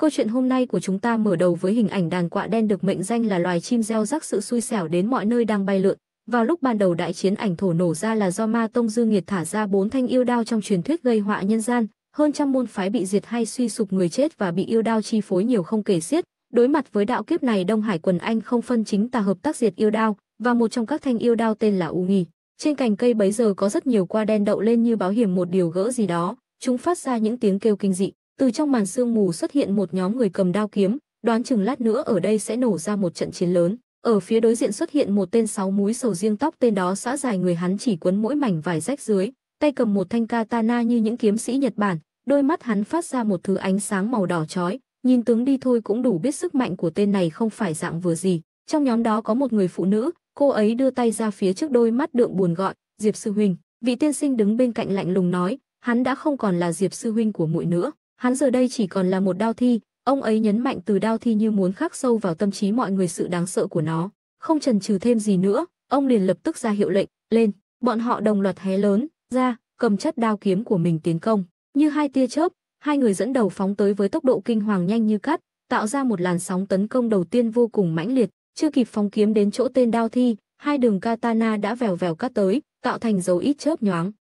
Câu chuyện hôm nay của chúng ta mở đầu với hình ảnh đàn quạ đen được mệnh danh là loài chim gieo rắc sự xui xẻo đến mọi nơi đang bay lượn. Vào lúc ban đầu đại chiến ảnh thổ nổ ra là do Ma Tông Dư Nghiệt thả ra bốn thanh yêu đao trong truyền thuyết gây họa nhân gian, hơn trăm môn phái bị diệt hay suy sụp người chết và bị yêu đao chi phối nhiều không kể xiết. Đối mặt với đạo kiếp này Đông Hải quần Anh không phân chính tà hợp tác diệt yêu đao, và một trong các thanh yêu đao tên là U Nghi. Trên cành cây bấy giờ có rất nhiều qua đen đậu lên như báo hiểm một điều gỡ gì đó, chúng phát ra những tiếng kêu kinh dị từ trong màn sương mù xuất hiện một nhóm người cầm đao kiếm, đoán chừng lát nữa ở đây sẽ nổ ra một trận chiến lớn. Ở phía đối diện xuất hiện một tên sáu múi sầu riêng tóc tên đó xã dài người hắn chỉ quấn mỗi mảnh vải rách dưới, tay cầm một thanh katana như những kiếm sĩ Nhật Bản, đôi mắt hắn phát ra một thứ ánh sáng màu đỏ chói, nhìn tướng đi thôi cũng đủ biết sức mạnh của tên này không phải dạng vừa gì. Trong nhóm đó có một người phụ nữ, cô ấy đưa tay ra phía trước đôi mắt đượm buồn gọi, "Diệp sư huynh." Vị tiên sinh đứng bên cạnh lạnh lùng nói, hắn đã không còn là Diệp sư huynh của muội nữa. Hắn giờ đây chỉ còn là một đao thi, ông ấy nhấn mạnh từ đao thi như muốn khắc sâu vào tâm trí mọi người sự đáng sợ của nó. Không chần chừ thêm gì nữa, ông liền lập tức ra hiệu lệnh, lên. Bọn họ đồng loạt hé lớn, ra, cầm chất đao kiếm của mình tiến công. Như hai tia chớp, hai người dẫn đầu phóng tới với tốc độ kinh hoàng nhanh như cắt, tạo ra một làn sóng tấn công đầu tiên vô cùng mãnh liệt. Chưa kịp phóng kiếm đến chỗ tên đao thi, hai đường katana đã vèo vèo cắt tới, tạo thành dấu ít chớp nhoáng.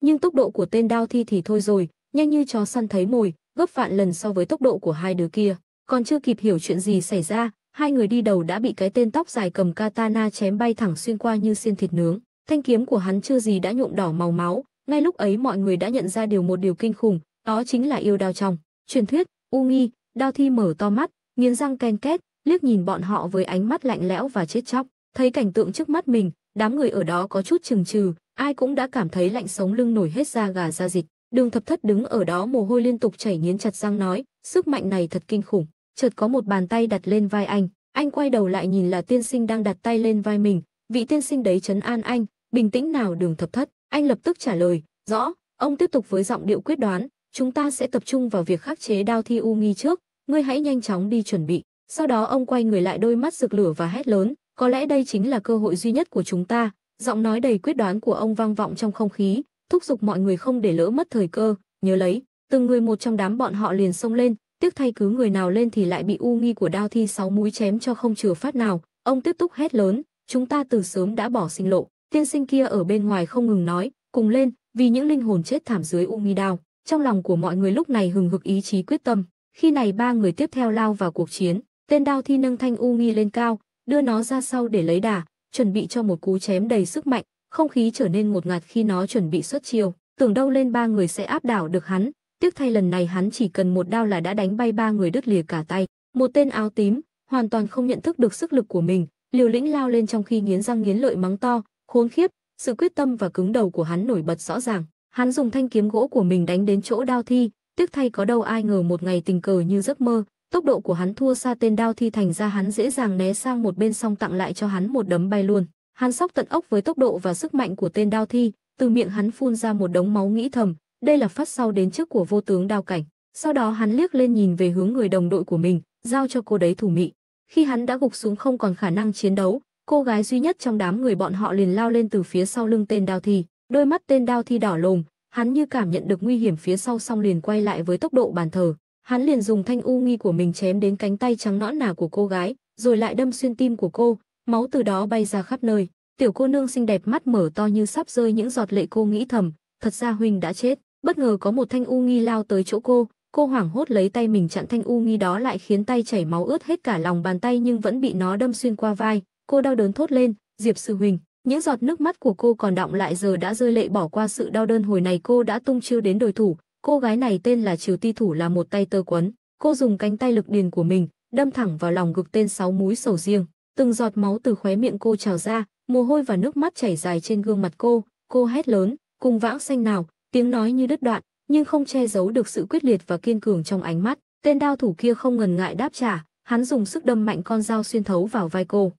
Nhưng tốc độ của tên đao thi thì thôi rồi, nhanh như chó săn thấy mồi, gấp vạn lần so với tốc độ của hai đứa kia. Còn chưa kịp hiểu chuyện gì xảy ra, hai người đi đầu đã bị cái tên tóc dài cầm katana chém bay thẳng xuyên qua như xiên thịt nướng. Thanh kiếm của hắn chưa gì đã nhuộm đỏ màu máu, ngay lúc ấy mọi người đã nhận ra điều một điều kinh khủng, đó chính là yêu đao trong. Truyền thuyết, U Nghi, Đao Thi mở to mắt, nghiến răng ken két, liếc nhìn bọn họ với ánh mắt lạnh lẽo và chết chóc. Thấy cảnh tượng trước mắt mình, đám người ở đó có chút chừng chừ, ai cũng đã cảm thấy lạnh sống lưng nổi hết da gà da dịch. Đường thập thất đứng ở đó mồ hôi liên tục chảy nghiến chặt răng nói, sức mạnh này thật kinh khủng. Chợt có một bàn tay đặt lên vai anh, anh quay đầu lại nhìn là tiên sinh đang đặt tay lên vai mình, vị tiên sinh đấy chấn an anh, bình tĩnh nào đường thập thất, anh lập tức trả lời, rõ, ông tiếp tục với giọng điệu quyết đoán, chúng ta sẽ tập trung vào việc khắc chế đao thi u nghi trước, ngươi hãy nhanh chóng đi chuẩn bị. Sau đó ông quay người lại đôi mắt rực lửa và hét lớn, có lẽ đây chính là cơ hội duy nhất của chúng ta, giọng nói đầy quyết đoán của ông vang vọng trong không khí, thúc giục mọi người không để lỡ mất thời cơ, nhớ lấy, từng người một trong đám bọn họ liền xông lên, tiếc thay cứ người nào lên thì lại bị u nghi của đao thi sáu mũi chém cho không chừa phát nào, ông tiếp tục hét lớn, chúng ta từ sớm đã bỏ sinh lộ, tiên sinh kia ở bên ngoài không ngừng nói, cùng lên, vì những linh hồn chết thảm dưới u nghi đao. Trong lòng của mọi người lúc này hừng hực ý chí quyết tâm, khi này ba người tiếp theo lao vào cuộc chiến, tên đao thi nâng thanh u nghi lên cao, đưa nó ra sau để lấy đà, chuẩn bị cho một cú chém đầy sức mạnh, không khí trở nên ngột ngạt khi nó chuẩn bị xuất chiêu, tưởng đâu lên ba người sẽ áp đảo được hắn, tiếc thay lần này hắn chỉ cần một đao là đã đánh bay ba người đứt lìa cả tay, một tên áo tím, hoàn toàn không nhận thức được sức lực của mình, liều lĩnh lao lên trong khi nghiến răng nghiến lợi mắng to, khốn khiếp, sự quyết tâm và cứng đầu của hắn nổi bật rõ ràng, hắn dùng thanh kiếm gỗ của mình đánh đến chỗ đao thi, tiếc thay có đâu ai ngờ một ngày tình cờ như giấc mơ, tốc độ của hắn thua xa tên đao thi thành ra hắn dễ dàng né sang một bên xong tặng lại cho hắn một đấm bay luôn. Hắn Sóc tận ốc với tốc độ và sức mạnh của tên đao thi, từ miệng hắn phun ra một đống máu nghĩ thầm, đây là phát sau đến trước của vô tướng đao cảnh. Sau đó hắn liếc lên nhìn về hướng người đồng đội của mình, giao cho cô đấy thủ mị. Khi hắn đã gục xuống không còn khả năng chiến đấu, cô gái duy nhất trong đám người bọn họ liền lao lên từ phía sau lưng tên đao thi, đôi mắt tên đao thi đỏ lồm, hắn như cảm nhận được nguy hiểm phía sau xong liền quay lại với tốc độ bàn thờ. Hắn liền dùng thanh u nghi của mình chém đến cánh tay trắng nõn nà của cô gái, rồi lại đâm xuyên tim của cô, máu từ đó bay ra khắp nơi. Tiểu cô nương xinh đẹp mắt mở to như sắp rơi những giọt lệ cô nghĩ thầm, thật ra huynh đã chết. Bất ngờ có một thanh u nghi lao tới chỗ cô, cô hoảng hốt lấy tay mình chặn thanh u nghi đó lại khiến tay chảy máu ướt hết cả lòng bàn tay nhưng vẫn bị nó đâm xuyên qua vai. Cô đau đớn thốt lên, Diệp Sư huynh. Những giọt nước mắt của cô còn đọng lại giờ đã rơi lệ bỏ qua sự đau đớn hồi này cô đã tung chiêu đến đối thủ. Cô gái này tên là Triều Ti Thủ là một tay tơ quấn. Cô dùng cánh tay lực điền của mình, đâm thẳng vào lòng ngực tên sáu múi sầu riêng từng giọt máu từ khóe miệng cô trào ra, mồ hôi và nước mắt chảy dài trên gương mặt cô, cô hét lớn, cùng vãng xanh nào, tiếng nói như đứt đoạn, nhưng không che giấu được sự quyết liệt và kiên cường trong ánh mắt. Tên đao thủ kia không ngần ngại đáp trả, hắn dùng sức đâm mạnh con dao xuyên thấu vào vai cô.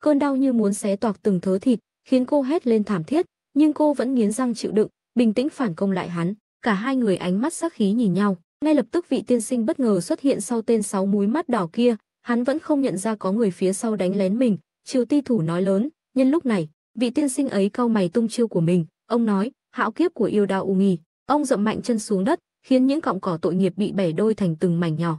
Cơn đau như muốn xé toạc từng thớ thịt, khiến cô hét lên thảm thiết, nhưng cô vẫn nghiến răng chịu đựng, bình tĩnh phản công lại hắn. Cả hai người ánh mắt sắc khí nhìn nhau, ngay lập tức vị tiên sinh bất ngờ xuất hiện sau tên sáu múi mắt đỏ kia, hắn vẫn không nhận ra có người phía sau đánh lén mình, Triều Ti thủ nói lớn, nhân lúc này, vị tiên sinh ấy cau mày tung chiêu của mình, ông nói, hạo kiếp của yêu đao u nghi, ông dậm mạnh chân xuống đất, khiến những cọng cỏ tội nghiệp bị bẻ đôi thành từng mảnh nhỏ.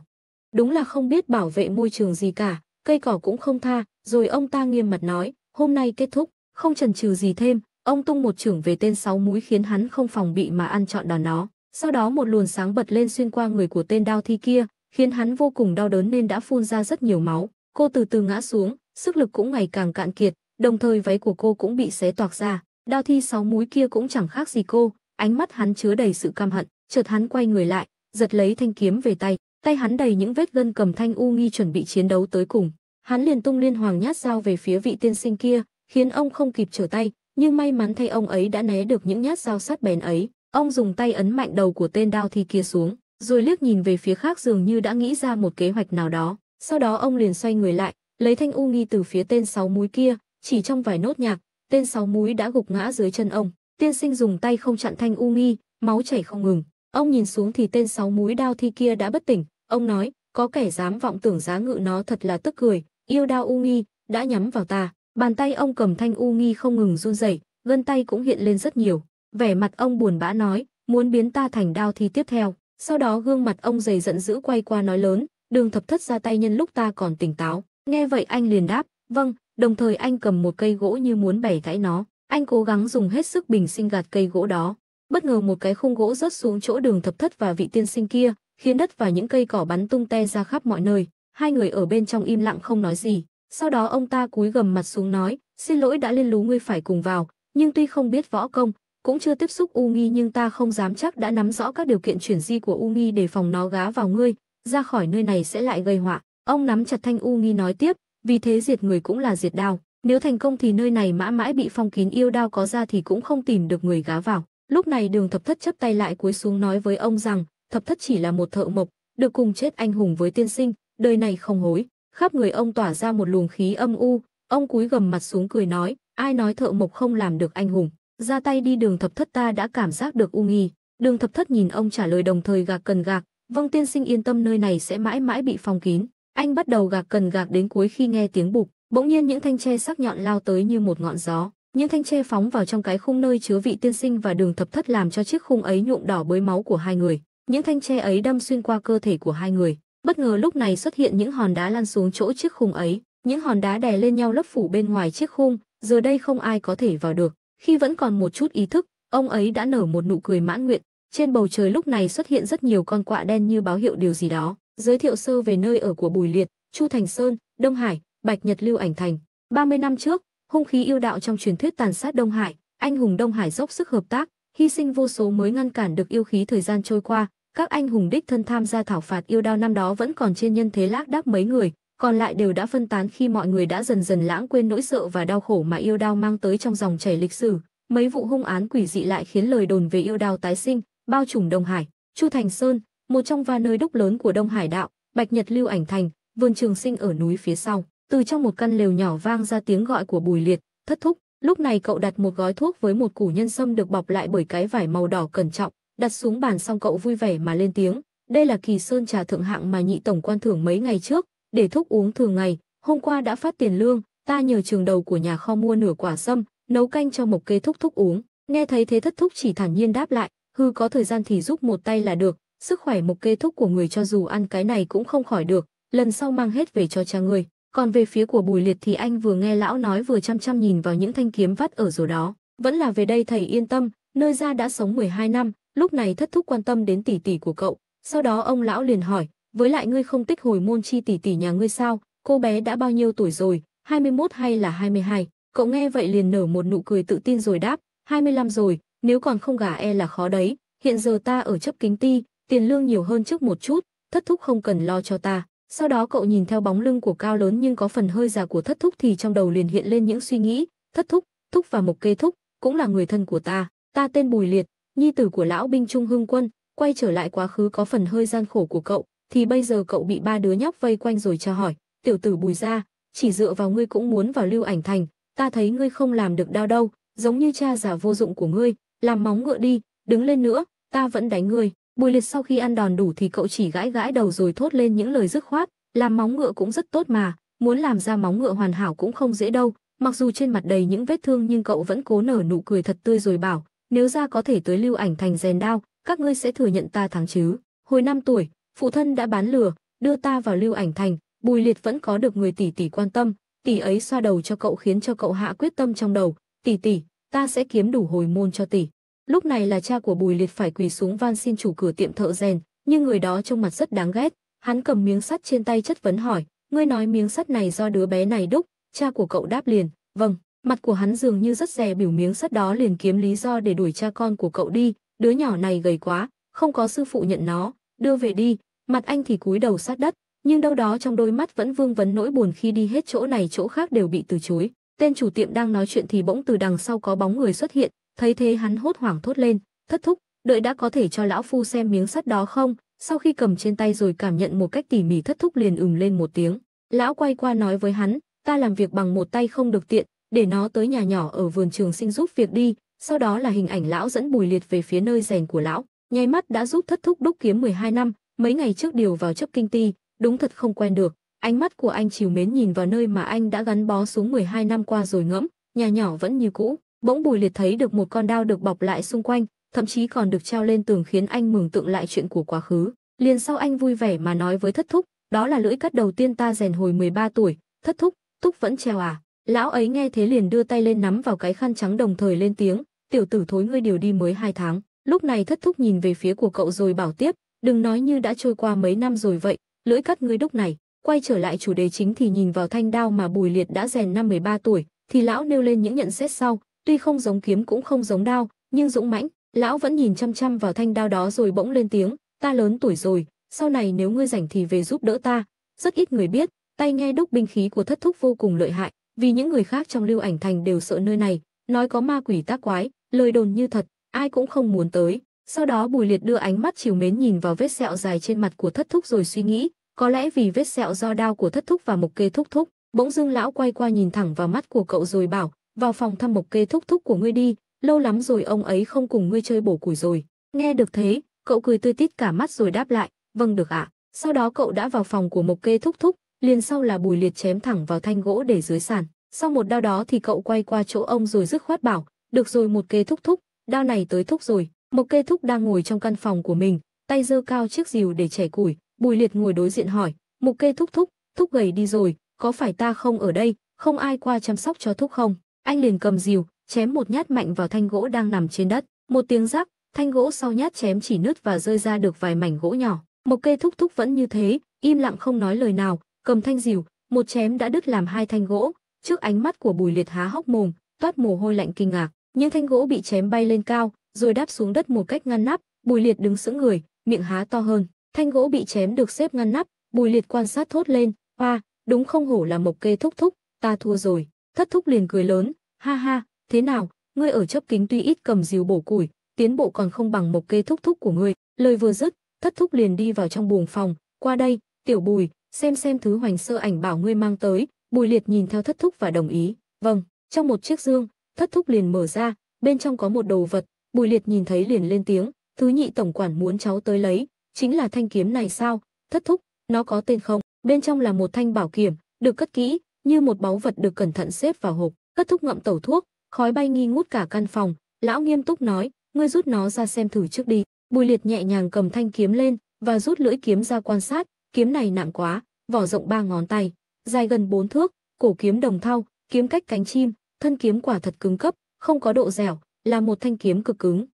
Đúng là không biết bảo vệ môi trường gì cả, cây cỏ cũng không tha, rồi ông ta nghiêm mặt nói, hôm nay kết thúc, không chần chừ gì thêm, ông tung một chưởng về tên sáu mũi khiến hắn không phòng bị mà ăn trọn đòn nó. Sau đó một luồng sáng bật lên xuyên qua người của tên đao thi kia, khiến hắn vô cùng đau đớn nên đã phun ra rất nhiều máu. Cô từ từ ngã xuống, sức lực cũng ngày càng cạn kiệt, đồng thời váy của cô cũng bị xé toạc ra, đao thi sáu múi kia cũng chẳng khác gì cô, ánh mắt hắn chứa đầy sự căm hận, chợt hắn quay người lại, giật lấy thanh kiếm về tay, tay hắn đầy những vết gân cầm thanh u nghi chuẩn bị chiến đấu tới cùng. Hắn liền tung liên hoàng nhát dao về phía vị tiên sinh kia, khiến ông không kịp trở tay, nhưng may mắn thay ông ấy đã né được những nhát dao sát bén ấy. Ông dùng tay ấn mạnh đầu của tên đao thi kia xuống, rồi liếc nhìn về phía khác dường như đã nghĩ ra một kế hoạch nào đó. Sau đó ông liền xoay người lại, lấy thanh u nghi từ phía tên sáu múi kia, chỉ trong vài nốt nhạc, tên sáu múi đã gục ngã dưới chân ông. Tiên sinh dùng tay không chặn thanh u nghi, máu chảy không ngừng. Ông nhìn xuống thì tên sáu múi đao thi kia đã bất tỉnh, ông nói, có kẻ dám vọng tưởng giá ngự nó thật là tức cười, yêu đao u nghi, đã nhắm vào ta. Bàn tay ông cầm thanh u nghi không ngừng run rẩy, gân tay cũng hiện lên rất nhiều. Vẻ mặt ông buồn bã nói, muốn biến ta thành đao thi tiếp theo. Sau đó gương mặt ông dày giận dữ quay qua nói lớn, đường thập thất ra tay nhân lúc ta còn tỉnh táo. Nghe vậy anh liền đáp, vâng, đồng thời anh cầm một cây gỗ như muốn bẻ gãy nó. Anh cố gắng dùng hết sức bình sinh gạt cây gỗ đó. Bất ngờ một cái khung gỗ rớt xuống chỗ đường thập thất và vị tiên sinh kia, khiến đất và những cây cỏ bắn tung te ra khắp mọi nơi. Hai người ở bên trong im lặng không nói gì. Sau đó ông ta cúi gầm mặt xuống nói, xin lỗi đã lên lú ngươi phải cùng vào, nhưng tuy không biết võ công, cũng chưa tiếp xúc U Nghi nhưng ta không dám chắc đã nắm rõ các điều kiện chuyển di của U Nghi để phòng nó gá vào ngươi, ra khỏi nơi này sẽ lại gây họa. Ông nắm chặt thanh U Nghi nói tiếp, vì thế diệt người cũng là diệt đao. Nếu thành công thì nơi này mãi mãi bị phong kín yêu đao có ra thì cũng không tìm được người gá vào. Lúc này đường thập thất chấp tay lại cúi xuống nói với ông rằng, thập thất chỉ là một thợ mộc, được cùng chết anh hùng với tiên sinh, đời này không hối. Khắp người ông tỏa ra một luồng khí âm u, ông cúi gầm mặt xuống cười nói, ai nói thợ mộc không làm được anh hùng ra tay đi đường thập thất ta đã cảm giác được u nghi. Đường thập thất nhìn ông trả lời đồng thời gạc cần gạc, vong tiên sinh yên tâm nơi này sẽ mãi mãi bị phong kín. Anh bắt đầu gạc cần gạc đến cuối khi nghe tiếng bục, bỗng nhiên những thanh tre sắc nhọn lao tới như một ngọn gió. Những thanh tre phóng vào trong cái khung nơi chứa vị tiên sinh và đường thập thất làm cho chiếc khung ấy nhuộm đỏ bới máu của hai người. Những thanh tre ấy đâm xuyên qua cơ thể của hai người. Bất ngờ lúc này xuất hiện những hòn đá lan xuống chỗ chiếc khung ấy. Những hòn đá đè lên nhau lấp phủ bên ngoài chiếc khung, giờ đây không ai có thể vào được. Khi vẫn còn một chút ý thức, ông ấy đã nở một nụ cười mãn nguyện. Trên bầu trời lúc này xuất hiện rất nhiều con quạ đen như báo hiệu điều gì đó. Giới thiệu sơ về nơi ở của Bùi Liệt, Chu Thành Sơn, Đông Hải, Bạch Nhật Lưu Ảnh Thành. 30 năm trước, hung khí yêu đạo trong truyền thuyết tàn sát Đông Hải, anh hùng Đông Hải dốc sức hợp tác, hy sinh vô số mới ngăn cản được yêu khí thời gian trôi qua. Các anh hùng đích thân tham gia thảo phạt yêu đao năm đó vẫn còn trên nhân thế lác đác mấy người, còn lại đều đã phân tán khi mọi người đã dần dần lãng quên nỗi sợ và đau khổ mà yêu đao mang tới trong dòng chảy lịch sử. Mấy vụ hung án quỷ dị lại khiến lời đồn về yêu đao tái sinh, bao trùm Đông Hải, Chu Thành Sơn, một trong va nơi đúc lớn của Đông Hải đạo, Bạch Nhật Lưu Ảnh Thành, Vườn Trường Sinh ở núi phía sau. Từ trong một căn lều nhỏ vang ra tiếng gọi của Bùi Liệt, thất thúc, lúc này cậu đặt một gói thuốc với một củ nhân sâm được bọc lại bởi cái vải màu đỏ cẩn trọng, đặt xuống bàn xong cậu vui vẻ mà lên tiếng, đây là kỳ sơn trà thượng hạng mà nhị tổng quan thưởng mấy ngày trước, để thúc uống thường ngày. Hôm qua đã phát tiền lương, ta nhờ trường đầu của nhà kho mua nửa quả sâm, nấu canh cho Mộc Kê thúc thúc uống. Nghe thấy thế thất thúc chỉ thản nhiên đáp lại, hư có thời gian thì giúp một tay là được, sức khỏe Mộc Kê thúc của người cho dù ăn cái này cũng không khỏi được, lần sau mang hết về cho cha người. Còn về phía của Bùi Liệt thì anh vừa nghe lão nói vừa chăm chăm nhìn vào những thanh kiếm vắt ở rồi đó. Vẫn là về đây thầy yên tâm, nơi ra đã sống 12 năm, lúc này thất thúc quan tâm đến tỷ tỷ của cậu. Sau đó ông lão liền hỏi, với lại ngươi không tích hồi môn chi tỷ tỷ nhà ngươi sao, cô bé đã bao nhiêu tuổi rồi, 21 hay là 22? Cậu nghe vậy liền nở một nụ cười tự tin rồi đáp, 25 rồi, nếu còn không gả e là khó đấy, hiện giờ ta ở chấp kính ti, tiền lương nhiều hơn trước một chút, thất thúc không cần lo cho ta. Sau đó cậu nhìn theo bóng lưng của cao lớn nhưng có phần hơi già của thất thúc thì trong đầu liền hiện lên những suy nghĩ, thất thúc, thúc và mộc kê thúc, cũng là người thân của ta, ta tên Bùi Liệt, nhi tử của lão binh Trung Hưng Quân, quay trở lại quá khứ có phần hơi gian khổ của cậu, thì bây giờ cậu bị ba đứa nhóc vây quanh rồi tra hỏi, tiểu tử bùi ra, chỉ dựa vào ngươi cũng muốn vào lưu ảnh thành, ta thấy ngươi không làm được đau đâu, giống như cha giả vô dụng của ngươi, làm móng ngựa đi, đứng lên nữa, ta vẫn đánh ngươi. Bùi liệt sau khi ăn đòn đủ thì cậu chỉ gãi gãi đầu rồi thốt lên những lời dứt khoát, làm móng ngựa cũng rất tốt mà, muốn làm ra móng ngựa hoàn hảo cũng không dễ đâu, mặc dù trên mặt đầy những vết thương nhưng cậu vẫn cố nở nụ cười thật tươi rồi bảo, nếu ra có thể tới lưu ảnh thành rèn đao, các ngươi sẽ thừa nhận ta thắng chứ. Hồi năm tuổi, phụ thân đã bán lửa, đưa ta vào lưu ảnh thành, Bùi Liệt vẫn có được người tỷ tỷ quan tâm, tỷ ấy xoa đầu cho cậu khiến cho cậu hạ quyết tâm trong đầu, tỷ tỷ, ta sẽ kiếm đủ hồi môn cho tỷ. Lúc này là cha của Bùi Liệt phải quỳ xuống van xin chủ cửa tiệm thợ rèn, nhưng người đó trông mặt rất đáng ghét, hắn cầm miếng sắt trên tay chất vấn hỏi, ngươi nói miếng sắt này do đứa bé này đúc, cha của cậu đáp liền, vâng, mặt của hắn dường như rất dè biểu miếng sắt đó liền kiếm lý do để đuổi cha con của cậu đi, đứa nhỏ này gầy quá, không có sư phụ nhận nó, đưa về đi, Mặt anh thì cúi đầu sát đất, nhưng đâu đó trong đôi mắt vẫn vương vấn nỗi buồn khi đi hết chỗ này chỗ khác đều bị từ chối. Tên chủ tiệm đang nói chuyện thì bỗng từ đằng sau có bóng người xuất hiện, thấy thế hắn hốt hoảng thốt lên, thất thúc, đợi đã có thể cho lão phu xem miếng sắt đó không? Sau khi cầm trên tay rồi cảm nhận một cách tỉ mỉ thất thúc liền ừm lên một tiếng. Lão quay qua nói với hắn, ta làm việc bằng một tay không được tiện, để nó tới nhà nhỏ ở vườn trường sinh giúp việc đi, sau đó là hình ảnh lão dẫn Bùi Liệt về phía nơi rèn của lão, nháy mắt đã giúp thất thúc đúc kiếm 12 năm, Mấy ngày trước điều vào chấp kinh ti, đúng thật không quen được. Ánh mắt của anh chiều mến nhìn vào nơi mà anh đã gắn bó xuống 12 năm qua rồi ngẫm, nhà nhỏ vẫn như cũ. Bỗng Bùi Liệt thấy được một con đao được bọc lại xung quanh, thậm chí còn được treo lên tường khiến anh mường tượng lại chuyện của quá khứ. Liền sau anh vui vẻ mà nói với thất thúc, đó là lưỡi cắt đầu tiên ta rèn hồi 13 tuổi, thất thúc, thúc vẫn treo à. Lão ấy nghe thế liền đưa tay lên nắm vào cái khăn trắng đồng thời lên tiếng, tiểu tử thối ngươi điều đi mới hai tháng. Lúc này thất thúc nhìn về phía của cậu rồi bảo tiếp, Đừng nói như đã trôi qua mấy năm rồi vậy, lưỡi cắt ngươi đúc này, quay trở lại chủ đề chính thì nhìn vào thanh đao mà Bùi Liệt đã rèn năm 13 tuổi, thì lão nêu lên những nhận xét sau, tuy không giống kiếm cũng không giống đao, nhưng dũng mãnh, lão vẫn nhìn chăm chăm vào thanh đao đó rồi bỗng lên tiếng, ta lớn tuổi rồi, sau này nếu ngươi rảnh thì về giúp đỡ ta. Rất ít người biết, tay nghe đúc binh khí của thất thúc vô cùng lợi hại, vì những người khác trong lưu ảnh thành đều sợ nơi này, nói có ma quỷ tác quái, lời đồn như thật, ai cũng không muốn tới. Sau đó Bùi Liệt đưa ánh mắt chiều mến nhìn vào vết sẹo dài trên mặt của thất thúc rồi suy nghĩ, có lẽ vì vết sẹo do đau của thất thúc và mộc kê thúc thúc, bỗng dưng lão quay qua nhìn thẳng vào mắt của cậu rồi bảo, vào phòng thăm mộc kê thúc thúc của ngươi đi, lâu lắm rồi ông ấy không cùng ngươi chơi bổ củi rồi. Nghe được thế, cậu cười tươi tít cả mắt rồi đáp lại, vâng được ạ. Sau đó cậu đã vào phòng của mộc kê thúc thúc, liền sau là Bùi Liệt chém thẳng vào thanh gỗ để dưới sàn. Sau một đao đó thì cậu quay qua chỗ ông rồi dứt khoát bảo, được rồi một kê thúc thúc, đao này tới thúc rồi Mộc kê thúc đang ngồi trong căn phòng của mình, tay giơ cao chiếc rìu để trẻ củi, Bùi Liệt ngồi đối diện hỏi, Mộc kê thúc thúc, thúc gầy đi rồi, có phải ta không ở đây, không ai qua chăm sóc cho thúc không?" Anh liền cầm rìu, chém một nhát mạnh vào thanh gỗ đang nằm trên đất, một tiếng rắc, thanh gỗ sau nhát chém chỉ nứt và rơi ra được vài mảnh gỗ nhỏ. Mộc kê thúc thúc vẫn như thế, im lặng không nói lời nào, cầm thanh rìu, một chém đã đứt làm hai thanh gỗ. Trước ánh mắt của Bùi Liệt há hốc mồm, toát mồ hôi lạnh kinh ngạc, những thanh gỗ bị chém bay lên cao, rồi đáp xuống đất một cách ngăn nắp, Bùi Liệt đứng sững người, miệng há to hơn, thanh gỗ bị chém được xếp ngăn nắp, Bùi Liệt quan sát thốt lên, "Oa, đúng không hổ là Mộc Kê thúc thúc, ta thua rồi." Thất thúc liền cười lớn, "Ha ha, thế nào, ngươi ở chấp kính tuy ít cầm dìu bổ củi, tiến bộ còn không bằng Mộc Kê thúc thúc của ngươi." Lời vừa dứt, Thất thúc liền đi vào trong buồng phòng, "Qua đây, tiểu Bùi, xem xem thứ hoành sơ ảnh bảo ngươi mang tới." Bùi Liệt nhìn theo Thất thúc và đồng ý, "Vâng." Trong một chiếc dương, Thất thúc liền mở ra, bên trong có một đồ vật, Bùi Liệt nhìn thấy liền lên tiếng, thứ nhị tổng quản muốn cháu tới lấy, chính là thanh kiếm này sao? Thất thúc, nó có tên không? Bên trong là một thanh bảo kiếm, được cất kỹ, như một báu vật được cẩn thận xếp vào hộp. Thất thúc ngậm tẩu thuốc, khói bay nghi ngút cả căn phòng, lão nghiêm túc nói, ngươi rút nó ra xem thử trước đi. Bùi Liệt nhẹ nhàng cầm thanh kiếm lên và rút lưỡi kiếm ra quan sát, kiếm này nặng quá, vỏ rộng ba ngón tay, dài gần bốn thước, cổ kiếm đồng thau, kiếm cách cánh chim, thân kiếm quả thật cứng cấp, không có độ dẻo, là một thanh kiếm cực cứng.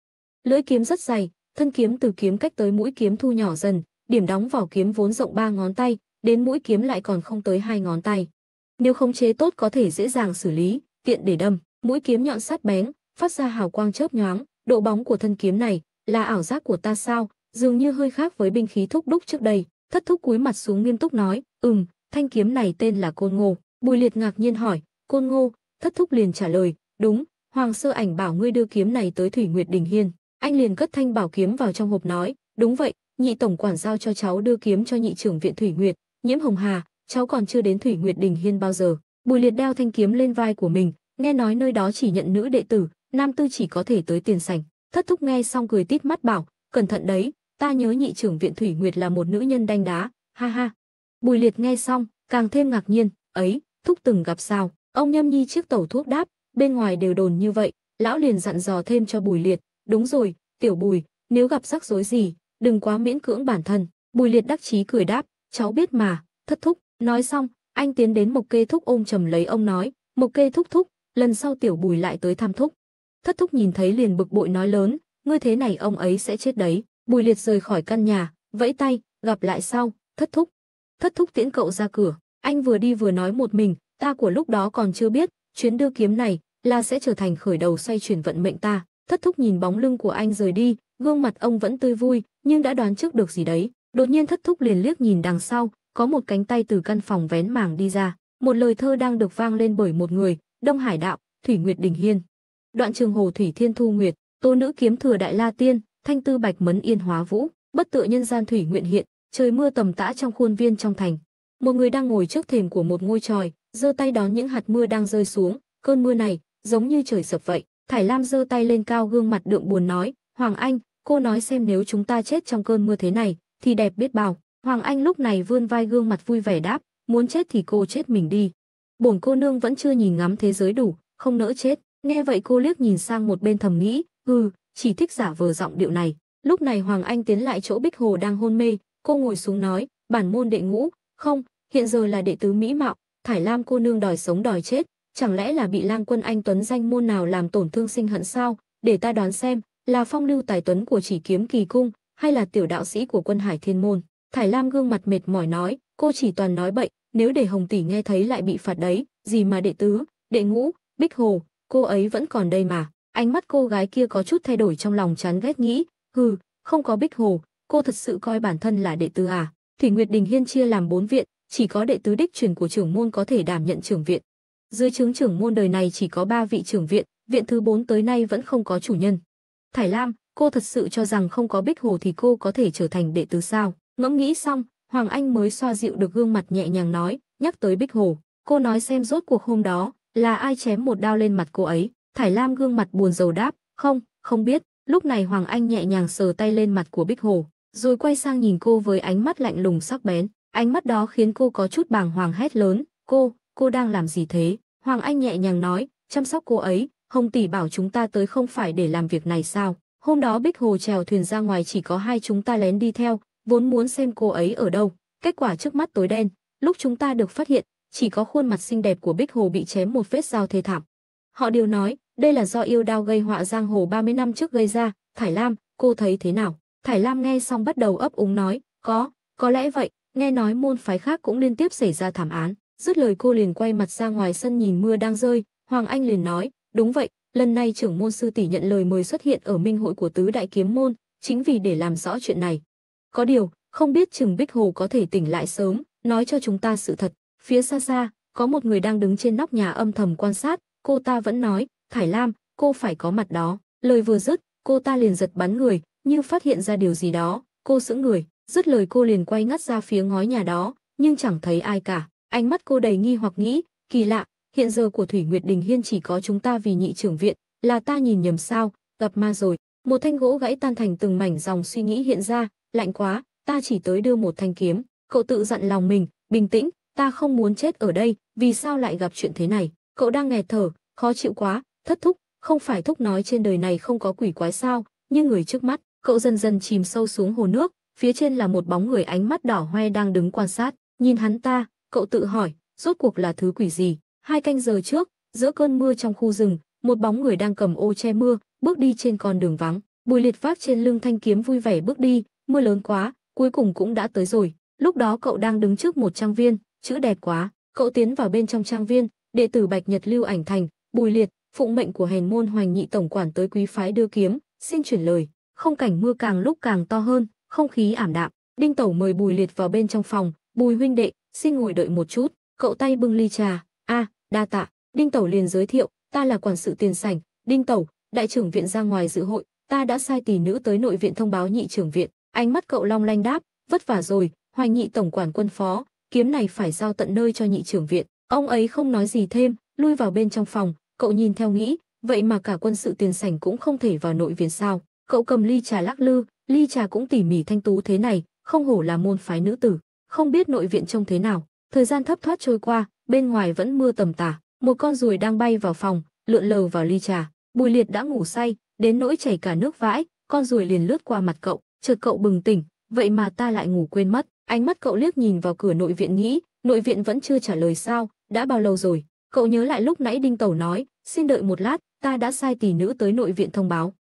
Lưỡi kiếm rất dày, thân kiếm từ kiếm cách tới mũi kiếm thu nhỏ dần, điểm đóng vào kiếm vốn rộng ba ngón tay, đến mũi kiếm lại còn không tới hai ngón tay. Nếu khống chế tốt có thể dễ dàng xử lý, tiện để đâm, mũi kiếm nhọn sắt bén, phát ra hào quang chớp nhoáng, độ bóng của thân kiếm này là ảo giác của ta sao, dường như hơi khác với binh khí thúc đúc trước đây. Thất thúc cúi mặt xuống nghiêm túc nói, "Ừm, thanh kiếm này tên là Côn Ngô." Bùi Liệt ngạc nhiên hỏi, "Côn Ngô?" Thất thúc liền trả lời, "Đúng, Hoàng Sơ Ảnh bảo ngươi đưa kiếm này tới Thủy Nguyệt Đình Hiên. Anh liền cất thanh bảo kiếm vào trong hộp nói, đúng vậy, nhị tổng quản giao cho cháu đưa kiếm cho nhị trưởng viện Thủy Nguyệt, Nhiễm Hồng Hà, cháu còn chưa đến Thủy Nguyệt Đình Hiên bao giờ. Bùi Liệt đeo thanh kiếm lên vai của mình, nghe nói nơi đó chỉ nhận nữ đệ tử, nam tư chỉ có thể tới tiền sảnh. Thất thúc nghe xong cười tít mắt bảo, cẩn thận đấy, ta nhớ nhị trưởng viện Thủy Nguyệt là một nữ nhân đanh đá, ha ha. Bùi Liệt nghe xong, càng thêm ngạc nhiên, ấy, thúc từng gặp sao? Ông nhâm nhi chiếc tẩu thuốc đáp, bên ngoài đều đồn như vậy, lão liền dặn dò thêm cho Bùi Liệt, đúng rồi, tiểu Bùi, nếu gặp rắc rối gì, đừng quá miễn cưỡng bản thân. Bùi Liệt đắc chí cười đáp, cháu biết mà, thất thúc, nói xong, anh tiến đến Mộc Kê Thúc ôm trầm lấy ông nói, Mộc Kê Thúc thúc, lần sau tiểu Bùi lại tới thăm thúc. Thất thúc nhìn thấy liền bực bội nói lớn, ngươi thế này ông ấy sẽ chết đấy. Bùi Liệt rời khỏi căn nhà, vẫy tay, gặp lại sau, thất thúc. Thất thúc tiễn cậu ra cửa, anh vừa đi vừa nói một mình, ta của lúc đó còn chưa biết, Chuyến đưa kiếm này là sẽ trở thành khởi đầu xoay chuyển vận mệnh ta. Thất thúc nhìn bóng lưng của anh rời đi, gương mặt ông vẫn tươi vui, nhưng đã đoán trước được gì đấy. Đột nhiên thất thúc liền liếc nhìn đằng sau, có một cánh tay từ căn phòng vén màng đi ra. Một lời thơ đang được vang lên bởi một người, Đông Hải Đạo, Thủy Nguyệt Đình Hiên. Đoạn trường hồ Thủy Thiên Thu Nguyệt, Tô Nữ Kiếm Thừa Đại La Tiên, Thanh Tư Bạch Mấn Yên Hóa Vũ, bất tựa nhân gian Thủy Nguyện Hiện, trời mưa tầm tã trong khuôn viên trong thành. Một người đang ngồi trước thềm của một ngôi tròi, giơ tay đón những hạt mưa đang rơi xuống, cơn mưa này giống như trời sập vậy. Thải Lam giơ tay lên cao gương mặt đượm buồn nói, "Hoàng Anh, cô nói xem nếu chúng ta chết trong cơn mưa thế này thì đẹp biết bao." Hoàng Anh lúc này vươn vai gương mặt vui vẻ đáp, "Muốn chết thì cô chết mình đi." Bổn cô nương vẫn chưa nhìn ngắm thế giới đủ, không nỡ chết. Nghe vậy cô liếc nhìn sang một bên thầm nghĩ, "Ừ, chỉ thích giả vờ giọng điệu này." Lúc này Hoàng Anh tiến lại chỗ Bích Hồ đang hôn mê, cô ngồi xuống nói, "Bản môn đệ ngũ, không, hiện giờ là đệ tứ mỹ mạo, Thải Lam cô nương đòi sống đòi chết, chẳng lẽ là bị Lang Quân Anh Tuấn danh môn nào làm tổn thương sinh hận sao? Để ta đoán xem, là phong lưu tài tuấn của Chỉ Kiếm Kỳ Cung hay là tiểu đạo sĩ của Quân Hải Thiên môn? Thải Lam gương mặt mệt mỏi nói, cô chỉ toàn nói bậy, nếu để Hồng tỷ nghe thấy lại bị phạt đấy, gì mà đệ tứ, đệ ngũ, Bích Hồ, cô ấy vẫn còn đây mà. Ánh mắt cô gái kia có chút thay đổi trong lòng chán ghét nghĩ, hừ, không có Bích Hồ, cô thật sự coi bản thân là đệ tứ à? Thủy Nguyệt Đình Hiên chia làm bốn viện, chỉ có đệ tứ đích truyền của trưởng môn có thể đảm nhận trưởng viện. Dưới chứng trưởng môn đời này chỉ có 3 vị trưởng viện, viện thứ 4 tới nay vẫn không có chủ nhân. Thải Lam, cô thật sự cho rằng không có Bích Hồ thì cô có thể trở thành đệ tứ sao? Ngẫm nghĩ xong, Hoàng Anh mới xoa dịu được gương mặt nhẹ nhàng nói, nhắc tới Bích Hồ, cô nói xem rốt cuộc hôm đó là ai chém một đao lên mặt cô ấy. Thải Lam gương mặt buồn rầu đáp, không, không biết. Lúc này Hoàng Anh nhẹ nhàng sờ tay lên mặt của Bích Hồ, rồi quay sang nhìn cô với ánh mắt lạnh lùng sắc bén. Ánh mắt đó khiến cô có chút bàng hoàng hét lớn, cô, cô đang làm gì thế? Hoàng Anh nhẹ nhàng nói, chăm sóc cô ấy, Hồng Tỷ bảo chúng ta tới không phải để làm việc này sao? Hôm đó Bích Hồ trèo thuyền ra ngoài chỉ có hai chúng ta lén đi theo, vốn muốn xem cô ấy ở đâu. Kết quả trước mắt tối đen, lúc chúng ta được phát hiện, chỉ có khuôn mặt xinh đẹp của Bích Hồ bị chém một vết dao thê thảm. Họ đều nói, đây là do yêu đao gây họa giang hồ 30 năm trước gây ra, Thải Lam, cô thấy thế nào? Thải Lam nghe xong bắt đầu ấp úng nói, có, có lẽ vậy, Nghe nói môn phái khác cũng liên tiếp xảy ra thảm án, dứt lời cô liền quay mặt ra ngoài sân nhìn mưa đang rơi, Hoàng Anh liền nói, đúng vậy, lần này trưởng môn sư tỷ nhận lời mời xuất hiện ở minh hội của tứ đại kiếm môn, chính vì để làm rõ chuyện này. Có điều, không biết Trừng Bích Hồ có thể tỉnh lại sớm, nói cho chúng ta sự thật. Phía xa xa, có một người đang đứng trên nóc nhà âm thầm quan sát, cô ta vẫn nói, Thải Lam, cô phải có mặt đó. Lời vừa dứt, cô ta liền giật bắn người, như phát hiện ra điều gì đó, cô sững người. Dứt lời cô liền quay ngắt ra phía ngói nhà đó, nhưng chẳng thấy ai cả. Ánh mắt cô đầy nghi hoặc nghĩ, kỳ lạ, hiện giờ của Thủy Nguyệt Đình Hiên chỉ có chúng ta vì nhị trưởng viện, là ta nhìn nhầm sao, gặp ma rồi. Một thanh gỗ gãy tan thành từng mảnh dòng suy nghĩ hiện ra, lạnh quá, ta chỉ tới đưa một thanh kiếm. Cậu tự dặn lòng mình, bình tĩnh, ta không muốn chết ở đây, vì sao lại gặp chuyện thế này? Cậu đang nghẹt thở, khó chịu quá, thất thúc, không phải thúc nói trên đời này không có quỷ quái sao, nhưng người trước mắt, cậu dần dần chìm sâu xuống hồ nước, Phía trên là một bóng người ánh mắt đỏ hoe đang đứng quan sát, nhìn hắn ta, cậu tự hỏi, rốt cuộc là thứ quỷ gì? Hai canh giờ trước, giữa cơn mưa trong khu rừng, một bóng người đang cầm ô che mưa, bước đi trên con đường vắng. Bùi liệt vác trên lưng thanh kiếm vui vẻ bước đi, mưa lớn quá, cuối cùng cũng đã tới rồi. Lúc đó cậu đang đứng trước một trang viên, chữ đẹp quá. Cậu tiến vào bên trong trang viên, đệ tử Bạch Nhật Lưu ảnh thành, Bùi Liệt, phụng mệnh của hèn môn Hoành Nhị tổng quản tới quý phái đưa kiếm, xin chuyển lời. Không cảnh mưa càng lúc càng to hơn, không khí ảm đạm, Đinh Tẩu mời Bùi Liệt vào bên trong phòng, "Bùi huynh đệ, xin ngồi đợi một chút." Cậu tay bưng ly trà, "A, đa tạ." Đinh Tẩu liền giới thiệu, "Ta là quản sự tiền sảnh, Đinh Tẩu, đại trưởng viện ra ngoài dự hội, ta đã sai tỷ nữ tới nội viện thông báo nhị trưởng viện." Ánh mắt cậu long lanh đáp, "Vất vả rồi, Hoài nhị tổng quản quân phó, kiếm này phải giao tận nơi cho nhị trưởng viện." Ông ấy không nói gì thêm, lui vào bên trong phòng, cậu nhìn theo nghĩ, vậy mà cả quân sự tiền sảnh cũng không thể vào nội viện sao? Cậu cầm ly trà lắc lư, ly trà cũng tỉ mỉ thanh tú thế này, không hổ là môn phái nữ tử, không biết nội viện trông thế nào. Thời gian thấp thoát trôi qua, bên ngoài vẫn mưa tầm tả, một con ruồi đang bay vào phòng, lượn lờ vào ly trà. Bùi Liệt đã ngủ say, đến nỗi chảy cả nước vãi, con ruồi liền lướt qua mặt cậu, chợt cậu bừng tỉnh, vậy mà ta lại ngủ quên mất. Ánh mắt cậu liếc nhìn vào cửa nội viện nghĩ, nội viện vẫn chưa trả lời sao, đã bao lâu rồi? Cậu nhớ lại lúc nãy Đinh Tẩu nói, xin đợi một lát, ta đã sai tỷ nữ tới nội viện thông báo.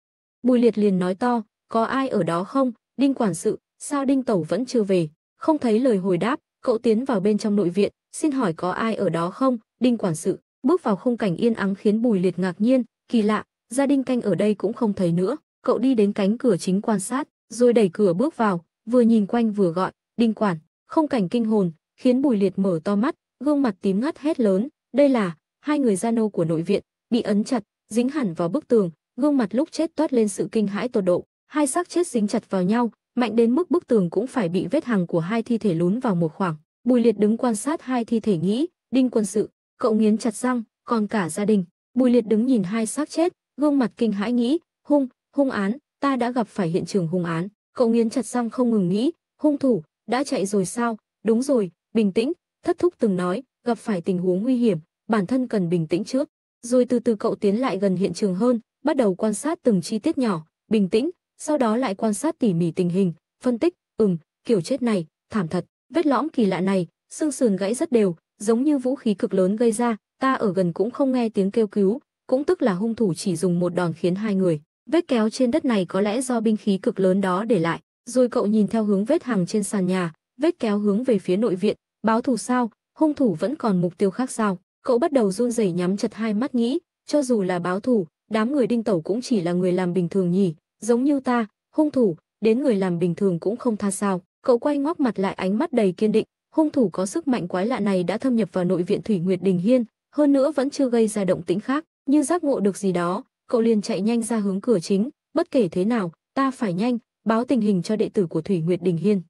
Bùi Liệt liền nói to, có ai ở đó không? Đinh quản sự, sao Đinh Tẩu vẫn chưa về? Không thấy lời hồi đáp, cậu tiến vào bên trong nội viện, xin hỏi có ai ở đó không? Đinh quản sự, bước vào khung cảnh yên ắng khiến Bùi Liệt ngạc nhiên, kỳ lạ, gia đình canh ở đây cũng không thấy nữa. Cậu đi đến cánh cửa chính quan sát, rồi đẩy cửa bước vào, vừa nhìn quanh vừa gọi, "Đinh quản." Không cảnh kinh hồn, khiến Bùi Liệt mở to mắt, gương mặt tím ngắt hét lớn, "Đây là hai người gia nô của nội viện, bị ấn chặt, dính hẳn vào bức tường." Gương mặt lúc chết toát lên sự kinh hãi tột độ, Hai xác chết dính chặt vào nhau, mạnh đến mức bức tường cũng phải bị vết hằng của hai thi thể lún vào một khoảng. Bùi Liệt đứng quan sát hai thi thể nghĩ, đinh quân sự, cậu nghiến chặt răng, còn cả gia đình. Bùi Liệt đứng nhìn hai xác chết, gương mặt kinh hãi nghĩ, hung, hung án, ta đã gặp phải hiện trường hung án. Cậu nghiến chặt răng không ngừng nghĩ, hung thủ, đã chạy rồi sao? Đúng rồi, bình tĩnh, thất thúc từng nói, gặp phải tình huống nguy hiểm, bản thân cần bình tĩnh trước. Rồi từ từ cậu tiến lại gần hiện trường hơn, bắt đầu quan sát từng chi tiết nhỏ, bình tĩnh, sau đó lại quan sát tỉ mỉ tình hình, phân tích, ừm, kiểu chết này, thảm thật, vết lõm kỳ lạ này, xương sườn gãy rất đều, giống như vũ khí cực lớn gây ra, ta ở gần cũng không nghe tiếng kêu cứu, cũng tức là hung thủ chỉ dùng một đòn khiến hai người. Vết kéo trên đất này có lẽ do binh khí cực lớn đó để lại, rồi cậu nhìn theo hướng vết hàng trên sàn nhà, vết kéo hướng về phía nội viện, báo thù sao, hung thủ vẫn còn mục tiêu khác sao? Cậu bắt đầu run rẩy nhắm chặt hai mắt nghĩ, cho dù là báo thù, đám người đinh tẩu cũng chỉ là người làm bình thường nhỉ, giống như ta, hung thủ, đến người làm bình thường cũng không tha sao. Cậu quay ngoóc mặt lại ánh mắt đầy kiên định, hung thủ có sức mạnh quái lạ này đã thâm nhập vào nội viện Thủy Nguyệt Đình Hiên, hơn nữa vẫn chưa gây ra động tĩnh khác, như giác ngộ được gì đó, cậu liền chạy nhanh ra hướng cửa chính, bất kể thế nào, ta phải nhanh, báo tình hình cho đệ tử của Thủy Nguyệt Đình Hiên.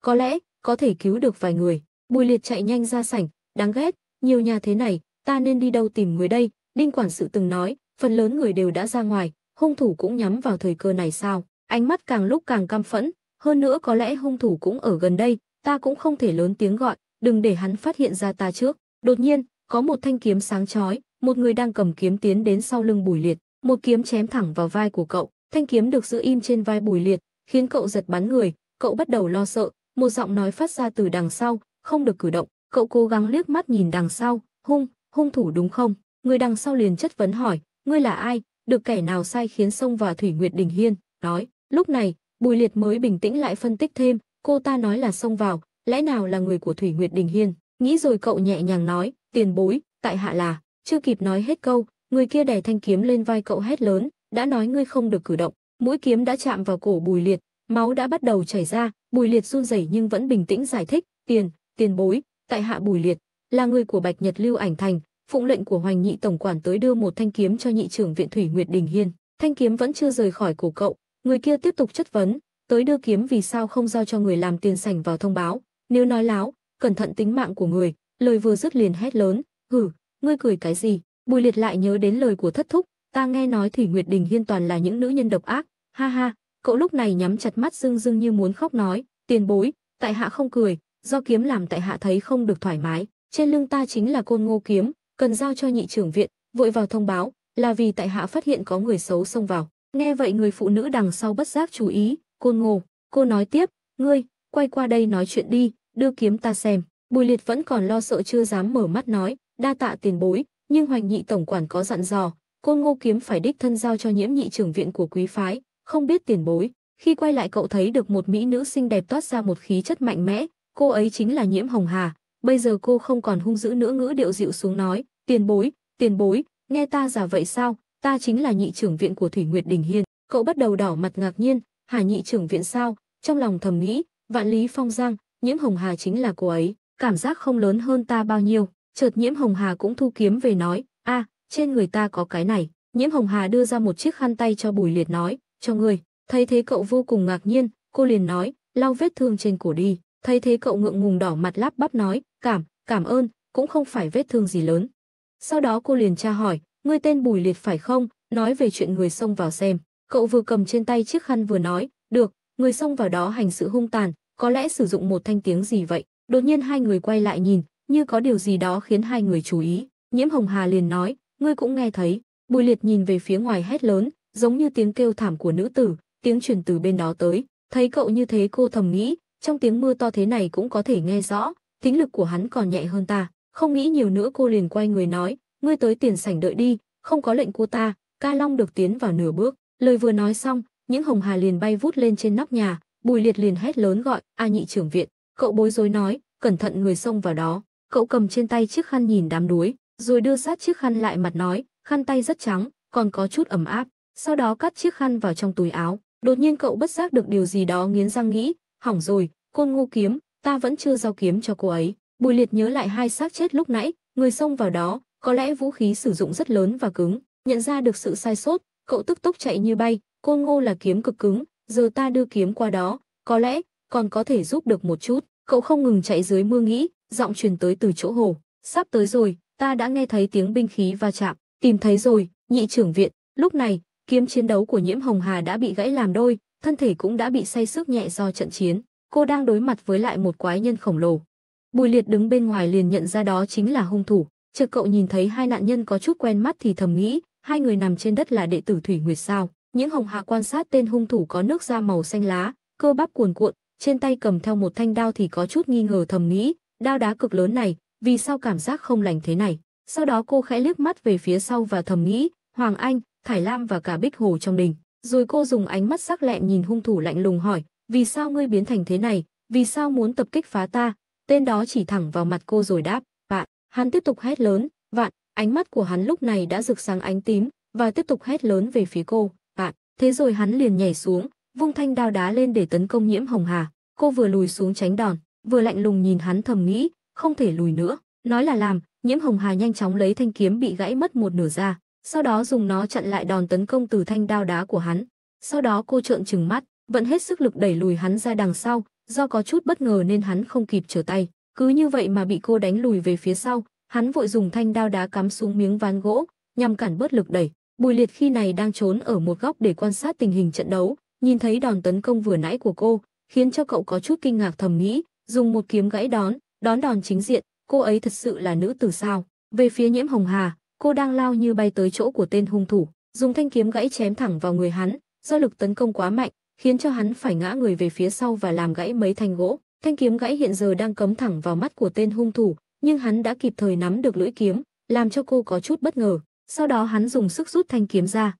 Có lẽ, có thể cứu được vài người. Bùi Liệt chạy nhanh ra sảnh, đáng ghét, nhiều nhà thế này, ta nên đi đâu tìm người đây? Đinh quản sự từng nói, phần lớn người đều đã ra ngoài, hung thủ cũng nhắm vào thời cơ này sao? Ánh mắt càng lúc càng căm phẫn, hơn nữa có lẽ hung thủ cũng ở gần đây, ta cũng không thể lớn tiếng gọi, đừng để hắn phát hiện ra ta trước. Đột nhiên, có một thanh kiếm sáng chói, một người đang cầm kiếm tiến đến sau lưng Bùi Liệt, một kiếm chém thẳng vào vai của cậu, thanh kiếm được giữ im trên vai Bùi Liệt, khiến cậu giật bắn người, cậu bắt đầu lo sợ, một giọng nói phát ra từ đằng sau, không được cử động, cậu cố gắng liếc mắt nhìn đằng sau, hung, hung thủ đúng không? Người đằng sau liền chất vấn hỏi, ngươi là ai, được kẻ nào sai khiến xông vào Thủy Nguyệt Đình Hiên, nói. Lúc này, Bùi Liệt mới bình tĩnh lại phân tích thêm, cô ta nói là xông vào, lẽ nào là người của Thủy Nguyệt Đình Hiên? Nghĩ rồi cậu nhẹ nhàng nói, tiền bối, tại hạ là, chưa kịp nói hết câu, người kia đè thanh kiếm lên vai cậu hét lớn, đã nói ngươi không được cử động, mũi kiếm đã chạm vào cổ Bùi Liệt, máu đã bắt đầu chảy ra, Bùi Liệt run rẩy nhưng vẫn bình tĩnh giải thích, tiền, tiền bối, tại hạ Bùi Liệt, là người của Bạch Nhật Lưu Ảnh Thành, phụng lệnh của Hoành Nhị tổng quản tới đưa một thanh kiếm cho nhị trưởng viện Thủy Nguyệt Đình Hiên. Thanh kiếm vẫn chưa rời khỏi cổ cậu, người kia tiếp tục chất vấn, tới đưa kiếm vì sao không giao cho người làm tiền sảnh vào thông báo, nếu nói láo, cẩn thận tính mạng của người, lời vừa dứt liền hét lớn, "Hử, ngươi cười cái gì?" Bùi Liệt lại nhớ đến lời của thất thúc, ta nghe nói Thủy Nguyệt Đình Hiên toàn là những nữ nhân độc ác, ha ha, cậu lúc này nhắm chặt mắt dưng dưng như muốn khóc nói, tiền bối, tại hạ không cười, do kiếm làm tại hạ thấy không được thoải mái, trên lưng ta chính là côn ngô kiếm, cần giao cho nhị trưởng viện, vội vào thông báo, là vì tại hạ phát hiện có người xấu xông vào. Nghe vậy người phụ nữ đằng sau bất giác chú ý, côn Ngô cô nói tiếp, ngươi, quay qua đây nói chuyện đi, đưa kiếm ta xem. Bùi liệt vẫn còn lo sợ chưa dám mở mắt nói, đa tạ tiền bối, nhưng hoành nhị tổng quản có dặn dò, côn ngô kiếm phải đích thân giao cho nhiễm nhị trưởng viện của quý phái, không biết tiền bối. Khi quay lại cậu thấy được một mỹ nữ xinh đẹp toát ra một khí chất mạnh mẽ, cô ấy chính là nhiễm hồng hà. Bây giờ cô không còn hung dữ nữa ngữ điệu dịu xuống nói, Tiền bối, tiền bối, nghe ta giả vậy sao? Ta chính là nhị trưởng viện của Thủy Nguyệt Đình Hiên. Cậu bắt đầu đỏ mặt ngạc nhiên, Hà nhị trưởng viện sao? Trong lòng thầm nghĩ, vạn lý phong giang, nhiễm hồng hà chính là cô ấy. Cảm giác không lớn hơn ta bao nhiêu. Chợt nhiễm hồng hà cũng thu kiếm về nói, a, à, trên người ta có cái này. Nhiễm hồng hà đưa ra một chiếc khăn tay cho Bùi Liệt nói, cho người. Thấy thế cậu vô cùng ngạc nhiên, cô liền nói, lau vết thương trên cổ đi. Thấy thế cậu ngượng ngùng đỏ mặt lắp bắp nói, cảm, cảm ơn, cũng không phải vết thương gì lớn. Sau đó cô liền tra hỏi, ngươi tên Bùi Liệt phải không? Nói về chuyện người xông vào xem. Cậu vừa cầm trên tay chiếc khăn vừa nói, được, người xông vào đó hành sự hung tàn, có lẽ sử dụng một thanh tiếng gì vậy. Đột nhiên hai người quay lại nhìn, như có điều gì đó khiến hai người chú ý. Nhiễm Hồng Hà liền nói, ngươi cũng nghe thấy. Bùi Liệt nhìn về phía ngoài hét lớn, giống như tiếng kêu thảm của nữ tử, tiếng truyền từ bên đó tới. Thấy cậu như thế cô thầm nghĩ, trong tiếng mưa to thế này cũng có thể nghe rõ, tính lực của hắn còn nhẹ hơn ta. Không nghĩ nhiều nữa cô liền quay người nói, ngươi tới tiền sảnh đợi đi, không có lệnh cô ta, ca long được tiến vào nửa bước. Lời vừa nói xong, những hồng hà liền bay vút lên trên nóc nhà, bùi liệt liền hét lớn gọi, a nhị trưởng viện. Cậu bối rối nói, cẩn thận người xông vào đó. Cậu cầm trên tay chiếc khăn nhìn đám đuối, rồi đưa sát chiếc khăn lại mặt nói, khăn tay rất trắng, còn có chút ẩm áp. Sau đó cắt chiếc khăn vào trong túi áo. Đột nhiên cậu bất giác được điều gì đó nghiến răng nghĩ, hỏng rồi, côn ngô kiếm, ta vẫn chưa giao kiếm cho cô ấy. Bùi Liệt nhớ lại hai xác chết lúc nãy, người xông vào đó, có lẽ vũ khí sử dụng rất lớn và cứng, nhận ra được sự sai sót, cậu tức tốc chạy như bay, côn ngô là kiếm cực cứng, giờ ta đưa kiếm qua đó, có lẽ còn có thể giúp được một chút. Cậu không ngừng chạy dưới mưa nghĩ, giọng truyền tới từ chỗ hồ, sắp tới rồi, ta đã nghe thấy tiếng binh khí va chạm, tìm thấy rồi, nhị trưởng viện, lúc này, kiếm chiến đấu của Nhiễm Hồng Hà đã bị gãy làm đôi, thân thể cũng đã bị say sức nhẹ do trận chiến. Cô đang đối mặt với lại một quái nhân khổng lồ, Bùi Liệt đứng bên ngoài liền nhận ra đó chính là hung thủ, chợt cậu nhìn thấy hai nạn nhân có chút quen mắt thì thầm nghĩ, hai người nằm trên đất là đệ tử Thủy Nguyệt sao? Những hồng hạ quan sát tên hung thủ có nước da màu xanh lá, cơ bắp cuồn cuộn, trên tay cầm theo một thanh đao thì có chút nghi ngờ thầm nghĩ, đao đá cực lớn này, vì sao cảm giác không lành thế này? Sau đó cô khẽ liếc mắt về phía sau và thầm nghĩ, Hoàng Anh, Thải Lam và cả Bích Hồ trong đình. Rồi cô dùng ánh mắt sắc lẹm nhìn hung thủ lạnh lùng hỏi, vì sao ngươi biến thành thế này, vì sao muốn tập kích phá ta, Tên đó chỉ thẳng vào mặt cô rồi đáp, "Vạn." Hắn tiếp tục hét lớn, "Vạn." Ánh mắt của hắn lúc này đã rực sáng ánh tím và tiếp tục hét lớn về phía cô, "Vạn." Thế rồi hắn liền nhảy xuống, vung thanh đao đá lên để tấn công Nhiễm Hồng Hà. Cô vừa lùi xuống tránh đòn, vừa lạnh lùng nhìn hắn thầm nghĩ, không thể lùi nữa. Nói là làm, Nhiễm Hồng Hà nhanh chóng lấy thanh kiếm bị gãy mất một nửa ra, sau đó dùng nó chặn lại đòn tấn công từ thanh đao đá của hắn. Sau đó cô trợn trừng mắt, vẫn hết sức lực đẩy lùi hắn ra đằng sau, do có chút bất ngờ nên hắn không kịp trở tay, cứ như vậy mà bị cô đánh lùi về phía sau, hắn vội dùng thanh đao đá cắm xuống miếng ván gỗ, nhằm cản bớt lực đẩy. Bùi Liệt khi này đang trốn ở một góc để quan sát tình hình trận đấu, nhìn thấy đòn tấn công vừa nãy của cô, khiến cho cậu có chút kinh ngạc thầm nghĩ, dùng một kiếm gãy đón, đón đòn chính diện, cô ấy thật sự là nữ tử sao? Về phía Nhiễm Hồng Hà, cô đang lao như bay tới chỗ của tên hung thủ, dùng thanh kiếm gãy chém thẳng vào người hắn, do lực tấn công quá mạnh, khiến cho hắn phải ngã người về phía sau và làm gãy mấy thanh gỗ. Thanh kiếm gãy hiện giờ đang cấm thẳng vào mắt của tên hung thủ, nhưng hắn đã kịp thời nắm được lưỡi kiếm, làm cho cô có chút bất ngờ. Sau đó hắn dùng sức rút thanh kiếm ra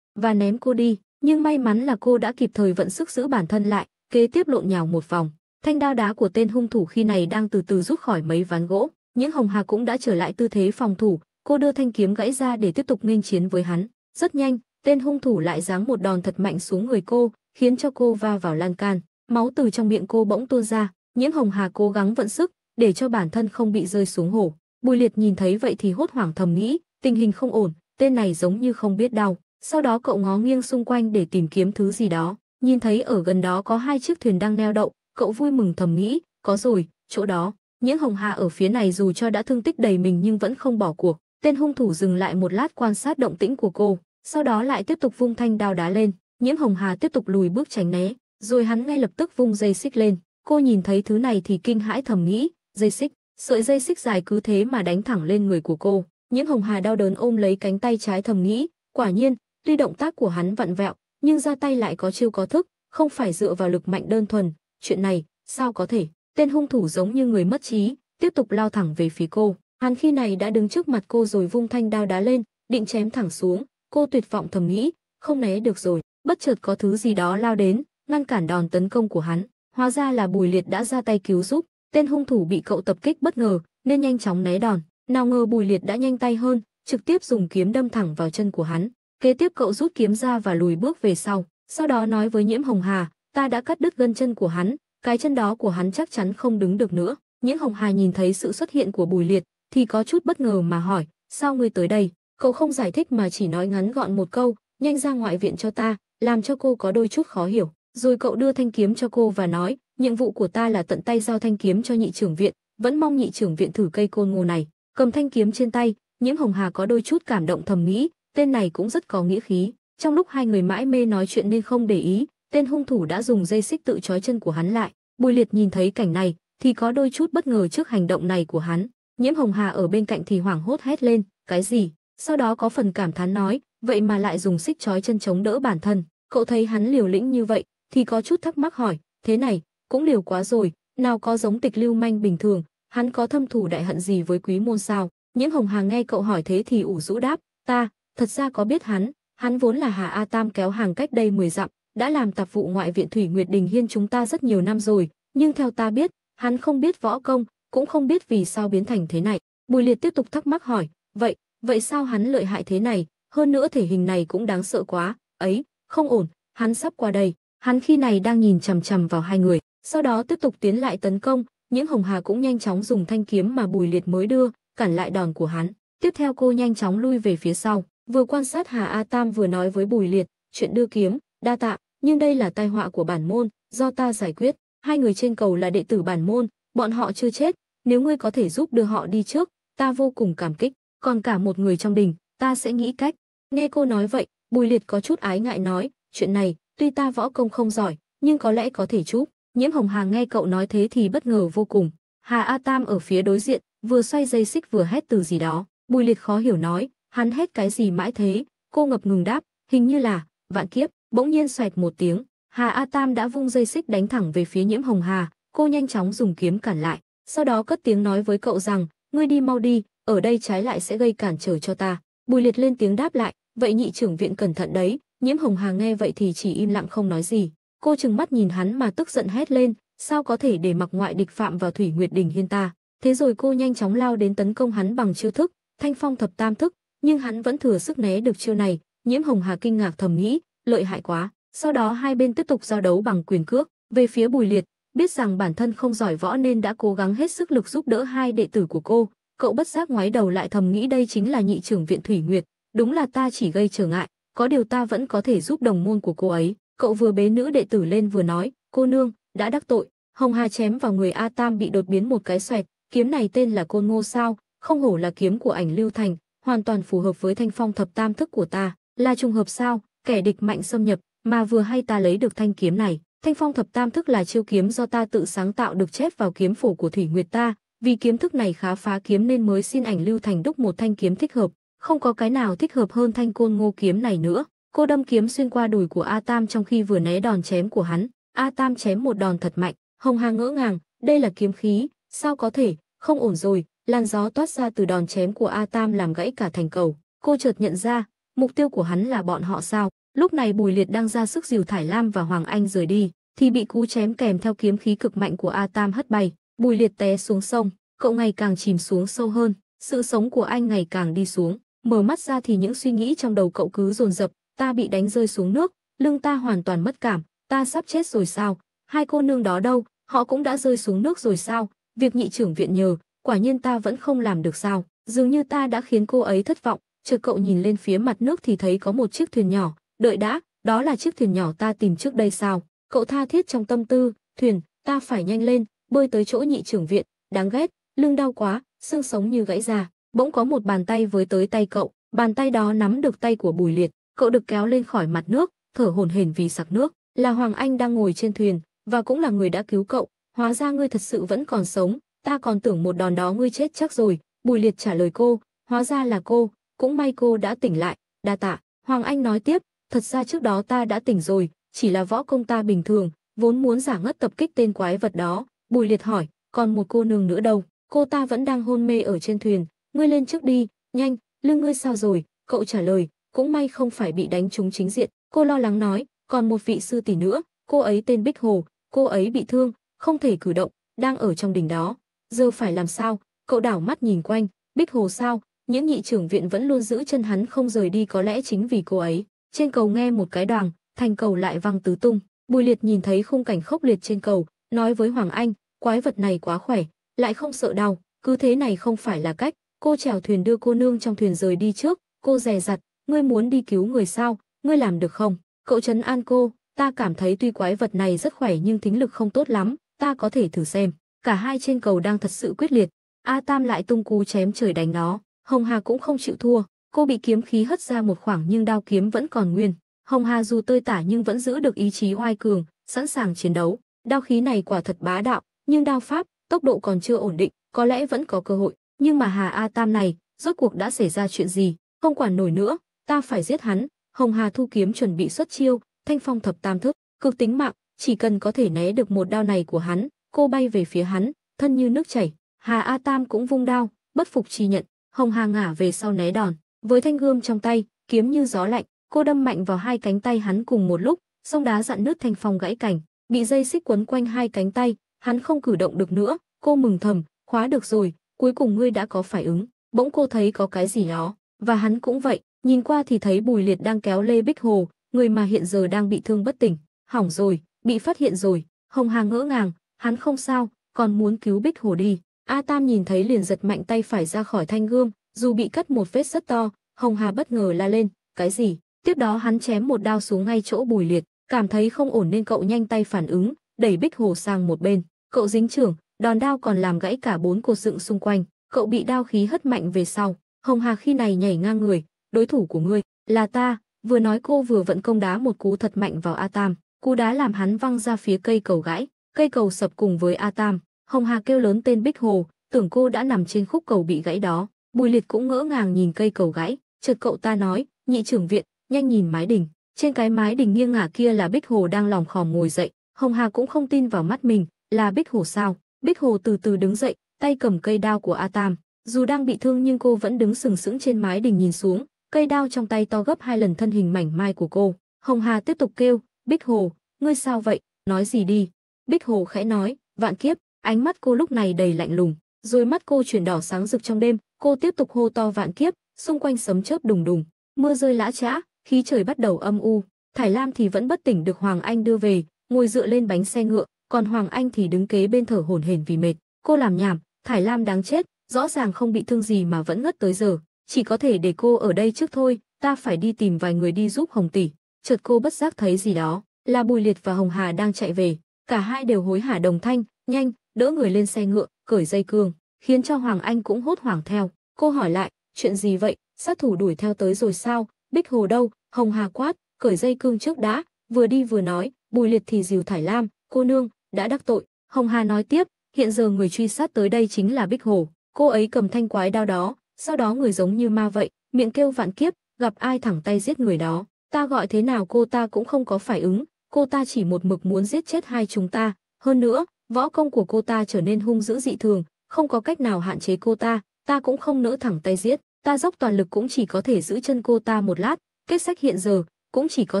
và ném cô đi, nhưng may mắn là cô đã kịp thời vận sức giữ bản thân lại, kế tiếp lộn nhào một vòng. Thanh đao đá của tên hung thủ khi này đang từ từ rút khỏi mấy ván gỗ, những hồng hà cũng đã trở lại tư thế phòng thủ, cô đưa thanh kiếm gãy ra để tiếp tục nghênh chiến với hắn. Rất nhanh, tên hung thủ lại giáng một đòn thật mạnh xuống người cô, khiến cho cô va vào lan can, máu từ trong miệng cô bỗng tuôn ra, Nhiễm Hồng Hà cố gắng vận sức để cho bản thân không bị rơi xuống hồ. Bùi Liệt nhìn thấy vậy thì hốt hoảng thầm nghĩ, tình hình không ổn, tên này giống như không biết đau. Sau đó cậu ngó nghiêng xung quanh để tìm kiếm thứ gì đó, nhìn thấy ở gần đó có hai chiếc thuyền đang neo đậu, cậu vui mừng thầm nghĩ, có rồi, chỗ đó. Nhiễm Hồng Hà ở phía này dù cho đã thương tích đầy mình nhưng vẫn không bỏ cuộc. Tên hung thủ dừng lại một lát quan sát động tĩnh của cô, sau đó lại tiếp tục vung thanh đao đá lên. Nhiễm Hồng Hà tiếp tục lùi bước tránh né, rồi hắn ngay lập tức vung dây xích lên. Cô nhìn thấy thứ này thì kinh hãi thầm nghĩ, dây xích, sợi dây xích dài cứ thế mà đánh thẳng lên người của cô. Nhiễm Hồng Hà đau đớn ôm lấy cánh tay trái thầm nghĩ, quả nhiên, tuy động tác của hắn vặn vẹo, nhưng ra tay lại có chiêu có thức, không phải dựa vào lực mạnh đơn thuần, chuyện này, sao có thể? Tên hung thủ giống như người mất trí, tiếp tục lao thẳng về phía cô. Hắn khi này đã đứng trước mặt cô rồi vung thanh đao đá lên, định chém thẳng xuống, cô tuyệt vọng thầm nghĩ, không né được rồi bất chợt có thứ gì đó lao đến, ngăn cản đòn tấn công của hắn. Hóa ra là Bùi Liệt đã ra tay cứu giúp, tên hung thủ bị cậu tập kích bất ngờ, nên nhanh chóng né đòn. Nào ngờ Bùi Liệt đã nhanh tay hơn, trực tiếp dùng kiếm đâm thẳng vào chân của hắn. Kế tiếp cậu rút kiếm ra và lùi bước về sau, sau đó nói với Nhiễm Hồng Hà, ta đã cắt đứt gân chân của hắn, cái chân đó của hắn chắc chắn không đứng được nữa. Nhiễm Hồng Hà nhìn thấy sự xuất hiện của Bùi Liệt, thì có chút bất ngờ mà hỏi, sao ngươi tới đây? Cậu không giải thích mà chỉ nói ngắn gọn một câu, nhanh ra ngoại viện cho ta, làm cho cô có đôi chút khó hiểu. Rồi cậu đưa thanh kiếm cho cô và nói, nhiệm vụ của ta là tận tay giao thanh kiếm cho nhị trưởng viện, vẫn mong nhị trưởng viện thử cây côn ngô này. Cầm thanh kiếm trên tay, Nhiễm Hồng Hà có đôi chút cảm động thầm nghĩ, tên này cũng rất có nghĩa khí. Trong lúc hai người mãi mê nói chuyện nên không để ý, tên hung thủ đã dùng dây xích tự trói chân của hắn lại. Bùi Liệt nhìn thấy cảnh này, thì có đôi chút bất ngờ trước hành động này của hắn. Nhiễm Hồng Hà ở bên cạnh thì hoảng hốt hét lên, cái gì? sau đó có phần cảm thán nói, vậy mà lại dùng xích chói chân chống đỡ bản thân. Cậu thấy hắn liều lĩnh như vậy, thì có chút thắc mắc hỏi, thế này, cũng liều quá rồi, nào có giống tịch lưu manh bình thường, hắn có thâm thủ đại hận gì với quý môn sao? Những hồng hàng nghe cậu hỏi thế thì ủ rũ đáp, ta, thật ra có biết hắn, hắn vốn là Hà A Tam kéo hàng cách đây 10 dặm, đã làm tạp vụ ngoại viện Thủy Nguyệt Đình Hiên chúng ta rất nhiều năm rồi, nhưng theo ta biết, hắn không biết võ công, cũng không biết vì sao biến thành thế này. Bùi Liệt tiếp tục thắc mắc hỏi, vậy, Vậy sao hắn lợi hại thế này, hơn nữa thể hình này cũng đáng sợ quá, ấy, không ổn, hắn sắp qua đây. Hắn khi này đang nhìn chằm chằm vào hai người, sau đó tiếp tục tiến lại tấn công, những hồng hà cũng nhanh chóng dùng thanh kiếm mà Bùi Liệt mới đưa, cản lại đòn của hắn. Tiếp theo cô nhanh chóng lui về phía sau, vừa quan sát Hà A Tam vừa nói với Bùi Liệt, chuyện đưa kiếm, đa tạ, nhưng đây là tai họa của bản môn, do ta giải quyết. Hai người trên cầu là đệ tử bản môn, bọn họ chưa chết, nếu ngươi có thể giúp đưa họ đi trước, ta vô cùng cảm kích còn cả một người trong đình, ta sẽ nghĩ cách. Nghe cô nói vậy, Bùi Liệt có chút ái ngại nói, chuyện này, tuy ta võ công không giỏi, nhưng có lẽ có thể chút Nhiễm Hồng Hà nghe cậu nói thế thì bất ngờ vô cùng. Hà A Tam ở phía đối diện, vừa xoay dây xích vừa hét từ gì đó. Bùi Liệt khó hiểu nói, hắn hét cái gì mãi thế? Cô ngập ngừng đáp, hình như là vạn kiếp. Bỗng nhiên xoẹt một tiếng, Hà A Tam đã vung dây xích đánh thẳng về phía Nhiễm Hồng Hà. Cô nhanh chóng dùng kiếm cản lại, sau đó cất tiếng nói với cậu rằng, ngươi đi mau đi, ở đây trái lại sẽ gây cản trở cho ta. Bùi liệt lên tiếng đáp lại, vậy nhị trưởng viện cẩn thận đấy, nhiễm hồng hà nghe vậy thì chỉ im lặng không nói gì. Cô chừng mắt nhìn hắn mà tức giận hét lên, sao có thể để mặc ngoại địch phạm vào thủy nguyệt đỉnh hiên ta. Thế rồi cô nhanh chóng lao đến tấn công hắn bằng chiêu thức, thanh phong thập tam thức, nhưng hắn vẫn thừa sức né được chiêu này, nhiễm hồng hà kinh ngạc thầm nghĩ, lợi hại quá. Sau đó hai bên tiếp tục giao đấu bằng quyền cước, về phía bùi liệt, biết rằng bản thân không giỏi võ nên đã cố gắng hết sức lực giúp đỡ hai đệ tử của cô, cậu bất giác ngoái đầu lại thầm nghĩ đây chính là nhị trưởng viện Thủy Nguyệt, đúng là ta chỉ gây trở ngại, có điều ta vẫn có thể giúp đồng môn của cô ấy. Cậu vừa bế nữ đệ tử lên vừa nói, cô nương, đã đắc tội, hồng hà chém vào người A Tam bị đột biến một cái xoẹt, kiếm này tên là côn ngô sao, không hổ là kiếm của ảnh lưu thành, hoàn toàn phù hợp với thanh phong thập tam thức của ta, là trùng hợp sao, kẻ địch mạnh xâm nhập, mà vừa hay ta lấy được thanh kiếm này. Thanh phong thập tam thức là chiêu kiếm do ta tự sáng tạo được chép vào kiếm phổ của Thủy Nguyệt ta, vì kiếm thức này khá phá kiếm nên mới xin ảnh Lưu Thành đúc một thanh kiếm thích hợp, không có cái nào thích hợp hơn thanh côn ngô kiếm này nữa. Cô đâm kiếm xuyên qua đùi của A Tam trong khi vừa né đòn chém của hắn, A Tam chém một đòn thật mạnh, Hồng Hà ngỡ ngàng, đây là kiếm khí, sao có thể, không ổn rồi, làn gió toát ra từ đòn chém của A Tam làm gãy cả thành cầu. Cô chợt nhận ra, mục tiêu của hắn là bọn họ sao? Lúc này Bùi Liệt đang ra sức dìu Thải Lam và Hoàng Anh rời đi, thì bị cú chém kèm theo kiếm khí cực mạnh của A Tam hất bay. Bùi liệt té xuống sông, cậu ngày càng chìm xuống sâu hơn, sự sống của anh ngày càng đi xuống. Mở mắt ra thì những suy nghĩ trong đầu cậu cứ dồn dập, ta bị đánh rơi xuống nước, lưng ta hoàn toàn mất cảm, ta sắp chết rồi sao? Hai cô nương đó đâu, họ cũng đã rơi xuống nước rồi sao? Việc nhị trưởng viện nhờ, quả nhiên ta vẫn không làm được sao? Dường như ta đã khiến cô ấy thất vọng, Chờ cậu nhìn lên phía mặt nước thì thấy có một chiếc thuyền nhỏ, đợi đã, đó là chiếc thuyền nhỏ ta tìm trước đây sao? Cậu tha thiết trong tâm tư, thuyền, ta phải nhanh lên, bơi tới chỗ nhị trưởng viện, đáng ghét, lưng đau quá, xương sống như gãy ra. Bỗng có một bàn tay với tới tay cậu, bàn tay đó nắm được tay của Bùi Liệt, cậu được kéo lên khỏi mặt nước, thở hổn hển vì sặc nước. Là Hoàng Anh đang ngồi trên thuyền và cũng là người đã cứu cậu, hóa ra ngươi thật sự vẫn còn sống, ta còn tưởng một đòn đó ngươi chết chắc rồi. Bùi Liệt trả lời cô, hóa ra là cô, cũng may cô đã tỉnh lại, đa tạ. Hoàng Anh nói tiếp, thật ra trước đó ta đã tỉnh rồi, chỉ là võ công ta bình thường, vốn muốn giả ngất tập kích tên quái vật đó, Bùi Liệt hỏi, còn một cô nương nữa đâu? Cô ta vẫn đang hôn mê ở trên thuyền, ngươi lên trước đi, nhanh, lưng ngươi sao rồi? Cậu trả lời, cũng may không phải bị đánh trúng chính diện. Cô lo lắng nói, còn một vị sư tỷ nữa, cô ấy tên Bích Hồ, cô ấy bị thương, không thể cử động, đang ở trong đỉnh đó. Giờ phải làm sao? Cậu đảo mắt nhìn quanh, Bích Hồ sao? Những nhị trưởng viện vẫn luôn giữ chân hắn không rời đi có lẽ chính vì cô ấy. Trên cầu nghe một cái đoàn, thành cầu lại văng tứ tung. Bùi Liệt nhìn thấy khung cảnh khốc liệt trên cầu, nói với Hoàng Anh, quái vật này quá khỏe, lại không sợ đau, cứ thế này không phải là cách. Cô chèo thuyền đưa cô nương trong thuyền rời đi trước, cô dè dặt, ngươi muốn đi cứu người sao, ngươi làm được không? Cậu trấn an cô, ta cảm thấy tuy quái vật này rất khỏe nhưng thính lực không tốt lắm, ta có thể thử xem. Cả hai trên cầu đang thật sự quyết liệt, A Tam lại tung cú chém trời đánh nó, Hồng Hà cũng không chịu thua, cô bị kiếm khí hất ra một khoảng nhưng đao kiếm vẫn còn nguyên. Hồng Hà dù tơi tả nhưng vẫn giữ được ý chí oai cường, sẵn sàng chiến đấu. Đao khí này quả thật bá đạo, nhưng đao pháp, tốc độ còn chưa ổn định, có lẽ vẫn có cơ hội. Nhưng mà Hà A Tam này, rốt cuộc đã xảy ra chuyện gì? Không quản nổi nữa, ta phải giết hắn. Hồng Hà thu kiếm chuẩn bị xuất chiêu, thanh phong thập tam thức, cực tính mạng, chỉ cần có thể né được một đao này của hắn, cô bay về phía hắn, thân như nước chảy. Hà A Tam cũng vung đao, bất phục chi nhận, Hồng Hà ngả về sau né đòn, với thanh gươm trong tay, kiếm như gió lạnh, cô đâm mạnh vào hai cánh tay hắn cùng một lúc, sông đá dạn nước thanh phong gãy cảnh bị dây xích quấn quanh hai cánh tay, Hắn không cử động được nữa, cô mừng thầm, khóa được rồi, cuối cùng ngươi đã có phải ứng. Bỗng cô thấy có cái gì đó, và hắn cũng vậy, nhìn qua thì thấy Bùi Liệt đang kéo Lê Bích Hồ, người mà hiện giờ đang bị thương bất tỉnh, hỏng rồi, bị phát hiện rồi. Hồng Hà ngỡ ngàng, hắn không sao, còn muốn cứu Bích Hồ đi. A Tam nhìn thấy liền giật mạnh tay phải ra khỏi thanh gươm, dù bị cắt một vết rất to, Hồng Hà bất ngờ la lên, cái gì? Tiếp đó hắn chém một đao xuống ngay chỗ Bùi Liệt, cảm thấy không ổn nên cậu nhanh tay phản ứng, đẩy Bích Hồ sang một bên. Cậu dính trưởng, đòn đao còn làm gãy cả bốn cột dựng xung quanh, cậu bị đao khí hất mạnh về sau. Hồng Hà khi này nhảy ngang người, đối thủ của ngươi là ta, vừa nói cô vừa vận công đá một cú thật mạnh vào A Tam, cú đá làm hắn văng ra phía cây cầu gãy, cây cầu sập cùng với A Tam. Hồng Hà kêu lớn tên Bích Hồ, tưởng cô đã nằm trên khúc cầu bị gãy đó. Bùi Liệt cũng ngỡ ngàng nhìn cây cầu gãy, chợt cậu ta nói, "Nhị trưởng viện, nhanh nhìn mái đình." Trên cái mái đình nghiêng ngả kia là Bích Hồ đang lòng khòm ngồi dậy, Hồng Hà cũng không tin vào mắt mình, là Bích Hồ sao? Bích Hồ từ từ đứng dậy, tay cầm cây đao của A Tam. Dù đang bị thương nhưng cô vẫn đứng sừng sững trên mái đình nhìn xuống, cây đao trong tay to gấp hai lần thân hình mảnh mai của cô. Hồng Hà tiếp tục kêu, Bích Hồ, ngươi sao vậy, nói gì đi. Bích Hồ khẽ nói, vạn kiếp, ánh mắt cô lúc này đầy lạnh lùng, rồi mắt cô chuyển đỏ sáng rực trong đêm, cô tiếp tục hô to vạn kiếp, xung quanh sấm chớp đùng đùng, mưa rơi lã trã. khí trời bắt đầu âm u. Thải Lam thì vẫn bất tỉnh được Hoàng Anh đưa về, ngồi dựa lên bánh xe ngựa, còn Hoàng Anh thì đứng kế bên thở hổn hển vì mệt. Cô làm nhảm, Thải Lam đáng chết, rõ ràng không bị thương gì mà vẫn ngất tới giờ, chỉ có thể để cô ở đây trước thôi, ta phải đi tìm vài người đi giúp Hồng tỷ. Chợt cô bất giác thấy gì đó, là Bùi Liệt và Hồng Hà đang chạy về, cả hai đều hối hả đồng thanh, nhanh, đỡ người lên xe ngựa, cởi dây cương, khiến cho Hoàng Anh cũng hốt hoảng theo. Cô hỏi lại, chuyện gì vậy, sát thủ đuổi theo tới rồi sao, Bích Hồ đâu, Hồng Hà quát, cởi dây cương trước đã, vừa đi vừa nói, Bùi Liệt thì dìu Thải Lam, cô nương, đã đắc tội. Hồng Hà nói tiếp, hiện giờ người truy sát tới đây chính là Bích Hổ. Cô ấy cầm thanh quái đao đó, sau đó người giống như ma vậy, miệng kêu vạn kiếp, gặp ai thẳng tay giết người đó. Ta gọi thế nào cô ta cũng không có phải ứng, cô ta chỉ một mực muốn giết chết hai chúng ta. Hơn nữa, võ công của cô ta trở nên hung dữ dị thường, không có cách nào hạn chế cô ta, ta cũng không nỡ thẳng tay giết. Ta dốc toàn lực cũng chỉ có thể giữ chân cô ta một lát, kết sách hiện giờ, cũng chỉ có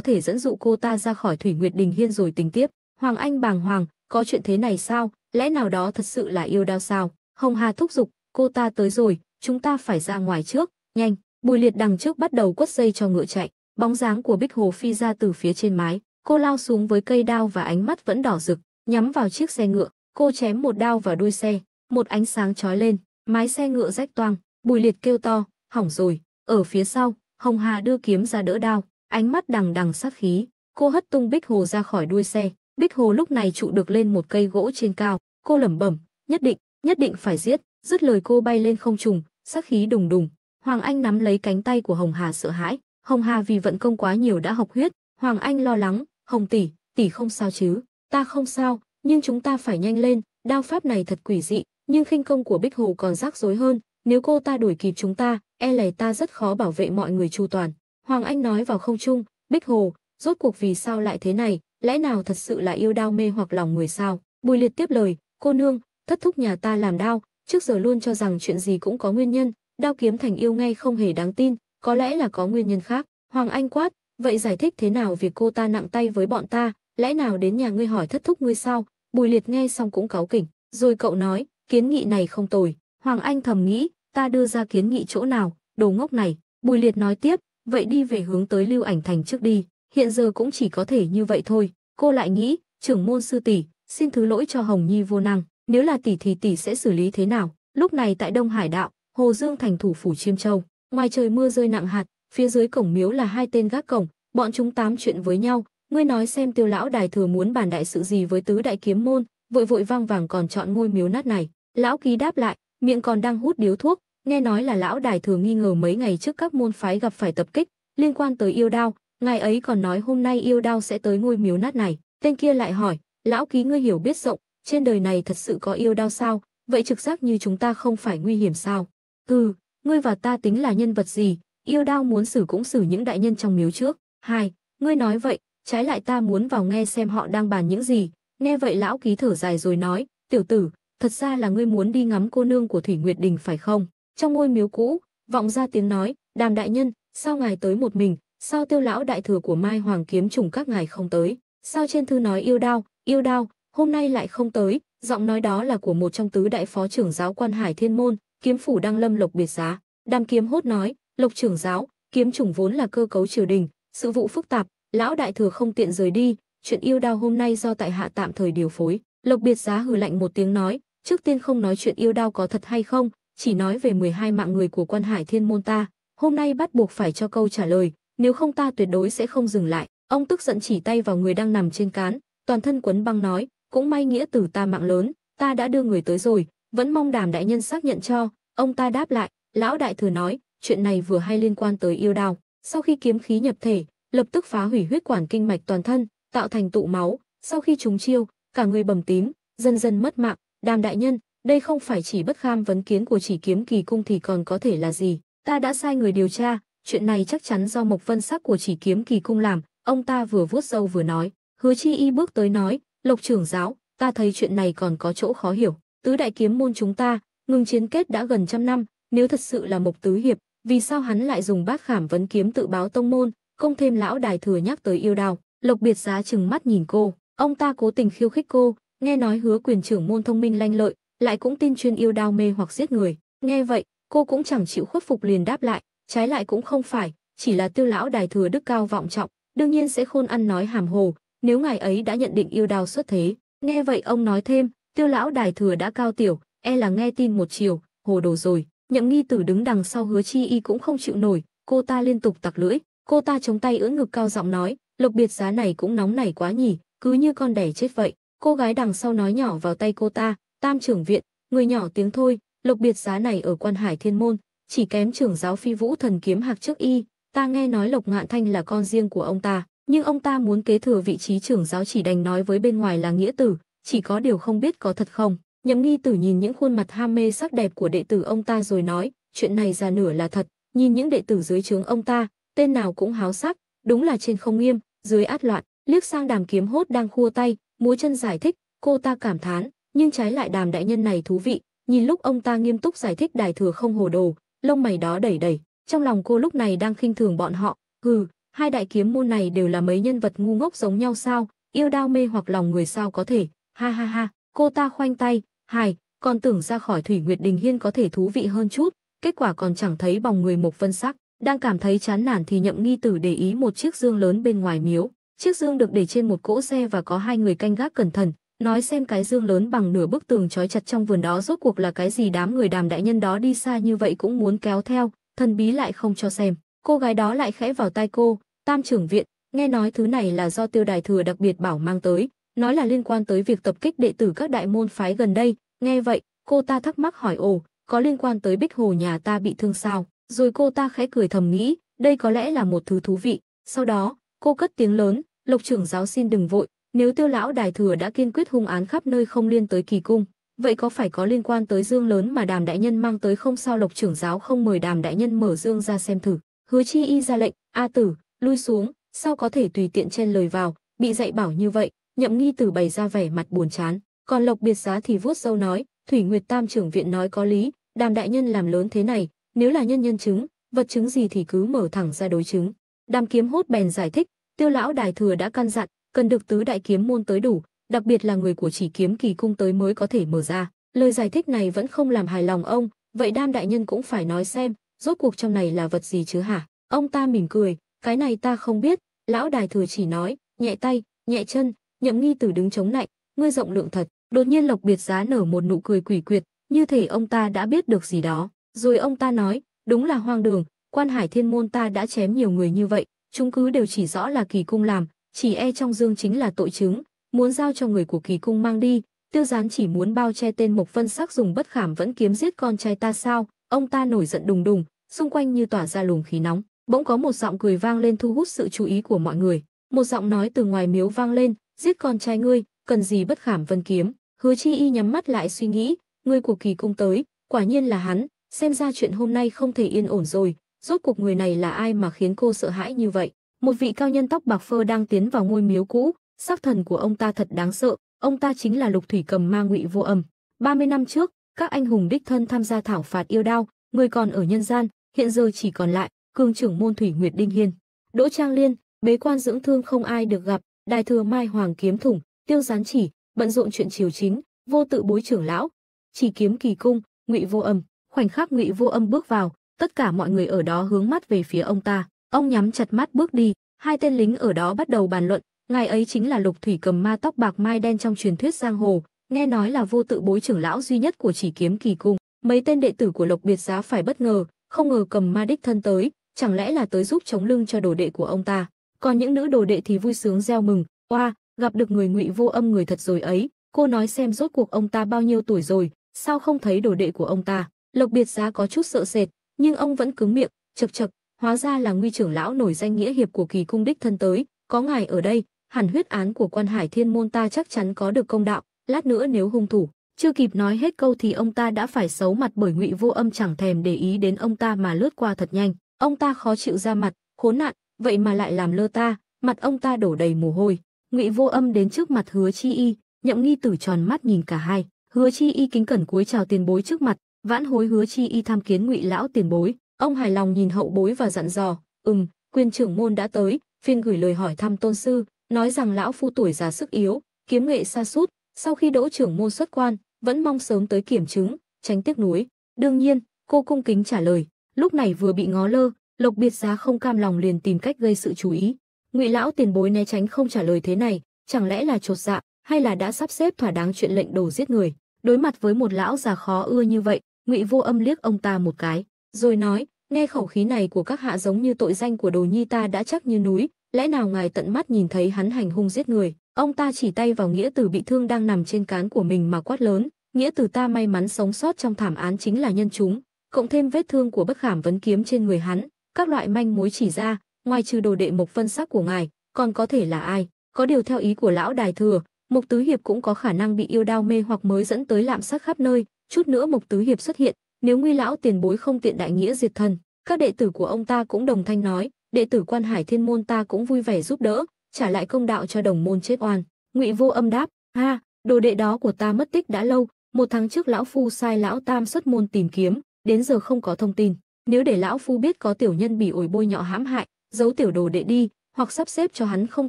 thể dẫn dụ cô ta ra khỏi Thủy Nguyệt Đình Hiên rồi tính tiếp. Hoàng Anh bàng hoàng, có chuyện thế này sao, lẽ nào đó thật sự là yêu đau sao? Hồng Hà thúc giục, cô ta tới rồi, chúng ta phải ra ngoài trước, nhanh. Bùi liệt đằng trước bắt đầu quất dây cho ngựa chạy, bóng dáng của Bích Hồ phi ra từ phía trên mái, cô lao xuống với cây đao và ánh mắt vẫn đỏ rực, nhắm vào chiếc xe ngựa, cô chém một đao vào đuôi xe, một ánh sáng chói lên, mái xe ngựa rách toang, Bùi liệt kêu to, hỏng rồi, ở phía sau, Hồng Hà đưa kiếm ra đỡ đao, ánh mắt đằng đằng sát khí, cô hất tung Bích Hồ ra khỏi đuôi xe. Bích Hồ lúc này trụ được lên một cây gỗ trên cao, cô lẩm bẩm, nhất định, nhất định phải giết, dứt lời cô bay lên không trùng, sát khí đùng đùng. Hoàng Anh nắm lấy cánh tay của Hồng Hà sợ hãi, Hồng Hà vì vận công quá nhiều đã học huyết, Hoàng Anh lo lắng, "Hồng tỷ, tỷ không sao chứ?" "Ta không sao, nhưng chúng ta phải nhanh lên, đao pháp này thật quỷ dị, nhưng khinh công của Bích Hồ còn rắc rối hơn, nếu cô ta đuổi kịp chúng ta, e lè ta rất khó bảo vệ mọi người chu toàn." Hoàng Anh nói vào không trung, Bích Hồ, rốt cuộc vì sao lại thế này, lẽ nào thật sự là yêu đau mê hoặc lòng người sao? Bùi liệt tiếp lời, cô nương, thất thúc nhà ta làm đau. trước giờ luôn cho rằng chuyện gì cũng có nguyên nhân, đau kiếm thành yêu ngay không hề đáng tin, có lẽ là có nguyên nhân khác. Hoàng Anh quát, vậy giải thích thế nào việc cô ta nặng tay với bọn ta, lẽ nào đến nhà ngươi hỏi thất thúc ngươi sao? Bùi liệt nghe xong cũng cáu kỉnh, rồi cậu nói, kiến nghị này không tồi. Hoàng Anh thầm nghĩ, ta đưa ra kiến nghị chỗ nào, đồ ngốc này. Bùi liệt nói tiếp, vậy đi về hướng tới lưu ảnh thành trước đi, hiện giờ cũng chỉ có thể như vậy thôi. Cô lại nghĩ, trưởng môn sư tỷ, xin thứ lỗi cho Hồng Nhi vô năng, nếu là tỷ thì tỷ sẽ xử lý thế nào? Lúc này tại Đông Hải đạo, Hồ Dương thành thủ phủ Chiêm Châu, ngoài trời mưa rơi nặng hạt, phía dưới cổng miếu là hai tên gác cổng, bọn chúng tám chuyện với nhau, ngươi nói xem Tiêu lão đài thừa muốn bàn đại sự gì với tứ đại kiếm môn, vội vội vang vàng còn chọn ngôi miếu nát này. Lão ký đáp lại, miệng còn đang hút điếu thuốc, nghe nói là lão đài thường nghi ngờ mấy ngày trước các môn phái gặp phải tập kích liên quan tới yêu đao, ngài ấy còn nói hôm nay yêu đao sẽ tới ngôi miếu nát này. Tên kia lại hỏi, lão ký ngươi hiểu biết rộng, trên đời này thật sự có yêu đao sao, vậy trực giác như chúng ta không phải nguy hiểm sao? Ừ, ngươi và ta tính là nhân vật gì, yêu đao muốn xử cũng xử những đại nhân trong miếu trước. Hai, ngươi nói vậy, trái lại ta muốn vào nghe xem họ đang bàn những gì. Nghe vậy lão ký thở dài rồi nói, tiểu tử, thật ra là ngươi muốn đi ngắm cô nương của Thủy Nguyệt Đình phải không? Trong ngôi miếu cũ, vọng ra tiếng nói, đàm đại nhân, sao ngài tới một mình, sao tiêu lão đại thừa của Mai Hoàng kiếm trùng các ngài không tới, sao trên thư nói yêu đao, yêu đao, hôm nay lại không tới, giọng nói đó là của một trong tứ đại phó trưởng giáo quan hải thiên môn, kiếm phủ đăng lâm lộc biệt giá. Đàm kiếm hốt nói, lộc trưởng giáo, kiếm trùng vốn là cơ cấu triều đình, sự vụ phức tạp, lão đại thừa không tiện rời đi, chuyện yêu đao hôm nay do tại hạ tạm thời điều phối. Lộc biệt giá hừ lạnh một tiếng nói, trước tiên không nói chuyện yêu đao có thật hay không, chỉ nói về 12 mạng người của quan hải thiên môn ta, hôm nay bắt buộc phải cho câu trả lời, nếu không ta tuyệt đối sẽ không dừng lại. Ông tức giận chỉ tay vào người đang nằm trên cán, toàn thân quấn băng nói, cũng may nghĩa tử ta mạng lớn, ta đã đưa người tới rồi, vẫn mong đàm đại nhân xác nhận cho. Ông ta đáp lại, lão đại thừa nói, chuyện này vừa hay liên quan tới yêu đào. Sau khi kiếm khí nhập thể, lập tức phá hủy huyết quản kinh mạch toàn thân, tạo thành tụ máu, sau khi trúng chiêu, cả người bầm tím, dần dần mất mạng, đàm đại nhân, đây không phải chỉ bất kham vấn kiến của chỉ kiếm kỳ cung thì còn có thể là gì. Ta đã sai người điều tra, chuyện này chắc chắn do Mộc Vân Sắc của chỉ kiếm kỳ cung làm. Ông ta vừa vuốt râu vừa nói. Hứa chi y bước tới nói, Lộc trưởng giáo, ta thấy chuyện này còn có chỗ khó hiểu. Tứ đại kiếm môn chúng ta, ngừng chiến kết đã gần trăm năm, nếu thật sự là Mộc Tứ Hiệp, vì sao hắn lại dùng bát khảm vấn kiếm tự báo tông môn, không thêm lão đài thừa nhắc tới yêu đào. Lộc biệt giá chừng mắt nhìn cô, ông ta cố tình khiêu khích cô, nghe nói hứa quyền trưởng môn thông minh lanh lợi, lại cũng tin chuyên yêu đao mê hoặc giết người. Nghe vậy, cô cũng chẳng chịu khuất phục liền đáp lại, trái lại cũng không phải, chỉ là tiêu lão đài thừa đức cao vọng trọng, đương nhiên sẽ khôn ăn nói hàm hồ, nếu ngài ấy đã nhận định yêu đao xuất thế. Nghe vậy ông nói thêm, tiêu lão đài thừa đã cao tiểu, e là nghe tin một chiều, hồ đồ rồi. Nhậm nghi tử đứng đằng sau hứa chi y cũng không chịu nổi, cô ta liên tục tặc lưỡi, cô ta chống tay ưỡn ngực cao giọng nói, lộc biệt giá này cũng nóng nảy quá nhỉ, cứ như con đẻ chết vậy. Cô gái đằng sau nói nhỏ vào tay cô ta, tam trưởng viện, người nhỏ tiếng thôi, lộc biệt giá này ở quan hải thiên môn, chỉ kém trưởng giáo phi vũ thần kiếm hạc trước y, ta nghe nói lộc ngạn thanh là con riêng của ông ta, nhưng ông ta muốn kế thừa vị trí trưởng giáo chỉ đành nói với bên ngoài là nghĩa tử, chỉ có điều không biết có thật không. Nhậm nghi tử nhìn những khuôn mặt ham mê sắc đẹp của đệ tử ông ta rồi nói, chuyện này ra nửa là thật, nhìn những đệ tử dưới trướng ông ta, tên nào cũng háo sắc, đúng là trên không nghiêm, dưới át loạn, liếc sang đàm kiếm hốt đang khua tay, múa chân giải thích, cô ta cảm thán, nhưng trái lại đàm đại nhân này thú vị, nhìn lúc ông ta nghiêm túc giải thích đài thừa không hồ đồ, lông mày đó đẩy đẩy, trong lòng cô lúc này đang khinh thường bọn họ, hừ, hai đại kiếm môn này đều là mấy nhân vật ngu ngốc giống nhau sao, yêu đao mê hoặc lòng người sao có thể, ha ha ha, cô ta khoanh tay, hài, còn tưởng ra khỏi Thủy Nguyệt Đình Hiên có thể thú vị hơn chút, kết quả còn chẳng thấy bằng người Mộc Vân Sắc, đang cảm thấy chán nản thì Nhậm Nghi Tử để ý một chiếc dương lớn bên ngoài miếu, chiếc dương được để trên một cỗ xe và có hai người canh gác cẩn thận, Nói xem cái dương lớn bằng nửa bức tường trói chặt trong vườn đó rốt cuộc là cái gì đám người đàm đại nhân đó đi xa như vậy cũng muốn kéo theo, thần bí lại không cho xem. Cô gái đó lại khẽ vào tai cô, tam trưởng viện, nghe nói thứ này là do tiêu đài thừa đặc biệt bảo mang tới, nói là liên quan tới việc tập kích đệ tử các đại môn phái gần đây. Nghe vậy, cô ta thắc mắc hỏi ồ, có liên quan tới bích hồ nhà ta bị thương sao? Rồi cô ta khẽ cười thầm nghĩ, đây có lẽ là một thứ thú vị. Sau đó, cô cất tiếng lớn, lục trưởng giáo xin đừng vội, nếu tiêu lão đài thừa đã kiên quyết hung án khắp nơi không liên tới kỳ cung, vậy có phải có liên quan tới dương lớn mà đàm đại nhân mang tới không sao lộc trưởng giáo không mời đàm đại nhân mở dương ra xem thử. Hứa chi y ra lệnh, A tử, lui xuống, sao có thể tùy tiện chen lời vào, bị dạy bảo như vậy, nhậm nghi tử bày ra vẻ mặt buồn chán. Còn lộc biệt giá thì vuốt dâu nói, Thủy Nguyệt Tam trưởng viện nói có lý, đàm đại nhân làm lớn thế này, nếu là nhân nhân chứng, vật chứng gì thì cứ mở thẳng ra đối chứng. Đàm kiếm hốt bèn giải thích, tiêu lão đài thừa đã căn dặn, cần được tứ đại kiếm môn tới đủ, đặc biệt là người của chỉ kiếm kỳ cung tới mới có thể mở ra. Lời giải thích này vẫn không làm hài lòng ông, vậy đam đại nhân cũng phải nói xem, rốt cuộc trong này là vật gì chứ hả? Ông ta mỉm cười, cái này ta không biết, lão đài thừa chỉ nói, nhẹ tay, nhẹ chân, nhậm nghi tử đứng chống lạnh, ngươi rộng lượng thật. Đột nhiên Lộc Biệt Giá nở một nụ cười quỷ quyệt, như thể ông ta đã biết được gì đó. Rồi ông ta nói, đúng là hoang đường, quan hải thiên môn ta đã chém nhiều người như vậy, chúng cứ đều chỉ rõ là kỳ cung làm, chỉ e trong dương chính là tội chứng, muốn giao cho người của kỳ cung mang đi, tiêu gián chỉ muốn bao che tên Mộc Vân Sắc dùng bất khảm vẫn kiếm giết con trai ta sao, ông ta nổi giận đùng đùng, xung quanh như tỏa ra luồng khí nóng, bỗng có một giọng cười vang lên thu hút sự chú ý của mọi người, một giọng nói từ ngoài miếu vang lên, giết con trai ngươi, cần gì bất khảm vân kiếm, hứa chi y nhắm mắt lại suy nghĩ, người của kỳ cung tới, quả nhiên là hắn, xem ra chuyện hôm nay không thể yên ổn rồi, rốt cuộc người này là ai mà khiến cô sợ hãi như vậy. Một vị cao nhân tóc bạc phơ đang tiến vào ngôi miếu cũ, sắc thần của ông ta thật đáng sợ, ông ta chính là Lục Thủy Cầm Ma Ngụy Vô Âm. 30 năm trước, các anh hùng đích thân tham gia thảo phạt yêu đao, người còn ở nhân gian, hiện giờ chỉ còn lại cương trưởng môn Thủy Nguyệt Đinh Hiên. Đỗ Trang Liên, bế quan dưỡng thương không ai được gặp, đài thừa Mai Hoàng kiếm thủng, tiêu gián chỉ, bận rộn chuyện triều chính, vô tự bối trưởng lão, chỉ kiếm kỳ cung, Ngụy Vô Âm, khoảnh khắc Ngụy Vô Âm bước vào, tất cả mọi người ở đó hướng mắt về phía ông ta. Ông nhắm chặt mắt bước đi, hai tên lính ở đó bắt đầu bàn luận, ngài ấy chính là Lục Thủy cầm ma tóc bạc mai đen trong truyền thuyết giang hồ, nghe nói là vô tự bối trưởng lão duy nhất của chỉ kiếm kỳ cung. Mấy tên đệ tử của Lộc Biệt Giá phải bất ngờ, không ngờ cầm ma đích thân tới, chẳng lẽ là tới giúp chống lưng cho đồ đệ của ông ta. Còn những nữ đồ đệ thì vui sướng reo mừng, oa, gặp được người ngụy vô âm người thật rồi ấy, cô nói xem rốt cuộc ông ta bao nhiêu tuổi rồi, sao không thấy đồ đệ của ông ta. Lộc Biệt Giá có chút sợ sệt, nhưng ông vẫn cứng miệng, chật chật, hóa ra là nguy trưởng lão nổi danh nghĩa hiệp của kỳ cung đích thân tới, có ngài ở đây, hẳn huyết án của quan hải thiên môn ta chắc chắn có được công đạo, lát nữa nếu hung thủ. Chưa kịp nói hết câu thì ông ta đã phải xấu mặt bởi ngụy vô âm chẳng thèm để ý đến ông ta mà lướt qua thật nhanh. Ông ta khó chịu ra mặt, khốn nạn, vậy mà lại làm lơ ta, mặt ông ta đổ đầy mồ hôi. Ngụy vô âm đến trước mặt hứa chi y, nhậm nghi tử tròn mắt nhìn cả hai. Hứa chi y kính cẩn cúi chào tiền bối trước mặt, vãn hối hứa chi y tham kiến ngụy lão tiền bối Ông hài lòng nhìn hậu bối và dặn dò, ừm, quyền trưởng môn đã tới, phiên gửi lời hỏi thăm tôn sư, nói rằng lão phu tuổi già sức yếu, kiếm nghệ xa sút, sau khi đỗ trưởng môn xuất quan, vẫn mong sớm tới kiểm chứng, tránh tiếc nuối. Đương nhiên, cô cung kính trả lời, lúc này vừa bị ngó lơ, Lộc Biệt Giá không cam lòng liền tìm cách gây sự chú ý. Ngụy lão tiền bối né tránh không trả lời thế này, chẳng lẽ là trột dạ, hay là đã sắp xếp thỏa đáng chuyện lệnh đồ giết người. Đối mặt với một lão già khó ưa như vậy, Ngụy Vô Âm liếc ông ta một cái, rồi nói: Nghe khẩu khí này của các hạ giống như tội danh của đồ nhi ta đã chắc như núi, lẽ nào ngài tận mắt nhìn thấy hắn hành hung giết người? Ông ta chỉ tay vào nghĩa tử bị thương đang nằm trên cán của mình mà quát lớn, nghĩa tử ta may mắn sống sót trong thảm án chính là nhân chúng, cộng thêm vết thương của bất khảm vấn kiếm trên người hắn, các loại manh mối chỉ ra, ngoài trừ đồ đệ mộc phân sắc của ngài, còn có thể là ai? Có điều theo ý của lão đài thừa, mục tứ hiệp cũng có khả năng bị yêu đao mê hoặc mới dẫn tới lạm sắc khắp nơi, chút nữa mục tứ hiệp xuất hiện, nếu Nguy lão tiền bối không tiện đại nghĩa diệt thân, các đệ tử của ông ta cũng đồng thanh nói, đệ tử Quan Hải Thiên môn ta cũng vui vẻ giúp đỡ, trả lại công đạo cho đồng môn chết oan. Ngụy Vô Âm đáp, "Ha, đồ đệ đó của ta mất tích đã lâu, một tháng trước lão phu sai lão tam xuất môn tìm kiếm, đến giờ không có thông tin. Nếu để lão phu biết có tiểu nhân bị ổi bôi nhọ hãm hại, giấu tiểu đồ đệ đi, hoặc sắp xếp cho hắn không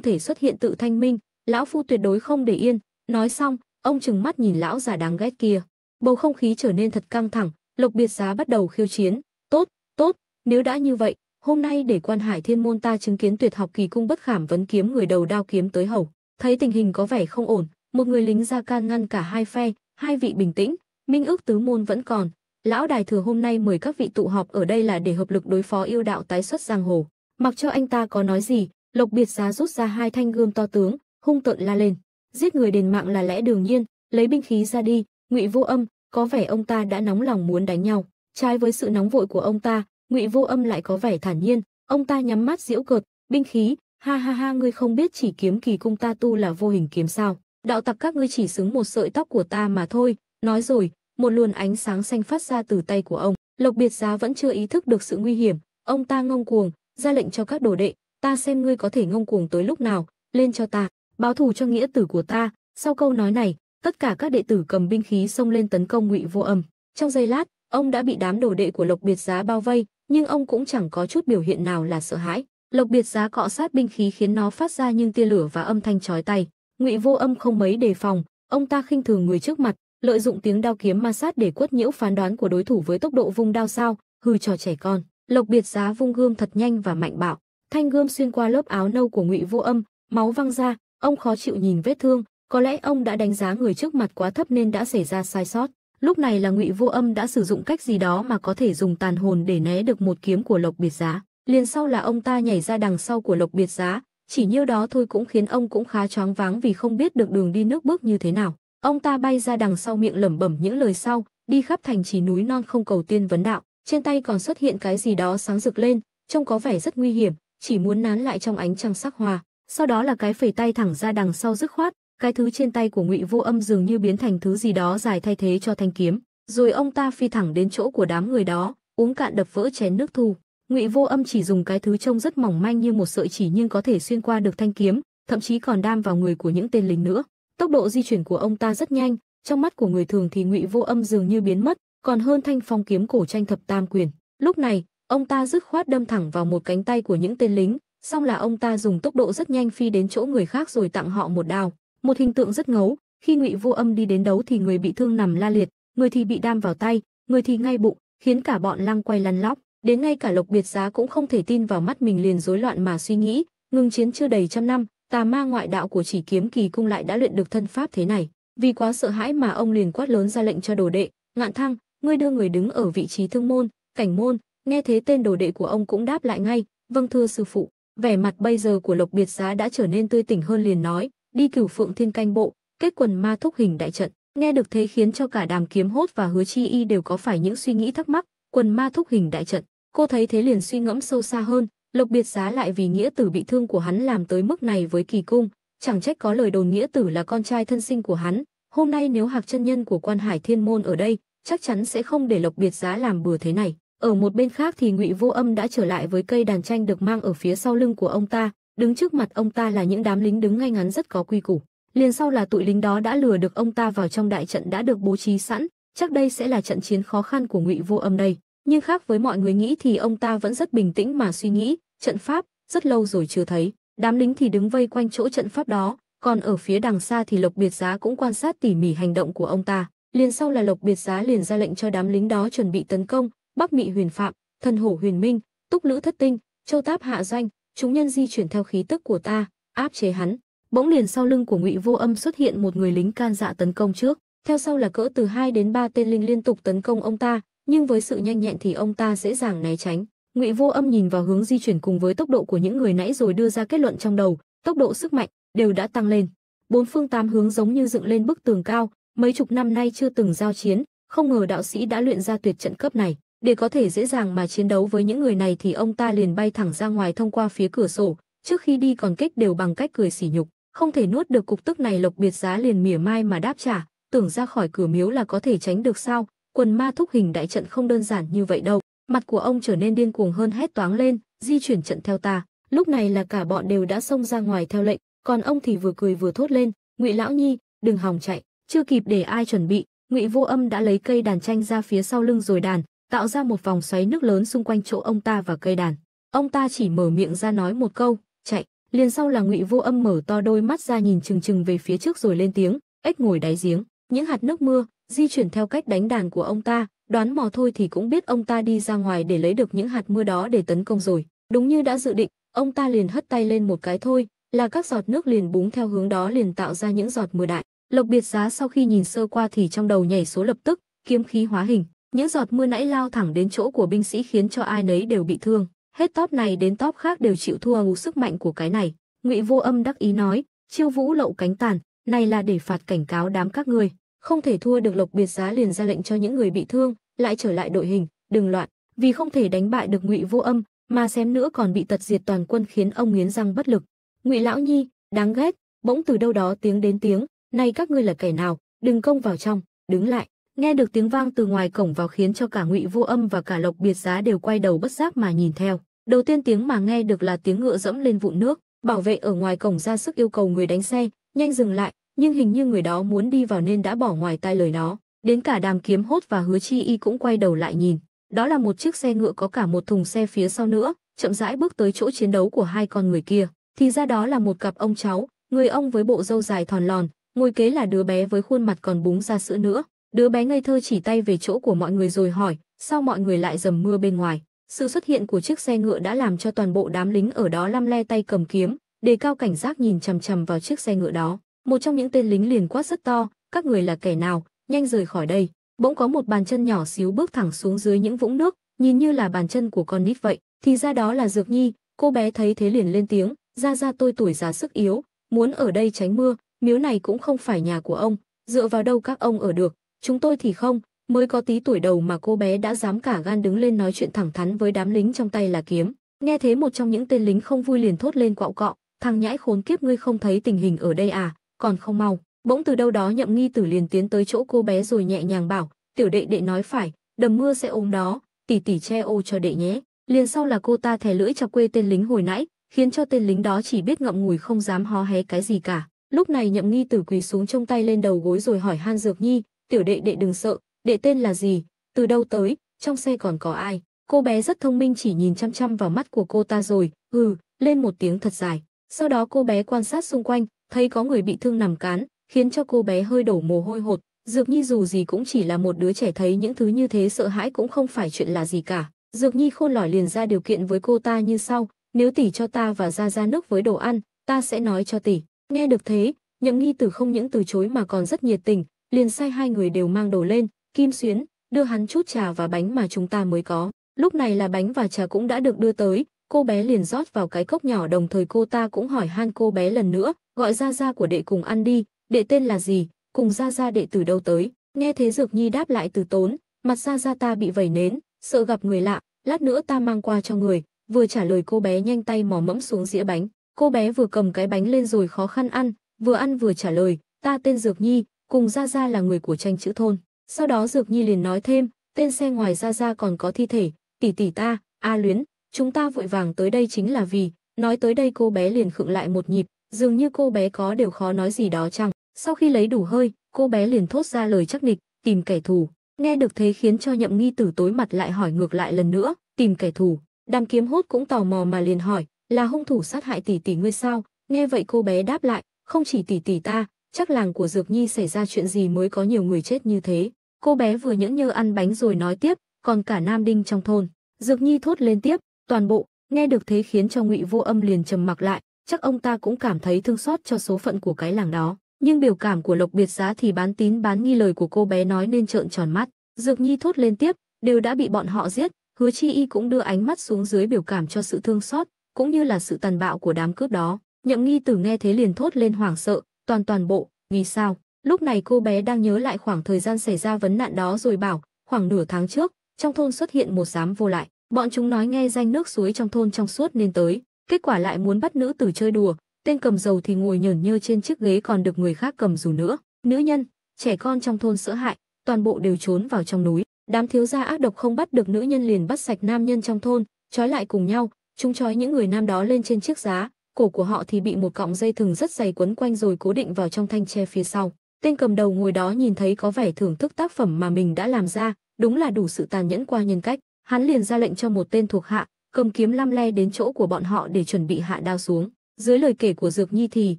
thể xuất hiện tự thanh minh, lão phu tuyệt đối không để yên." Nói xong, ông trừng mắt nhìn lão già đáng ghét kia. Bầu không khí trở nên thật căng thẳng, Lộc Biệt Giá bắt đầu khiêu chiến, "Tốt, tốt, nếu đã như vậy, hôm nay để Quan Hải Thiên môn ta chứng kiến tuyệt học kỳ cung bất khảm vấn kiếm người đầu đao kiếm tới hầu." Thấy tình hình có vẻ không ổn, một người lính ra can ngăn cả hai phe, hai vị bình tĩnh, Minh ước tứ môn vẫn còn, lão đài thừa hôm nay mời các vị tụ họp ở đây là để hợp lực đối phó yêu đạo tái xuất giang hồ. Mặc cho anh ta có nói gì, Lộc Biệt Giá rút ra hai thanh gươm to tướng, hung tợn la lên, giết người đền mạng là lẽ đương nhiên, lấy binh khí ra đi, Ngụy Vô Âm, có vẻ ông ta đã nóng lòng muốn đánh nhau. Trái với sự nóng vội của ông ta, Ngụy Vô Âm lại có vẻ thản nhiên, ông ta nhắm mắt diễu cợt, "Binh khí, ha ha ha, ngươi không biết chỉ kiếm kỳ cung ta tu là vô hình kiếm sao? Đạo tặc các ngươi chỉ xứng một sợi tóc của ta mà thôi." Nói rồi, một luồng ánh sáng xanh phát ra từ tay của ông. Lộc Biệt Giá vẫn chưa ý thức được sự nguy hiểm, ông ta ngông cuồng, ra lệnh cho các đồ đệ, "Ta xem ngươi có thể ngông cuồng tới lúc nào, lên cho ta, báo thù cho nghĩa tử của ta." Sau câu nói này, tất cả các đệ tử cầm binh khí xông lên tấn công Ngụy Vô Âm. Trong giây lát, ông đã bị đám đồ đệ của Lộc Biệt Giá bao vây, nhưng ông cũng chẳng có chút biểu hiện nào là sợ hãi. Lộc Biệt Giá cọ sát binh khí khiến nó phát ra những tia lửa và âm thanh chói tai. Ngụy Vô Âm không mấy đề phòng, ông ta khinh thường người trước mặt, lợi dụng tiếng đao kiếm ma sát để quất nhiễu phán đoán của đối thủ với tốc độ vung đao sao, hư trò trẻ con. Lộc Biệt Giá vung gươm thật nhanh và mạnh bạo, thanh gươm xuyên qua lớp áo nâu của Ngụy Vô Âm, máu văng ra, ông khó chịu nhìn vết thương, có lẽ ông đã đánh giá người trước mặt quá thấp nên đã xảy ra sai sót. Lúc này là Ngụy Vô Âm đã sử dụng cách gì đó mà có thể dùng tàn hồn để né được một kiếm của Lộc Biệt Giá. Liền sau là ông ta nhảy ra đằng sau của Lộc Biệt Giá, chỉ nhiêu đó thôi cũng khiến ông cũng khá choáng váng vì không biết được đường đi nước bước như thế nào. Ông ta bay ra đằng sau miệng lẩm bẩm những lời sau, đi khắp thành trì núi non không cầu tiên vấn đạo, trên tay còn xuất hiện cái gì đó sáng rực lên, trông có vẻ rất nguy hiểm, chỉ muốn nán lại trong ánh trăng sắc hoa. Sau đó là cái phẩy tay thẳng ra đằng sau dứt khoát, cái thứ trên tay của Ngụy Vô Âm dường như biến thành thứ gì đó dài thay thế cho thanh kiếm, rồi ông ta phi thẳng đến chỗ của đám người đó, uống cạn đập vỡ chén nước thu. Ngụy Vô Âm chỉ dùng cái thứ trông rất mỏng manh như một sợi chỉ nhưng có thể xuyên qua được thanh kiếm, thậm chí còn đam vào người của những tên lính nữa. Tốc độ di chuyển của ông ta rất nhanh, trong mắt của người thường thì Ngụy Vô Âm dường như biến mất, còn hơn thanh phong kiếm cổ tranh thập tam quyền. Lúc này, ông ta dứt khoát đâm thẳng vào một cánh tay của những tên lính, xong là ông ta dùng tốc độ rất nhanh phi đến chỗ người khác rồi tặng họ một đao. Một hình tượng rất ngấu, khi Ngụy Vô Âm đi đến đấu thì người bị thương nằm la liệt, người thì bị đam vào tay, người thì ngay bụng, khiến cả bọn lăng quay lăn lóc, đến ngay cả Lộc Biệt Giá cũng không thể tin vào mắt mình liền rối loạn mà suy nghĩ, ngừng chiến chưa đầy trăm năm, tà ma ngoại đạo của Chỉ Kiếm Kỳ cung lại đã luyện được thân pháp thế này, vì quá sợ hãi mà ông liền quát lớn ra lệnh cho đồ đệ, "Ngạn Thăng, ngươi đưa người đứng ở vị trí thương môn, cảnh môn." Nghe thế tên đồ đệ của ông cũng đáp lại ngay, "Vâng thưa sư phụ." Vẻ mặt bây giờ của Lộc Biệt Giá đã trở nên tươi tỉnh hơn liền nói, đi cửu phượng thiên canh bộ, kết quần ma thúc hình đại trận. Nghe được thế khiến cho cả đàm kiếm hốt và hứa chi y đều có phải những suy nghĩ thắc mắc, quần ma thúc hình đại trận. Cô thấy thế liền suy ngẫm sâu xa hơn, lộc biệt giá lại vì nghĩa tử bị thương của hắn làm tới mức này với kỳ cung, chẳng trách có lời đồn nghĩa tử là con trai thân sinh của hắn. Hôm nay nếu hạc chân nhân của quan hải thiên môn ở đây, chắc chắn sẽ không để lộc biệt giá làm bừa thế này. Ở một bên khác thì Ngụy Vô Âm đã trở lại với cây đàn tranh được mang ở phía sau lưng của ông ta, Đứng trước mặt ông ta là những đám lính đứng ngay ngắn rất có quy củ. Liền sau là tụi lính đó đã lừa được ông ta vào trong đại trận đã được bố trí sẵn, chắc đây sẽ là trận chiến khó khăn của Ngụy Vô Âm đây, nhưng khác với mọi người nghĩ thì ông ta vẫn rất bình tĩnh mà suy nghĩ, trận pháp rất lâu rồi chưa thấy, đám lính thì đứng vây quanh chỗ trận pháp đó, còn ở phía đằng xa thì Lộc Biệt Giá cũng quan sát tỉ mỉ hành động của ông ta, liền sau là Lộc Biệt Giá liền ra lệnh cho đám lính đó chuẩn bị tấn công, Bắc Mị Huyền Phạm, Thần Hổ Huyền Minh, Túc Lữ Thất Tinh, Châu Táp Hạ Doanh, Chúng nhân di chuyển theo khí tức của ta, áp chế hắn. Bỗng liền sau lưng của Ngụy Vô Âm xuất hiện một người lính can dạ tấn công trước, theo sau là cỡ từ 2 đến 3 tên linh liên tục tấn công ông ta, nhưng với sự nhanh nhẹn thì ông ta dễ dàng né tránh. Ngụy Vô Âm nhìn vào hướng di chuyển cùng với tốc độ của những người nãy rồi đưa ra kết luận trong đầu, tốc độ sức mạnh đều đã tăng lên. Bốn phương tám hướng giống như dựng lên bức tường cao, mấy chục năm nay chưa từng giao chiến, không ngờ đạo sĩ đã luyện ra tuyệt trận cấp này. Để có thể dễ dàng mà chiến đấu với những người này thì ông ta liền bay thẳng ra ngoài thông qua phía cửa sổ, trước khi đi còn kích đều bằng cách cười sỉ nhục. Không thể nuốt được cục tức này lộc biệt giá liền mỉa mai mà đáp trả, tưởng ra khỏi cửa miếu là có thể tránh được sao, quần ma thúc hình đại trận không đơn giản như vậy đâu. Mặt của ông trở nên điên cuồng hơn hét toáng lên, di chuyển trận theo ta. Lúc này là cả bọn đều đã xông ra ngoài theo lệnh, còn ông thì vừa cười vừa thốt lên, "Ngụy lão nhi, đừng hòng chạy." Chưa kịp để ai chuẩn bị, Ngụy Vô Âm đã lấy cây đàn tranh ra phía sau lưng rồi đàn, tạo ra một vòng xoáy nước lớn xung quanh chỗ ông ta và cây đàn. Ông ta chỉ mở miệng ra nói một câu, chạy, liền sau là Ngụy Vô Âm mở to đôi mắt ra nhìn chừng chừng về phía trước rồi lên tiếng, ếch ngồi đáy giếng, những hạt nước mưa di chuyển theo cách đánh đàn của ông ta, đoán mò thôi thì cũng biết ông ta đi ra ngoài để lấy được những hạt mưa đó để tấn công rồi. Đúng như đã dự định, ông ta liền hất tay lên một cái thôi, là các giọt nước liền búng theo hướng đó liền tạo ra những giọt mưa đại. Lộc Biệt Giá sau khi nhìn sơ qua thì trong đầu nhảy số lập tức, kiếm khí hóa hình, những giọt mưa nãy lao thẳng đến chỗ của binh sĩ khiến cho ai nấy đều bị thương, hết top này đến top khác đều chịu thua ngũ sức mạnh của cái này. Ngụy Vô Âm đắc ý nói, chiêu vũ lậu cánh tàn, này là để phạt cảnh cáo đám các người, không thể thua được Lộc Biệt Giá liền ra lệnh cho những người bị thương, lại trở lại đội hình, đừng loạn, vì không thể đánh bại được Ngụy Vô Âm, mà xém nữa còn bị tật diệt toàn quân khiến ông nghiến răng bất lực. Ngụy lão nhi, đáng ghét, bỗng từ đâu đó tiếng đến tiếng, này các ngươi là kẻ nào, đừng công vào trong, đứng lại. Nghe được tiếng vang từ ngoài cổng vào khiến cho cả Ngụy Vô Âm và cả Lộc Biệt Giá đều quay đầu bất giác mà nhìn theo. Đầu tiên tiếng mà nghe được là tiếng ngựa dẫm lên vụn nước, bảo vệ ở ngoài cổng ra sức yêu cầu người đánh xe, nhanh dừng lại, nhưng hình như người đó muốn đi vào nên đã bỏ ngoài tai lời nó. Đến cả đàm kiếm hốt và hứa chi y cũng quay đầu lại nhìn. Đó là một chiếc xe ngựa có cả một thùng xe phía sau nữa, chậm rãi bước tới chỗ chiến đấu của hai con người kia. Thì ra đó là một cặp ông cháu, người ông với bộ râu dài thòn lòn, ngồi kế là đứa bé với khuôn mặt còn búng ra sữa nữa. Đứa bé ngây thơ chỉ tay về chỗ của mọi người rồi hỏi, sao mọi người lại dầm mưa bên ngoài? Sự xuất hiện của chiếc xe ngựa đã làm cho toàn bộ đám lính ở đó lăm le tay cầm kiếm, đề cao cảnh giác nhìn chằm chằm vào chiếc xe ngựa đó. Một trong những tên lính liền quát rất to, các người là kẻ nào, nhanh rời khỏi đây. Bỗng có một bàn chân nhỏ xíu bước thẳng xuống dưới những vũng nước, nhìn như là bàn chân của con nít vậy, thì ra đó là Dược Nhi, cô bé thấy thế liền lên tiếng, ra ra tôi tuổi già sức yếu, muốn ở đây tránh mưa, miếu này cũng không phải nhà của ông, dựa vào đâu các ông ở được, Chúng tôi thì không, mới có tí tuổi đầu mà cô bé đã dám cả gan đứng lên nói chuyện thẳng thắn với đám lính trong tay là kiếm. Nghe thế một trong những tên lính không vui liền thốt lên quạo cọ, thằng nhãi khốn kiếp ngươi không thấy tình hình ở đây à, còn không mau. Bỗng từ đâu đó nhậm nghi tử liền tiến tới chỗ cô bé rồi nhẹ nhàng bảo, tiểu đệ đệ nói phải, đầm mưa sẽ ôm đó, tỷ tỷ che ô cho đệ nhé. Liền sau là cô ta thè lưỡi cho quê tên lính hồi nãy, khiến cho tên lính đó chỉ biết ngậm ngùi không dám hó hé cái gì cả. Lúc này nhậm nghi tử quỳ xuống trong tay lên đầu gối rồi hỏi Han Dược Nhi, tiểu đệ đệ đừng sợ, đệ tên là gì, từ đâu tới, trong xe còn có ai. Cô bé rất thông minh chỉ nhìn chăm chăm vào mắt của cô ta rồi, ừ, lên một tiếng thật dài. Sau đó cô bé quan sát xung quanh, thấy có người bị thương nằm cán, khiến cho cô bé hơi đổ mồ hôi hột. Dược Nhi dù gì cũng chỉ là một đứa trẻ thấy những thứ như thế sợ hãi cũng không phải chuyện là gì cả. Dược Nhi khôn lỏi liền ra điều kiện với cô ta như sau, nếu tỷ cho ta và ra ra nước với đồ ăn, ta sẽ nói cho tỷ. Nghe được thế, Nhậm Nghi Tử không những từ chối mà còn rất nhiệt tình, liền sai hai người đều mang đồ lên, Kim Xuyến, đưa hắn chút trà và bánh mà chúng ta mới có. Lúc này là bánh và trà cũng đã được đưa tới, cô bé liền rót vào cái cốc nhỏ đồng thời cô ta cũng hỏi han cô bé lần nữa, gọi ra ra của đệ cùng ăn đi, đệ tên là gì, cùng ra ra đệ từ đâu tới. Nghe thế Dược Nhi đáp lại từ tốn, mặt ra ra ta bị vẩy nến, sợ gặp người lạ, lát nữa ta mang qua cho người, vừa trả lời cô bé nhanh tay mò mẫm xuống dĩa bánh. Cô bé vừa cầm cái bánh lên rồi khó khăn ăn, vừa ăn vừa trả lời, ta tên Dược Nhi, cùng Gia Gia là người của tranh chữ thôn. Sau đó Dược Nhi liền nói thêm, tên xe ngoài Gia Gia còn có thi thể, tỷ tỷ ta, A Luyến, chúng ta vội vàng tới đây chính là vì, nói tới đây cô bé liền khựng lại một nhịp, dường như cô bé có đều khó nói gì đó chăng. Sau khi lấy đủ hơi, cô bé liền thốt ra lời chắc nịch, tìm kẻ thù. Nghe được thế khiến cho nhậm nghi tử tối mặt lại hỏi ngược lại lần nữa, tìm kẻ thù. Đàm kiếm hốt cũng tò mò mà liền hỏi, là hung thủ sát hại tỷ tỷ ngươi sao? Nghe vậy cô bé đáp lại, không chỉ tỷ tỷ ta, chắc làng của Dược Nhi xảy ra chuyện gì mới có nhiều người chết như thế. Cô bé vừa nhẫn nhơ ăn bánh rồi nói tiếp, còn cả Nam Đinh trong thôn. Dược Nhi thốt lên tiếp, toàn bộ, nghe được thế khiến cho ngụy Vô Âm liền trầm mặc lại, chắc ông ta cũng cảm thấy thương xót cho số phận của cái làng đó. Nhưng biểu cảm của Lộc Biệt Giá thì bán tín bán nghi lời của cô bé nói nên trợn tròn mắt. Dược Nhi thốt lên tiếp, đều đã bị bọn họ giết, Hứa Chi Y cũng đưa ánh mắt xuống dưới biểu cảm cho sự thương xót, cũng như là sự tàn bạo của đám cướp đó. Nhậm Nghi Tử nghe thế liền thốt lên hoảng sợ, toàn toàn bộ, vì sao? Lúc này cô bé đang nhớ lại khoảng thời gian xảy ra vấn nạn đó rồi bảo, khoảng nửa tháng trước, trong thôn xuất hiện một giám vô lại, bọn chúng nói nghe danh nước suối trong thôn trong suốt nên tới, kết quả lại muốn bắt nữ tử chơi đùa, tên cầm dầu thì ngồi nhởn nhơ trên chiếc ghế còn được người khác cầm dù nữa. Nữ nhân, trẻ con trong thôn sợ hại toàn bộ đều trốn vào trong núi. Đám thiếu gia ác độc không bắt được nữ nhân liền bắt sạch nam nhân trong thôn, trói lại cùng nhau, chúng trói những người nam đó lên trên chiếc giá, cổ của họ thì bị một cọng dây thừng rất dày quấn quanh rồi cố định vào trong thanh tre phía sau. Tên cầm đầu ngồi đó nhìn thấy có vẻ thưởng thức tác phẩm mà mình đã làm ra, đúng là đủ sự tàn nhẫn qua nhân cách, hắn liền ra lệnh cho một tên thuộc hạ, cầm kiếm lăm le đến chỗ của bọn họ để chuẩn bị hạ đao xuống. Dưới lời kể của Dược Nhi thì,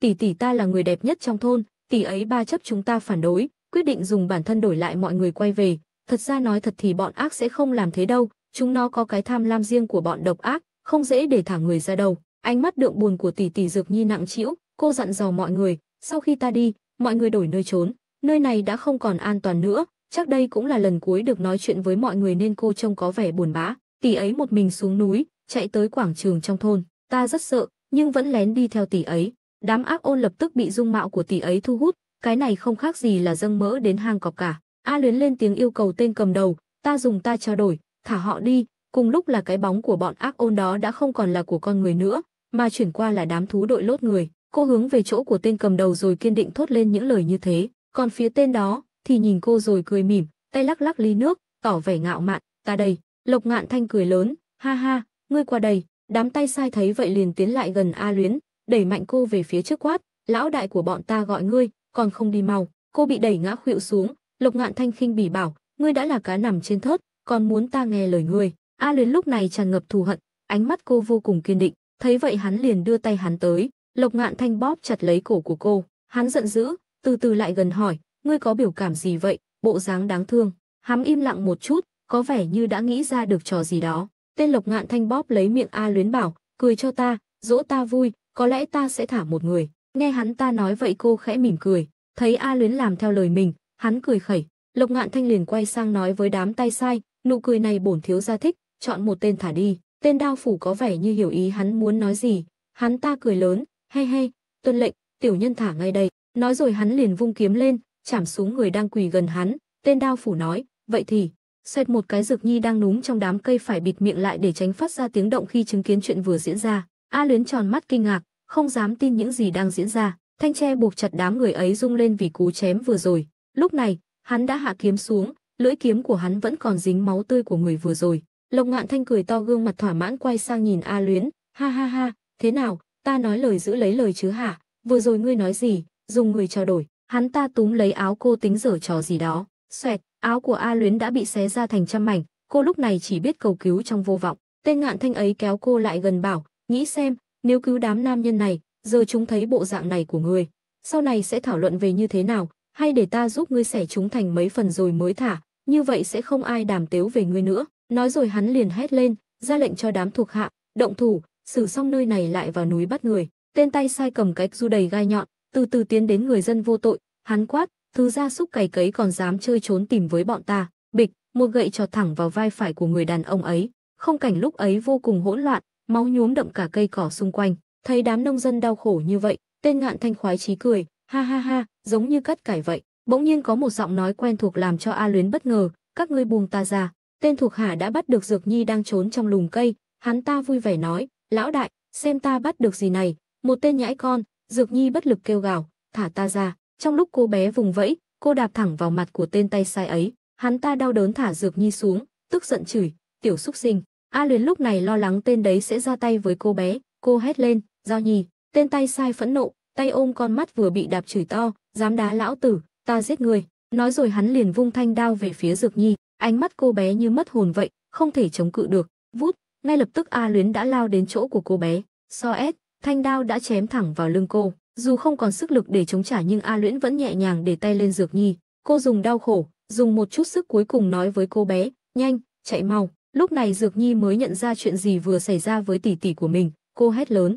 tỷ tỷ ta là người đẹp nhất trong thôn, tỷ ấy ba chấp chúng ta phản đối, quyết định dùng bản thân đổi lại mọi người quay về. Thật ra nói thật thì bọn ác sẽ không làm thế đâu, chúng nó có cái tham lam riêng của bọn độc ác, không dễ để thả người ra đâu. Ánh mắt đượm buồn của tỷ tỷ Dược Nhi nặng trĩu, cô dặn dò mọi người, sau khi ta đi, mọi người đổi nơi trốn, nơi này đã không còn an toàn nữa, chắc đây cũng là lần cuối được nói chuyện với mọi người nên cô trông có vẻ buồn bã. Tỷ ấy một mình xuống núi, chạy tới quảng trường trong thôn, ta rất sợ, nhưng vẫn lén đi theo tỷ ấy. Đám ác ôn lập tức bị dung mạo của tỷ ấy thu hút, cái này không khác gì là dâng mỡ đến hang cọp cả. A luyến lên tiếng yêu cầu tên cầm đầu, ta dùng ta trao đổi, thả họ đi, cùng lúc là cái bóng của bọn ác ôn đó đã không còn là của con người nữa, mà chuyển qua là đám thú đội lốt người. Cô hướng về chỗ của tên cầm đầu rồi kiên định thốt lên những lời như thế. Còn phía tên đó thì nhìn cô rồi cười mỉm, tay lắc lắc ly nước, tỏ vẻ ngạo mạn. Ta đây, Lộc Ngạn Thanh cười lớn, ha ha, ngươi qua đây. Đám tay sai thấy vậy liền tiến lại gần A Luyến, đẩy mạnh cô về phía trước quát. Lão đại của bọn ta gọi ngươi, còn không đi mau. Cô bị đẩy ngã khuỵu xuống, Lộc Ngạn Thanh khinh bỉ bảo, ngươi đã là cá nằm trên thớt, còn muốn ta nghe lời ngươi. A Luyến lúc này tràn ngập thù hận, ánh mắt cô vô cùng kiên định. Thấy vậy hắn liền đưa tay hắn tới, Lộc Ngạn Thanh bóp chặt lấy cổ của cô, hắn giận dữ, từ từ lại gần hỏi, ngươi có biểu cảm gì vậy, bộ dáng đáng thương. Hắn im lặng một chút, có vẻ như đã nghĩ ra được trò gì đó. Tên Lộc Ngạn Thanh bóp lấy miệng A Luyến bảo, cười cho ta, dỗ ta vui, có lẽ ta sẽ thả một người. Nghe hắn ta nói vậy cô khẽ mỉm cười, thấy A Luyến làm theo lời mình, hắn cười khẩy. Lộc Ngạn Thanh liền quay sang nói với đám tay sai, nụ cười này bổn thiếu gia thích, chọn một tên thả đi. Tên đao phủ có vẻ như hiểu ý hắn muốn nói gì, hắn ta cười lớn, hay hay, tuân lệnh, tiểu nhân thả ngay đây." Nói rồi hắn liền vung kiếm lên, chảm xuống người đang quỳ gần hắn, tên đao phủ nói, "Vậy thì" Xoẹt một cái Dược Nhi đang núm trong đám cây phải bịt miệng lại để tránh phát ra tiếng động khi chứng kiến chuyện vừa diễn ra. A Luyến tròn mắt kinh ngạc, không dám tin những gì đang diễn ra. Thanh tre buộc chặt đám người ấy rung lên vì cú chém vừa rồi. Lúc này, hắn đã hạ kiếm xuống, lưỡi kiếm của hắn vẫn còn dính máu tươi của người vừa rồi. Lộc Ngạn Thanh cười to gương mặt thỏa mãn quay sang nhìn A Luyến, ha ha ha, thế nào, ta nói lời giữ lấy lời chứ hả, vừa rồi ngươi nói gì, dùng người trao đổi, hắn ta túm lấy áo cô tính dở trò gì đó, xoẹt, áo của A Luyến đã bị xé ra thành trăm mảnh, cô lúc này chỉ biết cầu cứu trong vô vọng, tên Ngạn Thanh ấy kéo cô lại gần bảo, nghĩ xem, nếu cứu đám nam nhân này, giờ chúng thấy bộ dạng này của ngươi, sau này sẽ thảo luận về như thế nào, hay để ta giúp ngươi xẻ chúng thành mấy phần rồi mới thả, như vậy sẽ không ai đàm tiếu về ngươi nữa. Nói rồi hắn liền hét lên, ra lệnh cho đám thuộc hạ, động thủ, xử xong nơi này lại vào núi bắt người. Tên tay sai cầm cái du đầy gai nhọn, từ từ tiến đến người dân vô tội, hắn quát, thứ gia súc cày cấy còn dám chơi trốn tìm với bọn ta. Bịch, một gậy cho thẳng vào vai phải của người đàn ông ấy. Không cảnh lúc ấy vô cùng hỗn loạn, máu nhuốm đậm cả cây cỏ xung quanh. Thấy đám nông dân đau khổ như vậy, tên ngạn thanh khoái chí cười, ha ha ha, giống như cắt cải vậy. Bỗng nhiên có một giọng nói quen thuộc làm cho A Luyến bất ngờ, các ngươi buông ta ra. Tên thuộc hạ đã bắt được Dược Nhi đang trốn trong lùm cây, hắn ta vui vẻ nói, lão đại, xem ta bắt được gì này, một tên nhãi con, Dược Nhi bất lực kêu gào, thả ta ra. Trong lúc cô bé vùng vẫy, cô đạp thẳng vào mặt của tên tay sai ấy, hắn ta đau đớn thả Dược Nhi xuống, tức giận chửi, tiểu xúc sinh. A Luyến lúc này lo lắng tên đấy sẽ ra tay với cô bé, cô hét lên, giao nhi, tên tay sai phẫn nộ, tay ôm con mắt vừa bị đạp chửi to, dám đá lão tử, ta giết người. Nói rồi hắn liền vung thanh đao về phía Dược Nhi, Ánh mắt cô bé như mất hồn vậy, không thể chống cự được. Vút, ngay lập tức A Luyến đã lao đến chỗ của cô bé. So ép, thanh đao đã chém thẳng vào lưng cô. Dù không còn sức lực để chống trả nhưng A Luyến vẫn nhẹ nhàng để tay lên dược nhi. Cô dùng đau khổ, dùng một chút sức cuối cùng nói với cô bé, nhanh, chạy mau. Lúc này Dược Nhi mới nhận ra chuyện gì vừa xảy ra với tỷ tỷ của mình, cô hét lớn.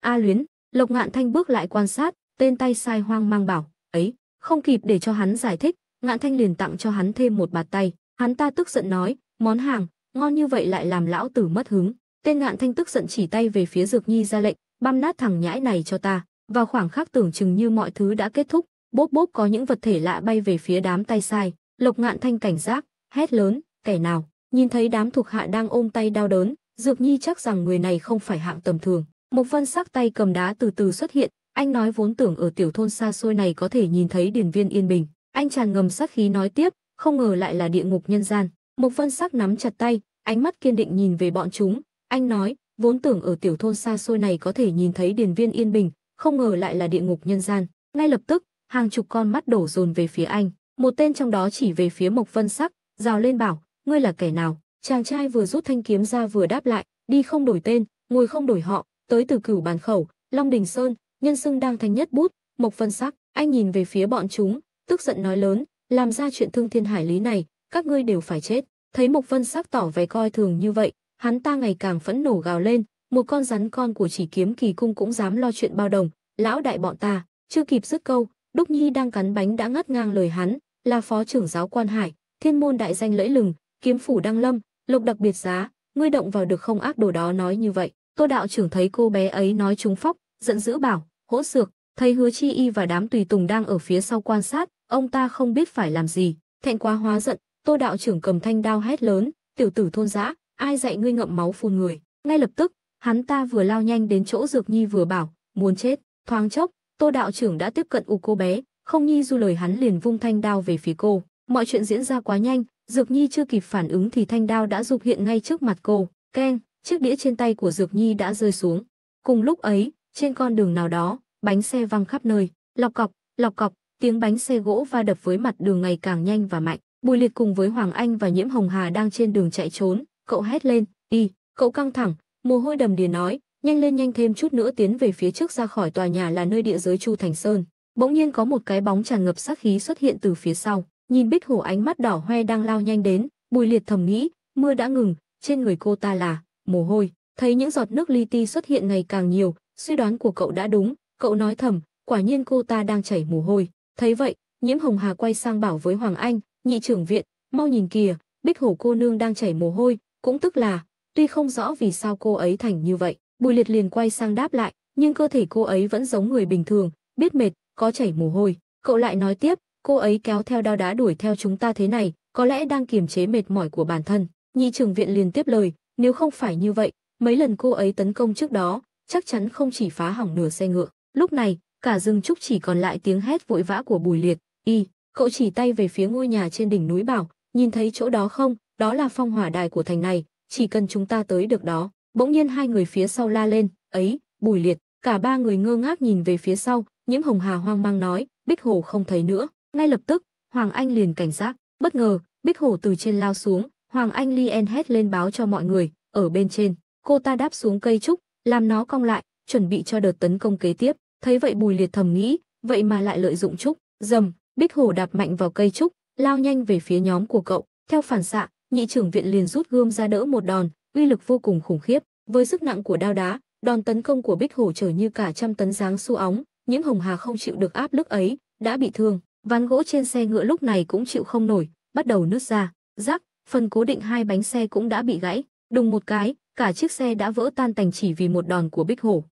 A luyến, Lộc Ngạn Thanh bước lại quan sát, tên tay sai hoang mang bảo, ấy, không kịp để cho hắn giải thích, Ngạn Thanh liền tặng cho hắn thêm một bạt tay. Hắn ta tức giận nói, món hàng, ngon như vậy lại làm lão tử mất hứng. Tên ngạn thanh tức giận chỉ tay về phía Dược Nhi ra lệnh, băm nát thằng nhãi này cho ta. Vào khoảng khắc tưởng chừng như mọi thứ đã kết thúc, bốp bốp có những vật thể lạ bay về phía đám tay sai. Lộc ngạn thanh cảnh giác, hét lớn, kẻ nào, nhìn thấy đám thuộc hạ đang ôm tay đau đớn, Dược Nhi chắc rằng người này không phải hạng tầm thường. Một vân sắc tay cầm đá từ từ xuất hiện, anh nói vốn tưởng ở tiểu thôn xa xôi này có thể nhìn thấy điển viên yên bình. Anh tràn ngầm sát khí nói tiếp, không ngờ lại là địa ngục nhân gian. Mộc Vân Sắc nắm chặt tay, ánh mắt kiên định nhìn về bọn chúng, anh nói, vốn tưởng ở tiểu thôn xa xôi này có thể nhìn thấy điền viên yên bình, không ngờ lại là địa ngục nhân gian. Ngay lập tức, hàng chục con mắt đổ dồn về phía anh, một tên trong đó chỉ về phía Mộc Vân Sắc, rào lên bảo, ngươi là kẻ nào? Chàng trai vừa rút thanh kiếm ra vừa đáp lại, đi không đổi tên, ngồi không đổi họ, tới từ cửu bàn khẩu, Long Đình Sơn, nhân xưng đang thanh nhất bút, Mộc Vân Sắc, anh nhìn về phía bọn chúng, tức giận nói lớn, làm ra chuyện thương thiên hải lý này, các ngươi đều phải chết. Thấy Mục Vân sắc tỏ vẻ coi thường như vậy, hắn ta ngày càng phẫn nổ gào lên, một con rắn con của chỉ kiếm kỳ cung cũng dám lo chuyện bao đồng, lão đại bọn ta, chưa kịp dứt câu, Đúc Nhi đang cắn bánh đã ngắt ngang lời hắn, là phó trưởng giáo quan hải, thiên môn đại danh lẫy lừng, kiếm phủ đăng lâm, lục đặc biệt giá, ngươi động vào được không ác đồ đó nói như vậy. Tô đạo trưởng thấy cô bé ấy nói trúng phóc, giận dữ bảo, hỗ sược, thấy hứa chi y và đám tùy tùng đang ở phía sau quan sát, ông ta không biết phải làm gì, thẹn quá hóa giận, Tô đạo trưởng cầm thanh đao hét lớn, "Tiểu tử thôn dã, ai dạy ngươi ngậm máu phun người?" Ngay lập tức, hắn ta vừa lao nhanh đến chỗ Dược Nhi vừa bảo, "Muốn chết." Thoáng chốc, Tô đạo trưởng đã tiếp cận u cô bé, không nhi du lời hắn liền vung thanh đao về phía cô. Mọi chuyện diễn ra quá nhanh, Dược Nhi chưa kịp phản ứng thì thanh đao đã dục hiện ngay trước mặt cô. Keng, chiếc đĩa trên tay của Dược Nhi đã rơi xuống. Cùng lúc ấy, trên con đường nào đó, bánh xe văng khắp nơi, lọc cọc, lọc cọc, tiếng bánh xe gỗ va đập với mặt đường ngày càng nhanh và mạnh. Bùi liệt cùng với Hoàng Anh và Nhiễm Hồng Hà đang trên đường chạy trốn, cậu hét lên, đi, cậu căng thẳng, mồ hôi đầm đìa nói, nhanh lên nhanh thêm chút nữa tiến về phía trước ra khỏi tòa nhà là nơi địa giới Chu Thành Sơn. Bỗng nhiên có một cái bóng tràn ngập sát khí xuất hiện từ phía sau, nhìn Bích Hổ ánh mắt đỏ hoe đang lao nhanh đến, Bùi Liệt thầm nghĩ, mưa đã ngừng, trên người cô ta là mồ hôi, thấy những giọt nước li ti xuất hiện ngày càng nhiều, suy đoán của cậu đã đúng, cậu nói thầm, quả nhiên cô ta đang chảy mồ hôi. Thấy vậy, Nhiễm Hồng Hà quay sang bảo với Hoàng Anh, nhị trưởng viện, mau nhìn kìa, Bích hổ cô nương đang chảy mồ hôi, cũng tức là, tuy không rõ vì sao cô ấy thành như vậy, Bùi Liệt liền quay sang đáp lại, nhưng cơ thể cô ấy vẫn giống người bình thường, biết mệt, có chảy mồ hôi. Cậu lại nói tiếp, cô ấy kéo theo đao đá đuổi theo chúng ta thế này, có lẽ đang kiềm chế mệt mỏi của bản thân. Nhị trưởng viện liền tiếp lời, nếu không phải như vậy, mấy lần cô ấy tấn công trước đó, chắc chắn không chỉ phá hỏng nửa xe ngựa. Lúc này, cả rừng trúc chỉ còn lại tiếng hét vội vã của Bùi Liệt. Y, cậu chỉ tay về phía ngôi nhà trên đỉnh núi bảo, nhìn thấy chỗ đó không, đó là phong hỏa đài của thành này, chỉ cần chúng ta tới được đó. Bỗng nhiên hai người phía sau la lên, ấy, Bùi Liệt, cả ba người ngơ ngác nhìn về phía sau, những hồng hà hoang mang nói, Bích Hồ không thấy nữa. Ngay lập tức, Hoàng Anh liền cảnh giác, bất ngờ, Bích Hồ từ trên lao xuống, Hoàng Anh liền hét lên báo cho mọi người, ở bên trên, cô ta đáp xuống cây trúc, làm nó cong lại, chuẩn bị cho đợt tấn công kế tiếp. Thấy vậy Bùi Liệt thầm nghĩ, vậy mà lại lợi dụng trúc, dầm, Bích Hổ đạp mạnh vào cây trúc, lao nhanh về phía nhóm của cậu. Theo phản xạ, nhị trưởng viện liền rút gươm ra đỡ một đòn, uy lực vô cùng khủng khiếp, với sức nặng của đao đá, đòn tấn công của Bích Hổ trở như cả trăm tấn dáng su óng, những hồng hà không chịu được áp lực ấy, đã bị thương, ván gỗ trên xe ngựa lúc này cũng chịu không nổi, bắt đầu nứt ra, rắc, phần cố định hai bánh xe cũng đã bị gãy, đùng một cái, cả chiếc xe đã vỡ tan tành chỉ vì một đòn của Bích Hổ.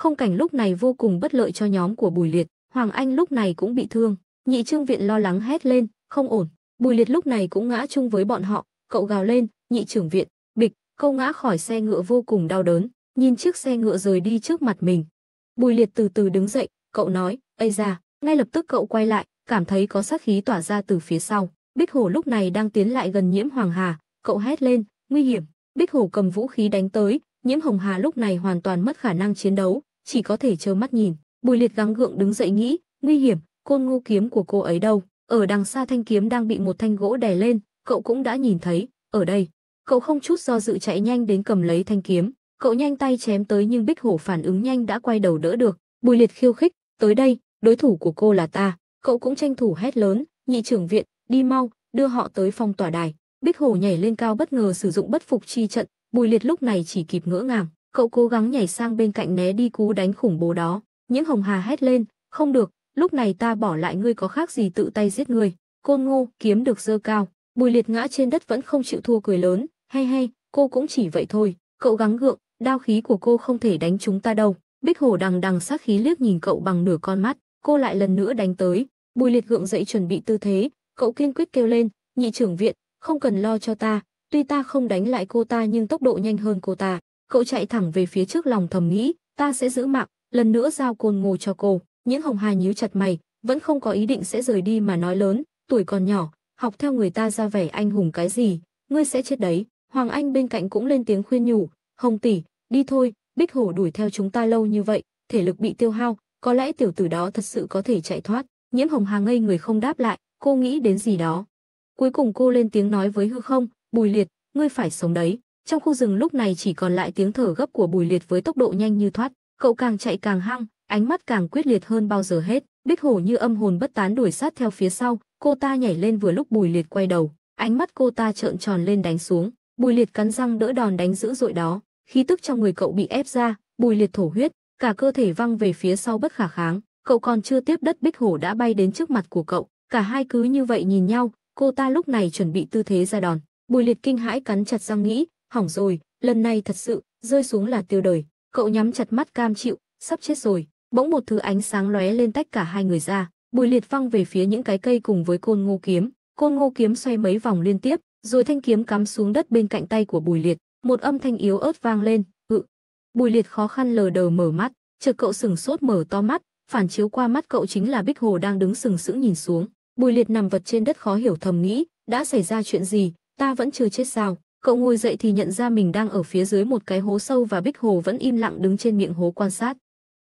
Không cảnh lúc này vô cùng bất lợi cho nhóm của Bùi Liệt, Hoàng Anh lúc này cũng bị thương, nhị trương viện lo lắng hét lên, không ổn. Bùi Liệt lúc này cũng ngã chung với bọn họ, cậu gào lên, nhị trưởng viện, bịch, câu ngã khỏi xe ngựa vô cùng đau đớn, nhìn chiếc xe ngựa rời đi trước mặt mình. Bùi Liệt từ từ đứng dậy, cậu nói, ây ra, ngay lập tức cậu quay lại, cảm thấy có sát khí tỏa ra từ phía sau. Bích Hổ lúc này đang tiến lại gần Nhiễm Hoàng Hà, cậu hét lên, nguy hiểm. Bích Hổ cầm vũ khí đánh tới, Nhiễm Hồng Hà lúc này hoàn toàn mất khả năng chiến đấu, chỉ có thể trơ mắt nhìn. Bùi Liệt gắng gượng đứng dậy nghĩ, nguy hiểm, côn ngô kiếm của cô ấy đâu? Ở đằng xa thanh kiếm đang bị một thanh gỗ đè lên, cậu cũng đã nhìn thấy, ở đây. Cậu không chút do dự chạy nhanh đến cầm lấy thanh kiếm, cậu nhanh tay chém tới nhưng Bích Hổ phản ứng nhanh đã quay đầu đỡ được. Bùi Liệt khiêu khích, tới đây, đối thủ của cô là ta. Cậu cũng tranh thủ hét lớn, nhị trưởng viện, đi mau, đưa họ tới phong tỏa đài. Bích Hổ nhảy lên cao bất ngờ sử dụng bất phục chi trận, Bùi Liệt lúc này chỉ kịp ngỡ ngàng cậu cố gắng nhảy sang bên cạnh né đi cú đánh khủng bố đó. Những hồng hà hét lên, không được, lúc này ta bỏ lại ngươi có khác gì tự tay giết ngươi. Côn ngô kiếm được dơ cao, bùi liệt ngã trên đất vẫn không chịu thua cười lớn, hay hay, cô cũng chỉ vậy thôi, cậu gắng gượng, đao khí của cô không thể đánh chúng ta đâu. Bích hổ đằng đằng sát khí liếc nhìn cậu bằng nửa con mắt, cô lại lần nữa đánh tới. Bùi liệt gượng dậy chuẩn bị tư thế, cậu kiên quyết kêu lên, nhị trưởng viện, không cần lo cho ta, tuy ta không đánh lại cô ta nhưng tốc độ nhanh hơn cô ta. Cậu chạy thẳng về phía trước lòng thầm nghĩ, ta sẽ giữ mạng, lần nữa giao côn ngô cho cô. Những hồng hà nhíu chặt mày, vẫn không có ý định sẽ rời đi mà nói lớn, tuổi còn nhỏ, học theo người ta ra vẻ anh hùng cái gì, ngươi sẽ chết đấy. Hoàng Anh bên cạnh cũng lên tiếng khuyên nhủ, Hồng tỷ, đi thôi, Bích Hổ đuổi theo chúng ta lâu như vậy, thể lực bị tiêu hao, có lẽ tiểu tử đó thật sự có thể chạy thoát. Nhiễm Hồng Hà ngây người không đáp lại, cô nghĩ đến gì đó. Cuối cùng cô lên tiếng nói với hư không, Bùi Liệt, ngươi phải sống đấy. Trong khu rừng lúc này chỉ còn lại tiếng thở gấp của Bùi Liệt với tốc độ nhanh như thoát, cậu càng chạy càng hăng, ánh mắt càng quyết liệt hơn bao giờ hết. Bích Hổ như âm hồn bất tán đuổi sát theo phía sau, cô ta nhảy lên vừa lúc Bùi Liệt quay đầu, ánh mắt cô ta trợn tròn lên đánh xuống, Bùi Liệt cắn răng đỡ đòn đánh dữ dội đó, khí tức trong người cậu bị ép ra, Bùi Liệt thổ huyết, cả cơ thể văng về phía sau bất khả kháng, cậu còn chưa tiếp đất Bích Hổ đã bay đến trước mặt của cậu, cả hai cứ như vậy nhìn nhau, cô ta lúc này chuẩn bị tư thế ra đòn, Bùi Liệt kinh hãi cắn chặt răng nghĩ, hỏng rồi, lần này thật sự, rơi xuống là tiêu đời. Cậu nhắm chặt mắt cam chịu, sắp chết rồi. Bỗng một thứ ánh sáng lóe lên tách cả hai người ra, Bùi Liệt văng về phía những cái cây cùng với côn ngô kiếm. Côn ngô kiếm xoay mấy vòng liên tiếp, rồi thanh kiếm cắm xuống đất bên cạnh tay của Bùi Liệt. Một âm thanh yếu ớt vang lên, "Ừ." Bùi Liệt khó khăn lờ đờ mở mắt, chợt cậu sừng sốt mở to mắt, phản chiếu qua mắt cậu chính là Bích Hồ đang đứng sừng sững nhìn xuống. Bùi Liệt nằm vật trên đất khó hiểu thầm nghĩ, đã xảy ra chuyện gì, ta vẫn chưa chết sao? Cậu ngồi dậy thì nhận ra mình đang ở phía dưới một cái hố sâu và Bích Hồ vẫn im lặng đứng trên miệng hố quan sát.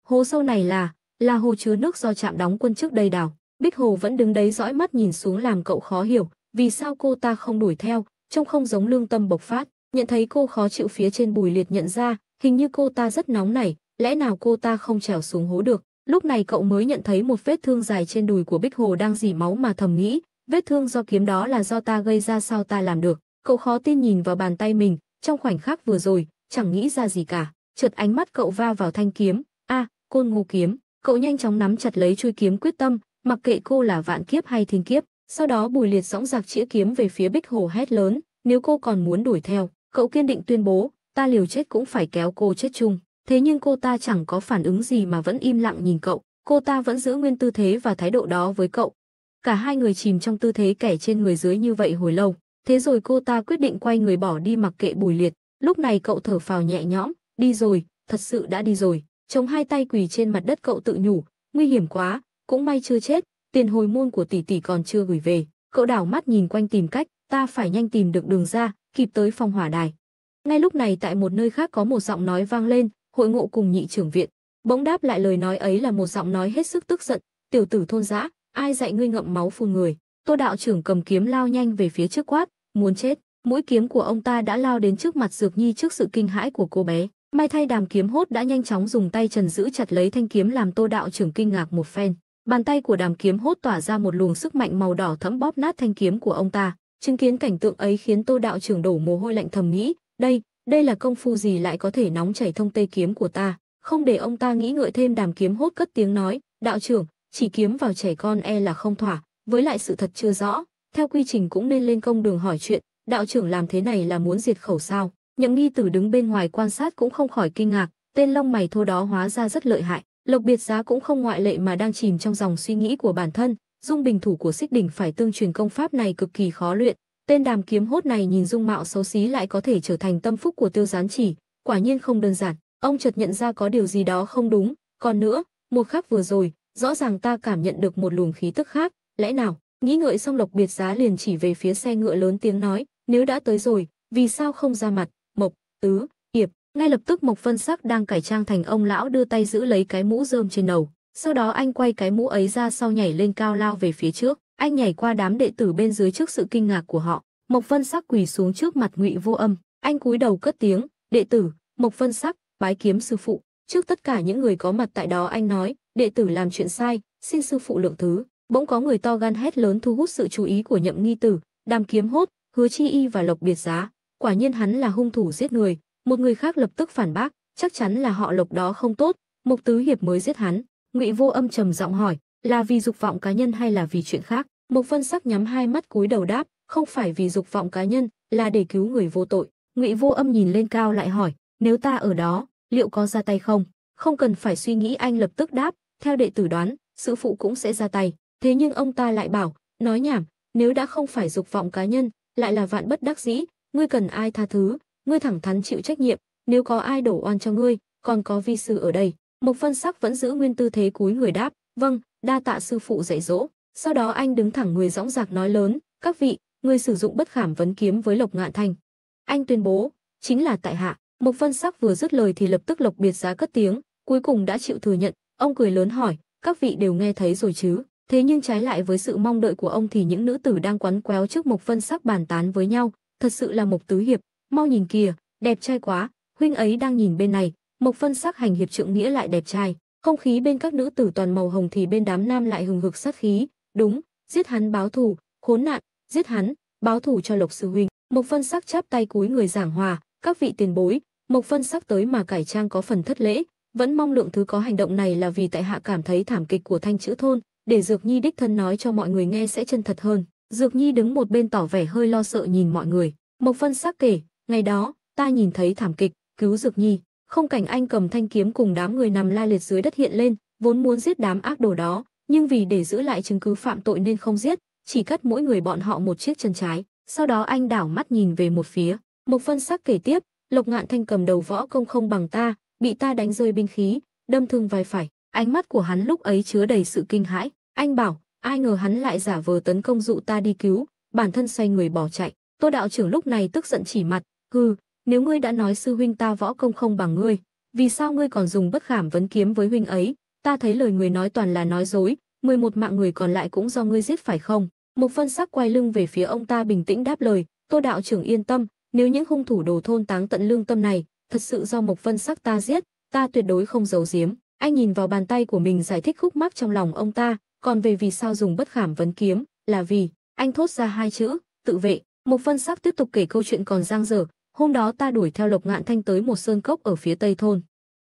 Hố sâu này là, là hồ chứa nước do trạm đóng quân trước đây đào. Bích Hồ vẫn đứng đấy dõi mắt nhìn xuống làm cậu khó hiểu, vì sao cô ta không đuổi theo, trông không giống lương tâm bộc phát. Nhận thấy cô khó chịu phía trên bùi liệt nhận ra, hình như cô ta rất nóng nảy, lẽ nào cô ta không trèo xuống hố được. Lúc này cậu mới nhận thấy một vết thương dài trên đùi của Bích Hồ đang dỉ máu mà thầm nghĩ, vết thương do kiếm đó là do ta gây ra sao ta làm được. Cậu khó tin nhìn vào bàn tay mình, trong khoảnh khắc vừa rồi, chẳng nghĩ ra gì cả. Chợt ánh mắt cậu va vào thanh kiếm, a, à, côn ngô kiếm. Cậu nhanh chóng nắm chặt lấy chui kiếm quyết tâm, mặc kệ cô là vạn kiếp hay thiên kiếp. Sau đó Bùi Liệt sõng giặc chĩa kiếm về phía Bích Hồ hét lớn, nếu cô còn muốn đuổi theo, cậu kiên định tuyên bố, ta liều chết cũng phải kéo cô chết chung. Thế nhưng cô ta chẳng có phản ứng gì mà vẫn im lặng nhìn cậu, cô ta vẫn giữ nguyên tư thế và thái độ đó với cậu. Cả hai người chìm trong tư thế kẻ trên người dưới như vậy hồi lâu, Thế rồi cô ta quyết định quay người bỏ đi mặc kệ Bùi Liệt. Lúc này cậu thở phào nhẹ nhõm, đi rồi, thật sự đã đi rồi. Chống hai tay quỳ trên mặt đất cậu tự nhủ, nguy hiểm quá, cũng may chưa chết, tiền hồi môn của tỷ tỷ còn chưa gửi về. Cậu đảo mắt nhìn quanh tìm cách, ta phải nhanh tìm được đường ra, kịp tới phòng hỏa đài. Ngay lúc này tại một nơi khác có một giọng nói vang lên, hội ngộ cùng nhị trưởng viện. Bỗng đáp lại lời nói ấy là một giọng nói hết sức tức giận, tiểu tử thôn dã, ai dạy ngươi ngậm máu phun người. Tô đạo trưởng cầm kiếm lao nhanh về phía trước quát, Muốn chết, mũi kiếm của ông ta đã lao đến trước mặt Dược Nhi trước sự kinh hãi của cô bé. May thay đàm kiếm hốt đã nhanh chóng dùng tay trần giữ chặt lấy thanh kiếm làm tô đạo trưởng kinh ngạc một phen. Bàn tay của đàm kiếm hốt tỏa ra một luồng sức mạnh màu đỏ thấm bóp nát thanh kiếm của ông ta. Chứng kiến cảnh tượng ấy khiến tô đạo trưởng đổ mồ hôi lạnh thầm nghĩ, đây, đây là công phu gì lại có thể nóng chảy thông tê kiếm của ta. Không để ông ta nghĩ ngợi thêm đàm kiếm hốt cất tiếng nói, đạo trưởng, chỉ kiếm vào trẻ con e là không thỏa, với lại sự thật chưa rõ, theo quy trình cũng nên lên công đường hỏi chuyện, đạo trưởng làm thế này là muốn diệt khẩu sao? Nhậm Nghi Tử đứng bên ngoài quan sát cũng không khỏi kinh ngạc, tên lông mày thô đó hóa ra rất lợi hại, Lộc Biệt Giá cũng không ngoại lệ mà đang chìm trong dòng suy nghĩ của bản thân, dung bình thủ của Xích đỉnh phải tương truyền công pháp này cực kỳ khó luyện, tên đàm kiếm hốt này nhìn dung mạo xấu xí lại có thể trở thành tâm phúc của Tiêu Gián Chỉ, quả nhiên không đơn giản. Ông chợt nhận ra có điều gì đó không đúng, còn nữa, một khắc vừa rồi, rõ ràng ta cảm nhận được một luồng khí tức khác, lẽ nào nghĩ ngợi xong Lộc Biệt Giá liền chỉ về phía xe ngựa lớn tiếng nói, nếu đã tới rồi, vì sao không ra mặt, Mộc, Tứ, hiệp Ngay lập tức Mộc Vân Sắc đang cải trang thành ông lão đưa tay giữ lấy cái mũ rơm trên đầu. Sau đó anh quay cái mũ ấy ra sau nhảy lên cao lao về phía trước. Anh nhảy qua đám đệ tử bên dưới trước sự kinh ngạc của họ. Mộc Vân Sắc quỳ xuống trước mặt Ngụy Vô Âm. Anh cúi đầu cất tiếng, đệ tử, Mộc Vân Sắc, bái kiếm sư phụ. Trước tất cả những người có mặt tại đó anh nói, đệ tử làm chuyện sai, xin sư phụ lượng thứ. Bỗng có người to gan hét lớn thu hút sự chú ý của Nhậm Nghi Tử, Đàm Kiếm Hốt, Hứa Chi Y và Lộc Biệt Giá, quả nhiên hắn là hung thủ giết người, một người khác lập tức phản bác, chắc chắn là họ Lộc đó không tốt, Mục Tứ Hiệp mới giết hắn. Ngụy Vô Âm trầm giọng hỏi, là vì dục vọng cá nhân hay là vì chuyện khác? Mục Vân Sắc nhắm hai mắt cúi đầu đáp, không phải vì dục vọng cá nhân, là để cứu người vô tội. Ngụy Vô Âm nhìn lên cao lại hỏi, nếu ta ở đó, liệu có ra tay không? Không cần phải suy nghĩ anh lập tức đáp, theo đệ tử đoán, sư phụ cũng sẽ ra tay. Thế nhưng ông ta lại bảo, nói nhảm, nếu đã không phải dục vọng cá nhân, lại là vạn bất đắc dĩ, ngươi cần ai tha thứ, ngươi thẳng thắn chịu trách nhiệm, nếu có ai đổ oan cho ngươi, còn có vi sư ở đây. Mộc Vân Sắc vẫn giữ nguyên tư thế cúi người đáp, "Vâng, đa tạ sư phụ dạy dỗ." Sau đó anh đứng thẳng người dõng dạc nói lớn, "Các vị, người sử dụng bất khảm vấn kiếm với Lộc Ngạn Thành." Anh tuyên bố, "Chính là tại hạ." Mộc Vân Sắc vừa dứt lời thì lập tức Lộc Biệt Giá cất tiếng, cuối cùng đã chịu thừa nhận, ông cười lớn hỏi, "Các vị đều nghe thấy rồi chứ?" Thế nhưng trái lại với sự mong đợi của ông thì những nữ tử đang quấn quéo trước Mộc Vân sắc bàn tán với nhau, thật sự là Mộc Tứ Hiệp, mau nhìn kìa, đẹp trai quá, huynh ấy đang nhìn bên này, Mộc Vân sắc hành hiệp trượng nghĩa lại đẹp trai. Không khí bên các nữ tử toàn màu hồng thì bên đám nam lại hừng hực sát khí, đúng, giết hắn báo thù, khốn nạn, giết hắn, báo thù cho Lộc sư huynh. Mộc Vân sắc chắp tay cúi người giảng hòa, các vị tiền bối, Mộc Vân sắc tới mà cải trang có phần thất lễ, vẫn mong lượng thứ có hành động này là vì tại hạ cảm thấy thảm kịch của thanh chữ thôn, để Dược Nhi đích thân nói cho mọi người nghe sẽ chân thật hơn. Dược Nhi đứng một bên tỏ vẻ hơi lo sợ nhìn mọi người. Mộc vân sắc kể, ngày đó, ta nhìn thấy thảm kịch, cứu Dược Nhi. Không cảnh anh cầm thanh kiếm cùng đám người nằm la liệt dưới đất hiện lên, vốn muốn giết đám ác đồ đó, nhưng vì để giữ lại chứng cứ phạm tội nên không giết, chỉ cắt mỗi người bọn họ một chiếc chân trái. Sau đó anh đảo mắt nhìn về một phía. Mộc vân sắc kể tiếp, Lộc Ngạn Thanh cầm đầu võ công không bằng ta, bị ta đánh rơi binh khí, đâm thương vai phải, Ánh mắt của hắn lúc ấy chứa đầy sự kinh hãi, anh bảo, ai ngờ hắn lại giả vờ tấn công dụ ta đi cứu, bản thân xoay người bỏ chạy. Tô đạo trưởng lúc này tức giận chỉ mặt, hừ, nếu ngươi đã nói sư huynh ta võ công không bằng ngươi, vì sao ngươi còn dùng bất khảm vấn kiếm với huynh ấy? Ta thấy lời người nói toàn là nói dối, 11 mạng người còn lại cũng do ngươi giết phải không? Mục phân sắc quay lưng về phía ông ta bình tĩnh đáp lời, Tô đạo trưởng yên tâm, nếu những hung thủ đồ thôn táng tận lương tâm này, thật sự do Mục Vân Sắc ta giết, ta tuyệt đối không giấu giếm. Anh nhìn vào bàn tay của mình giải thích khúc mắc trong lòng ông ta, còn về vì sao dùng bất khảm vấn kiếm, là vì, anh thốt ra hai chữ, tự vệ. Một Vân sắc tiếp tục kể câu chuyện còn giang dở, hôm đó ta đuổi theo Lộc Ngạn Thanh tới một sơn cốc ở phía tây thôn.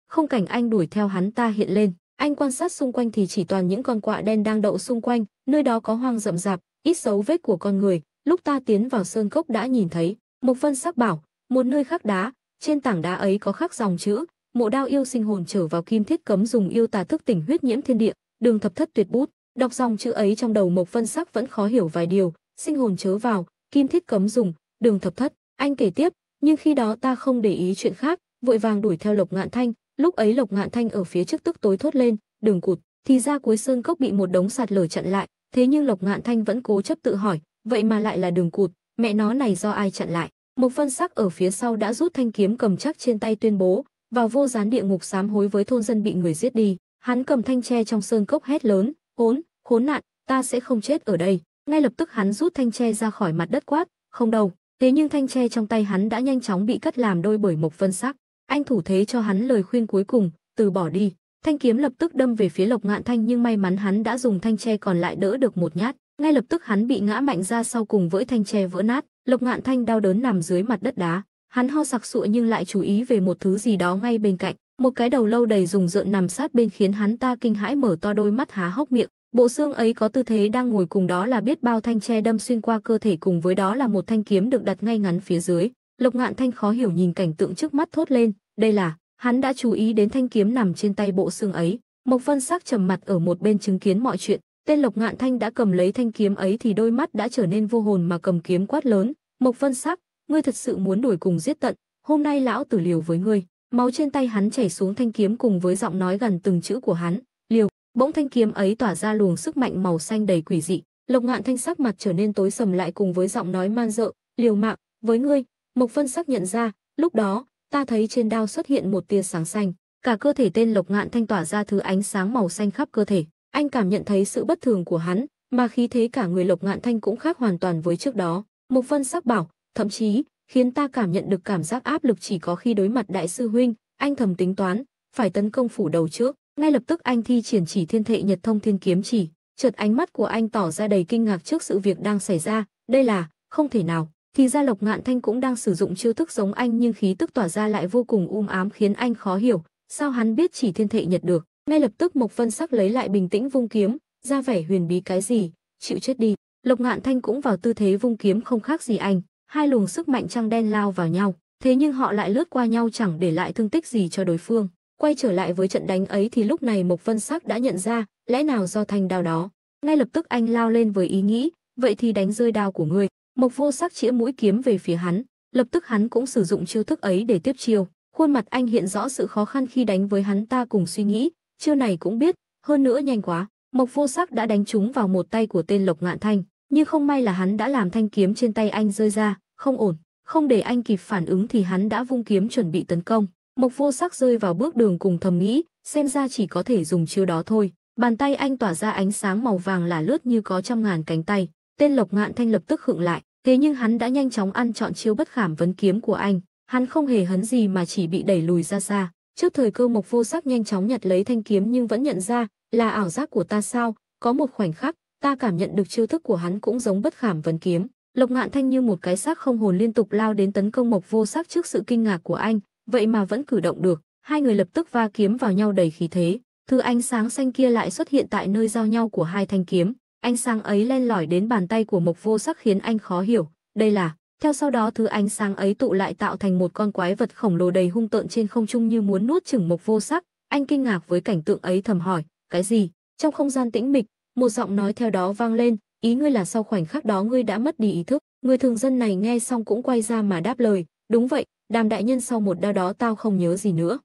Không cảnh anh đuổi theo hắn ta hiện lên, anh quan sát xung quanh thì chỉ toàn những con quạ đen đang đậu xung quanh, nơi đó có hoang rậm rạp, ít dấu vết của con người, lúc ta tiến vào sơn cốc đã nhìn thấy, Mục Vân Sắc bảo, một nơi khắc đá, trên tảng đá ấy có khắc dòng chữ, Mộ đao yêu sinh hồn trở vào kim thiết cấm dùng yêu tà thức tỉnh huyết nhiễm thiên địa, đường thập thất tuyệt bút, đọc dòng chữ ấy trong đầu Mộc Vân Sắc vẫn khó hiểu vài điều, sinh hồn chớ vào, kim thiết cấm dùng, đường thập thất, anh kể tiếp, nhưng khi đó ta không để ý chuyện khác, vội vàng đuổi theo Lộc Ngạn Thanh, lúc ấy Lộc Ngạn Thanh ở phía trước tức tối thốt lên, đường cụt, thì ra cuối sơn cốc bị một đống sạt lở chặn lại, thế nhưng Lộc Ngạn Thanh vẫn cố chấp tự hỏi, vậy mà lại là đường cụt, mẹ nó này do ai chặn lại? Một phân sắc ở phía sau đã rút thanh kiếm cầm chắc trên tay tuyên bố, vào vô gián địa ngục sám hối với thôn dân bị người giết đi. Hắn cầm thanh tre trong sơn cốc hét lớn, hốn, khốn nạn, ta sẽ không chết ở đây. Ngay lập tức hắn rút thanh tre ra khỏi mặt đất quát, không đâu. Thế nhưng thanh tre trong tay hắn đã nhanh chóng bị cắt làm đôi bởi một phân sắc. Anh thủ thế cho hắn lời khuyên cuối cùng, từ bỏ đi. Thanh kiếm lập tức đâm về phía Lộc Ngạn Thanh nhưng may mắn hắn đã dùng thanh tre còn lại đỡ được một nhát. Ngay lập tức hắn bị ngã mạnh ra sau cùng vỡ thanh tre vỡ nát. Lộc Ngạn Thanh đau đớn nằm dưới mặt đất đá. Hắn ho sặc sụa nhưng lại chú ý về một thứ gì đó ngay bên cạnh, một cái đầu lâu đầy rùng rợn nằm sát bên khiến hắn ta kinh hãi mở to đôi mắt há hốc miệng. Bộ xương ấy có tư thế đang ngồi cùng đó là biết bao thanh tre đâm xuyên qua cơ thể cùng với đó là một thanh kiếm được đặt ngay ngắn phía dưới. Lộc Ngạn Thanh khó hiểu nhìn cảnh tượng trước mắt thốt lên, đây là, hắn đã chú ý đến thanh kiếm nằm trên tay bộ xương ấy. Mộc Vân Sắc trầm mặt ở một bên chứng kiến mọi chuyện, tên Lộc Ngạn Thanh đã cầm lấy thanh kiếm ấy thì đôi mắt đã trở nên vô hồn mà cầm kiếm quát lớn, "Mộc Vân Sắc, ngươi thật sự muốn đuổi cùng giết tận, hôm nay lão tử liều với ngươi. Máu trên tay hắn chảy xuống thanh kiếm cùng với giọng nói gần từng chữ của hắn, liều. Bỗng thanh kiếm ấy tỏa ra luồng sức mạnh màu xanh đầy quỷ dị, Lộc Ngạn Thanh sắc mặt trở nên tối sầm lại cùng với giọng nói man dợ, liều mạng, với ngươi, Mộc Vân xác nhận ra, lúc đó, ta thấy trên đao xuất hiện một tia sáng xanh, cả cơ thể tên Lộc Ngạn Thanh tỏa ra thứ ánh sáng màu xanh khắp cơ thể, anh cảm nhận thấy sự bất thường của hắn, mà khí thế cả người Lộc Ngạn Thanh cũng khác hoàn toàn với trước đó. Mộc Vân sắc bảo, thậm chí khiến ta cảm nhận được cảm giác áp lực chỉ có khi đối mặt đại sư huynh, anh thầm tính toán, phải tấn công phủ đầu trước. Ngay lập tức anh thi triển chỉ thiên thệ nhật thông thiên kiếm chỉ, chợt ánh mắt của anh tỏ ra đầy kinh ngạc trước sự việc đang xảy ra, đây là, không thể nào. Thì ra Lộc Ngạn Thanh cũng đang sử dụng chiêu thức giống anh nhưng khí tức tỏa ra lại vô cùng um ám khiến anh khó hiểu, sao hắn biết chỉ thiên thệ nhật được. Ngay lập tức Mộc Vân Sắc lấy lại bình tĩnh vung kiếm, ra vẻ huyền bí cái gì, chịu chết đi. Lộc Ngạn Thanh cũng vào tư thế vung kiếm không khác gì anh, hai luồng sức mạnh trăng đen lao vào nhau, thế nhưng họ lại lướt qua nhau chẳng để lại thương tích gì cho đối phương. Quay trở lại với trận đánh ấy thì lúc này Mộc Vân Sắc đã nhận ra, lẽ nào do thanh đao đó. Ngay lập tức anh lao lên với ý nghĩ, vậy thì đánh rơi đao của ngươi. Mộc Vô Sắc chĩa mũi kiếm về phía hắn, lập tức hắn cũng sử dụng chiêu thức ấy để tiếp chiêu. Khuôn mặt anh hiện rõ sự khó khăn khi đánh với hắn ta cùng suy nghĩ, chiêu này cũng biết, hơn nữa nhanh quá. Mộc Vô Sắc đã đánh trúng vào một tay của tên Lộc Ngạn Thanh, nhưng không may là hắn đã làm thanh kiếm trên tay anh rơi ra, không ổn, không để anh kịp phản ứng thì hắn đã vung kiếm chuẩn bị tấn công. Mộc Vô Sắc rơi vào bước đường cùng thầm nghĩ, xem ra chỉ có thể dùng chiêu đó thôi. Bàn tay anh tỏa ra ánh sáng màu vàng là lướt như có trăm ngàn cánh tay, tên Lộc Ngạn Thanh lập tức hượng lại, thế nhưng hắn đã nhanh chóng ăn chọn chiêu bất khảm vấn kiếm của anh, hắn không hề hấn gì mà chỉ bị đẩy lùi ra xa. Trước thời cơ Mộc Vô Sắc nhanh chóng nhặt lấy thanh kiếm nhưng vẫn nhận ra, là ảo giác của ta sao? Có một khoảnh khắc, ta cảm nhận được chiêu thức của hắn cũng giống bất khảm vấn kiếm. Lộc Ngạn Thanh như một cái xác không hồn liên tục lao đến tấn công Mộc Vô Sắc trước sự kinh ngạc của anh, vậy mà vẫn cử động được, hai người lập tức va kiếm vào nhau đầy khí thế, thứ ánh sáng xanh kia lại xuất hiện tại nơi giao nhau của hai thanh kiếm, ánh sáng ấy len lỏi đến bàn tay của Mộc Vô Sắc khiến anh khó hiểu, đây là Theo sau đó thứ ánh sáng ấy tụ lại tạo thành một con quái vật khổng lồ đầy hung tợn trên không trung như muốn nuốt chửng Mộc Vô Sắc, anh kinh ngạc với cảnh tượng ấy thầm hỏi, cái gì? Trong không gian tĩnh mịch, một giọng nói theo đó vang lên, ý ngươi là sau khoảnh khắc đó ngươi đã mất đi ý thức. Người thường dân này nghe xong cũng quay ra mà đáp lời, đúng vậy, đàm đại nhân sau một đao đó tao không nhớ gì nữa.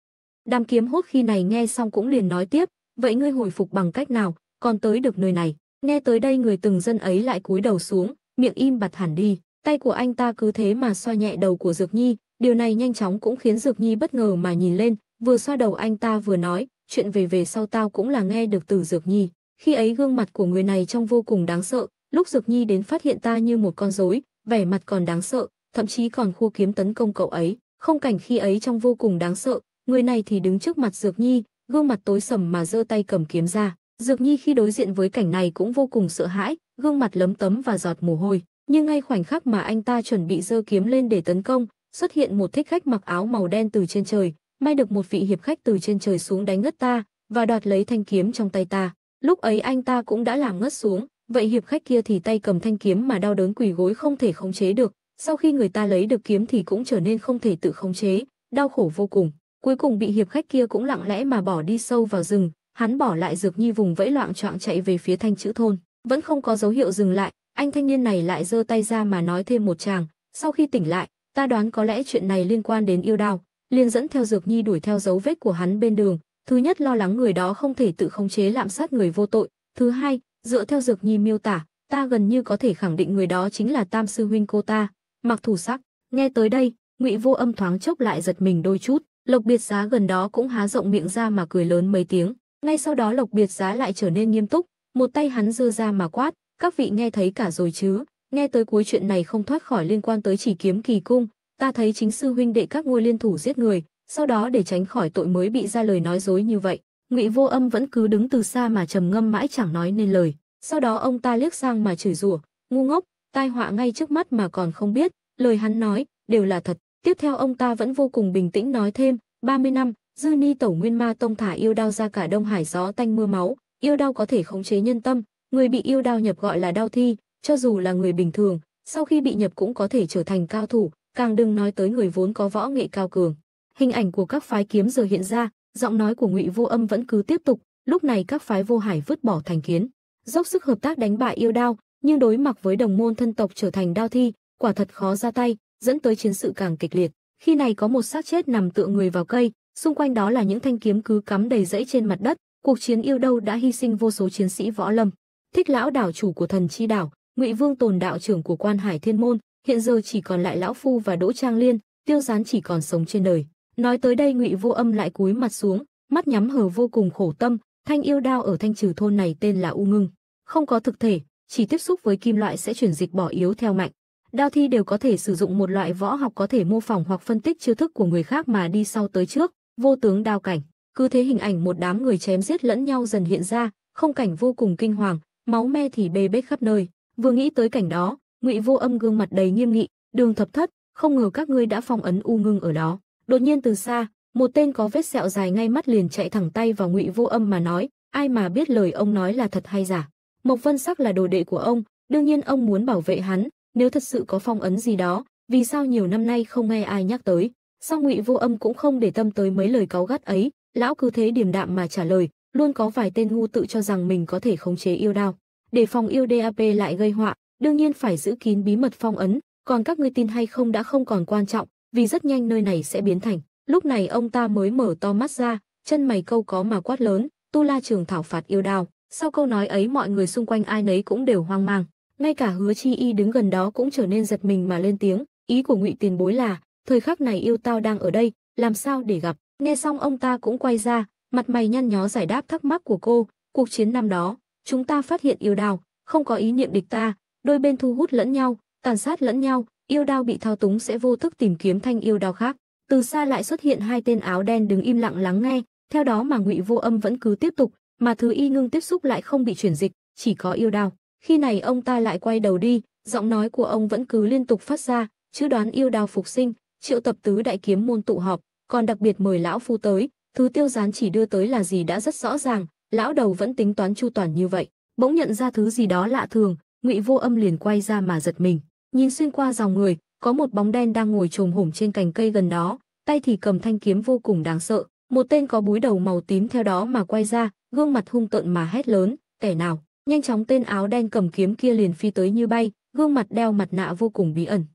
Đàm kiếm hốt khi này nghe xong cũng liền nói tiếp, vậy ngươi hồi phục bằng cách nào, còn tới được nơi này. Nghe tới đây người từng dân ấy lại cúi đầu xuống, miệng im bặt hẳn đi, tay của anh ta cứ thế mà xoa nhẹ đầu của Dược Nhi, điều này nhanh chóng cũng khiến Dược Nhi bất ngờ mà nhìn lên, vừa xoa đầu anh ta vừa nói, chuyện về về sau tao cũng là nghe được từ Dược Nhi. Khi ấy gương mặt của người này trông vô cùng đáng sợ, lúc Dược Nhi đến phát hiện ta như một con rối, vẻ mặt còn đáng sợ, thậm chí còn khu kiếm tấn công cậu ấy. Không cảnh khi ấy trông vô cùng đáng sợ, người này thì đứng trước mặt Dược Nhi, gương mặt tối sầm mà giơ tay cầm kiếm ra. Dược Nhi khi đối diện với cảnh này cũng vô cùng sợ hãi, gương mặt lấm tấm và giọt mồ hôi. Nhưng ngay khoảnh khắc mà anh ta chuẩn bị giơ kiếm lên để tấn công, xuất hiện một thích khách mặc áo màu đen từ trên trời, may được một vị hiệp khách từ trên trời xuống đánh ngất ta và đoạt lấy thanh kiếm trong tay ta. Lúc ấy anh ta cũng đã làm ngất xuống, vậy hiệp khách kia thì tay cầm thanh kiếm mà đau đớn quỳ gối không thể khống chế được, sau khi người ta lấy được kiếm thì cũng trở nên không thể tự khống chế, đau khổ vô cùng. Cuối cùng bị hiệp khách kia cũng lặng lẽ mà bỏ đi sâu vào rừng, hắn bỏ lại Dược Nhi vùng vẫy loạn choạng chạy về phía thanh chữ thôn, vẫn không có dấu hiệu dừng lại, anh thanh niên này lại giơ tay ra mà nói thêm một tràng, sau khi tỉnh lại, ta đoán có lẽ chuyện này liên quan đến yêu đao, liền dẫn theo Dược Nhi đuổi theo dấu vết của hắn bên đường, Thứ nhất lo lắng người đó không thể tự khống chế lạm sát người vô tội. Thứ hai, dựa theo dược nhi miêu tả, ta gần như có thể khẳng định người đó chính là tam sư huynh cô ta. Mặc thủ sắc, nghe tới đây, ngụy vô âm thoáng chốc lại giật mình đôi chút. Lộc biệt giá gần đó cũng há rộng miệng ra mà cười lớn mấy tiếng. Ngay sau đó lộc biệt giá lại trở nên nghiêm túc, một tay hắn dưa ra mà quát, các vị nghe thấy cả rồi chứ, nghe tới cuối chuyện này không thoát khỏi liên quan tới chỉ kiếm kỳ cung, ta thấy chính sư huynh đệ các ngôi liên thủ giết người, sau đó để tránh khỏi tội mới bị ra lời nói dối như vậy, Ngụy Vô Âm vẫn cứ đứng từ xa mà trầm ngâm mãi chẳng nói nên lời. Sau đó ông ta liếc sang mà chửi rủa, ngu ngốc, tai họa ngay trước mắt mà còn không biết, lời hắn nói đều là thật. Tiếp theo ông ta vẫn vô cùng bình tĩnh nói thêm, 30 năm, Dư Ni tẩu Nguyên Ma Tông thả yêu đao ra cả Đông Hải gió tanh mưa máu, yêu đao có thể khống chế nhân tâm, người bị yêu đao nhập gọi là đao thi, cho dù là người bình thường, sau khi bị nhập cũng có thể trở thành cao thủ, càng đừng nói tới người vốn có võ nghệ cao cường hình ảnh của các phái kiếm giờ hiện ra, giọng nói của Ngụy Vô Âm vẫn cứ tiếp tục, lúc này các phái vô hải vứt bỏ thành kiến, dốc sức hợp tác đánh bại yêu đao, nhưng đối mặt với đồng môn thân tộc trở thành đao thi, quả thật khó ra tay, dẫn tới chiến sự càng kịch liệt. Khi này có một xác chết nằm tựa người vào cây, xung quanh đó là những thanh kiếm cứ cắm đầy rẫy trên mặt đất, cuộc chiến yêu đâu đã hy sinh vô số chiến sĩ võ lâm. Thích lão đảo chủ của thần chi đảo, Ngụy Vương Tồn đạo trưởng của Quan Hải Thiên môn, hiện giờ chỉ còn lại lão phu và Đỗ Trang Liên, Tiêu Gián chỉ còn sống trên đời. Nói tới đây Ngụy Vô Âm lại cúi mặt xuống, mắt nhắm hờ vô cùng khổ tâm, thanh yêu đao ở thanh trừ thôn này tên là U Ngưng, không có thực thể, chỉ tiếp xúc với kim loại sẽ chuyển dịch bỏ yếu theo mạnh. Đao thi đều có thể sử dụng một loại võ học có thể mô phỏng hoặc phân tích chiêu thức của người khác mà đi sau tới trước, vô tướng đao cảnh. Cứ thế hình ảnh một đám người chém giết lẫn nhau dần hiện ra, không cảnh vô cùng kinh hoàng, máu me thì bê bết khắp nơi. Vừa nghĩ tới cảnh đó, Ngụy Vô Âm gương mặt đầy nghiêm nghị, "Đường Thập Thất, không ngờ các ngươi đã phong ấn U Ngưng ở đó." Đột nhiên từ xa, một tên có vết sẹo dài ngay mắt liền chạy thẳng tay vào Ngụy Vô Âm mà nói, ai mà biết lời ông nói là thật hay giả. Mộc Vân Sắc là đồ đệ của ông, đương nhiên ông muốn bảo vệ hắn, nếu thật sự có phong ấn gì đó, vì sao nhiều năm nay không nghe ai nhắc tới? Sau Ngụy Vô Âm cũng không để tâm tới mấy lời cáu gắt ấy, lão cứ thế điềm đạm mà trả lời, luôn có vài tên ngu tự cho rằng mình có thể khống chế yêu đao, để phòng yêu DAP lại gây họa, đương nhiên phải giữ kín bí mật phong ấn, còn các ngươi tin hay không đã không còn quan trọng, vì rất nhanh nơi này sẽ biến thành. Lúc này ông ta mới mở to mắt ra, chân mày câu có mà quát lớn, tu la trường thảo phạt yêu đào Sau câu nói ấy mọi người xung quanh ai nấy cũng đều hoang mang, ngay cả hứa chi y đứng gần đó cũng trở nên giật mình mà lên tiếng. Ý của ngụy tiền bối là, thời khắc này yêu tao đang ở đây, làm sao để gặp. Nghe xong ông ta cũng quay ra, mặt mày nhăn nhó giải đáp thắc mắc của cô. Cuộc chiến năm đó, chúng ta phát hiện yêu đào, không có ý niệm địch ta, đôi bên thu hút lẫn nhau, tàn sát lẫn nhau, yêu đao bị thao túng sẽ vô thức tìm kiếm thanh yêu đao khác. Từ xa lại xuất hiện hai tên áo đen đứng im lặng lắng nghe, theo đó mà Ngụy Vô Âm vẫn cứ tiếp tục, mà thứ y ngưng tiếp xúc lại không bị chuyển dịch, chỉ có yêu đao. Khi này ông ta lại quay đầu đi, giọng nói của ông vẫn cứ liên tục phát ra, chữ đoán yêu đao phục sinh, triệu tập tứ đại kiếm môn tụ họp, còn đặc biệt mời lão phu tới, thứ tiêu gián chỉ đưa tới là gì đã rất rõ ràng, lão đầu vẫn tính toán chu toàn như vậy. Bỗng nhận ra thứ gì đó lạ thường, Ngụy Vô Âm liền quay ra mà giật mình. Nhìn xuyên qua dòng người, có một bóng đen đang ngồi trồm hổm trên cành cây gần đó, tay thì cầm thanh kiếm vô cùng đáng sợ, một tên có búi đầu màu tím theo đó mà quay ra, gương mặt hung tợn mà hét lớn, "Kẻ nào?" Nhanh chóng tên áo đen cầm kiếm kia liền phi tới như bay, gương mặt đeo mặt nạ vô cùng bí ẩn.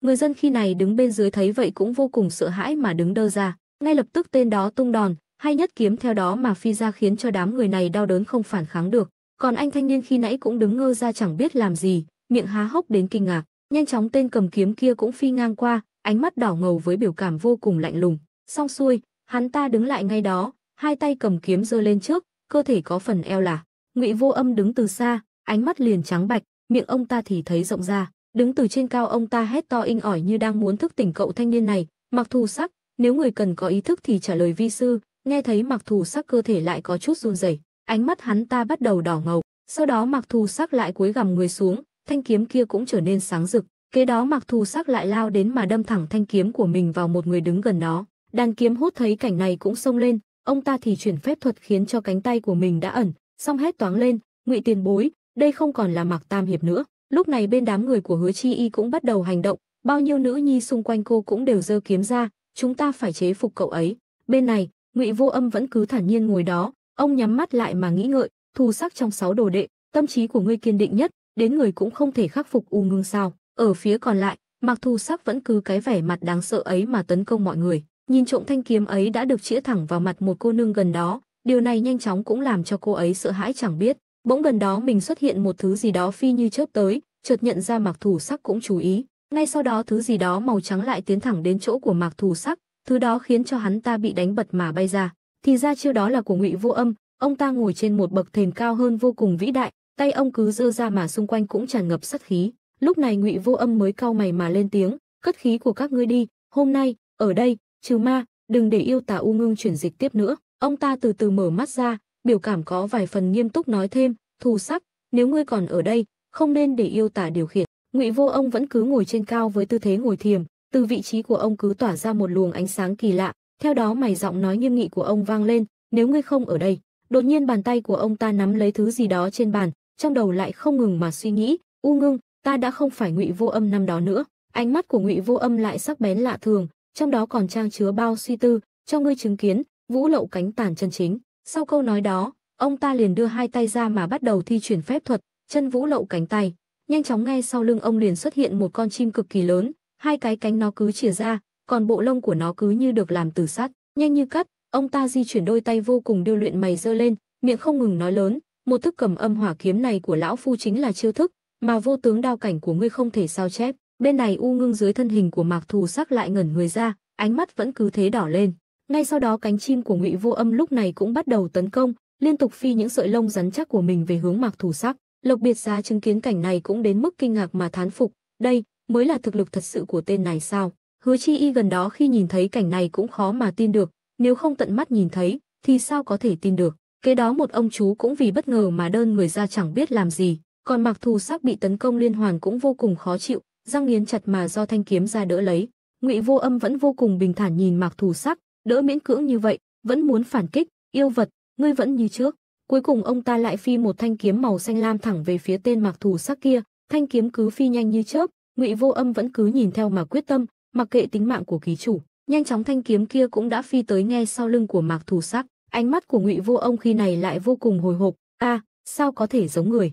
Người dân khi này đứng bên dưới thấy vậy cũng vô cùng sợ hãi mà đứng đơ ra, ngay lập tức tên đó tung đòn, hay nhất kiếm theo đó mà phi ra khiến cho đám người này đau đớn không phản kháng được. Còn anh thanh niên khi nãy cũng đứng ngơ ra chẳng biết làm gì, miệng há hốc đến kinh ngạc. Nhanh chóng tên cầm kiếm kia cũng phi ngang qua, ánh mắt đỏ ngầu với biểu cảm vô cùng lạnh lùng. Xong xuôi, hắn ta đứng lại ngay đó, hai tay cầm kiếm giơ lên trước, cơ thể có phần eo là. Ngụy Vô Âm đứng từ xa, ánh mắt liền trắng bạch, miệng ông ta thì thấy rộng ra, đứng từ trên cao ông ta hét to inh ỏi như đang muốn thức tỉnh cậu thanh niên này, Mặc Thù Sắc, nếu người cần có ý thức thì trả lời vi sư, nghe thấy Mặc Thù Sắc cơ thể lại có chút run rẩy, ánh mắt hắn ta bắt đầu đỏ ngầu, sau đó Mặc Thù Sắc lại cúi gằm người xuống, thanh kiếm kia cũng trở nên sáng rực. Kế đó Mặc Thù Sắc lại lao đến mà đâm thẳng thanh kiếm của mình vào một người đứng gần đó. Đàn kiếm hút thấy cảnh này cũng xông lên, ông ta thì chuyển phép thuật khiến cho cánh tay của mình đã ẩn, xong hét toáng lên, "Ngụy Tiền Bối, đây không còn là Mặc Tam hiệp nữa." Lúc này bên đám người của Hứa Chi Y cũng bắt đầu hành động, bao nhiêu nữ nhi xung quanh cô cũng đều giơ kiếm ra, "Chúng ta phải chế phục cậu ấy." Bên này, Ngụy Vô Âm vẫn cứ thản nhiên ngồi đó, ông nhắm mắt lại mà nghĩ ngợi, thù sắc trong sáu đồ đệ, tâm trí của ngươi kiên định nhất, đến người cũng không thể khắc phục u ngưng sao? Ở phía còn lại, Mặc Thu Sắc vẫn cứ cái vẻ mặt đáng sợ ấy mà tấn công mọi người. Nhìn trộm thanh kiếm ấy đã được chĩa thẳng vào mặt một cô nương gần đó, điều này nhanh chóng cũng làm cho cô ấy sợ hãi chẳng biết. Bỗng gần đó mình xuất hiện một thứ gì đó phi như chớp tới, chợt nhận ra Mạc Thủ Sắc cũng chú ý. Ngay sau đó thứ gì đó màu trắng lại tiến thẳng đến chỗ của Mạc Thủ Sắc, thứ đó khiến cho hắn ta bị đánh bật mà bay ra. Thì ra chiêu đó là của Ngụy Vô Âm, ông ta ngồi trên một bậc thềm cao hơn vô cùng vĩ đại, tay ông cứ dơ ra mà xung quanh cũng tràn ngập sát khí. Lúc này Ngụy Vô Âm mới cau mày mà lên tiếng, "Cất khí của các ngươi đi, hôm nay, ở đây, trừ ma, đừng để yêu tà u ngưng chuyển dịch tiếp nữa." Ông ta từ từ mở mắt ra, biểu cảm có vài phần nghiêm túc nói thêm, "Thù sắc, nếu ngươi còn ở đây, không nên để yêu tà điều khiển." Ngụy Vô Ông vẫn cứ ngồi trên cao với tư thế ngồi thiềm, từ vị trí của ông cứ tỏa ra một luồng ánh sáng kỳ lạ, theo đó mày giọng nói nghiêm nghị của ông vang lên, "Nếu ngươi không ở đây." Đột nhiên bàn tay của ông ta nắm lấy thứ gì đó trên bàn, trong đầu lại không ngừng mà suy nghĩ, "U Ngưng, ta đã không phải Ngụy Vô Âm năm đó nữa." Ánh mắt của Ngụy Vô Âm lại sắc bén lạ thường, trong đó còn trang chứa bao suy tư, "Cho ngươi chứng kiến, Vũ Lậu cánh tàn chân chính." Sau câu nói đó, ông ta liền đưa hai tay ra mà bắt đầu thi chuyển phép thuật, chân Vũ Lậu cánh tay, nhanh chóng ngay sau lưng ông liền xuất hiện một con chim cực kỳ lớn, hai cái cánh nó cứ chìa ra, còn bộ lông của nó cứ như được làm từ sắt, nhanh như cắt, ông ta di chuyển đôi tay vô cùng điêu luyện mày dơ lên, miệng không ngừng nói lớn, một thức cầm âm hỏa kiếm này của lão phu chính là chiêu thức, mà vô tướng đao cảnh của ngươi không thể sao chép. Bên này U Ngưng dưới thân hình của Mạc Thù sắc lại ngẩn người ra, ánh mắt vẫn cứ thế đỏ lên. Ngay sau đó cánh chim của Ngụy Vô Âm lúc này cũng bắt đầu tấn công, liên tục phi những sợi lông rắn chắc của mình về hướng Mạc Thù sắc. Lộc Biệt Giá chứng kiến cảnh này cũng đến mức kinh ngạc mà thán phục, đây mới là thực lực thật sự của tên này sao? Hứa Chi Y gần đó khi nhìn thấy cảnh này cũng khó mà tin được, nếu không tận mắt nhìn thấy thì sao có thể tin được. Kế đó một ông chú cũng vì bất ngờ mà đơn người ra chẳng biết làm gì, còn Mạc Thù Sắc bị tấn công liên hoàn cũng vô cùng khó chịu, răng nghiến chặt mà do thanh kiếm ra đỡ lấy. Ngụy Vô Âm vẫn vô cùng bình thản nhìn Mạc Thù Sắc, đỡ miễn cưỡng như vậy, vẫn muốn phản kích, yêu vật, ngươi vẫn như trước. Cuối cùng ông ta lại phi một thanh kiếm màu xanh lam thẳng về phía tên Mạc Thù Sắc kia, thanh kiếm cứ phi nhanh như chớp, Ngụy Vô Âm vẫn cứ nhìn theo mà quyết tâm, mặc kệ tính mạng của ký chủ. Nhanh chóng thanh kiếm kia cũng đã phi tới nghe sau lưng của Mạc Thù Sắc. Ánh mắt của Ngụy Vô Ông khi này lại vô cùng hồi hộp, a, à, sao có thể giống người?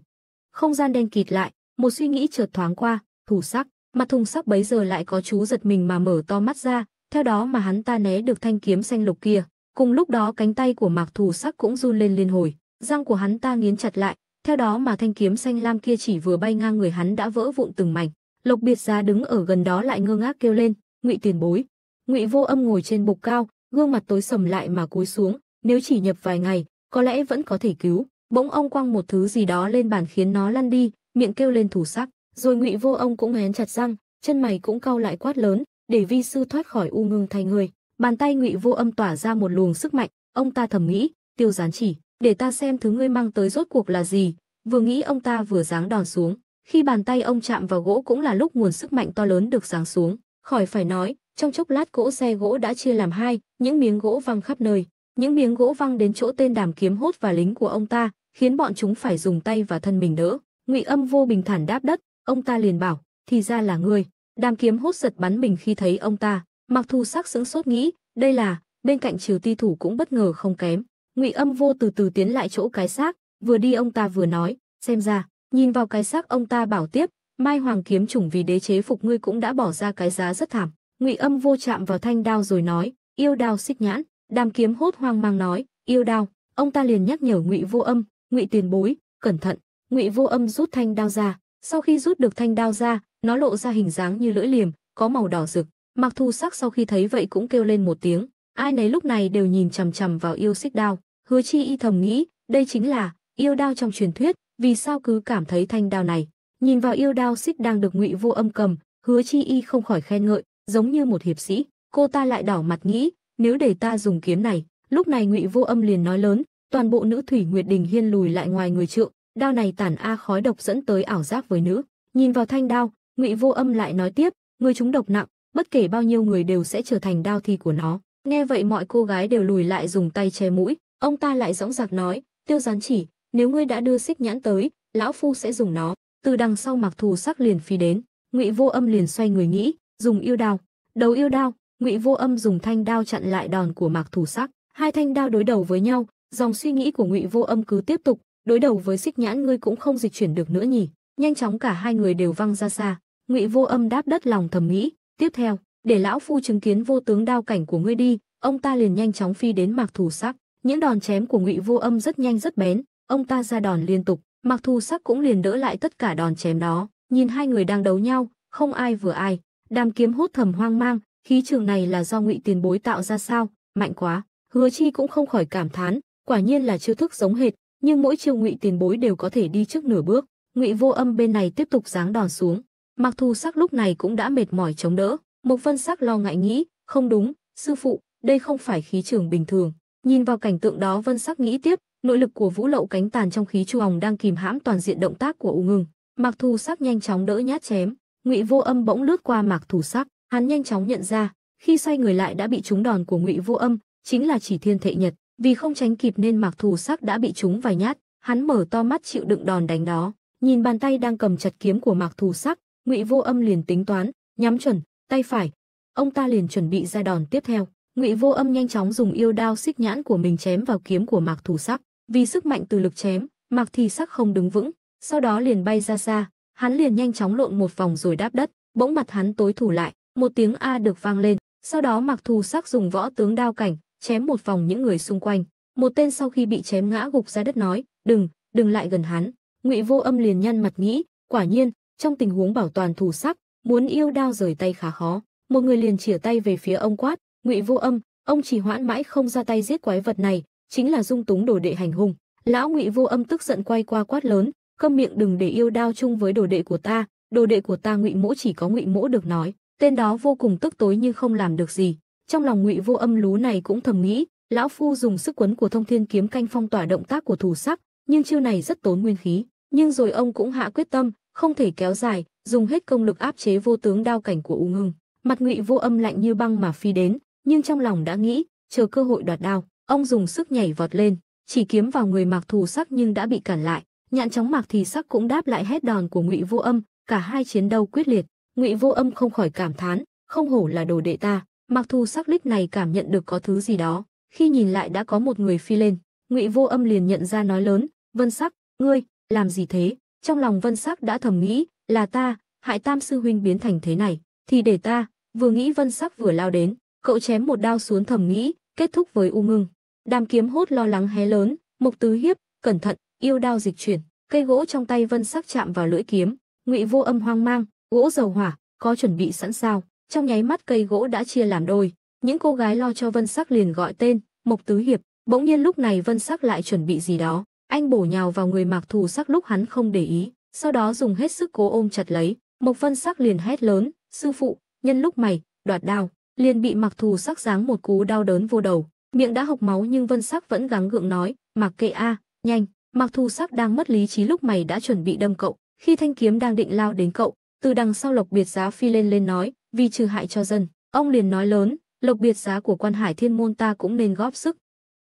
Không gian đen kịt lại, một suy nghĩ chợt thoáng qua, thủ sắc, mặt thùng sắc bấy giờ lại có chú giật mình mà mở to mắt ra, theo đó mà hắn ta né được thanh kiếm xanh lục kia. Cùng lúc đó cánh tay của Mạc Thủ Sắc cũng run lên liên hồi, răng của hắn ta nghiến chặt lại, theo đó mà thanh kiếm xanh lam kia chỉ vừa bay ngang người hắn đã vỡ vụn từng mảnh. Lộc Biệt Giá đứng ở gần đó lại ngơ ngác kêu lên, "Ngụy Tiền Bối." Ngụy Vô Âm ngồi trên bục cao, gương mặt tối sầm lại mà cúi xuống, nếu chỉ nhập vài ngày, có lẽ vẫn có thể cứu. Bỗng ông quăng một thứ gì đó lên bàn khiến nó lăn đi, miệng kêu lên thủ sắc, rồi Ngụy Vô ông cũng hén chặt răng, chân mày cũng cau lại quát lớn, để vi sư thoát khỏi u ngưng thay người. Bàn tay Ngụy Vô Âm tỏa ra một luồng sức mạnh, ông ta thầm nghĩ, Tiêu Gián Chỉ, để ta xem thứ ngươi mang tới rốt cuộc là gì. Vừa nghĩ ông ta vừa giáng đòn xuống, khi bàn tay ông chạm vào gỗ cũng là lúc nguồn sức mạnh to lớn được giáng xuống, khỏi phải nói, trong chốc lát gỗ xe gỗ đã chia làm hai, những miếng gỗ văng khắp nơi, những miếng gỗ văng đến chỗ tên đàm kiếm hốt và lính của ông ta, khiến bọn chúng phải dùng tay và thân mình đỡ. Ngụy Âm vô bình thản đáp đất, ông ta liền bảo, thì ra là ngươi. Đàm kiếm hốt giật bắn mình khi thấy ông ta, mặc Thu sắc sững sốt nghĩ, đây là, bên cạnh trừ ti thủ cũng bất ngờ không kém. Ngụy Âm vô từ từ tiến lại chỗ cái xác, vừa đi ông ta vừa nói, xem ra, nhìn vào cái xác ông ta bảo tiếp, Mai Hoàng kiếm chủng vì đế chế phục ngươi cũng đã bỏ ra cái giá rất thảm. Ngụy Âm vô chạm vào thanh đao rồi nói, yêu đao xích nhãn, Đàm Kiếm hốt hoang mang nói, "Yêu đao." Ông ta liền nhắc nhở Ngụy Vô Âm, "Ngụy tiền bối, cẩn thận." Ngụy Vô Âm rút thanh đao ra, sau khi rút được thanh đao ra, nó lộ ra hình dáng như lưỡi liềm, có màu đỏ rực. Mặc Thu Sắc sau khi thấy vậy cũng kêu lên một tiếng, ai nấy lúc này đều nhìn chằm chằm vào yêu xích đao. Hứa Chi y thầm nghĩ, đây chính là yêu đao trong truyền thuyết, vì sao cứ cảm thấy thanh đao này? Nhìn vào yêu đao xích đang được Ngụy Vô Âm cầm, Hứa Chi y không khỏi khen ngợi, giống như một hiệp sĩ. Cô ta lại đỏ mặt nghĩ, nếu để ta dùng kiếm này, lúc này Ngụy Vô Âm liền nói lớn, toàn bộ nữ thủy nguyệt đình hiên lùi lại ngoài người trượng, đao này tản a khói độc dẫn tới ảo giác với nữ. Nhìn vào thanh đao, Ngụy Vô Âm lại nói tiếp, người chúng độc nặng, bất kể bao nhiêu người đều sẽ trở thành đao thi của nó. Nghe vậy mọi cô gái đều lùi lại dùng tay che mũi, ông ta lại dõng dạc nói, "Tiêu Gián Chỉ, nếu ngươi đã đưa xích nhãn tới, lão phu sẽ dùng nó." Từ đằng sau Mặc Thù Sắc liền phi đến, Ngụy Vô Âm liền xoay người nghĩ, dùng yêu đao. Đầu yêu đao, Ngụy Vô Âm dùng thanh đao chặn lại đòn của Mạc Thủ Sắc, hai thanh đao đối đầu với nhau, dòng suy nghĩ của Ngụy Vô Âm cứ tiếp tục, đối đầu với Xích Nhãn ngươi cũng không dịch chuyển được nữa nhỉ? Nhanh chóng cả hai người đều văng ra xa. Ngụy Vô Âm đáp đất lòng thầm nghĩ, tiếp theo, để lão phu chứng kiến vô tướng đao cảnh của ngươi đi, ông ta liền nhanh chóng phi đến Mạc Thủ Sắc. Những đòn chém của Ngụy Vô Âm rất nhanh rất bén, ông ta ra đòn liên tục, Mặc Thủ Sắc cũng liền đỡ lại tất cả đòn chém đó. Nhìn hai người đang đấu nhau, không ai vừa ai, Đàm Kiếm hốt thầm hoang mang, khí trường này là do ngụy tiền bối tạo ra sao, mạnh quá. Hứa Chi cũng không khỏi cảm thán, quả nhiên là chiêu thức giống hệt, nhưng mỗi chiêu ngụy tiền bối đều có thể đi trước nửa bước. Ngụy Vô Âm bên này tiếp tục giáng đòn xuống, Mặc Thu Sắc lúc này cũng đã mệt mỏi chống đỡ, Mộc Vân Sắc lo ngại nghĩ, không đúng, sư phụ, đây không phải khí trường bình thường. Nhìn vào cảnh tượng đó Vân Sắc nghĩ tiếp, nội lực của Vũ Lậu cánh tàn trong khí chuồng đang kìm hãm toàn diện động tác của U Ngưng. Mặc Thu Sắc nhanh chóng đỡ nhát chém, Ngụy Vô Âm bỗng lướt qua Mặc Thu Sắc, Hắn nhanh chóng nhận ra, khi xoay người lại đã bị trúng đòn của Ngụy Vô Âm, chính là chỉ thiên thệ nhật, vì không tránh kịp nên Mạc Thù Sắc đã bị trúng vài nhát, hắn mở to mắt chịu đựng đòn đánh đó, nhìn bàn tay đang cầm chặt kiếm của Mạc Thù Sắc, Ngụy Vô Âm liền tính toán, nhắm chuẩn, tay phải. Ông ta liền chuẩn bị ra đòn tiếp theo, Ngụy Vô Âm nhanh chóng dùng yêu đao xích nhãn của mình chém vào kiếm của Mạc Thù Sắc, vì sức mạnh từ lực chém, Mạc Thì Sắc không đứng vững, sau đó liền bay ra xa, hắn liền nhanh chóng lộn một vòng rồi đáp đất, bỗng mặt hắn tối thủ lại, một tiếng A được vang lên, sau đó Mặc Thù Sắc dùng võ tướng đao cảnh, chém một vòng những người xung quanh. Một tên sau khi bị chém ngã gục ra đất nói, "Đừng, đừng lại gần hắn." Ngụy Vô Âm liền nhăn mặt nghĩ, quả nhiên, trong tình huống bảo toàn thù sắc, muốn yêu đao rời tay khá khó. Một người liền chỉa tay về phía ông quát, "Ngụy Vô Âm, ông chỉ hoãn mãi không ra tay giết quái vật này, chính là dung túng đồ đệ hành hung." Lão Ngụy Vô Âm tức giận quay qua quát lớn, "Câm miệng đừng để yêu đao chung với đồ đệ của ta, đồ đệ của ta Ngụy Mỗ chỉ có Ngụy Mỗ được nói." tên đó vô cùng tức tối nhưng không làm được gì. Trong lòng Ngụy Vô Âm lú này cũng thầm nghĩ, lão phu dùng sức quấn của Thông Thiên kiếm canh phong tỏa động tác của thủ sắc, nhưng chiêu này rất tốn nguyên khí, nhưng rồi ông cũng hạ quyết tâm, không thể kéo dài, dùng hết công lực áp chế vô tướng đao cảnh của U Ngưng. Mặt Ngụy Vô Âm lạnh như băng mà phi đến, nhưng trong lòng đã nghĩ, chờ cơ hội đoạt đao, ông dùng sức nhảy vọt lên, chỉ kiếm vào người Mạc Thù Sắc nhưng đã bị cản lại. Nhạn chóng Mạc thì Sắc cũng đáp lại hết đòn của Ngụy Vô Âm, cả hai chiến đấu quyết liệt ngụy vô âm không khỏi cảm thán không hổ là đồ đệ ta mặc thu sắc lích này cảm nhận được có thứ gì đó khi nhìn lại đã có một người phi lên ngụy vô âm liền nhận ra nói lớn vân sắc ngươi làm gì thế trong lòng vân sắc đã thầm nghĩ là ta hại tam sư huynh biến thành thế này thì để ta vừa nghĩ vân sắc vừa lao đến cậu chém một đao xuống thầm nghĩ kết thúc với u ngưng đàm kiếm hốt lo lắng hé lớn mục tứ hiếp cẩn thận yêu đao dịch chuyển cây gỗ trong tay vân sắc chạm vào lưỡi kiếm ngụy vô âm hoang mang Gỗ dầu hỏa, có chuẩn bị sẵn sao? Trong nháy mắt cây gỗ đã chia làm đôi, những cô gái lo cho Vân Sắc liền gọi tên, Mộc Tứ Hiệp, bỗng nhiên lúc này Vân Sắc lại chuẩn bị gì đó, anh bổ nhào vào người Mạc Thù Sắc lúc hắn không để ý, sau đó dùng hết sức cố ôm chặt lấy, Mộc Vân Sắc liền hét lớn, "Sư phụ, nhân lúc mày đoạt đao." Liền bị Mạc Thù Sắc giáng một cú đau đớn vô đầu, miệng đã hộc máu nhưng Vân Sắc vẫn gắng gượng nói, "Mạc Kệ a, nhanh." Mạc Thù Sắc đang mất lý trí lúc mày đã chuẩn bị đâm cậu, khi thanh kiếm đang định lao đến cậu, từ đằng sau lộc biệt giá phi lên lên nói, vì trừ hại cho dân. Ông liền nói lớn, lộc biệt giá của quan hải thiên môn ta cũng nên góp sức.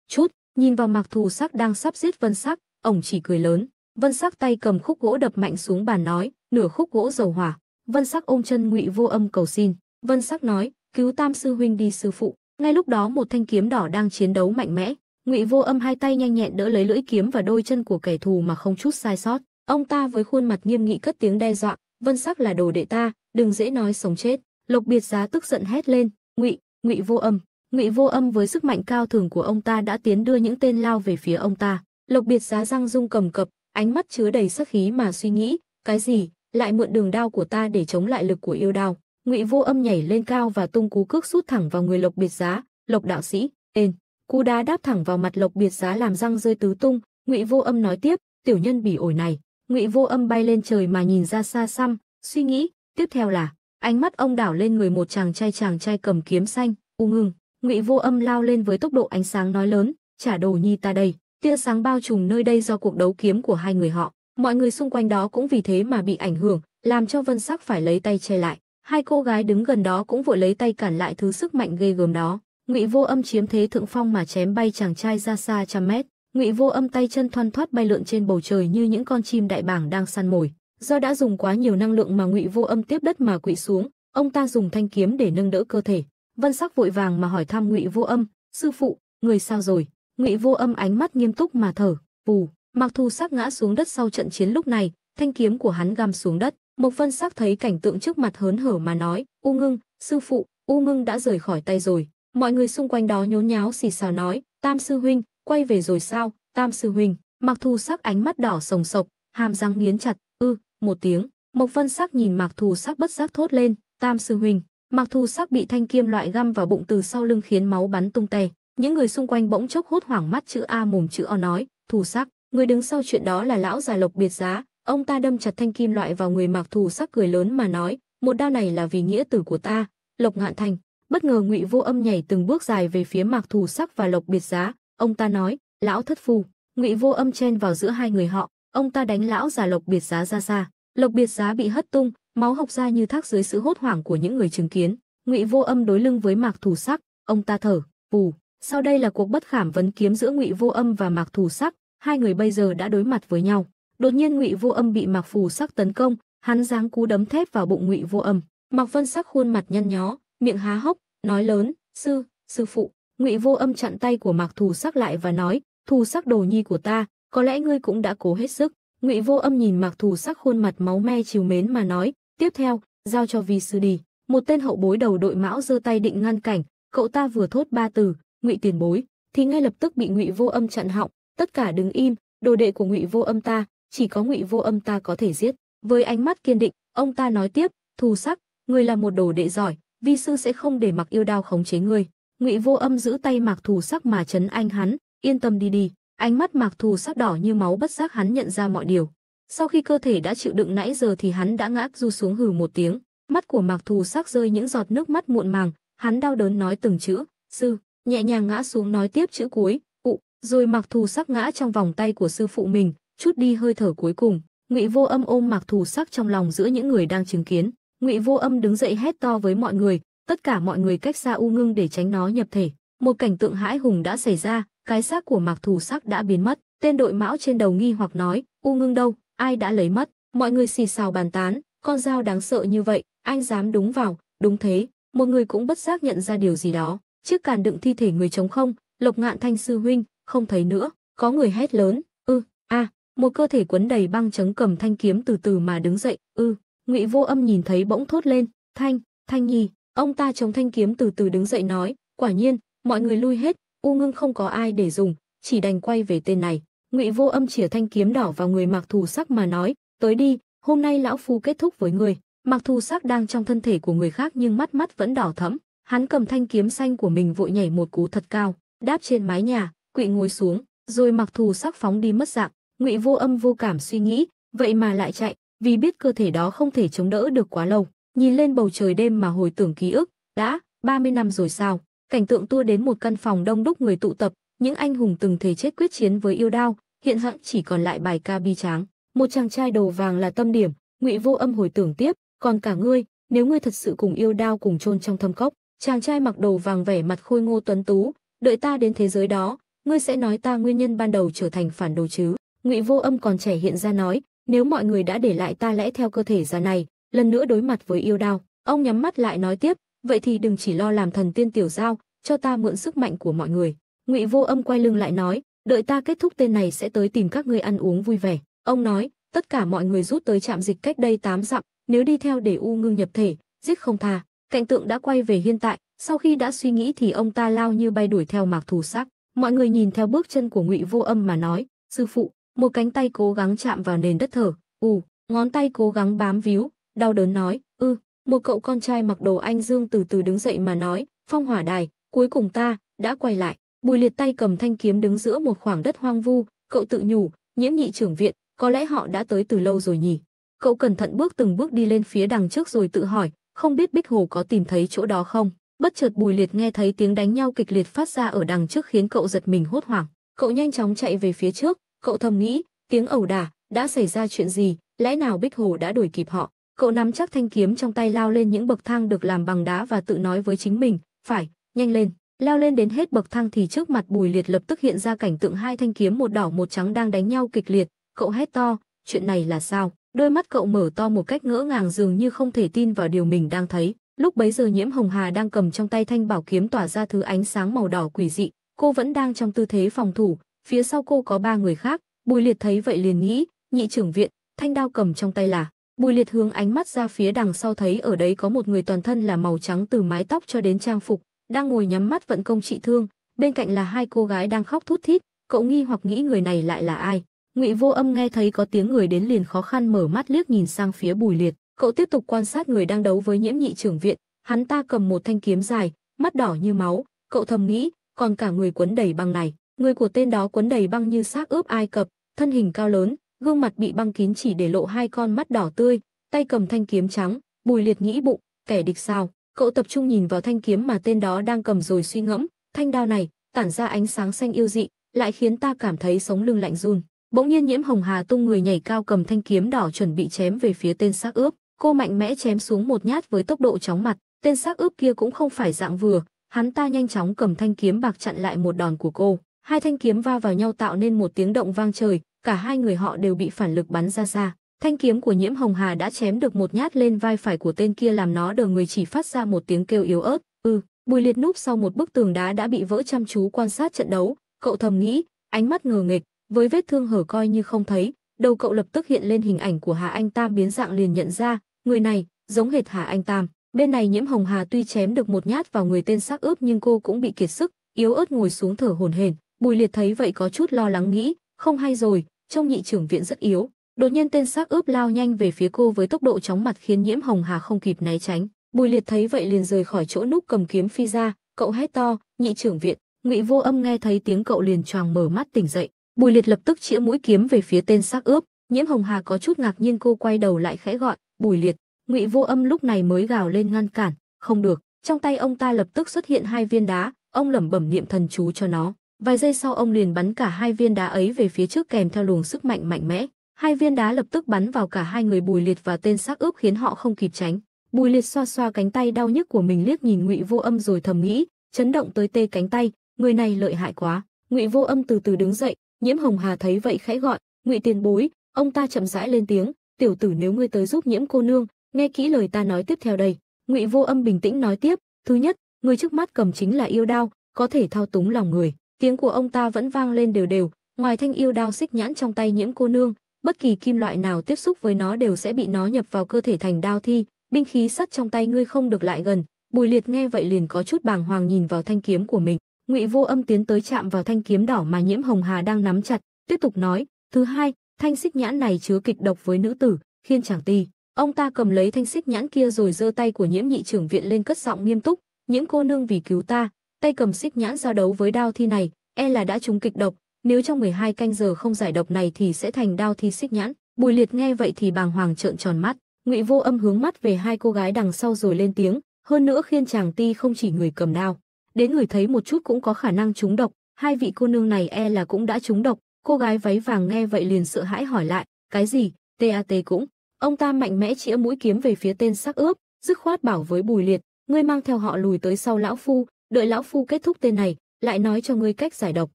Chút, nhìn vào mặc thù sắc đang sắp giết vân sắc, ổng chỉ cười lớn. Vân sắc tay cầm khúc gỗ đập mạnh xuống bàn nói, nửa khúc gỗ dầu hỏa. Vân sắc ôm chân ngụy vô âm cầu xin. Vân sắc nói, cứu tam sư huynh đi sư phụ. Ngay lúc đó một thanh kiếm đỏ đang chiến đấu mạnh mẽ. Ngụy vô âm hai tay nhanh nhẹn đỡ lấy lưỡi kiếm và đôi chân của kẻ thù mà không chút sai sót. Ông ta với khuôn mặt nghiêm nghị cất tiếng đe dọa, Vân Sắc là đồ đệ ta, đừng dễ nói sống chết." Lộc Biệt Giá tức giận hét lên, "Ngụy, Ngụy Vô Âm, Ngụy Vô Âm với sức mạnh cao thường của ông ta đã tiến đưa những tên lao về phía ông ta." Lộc Biệt Giá răng rung cầm cập, ánh mắt chứa đầy sắc khí mà suy nghĩ, "Cái gì? Lại mượn đường đao của ta để chống lại lực của yêu đao?" Ngụy Vô Âm nhảy lên cao và tung cú cước sút thẳng vào người Lộc Biệt Giá, "Lộc đạo sĩ, tên." Cú đá đáp thẳng vào mặt Lộc Biệt Giá làm răng rơi tứ tung, Ngụy Vô Âm nói tiếp, "Tiểu nhân bỉ ổi này, Ngụy Vô Âm bay lên trời mà nhìn ra xa xăm, suy nghĩ, tiếp theo là, ánh mắt ông đảo lên người một chàng trai chàng trai cầm kiếm xanh, u ngưng, Ngụy Vô Âm lao lên với tốc độ ánh sáng nói lớn, "Trả đồ nhi ta đây." Tia sáng bao trùm nơi đây do cuộc đấu kiếm của hai người họ, mọi người xung quanh đó cũng vì thế mà bị ảnh hưởng, làm cho Vân Sắc phải lấy tay che lại. Hai cô gái đứng gần đó cũng vội lấy tay cản lại thứ sức mạnh ghê gớm đó. Ngụy Vô Âm chiếm thế thượng phong mà chém bay chàng trai ra xa trăm mét, Ngụy Vô Âm tay chân thoăn thoắt bay lượn trên bầu trời như những con chim đại bàng đang săn mồi. Do đã dùng quá nhiều năng lượng mà Ngụy Vô Âm tiếp đất mà quỵ xuống, ông ta dùng thanh kiếm để nâng đỡ cơ thể. Vân Sắc vội vàng mà hỏi thăm Ngụy Vô Âm, "Sư phụ, người sao rồi?" Ngụy Vô Âm ánh mắt nghiêm túc mà thở, "Phù." Mặc Thu Sắc ngã xuống đất sau trận chiến lúc này, thanh kiếm của hắn găm xuống đất. Mộc Vân Sắc thấy cảnh tượng trước mặt hớn hở mà nói, "U Ngưng, sư phụ, U Ngưng đã rời khỏi tay rồi." Mọi người xung quanh đó nhốn nháo xì xào nói, "Tam sư huynh, quay về rồi sao, tam sư huynh, mặc thù sắc ánh mắt đỏ sồng sộc, hàm răng nghiến chặt, ư, một tiếng, Mộc Vân Sắc nhìn Mạc Thù Sắc bất giác thốt lên, "Tam sư huynh." Mạc Thù Sắc bị thanh kiếm loại găm vào bụng từ sau lưng khiến máu bắn tung tè Những người xung quanh bỗng chốc hốt hoảng mắt chữ A mồm chữ O nói, "Thù Sắc, người đứng sau chuyện đó là lão già Lộc biệt giá." Ông ta đâm chặt thanh kim loại vào người Mạc Thù Sắc cười lớn mà nói, "Một đao này là vì nghĩa tử của ta." Lộc Ngạn Thành, bất ngờ Ngụy Vô Âm nhảy từng bước dài về phía Mạc Thù Sắc và Lộc biệt giá, ông ta nói, lão thất phu, Ngụy Vô Âm chen vào giữa hai người họ, ông ta đánh lão già Lộc Biệt Giá ra xa, Lộc Biệt Giá bị hất tung, máu hộc ra như thác dưới sự hốt hoảng của những người chứng kiến. Ngụy Vô Âm đối lưng với Mạc Thủ Sắc, ông ta thở, phù, sau đây là cuộc bất khảm vấn kiếm giữa Ngụy Vô Âm và Mạc Thủ Sắc, hai người bây giờ đã đối mặt với nhau. Đột nhiên Ngụy Vô Âm bị Mạc Phù Sắc tấn công, hắn giáng cú đấm thép vào bụng Ngụy Vô Âm. Mạc Vân Sắc khuôn mặt nhăn nhó, miệng há hốc, nói lớn, "Sư, sư phụ." Ngụy Vô Âm chặn tay của Mạc Thù Sắc lại và nói, "Thù Sắc đồ nhi của ta, có lẽ ngươi cũng đã cố hết sức." Ngụy Vô Âm nhìn Mạc Thù Sắc khuôn mặt máu me chiều mến mà nói, "Tiếp theo, giao cho vi sư đi." Một tên hậu bối đầu đội mão giơ tay định ngăn cảnh, cậu ta vừa thốt ba từ, "Ngụy tiền bối," thì ngay lập tức bị Ngụy Vô Âm chặn họng, tất cả đứng im, đồ đệ của Ngụy Vô Âm ta, chỉ có Ngụy Vô Âm ta có thể giết. Với ánh mắt kiên định, ông ta nói tiếp, "Thù Sắc, người là một đồ đệ giỏi, vi sư sẽ không để mặc yêu đao khống chế ngươi Ngụy Vô Âm giữ tay Mạc Thù Sắc mà trấn anh hắn, yên tâm đi đi. Ánh mắt Mạc Thù Sắc đỏ như máu bất giác hắn nhận ra mọi điều. Sau khi cơ thể đã chịu đựng nãy giờ thì hắn đã ngã du xuống hừ một tiếng, mắt của Mạc Thù Sắc rơi những giọt nước mắt muộn màng, hắn đau đớn nói từng chữ, "Sư." Nhẹ nhàng ngã xuống nói tiếp chữ cuối, "Cụ." Rồi Mạc Thù Sắc ngã trong vòng tay của sư phụ mình, chút đi hơi thở cuối cùng. Ngụy Vô Âm ôm Mạc Thù Sắc trong lòng giữa những người đang chứng kiến, Ngụy Vô Âm đứng dậy hét to với mọi người, tất cả mọi người cách xa U Ngưng để tránh nó nhập thể. Một cảnh tượng hãi hùng đã xảy ra, cái xác của Mạc Thù Sắc đã biến mất. Tên đội mão trên đầu nghi hoặc nói, U Ngưng đâu, ai đã lấy mất? Mọi người xì xào bàn tán, con dao đáng sợ như vậy, anh dám đúng vào, đúng thế. Một người cũng bất giác nhận ra điều gì đó. Chiếc càn đựng thi thể người trống không, Lộc Ngạn Thanh sư huynh, không thấy nữa. Có người hét lớn, ư, a, một cơ thể quấn đầy băng chấn cầm thanh kiếm từ từ mà đứng dậy, ư. Ngụy Vô Âm nhìn thấy bỗng thốt lên, "Thanh, Thanh Nhi." Ông ta chống thanh kiếm từ từ đứng dậy nói, quả nhiên, mọi người lui hết, U Ngưng không có ai để dùng, chỉ đành quay về tên này. Ngụy Vô Âm chỉa thanh kiếm đỏ vào người Mạc Thù Sắc mà nói, "Tới đi, hôm nay lão phu kết thúc với người Mạc Thù Sắc đang trong thân thể của người khác nhưng mắt mắt vẫn đỏ thẫm, hắn cầm thanh kiếm xanh của mình vội nhảy một cú thật cao, đáp trên mái nhà, quỵ ngồi xuống, rồi Mạc Thù Sắc phóng đi mất dạng. Ngụy Vô Âm vô cảm suy nghĩ, vậy mà lại chạy, vì biết cơ thể đó không thể chống đỡ được quá lâu. Nhìn lên bầu trời đêm mà hồi tưởng ký ức, đã 30 năm rồi sao? Cảnh tượng tua đến một căn phòng đông đúc người tụ tập, những anh hùng từng thể chết quyết chiến với yêu đao, hiện hận chỉ còn lại bài ca bi tráng. Một chàng trai đầu vàng là tâm điểm, Ngụy Vô Âm hồi tưởng tiếp, còn cả ngươi, nếu ngươi thật sự cùng yêu đao cùng chôn trong thâm cốc, chàng trai mặc đồ vàng vẻ mặt khôi ngô tuấn tú, đợi ta đến thế giới đó, ngươi sẽ nói ta nguyên nhân ban đầu trở thành phản đồ chứ? Ngụy Vô Âm còn trẻ hiện ra nói, nếu mọi người đã để lại ta lẽ theo cơ thể ra này, lần nữa đối mặt với yêu đao. Ông nhắm mắt lại nói tiếp, vậy thì đừng chỉ lo làm thần tiên tiểu giao, cho ta mượn sức mạnh của mọi người. Ngụy Vô Âm quay lưng lại nói, đợi ta kết thúc tên này sẽ tới tìm các ngươi ăn uống vui vẻ. Ông nói, tất cả mọi người rút tới trạm dịch cách đây 8 dặm, nếu đi theo để u ngưng nhập thể, giết không tha. Cảnh tượng đã quay về hiện tại, sau khi đã suy nghĩ thì ông ta lao như bay đuổi theo Mạc Thù Sắc. Mọi người nhìn theo bước chân của Ngụy Vô Âm mà nói, "Sư phụ." Một cánh tay cố gắng chạm vào nền đất thở, ù, ngón tay cố gắng bám víu, đau đớn nói, ư, ừ, một cậu con trai mặc đồ anh Dương từ từ đứng dậy mà nói, phong hỏa đài, cuối cùng ta, đã quay lại. Bùi liệt tay cầm thanh kiếm đứng giữa một khoảng đất hoang vu, cậu tự nhủ, nhiễm nhị trưởng viện, có lẽ họ đã tới từ lâu rồi nhỉ. Cậu cẩn thận bước từng bước đi lên phía đằng trước rồi tự hỏi, không biết Bích Hồ có tìm thấy chỗ đó không. Bất chợt Bùi Liệt nghe thấy tiếng đánh nhau kịch liệt phát ra ở đằng trước khiến cậu giật mình hốt hoảng. Cậu nhanh chóng chạy về phía trước, cậu thầm nghĩ, tiếng ẩu đả, đã xảy ra chuyện gì, lẽ nào Bích Hồ đã đuổi kịp họ. Cậu nắm chắc thanh kiếm trong tay lao lên những bậc thang được làm bằng đá và tự nói với chính mình, phải, nhanh lên. Leo lên đến hết bậc thang thì trước mặt Bùi Liệt lập tức hiện ra cảnh tượng hai thanh kiếm một đỏ một trắng đang đánh nhau kịch liệt, cậu hét to, chuyện này là sao? Đôi mắt cậu mở to một cách ngỡ ngàng dường như không thể tin vào điều mình đang thấy. Lúc bấy giờ Nhiễm Hồng Hà đang cầm trong tay thanh bảo kiếm tỏa ra thứ ánh sáng màu đỏ quỷ dị, cô vẫn đang trong tư thế phòng thủ, phía sau cô có ba người khác, Bùi Liệt thấy vậy liền nghĩ, nhị trưởng viện, thanh đao cầm trong tay là Bùi Liệt hướng ánh mắt ra phía đằng sau thấy ở đấy có một người toàn thân là màu trắng từ mái tóc cho đến trang phục, đang ngồi nhắm mắt vận công trị thương, bên cạnh là hai cô gái đang khóc thút thít, cậu nghi hoặc nghĩ người này lại là ai. Ngụy Vô Âm nghe thấy có tiếng người đến liền khó khăn mở mắt liếc nhìn sang phía Bùi Liệt, cậu tiếp tục quan sát người đang đấu với Nhiễm Nhị trưởng viện, hắn ta cầm một thanh kiếm dài, mắt đỏ như máu, cậu thầm nghĩ, còn cả người quấn đầy băng này, người của tên đó quấn đầy băng như xác ướp Ai Cập, thân hình cao lớn, gương mặt bị băng kín chỉ để lộ hai con mắt đỏ tươi, tay cầm thanh kiếm trắng, Bùi Liệt nghĩ bụng, kẻ địch sao? Cậu tập trung nhìn vào thanh kiếm mà tên đó đang cầm rồi suy ngẫm, thanh đao này tản ra ánh sáng xanh yêu dị, lại khiến ta cảm thấy sống lưng lạnh run. Bỗng nhiên Nhiễm Hồng Hà tung người nhảy cao cầm thanh kiếm đỏ chuẩn bị chém về phía tên xác ướp, cô mạnh mẽ chém xuống một nhát với tốc độ chóng mặt, tên xác ướp kia cũng không phải dạng vừa, hắn ta nhanh chóng cầm thanh kiếm bạc chặn lại một đòn của cô. Hai thanh kiếm va vào nhau tạo nên một tiếng động vang trời, cả hai người họ đều bị phản lực bắn ra xa. Thanh kiếm của Nhiễm Hồng Hà đã chém được một nhát lên vai phải của tên kia làm nó đờ người chỉ phát ra một tiếng kêu yếu ớt. Ừ, Bùi Liệt núp sau một bức tường đá đã bị vỡ chăm chú quan sát trận đấu, cậu thầm nghĩ, ánh mắt ngờ nghịch, với vết thương hở coi như không thấy, đầu cậu lập tức hiện lên hình ảnh của Hà Anh Tam biến dạng liền nhận ra, người này giống hệt Hà Anh Tam. Bên này Nhiễm Hồng Hà tuy chém được một nhát vào người tên xác ướp nhưng cô cũng bị kiệt sức, yếu ớt ngồi xuống thở hổn hển. Bùi Liệt thấy vậy có chút lo lắng nghĩ, không hay rồi, trong nhị trưởng viện rất yếu, đột nhiên tên xác ướp lao nhanh về phía cô với tốc độ chóng mặt khiến Nhiễm Hồng Hà không kịp né tránh. Bùi Liệt thấy vậy liền rời khỏi chỗ núp cầm kiếm phi ra, cậu hét to, "Nhị trưởng viện!" Ngụy Vô Âm nghe thấy tiếng cậu liền choàng mở mắt tỉnh dậy. Bùi Liệt lập tức chĩa mũi kiếm về phía tên xác ướp, Nhiễm Hồng Hà có chút ngạc nhiên cô quay đầu lại khẽ gọi, "Bùi Liệt." Ngụy Vô Âm lúc này mới gào lên ngăn cản, "Không được." Trong tay ông ta lập tức xuất hiện hai viên đá, ông lẩm bẩm niệm thần chú cho nó. Vài giây sau ông liền bắn cả hai viên đá ấy về phía trước kèm theo luồng sức mạnh mạnh mẽ. Hai viên đá lập tức bắn vào cả hai người Bùi Liệt và tên xác ướp khiến họ không kịp tránh. Bùi Liệt xoa xoa cánh tay đau nhức của mình liếc nhìn Ngụy Vô Âm rồi thầm nghĩ, chấn động tới tê cánh tay, người này lợi hại quá. Ngụy Vô Âm từ từ đứng dậy, Nhiễm Hồng Hà thấy vậy khẽ gọi, "Ngụy tiền bối." Ông ta chậm rãi lên tiếng, "Tiểu tử nếu ngươi tới giúp Nhiễm cô nương, nghe kỹ lời ta nói tiếp theo đây." Ngụy Vô Âm bình tĩnh nói tiếp, "Thứ nhất, người trước mắt cầm chính là yêu đao, có thể thao túng lòng người. Tiếng của ông ta vẫn vang lên đều đều, ngoài thanh yêu đao xích nhãn trong tay nhiễm cô nương, bất kỳ kim loại nào tiếp xúc với nó đều sẽ bị nó nhập vào cơ thể thành đao thi, binh khí sắt trong tay ngươi không được lại gần. Bùi Liệt nghe vậy liền có chút bàng hoàng nhìn vào thanh kiếm của mình. Ngụy Vô Âm tiến tới chạm vào thanh kiếm đỏ mà Nhiễm Hồng Hà đang nắm chặt, tiếp tục nói, "Thứ hai, thanh xích nhãn này chứa kịch độc với nữ tử, khiên chẳng ti." Ông ta cầm lấy thanh xích nhãn kia rồi giơ tay của Nhiễm Nhị trưởng viện lên cất giọng nghiêm túc, "Nhiễm cô nương vì cứu ta, tay cầm xích nhãn giao đấu với đao thi này, e là đã trúng kịch độc, nếu trong 12 canh giờ không giải độc này thì sẽ thành đao thi xích nhãn. Bùi Liệt nghe vậy thì bàng hoàng trợn tròn mắt, Ngụy Vô Âm hướng mắt về hai cô gái đằng sau rồi lên tiếng, hơn nữa khiên chàng ti không chỉ người cầm đao, đến người thấy một chút cũng có khả năng trúng độc, hai vị cô nương này e là cũng đã trúng độc. Cô gái váy vàng nghe vậy liền sợ hãi hỏi lại, cái gì? TAT cũng. Ông ta mạnh mẽ chĩa mũi kiếm về phía tên sắc ướp, dứt khoát bảo với Bùi Liệt, ngươi mang theo họ lùi tới sau lão phu, đợi lão phu kết thúc tên này, lại nói cho ngươi cách giải độc.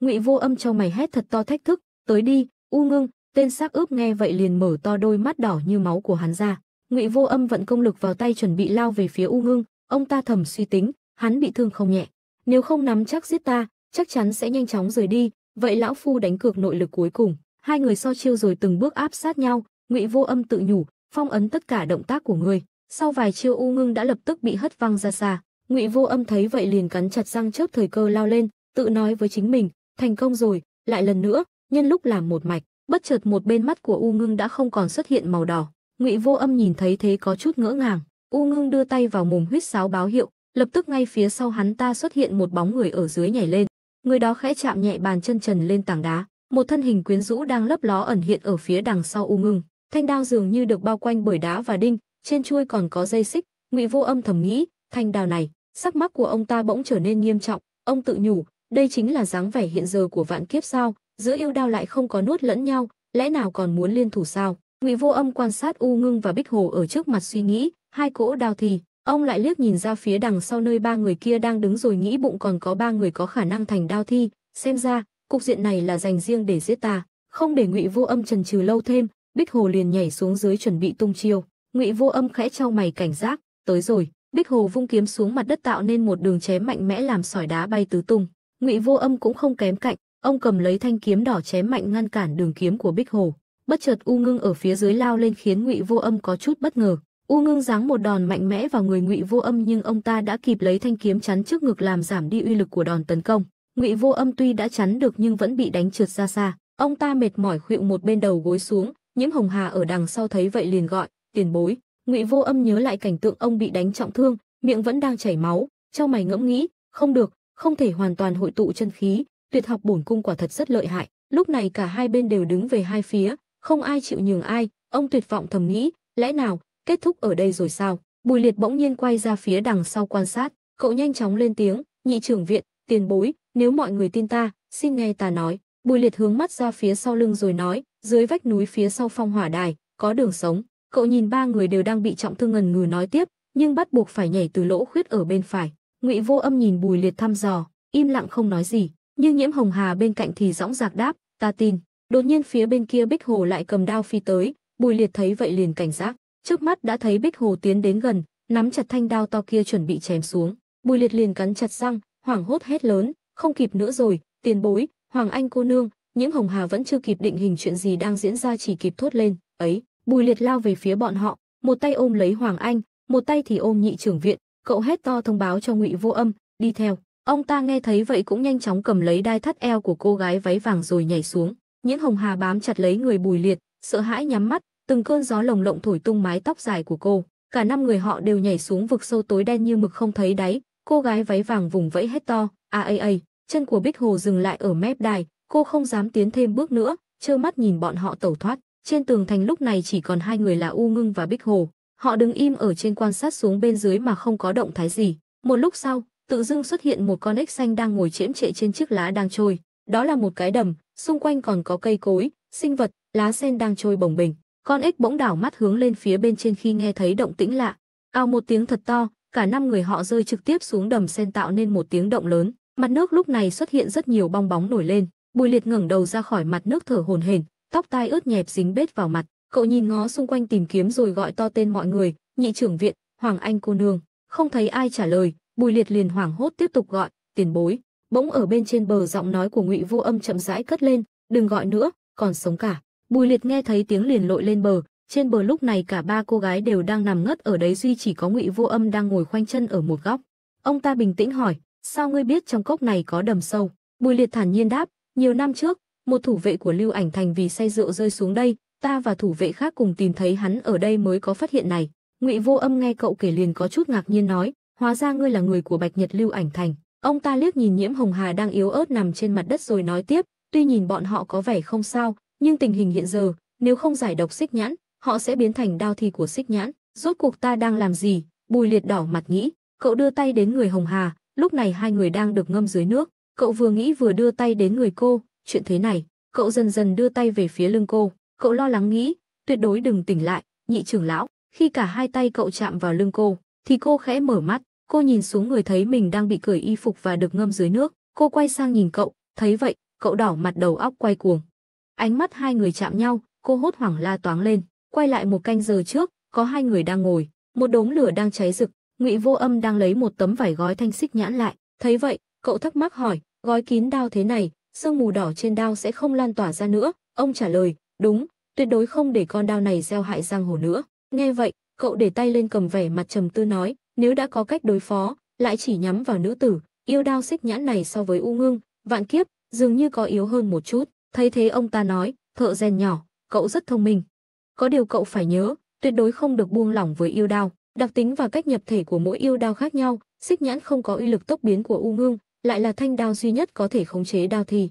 Ngụy Vô Âm cho mày hét thật to thách thức, tới đi, U Ngưng, tên xác ướp nghe vậy liền mở to đôi mắt đỏ như máu của hắn ra. Ngụy Vô Âm vận công lực vào tay chuẩn bị lao về phía U Ngưng, ông ta thầm suy tính, hắn bị thương không nhẹ, nếu không nắm chắc giết ta, chắc chắn sẽ nhanh chóng rời đi, vậy lão phu đánh cược nội lực cuối cùng. Hai người so chiêu rồi từng bước áp sát nhau, Ngụy Vô Âm tự nhủ, phong ấn tất cả động tác của người, sau vài chiêu U Ngưng đã lập tức bị hất văng ra xa. Ngụy Vô Âm thấy vậy liền cắn chặt răng chớp thời cơ lao lên, tự nói với chính mình, thành công rồi, lại lần nữa, nhân lúc làm một mạch, bất chợt một bên mắt của U Ngưng đã không còn xuất hiện màu đỏ. Ngụy Vô Âm nhìn thấy thế có chút ngỡ ngàng, U Ngưng đưa tay vào mồm huyết sáo báo hiệu, lập tức ngay phía sau hắn ta xuất hiện một bóng người ở dưới nhảy lên. Người đó khẽ chạm nhẹ bàn chân trần lên tảng đá, một thân hình quyến rũ đang lấp ló ẩn hiện ở phía đằng sau U Ngưng. Thanh đao dường như được bao quanh bởi đá và đinh, trên chuôi còn có dây xích, Ngụy Vô Âm thầm nghĩ, thanh đao này Sắc mắc của ông ta bỗng trở nên nghiêm trọng, ông tự nhủ, đây chính là dáng vẻ hiện giờ của vạn kiếp sao, giữa yêu đao lại không có nuốt lẫn nhau, lẽ nào còn muốn liên thủ sao? Ngụy Vô Âm quan sát U Ngưng và Bích Hồ ở trước mặt suy nghĩ, hai cỗ đao thì, ông lại liếc nhìn ra phía đằng sau nơi ba người kia đang đứng rồi nghĩ bụng còn có ba người có khả năng thành đao thi, xem ra, cục diện này là dành riêng để giết ta. Không để Ngụy Vô Âm trần trừ lâu thêm, Bích Hồ liền nhảy xuống dưới chuẩn bị tung chiêu. Ngụy Vô Âm khẽ trao mày cảnh giác, tới rồi. Bích Hồ vung kiếm xuống mặt đất tạo nên một đường chém mạnh mẽ làm sỏi đá bay tứ tung. Ngụy Vô Âm cũng không kém cạnh, ông cầm lấy thanh kiếm đỏ chém mạnh ngăn cản đường kiếm của Bích Hồ. Bất chợt U Ngưng ở phía dưới lao lên khiến Ngụy Vô Âm có chút bất ngờ. U Ngưng giáng một đòn mạnh mẽ vào người Ngụy Vô Âm nhưng ông ta đã kịp lấy thanh kiếm chắn trước ngực làm giảm đi uy lực của đòn tấn công. Ngụy Vô Âm tuy đã chắn được nhưng vẫn bị đánh trượt ra xa. Ông ta mệt mỏi khuỵu một bên đầu gối xuống, Nhiễm Hồng Hà ở đằng sau thấy vậy liền gọi, "Tiền bối, Ngụy Vô Âm nhớ lại cảnh tượng ông bị đánh trọng thương, miệng vẫn đang chảy máu, trong mày ngẫm nghĩ, không được, không thể hoàn toàn hội tụ chân khí, tuyệt học bổn cung quả thật rất lợi hại. Lúc này cả hai bên đều đứng về hai phía, không ai chịu nhường ai, ông tuyệt vọng thầm nghĩ, lẽ nào kết thúc ở đây rồi sao? Bùi Liệt bỗng nhiên quay ra phía đằng sau quan sát, cậu nhanh chóng lên tiếng, "Nhị trưởng viện, tiền bối, nếu mọi người tin ta, xin nghe ta nói." Bùi Liệt hướng mắt ra phía sau lưng rồi nói, "Dưới vách núi phía sau phong hỏa đài có đường sống, Cậu nhìn ba người đều đang bị trọng thương ngần ngừ nói tiếp, nhưng bắt buộc phải nhảy từ lỗ khuyết ở bên phải. Ngụy Vô Âm nhìn Bùi Liệt thăm dò, im lặng không nói gì, nhưng Nhiễm Hồng Hà bên cạnh thì dõng dạc đáp, "Ta tin." Đột nhiên phía bên kia Bích Hồ lại cầm đao phi tới, Bùi Liệt thấy vậy liền cảnh giác, trước mắt đã thấy Bích Hồ tiến đến gần, nắm chặt thanh đao to kia chuẩn bị chém xuống. Bùi Liệt liền cắn chặt răng, hoảng hốt hét lớn, "Không kịp nữa rồi, tiền bối, Hoàng Anh cô nương!" Nhiễm Hồng Hà vẫn chưa kịp định hình chuyện gì đang diễn ra chỉ kịp thốt lên, "Ấy!" Bùi Liệt lao về phía bọn họ, một tay ôm lấy Hoàng Anh, một tay thì ôm nhị trưởng viện, cậu hét to thông báo cho Ngụy Vô Âm, đi theo. Ông ta nghe thấy vậy cũng nhanh chóng cầm lấy đai thắt eo của cô gái váy vàng rồi nhảy xuống. Nhiễn Hồng Hà bám chặt lấy người Bùi Liệt, sợ hãi nhắm mắt, từng cơn gió lồng lộng thổi tung mái tóc dài của cô. Cả năm người họ đều nhảy xuống vực sâu tối đen như mực không thấy đáy. Cô gái váy vàng vùng vẫy hét to, a a a, chân của Bích Hồ dừng lại ở mép đài, cô không dám tiến thêm bước nữa, trơ mắt nhìn bọn họ tẩu thoát. Trên tường thành lúc này chỉ còn hai người là U Ngưng và Bích Hồ. Họ đứng im ở trên quan sát xuống bên dưới mà không có động thái gì. Một lúc sau, tự dưng xuất hiện một con ếch xanh đang ngồi chễm chệ trên chiếc lá đang trôi. Đó là một cái đầm, xung quanh còn có cây cối, sinh vật, lá sen đang trôi bồng bềnh. Con ếch bỗng đảo mắt hướng lên phía bên trên khi nghe thấy động tĩnh lạ. Ao một tiếng thật to, cả năm người họ rơi trực tiếp xuống đầm sen tạo nên một tiếng động lớn. Mặt nước lúc này xuất hiện rất nhiều bong bóng nổi lên. Bùi Liệt ngẩng đầu ra khỏi mặt nước thở hổn hển, tóc tai ướt nhẹp dính bết vào mặt. Cậu nhìn ngó xung quanh tìm kiếm rồi gọi to tên mọi người, nhị trưởng viện, Hoàng Anh cô nương. Không thấy ai trả lời, Bùi Liệt liền hoảng hốt tiếp tục gọi, tiền bối. Bỗng ở bên trên bờ giọng nói của Ngụy Vô Âm chậm rãi cất lên, đừng gọi nữa, còn sống cả. Bùi Liệt nghe thấy tiếng liền lội lên bờ, trên bờ lúc này cả ba cô gái đều đang nằm ngất ở đấy duy chỉ có Ngụy Vô Âm đang ngồi khoanh chân ở một góc. Ông ta bình tĩnh hỏi, sao ngươi biết trong cốc này có đầm sâu? Bùi Liệt thản nhiên đáp, nhiều năm trước, một thủ vệ của Lưu Ảnh Thành vì say rượu rơi xuống đây, ta và thủ vệ khác cùng tìm thấy hắn ở đây mới có phát hiện này. Ngụy Vô Âm nghe cậu kể liền có chút ngạc nhiên nói, hóa ra ngươi là người của Bạch Nhật Lưu Ảnh Thành. Ông ta liếc nhìn Nhiễm Hồng Hà đang yếu ớt nằm trên mặt đất rồi nói tiếp, tuy nhìn bọn họ có vẻ không sao, nhưng tình hình hiện giờ, nếu không giải độc xích nhãn, họ sẽ biến thành đao thi của xích nhãn. Rốt cuộc ta đang làm gì? Bùi liệt đỏ mặt nghĩ, cậu đưa tay đến người Hồng Hà, lúc này hai người đang được ngâm dưới nước. Cậu vừa nghĩ vừa đưa tay đến người cô, Chuyện thế này, cậu dần dần đưa tay về phía lưng cô, cậu lo lắng nghĩ, tuyệt đối đừng tỉnh lại, nhị trưởng lão. Khi cả hai tay cậu chạm vào lưng cô, thì cô khẽ mở mắt, cô nhìn xuống người thấy mình đang bị cởi y phục và được ngâm dưới nước. Cô quay sang nhìn cậu, thấy vậy, cậu đỏ mặt đầu óc quay cuồng. Ánh mắt hai người chạm nhau, cô hốt hoảng la toáng lên, quay lại một canh giờ trước, có hai người đang ngồi, một đống lửa đang cháy rực, Ngụy Vô Âm đang lấy một tấm vải gói thanh xích nhãn lại, thấy vậy, cậu thắc mắc hỏi, gói kín đao thế này, sương mù đỏ trên đao sẽ không lan tỏa ra nữa. Ông trả lời, đúng, tuyệt đối không để con đao này gieo hại giang hồ nữa. Nghe vậy, cậu để tay lên cầm vẻ mặt trầm tư nói, nếu đã có cách đối phó, lại chỉ nhắm vào nữ tử, yêu đao xích nhãn này so với U ngưng Vạn Kiếp, dường như có yếu hơn một chút. Thấy thế ông ta nói, thợ rèn nhỏ, cậu rất thông minh. Có điều cậu phải nhớ, tuyệt đối không được buông lỏng với yêu đao. Đặc tính và cách nhập thể của mỗi yêu đao khác nhau, xích nhãn không có uy lực tốc biến của U ngưng lại là thanh đao duy nhất có thể khống chế đao thi.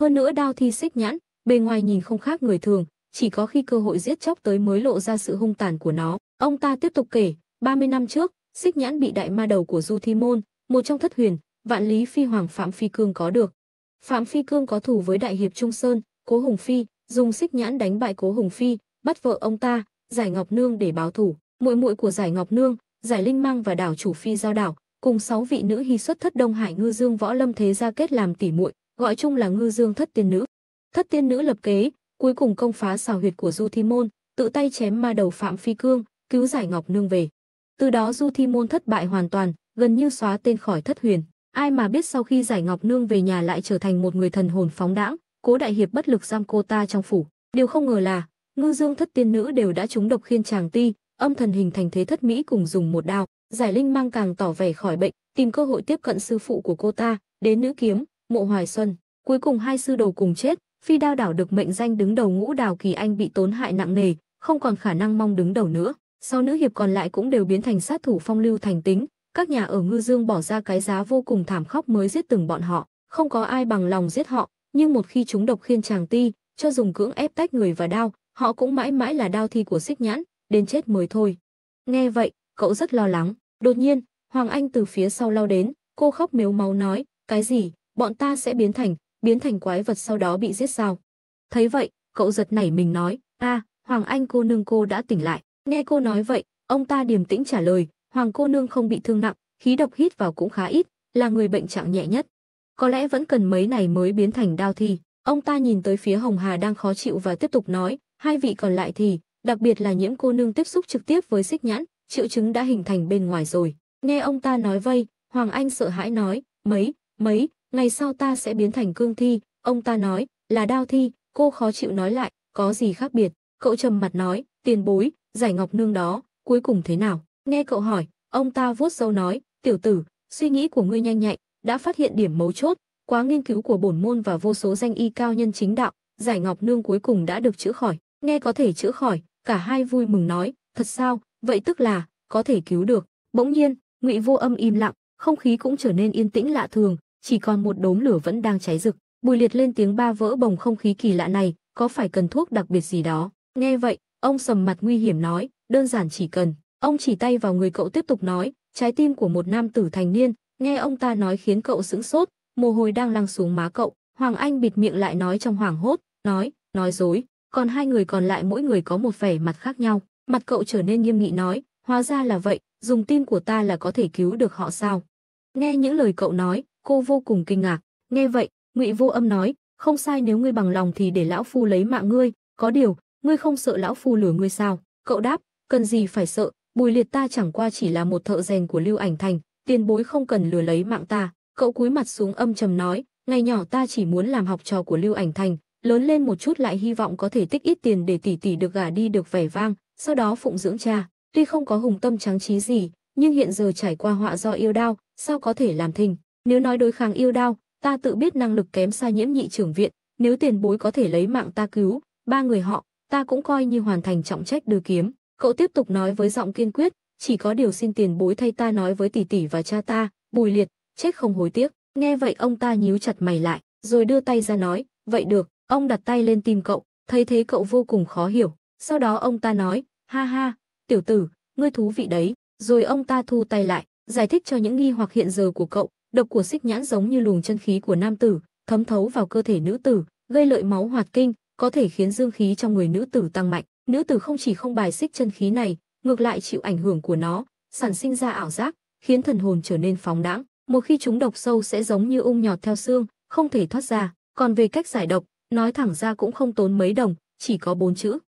Hơn nữa đao thi xích nhãn, bề ngoài nhìn không khác người thường, chỉ có khi cơ hội giết chóc tới mới lộ ra sự hung tàn của nó. Ông ta tiếp tục kể, 30 năm trước, xích nhãn bị đại ma đầu của Du Thi Môn, một trong thất huyền, vạn lý phi hoàng Phạm Phi Cương có được. Phạm Phi Cương có thù với đại hiệp Trung Sơn, Cố Hùng Phi, dùng xích nhãn đánh bại Cố Hùng Phi, bắt vợ ông ta, Giải Ngọc Nương để báo thù. Muội muội của Giải Ngọc Nương, Giải Linh Mang và đảo chủ Phi giao đảo, cùng 6 vị nữ hy xuất thất Đông Hải Ngư Dương Võ Lâm Thế gia kết làm tỷ muội, gọi chung là Ngư Dương thất tiên nữ. Thất tiên nữ lập kế, cuối cùng công phá xào huyệt của Du Thi Môn, tự tay chém ma đầu Phạm Phi Cương, cứu giải Ngọc Nương về. Từ đó Du Thi Môn thất bại hoàn toàn, gần như xóa tên khỏi thất huyền. Ai mà biết sau khi giải Ngọc Nương về nhà lại trở thành một người thần hồn phóng đãng, Cố Đại Hiệp bất lực giam cô ta trong phủ. Điều không ngờ là, Ngư Dương thất tiên nữ đều đã trúng độc khiên chàng ti, âm thần hình thành thế thất mỹ cùng dùng một đao. Giải Linh mang càng tỏ vẻ khỏi bệnh, tìm cơ hội tiếp cận sư phụ của cô ta, đến nữ kiếm, mộ hoài xuân. Cuối cùng hai sư đồ cùng chết, phi đao đảo được mệnh danh đứng đầu ngũ đào kỳ anh bị tốn hại nặng nề, không còn khả năng mong đứng đầu nữa. Sau nữ hiệp còn lại cũng đều biến thành sát thủ phong lưu thành tính, các nhà ở Ngư Dương bỏ ra cái giá vô cùng thảm khốc mới giết từng bọn họ, không có ai bằng lòng giết họ, nhưng một khi chúng độc khiên chàng ti, cho dùng cưỡng ép tách người và đao, họ cũng mãi mãi là đao thi của xích nhãn, đến chết mới thôi. Nghe vậy, cậu rất lo lắng, Đột nhiên, Hoàng Anh từ phía sau lao đến, cô khóc mếu máu nói, cái gì, bọn ta sẽ biến thành, biến thành quái vật sau đó bị giết sao. Thấy vậy, cậu giật nảy mình nói, a, Hoàng Anh cô nương cô đã tỉnh lại. Nghe cô nói vậy, ông ta điềm tĩnh trả lời, Hoàng cô nương không bị thương nặng, khí độc hít vào cũng khá ít, là người bệnh trạng nhẹ nhất. Có lẽ vẫn cần mấy này mới biến thành đao thi. Ông ta nhìn tới phía Hồng Hà đang khó chịu và tiếp tục nói, hai vị còn lại thì, đặc biệt là nhiễm cô nương tiếp xúc trực tiếp với xích nhãn, triệu chứng đã hình thành bên ngoài rồi. Nghe ông ta nói vây, Hoàng Anh sợ hãi nói, mấy, mấy, ngày sau ta sẽ biến thành cương thi, ông ta nói, là đao thi, cô khó chịu nói lại, có gì khác biệt. Cậu trầm mặt nói, tiền bối, giải ngọc nương đó, cuối cùng thế nào? Nghe cậu hỏi, ông ta vuốt râu nói, tiểu tử, suy nghĩ của ngươi nhanh nhạy, đã phát hiện điểm mấu chốt, quá nghiên cứu của bổn môn và vô số danh y cao nhân chính đạo, giải ngọc nương cuối cùng đã được chữa khỏi. Nghe có thể chữa khỏi, cả hai vui mừng nói, thật sao, vậy tức là có thể cứu được. Bỗng nhiên, Ngụy Vô Âm im lặng, không khí cũng trở nên yên tĩnh lạ thường, chỉ còn một đốm lửa vẫn đang cháy rực. Bùi Liệt lên tiếng ba vỡ bồng không khí kỳ lạ này, có phải cần thuốc đặc biệt gì đó. Nghe vậy, ông sầm mặt nguy hiểm nói, đơn giản chỉ cần. Ông chỉ tay vào người cậu tiếp tục nói, trái tim của một nam tử thành niên, nghe ông ta nói khiến cậu sững sốt, mồ hôi đang lăn xuống má cậu. Hoàng Anh bịt miệng lại nói trong hoảng hốt, nói, nói dối. Còn hai người còn lại mỗi người có một vẻ mặt khác nhau. Mặt cậu trở nên nghiêm nghị nói, hóa ra là vậy, dùng tim của ta là có thể cứu được họ sao. Nghe những lời cậu nói, cô vô cùng kinh ngạc. Nghe vậy, ngụy Vô Âm nói, không sai nếu ngươi bằng lòng thì để lão phu lấy mạng ngươi, có điều, ngươi không sợ lão phu lừa ngươi sao? Cậu đáp, cần gì phải sợ, Bùi Liệt ta chẳng qua chỉ là một thợ rèn của Lưu Ảnh Thành, tiền bối không cần lừa lấy mạng ta. Cậu cúi mặt xuống âm trầm nói, ngày nhỏ ta chỉ muốn làm học trò của Lưu Ảnh Thành, lớn lên một chút lại hy vọng có thể tích ít tiền để tỷ tỷ được gả đi được vẻ vang, sau đó phụng dưỡng cha. Tuy không có hùng tâm trắng trí gì, nhưng hiện giờ trải qua họa do yêu đao, sao có thể làm thình? Nếu nói đối kháng yêu đao, ta tự biết năng lực kém xa nhiễm nhị trưởng viện, nếu tiền bối có thể lấy mạng ta cứu, ba người họ, ta cũng coi như hoàn thành trọng trách đưa kiếm. Cậu tiếp tục nói với giọng kiên quyết, chỉ có điều xin tiền bối thay ta nói với tỷ tỷ và cha ta, bùi liệt, chết không hối tiếc. Nghe vậy ông ta nhíu chặt mày lại, rồi đưa tay ra nói, vậy được, ông đặt tay lên tim cậu, thấy thế cậu vô cùng khó hiểu. Sau đó ông ta nói, Ha ha, tiểu tử, ngươi thú vị đấy. Rồi ông ta thu tay lại, giải thích cho những nghi hoặc hiện giờ của cậu, độc của xích nhãn giống như luồng chân khí của nam tử, thấm thấu vào cơ thể nữ tử, gây lợi máu hoạt kinh, có thể khiến dương khí trong người nữ tử tăng mạnh. Nữ tử không chỉ không bài xích chân khí này, ngược lại chịu ảnh hưởng của nó, sản sinh ra ảo giác, khiến thần hồn trở nên phóng đãng. Một khi chúng độc sâu sẽ giống như ung nhọt theo xương, không thể thoát ra. Còn về cách giải độc, nói thẳng ra cũng không tốn mấy đồng, chỉ có bốn chữ.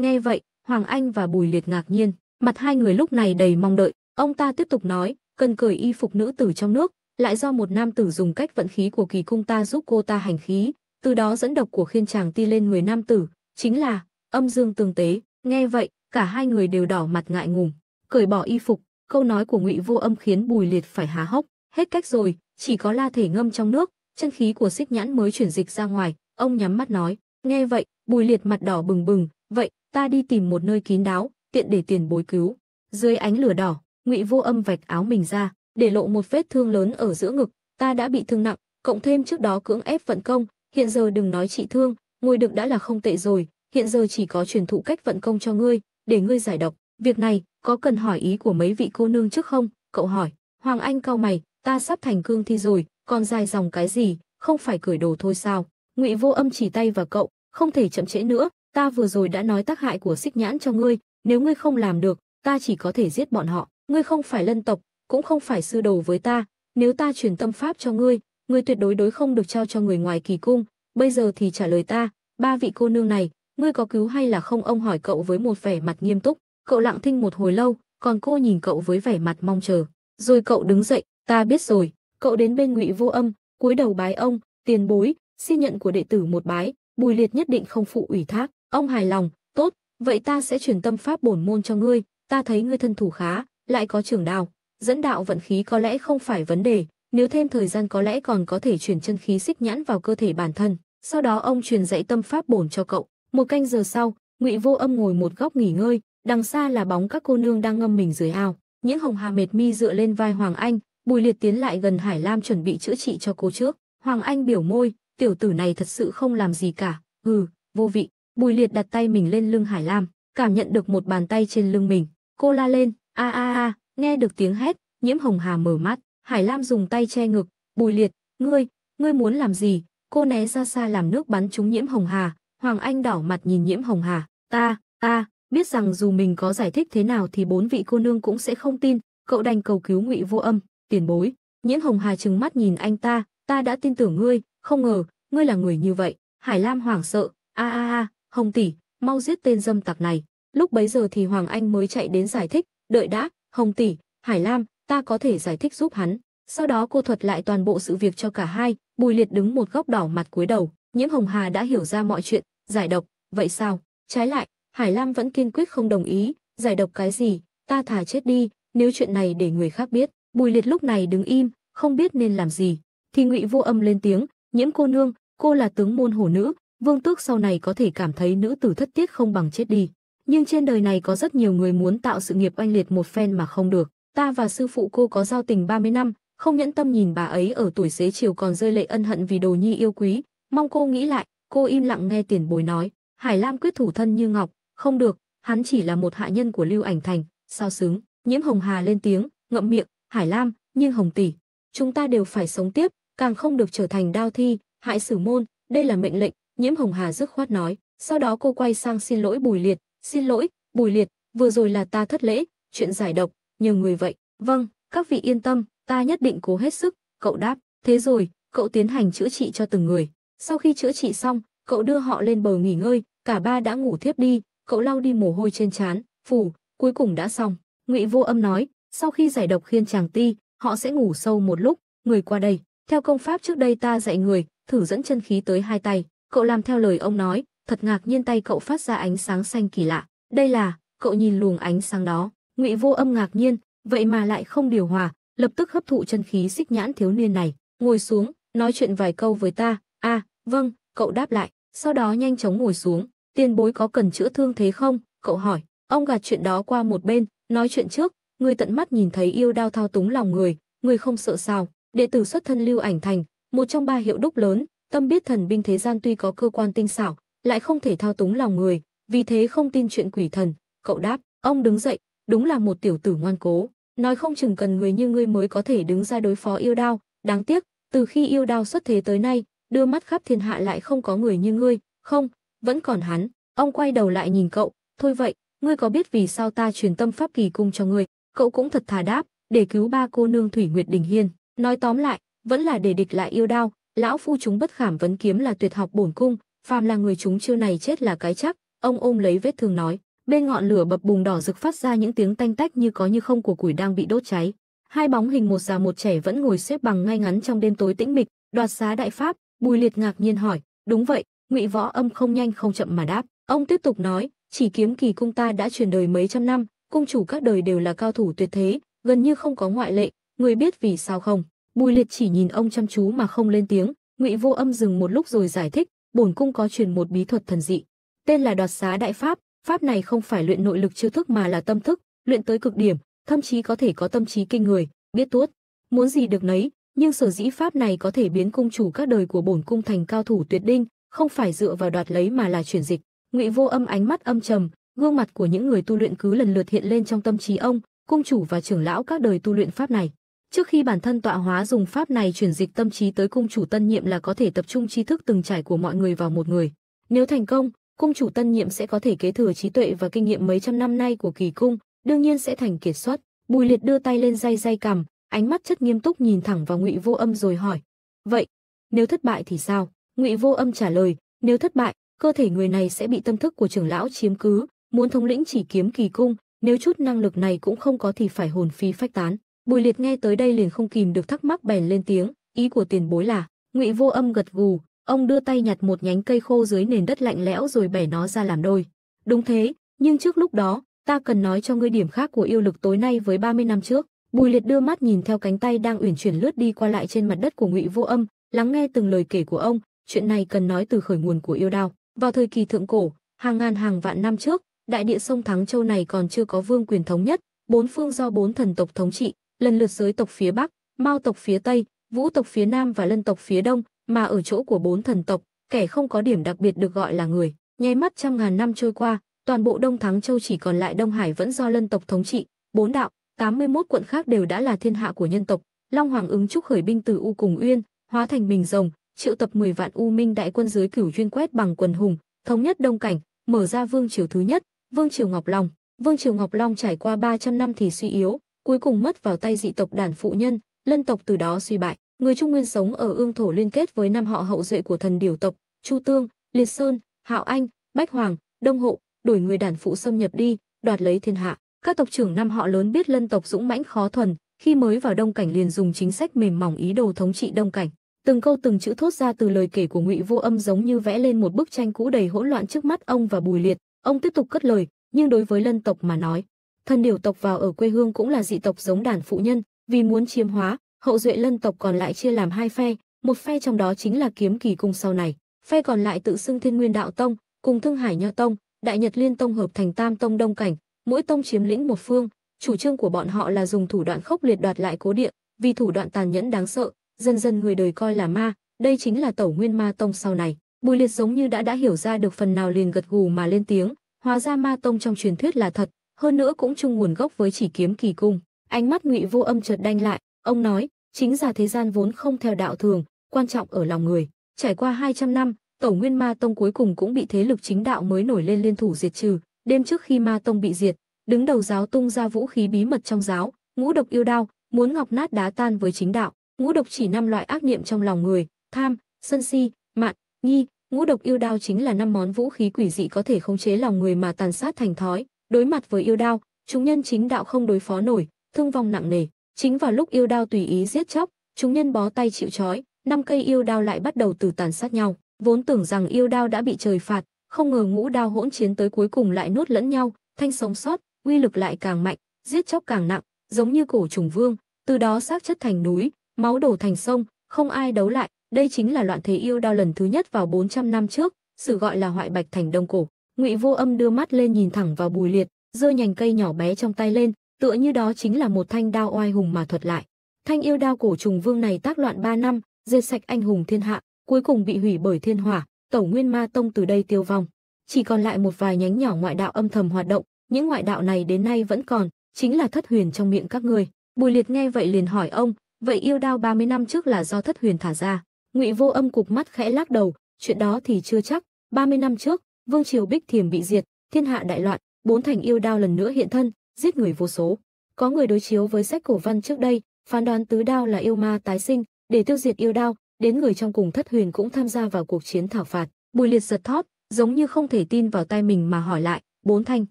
Nghe vậy, Hoàng Anh và Bùi Liệt ngạc nhiên, mặt hai người lúc này đầy mong đợi. Ông ta tiếp tục nói, cần cởi y phục nữ tử trong nước, lại do một nam tử dùng cách vận khí của kỳ cung ta giúp cô ta hành khí, từ đó dẫn độc của khiên chàng ti lên người nam tử, chính là âm dương tương tế. Nghe vậy, cả hai người đều đỏ mặt ngại ngùng, cởi bỏ y phục. Câu nói của Ngụy Vô Âm khiến Bùi Liệt phải há hốc, hết cách rồi, chỉ có la thể ngâm trong nước, chân khí của Xích Nhãn mới chuyển dịch ra ngoài, ông nhắm mắt nói. Nghe vậy, Bùi Liệt mặt đỏ bừng bừng, vậy ta đi tìm một nơi kín đáo, tiện để tiền bối cứu. Dưới ánh lửa đỏ, Ngụy Vô Âm vạch áo mình ra, để lộ một vết thương lớn ở giữa ngực, ta đã bị thương nặng, cộng thêm trước đó cưỡng ép vận công, hiện giờ đừng nói trị thương, ngồi được đã là không tệ rồi, hiện giờ chỉ có truyền thụ cách vận công cho ngươi, để ngươi giải độc. Việc này, có cần hỏi ý của mấy vị cô nương trước không? Cậu hỏi, Hoàng Anh cau mày, ta sắp thành cương thi rồi, còn dài dòng cái gì, không phải cởi đồ thôi sao? Ngụy Vô Âm chỉ tay vào cậu, không thể chậm trễ nữa, ta vừa rồi đã nói tác hại của xích nhãn cho ngươi, nếu ngươi không làm được, ta chỉ có thể giết bọn họ. Ngươi không phải lân tộc, cũng không phải sư đồ với ta, nếu ta truyền tâm pháp cho ngươi, ngươi tuyệt đối đối không được trao cho người ngoài kỳ cung. Bây giờ thì trả lời ta, ba vị cô nương này, ngươi có cứu hay là không ông hỏi cậu với một vẻ mặt nghiêm túc. Cậu lặng thinh một hồi lâu, còn cô nhìn cậu với vẻ mặt mong chờ. Rồi cậu đứng dậy, ta biết rồi, cậu đến bên ngụy vô âm, cúi đầu bái ông, tiền bối, xin nhận của đệ tử một bái, bùi liệt nhất định không phụ ủy thác. Ông hài lòng, tốt, vậy ta sẽ truyền tâm pháp bổn môn cho ngươi, ta thấy ngươi thân thủ khá, lại có trưởng đạo, dẫn đạo vận khí có lẽ không phải vấn đề, nếu thêm thời gian có lẽ còn có thể chuyển chân khí xích nhãn vào cơ thể bản thân. Sau đó ông truyền dạy tâm pháp bổn cho cậu. Một canh giờ sau, Ngụy Vô Âm ngồi một góc nghỉ ngơi, đằng xa là bóng các cô nương đang ngâm mình dưới ao. Những hồng hà mệt mi dựa lên vai Hoàng Anh, Bùi Liệt tiến lại gần Hải Lam chuẩn bị chữa trị cho cô trước. Hoàng Anh biểu môi, tiểu tử này thật sự không làm gì cả. Hừ, vô vị. Bùi Liệt đặt tay mình lên lưng Hải Lam, cảm nhận được một bàn tay trên lưng mình. Cô la lên, a a a, nghe được tiếng hét, Nhiễm Hồng Hà mở mắt, Hải Lam dùng tay che ngực, "Bùi Liệt, ngươi, ngươi muốn làm gì?" Cô né ra xa làm nước bắn trúng Nhiễm Hồng Hà, Hoàng Anh đỏ mặt nhìn Nhiễm Hồng Hà, "Ta, ta, biết rằng dù mình có giải thích thế nào thì bốn vị cô nương cũng sẽ không tin, cậu đành cầu cứu Ngụy Vô Âm, tiền bối." Nhiễm Hồng Hà trừng mắt nhìn anh ta, "Ta đã tin tưởng ngươi, không ngờ, ngươi là người như vậy." Hải Lam hoảng sợ, "A a a, Hồng tỷ, mau giết tên dâm tặc này. Lúc bấy giờ thì Hoàng Anh mới chạy đến giải thích, đợi đã, Hồng tỷ, Hải Lam, ta có thể giải thích giúp hắn. Sau đó cô thuật lại toàn bộ sự việc cho cả hai, Bùi Liệt đứng một góc đỏ mặt cúi đầu, Nhiễm Hồng Hà đã hiểu ra mọi chuyện, giải độc, vậy sao? Trái lại, Hải Lam vẫn kiên quyết không đồng ý, giải độc cái gì, ta thà chết đi, nếu chuyện này để người khác biết. Bùi Liệt lúc này đứng im, không biết nên làm gì. Thì Ngụy Vô Âm lên tiếng, "Nhiễm cô nương, cô là tướng môn hổ nữ, Vương Tước sau này có thể cảm thấy nữ tử thất tiết không bằng chết đi. Nhưng trên đời này có rất nhiều người muốn tạo sự nghiệp oanh liệt một phen mà không được. Ta và sư phụ cô có giao tình 30 năm, không nhẫn tâm nhìn bà ấy ở tuổi xế chiều còn rơi lệ ân hận vì đồ nhi yêu quý. Mong cô nghĩ lại, cô im lặng nghe tiền bối nói. Hải Lam quyết thủ thân như ngọc, không được, hắn chỉ là một hạ nhân của Lưu Ảnh Thành, sao xứng. Nhiễm Hồng Hà lên tiếng, ngậm miệng, Hải Lam, nhưng Hồng Tỷ, chúng ta đều phải sống tiếp, càng không được trở thành đao thi, hại sử môn, đây là mệnh lệnh, Nhiễm Hồng Hà dứt khoát nói, sau đó cô quay sang xin lỗi Bùi Liệt, "Xin lỗi, Bùi Liệt, vừa rồi là ta thất lễ, chuyện giải độc, nhiều người vậy." "Vâng, các vị yên tâm, ta nhất định cố hết sức." Cậu đáp, "Thế rồi, cậu tiến hành chữa trị cho từng người." Sau khi chữa trị xong, cậu đưa họ lên bờ nghỉ ngơi, cả ba đã ngủ thiếp đi, cậu lau đi mồ hôi trên trán, phủ, cuối cùng đã xong. Ngụy Vô Âm nói, sau khi giải độc khiên chàng ti, họ sẽ ngủ sâu một lúc, người qua đây, theo công pháp trước đây ta dạy người, thử dẫn chân khí tới hai tay. Cậu làm theo lời ông nói, thật ngạc nhiên tay cậu phát ra ánh sáng xanh kỳ lạ. Đây là, cậu nhìn luồng ánh sáng đó. Ngụy Vô Âm ngạc nhiên, vậy mà lại không điều hòa, lập tức hấp thụ chân khí xích nhãn thiếu niên này, ngồi xuống, nói chuyện vài câu với ta. A, vâng, cậu đáp lại, sau đó nhanh chóng ngồi xuống. Tiền bối có cần chữa thương thế không? Cậu hỏi. Ông gạt chuyện đó qua một bên, nói chuyện trước, người tận mắt nhìn thấy yêu đao thao túng lòng người, người không sợ sao? Đệ tử xuất thân Lưu Ảnh Thành, một trong ba hiệu đúc lớn, Tâm biết thần binh thế gian tuy có cơ quan tinh xảo, lại không thể thao túng lòng người, vì thế không tin chuyện quỷ thần, cậu đáp, ông đứng dậy, đúng là một tiểu tử ngoan cố, nói không chừng cần người như ngươi mới có thể đứng ra đối phó yêu đao, đáng tiếc, từ khi yêu đao xuất thế tới nay, đưa mắt khắp thiên hạ lại không có người như ngươi, không, vẫn còn hắn. Ông quay đầu lại nhìn cậu, thôi vậy, ngươi có biết vì sao ta truyền tâm pháp kỳ cung cho ngươi? Cậu cũng thật thà đáp, để cứu ba cô nương Thủy Nguyệt Đình Hiên. Nói tóm lại, vẫn là để địch lại yêu đao, Lão phu chúng bất khảm vấn kiếm là tuyệt học bổn cung, phàm là người chúng chiêu này chết là cái chắc, ông ôm lấy vết thương nói, bên ngọn lửa bập bùng đỏ rực phát ra những tiếng tanh tách như có như không của củi đang bị đốt cháy. Hai bóng hình một già một trẻ vẫn ngồi xếp bằng ngay ngắn trong đêm tối tĩnh mịch, đoạt xá đại pháp, Bùi Liệt ngạc nhiên hỏi, "Đúng vậy?" Ngụy Võ Âm không nhanh không chậm mà đáp, ông tiếp tục nói, "Chỉ kiếm kỳ cung ta đã truyền đời mấy trăm năm, cung chủ các đời đều là cao thủ tuyệt thế, gần như không có ngoại lệ, người biết vì sao không?" Bùi Liệt chỉ nhìn ông chăm chú mà không lên tiếng, Ngụy Vô Âm dừng một lúc rồi giải thích, bổn cung có truyền một bí thuật thần dị, tên là Đoạt Xá Đại Pháp, pháp này không phải luyện nội lực chiêu thức mà là tâm thức, luyện tới cực điểm, thậm chí có thể có tâm trí kinh người, biết tuốt, muốn gì được nấy, nhưng sở dĩ pháp này có thể biến cung chủ các đời của bổn cung thành cao thủ tuyệt đinh, không phải dựa vào đoạt lấy mà là chuyển dịch. Ngụy Vô Âm ánh mắt âm trầm, gương mặt của những người tu luyện cứ lần lượt hiện lên trong tâm trí ông, cung chủ và trưởng lão các đời tu luyện pháp này. Trước khi bản thân tọa hóa dùng pháp này chuyển dịch tâm trí tới cung chủ tân nhiệm là có thể tập trung tri thức từng trải của mọi người vào một người. Nếu thành công, cung chủ tân nhiệm sẽ có thể kế thừa trí tuệ và kinh nghiệm mấy trăm năm nay của kỳ cung, đương nhiên sẽ thành kiệt xuất. Bùi Liệt đưa tay lên dây dây cằm, ánh mắt chất nghiêm túc nhìn thẳng vào Ngụy Vô Âm rồi hỏi: "Vậy, nếu thất bại thì sao?" Ngụy Vô Âm trả lời: "Nếu thất bại, cơ thể người này sẽ bị tâm thức của trưởng lão chiếm cứ, muốn thống lĩnh chỉ kiếm kỳ cung, nếu chút năng lực này cũng không có thì phải hồn phi phách tán." Bùi Liệt nghe tới đây liền không kìm được thắc mắc bèn lên tiếng, ý của tiền bối là, Ngụy Vô Âm gật gù, ông đưa tay nhặt một nhánh cây khô dưới nền đất lạnh lẽo rồi bẻ nó ra làm đôi. Đúng thế, nhưng trước lúc đó, ta cần nói cho ngươi điểm khác của yêu lực tối nay với 30 năm trước. Bùi Liệt đưa mắt nhìn theo cánh tay đang uyển chuyển lướt đi qua lại trên mặt đất của Ngụy Vô Âm, lắng nghe từng lời kể của ông, chuyện này cần nói từ khởi nguồn của yêu đao. Vào thời kỳ thượng cổ, hàng ngàn hàng vạn năm trước, đại địa sông Thắng Châu này còn chưa có vương quyền thống nhất, bốn phương do bốn thần tộc thống trị, lần lượt giới tộc phía Bắc, Mao tộc phía Tây, Vũ tộc phía Nam và Lân tộc phía Đông, mà ở chỗ của bốn thần tộc, kẻ không có điểm đặc biệt được gọi là người. Nháy mắt trăm ngàn năm trôi qua, toàn bộ Đông Thắng Châu chỉ còn lại Đông Hải vẫn do Lân tộc thống trị, bốn đạo, 81 quận khác đều đã là thiên hạ của nhân tộc. Long Hoàng ứng trúc khởi binh từ U Cùng Uyên, hóa thành mình rồng, triệu tập 10 vạn U Minh đại quân dưới cửu chuyên quét bằng quần hùng, thống nhất Đông Cảnh, mở ra vương triều thứ nhất, vương triều Ngọc Long. Vương triều Ngọc Long trải qua 300 năm thì suy yếu, cuối cùng mất vào tay dị tộc đản phụ nhân, lân tộc từ đó suy bại. Người Trung Nguyên sống ở ương thổ liên kết với năm họ hậu duệ của thần điểu tộc, Chu Tương, Liệt Sơn, Hạo Anh, Bách Hoàng, Đông Hộ, đuổi người đản phụ xâm nhập đi, đoạt lấy thiên hạ. Các tộc trưởng năm họ lớn biết lân tộc dũng mãnh khó thuần, khi mới vào Đông Cảnh liền dùng chính sách mềm mỏng ý đồ thống trị Đông Cảnh. Từng câu từng chữ thốt ra từ lời kể của Ngụy Vô Âm giống như vẽ lên một bức tranh cũ đầy hỗn loạn trước mắt ông và Bùi Liệt. Ông tiếp tục cất lời, nhưng đối với lân tộc mà nói, thân điểu tộc vào ở quê hương cũng là dị tộc giống đàn phụ nhân, vì muốn chiếm hóa, hậu duệ lân tộc còn lại chia làm hai phe, một phe trong đó chính là kiếm kỳ cung sau này, phe còn lại tự xưng Thiên Nguyên Đạo Tông, cùng Thương Hải Nho Tông, Đại Nhật Liên Tông hợp thành Tam Tông Đông Cảnh, mỗi tông chiếm lĩnh một phương, chủ trương của bọn họ là dùng thủ đoạn khốc liệt đoạt lại cố địa, vì thủ đoạn tàn nhẫn đáng sợ, dần dần người đời coi là ma, đây chính là Tẩu Nguyên Ma Tông sau này. Bùi Liệt giống như đã đã hiểu ra được phần nào liền gật gù mà lên tiếng, hóa ra Ma Tông trong truyền thuyết là thật, hơn nữa cũng chung nguồn gốc với chỉ kiếm kỳ cung. Ánh mắt Ngụy Vô Âm chợt đanh lại, ông nói, chính là thế gian vốn không theo đạo thường, quan trọng ở lòng người. Trải qua 200 năm, Tổ Nguyên Ma Tông cuối cùng cũng bị thế lực chính đạo mới nổi lên liên thủ diệt trừ, đêm trước khi Ma Tông bị diệt, đứng đầu giáo tung ra vũ khí bí mật trong giáo, ngũ độc yêu đao, muốn ngọc nát đá tan với chính đạo, ngũ độc chỉ năm loại ác niệm trong lòng người, tham, sân si, mạn, nghi, ngũ độc yêu đao chính là năm món vũ khí quỷ dị có thể khống chế lòng người mà tàn sát thành thói, Đối mặt với yêu đao, chúng nhân chính đạo không đối phó nổi, thương vong nặng nề. Chính vào lúc yêu đao tùy ý giết chóc, chúng nhân bó tay chịu trói, năm cây yêu đao lại bắt đầu từ tàn sát nhau. Vốn tưởng rằng yêu đao đã bị trời phạt, không ngờ ngũ đao hỗn chiến tới cuối cùng lại nuốt lẫn nhau, thanh sống sót, uy lực lại càng mạnh, giết chóc càng nặng, giống như cổ trùng vương, từ đó xác chất thành núi, máu đổ thành sông, không ai đấu lại. Đây chính là loạn thế yêu đao lần thứ nhất vào 400 năm trước, sự gọi là hoại bạch thành đông cổ. Ngụy Vô Âm đưa mắt lên nhìn thẳng vào Bùi Liệt, giơ nhành cây nhỏ bé trong tay lên, tựa như đó chính là một thanh đao oai hùng mà thuật lại. Thanh yêu đao cổ trùng vương này tác loạn 3 năm, diệt sạch anh hùng thiên hạ, cuối cùng bị hủy bởi thiên hỏa, Tẩu Nguyên Ma Tông từ đây tiêu vong. Chỉ còn lại một vài nhánh nhỏ ngoại đạo âm thầm hoạt động, những ngoại đạo này đến nay vẫn còn, chính là thất huyền trong miệng các người. Bùi Liệt nghe vậy liền hỏi ông, vậy yêu đao 30 năm trước là do thất huyền thả ra? Ngụy Vô Âm cục mắt khẽ lắc đầu, chuyện đó thì chưa chắc, 30 năm trước, vương triều bích thiềm bị diệt thiên hạ đại loạn bốn thành yêu đao lần nữa hiện thân giết người vô số có người đối chiếu với sách cổ văn trước đây phán đoán tứ đao là yêu ma tái sinh để tiêu diệt yêu đao đến người trong cùng thất huyền cũng tham gia vào cuộc chiến thảo phạt bùi liệt giật thót giống như không thể tin vào tai mình mà hỏi lại bốn thanh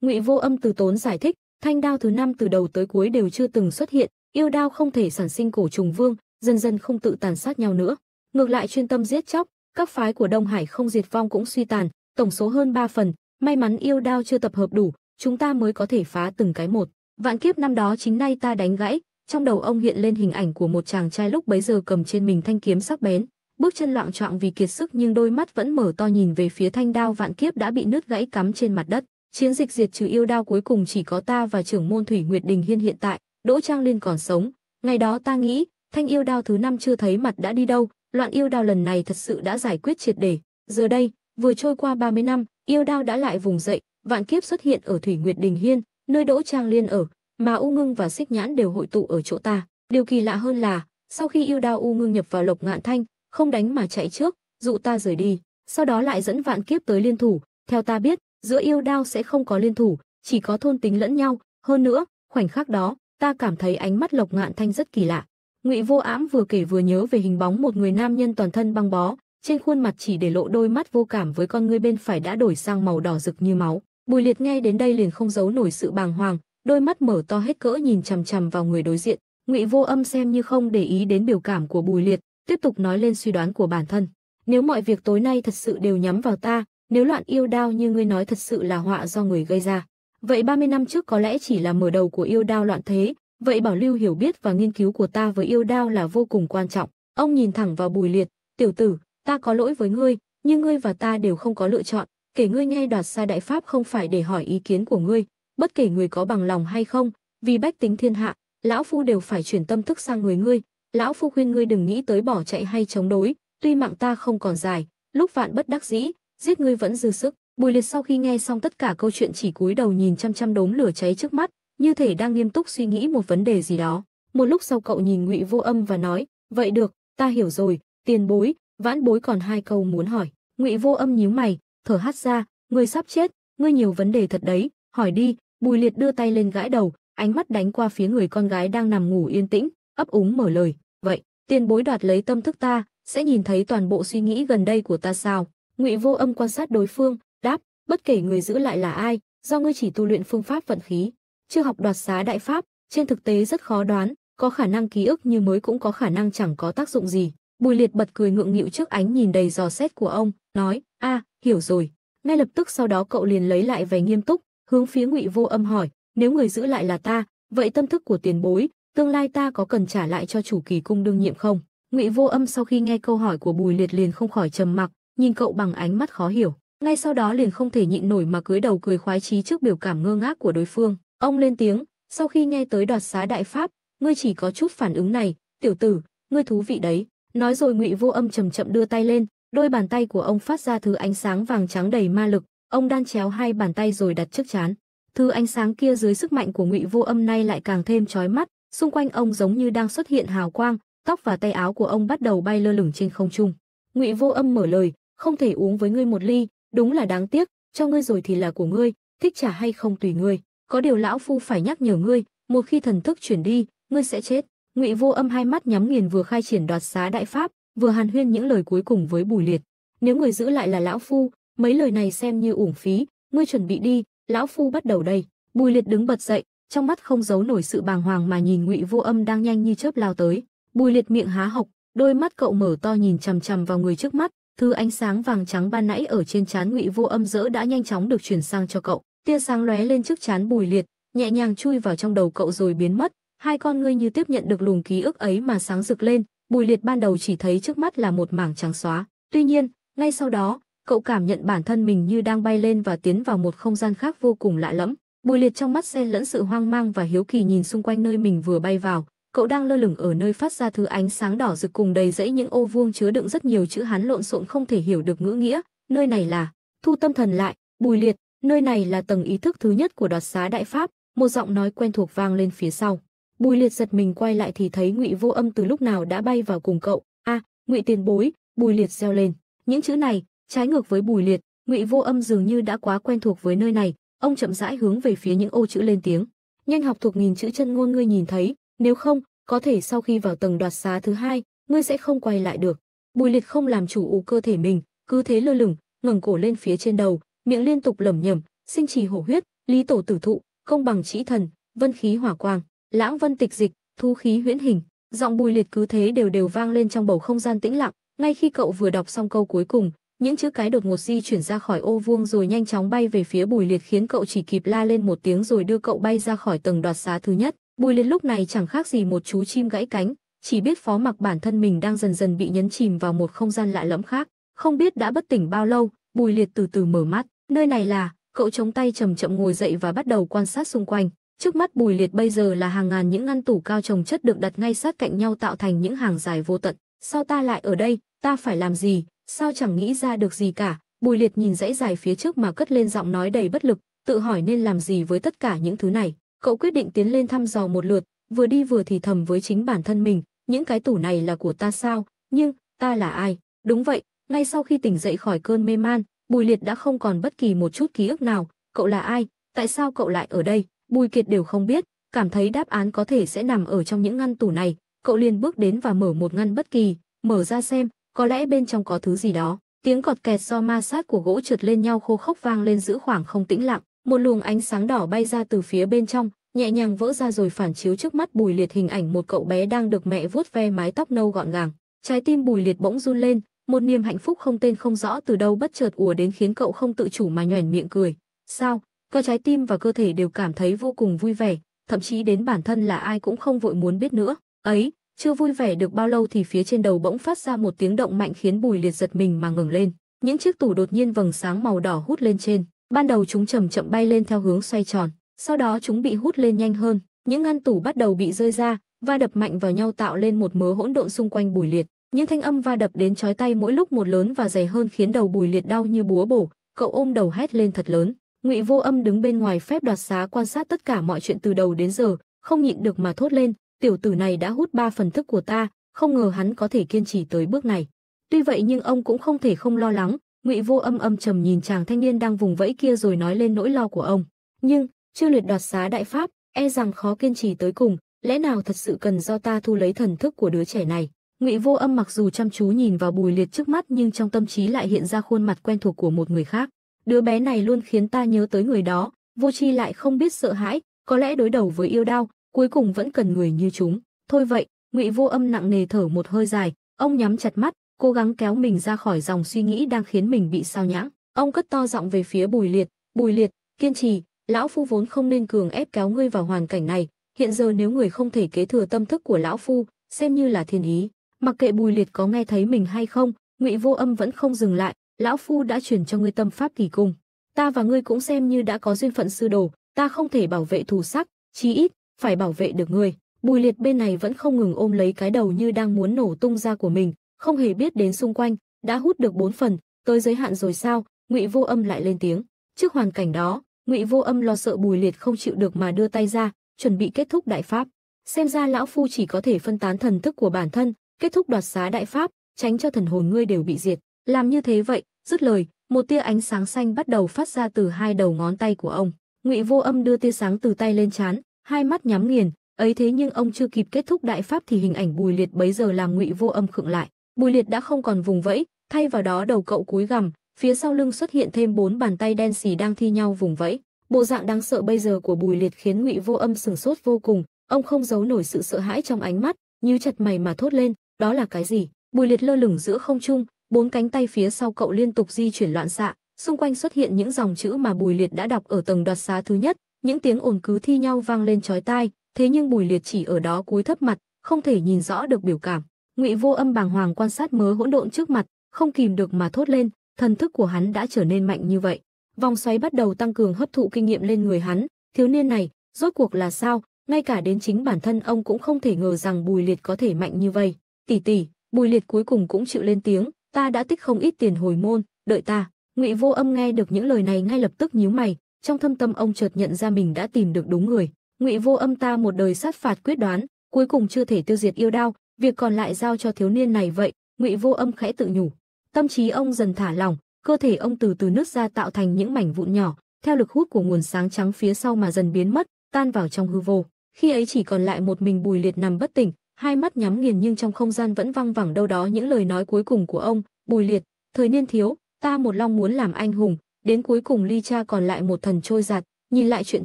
ngụy vô âm từ tốn giải thích thanh đao thứ năm từ đầu tới cuối đều chưa từng xuất hiện yêu đao không thể sản sinh cổ trùng vương dần dần không tự tàn sát nhau nữa ngược lại chuyên tâm giết chóc các phái của đông hải không diệt vong cũng suy tàn tổng số hơn 3 phần, may mắn yêu đao chưa tập hợp đủ, chúng ta mới có thể phá từng cái một. Vạn kiếp năm đó chính nay ta đánh gãy, trong đầu ông hiện lên hình ảnh của một chàng trai lúc bấy giờ cầm trên mình thanh kiếm sắc bén, bước chân loạn trọng vì kiệt sức nhưng đôi mắt vẫn mở to nhìn về phía thanh đao vạn kiếp đã bị nứt gãy cắm trên mặt đất. Chiến dịch diệt trừ yêu đao cuối cùng chỉ có ta và trưởng môn Thủy Nguyệt Đình Hiên hiện tại, Đỗ Trang Liên còn sống. Ngày đó ta nghĩ, thanh yêu đao thứ năm chưa thấy mặt đã đi đâu, loạn yêu đao lần này thật sự đã giải quyết triệt để. Giờ đây, Vừa trôi qua 30 năm, yêu đao đã lại vùng dậy, vạn kiếp xuất hiện ở Thủy Nguyệt Đình Hiên, nơi Đỗ Trang Liên ở, mà U Ngưng và Xích Nhãn đều hội tụ ở chỗ ta. Điều kỳ lạ hơn là, sau khi yêu đao U Ngưng nhập vào Lộc Ngạn Thanh, không đánh mà chạy trước, dụ ta rời đi, sau đó lại dẫn vạn kiếp tới liên thủ, theo ta biết, giữa yêu đao sẽ không có liên thủ, chỉ có thôn tính lẫn nhau, hơn nữa, khoảnh khắc đó, ta cảm thấy ánh mắt Lộc Ngạn Thanh rất kỳ lạ. Ngụy Vô Ám vừa kể vừa nhớ về hình bóng một người nam nhân toàn thân băng bó, trên khuôn mặt chỉ để lộ đôi mắt vô cảm với con ngươi bên phải đã đổi sang màu đỏ rực như máu. Bùi Liệt nghe đến đây liền không giấu nổi sự bàng hoàng, đôi mắt mở to hết cỡ nhìn chằm chằm vào người đối diện. Ngụy Vô Âm xem như không để ý đến biểu cảm của Bùi Liệt, tiếp tục nói lên suy đoán của bản thân. Nếu mọi việc tối nay thật sự đều nhắm vào ta, nếu loạn yêu đao như ngươi nói thật sự là họa do người gây ra, vậy 30 năm trước có lẽ chỉ là mở đầu của yêu đao loạn thế, vậy bảo lưu hiểu biết và nghiên cứu của ta với yêu đao là vô cùng quan trọng. Ông nhìn thẳng vào Bùi Liệt, "Tiểu tử, ta có lỗi với ngươi, nhưng ngươi và ta đều không có lựa chọn, kể ngươi nghe đoạt xa đại pháp không phải để hỏi ý kiến của ngươi, bất kể người có bằng lòng hay không, vì bách tính thiên hạ, lão phu đều phải chuyển tâm thức sang người ngươi, lão phu khuyên ngươi đừng nghĩ tới bỏ chạy hay chống đối, tuy mạng ta không còn dài, lúc vạn bất đắc dĩ, giết ngươi vẫn dư sức. Bùi Liệt sau khi nghe xong tất cả câu chuyện chỉ cúi đầu nhìn chăm chăm đốm lửa cháy trước mắt, như thể đang nghiêm túc suy nghĩ một vấn đề gì đó. Một lúc sau cậu nhìn Ngụy Vô Âm và nói, "Vậy được, ta hiểu rồi, tiền bối, vãn bối còn hai câu muốn hỏi ngụy vô âm nhíu mày thở hắt ra ngươi sắp chết ngươi nhiều vấn đề thật đấy hỏi đi bùi liệt đưa tay lên gãi đầu ánh mắt đánh qua phía người con gái đang nằm ngủ yên tĩnh ấp úng mở lời vậy tiền bối đoạt lấy tâm thức ta sẽ nhìn thấy toàn bộ suy nghĩ gần đây của ta sao ngụy vô âm quan sát đối phương đáp bất kể người giữ lại là ai do ngươi chỉ tu luyện phương pháp vận khí chưa học đoạt xá đại pháp trên thực tế rất khó đoán có khả năng ký ức như mới cũng có khả năng chẳng có tác dụng gì Bùi liệt bật cười ngượng nghịu trước ánh nhìn đầy giò xét của ông, nói, a, hiểu rồi. Ngay lập tức sau đó cậu liền lấy lại vẻ nghiêm túc, hướng phía ngụy vô âm hỏi, nếu người giữ lại là ta, vậy tâm thức của tiền bối, tương lai ta có cần trả lại cho chủ kỳ cung đương nhiệm không? Ngụy vô âm sau khi nghe câu hỏi của bùi liệt liền không khỏi trầm mặc, nhìn cậu bằng ánh mắt khó hiểu. Ngay sau đó liền không thể nhịn nổi mà cưới đầu cười khoái chí trước biểu cảm ngơ ngác của đối phương. Ông lên tiếng, sau khi nghe tới đoạt xá đại pháp, ngươi chỉ có chút phản ứng này, tiểu tử, ngươi thú vị đấy. Nói rồi Ngụy Vô Âm chậm chậm đưa tay lên, đôi bàn tay của ông phát ra thứ ánh sáng vàng trắng đầy ma lực, ông đan chéo hai bàn tay rồi đặt trước chán. Thứ ánh sáng kia dưới sức mạnh của Ngụy Vô Âm nay lại càng thêm chói mắt, xung quanh ông giống như đang xuất hiện hào quang, tóc và tay áo của ông bắt đầu bay lơ lửng trên không trung. Ngụy Vô Âm mở lời, "Không thể uống với ngươi một ly, đúng là đáng tiếc, cho ngươi rồi thì là của ngươi, thích trả hay không tùy ngươi, có điều lão phu phải nhắc nhở ngươi, một khi thần thức chuyển đi, ngươi sẽ chết." Ngụy Vô Âm hai mắt nhắm nghiền vừa khai triển đoạt xá đại pháp, vừa hàn huyên những lời cuối cùng với Bùi Liệt. Nếu người giữ lại là lão phu, mấy lời này xem như uổng phí, ngươi chuẩn bị đi, lão phu bắt đầu đây. Bùi Liệt đứng bật dậy, trong mắt không giấu nổi sự bàng hoàng mà nhìn Ngụy Vô Âm đang nhanh như chớp lao tới. Bùi Liệt miệng há hộc, đôi mắt cậu mở to nhìn chằm chằm vào người trước mắt, thứ ánh sáng vàng trắng ban nãy ở trên trán Ngụy Vô Âm dỡ đã nhanh chóng được chuyển sang cho cậu. Tia sáng lóe lên trước trán Bùi Liệt, nhẹ nhàng chui vào trong đầu cậu rồi biến mất, Hai con ngươi như tiếp nhận được luồng ký ức ấy mà sáng rực lên, Bùi Liệt ban đầu chỉ thấy trước mắt là một mảng trắng xóa, tuy nhiên, ngay sau đó, cậu cảm nhận bản thân mình như đang bay lên và tiến vào một không gian khác vô cùng lạ lẫm. Bùi Liệt trong mắt xen lẫn sự hoang mang và hiếu kỳ nhìn xung quanh nơi mình vừa bay vào, cậu đang lơ lửng ở nơi phát ra thứ ánh sáng đỏ rực cùng đầy rẫy những ô vuông chứa đựng rất nhiều chữ Hán lộn xộn không thể hiểu được ngữ nghĩa, nơi này là Thu Tâm Thần lại, Bùi Liệt, nơi này là tầng ý thức thứ nhất của đoạt xá đại pháp, một giọng nói quen thuộc vang lên phía sau. Bùi Liệt giật mình quay lại thì thấy Ngụy Vô Âm từ lúc nào đã bay vào cùng cậu. "A, Ngụy tiền bối." Bùi Liệt reo lên. Những chữ này, trái ngược với Bùi Liệt, Ngụy Vô Âm dường như đã quá quen thuộc với nơi này, ông chậm rãi hướng về phía những ô chữ lên tiếng. "Nhanh học thuộc nghìn chữ chân ngôn ngươi nhìn thấy, nếu không, có thể sau khi vào tầng đoạt xá thứ hai, ngươi sẽ không quay lại được." Bùi Liệt không làm chủ ủ cơ thể mình, cứ thế lơ lửng, ngẩng cổ lên phía trên đầu, miệng liên tục lẩm nhẩm, sinh trì hổ huyết, lý tổ tử thụ, công bằng chỉ thần, vân khí hỏa quang. Lãng Vân tịch dịch, thu khí huyễn hình, giọng Bùi Liệt cứ thế đều đều vang lên trong bầu không gian tĩnh lặng, ngay khi cậu vừa đọc xong câu cuối cùng, những chữ cái đột ngột di chuyển ra khỏi ô vuông rồi nhanh chóng bay về phía Bùi Liệt khiến cậu chỉ kịp la lên một tiếng rồi đưa cậu bay ra khỏi tầng đoạt xá thứ nhất. Bùi Liệt lúc này chẳng khác gì một chú chim gãy cánh, chỉ biết phó mặc bản thân mình đang dần dần bị nhấn chìm vào một không gian lạ lẫm khác, không biết đã bất tỉnh bao lâu, Bùi Liệt từ từ mở mắt, nơi này là, cậu chống tay chậm chậm ngồi dậy và bắt đầu quan sát xung quanh. Trước mắt Bùi Liệt bây giờ là hàng ngàn những ngăn tủ cao trồng chất được đặt ngay sát cạnh nhau tạo thành những hàng dài vô tận. Sao ta lại ở đây? Ta phải làm gì? Sao chẳng nghĩ ra được gì cả? Bùi Liệt nhìn dãy dài phía trước mà cất lên giọng nói đầy bất lực, tự hỏi nên làm gì với tất cả những thứ này. Cậu quyết định tiến lên thăm dò một lượt, vừa đi vừa thì thầm với chính bản thân mình, những cái tủ này là của ta sao? Nhưng, ta là ai? Đúng vậy, ngay sau khi tỉnh dậy khỏi cơn mê man, Bùi Liệt đã không còn bất kỳ một chút ký ức nào. Cậu là ai? Tại sao cậu lại ở đây? Bùi Kiệt đều không biết, cảm thấy đáp án có thể sẽ nằm ở trong những ngăn tủ này, cậu liền bước đến và mở một ngăn bất kỳ, mở ra xem, có lẽ bên trong có thứ gì đó. Tiếng cọt kẹt do ma sát của gỗ trượt lên nhau khô khốc vang lên giữ khoảng không tĩnh lặng, một luồng ánh sáng đỏ bay ra từ phía bên trong, nhẹ nhàng vỡ ra rồi phản chiếu trước mắt Bùi Liệt hình ảnh một cậu bé đang được mẹ vuốt ve mái tóc nâu gọn gàng. Trái tim Bùi Liệt bỗng run lên, một niềm hạnh phúc không tên không rõ từ đâu bất chợt ùa đến khiến cậu không tự chủ mà nhoẻn miệng cười. Sao, cơ trái tim và cơ thể đều cảm thấy vô cùng vui vẻ, thậm chí đến bản thân là ai cũng không vội muốn biết nữa. Ấy, chưa vui vẻ được bao lâu thì phía trên đầu bỗng phát ra một tiếng động mạnh khiến Bùi Liệt giật mình mà ngẩng lên. Những chiếc tủ đột nhiên vầng sáng màu đỏ hút lên trên, ban đầu chúng chậm chậm bay lên theo hướng xoay tròn, sau đó chúng bị hút lên nhanh hơn, những ngăn tủ bắt đầu bị rơi ra, va đập mạnh vào nhau tạo lên một mớ hỗn độn xung quanh Bùi Liệt. Những thanh âm va đập đến chói tay mỗi lúc một lớn và dày hơn khiến đầu Bùi Liệt đau như búa bổ, cậu ôm đầu hét lên thật lớn. Ngụy Vô Âm đứng bên ngoài phép đoạt xá quan sát tất cả mọi chuyện từ đầu đến giờ, không nhịn được mà thốt lên, tiểu tử này đã hút ba phần thức của ta, không ngờ hắn có thể kiên trì tới bước này. Tuy vậy nhưng ông cũng không thể không lo lắng, Ngụy Vô Âm âm trầm nhìn chàng thanh niên đang vùng vẫy kia rồi nói lên nỗi lo của ông. Nhưng, chưa luyện đoạt xá đại pháp, e rằng khó kiên trì tới cùng, lẽ nào thật sự cần do ta thu lấy thần thức của đứa trẻ này? Ngụy Vô Âm mặc dù chăm chú nhìn vào Bùi Liệt trước mắt nhưng trong tâm trí lại hiện ra khuôn mặt quen thuộc của một người khác. Đứa bé này luôn khiến ta nhớ tới người đó, vô chi lại không biết sợ hãi, có lẽ đối đầu với yêu đao, cuối cùng vẫn cần người như chúng. Thôi vậy, Ngụy Vô Âm nặng nề thở một hơi dài, ông nhắm chặt mắt, cố gắng kéo mình ra khỏi dòng suy nghĩ đang khiến mình bị sao nhãng. Ông cất to giọng về phía Bùi Liệt, "Bùi Liệt, kiên trì, lão phu vốn không nên cường ép kéo ngươi vào hoàn cảnh này, hiện giờ nếu người không thể kế thừa tâm thức của lão phu, xem như là thiên ý." Mặc kệ Bùi Liệt có nghe thấy mình hay không, Ngụy Vô Âm vẫn không dừng lại, lão phu đã truyền cho ngươi tâm pháp kỳ cung, ta và ngươi cũng xem như đã có duyên phận sư đồ, ta không thể bảo vệ thù sắc, chí ít phải bảo vệ được ngươi." Bùi Liệt bên này vẫn không ngừng ôm lấy cái đầu như đang muốn nổ tung ra của mình, không hề biết đến xung quanh, đã hút được bốn phần, tới giới hạn rồi sao? Ngụy Vô Âm lại lên tiếng. Trước hoàn cảnh đó, Ngụy Vô Âm lo sợ Bùi Liệt không chịu được mà đưa tay ra, chuẩn bị kết thúc đại pháp. Xem ra lão phu chỉ có thể phân tán thần thức của bản thân, kết thúc đoạt xá đại pháp, tránh cho thần hồn ngươi đều bị diệt. Làm như thế vậy, dứt lời, một tia ánh sáng xanh bắt đầu phát ra từ hai đầu ngón tay của ông. Ngụy Vô Âm đưa tia sáng từ tay lên trán, hai mắt nhắm nghiền, ấy thế nhưng ông chưa kịp kết thúc đại pháp thì hình ảnh Bùi Liệt bấy giờ làm Ngụy Vô Âm khựng lại. Bùi Liệt đã không còn vùng vẫy, thay vào đó đầu cậu cúi gằm, phía sau lưng xuất hiện thêm bốn bàn tay đen xì đang thi nhau vùng vẫy. Bộ dạng đáng sợ bây giờ của Bùi Liệt khiến Ngụy Vô Âm sửng sốt vô cùng, ông không giấu nổi sự sợ hãi trong ánh mắt, nhíu chặt mày mà thốt lên, đó là cái gì? Bùi Liệt lơ lửng giữa không trung, Bốn cánh tay phía sau cậu liên tục di chuyển loạn xạ, xung quanh xuất hiện những dòng chữ mà Bùi Liệt đã đọc ở tầng đoạt xá thứ nhất, những tiếng ồn cứ thi nhau vang lên chói tai, thế nhưng Bùi Liệt chỉ ở đó cúi thấp mặt, không thể nhìn rõ được biểu cảm. Ngụy Vô Âm bàng hoàng quan sát mớ hỗn độn trước mặt, không kìm được mà thốt lên, thần thức của hắn đã trở nên mạnh như vậy. Vòng xoáy bắt đầu tăng cường hấp thụ kinh nghiệm lên người hắn, thiếu niên này, rốt cuộc là sao, ngay cả đến chính bản thân ông cũng không thể ngờ rằng Bùi Liệt có thể mạnh như vậy. Tỷ tỷ, Bùi Liệt cuối cùng cũng chịu lên tiếng, ta đã tích không ít tiền hồi môn, đợi ta. Ngụy Vô Âm nghe được những lời này ngay lập tức nhíu mày, trong thâm tâm ông chợt nhận ra mình đã tìm được đúng người. Ngụy Vô Âm ta một đời sát phạt quyết đoán, cuối cùng chưa thể tiêu diệt yêu đao, việc còn lại giao cho thiếu niên này vậy, Ngụy Vô Âm khẽ tự nhủ. Tâm trí ông dần thả lỏng, cơ thể ông từ từ nứt ra tạo thành những mảnh vụn nhỏ, theo lực hút của nguồn sáng trắng phía sau mà dần biến mất, tan vào trong hư vô. Khi ấy chỉ còn lại một mình Bùi Liệt nằm bất tỉnh, hai mắt nhắm nghiền nhưng trong không gian vẫn văng vẳng đâu đó những lời nói cuối cùng của ông, Bùi Liệt, thời niên thiếu, ta một long muốn làm anh hùng, đến cuối cùng ly cha còn lại một thần trôi giạt, nhìn lại chuyện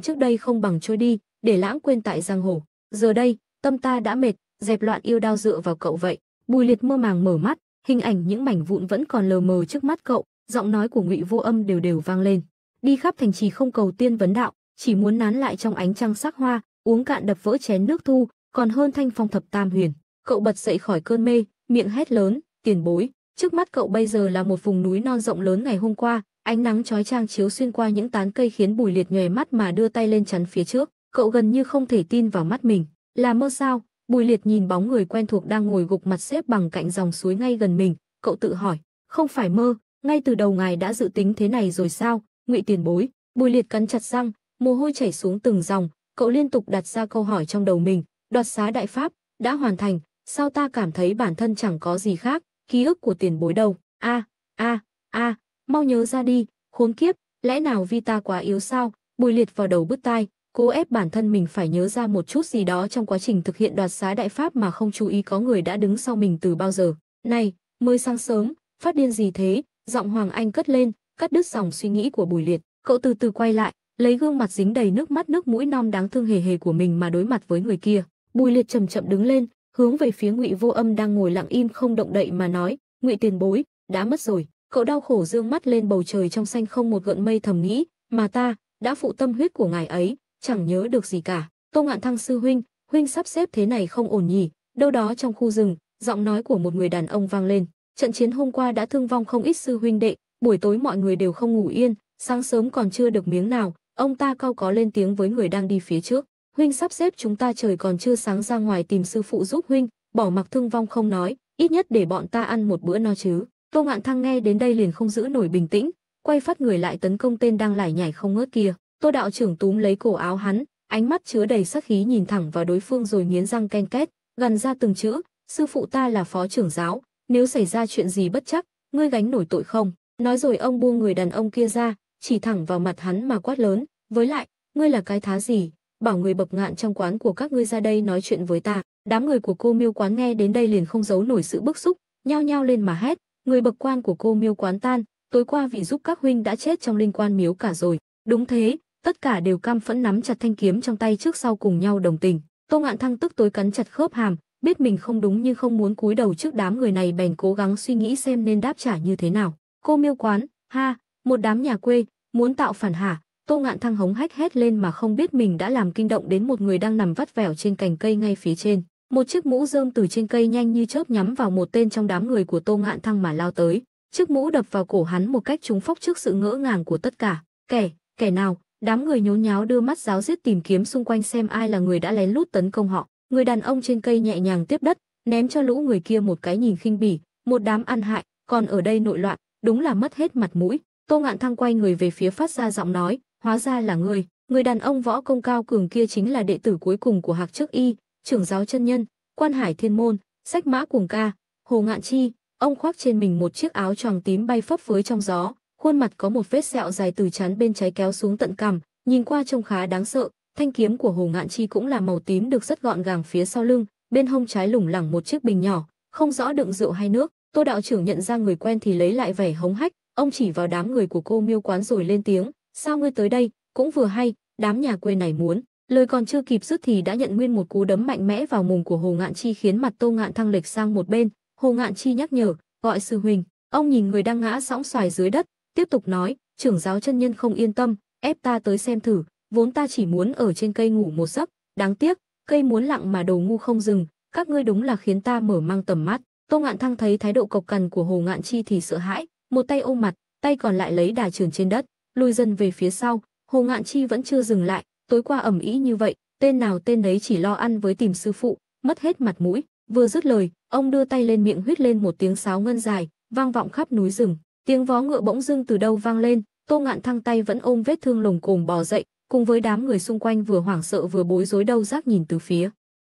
trước đây không bằng trôi đi, để lãng quên tại giang hồ. Giờ đây, tâm ta đã mệt, dẹp loạn yêu đau dựa vào cậu vậy. Bùi Liệt mơ màng mở mắt, hình ảnh những mảnh vụn vẫn còn lờ mờ trước mắt cậu, giọng nói của Ngụy Vô Âm đều đều vang lên. Đi khắp thành trì không cầu tiên vấn đạo, chỉ muốn nán lại trong ánh trăng sắc hoa, uống cạn đập vỡ chén nước thu, còn hơn thanh phong thập tam huyền. Cậu bật dậy khỏi cơn mê, miệng hét lớn, tiền bối. Trước mắt cậu bây giờ là một vùng núi non rộng lớn ngày hôm qua, ánh nắng chói trang chiếu xuyên qua những tán cây khiến Bùi Liệt nhòe mắt mà đưa tay lên chắn phía trước, cậu gần như không thể tin vào mắt mình. Là mơ sao? Bùi Liệt nhìn bóng người quen thuộc đang ngồi gục mặt xếp bằng cạnh dòng suối ngay gần mình, cậu tự hỏi, không phải mơ, ngay từ đầu ngài đã dự tính thế này rồi sao? Ngụy Tiền Bối, Bùi Liệt cắn chặt răng, mồ hôi chảy xuống từng dòng, cậu liên tục đặt ra câu hỏi trong đầu mình, Đoạt xá đại pháp đã hoàn thành, sao ta cảm thấy bản thân chẳng có gì khác, ký ức của tiền bối đâu. A, a, a, mau nhớ ra đi, khốn kiếp, lẽ nào vì ta quá yếu sao? Bùi Liệt vào đầu bứt tai, cố ép bản thân mình phải nhớ ra một chút gì đó trong quá trình thực hiện đoạt xá đại pháp mà không chú ý có người đã đứng sau mình từ bao giờ. Này, mới sáng sớm, phát điên gì thế? Giọng Hoàng Anh cất lên, cắt đứt dòng suy nghĩ của Bùi Liệt. Cậu từ từ quay lại, lấy gương mặt dính đầy nước mắt nước mũi non đáng thương hề hề của mình mà đối mặt với người kia. Bùi Liệt chậm chậm đứng lên, hướng về phía Ngụy Vô Âm đang ngồi lặng im không động đậy mà nói, "Ngụy tiền bối, đã mất rồi." Cậu đau khổ dương mắt lên bầu trời trong xanh không một gợn mây thầm nghĩ, mà ta đã phụ tâm huyết của ngài ấy, chẳng nhớ được gì cả. Tô Ngạn Thăng sư huynh, huynh sắp xếp thế này không ổn nhỉ? Đâu đó trong khu rừng, giọng nói của một người đàn ông vang lên, trận chiến hôm qua đã thương vong không ít sư huynh đệ, buổi tối mọi người đều không ngủ yên, sáng sớm còn chưa được miếng nào, ông ta cao có lên tiếng với người đang đi phía trước huynh sắp xếp chúng ta trời còn chưa sáng ra ngoài tìm sư phụ giúp huynh, bỏ mặc thương vong không nói, ít nhất để bọn ta ăn một bữa no chứ. Tô Ngạn Thăng nghe đến đây liền không giữ nổi bình tĩnh, quay phát người lại tấn công tên đang lải nhải không ngớt kia. Tô đạo trưởng túm lấy cổ áo hắn, ánh mắt chứa đầy sắc khí nhìn thẳng vào đối phương rồi nghiến răng ken két, gần ra từng chữ, "Sư phụ ta là phó trưởng giáo, nếu xảy ra chuyện gì bất chắc, ngươi gánh nổi tội không?" Nói rồi ông buông người đàn ông kia ra, chỉ thẳng vào mặt hắn mà quát lớn, "Với lại, ngươi là cái thá gì, bảo người bập ngạn trong quán của các ngươi ra đây nói chuyện với ta. Đám người của cô miêu quán nghe đến đây liền không giấu nổi sự bức xúc, nhao nhao lên mà hét, người bậc quan của cô miêu quán tan, tối qua vì giúp các huynh đã chết trong linh quan miếu cả rồi. Đúng thế, tất cả đều cam phẫn nắm chặt thanh kiếm trong tay trước sau cùng nhau đồng tình. Tô Ngạn Thăng tức tối cắn chặt khớp hàm, biết mình không đúng nhưng không muốn cúi đầu trước đám người này bèn cố gắng suy nghĩ xem nên đáp trả như thế nào. Cô miêu quán, ha, một đám nhà quê, muốn tạo phản hả, Tô Ngạn Thăng hống hách hét lên mà không biết mình đã làm kinh động đến một người đang nằm vắt vẻo trên cành cây ngay phía trên. Một chiếc mũ rơm từ trên cây nhanh như chớp nhắm vào một tên trong đám người của Tô Ngạn Thăng mà lao tới. Chiếc mũ đập vào cổ hắn một cách trúng phóc trước sự ngỡ ngàng của tất cả. Kẻ, kẻ nào? Đám người nhốn nháo đưa mắt giáo giết tìm kiếm xung quanh xem ai là người đã lén lút tấn công họ. Người đàn ông trên cây nhẹ nhàng tiếp đất, ném cho lũ người kia một cái nhìn khinh bỉ, một đám ăn hại, còn ở đây nội loạn, đúng là mất hết mặt mũi. Tô Ngạn Thăng quay người về phía phát ra giọng nói, hóa ra là người, người đàn ông võ công cao cường kia chính là đệ tử cuối cùng của Hạc Trước Y, trưởng giáo chân nhân, quan hải thiên môn, sách mã cuồng ca, hồ ngạn chi, ông khoác trên mình một chiếc áo choàng tím bay phấp phới trong gió, khuôn mặt có một vết sẹo dài từ chán bên trái kéo xuống tận cằm, nhìn qua trông khá đáng sợ, thanh kiếm của hồ ngạn chi cũng là màu tím được rất gọn gàng phía sau lưng, bên hông trái lủng lẳng một chiếc bình nhỏ, không rõ đựng rượu hay nước. Tô đạo trưởng nhận ra người quen thì lấy lại vẻ hống hách, ông chỉ vào đám người của cô miêu quán rồi lên tiếng, Sao ngươi tới đây, cũng vừa hay, đám nhà quê này muốn. Lời còn chưa kịp dứt thì đã nhận nguyên một cú đấm mạnh mẽ vào mùng của Hồ Ngạn Chi khiến mặt Tô Ngạn thăng lệch sang một bên, Hồ Ngạn Chi nhắc nhở, gọi sư huynh. Ông nhìn người đang ngã sõng xoài dưới đất, tiếp tục nói, trưởng giáo chân nhân không yên tâm, ép ta tới xem thử, vốn ta chỉ muốn ở trên cây ngủ một giấc, đáng tiếc, cây muốn lặng mà đầu ngu không dừng, các ngươi đúng là khiến ta mở mang tầm mắt. Tô Ngạn Thăng thấy thái độ cộc cằn của Hồ Ngạn Chi thì sợ hãi, một tay ôm mặt, tay còn lại lấy đà trường trên đất lùi dần về phía sau, Hồ Ngạn Chi vẫn chưa dừng lại, tối qua ẩm ý như vậy, tên nào tên đấy chỉ lo ăn với tìm sư phụ, mất hết mặt mũi. Vừa dứt lời, ông đưa tay lên miệng huyết lên một tiếng sáo ngân dài, vang vọng khắp núi rừng. Tiếng vó ngựa bỗng dưng từ đâu vang lên, Tô Ngạn thăng tay vẫn ôm vết thương lồng cồm bò dậy, cùng với đám người xung quanh vừa hoảng sợ vừa bối rối đâu giác nhìn từ phía.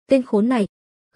Tên khốn này,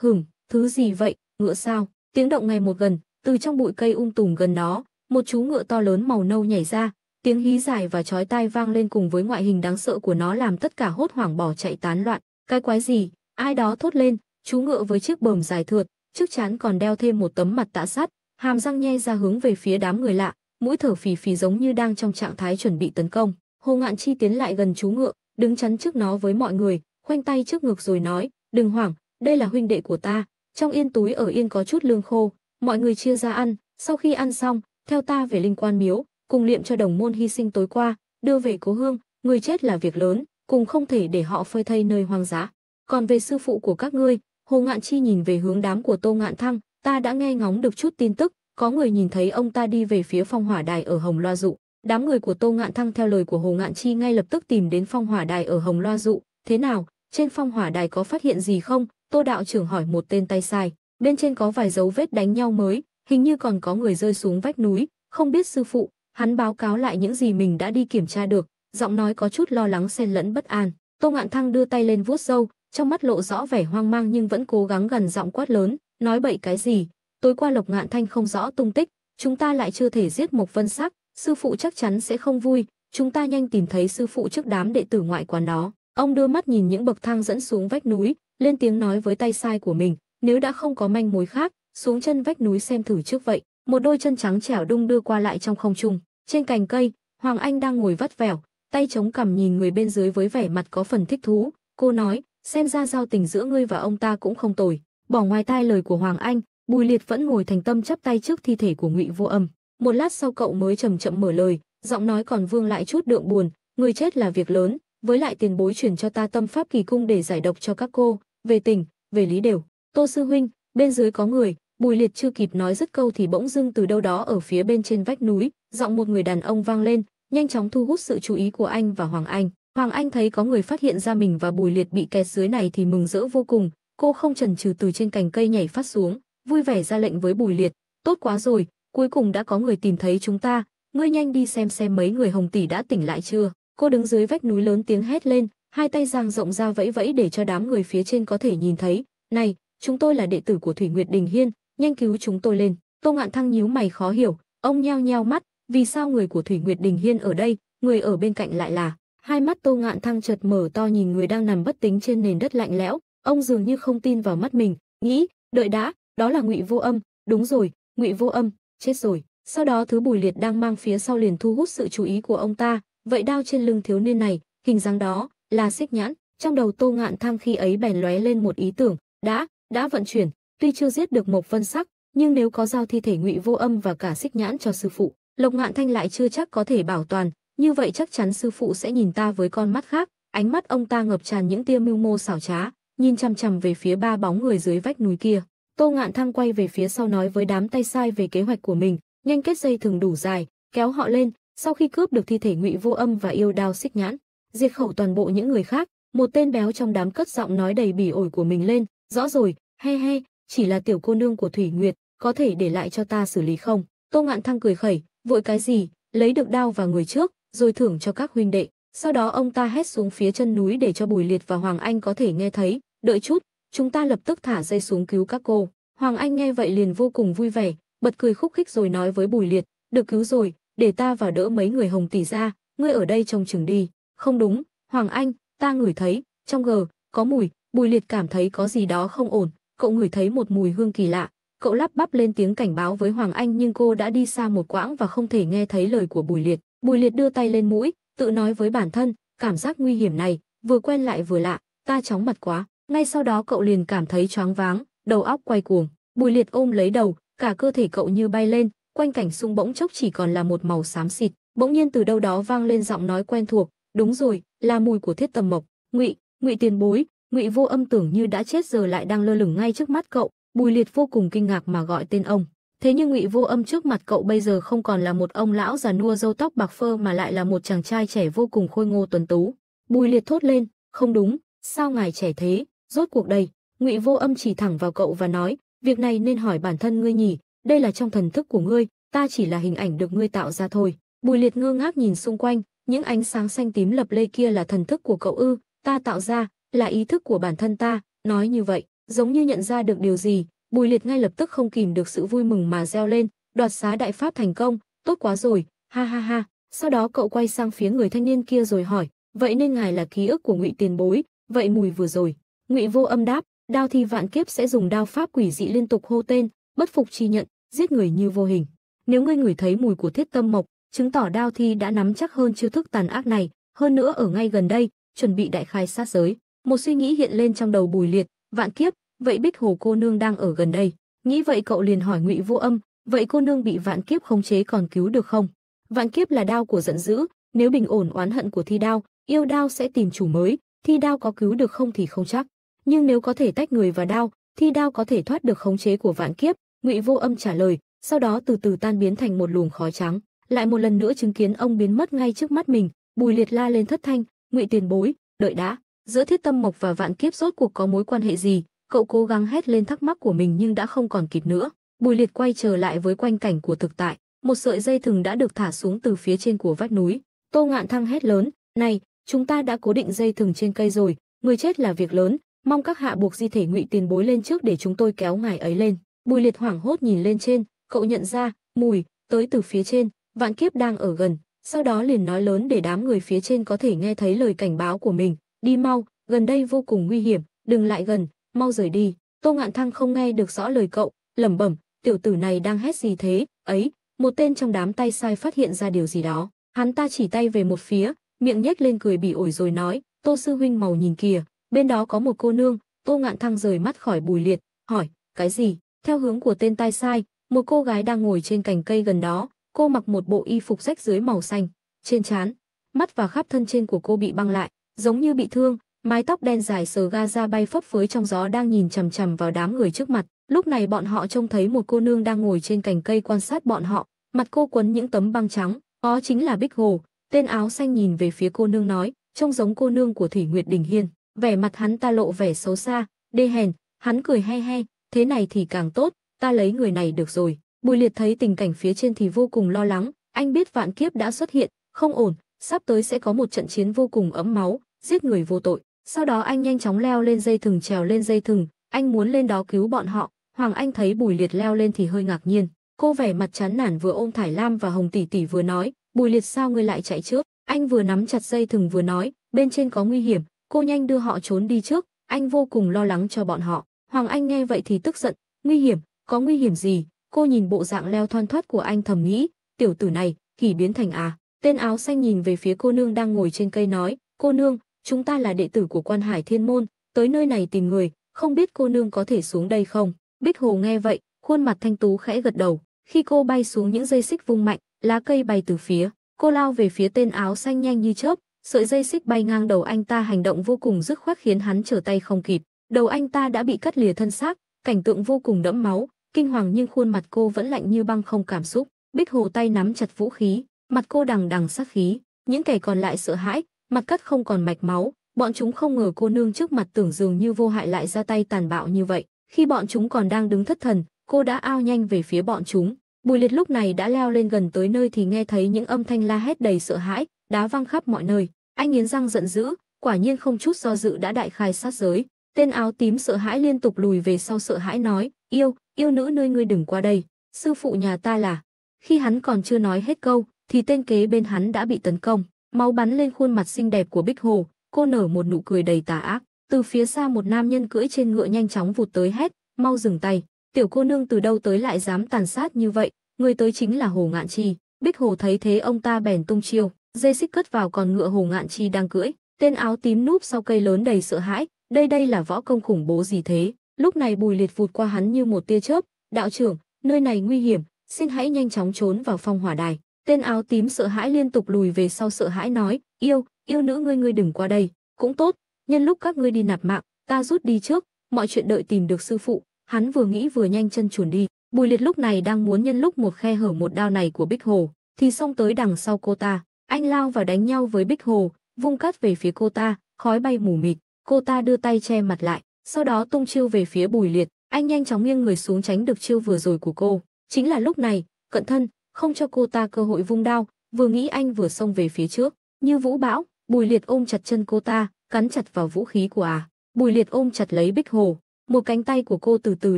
hửng, thứ gì vậy, ngựa sao? Tiếng động ngày một gần, từ trong bụi cây um tùm gần đó, một chú ngựa to lớn màu nâu nhảy ra, Tiếng hí dài và chói tai vang lên cùng với ngoại hình đáng sợ của nó làm tất cả hốt hoảng bỏ chạy tán loạn. Cái quái gì? Ai đó thốt lên, chú ngựa với chiếc bờm dài thượt, trước chán còn đeo thêm một tấm mặt tạ sắt, hàm răng nhe ra hướng về phía đám người lạ, mũi thở phì phì giống như đang trong trạng thái chuẩn bị tấn công. Hồ Ngạn Chi tiến lại gần chú ngựa, đứng chắn trước nó với mọi người, khoanh tay trước ngực rồi nói, đừng hoảng, đây là huynh đệ của ta, trong yên túi ở yên có chút lương khô, mọi người chia ra ăn, sau khi ăn xong, theo ta về linh quan miếu, cùng liệm cho đồng môn hy sinh tối qua, đưa về cố hương, người chết là việc lớn, cùng không thể để họ phơi thây nơi hoang dã. Còn về sư phụ của các ngươi, Hồ Ngạn Chi nhìn về hướng đám của Tô Ngạn Thăng, ta đã nghe ngóng được chút tin tức, có người nhìn thấy ông ta đi về phía phong hỏa đài ở Hồng Loa Dụ. Đám người của Tô Ngạn Thăng theo lời của Hồ Ngạn Chi ngay lập tức tìm đến phong hỏa đài ở Hồng Loa Dụ. Thế nào, trên phong hỏa đài có phát hiện gì không? Tô đạo trưởng hỏi một tên tay sai. Bên trên có vài dấu vết đánh nhau mới, hình như còn có người rơi xuống vách núi, không biết sư phụ, Hắn báo cáo lại những gì mình đã đi kiểm tra được, giọng nói có chút lo lắng xen lẫn bất an. Tô Ngạn Thăng đưa tay lên vuốt râu, trong mắt lộ rõ vẻ hoang mang nhưng vẫn cố gắng gần giọng quát lớn, nói bậy cái gì? Tối qua Lộc Ngạn Thanh không rõ tung tích, chúng ta lại chưa thể giết Mộc Vân Sắc, sư phụ chắc chắn sẽ không vui, chúng ta nhanh tìm thấy sư phụ trước đám đệ tử ngoại quán đó. Ông đưa mắt nhìn những bậc thang dẫn xuống vách núi, lên tiếng nói với tay sai của mình, nếu đã không có manh mối khác, xuống chân vách núi xem thử trước vậy một đôi chân trắng trẻo đung đưa qua lại trong không trung. Trên cành cây, Hoàng Anh đang ngồi vắt vẻo, tay chống cằm nhìn người bên dưới với vẻ mặt có phần thích thú. Cô nói, xem ra giao tình giữa ngươi và ông ta cũng không tồi. Bỏ ngoài tai lời của Hoàng Anh, Bùi Liệt vẫn ngồi thành tâm chắp tay trước thi thể của Ngụy Vô Âm. Một lát sau cậu mới chậm chậm mở lời, giọng nói còn vương lại chút đượm buồn, người chết là việc lớn, với lại tiền bối chuyển cho ta tâm pháp kỳ cung để giải độc cho các cô, về tình, về lý đều. Tô sư huynh, bên dưới có người, Bùi Liệt chưa kịp nói dứt câu thì bỗng dưng từ đâu đó ở phía bên trên vách núi, giọng một người đàn ông vang lên, nhanh chóng thu hút sự chú ý của anh và Hoàng Anh. Hoàng Anh thấy có người phát hiện ra mình và Bùi Liệt bị kẹt dưới này thì mừng rỡ vô cùng, cô không chần chừ từ trên cành cây nhảy phát xuống, vui vẻ ra lệnh với Bùi Liệt, "Tốt quá rồi, cuối cùng đã có người tìm thấy chúng ta, ngươi nhanh đi xem xem mấy người Hồng tỷ đã tỉnh lại chưa." Cô đứng dưới vách núi lớn tiếng hét lên, hai tay giang rộng ra vẫy vẫy để cho đám người phía trên có thể nhìn thấy, "Này, chúng tôi là đệ tử của Thủy Nguyệt Đình Hiên, nhanh cứu chúng tôi lên. Tô Ngạn Thăng nhíu mày khó hiểu, ông nheo nheo mắt, vì sao người của Thủy Nguyệt Đình Hiên ở đây, người ở bên cạnh lại là? Hai mắt Tô Ngạn Thăng chợt mở to nhìn người đang nằm bất tính trên nền đất lạnh lẽo, ông dường như không tin vào mắt mình, nghĩ, đợi đã, đó là Ngụy Vô Âm, đúng rồi, Ngụy Vô Âm, chết rồi. Sau đó thứ Bùi Liệt đang mang phía sau liền thu hút sự chú ý của ông ta, vậy đao trên lưng thiếu niên này, hình dáng đó, là xích nhãn, trong đầu Tô Ngạn Thăng khi ấy bèn lóe lên một ý tưởng, đã, đã vận chuyển, Tuy chưa giết được Mộc Vân Sắc, nhưng nếu có giao thi thể Ngụy Vô Âm và cả Xích Nhãn cho sư phụ, Lộc Ngạn Thanh lại chưa chắc có thể bảo toàn, như vậy chắc chắn sư phụ sẽ nhìn ta với con mắt khác, ánh mắt ông ta ngập tràn những tia mưu mô xảo trá, nhìn chằm chằm về phía ba bóng người dưới vách núi kia. Tô Ngạn Thăng quay về phía sau nói với đám tay sai về kế hoạch của mình, nhanh kết dây thường đủ dài, kéo họ lên, sau khi cướp được thi thể Ngụy Vô Âm và yêu đao Xích Nhãn, diệt khẩu toàn bộ những người khác, một tên béo trong đám cất giọng nói đầy bỉ ổi của mình lên, rõ rồi, he he, chỉ là tiểu cô nương của Thủy Nguyệt, có thể để lại cho ta xử lý không? Tô Ngạn Thăng cười khẩy, vội cái gì, lấy được đao và người trước, rồi thưởng cho các huynh đệ. Sau đó ông ta hét xuống phía chân núi để cho Bùi Liệt và Hoàng Anh có thể nghe thấy, đợi chút, chúng ta lập tức thả dây xuống cứu các cô. Hoàng Anh nghe vậy liền vô cùng vui vẻ, bật cười khúc khích rồi nói với Bùi Liệt, được cứu rồi, để ta vào đỡ mấy người Hồng tỷ ra, ngươi ở đây trông chừng đi. Không đúng, Hoàng Anh, ta ngửi thấy, trong gờ, có mùi, Bùi Liệt cảm thấy có gì đó không ổn, cậu ngửi thấy một mùi hương kỳ lạ, cậu lắp bắp lên tiếng cảnh báo với Hoàng Anh nhưng cô đã đi xa một quãng và không thể nghe thấy lời của Bùi Liệt. Bùi Liệt đưa tay lên mũi, tự nói với bản thân, cảm giác nguy hiểm này, vừa quen lại vừa lạ, ta chóng mặt quá. Ngay sau đó cậu liền cảm thấy choáng váng, đầu óc quay cuồng. Bùi Liệt ôm lấy đầu, cả cơ thể cậu như bay lên, quanh cảnh xung bỗng chốc chỉ còn là một màu xám xịt. Bỗng nhiên từ đâu đó vang lên giọng nói quen thuộc, đúng rồi, là mùi của Thiết Tầm Mộc. Ngụy, Ngụy tiền bối, Ngụy Vô Âm tưởng như đã chết giờ lại đang lơ lửng ngay trước mắt cậu, Bùi Liệt vô cùng kinh ngạc mà gọi tên ông. Thế nhưng Ngụy Vô Âm trước mặt cậu bây giờ không còn là một ông lão già nua râu tóc bạc phơ mà lại là một chàng trai trẻ vô cùng khôi ngô tuấn tú. Bùi Liệt thốt lên, "Không đúng, sao ngài trẻ thế? Rốt cuộc đây?" Ngụy Vô Âm chỉ thẳng vào cậu và nói, "Việc này nên hỏi bản thân ngươi nhỉ, đây là trong thần thức của ngươi, ta chỉ là hình ảnh được ngươi tạo ra thôi." Bùi Liệt ngơ ngác nhìn xung quanh, những ánh sáng xanh tím lập lây kia là thần thức của cậu ư? Ta tạo ra, là ý thức của bản thân ta, nói như vậy, giống như nhận ra được điều gì, Bùi Liệt ngay lập tức không kìm được sự vui mừng mà reo lên, đoạt xá đại pháp thành công, tốt quá rồi, ha ha ha. Sau đó cậu quay sang phía người thanh niên kia rồi hỏi, vậy nên ngài là ký ức của Ngụy Tiền Bối, vậy mùi vừa rồi. Ngụy Vô Âm đáp, đao thi vạn kiếp sẽ dùng đao pháp quỷ dị liên tục hô tên, bất phục chi nhận, giết người như vô hình. Nếu ngươi ngửi thấy mùi của Thiết Tâm Mộc, chứng tỏ đao thi đã nắm chắc hơn chiêu thức tàn ác này, hơn nữa ở ngay gần đây, chuẩn bị đại khai sát giới. Một suy nghĩ hiện lên trong đầu Bùi Liệt, vạn kiếp, vậy Bích Hồ cô nương đang ở gần đây. Nghĩ vậy cậu liền hỏi Ngụy Vô Âm, vậy cô nương bị vạn kiếp khống chế còn cứu được không? Vạn kiếp là đao của giận dữ, nếu bình ổn oán hận của thi đao, yêu đao sẽ tìm chủ mới, thi đao có cứu được không thì không chắc. Nhưng nếu có thể tách người và đao, thi đao có thể thoát được khống chế của vạn kiếp, Ngụy Vô Âm trả lời, sau đó từ từ tan biến thành một luồng khói trắng, lại một lần nữa chứng kiến ông biến mất ngay trước mắt mình, Bùi Liệt la lên thất thanh, "Ngụy Tiền Bối, đợi đã." Giữa thiết tâm mộc và vạn kiếp rốt cuộc có mối quan hệ gì? Cậu cố gắng hét lên thắc mắc của mình nhưng đã không còn kịp nữa. Bùi liệt quay trở lại với quanh cảnh của thực tại. Một sợi dây thừng đã được thả xuống từ phía trên của vách núi. Tô ngạn thăng hét lớn. Này, chúng ta đã cố định dây thừng trên cây rồi. Người chết là việc lớn. Mong các hạ buộc di thể ngụy tiền bối lên trước để chúng tôi kéo ngài ấy lên. Bùi liệt hoảng hốt nhìn lên trên. Cậu nhận ra, mùi, tới từ phía trên. Vạn kiếp đang ở gần. Sau đó liền nói lớn để đám người phía trên có thể nghe thấy lời cảnh báo của mình đi mau, gần đây vô cùng nguy hiểm, đừng lại gần, mau rời đi. Tô Ngạn Thăng không nghe được rõ lời cậu, lẩm bẩm, tiểu tử này đang hét gì thế, ấy, một tên trong đám tay sai phát hiện ra điều gì đó. Hắn ta chỉ tay về một phía, miệng nhếch lên cười bị ổi rồi nói, Tô Sư Huynh màu nhìn kìa, bên đó có một cô nương, Tô Ngạn Thăng rời mắt khỏi bùi liệt, hỏi, cái gì? Theo hướng của tên tai sai, một cô gái đang ngồi trên cành cây gần đó, cô mặc một bộ y phục rách dưới màu xanh, trên trán, mắt và khắp thân trên của cô bị băng lại, giống như bị thương, mái tóc đen dài sờ ga ra bay phấp phới trong gió đang nhìn chằm chằm vào đám người trước mặt. Lúc này bọn họ trông thấy một cô nương đang ngồi trên cành cây quan sát bọn họ, mặt cô quấn những tấm băng trắng, đó chính là Bích Hồ. Tên áo xanh nhìn về phía cô nương nói, trông giống cô nương của Thủy Nguyệt Đình Hiên. Vẻ mặt hắn ta lộ vẻ xấu xa, đê hèn, hắn cười he he, thế này thì càng tốt, ta lấy người này được rồi. Bùi liệt thấy tình cảnh phía trên thì vô cùng lo lắng, anh biết vạn kiếp đã xuất hiện, không ổn, sắp tới sẽ có một trận chiến vô cùng ấm máu, giết người vô tội. Sau đó anh nhanh chóng leo lên dây thừng trèo lên dây thừng, anh muốn lên đó cứu bọn họ. Hoàng Anh thấy Bùi Liệt leo lên thì hơi ngạc nhiên. Cô vẻ mặt chán nản vừa ôm Thải Lam và Hồng Tỷ Tỷ vừa nói, "Bùi Liệt sao ngươi lại chạy trước?" Anh vừa nắm chặt dây thừng vừa nói, "Bên trên có nguy hiểm, cô nhanh đưa họ trốn đi trước." Anh vô cùng lo lắng cho bọn họ. Hoàng Anh nghe vậy thì tức giận, "Nguy hiểm? Có nguy hiểm gì?" Cô nhìn bộ dạng leo thoăn thoắt của anh thầm nghĩ, "Tiểu tử này, kỳ biến thành à?" Tên áo xanh nhìn về phía cô nương đang ngồi trên cây nói, "Cô nương, chúng ta là đệ tử của quan hải thiên môn, tới nơi này tìm người, không biết cô nương có thể xuống đây không? Bích Hồ nghe vậy, khuôn mặt thanh tú khẽ gật đầu, khi cô bay xuống những dây xích vung mạnh, lá cây bay từ phía, cô lao về phía tên áo xanh nhanh như chớp, sợi dây xích bay ngang đầu anh ta hành động vô cùng dứt khoát khiến hắn trở tay không kịp, đầu anh ta đã bị cắt lìa thân xác, cảnh tượng vô cùng đẫm máu, kinh hoàng nhưng khuôn mặt cô vẫn lạnh như băng không cảm xúc, Bích Hồ tay nắm chặt vũ khí, mặt cô đằng đằng sát khí, những kẻ còn lại sợ hãi, mặt cắt không còn mạch máu, bọn chúng không ngờ cô nương trước mặt tưởng dường như vô hại lại ra tay tàn bạo như vậy. Khi bọn chúng còn đang đứng thất thần, cô đã ao nhanh về phía bọn chúng. Bùi liệt lúc này đã leo lên gần tới nơi thì nghe thấy những âm thanh la hét đầy sợ hãi, đá văng khắp mọi nơi. Anh nghiến răng giận dữ, quả nhiên không chút do dự đã đại khai sát giới. Tên áo tím sợ hãi liên tục lùi về sau sợ hãi nói, yêu, yêu nữ nơi ngươi đừng qua đây, sư phụ nhà ta là. Khi hắn còn chưa nói hết câu, thì tên kế bên hắn đã bị tấn công. Máu bắn lên khuôn mặt xinh đẹp của Bích Hồ, cô nở một nụ cười đầy tà ác. Từ phía xa một nam nhân cưỡi trên ngựa nhanh chóng vụt tới hét, mau dừng tay, tiểu cô nương từ đâu tới lại dám tàn sát như vậy, người tới chính là Hồ Ngạn Chi. Bích Hồ thấy thế ông ta bèn tung chiêu, dây xích cất vào còn ngựa Hồ Ngạn Chi đang cưỡi, tên áo tím núp sau cây lớn đầy sợ hãi, đây đây là võ công khủng bố gì thế. Lúc này Bùi Liệt vụt qua hắn như một tia chớp, đạo trưởng, nơi này nguy hiểm, xin hãy nhanh chóng trốn vào phong hỏa đài. Tên áo tím sợ hãi liên tục lùi về sau sợ hãi nói, yêu, yêu nữ ngươi ngươi đừng qua đây, cũng tốt, nhân lúc các ngươi đi nạp mạng, ta rút đi trước, mọi chuyện đợi tìm được sư phụ. Hắn vừa nghĩ vừa nhanh chân chuồn đi, Bùi Liệt lúc này đang muốn nhân lúc một khe hở một đao này của Bích Hồ, thì xông tới đằng sau cô ta, anh lao vào đánh nhau với Bích Hồ, vung cắt về phía cô ta, khói bay mù mịt, cô ta đưa tay che mặt lại, sau đó tung chiêu về phía Bùi Liệt, anh nhanh chóng nghiêng người xuống tránh được chiêu vừa rồi của cô. Chính là lúc này, cận thân, không cho cô ta cơ hội vung đao, vừa nghĩ anh vừa xông về phía trước, như vũ bão, Bùi Liệt ôm chặt chân cô ta, cắn chặt vào vũ khí của à. Bùi Liệt ôm chặt lấy Bích Hồ, một cánh tay của cô từ từ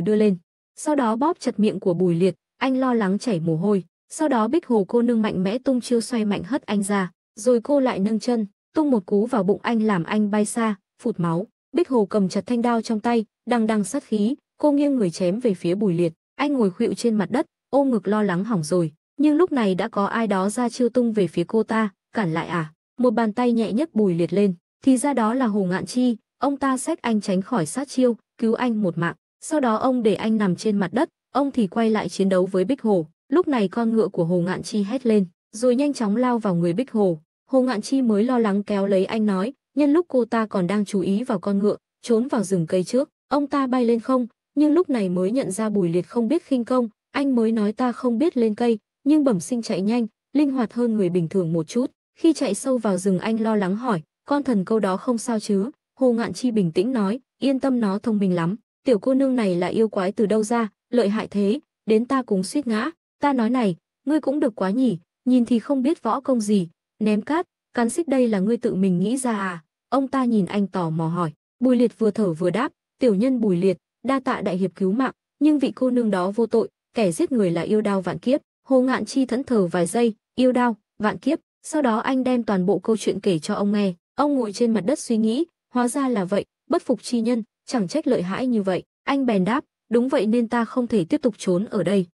đưa lên, sau đó bóp chặt miệng của Bùi Liệt, anh lo lắng chảy mồ hôi, sau đó Bích Hồ cô nâng mạnh mẽ tung chiêu xoay mạnh hất anh ra, rồi cô lại nâng chân, tung một cú vào bụng anh làm anh bay xa, phụt máu. Bích Hồ cầm chặt thanh đao trong tay, đằng đằng sát khí, cô nghiêng người chém về phía Bùi Liệt, anh ngồi khuỵu trên mặt đất, ôm ngực lo lắng hỏng rồi, nhưng lúc này đã có ai đó ra chiêu tung về phía cô ta, cản lại à? Một bàn tay nhẹ nhất bùi liệt lên, thì ra đó là Hồ Ngạn Chi, ông ta xách anh tránh khỏi sát chiêu, cứu anh một mạng. Sau đó ông để anh nằm trên mặt đất, ông thì quay lại chiến đấu với Bích Hồ. Lúc này con ngựa của Hồ Ngạn Chi hét lên, rồi nhanh chóng lao vào người Bích Hồ. Hồ Ngạn Chi mới lo lắng kéo lấy anh nói, nhân lúc cô ta còn đang chú ý vào con ngựa, trốn vào rừng cây trước, ông ta bay lên không, nhưng lúc này mới nhận ra Bùi Liệt không biết khinh công, anh mới nói ta không biết lên cây, nhưng bẩm sinh chạy nhanh, linh hoạt hơn người bình thường một chút. Khi chạy sâu vào rừng anh lo lắng hỏi, con thần câu đó không sao chứ? Hồ Ngạn Chi bình tĩnh nói, yên tâm nó thông minh lắm, tiểu cô nương này là yêu quái từ đâu ra, lợi hại thế, đến ta cũng suýt ngã. Ta nói này, ngươi cũng được quá nhỉ, nhìn thì không biết võ công gì, ném cát, cắn xích đây là ngươi tự mình nghĩ ra à? Ông ta nhìn anh tò mò hỏi, Bùi Liệt vừa thở vừa đáp, tiểu nhân Bùi Liệt, đa tạ đại hiệp cứu mạng, nhưng vị cô nương đó vô tội, kẻ giết người là yêu đao vạn kiếp, Hồ Ngạn Chi thẫn thờ vài giây, yêu đau, vạn kiếp, sau đó anh đem toàn bộ câu chuyện kể cho ông nghe. Ông ngồi trên mặt đất suy nghĩ, hóa ra là vậy, bất phục chi nhân, chẳng trách lợi hại như vậy. Anh bèn đáp, đúng vậy nên ta không thể tiếp tục trốn ở đây.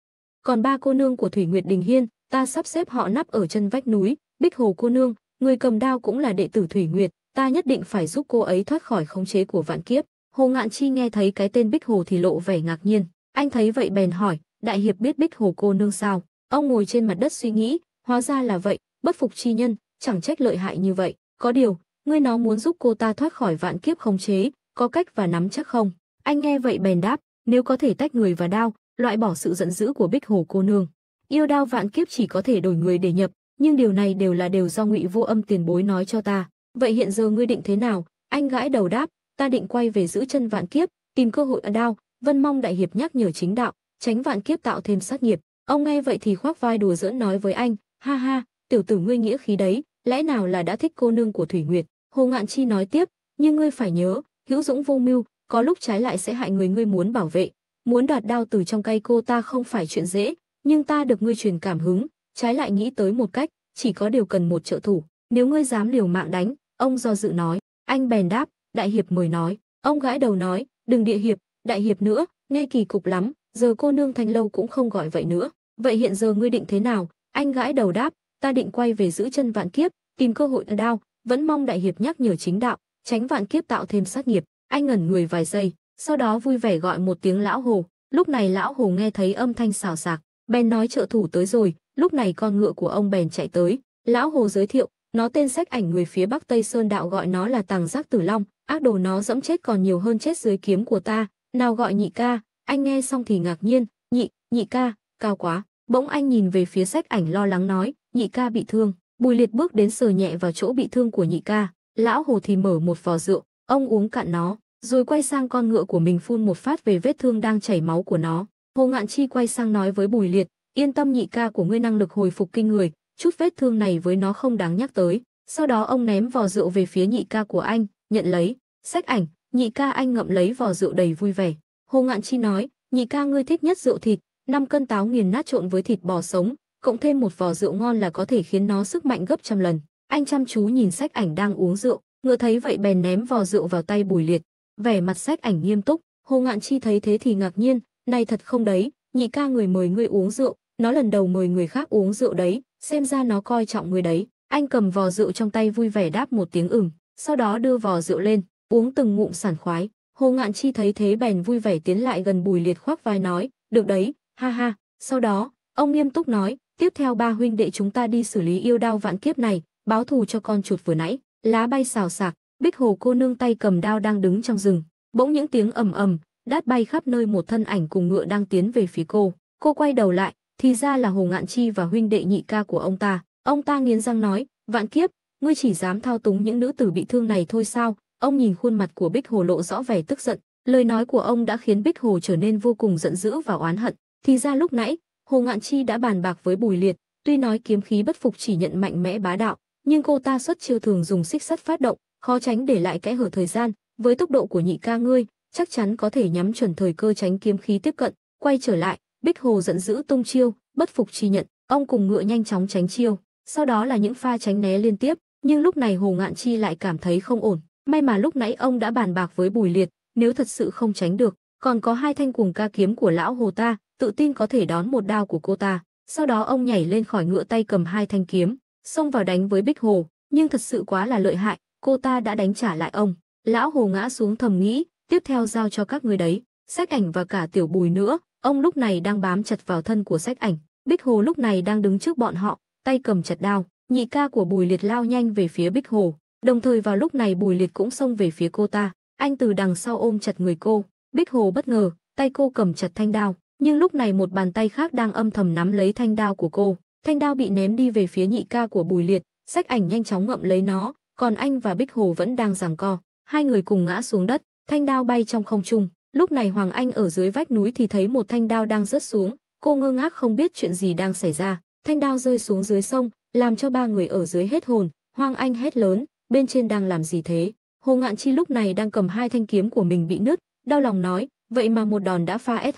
Còn ba cô nương của Thủy Nguyệt Đình Hiên, ta sắp xếp họ nắp ở chân vách núi, Bích Hồ cô nương, người cầm đao cũng là đệ tử Thủy Nguyệt, ta nhất định phải giúp cô ấy thoát khỏi khống chế của vạn kiếp. Hồ Ngạn Chi nghe thấy cái tên Bích Hồ thì lộ vẻ ngạc nhiên, anh thấy vậy bèn hỏi, đại hiệp biết Bích Hồ cô nương sao? Ông ngồi trên mặt đất suy nghĩ, hóa ra là vậy, bất phục chi nhân, chẳng trách lợi hại như vậy. Có điều, ngươi nó muốn giúp cô ta thoát khỏi vạn kiếp khống chế, có cách và nắm chắc không? Anh nghe vậy bèn đáp, nếu có thể tách người và đao, loại bỏ sự giận dữ của Bích Hồ cô nương. Yêu đao vạn kiếp chỉ có thể đổi người để nhập, nhưng điều này đều là đều do Ngụy Vô Âm tiền bối nói cho ta. Vậy hiện giờ ngươi định thế nào? Anh gãi đầu đáp, ta định quay về giữ chân vạn kiếp, tìm cơ hội ở đao, Vân mong đại hiệp nhắc nhở chính đạo, tránh vạn kiếp tạo thêm sát nghiệp. Ông nghe vậy thì khoác vai đùa giỡn nói với anh, ha ha, tiểu tử ngươi nghĩa khí đấy, lẽ nào là đã thích cô nương của Thủy Nguyệt. Hồ Ngạn Chi nói tiếp, nhưng ngươi phải nhớ, hữu dũng vô mưu, có lúc trái lại sẽ hại người ngươi muốn bảo vệ. Muốn đoạt đao từ trong cây cô ta không phải chuyện dễ, nhưng ta được ngươi truyền cảm hứng, trái lại nghĩ tới một cách, chỉ có điều cần một trợ thủ. Nếu ngươi dám liều mạng đánh, ông do dự nói, anh bèn đáp, đại hiệp mời nói. Ông gãi đầu nói, đừng địa hiệp, đại hiệp nữa, nghe kỳ cục lắm, giờ cô nương thanh lâu cũng không gọi vậy nữa. Vậy hiện giờ ngươi định thế nào? Anh gãi đầu đáp, ta định quay về giữ chân vạn kiếp, tìm cơ hội ở đao, vẫn mong đại hiệp nhắc nhở chính đạo, tránh vạn kiếp tạo thêm sát nghiệp. Anh ngẩn người vài giây, sau đó vui vẻ gọi một tiếng lão hồ. Lúc này lão hồ nghe thấy âm thanh xào xạc, bèn nói trợ thủ tới rồi, lúc này con ngựa của ông bèn chạy tới. Lão hồ giới thiệu, nó tên sách ảnh người phía bắc Tây Sơn Đạo gọi nó là tàng giác tử long, ác đồ nó dẫm chết còn nhiều hơn chết dưới kiếm của ta, nào gọi nhị ca, anh nghe xong thì ngạc nhiên, nhị, nhị ca, cao quá. Bỗng anh nhìn về phía sách ảnh lo lắng nói, nhị ca bị thương. Bùi liệt bước đến sờ nhẹ vào chỗ bị thương của nhị ca. Lão hồ thì mở một vò rượu, ông uống cạn nó, rồi quay sang con ngựa của mình phun một phát về vết thương đang chảy máu của nó. Hồ Ngạn Chi quay sang nói với Bùi Liệt, yên tâm nhị ca của ngươi năng lực hồi phục kinh người, chút vết thương này với nó không đáng nhắc tới. Sau đó ông ném vò rượu về phía nhị ca của anh, nhận lấy, sách ảnh, nhị ca anh ngậm lấy vò rượu đầy vui vẻ. Hồ Ngạn Chi nói, nhị ca ngươi thích nhất rượu thịt, 5 cân táo nghiền nát trộn với thịt bò sống, cộng thêm một vò rượu ngon là có thể khiến nó sức mạnh gấp trăm lần. Anh chăm chú nhìn sách ảnh đang uống rượu, ngựa thấy vậy bèn ném vò rượu vào tay Bùi Liệt. Vẻ mặt sách ảnh nghiêm túc, Hồ Ngạn Chi thấy thế thì ngạc nhiên, này thật không đấy, nhị ca người mời ngươi uống rượu, nó lần đầu mời người khác uống rượu đấy, xem ra nó coi trọng ngươi đấy. Anh cầm vò rượu trong tay vui vẻ đáp một tiếng ửng, sau đó đưa vò rượu lên, uống từng ngụm sảng khoái. Hồ Ngạn Chi thấy thế bèn vui vẻ tiến lại gần Bùi Liệt khoác vai nói, được đấy, ha ha. Sau đó, ông nghiêm túc nói, tiếp theo ba huynh đệ chúng ta đi xử lý yêu đao vạn kiếp này, báo thù cho con chuột vừa nãy. Lá bay xào xạc, bích hồ cô nương tay cầm đao đang đứng trong rừng. Bỗng những tiếng ầm ầm, đát bay khắp nơi một thân ảnh cùng ngựa đang tiến về phía cô. Cô quay đầu lại, thì ra là Hồ Ngạn Chi và huynh đệ nhị ca của ông ta. Ông ta nghiến răng nói, vạn kiếp, ngươi chỉ dám thao túng những nữ tử bị thương này thôi sao, Ông nhìn khuôn mặt của Bích Hồ lộ rõ vẻ tức giận, lời nói của ông đã khiến Bích Hồ trở nên vô cùng giận dữ và oán hận. Thì ra lúc nãy, Hồ Ngạn Chi đã bàn bạc với Bùi Liệt, tuy nói kiếm khí bất phục chỉ nhận mạnh mẽ bá đạo, nhưng cô ta xuất chiêu thường dùng xích sắt phát động, khó tránh để lại kẽ hở thời gian, với tốc độ của nhị ca ngươi, chắc chắn có thể nhắm chuẩn thời cơ tránh kiếm khí tiếp cận, quay trở lại, Bích Hồ giận dữ tung chiêu, bất phục chi nhận, ông cùng ngựa nhanh chóng tránh chiêu, sau đó là những pha tránh né liên tiếp, nhưng lúc này Hồ Ngạn Chi lại cảm thấy không ổn, May mà lúc nãy ông đã bàn bạc với Bùi Liệt, nếu thật sự không tránh được, còn có hai thanh cuồng ca kiếm của lão Hồ ta, tự tin có thể đón một đao của cô ta. Sau đó ông nhảy lên khỏi ngựa tay cầm hai thanh kiếm, xông vào đánh với Bích Hồ, nhưng thật sự quá là lợi hại, cô ta đã đánh trả lại ông. Lão Hồ ngã xuống thầm nghĩ, tiếp theo giao cho các người đấy, sách ảnh và cả tiểu bùi nữa, ông lúc này đang bám chặt vào thân của sách ảnh. Bích Hồ lúc này đang đứng trước bọn họ, tay cầm chặt đao, nhị ca của bùi liệt lao nhanh về phía Bích Hồ, Đồng thời vào lúc này Bùi Liệt cũng xông về phía cô ta, anh từ đằng sau ôm chặt người cô, Bích Hồ bất ngờ, tay cô cầm chặt thanh đao, nhưng lúc này một bàn tay khác đang âm thầm nắm lấy thanh đao của cô, thanh đao bị ném đi về phía nhị ca của Bùi Liệt, Sách Ảnh nhanh chóng ngậm lấy nó, còn anh và Bích Hồ vẫn đang giằng co, hai người cùng ngã xuống đất, thanh đao bay trong không trung. Lúc này Hoàng Anh ở dưới vách núi thì thấy một thanh đao đang rớt xuống, cô ngơ ngác không biết chuyện gì đang xảy ra. Thanh đao rơi xuống dưới sông, làm cho ba người ở dưới hết hồn, Hoàng Anh hét lớn, bên trên đang làm gì thế? Hồ Ngạn Chi lúc này đang cầm hai thanh kiếm của mình bị nứt, đau lòng nói, vậy mà một đòn đã phá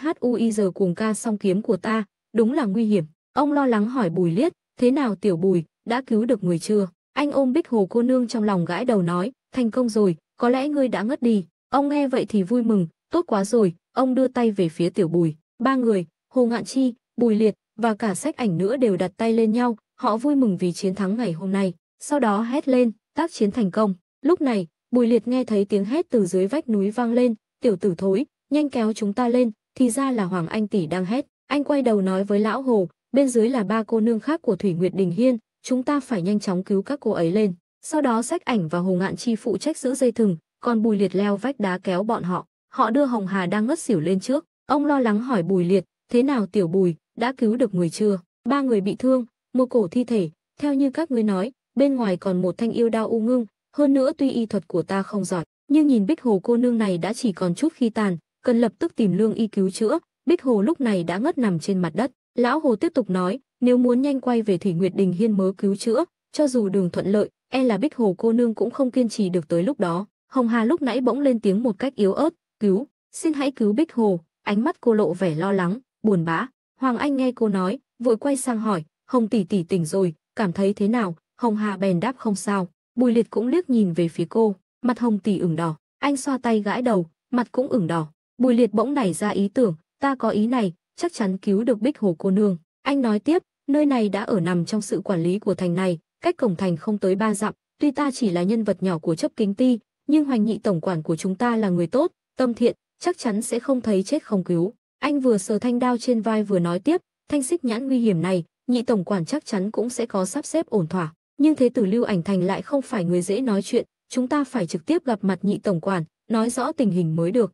giờ cuồng ca song kiếm của ta, đúng là nguy hiểm. Ông lo lắng hỏi Bùi Liết, thế nào tiểu Bùi, đã cứu được người chưa? Anh ôm Bích Hồ cô nương trong lòng gãi đầu nói, thành công rồi, có lẽ ngươi đã ngất đi. Ông nghe vậy thì vui mừng, tốt quá rồi, ông đưa tay về phía tiểu Bùi. Ba người, Hồ Ngạn Chi, Bùi Liệt và cả sách ảnh nữa đều đặt tay lên nhau, họ vui mừng vì chiến thắng ngày hôm nay. Sau đó hét lên, tác chiến thành công. Lúc này, Bùi Liệt nghe thấy tiếng hét từ dưới vách núi vang lên, "Tiểu tử thối, nhanh kéo chúng ta lên!" Thì ra là Hoàng Anh tỷ đang hét. Anh quay đầu nói với lão Hồ, bên dưới là ba cô nương khác của Thủy Nguyệt Đình Hiên, chúng ta phải nhanh chóng cứu các cô ấy lên. Sau đó Sách Ảnh và Hồ Ngạn Chi phụ trách giữ dây thừng, còn Bùi Liệt leo vách đá kéo bọn họ. Họ đưa Hồng Hà đang ngất xỉu lên trước. Ông lo lắng hỏi Bùi Liệt, "Thế nào tiểu Bùi, đã cứu được người chưa?" Ba người bị thương, một cổ thi thể, theo như các ngươi nói, bên ngoài còn một thanh yêu đao u ngưng, hơn nữa tuy y thuật của ta không giỏi, nhưng nhìn Bích Hồ cô nương này đã chỉ còn chút khi tàn, cần lập tức tìm lương y cứu chữa. Bích Hồ lúc này đã ngất nằm trên mặt đất. Lão Hồ tiếp tục nói, nếu muốn nhanh quay về Thủy Nguyệt Đình Hiên mớ cứu chữa, cho dù đường thuận lợi, e là Bích Hồ cô nương cũng không kiên trì được tới lúc đó. Hồng Hà lúc nãy bỗng lên tiếng một cách yếu ớt, "Cứu, xin hãy cứu Bích Hồ." Ánh mắt cô lộ vẻ lo lắng, buồn bã. Hoàng Anh nghe cô nói, vội quay sang hỏi, "Hồng tỷ tỷ tỉnh rồi, cảm thấy thế nào?" Hồng Hà bèn đáp không sao. Bùi Liệt cũng liếc nhìn về phía cô, mặt Hồng tỷ ửng đỏ, anh xoa tay gãi đầu, mặt cũng ửng đỏ. Bùi Liệt bỗng nảy ra ý tưởng, ta có ý này, chắc chắn cứu được Bích Hồ cô nương. Anh nói tiếp, nơi này đã ở nằm trong sự quản lý của thành này, cách cổng thành không tới ba dặm, tuy ta chỉ là nhân vật nhỏ của chấp kính ti, nhưng Hoành Nhị tổng quản của chúng ta là người tốt, tâm thiện, chắc chắn sẽ không thấy chết không cứu. Anh vừa sờ thanh đao trên vai vừa nói tiếp, thanh xích nhãn nguy hiểm này, nhị tổng quản chắc chắn cũng sẽ có sắp xếp ổn thỏa. Nhưng thế tử Lưu Ảnh Thành lại không phải người dễ nói chuyện, chúng ta phải trực tiếp gặp mặt nhị tổng quản, nói rõ tình hình mới được.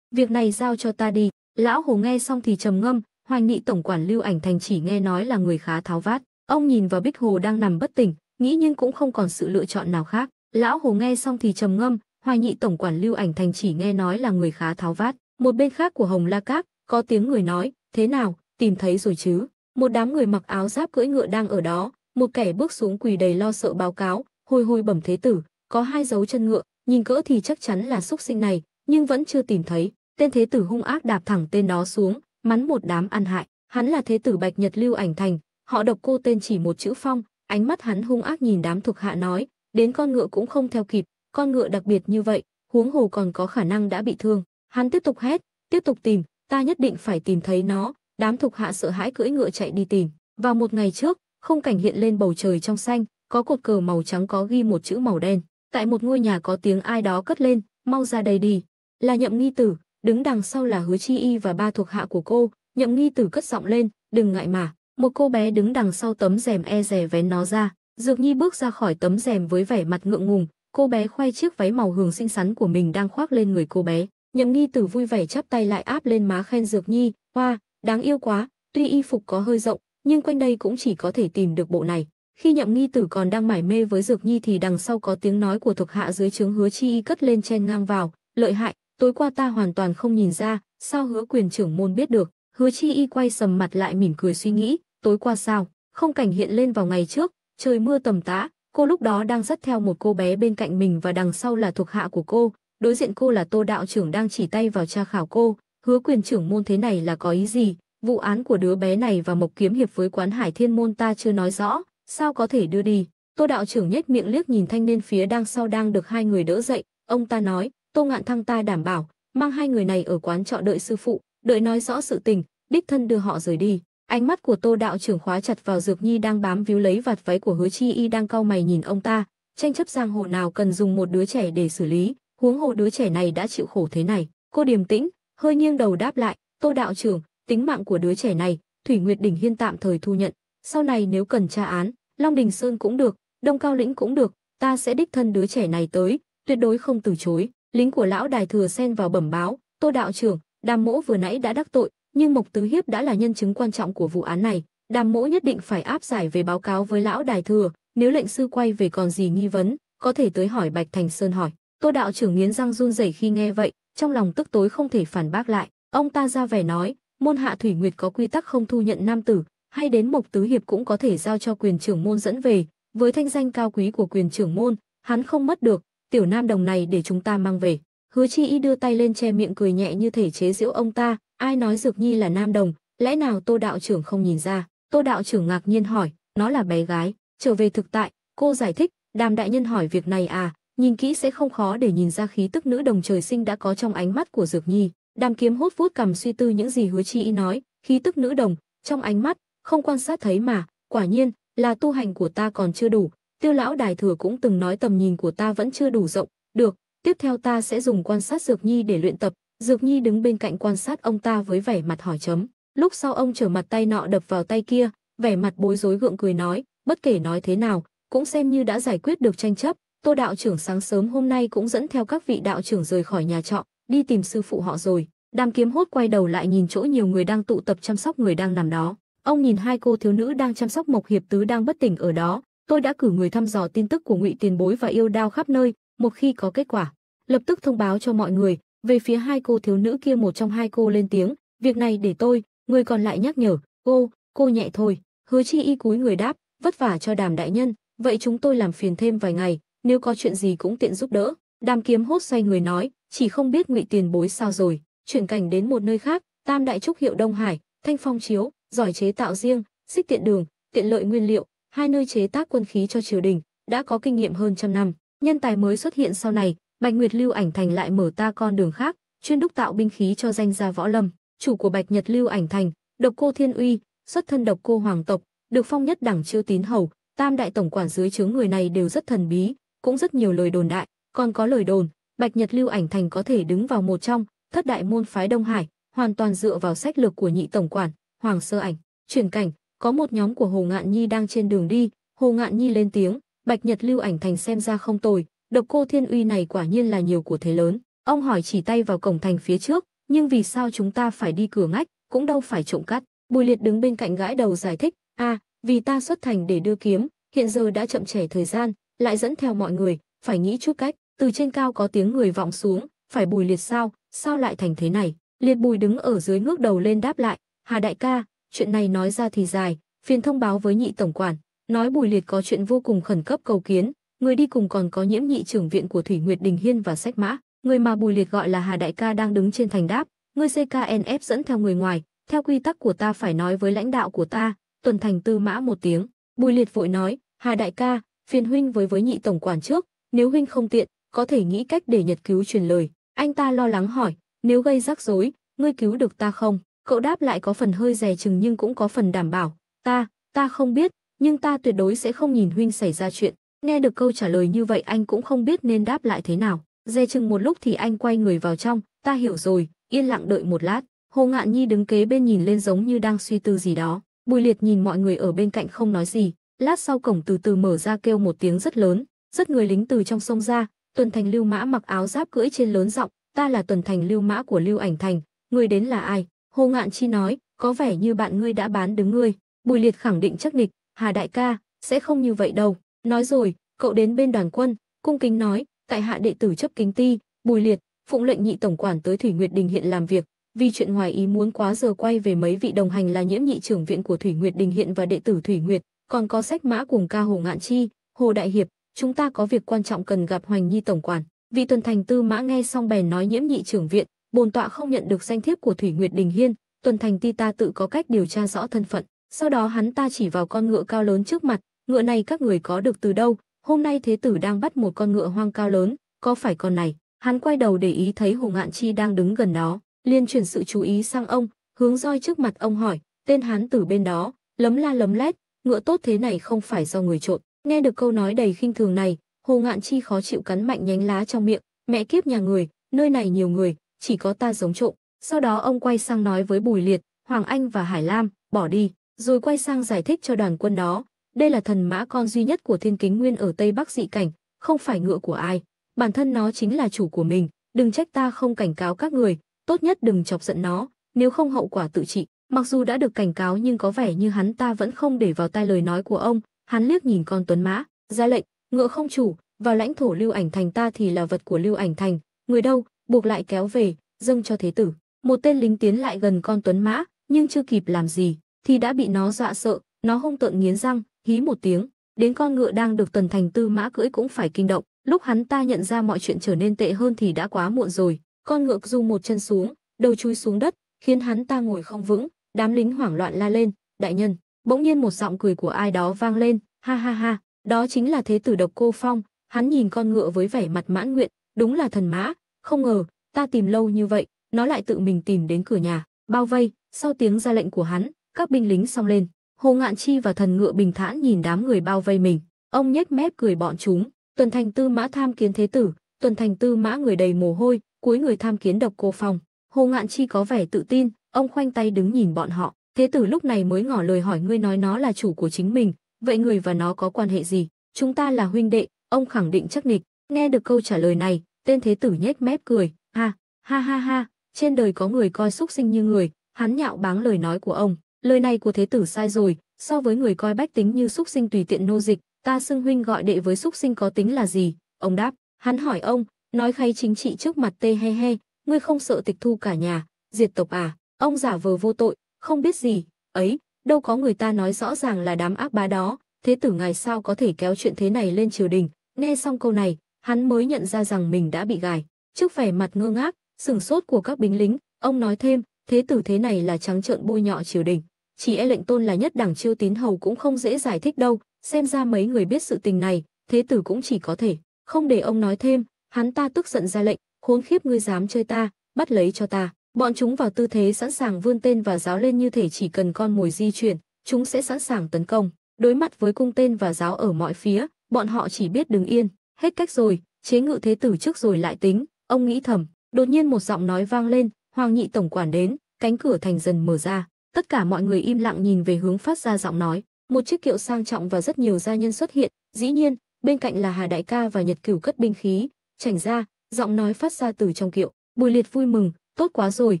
Việc này giao cho ta đi. Lão Hồ nghe xong thì trầm ngâm, Hoành nhị tổng quản Lưu Ảnh Thành chỉ nghe nói là người khá tháo vát. Ông nhìn vào Bích Hồ đang nằm bất tỉnh, nghĩ nhưng cũng không còn sự lựa chọn nào khác. Lão Hồ nghe xong thì trầm ngâm, Hoài nhị tổng quản Lưu Ảnh Thành chỉ nghe nói là người khá tháo vát. Một bên khác của Hồng La Các, có tiếng người nói, "Thế nào, tìm thấy rồi chứ?" Một đám người mặc áo giáp cưỡi ngựa đang ở đó, một kẻ bước xuống quỳ đầy lo sợ báo cáo, hôi hôi bẩm thế tử, có hai dấu chân ngựa, nhìn cỡ thì chắc chắn là xúc sinh này, nhưng vẫn chưa tìm thấy. Tên thế tử hung ác đạp thẳng tên đó xuống, mắn một đám ăn hại. Hắn là thế tử Bạch Nhật Lưu Ảnh Thành, họ độc cô tên chỉ một chữ Phong, ánh mắt hắn hung ác nhìn đám thuộc hạ nói, đến con ngựa cũng không theo kịp, con ngựa đặc biệt như vậy, huống hồ còn có khả năng đã bị thương. Hắn tiếp tục hét, tiếp tục tìm, ta nhất định phải tìm thấy nó. Đám thuộc hạ sợ hãi cưỡi ngựa chạy đi tìm. Vào một ngày trước, khung cảnh hiện lên bầu trời trong xanh, có cột cờ màu trắng có ghi một chữ màu đen. Tại một ngôi nhà có tiếng ai đó cất lên, mau ra đây đi. Là nhậm nghi tử, đứng đằng sau là hứa chi y và ba thuộc hạ của cô. Nhậm nghi tử cất giọng lên, đừng ngại mà. Một cô bé đứng đằng sau tấm rèm e rè vén nó ra. Dược nhi bước ra khỏi tấm rèm với vẻ mặt ngượng ngùng. Cô bé khoe chiếc váy màu hường xinh xắn của mình đang khoác lên người cô bé. Nhậm nghi tử vui vẻ chắp tay lại áp lên má khen Dược nhi, hoa, đáng yêu quá. Tuy y phục có hơi rộng, nhưng quanh đây cũng chỉ có thể tìm được bộ này. Khi Nhậm Nghi Tử còn đang mải mê với Dược Nhi thì đằng sau có tiếng nói của thuộc hạ dưới trướng Hứa Chi cất lên chen ngang vào, "Lợi hại, tối qua ta hoàn toàn không nhìn ra, sao Hứa quyền trưởng môn biết được?" Hứa Chi Y quay sầm mặt lại mỉm cười suy nghĩ, "Tối qua sao? Không cảnh hiện lên vào ngày trước, trời mưa tầm tã, cô lúc đó đang dắt theo một cô bé bên cạnh mình và đằng sau là thuộc hạ của cô, đối diện cô là Tô đạo trưởng đang chỉ tay vào tra khảo cô, Hứa quyền trưởng môn thế này là có ý gì?" Vụ án của đứa bé này và Mộc Kiếm Hiệp với quán Hải Thiên Môn ta chưa nói rõ, sao có thể đưa đi. Tô đạo trưởng nhếch miệng liếc nhìn thanh niên phía đang sau đang được hai người đỡ dậy, ông ta nói, Tô Ngạn Thăng ta đảm bảo, mang hai người này ở quán trọ đợi sư phụ, đợi nói rõ sự tình, đích thân đưa họ rời đi. Ánh mắt của Tô đạo trưởng khóa chặt vào Dược Nhi đang bám víu lấy vạt váy của Hứa Chi Y đang cau mày nhìn ông ta, tranh chấp giang hồ nào cần dùng một đứa trẻ để xử lý, huống hồ đứa trẻ này đã chịu khổ thế này. Cô điềm tĩnh, hơi nghiêng đầu đáp lại, "Tô đạo trưởng, Tính mạng của đứa trẻ này, Thủy Nguyệt Đỉnh Hiên tạm thời thu nhận, sau này nếu cần tra án, Long Đình Sơn cũng được, Đông Cao Lĩnh cũng được, ta sẽ đích thân đứa trẻ này tới, tuyệt đối không từ chối. Lính của lão đài thừa xen vào bẩm báo, Tô đạo trưởng, Đàm Mỗ vừa nãy đã đắc tội, nhưng Mộc Tứ Hiếp đã là nhân chứng quan trọng của vụ án này, Đàm Mỗ nhất định phải áp giải về báo cáo với lão đài thừa, nếu lệnh sư quay về còn gì nghi vấn, có thể tới hỏi Bạch Thành Sơn hỏi. Tô đạo trưởng nghiến răng run rẩy khi nghe vậy, trong lòng tức tối không thể phản bác lại, ông ta ra vẻ nói, môn hạ Thủy Nguyệt có quy tắc không thu nhận nam tử, hay đến Mộc Tứ Hiệp cũng có thể giao cho quyền trưởng môn dẫn về, với thanh danh cao quý của quyền trưởng môn, hắn không mất được, tiểu nam đồng này để chúng ta mang về. Hứa Chi Y đưa tay lên che miệng cười nhẹ như thể chế giễu ông ta, ai nói Dược Nhi là nam đồng, lẽ nào Tô đạo trưởng không nhìn ra? Tô đạo trưởng ngạc nhiên hỏi, nó là bé gái, trở về thực tại, cô giải thích, Đàm đại nhân hỏi việc này à, nhìn kỹ sẽ không khó để nhìn ra khí tức nữ đồng trời sinh đã có trong ánh mắt của Dược Nhi. Đàm Kiếm hút vuốt cầm suy tư những gì Hứa Chi Y nói, khi tức nữ đồng trong ánh mắt, không quan sát thấy mà, quả nhiên là tu hành của ta còn chưa đủ, Tiêu lão đài thừa cũng từng nói tầm nhìn của ta vẫn chưa đủ rộng, được, tiếp theo ta sẽ dùng quan sát Dược Nhi để luyện tập. Dược Nhi đứng bên cạnh quan sát ông ta với vẻ mặt hỏi chấm, lúc sau ông trở mặt tay nọ đập vào tay kia, vẻ mặt bối rối gượng cười nói, bất kể nói thế nào, cũng xem như đã giải quyết được tranh chấp, Tô đạo trưởng sáng sớm hôm nay cũng dẫn theo các vị đạo trưởng rời khỏi nhà trọ, đi tìm sư phụ họ rồi. Đàm kiếm hốt quay đầu lại nhìn chỗ nhiều người đang tụ tập chăm sóc người đang nằm đó. Ông nhìn hai cô thiếu nữ đang chăm sóc Mộc Hiệp Tứ đang bất tỉnh ở đó. Tôi đã cử người thăm dò tin tức của Ngụy Tiền Bối và yêu đao khắp nơi. Một khi có kết quả, lập tức thông báo cho mọi người. Về phía hai cô thiếu nữ kia một trong hai cô lên tiếng. Việc này để tôi, người còn lại nhắc nhở. Cô, cô nhẹ thôi. Hứa chi y cúi người đáp, vất vả cho đàm đại nhân. Vậy chúng tôi làm phiền thêm vài ngày, nếu có chuyện gì cũng tiện giúp đỡ. Đàm kiếm hốt xoay người nói, chỉ không biết ngụy tiền bối sao rồi chuyển cảnh đến một nơi khác tam đại trúc hiệu đông hải thanh phong chiếu giỏi chế tạo riêng xích tiện đường tiện lợi nguyên liệu hai nơi chế tác quân khí cho triều đình đã có kinh nghiệm hơn trăm năm nhân tài mới xuất hiện sau này bạch nguyệt lưu ảnh thành lại mở ta con đường khác chuyên đúc tạo binh khí cho danh gia võ lâm chủ của bạch nhật lưu ảnh thành độc cô thiên uy xuất thân độc cô hoàng tộc được phong nhất đẳng chiêu tín hầu tam đại tổng quản dưới chướng người này đều rất thần bí cũng rất nhiều lời đồn đại còn có lời đồn Bạch Nhật Lưu Ảnh Thành có thể đứng vào một trong thất đại môn phái Đông Hải, hoàn toàn dựa vào sách lược của nhị tổng quản, Hoàng Sơ Ảnh. Chuyển cảnh, có một nhóm của Hồ Ngạn Nhi đang trên đường đi, Hồ Ngạn Nhi lên tiếng, Bạch Nhật Lưu Ảnh Thành xem ra không tồi, độc cô thiên uy này quả nhiên là nhiều của thế lớn. Ông hỏi chỉ tay vào cổng thành phía trước, nhưng vì sao chúng ta phải đi cửa ngách, cũng đâu phải trộm cắt. Bùi Liệt đứng bên cạnh gãi đầu giải thích, a, à, vì ta xuất thành để đưa kiếm, hiện giờ đã chậm trễ thời gian, lại dẫn theo mọi người, phải nghĩ chút cách từ trên cao có tiếng người vọng xuống, phải bùi liệt sao, sao lại thành thế này? Liệt bùi đứng ở dưới ngước đầu lên đáp lại, Hà đại ca, chuyện này nói ra thì dài, phiền thông báo với nhị tổng quản, nói bùi liệt có chuyện vô cùng khẩn cấp cầu kiến, người đi cùng còn có nhiễm nhị trưởng viện của Thủy Nguyệt Đình Hiên và Sách Mã, người mà bùi liệt gọi là Hà đại ca đang đứng trên thành đáp, ngươi CKNF dẫn theo người ngoài, theo quy tắc của ta phải nói với lãnh đạo của ta, tuần thành tư mã một tiếng. Bùi liệt vội nói, Hà đại ca, phiền huynh với với nhị tổng quản trước, nếu huynh không tiện, có thể nghĩ cách để Nhật Cứu truyền lời. Anh ta lo lắng hỏi, nếu gây rắc rối, ngươi cứu được ta không? Cậu đáp lại có phần hơi dè chừng nhưng cũng có phần đảm bảo, ta, ta không biết, nhưng ta tuyệt đối sẽ không nhìn huynh xảy ra chuyện. Nghe được câu trả lời như vậy anh cũng không biết nên đáp lại thế nào. Dè chừng một lúc thì anh quay người vào trong, ta hiểu rồi, yên lặng đợi một lát. Hồ Ngạn Nhi đứng kế bên nhìn lên giống như đang suy tư gì đó. Bùi Liệt nhìn mọi người ở bên cạnh không nói gì, lát sau cổng từ từ mở ra kêu một tiếng rất lớn, rất người lính từ trong sông ra, Tuần Thành Lưu Mã mặc áo giáp cưỡi trên lớn giọng, "Ta là Tuần Thành Lưu Mã của Lưu Ảnh Thành, ngươi đến là ai?" Hồ Ngạn Chi nói, "Có vẻ như bạn ngươi đã bán đứng ngươi." Bùi Liệt khẳng định chắc nịch, "Hà đại ca, sẽ không như vậy đâu." Nói rồi, cậu đến bên đoàn quân, cung kính nói, "Tại hạ đệ tử chấp kính ti, Bùi Liệt, phụng lệnh nhị tổng quản tới Thủy Nguyệt Đình hiện làm việc, vì chuyện ngoài ý muốn quá giờ quay về mấy vị đồng hành là nhiễm nhị trưởng viện của Thủy Nguyệt Đình hiện và đệ tử Thủy Nguyệt, còn có sách mã cùng ca Hồ Ngạn Chi, Hồ Đại Hiệp, chúng ta có việc quan trọng cần gặp Hoành Nhi tổng quản. Vị tuần thành tư mã nghe xong bèn nói nhiễm nhị trưởng viện, bồn tọa không nhận được danh thiếp của Thủy Nguyệt Đình Hiên, tuần thành ti ta tự có cách điều tra rõ thân phận. Sau đó hắn ta chỉ vào con ngựa cao lớn trước mặt, ngựa này các người có được từ đâu? Hôm nay thế tử đang bắt một con ngựa hoang cao lớn, có phải con này? Hắn quay đầu để ý thấy Hồ Ngạn Chi đang đứng gần đó, liền chuyển sự chú ý sang ông, hướng roi trước mặt ông hỏi, tên hắn tử bên đó, lấm la lấm lét, ngựa tốt thế này không phải do người trộn. Nghe được câu nói đầy khinh thường này, Hồ Ngạn Chi khó chịu cắn mạnh nhánh lá trong miệng, mẹ kiếp nhà người, nơi này nhiều người, chỉ có ta giống trộm. Sau đó ông quay sang nói với Bùi Liệt, Hoàng Anh và Hải Lam, bỏ đi, rồi quay sang giải thích cho đoàn quân đó. Đây là thần mã con duy nhất của thiên kính nguyên ở Tây Bắc dị cảnh, không phải ngựa của ai. Bản thân nó chính là chủ của mình, đừng trách ta không cảnh cáo các người, tốt nhất đừng chọc giận nó, nếu không hậu quả tự trị. Mặc dù đã được cảnh cáo nhưng có vẻ như hắn ta vẫn không để vào tai lời nói của ông, Hắn liếc nhìn con tuấn mã, ra lệnh, ngựa không chủ, vào lãnh thổ lưu ảnh thành ta thì là vật của lưu ảnh thành, người đâu, buộc lại kéo về, dâng cho thế tử. Một tên lính tiến lại gần con tuấn mã, nhưng chưa kịp làm gì, thì đã bị nó dọa sợ, nó hung tợn nghiến răng, hí một tiếng, đến con ngựa đang được tuần thành tư mã cưỡi cũng phải kinh động. Lúc hắn ta nhận ra mọi chuyện trở nên tệ hơn thì đã quá muộn rồi, con ngựa du một chân xuống, đầu chui xuống đất, khiến hắn ta ngồi không vững, đám lính hoảng loạn la lên, đại nhân, Bỗng nhiên một giọng cười của ai đó vang lên, ha ha ha, đó chính là thế tử độc cô Phong, hắn nhìn con ngựa với vẻ mặt mãn nguyện, đúng là thần mã, không ngờ, ta tìm lâu như vậy, nó lại tự mình tìm đến cửa nhà, bao vây, sau tiếng ra lệnh của hắn, các binh lính xông lên, Hồ Ngạn Chi và thần ngựa bình thản nhìn đám người bao vây mình, ông nhếch mép cười bọn chúng, tuần thành tư mã tham kiến thế tử, tuần thành tư mã người đầy mồ hôi, cuối người tham kiến độc cô Phong, Hồ Ngạn Chi có vẻ tự tin, ông khoanh tay đứng nhìn bọn họ, Thế tử lúc này mới ngỏ lời hỏi ngươi nói nó là chủ của chính mình, vậy người và nó có quan hệ gì? Chúng ta là huynh đệ, ông khẳng định chắc nịch. Nghe được câu trả lời này, tên thế tử nhếch mép cười, ha, ha ha ha, trên đời có người coi xúc sinh như người, hắn nhạo báng lời nói của ông. Lời này của thế tử sai rồi, so với người coi bách tính như xúc sinh tùy tiện nô dịch, ta xưng huynh gọi đệ với xúc sinh có tính là gì? Ông đáp, hắn hỏi ông, nói khay chính trị trước mặt tê he he, ngươi không sợ tịch thu cả nhà, diệt tộc à? Ông giả vờ vô tội, không biết gì, ấy, đâu có người ta nói rõ ràng là đám ác bá đó, thế tử ngài sao có thể kéo chuyện thế này lên triều đình. Nghe xong câu này, hắn mới nhận ra rằng mình đã bị gài. Trước vẻ mặt ngơ ngác, sừng sốt của các binh lính, ông nói thêm, thế tử thế này là trắng trợn bôi nhọ triều đình. Chỉ e lệnh tôn là nhất đảng chiêu tín hầu cũng không dễ giải thích đâu, xem ra mấy người biết sự tình này, thế tử cũng chỉ có thể. Không để ông nói thêm, hắn ta tức giận ra lệnh, khốn khiếp ngươi dám chơi ta, bắt lấy cho ta. Bọn chúng vào tư thế sẵn sàng vươn tên và giáo lên như thể chỉ cần con mồi di chuyển, chúng sẽ sẵn sàng tấn công. Đối mặt với cung tên và giáo ở mọi phía, bọn họ chỉ biết đứng yên. Hết cách rồi, chế ngự thế tử trước rồi lại tính, ông nghĩ thầm. Đột nhiên một giọng nói vang lên, Hoàng nhị tổng quản đến, cánh cửa thành dần mở ra. Tất cả mọi người im lặng nhìn về hướng phát ra giọng nói. Một chiếc kiệu sang trọng và rất nhiều gia nhân xuất hiện. Dĩ nhiên, bên cạnh là Hà Đại Ca và Nhật Cửu cất binh khí. Chảnh ra, giọng nói phát ra từ trong kiệu. Bùi liệt vui mừng, Tốt quá rồi,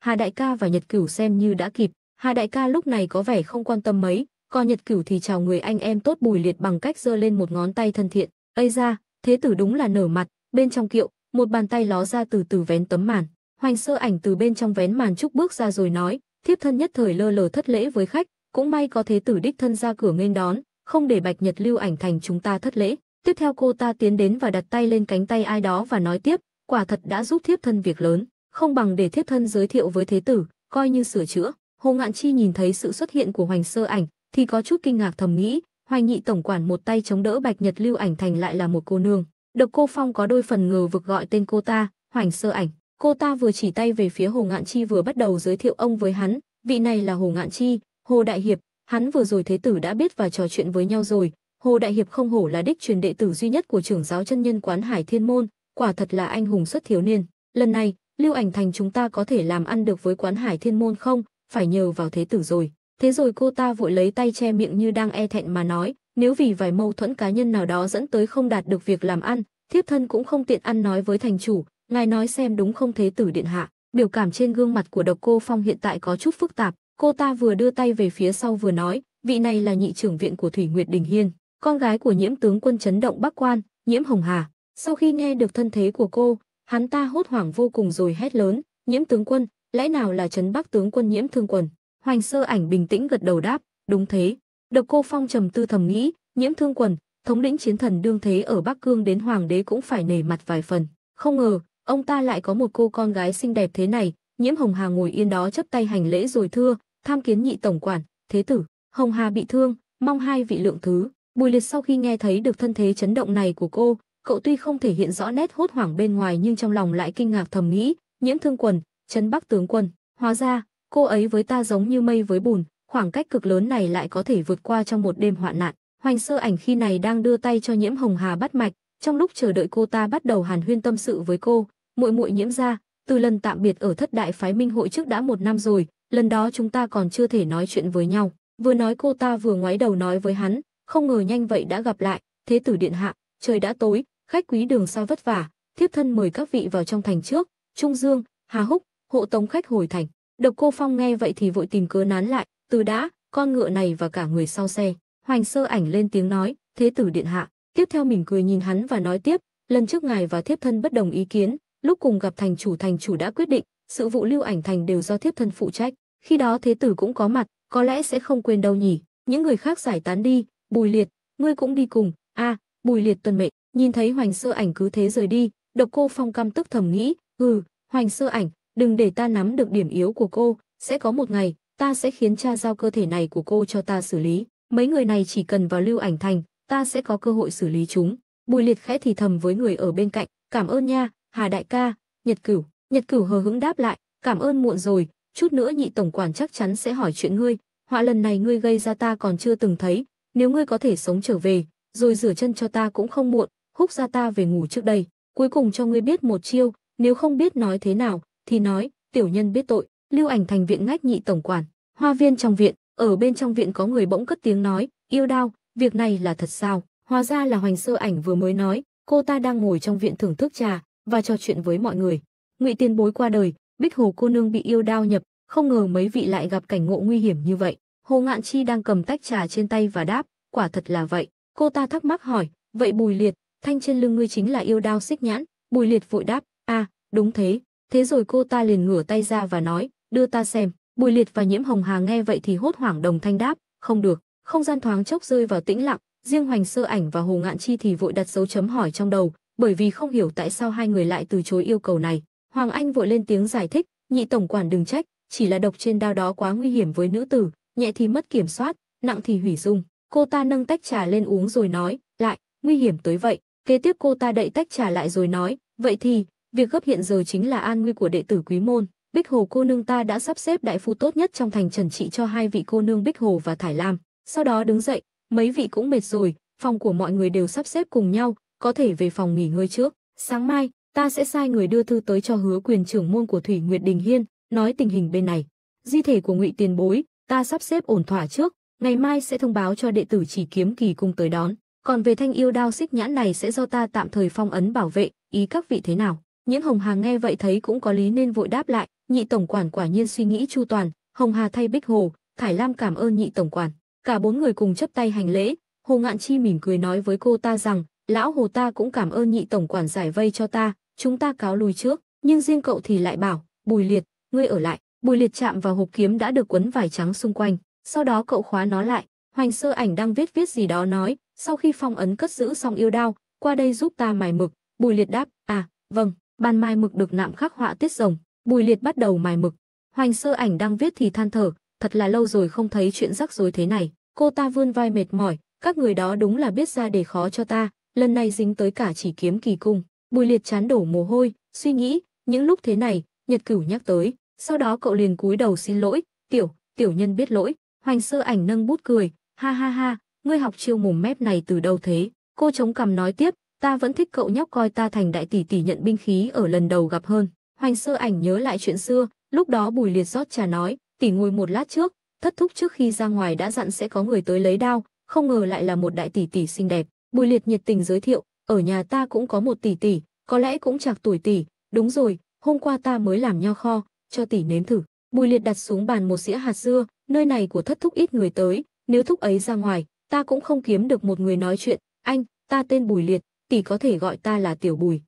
Hà Đại ca và Nhật Cửu xem như đã kịp. Hà Đại ca lúc này có vẻ không quan tâm mấy, còn Nhật Cửu thì chào người anh em tốt Bùi Liệt bằng cách giơ lên một ngón tay thân thiện. Ây ra, thế tử đúng là nở mặt, bên trong kiệu, một bàn tay ló ra từ từ vén tấm màn. Hoành sơ ảnh từ bên trong vén màn trúc bước ra rồi nói, thiếp thân nhất thời lơ lờ thất lễ với khách, cũng may có thế tử đích thân ra cửa nghênh đón, không để Bạch Nhật Lưu ảnh thành chúng ta thất lễ. Tiếp theo cô ta tiến đến và đặt tay lên cánh tay ai đó và nói tiếp, quả thật đã giúp thiếp thân việc lớn không bằng để thiếp thân giới thiệu với thế tử, coi như sửa chữa. Hồ Ngạn Chi nhìn thấy sự xuất hiện của Hoành Sơ Ảnh, thì có chút kinh ngạc thầm nghĩ, Hoành Nhị tổng quản một tay chống đỡ Bạch Nhật Lưu Ảnh thành lại là một cô nương. Độc Cô Phong có đôi phần ngờ vực gọi tên cô ta, Hoành Sơ Ảnh. Cô ta vừa chỉ tay về phía Hồ Ngạn Chi vừa bắt đầu giới thiệu ông với hắn, vị này là Hồ Ngạn Chi, Hồ đại hiệp, hắn vừa rồi thế tử đã biết và trò chuyện với nhau rồi, Hồ đại hiệp không hổ là đích truyền đệ tử duy nhất của trưởng giáo chân nhân quán Hải Thiên môn, quả thật là anh hùng xuất thiếu niên. Lần này, Lưu Ảnh Thành chúng ta có thể làm ăn được với quán Hải Thiên Môn không? Phải nhờ vào thế tử rồi. Thế rồi cô ta vội lấy tay che miệng như đang e thẹn mà nói, nếu vì vài mâu thuẫn cá nhân nào đó dẫn tới không đạt được việc làm ăn, thiếp thân cũng không tiện ăn nói với thành chủ, ngài nói xem đúng không thế tử điện hạ. Biểu cảm trên gương mặt của độc cô Phong hiện tại có chút phức tạp, cô ta vừa đưa tay về phía sau vừa nói, vị này là nhị trưởng viện của Thủy Nguyệt Đình Hiên, con gái của nhiễm tướng quân chấn động Bắc Quan, nhiễm Hồng Hà. Sau khi nghe được thân thế của cô, Hắn ta hốt hoảng vô cùng rồi hét lớn, "Nhiễm tướng quân, lẽ nào là trấn Bắc tướng quân Nhiễm Thương Quần?" Hoành Sơ Ảnh bình tĩnh gật đầu đáp, "Đúng thế." Độc Cô Phong trầm tư thầm nghĩ, Nhiễm Thương Quần, thống lĩnh chiến thần đương thế ở Bắc Cương đến hoàng đế cũng phải nể mặt vài phần. Không ngờ, ông ta lại có một cô con gái xinh đẹp thế này, Nhiễm Hồng Hà ngồi yên đó chấp tay hành lễ rồi thưa, tham kiến nhị tổng quản, thế tử, Hồng Hà bị thương, mong hai vị lượng thứ. Bùi Liệt sau khi nghe thấy được thân thế chấn động này của cô, Cậu tuy không thể hiện rõ nét hốt hoảng bên ngoài nhưng trong lòng lại kinh ngạc thầm nghĩ, nhiễm thương quần, chân bắc tướng quân. Hóa ra, cô ấy với ta giống như mây với bùn, khoảng cách cực lớn này lại có thể vượt qua trong một đêm hoạn nạn. Hoành sơ ảnh khi này đang đưa tay cho nhiễm hồng hà bắt mạch, trong lúc chờ đợi cô ta bắt đầu hàn huyên tâm sự với cô, muội muội nhiễm ra, từ lần tạm biệt ở thất đại phái minh hội trước đã một năm rồi, lần đó chúng ta còn chưa thể nói chuyện với nhau. Vừa nói cô ta vừa ngoái đầu nói với hắn, không ngờ nhanh vậy đã gặp lại, thế tử điện hạ, trời đã tối, khách quý đường xa vất vả, thiếp thân mời các vị vào trong thành trước, Trung Dương, Hà Húc, hộ tống khách hồi thành. Độc Cô Phong nghe vậy thì vội tìm cớ nán lại, từ đã, con ngựa này và cả người sau xe. Hoành sơ ảnh lên tiếng nói, thế tử điện hạ. Tiếp theo mỉm cười nhìn hắn và nói tiếp, lần trước ngài và thiếp thân bất đồng ý kiến, lúc cùng gặp thành chủ thành chủ đã quyết định, sự vụ lưu ảnh thành đều do thiếp thân phụ trách. Khi đó thế tử cũng có mặt, có lẽ sẽ không quên đâu nhỉ. Những người khác giải tán đi, bùi liệt, ngươi cũng đi cùng, a bùi liệt tuân mệnh. Nhìn thấy Hoành Sơ Ảnh cứ thế rời đi, Độc Cô Phong căm tức thầm nghĩ, "Hừ, Hoành Sơ Ảnh, đừng để ta nắm được điểm yếu của cô, sẽ có một ngày, ta sẽ khiến cha giao cơ thể này của cô cho ta xử lý, mấy người này chỉ cần vào Lưu Ảnh Thành, ta sẽ có cơ hội xử lý chúng." Bùi Liệt khẽ thì thầm với người ở bên cạnh, "Cảm ơn nha, Hà đại ca." Nhật Cửu, Nhật Cửu hờ hững đáp lại, "Cảm ơn muộn rồi, chút nữa nhị tổng quản chắc chắn sẽ hỏi chuyện ngươi, họa lần này ngươi gây ra ta còn chưa từng thấy, nếu ngươi có thể sống trở về, rồi rửa chân cho ta cũng không muộn, húc ra ta về ngủ trước đây, cuối cùng cho ngươi biết một chiêu, nếu không biết nói thế nào, thì nói, tiểu nhân biết tội, lưu ảnh thành viện ngách nhị tổng quản, hoa viên trong viện, ở bên trong viện có người bỗng cất tiếng nói, yêu đao, việc này là thật sao, hóa ra là hoành sơ ảnh vừa mới nói, cô ta đang ngồi trong viện thưởng thức trà, và trò chuyện với mọi người. Ngụy tiên bối qua đời, bích hồ cô nương bị yêu đao nhập, không ngờ mấy vị lại gặp cảnh ngộ nguy hiểm như vậy. Hồ Ngạn Chi đang cầm tách trà trên tay và đáp, quả thật là vậy. Cô ta thắc mắc hỏi, vậy Bùi Liệt, thanh trên lưng ngươi chính là yêu đao xích nhãn bùi liệt vội đáp a à, đúng thế thế rồi cô ta liền ngửa tay ra và nói đưa ta xem bùi liệt và nhiễm hồng hà nghe vậy thì hốt hoảng đồng thanh đáp không được không gian thoáng chốc rơi vào tĩnh lặng riêng hoành sơ ảnh và hồ ngạn chi thì vội đặt dấu chấm hỏi trong đầu bởi vì không hiểu tại sao hai người lại từ chối yêu cầu này hoàng anh vội lên tiếng giải thích nhị tổng quản đừng trách chỉ là độc trên đao đó quá nguy hiểm với nữ tử nhẹ thì mất kiểm soát nặng thì hủy dung cô ta nâng tách trà lên uống rồi nói lại nguy hiểm tới vậy Kế tiếp cô ta đậy tách trả lại rồi nói, vậy thì, việc gấp hiện giờ chính là an nguy của đệ tử quý môn. Bích Hồ cô nương ta đã sắp xếp đại phu tốt nhất trong thành trần trị cho hai vị cô nương Bích Hồ và Thải Lam. Sau đó đứng dậy, mấy vị cũng mệt rồi, phòng của mọi người đều sắp xếp cùng nhau, có thể về phòng nghỉ ngơi trước. Sáng mai, ta sẽ sai người đưa thư tới cho hứa quyền trưởng môn của Thủy Nguyệt Đình Hiên, nói tình hình bên này. Di thể của ngụy tiền bối, ta sắp xếp ổn thỏa trước, ngày mai sẽ thông báo cho đệ tử chỉ kiếm kỳ cung tới đón. Còn về thanh yêu đao xích nhãn này sẽ do ta tạm thời phong ấn bảo vệ, ý các vị thế nào? Nhiễm Hồng Hà nghe vậy thấy cũng có lý nên vội đáp lại, nhị tổng quản quả nhiên suy nghĩ chu toàn, Hồng Hà thay Bích Hồ, Thải Lam cảm ơn nhị tổng quản. Cả bốn người cùng chấp tay hành lễ, Hồ Ngạn Chi mỉm cười nói với cô ta rằng, lão Hồ ta cũng cảm ơn nhị tổng quản giải vây cho ta, chúng ta cáo lui trước, nhưng riêng cậu thì lại bảo, Bùi Liệt, ngươi ở lại. Bùi Liệt chạm vào hộp kiếm đã được quấn vải trắng xung quanh, sau đó cậu khóa nó lại, Hoành Sơ Ảnh đang viết viết gì đó nói, sau khi phong ấn cất giữ xong yêu đao, qua đây giúp ta mài mực, Bùi Liệt đáp, à, vâng, bàn mài mực được nạm khắc họa tiết rồng, Bùi Liệt bắt đầu mài mực. Hoành sơ ảnh đang viết thì than thở, thật là lâu rồi không thấy chuyện rắc rối thế này, cô ta vươn vai mệt mỏi, các người đó đúng là biết ra để khó cho ta, lần này dính tới cả chỉ kiếm kỳ cung. Bùi Liệt chán đổ mồ hôi, suy nghĩ, những lúc thế này, Nhật Cửu nhắc tới, sau đó cậu liền cúi đầu xin lỗi, "Tiểu, tiểu nhân biết lỗi." Hoành Sơ Ảnh nâng bút cười, "Ha ha ha, ngươi học chiêu mồm mép này từ đâu thế? Cô chống cằm nói tiếp, ta vẫn thích cậu nhóc coi ta thành đại tỷ tỷ nhận binh khí ở lần đầu gặp hơn. Hoành sơ ảnh nhớ lại chuyện xưa, lúc đó bùi liệt rót trà nói, tỷ ngồi một lát trước, thất thúc trước khi ra ngoài đã dặn sẽ có người tới lấy đao, không ngờ lại là một đại tỷ tỷ xinh đẹp. Bùi liệt nhiệt tình giới thiệu, ở nhà ta cũng có một tỷ tỷ, có lẽ cũng chạc tuổi tỷ, đúng rồi, hôm qua ta mới làm nho kho, cho tỷ nếm thử. Bùi liệt đặt xuống bàn một dĩa hạt dưa, nơi này của thất thúc ít người tới, nếu thúc ấy ra ngoài, ta cũng không kiếm được một người nói chuyện, anh, ta tên Bùi Liệt, tỷ có thể gọi ta là Tiểu Bùi.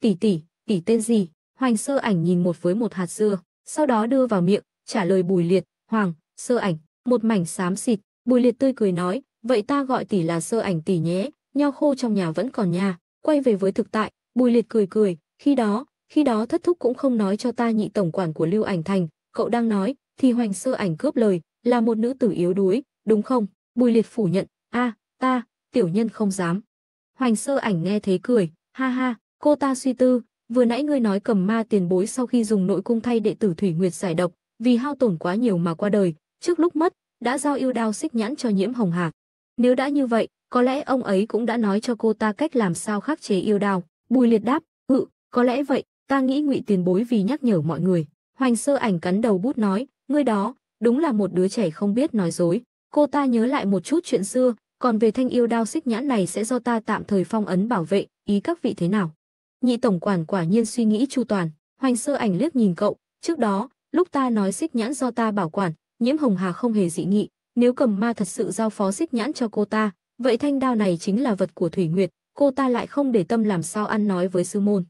Tỷ tỷ, tỷ tên gì? Hoành sơ ảnh nhìn một với một hạt dưa, sau đó đưa vào miệng, trả lời Bùi Liệt, Hoàng, sơ ảnh, một mảnh xám xịt, Bùi Liệt tươi cười nói, vậy ta gọi tỷ là sơ ảnh tỷ nhé, nho khô trong nhà vẫn còn nhà, quay về với thực tại, Bùi Liệt cười cười, khi đó, khi đó thất thúc cũng không nói cho ta nhị tổng quản của Lưu Ảnh Thành, cậu đang nói, thì Hoành sơ ảnh cướp lời, là một nữ tử yếu đuối, đúng không? Bùi liệt phủ nhận, a ta, tiểu nhân không dám. Hoành sơ ảnh nghe thế cười, ha ha, cô ta suy tư, vừa nãy ngươi nói cầm ma tiền bối sau khi dùng nội cung thay đệ tử Thủy Nguyệt giải độc, vì hao tổn quá nhiều mà qua đời, trước lúc mất, đã giao yêu đao xích nhãn cho nhiễm hồng hạc. Nếu đã như vậy, có lẽ ông ấy cũng đã nói cho cô ta cách làm sao khắc chế yêu đao. Bùi liệt đáp, ừ, có lẽ vậy, ta nghĩ ngụy tiền bối vì nhắc nhở mọi người. Hoành sơ ảnh cắn đầu bút nói, ngươi đó, đúng là một đứa trẻ không biết nói dối. Cô ta nhớ lại một chút chuyện xưa, còn về thanh yêu đao xích nhãn này sẽ do ta tạm thời phong ấn bảo vệ, ý các vị thế nào? Nhị tổng quản quả nhiên suy nghĩ chu toàn, hoành sơ ảnh liếc nhìn cậu, trước đó, lúc ta nói xích nhãn do ta bảo quản, nhiễm hồng hà không hề dị nghị, nếu cầm ma thật sự giao phó xích nhãn cho cô ta, vậy thanh đao này chính là vật của Thủy Nguyệt, cô ta lại không để tâm làm sao ăn nói với sư môn.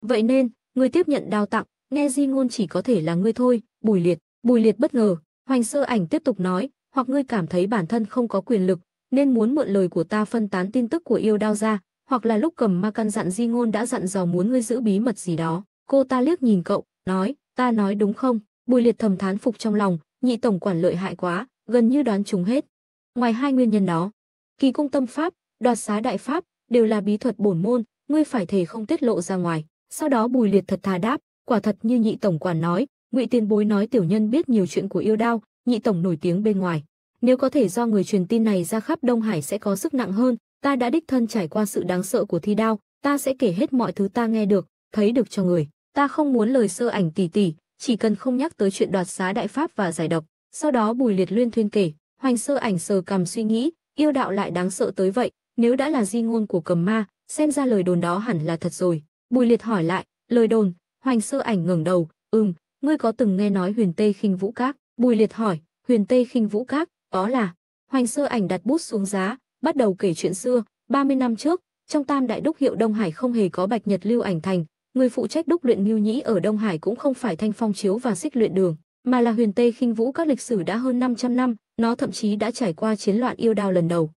Vậy nên, người tiếp nhận đao tặng, nghe di ngôn chỉ có thể là ngươi thôi, bùi liệt, bùi liệt bất ngờ, hoành sơ ảnh tiếp tục nói, hoặc ngươi cảm thấy bản thân không có quyền lực, nên muốn mượn lời của ta phân tán tin tức của yêu đao ra, hoặc là lúc cầm ma căn dặn di ngôn đã dặn dò muốn ngươi giữ bí mật gì đó. Cô ta liếc nhìn cậu, nói, ta nói đúng không? Bùi liệt thầm thán phục trong lòng, nhị tổng quản lợi hại quá, gần như đoán chúng hết. Ngoài hai nguyên nhân đó, kỳ cung tâm pháp, đoạt xá đại pháp, đều là bí thuật bổn môn, ngươi phải thể không tiết lộ ra ngoài. Sau đó Bùi Liệt thật thà đáp, quả thật như nhị tổng quản nói, Ngụy Tiên Bối nói tiểu nhân biết nhiều chuyện của yêu đao, nhị tổng nổi tiếng bên ngoài. Nếu có thể do người truyền tin này ra khắp Đông Hải sẽ có sức nặng hơn, ta đã đích thân trải qua sự đáng sợ của thi đao, ta sẽ kể hết mọi thứ ta nghe được, thấy được cho người. Ta không muốn lời sơ ảnh tỉ tỉ, chỉ cần không nhắc tới chuyện đoạt xá đại pháp và giải độc. Sau đó Bùi Liệt Luyên thuyên kể, hoành sơ ảnh sờ cầm suy nghĩ, yêu đạo lại đáng sợ tới vậy, nếu đã là di ngôn của cầm ma, xem ra lời đồn đó hẳn là thật rồi. Bùi Liệt hỏi lại, lời đồn, hoành sơ ảnh ngẩng đầu, ừm, ngươi có từng nghe nói huyền Tê khinh vũ các? Bùi liệt hỏi, huyền Tây khinh vũ các, đó là, hoành sơ ảnh đặt bút xuống giá, bắt đầu kể chuyện xưa, 30 năm trước, trong tam đại đúc hiệu Đông Hải không hề có bạch nhật lưu ảnh thành, người phụ trách đúc luyện mưu nhĩ ở Đông Hải cũng không phải thanh phong chiếu và xích luyện đường, mà là huyền Tây khinh vũ các lịch sử đã hơn 500 năm, nó thậm chí đã trải qua chiến loạn yêu đao lần đầu.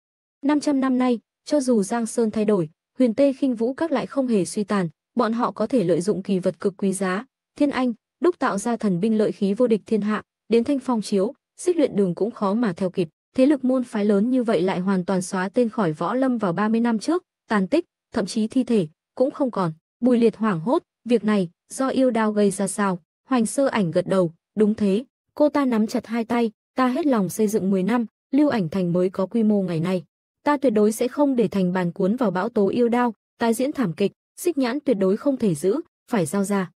500 năm nay, cho dù Giang Sơn thay đổi, huyền Tây khinh vũ các lại không hề suy tàn, bọn họ có thể lợi dụng kỳ vật cực quý giá, thiên anh, đúc tạo ra thần binh lợi khí vô địch thiên hạ, đến thanh phong chiếu, xích luyện đường cũng khó mà theo kịp. Thế lực môn phái lớn như vậy lại hoàn toàn xóa tên khỏi võ lâm vào 30 năm trước, tàn tích, thậm chí thi thể, cũng không còn. Bùi liệt hoảng hốt, việc này, do yêu đao gây ra sao? Hoành sơ ảnh gật đầu, đúng thế. Cô ta nắm chặt hai tay, ta hết lòng xây dựng 10 năm, lưu ảnh thành mới có quy mô ngày nay. Ta tuyệt đối sẽ không để thành bàn cuốn vào bão tố yêu đao, tái diễn thảm kịch, xích nhãn tuyệt đối không thể giữ, phải giao ra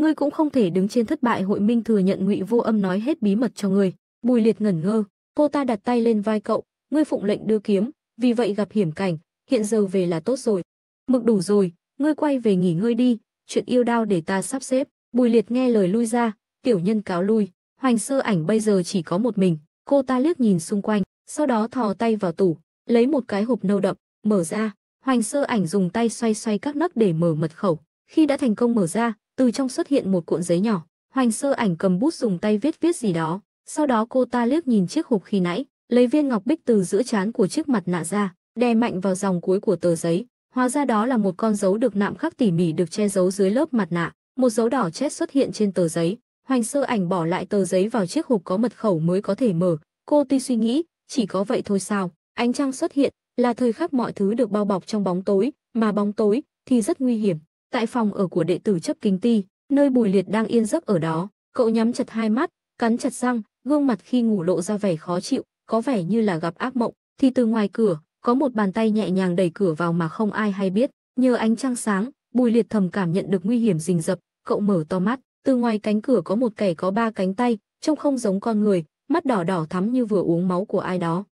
ngươi cũng không thể đứng trên thất bại hội minh thừa nhận ngụy vô âm nói hết bí mật cho ngươi bùi liệt ngẩn ngơ cô ta đặt tay lên vai cậu ngươi phụng lệnh đưa kiếm vì vậy gặp hiểm cảnh hiện giờ về là tốt rồi mực đủ rồi ngươi quay về nghỉ ngơi đi chuyện yêu đao để ta sắp xếp bùi liệt nghe lời lui ra tiểu nhân cáo lui hoành sơ ảnh bây giờ chỉ có một mình cô ta liếc nhìn xung quanh sau đó thò tay vào tủ lấy một cái hộp nâu đậm mở ra hoành sơ ảnh dùng tay xoay xoay các nấc để mở mật khẩu khi đã thành công mở ra từ trong xuất hiện một cuộn giấy nhỏ. Hoành sơ ảnh cầm bút dùng tay viết viết gì đó, sau đó cô ta liếc nhìn chiếc hộp khi nãy, lấy viên ngọc bích từ giữa trán của chiếc mặt nạ ra, đè mạnh vào dòng cuối của tờ giấy. Hóa ra đó là một con dấu được nạm khắc tỉ mỉ được che giấu dưới lớp mặt nạ, một dấu đỏ chết xuất hiện trên tờ giấy. Hoành sơ ảnh bỏ lại tờ giấy vào chiếc hộp có mật khẩu mới có thể mở. Cô tuy suy nghĩ, chỉ có vậy thôi sao, ánh trăng xuất hiện, là thời khắc mọi thứ được bao bọc trong bóng tối, mà bóng tối thì rất nguy hiểm tại phòng ở của đệ tử chấp kính ti, nơi Bùi Liệt đang yên giấc ở đó, cậu nhắm chặt hai mắt, cắn chặt răng, gương mặt khi ngủ lộ ra vẻ khó chịu, có vẻ như là gặp ác mộng, thì từ ngoài cửa, có một bàn tay nhẹ nhàng đẩy cửa vào mà không ai hay biết, nhờ ánh trăng sáng, Bùi Liệt thầm cảm nhận được nguy hiểm rình rập, cậu mở to mắt, từ ngoài cánh cửa có một kẻ có ba cánh tay, trông không giống con người, mắt đỏ đỏ thắm như vừa uống máu của ai đó.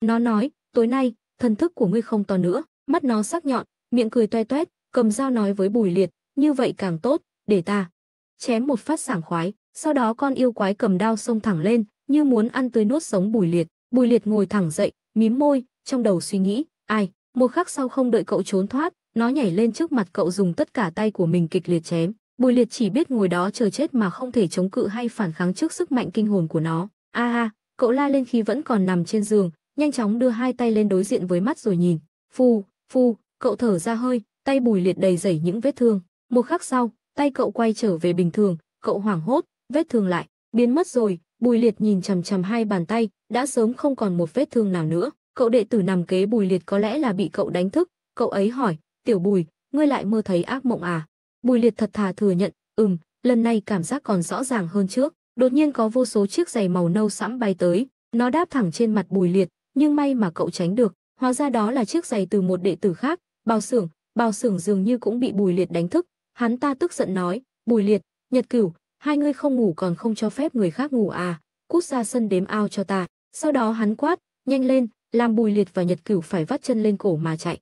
Nó nói, tối nay, thần thức của ngươi không to nữa, mắt nó sắc nhọn, miệng cười toe toét, cầm dao nói với Bùi Liệt, như vậy càng tốt, để ta chém một phát sảng khoái, sau đó con yêu quái cầm đao xông thẳng lên, như muốn ăn tươi nuốt sống Bùi Liệt. Bùi Liệt ngồi thẳng dậy, mím môi, trong đầu suy nghĩ, ai, một khắc sau không đợi cậu trốn thoát, nó nhảy lên trước mặt cậu dùng tất cả tay của mình kịch liệt chém. Bùi Liệt chỉ biết ngồi đó chờ chết mà không thể chống cự hay phản kháng trước sức mạnh kinh hồn của nó. A ha, cậu la lên khi vẫn còn nằm trên giường, nhanh chóng đưa hai tay lên đối diện với mắt rồi nhìn. Phù, phù, cậu thở ra hơi, tay Bùi Liệt đầy rẫy những vết thương. Một khắc sau, tay cậu quay trở về bình thường, cậu hoảng hốt, vết thương lại biến mất rồi. Bùi Liệt nhìn chằm chằm hai bàn tay, đã sớm không còn một vết thương nào nữa. Cậu đệ tử nằm kế Bùi Liệt có lẽ là bị cậu đánh thức, cậu ấy hỏi, "Tiểu Bùi, ngươi lại mơ thấy ác mộng à?" Bùi Liệt thật thà thừa nhận, "Ừm, lần này cảm giác còn rõ ràng hơn trước." Đột nhiên có vô số chiếc giày màu nâu sẫm bay tới, nó đáp thẳng trên mặt Bùi Liệt, nhưng may mà cậu tránh được, hóa ra đó là chiếc giày từ một đệ tử khác, bào xưởng, bào Sưởng dường như cũng bị Bùi Liệt đánh thức, hắn ta tức giận nói, "Bùi Liệt, Nhật Cửu, hai ngươi không ngủ còn không cho phép người khác ngủ à, cút ra sân đếm ao cho ta." Sau đó hắn quát, "Nhanh lên!" làm Bùi Liệt và Nhật Cửu phải vắt chân lên cổ mà chạy.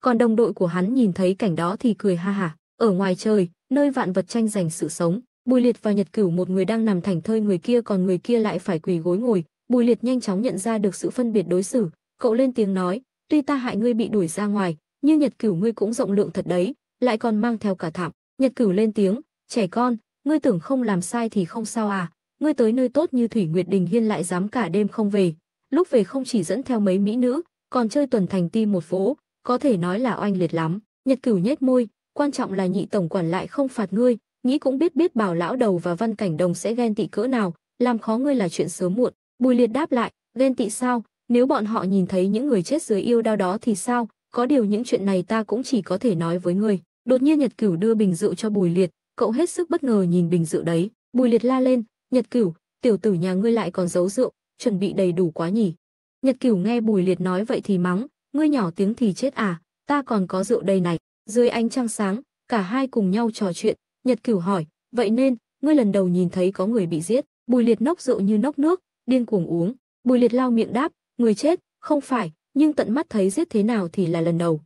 Còn đồng đội của hắn nhìn thấy cảnh đó thì cười ha hả. Ở ngoài trời, nơi vạn vật tranh giành sự sống, Bùi Liệt và Nhật Cửu một người đang nằm thành thơi người kia còn người kia lại phải quỳ gối ngồi. Bùi Liệt nhanh chóng nhận ra được sự phân biệt đối xử, cậu lên tiếng nói, "Tuy ta hại ngươi bị đuổi ra ngoài, như Nhật Cửu ngươi cũng rộng lượng thật đấy, lại còn mang theo cả thảm. Nhật Cửu lên tiếng, "Trẻ con, ngươi tưởng không làm sai thì không sao à, ngươi tới nơi tốt như Thủy Nguyệt Đình Hiên lại dám cả đêm không về, lúc về không chỉ dẫn theo mấy mỹ nữ, còn chơi tuần thành ti một phố, có thể nói là oanh liệt lắm." Nhật Cửu nhếch môi, "Quan trọng là nhị tổng quản lại không phạt ngươi, nghĩ cũng biết biết Bảo lão đầu và Văn Cảnh Đồng sẽ ghen tị cỡ nào, làm khó ngươi là chuyện sớm muộn." Bùi Liệt đáp lại, "Ghen tị sao? Nếu bọn họ nhìn thấy những người chết dưới yêu đau đó thì sao? có điều những chuyện này ta cũng chỉ có thể nói với người. Đột nhiên Nhật Cửu đưa bình rượu cho Bùi Liệt, cậu hết sức bất ngờ nhìn bình rượu đấy. Bùi Liệt la lên, "Nhật Cửu, tiểu tử nhà ngươi lại còn giấu rượu, chuẩn bị đầy đủ quá nhỉ?" Nhật Cửu nghe Bùi Liệt nói vậy thì mắng, "Ngươi nhỏ tiếng thì chết à, ta còn có rượu đây này." Dưới ánh trăng sáng, cả hai cùng nhau trò chuyện, Nhật Cửu hỏi, "Vậy nên, ngươi lần đầu nhìn thấy có người bị giết?" Bùi Liệt nốc rượu như nốc nước, điên cuồng uống. Bùi Liệt lao miệng đáp, "Người chết, không phải, nhưng tận mắt thấy giết thế nào thì là lần đầu.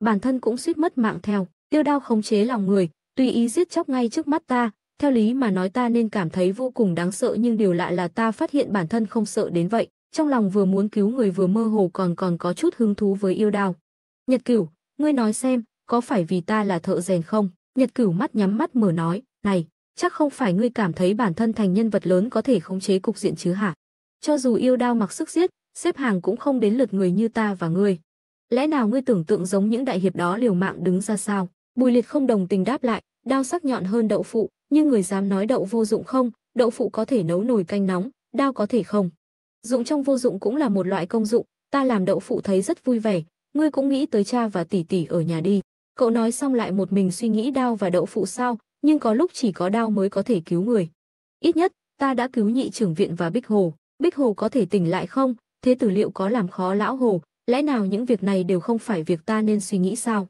Bản thân cũng suýt mất mạng theo, tiêu đao khống chế lòng người, tùy ý giết chóc ngay trước mắt ta, theo lý mà nói ta nên cảm thấy vô cùng đáng sợ nhưng điều lạ là ta phát hiện bản thân không sợ đến vậy, trong lòng vừa muốn cứu người vừa mơ hồ còn còn có chút hứng thú với yêu đao. Nhật Cửu, ngươi nói xem, có phải vì ta là thợ rèn không? Nhật Cửu mắt nhắm mắt mở nói, này, chắc không phải ngươi cảm thấy bản thân thành nhân vật lớn có thể khống chế cục diện chứ hả? Cho dù yêu đao mặc sức giết, xếp hàng cũng không đến lượt người như ta và ngươi. Lẽ nào ngươi tưởng tượng giống những đại hiệp đó liều mạng đứng ra sao? Bùi liệt không đồng tình đáp lại, đao sắc nhọn hơn đậu phụ, nhưng người dám nói đậu vô dụng không, đậu phụ có thể nấu nồi canh nóng, đao có thể không. Dụng trong vô dụng cũng là một loại công dụng, ta làm đậu phụ thấy rất vui vẻ, ngươi cũng nghĩ tới cha và tỷ tỷ ở nhà đi. Cậu nói xong lại một mình suy nghĩ đao và đậu phụ sao, nhưng có lúc chỉ có đao mới có thể cứu người. Ít nhất, ta đã cứu nhị trưởng viện và Bích Hồ. Bích Hồ có thể tỉnh lại không, thế tử liệu có làm khó lão hồ, lẽ nào những việc này đều không phải việc ta nên suy nghĩ sao?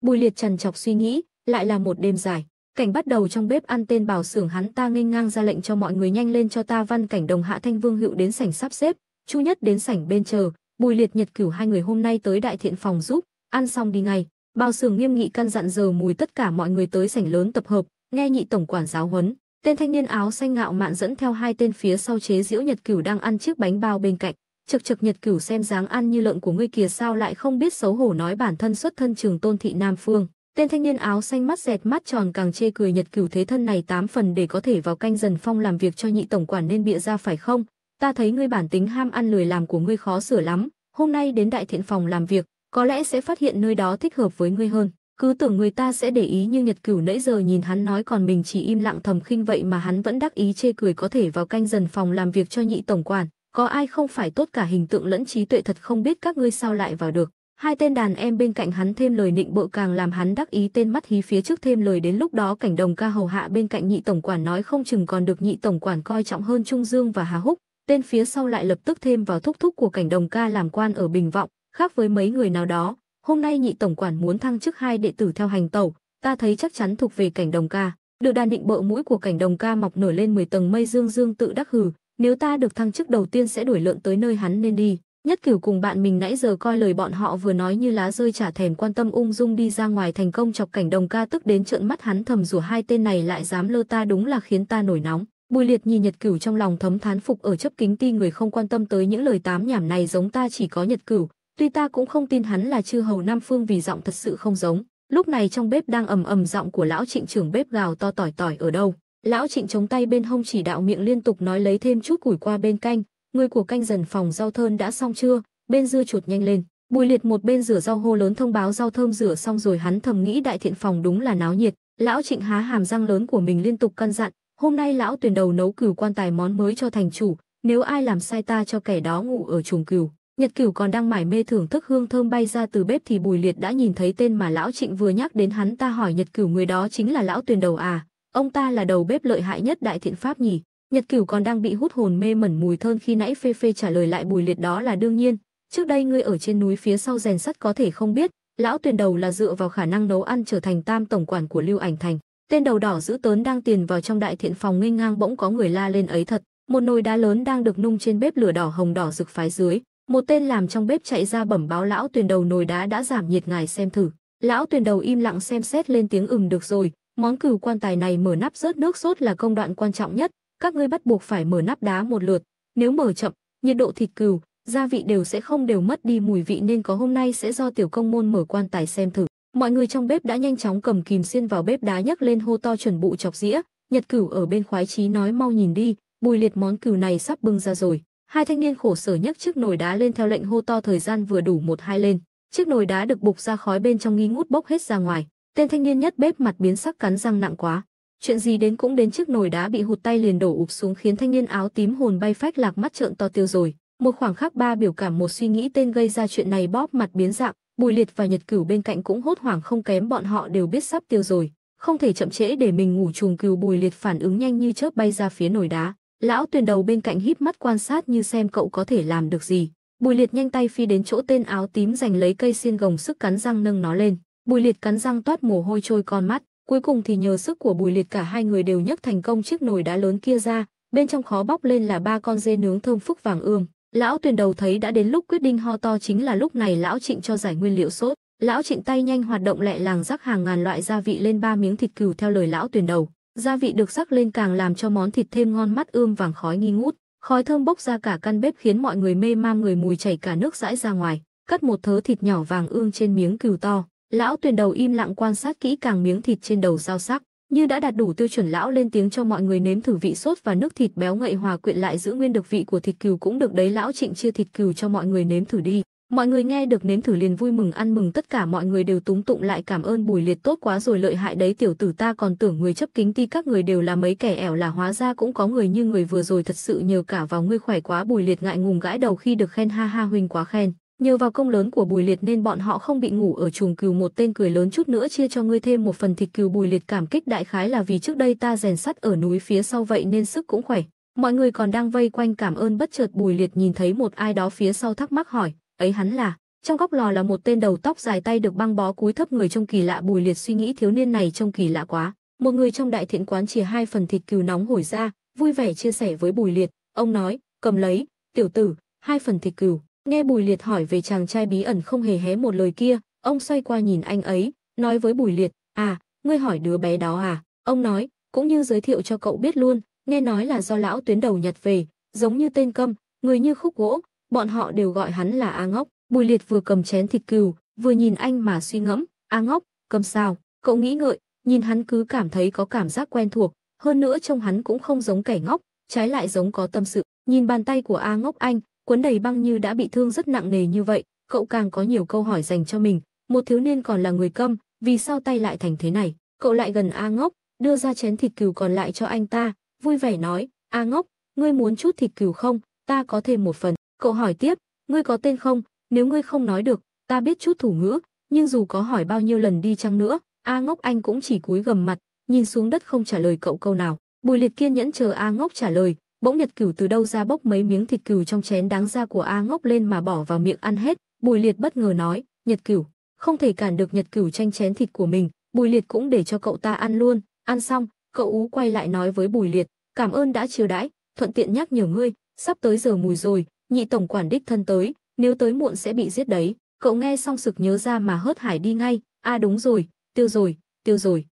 Bùi liệt trần chọc suy nghĩ, lại là một đêm dài. Cảnh bắt đầu trong bếp ăn tên bảo xưởng hắn ta nghênh ngang ra lệnh cho mọi người nhanh lên cho ta văn cảnh đồng hạ thanh vương hữu đến sảnh sắp xếp, chu nhất đến sảnh bên chờ, bùi liệt nhật cửu hai người hôm nay tới đại thiện phòng giúp, ăn xong đi ngay. Bao xưởng nghiêm nghị căn dặn giờ mùi tất cả mọi người tới sảnh lớn tập hợp, nghe nhị tổng quản giáo huấn. Tên thanh niên áo xanh ngạo mạn dẫn theo hai tên phía sau chế diễu Nhật Cửu đang ăn chiếc bánh bao bên cạnh trực trực Nhật Cửu xem dáng ăn như lợn của ngươi kìa sao lại không biết xấu hổ nói bản thân xuất thân trường tôn thị Nam Phương. Tên thanh niên áo xanh mắt dẹt mắt tròn càng chê cười Nhật Cửu thế thân này tám phần để có thể vào canh dần phong làm việc cho nhị tổng quản nên bịa ra phải không? Ta thấy ngươi bản tính ham ăn lười làm của ngươi khó sửa lắm, hôm nay đến đại thiện phòng làm việc, có lẽ sẽ phát hiện nơi đó thích hợp với ngươi hơn. Cứ tưởng người ta sẽ để ý nhưng Nhật Cửu nãy giờ nhìn hắn nói còn mình chỉ im lặng thầm khinh vậy mà hắn vẫn đắc ý chê cười có thể vào canh dần phòng làm việc cho nhị tổng quản có ai không phải tốt cả hình tượng lẫn trí tuệ thật không biết các ngươi sao lại vào được. Hai tên đàn em bên cạnh hắn thêm lời nịnh bợ càng làm hắn đắc ý tên mắt hí phía trước thêm lời đến lúc đó cảnh đồng ca hầu hạ bên cạnh nhị tổng quản nói không chừng còn được nhị tổng quản coi trọng hơn Trung Dương và Hà Húc. Tên phía sau lại lập tức thêm vào thúc thúc của cảnh đồng ca làm quan ở Bình Vọng, khác với mấy người nào đó. Hôm nay nhị tổng quản muốn thăng chức hai đệ tử theo hành tẩu, ta thấy chắc chắn thuộc về cảnh đồng ca. Được đàn định bợ mũi của cảnh đồng ca mọc nổi lên 10 tầng mây dương dương tự đắc hừ, nếu ta được thăng chức đầu tiên sẽ đuổi lợn tới nơi hắn nên đi. Nhất cửu cùng bạn mình nãy giờ coi lời bọn họ vừa nói như lá rơi trả thèm quan tâm ung dung đi ra ngoài thành công chọc cảnh đồng ca tức đến trợn mắt hắn thầm rủa hai tên này lại dám lơ ta đúng là khiến ta nổi nóng. Bùi liệt nhìn nhật cửu trong lòng thấm thán phục ở chấp kính ti người không quan tâm tới những lời tám nhảm này giống ta chỉ có nhật cửu. Tuy ta cũng không tin hắn là chư hầu Nam Phương vì giọng thật sự không giống. Lúc này trong bếp đang ầm ầm giọng của lão trịnh trưởng bếp gào to tỏi tỏi ở đâu. Lão Trịnh chống tay bên hông chỉ đạo miệng liên tục nói lấy thêm chút củi qua bên canh, người của canh dần phòng rau thơm đã xong chưa, bên dưa chuột nhanh lên. Bùi Liệt một bên rửa rau hô lớn thông báo rau thơm rửa xong rồi hắn thầm nghĩ đại thiện phòng đúng là náo nhiệt, lão Trịnh há hàm răng lớn của mình liên tục căn dặn, hôm nay lão tuyển đầu nấu cừu quan tài món mới cho thành chủ, nếu ai làm sai ta cho kẻ đó ngủ ở chuồng cừu. Nhật Cửu còn đang mải mê thưởng thức hương thơm bay ra từ bếp thì Bùi Liệt đã nhìn thấy tên mà lão Trịnh vừa nhắc đến hắn ta hỏi Nhật Cửu người đó chính là lão tuyển đầu à, Ông ta là đầu bếp lợi hại nhất đại thiện pháp nhỉ? Nhật Cửu còn đang bị hút hồn mê mẩn mùi thơm khi nãy Phê Phê trả lời lại Bùi Liệt đó là đương nhiên, trước đây ngươi ở trên núi phía sau rèn sắt có thể không biết, lão tuyển đầu là dựa vào khả năng nấu ăn trở thành tam tổng quản của Lưu Ảnh Thành. Tên đầu đỏ giữ tớn đang tiền vào trong đại thiện phòng nghênh ngang bỗng có người la lên ấy thật, một nồi đá lớn đang được nung trên bếp lửa đỏ hồng đỏ rực phái dưới, một tên làm trong bếp chạy ra bẩm báo lão tuyển đầu nồi đá đã giảm nhiệt ngài xem thử. Lão tuyển đầu im lặng xem xét lên tiếng ừm được rồi, Món cửu quan tài này mở nắp rớt nước sốt là công đoạn quan trọng nhất, các ngươi bắt buộc phải mở nắp đá một lượt, nếu mở chậm, nhiệt độ thịt cừu, gia vị đều sẽ không đều mất đi mùi vị nên có hôm nay sẽ do tiểu công môn mở quan tài xem thử. Mọi người trong bếp đã nhanh chóng cầm kìm xiên vào bếp đá nhấc lên hô to chuẩn bị chọc dĩa, Nhật Cửu ở bên khoái chí nói mau nhìn đi, bùi liệt món cừu này sắp bưng ra rồi. Hai thanh niên khổ sở nhấc chiếc nồi đá lên theo lệnh hô to thời gian vừa đủ một hai lên. Chiếc nồi đá được bục ra khói bên trong nghi ngút bốc hết ra ngoài. Tên thanh niên nhất bếp mặt biến sắc cắn răng nặng quá. Chuyện gì đến cũng đến trước nồi đá bị hụt tay liền đổ ụp xuống khiến thanh niên áo tím hồn bay phách lạc mắt trợn to tiêu rồi. Một khoảng khắc ba biểu cảm một suy nghĩ tên gây ra chuyện này bóp mặt biến dạng, Bùi Liệt và Nhật Cửu bên cạnh cũng hốt hoảng không kém bọn họ đều biết sắp tiêu rồi, không thể chậm trễ để mình ngủ trùng cừu Bùi Liệt phản ứng nhanh như chớp bay ra phía nồi đá. Lão Tuyền đầu bên cạnh híp mắt quan sát như xem cậu có thể làm được gì. Bùi Liệt nhanh tay phi đến chỗ tên áo tím giành lấy cây xiên gồng sức cắn răng nâng nó lên. Bùi Liệt cắn răng toát mồ hôi trôi con mắt, cuối cùng thì nhờ sức của Bùi Liệt cả hai người đều nhấc thành công chiếc nồi đá lớn kia ra, bên trong khó bóc lên là ba con dê nướng thơm phức vàng ươm. Lão Tuyền đầu thấy đã đến lúc quyết định ho to chính là lúc này lão Trịnh cho giải nguyên liệu sốt. Lão Trịnh tay nhanh hoạt động lẹ làng rắc hàng ngàn loại gia vị lên ba miếng thịt cừu theo lời lão Tuyền đầu. Gia vị được rắc lên càng làm cho món thịt thêm ngon mắt ươm vàng khói nghi ngút, khói thơm bốc ra cả căn bếp khiến mọi người mê man người mùi chảy cả nước dãi ra ngoài. Cắt một thớ thịt nhỏ vàng ương trên miếng cừu to, Lão tuyển đầu im lặng quan sát kỹ càng miếng thịt trên đầu dao sắc, như đã đạt đủ tiêu chuẩn lão lên tiếng cho mọi người nếm thử vị sốt và nước thịt béo ngậy hòa quyện lại giữ nguyên được vị của thịt cừu cũng được đấy lão Trịnh chia thịt cừu cho mọi người nếm thử đi. Mọi người nghe được nếm thử liền vui mừng ăn mừng tất cả mọi người đều túng tụng lại cảm ơn Bùi Liệt tốt quá rồi lợi hại đấy tiểu tử ta còn tưởng người chấp kính ti các người đều là mấy kẻ ẻo là hóa ra cũng có người như người vừa rồi thật sự nhờ cả vào ngươi khỏe quá Bùi Liệt ngại ngùng gãi đầu khi được khen ha ha huynh quá khen. Nhờ vào công lớn của Bùi Liệt nên bọn họ không bị ngủ ở chuồng cừu một tên cười lớn chút nữa chia cho ngươi thêm một phần thịt cừu Bùi Liệt cảm kích đại khái là vì trước đây ta rèn sắt ở núi phía sau vậy nên sức cũng khỏe. Mọi người còn đang vây quanh cảm ơn bất chợt Bùi Liệt nhìn thấy một ai đó phía sau thắc mắc hỏi, ấy hắn là, trong góc lò là một tên đầu tóc dài tay được băng bó cúi thấp người trông kỳ lạ Bùi Liệt suy nghĩ thiếu niên này trông kỳ lạ quá. Một người trong đại thiện quán chia hai phần thịt cừu nóng hổi ra, vui vẻ chia sẻ với Bùi Liệt, ông nói, cầm lấy, tiểu tử, hai phần thịt cừu Nghe Bùi Liệt hỏi về chàng trai bí ẩn không hề hé một lời kia, ông xoay qua nhìn anh ấy, nói với Bùi Liệt, à, ngươi hỏi đứa bé đó à? Ông nói, cũng như giới thiệu cho cậu biết luôn, nghe nói là do lão tuyến đầu nhặt về, giống như tên câm, người như khúc gỗ, bọn họ đều gọi hắn là A Ngốc. Bùi Liệt vừa cầm chén thịt cừu, vừa nhìn anh mà suy ngẫm, A Ngốc, cầm sao? Cậu nghĩ ngợi, nhìn hắn cứ cảm thấy có cảm giác quen thuộc, hơn nữa trông hắn cũng không giống kẻ ngốc, trái lại giống có tâm sự. Nhìn bàn tay của A Ngốc anh, cuốn đầy băng như đã bị thương rất nặng nề như vậy, cậu càng có nhiều câu hỏi dành cho mình, một thiếu niên còn là người câm, vì sao tay lại thành thế này? Cậu lại gần A Ngốc, đưa ra chén thịt cừu còn lại cho anh ta, vui vẻ nói, A Ngốc, ngươi muốn chút thịt cừu không, ta có thêm một phần. Cậu hỏi tiếp, ngươi có tên không, nếu ngươi không nói được, ta biết chút thủ ngữ, nhưng dù có hỏi bao nhiêu lần đi chăng nữa, A Ngốc anh cũng chỉ cúi gầm mặt, nhìn xuống đất không trả lời cậu câu nào. Bùi Liệt kiên nhẫn chờ A Ngốc trả lời, Bỗng Nhật Cửu từ đâu ra bốc mấy miếng thịt cừu trong chén đáng ra của A Ngốc lên mà bỏ vào miệng ăn hết, Bùi Liệt bất ngờ nói, "Nhật Cửu, không thể cản được Nhật Cửu tranh chén thịt của mình, Bùi Liệt cũng để cho cậu ta ăn luôn." Ăn xong, cậu ú quay lại nói với Bùi Liệt, "Cảm ơn đã chiều đãi, thuận tiện nhắc nhở ngươi, sắp tới giờ mùi rồi, nhị tổng quản đích thân tới, nếu tới muộn sẽ bị giết đấy." Cậu nghe xong sực nhớ ra mà hớt hải đi ngay, "A đúng rồi, tiêu rồi, tiêu rồi."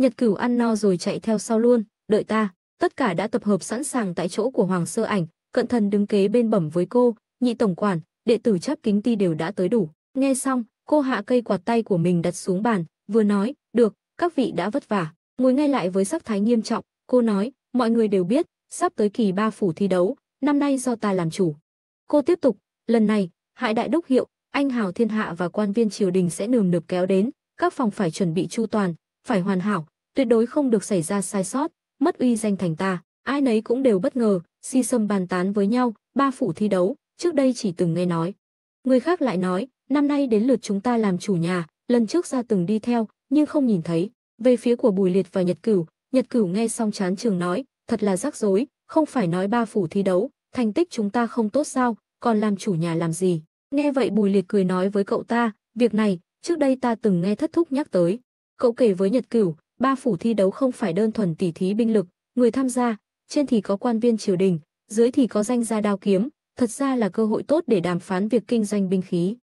Nhật Cửu ăn no rồi chạy theo sau luôn, "Đợi ta." tất cả đã tập hợp sẵn sàng tại chỗ của Hoàng Sơ Ảnh, cận thần đứng kế bên bẩm với cô, nhị tổng quản, đệ tử chấp kính ti đều đã tới đủ. Nghe xong, cô hạ cây quạt tay của mình đặt xuống bàn, vừa nói, được, các vị đã vất vả. Ngồi ngay lại với sắc thái nghiêm trọng, cô nói, mọi người đều biết, sắp tới kỳ ba phủ thi đấu, năm nay do ta làm chủ. Cô tiếp tục, lần này, hại đại đốc hiệu, anh hào thiên hạ và quan viên triều đình sẽ nườm nượp kéo đến, các phòng phải chuẩn bị chu toàn, phải hoàn hảo, tuyệt đối không được xảy ra sai sót, mất uy danh thành ta, ai nấy cũng đều bất ngờ, si sâm bàn tán với nhau, ba phủ thi đấu, trước đây chỉ từng nghe nói. Người khác lại nói, năm nay đến lượt chúng ta làm chủ nhà, lần trước ra từng đi theo, nhưng không nhìn thấy. Về phía của Bùi Liệt và Nhật Cửu, Nhật Cửu nghe xong chán trường nói, thật là rắc rối, không phải nói ba phủ thi đấu, thành tích chúng ta không tốt sao, còn làm chủ nhà làm gì. Nghe vậy Bùi Liệt cười nói với cậu ta, việc này, trước đây ta từng nghe thất thúc nhắc tới. Cậu kể với Nhật Cửu, ba phủ thi đấu không phải đơn thuần tỉ thí binh lực, người tham gia, trên thì có quan viên triều đình, dưới thì có danh gia đao kiếm, thật ra là cơ hội tốt để đàm phán việc kinh doanh binh khí.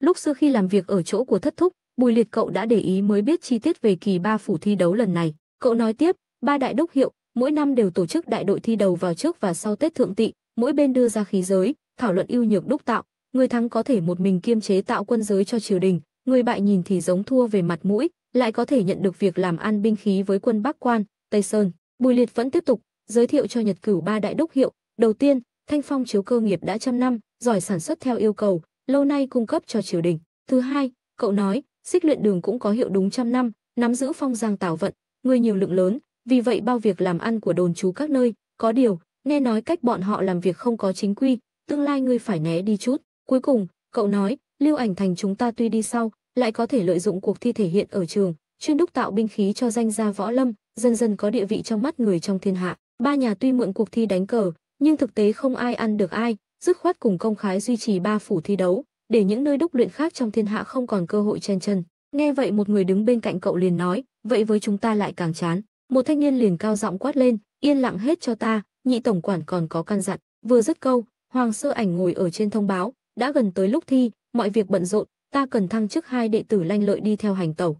Lúc xưa khi làm việc ở chỗ của thất thúc, Bùi Liệt cậu đã để ý mới biết chi tiết về kỳ ba phủ thi đấu lần này. Cậu nói tiếp, ba đại đốc hiệu, mỗi năm đều tổ chức đại đội thi đấu vào trước và sau Tết Thượng Tị, mỗi bên đưa ra khí giới, thảo luận ưu nhược đúc tạo, người thắng có thể một mình kiêm chế tạo quân giới cho triều đình, người bại nhìn thì giống thua về mặt mũi, lại có thể nhận được việc làm ăn binh khí với quân Bắc Quan, Tây Sơn. Bùi Liệt vẫn tiếp tục giới thiệu cho Nhật Cửu ba đại đốc hiệu, đầu tiên, Thanh Phong chiếu cơ nghiệp đã trăm năm, giỏi sản xuất theo yêu cầu, lâu nay cung cấp cho triều đình. Thứ hai, cậu nói, xích luyện đường cũng có hiệu đúng trăm năm, nắm giữ phong giang tảo vận, người nhiều lượng lớn, vì vậy bao việc làm ăn của đồn trú các nơi, có điều, nghe nói cách bọn họ làm việc không có chính quy, tương lai ngươi phải né đi chút. Cuối cùng, cậu nói, lưu ảnh thành chúng ta tuy đi sau, lại có thể lợi dụng cuộc thi thể hiện ở trường, chuyên đúc tạo binh khí cho danh gia võ lâm, dần dần có địa vị trong mắt người trong thiên hạ. Ba nhà tuy mượn cuộc thi đánh cờ, nhưng thực tế không ai ăn được ai, dứt khoát cùng công khái duy trì ba phủ thi đấu, để những nơi đúc luyện khác trong thiên hạ không còn cơ hội chen chân. Nghe vậy một người đứng bên cạnh cậu liền nói, vậy với chúng ta lại càng chán. Một thanh niên liền cao giọng quát lên, yên lặng hết cho ta, nhị tổng quản còn có căn dặn. Vừa dứt câu, Hoàng Sơ Ảnh ngồi ở trên thông báo, đã gần tới lúc thi, mọi việc bận rộn, ta cần thăng chức hai đệ tử lanh lợi đi theo hành tẩu.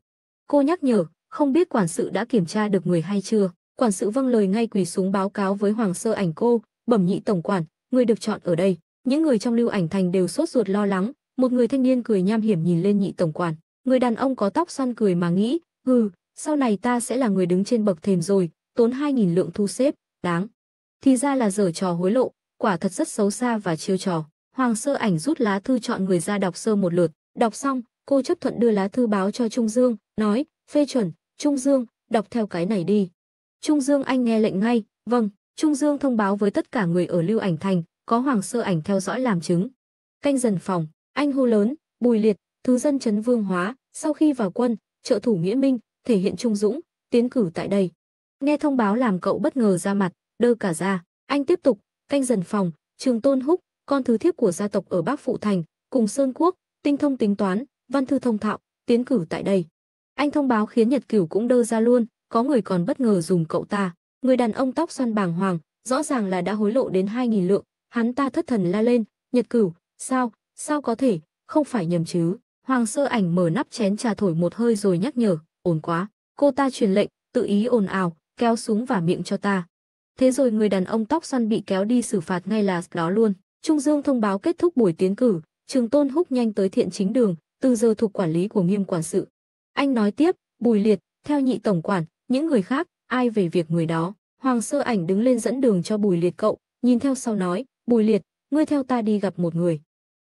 Cô nhắc nhở, không biết quản sự đã kiểm tra được người hay chưa. Quản sự vâng lời ngay quỳ xuống báo cáo với Hoàng Sơ Ảnh cô, bẩm nhị tổng quản, người được chọn ở đây. Những người trong lưu ảnh thành đều sốt ruột lo lắng, một người thanh niên cười nham hiểm nhìn lên nhị tổng quản. Người đàn ông có tóc xoăn cười mà nghĩ, hừ, sau này ta sẽ là người đứng trên bậc thềm rồi, tốn 2.000 lượng thu xếp, đáng. Thì ra là dở trò hối lộ, quả thật rất xấu xa và chiêu trò. Hoàng Sơ Ảnh rút lá thư chọn người ra đọc sơ một lượt, Đọc xong, cô chấp thuận đưa lá thư báo cho Trung Dương, nói, phê chuẩn, Trung Dương, đọc theo cái này đi. Trung Dương anh nghe lệnh ngay, vâng, Trung Dương thông báo với tất cả người ở lưu ảnh thành, có hoàng sơ ảnh theo dõi làm chứng. Canh dần phòng, anh hô lớn, bùi liệt, thứ dân chấn vương hóa, sau khi vào quân, trợ thủ nghĩa minh, thể hiện trung dũng, tiến cử tại đây. Nghe thông báo làm cậu bất ngờ ra mặt, đơ cả ra, anh tiếp tục, canh dần phòng, trường tôn húc, con thứ thiếp của gia tộc ở Bắc Phụ Thành, cùng Sơn Quốc, tinh thông tính toán, văn thư thông thạo, tiến cử tại đây. Anh thông báo khiến Nhật Cửu cũng đơ ra luôn, có người còn bất ngờ dùng cậu ta, người đàn ông tóc xoăn bàng hoàng, rõ ràng là đã hối lộ đến 2000 lượng, hắn ta thất thần la lên, "Nhật Cửu, sao, sao có thể, không phải nhầm chứ?" Hoàng Sơ Ảnh mở nắp chén trà thổi một hơi rồi nhắc nhở, "Ổn quá." Cô ta truyền lệnh, tự ý ồn ào, "Kéo súng và miệng cho ta." Thế rồi người đàn ông tóc xoăn bị kéo đi xử phạt ngay là đó luôn. Trung Dương thông báo kết thúc buổi tiến cử, Trường Tôn Húc nhanh tới thiện chính đường, từ giờ thuộc quản lý của nghiêm quản sự. Anh nói tiếp, Bùi Liệt, theo nhị tổng quản, những người khác, ai về việc người đó. Hoàng Sơ Ảnh đứng lên dẫn đường cho Bùi Liệt cậu, nhìn theo sau nói, Bùi Liệt, ngươi theo ta đi gặp một người.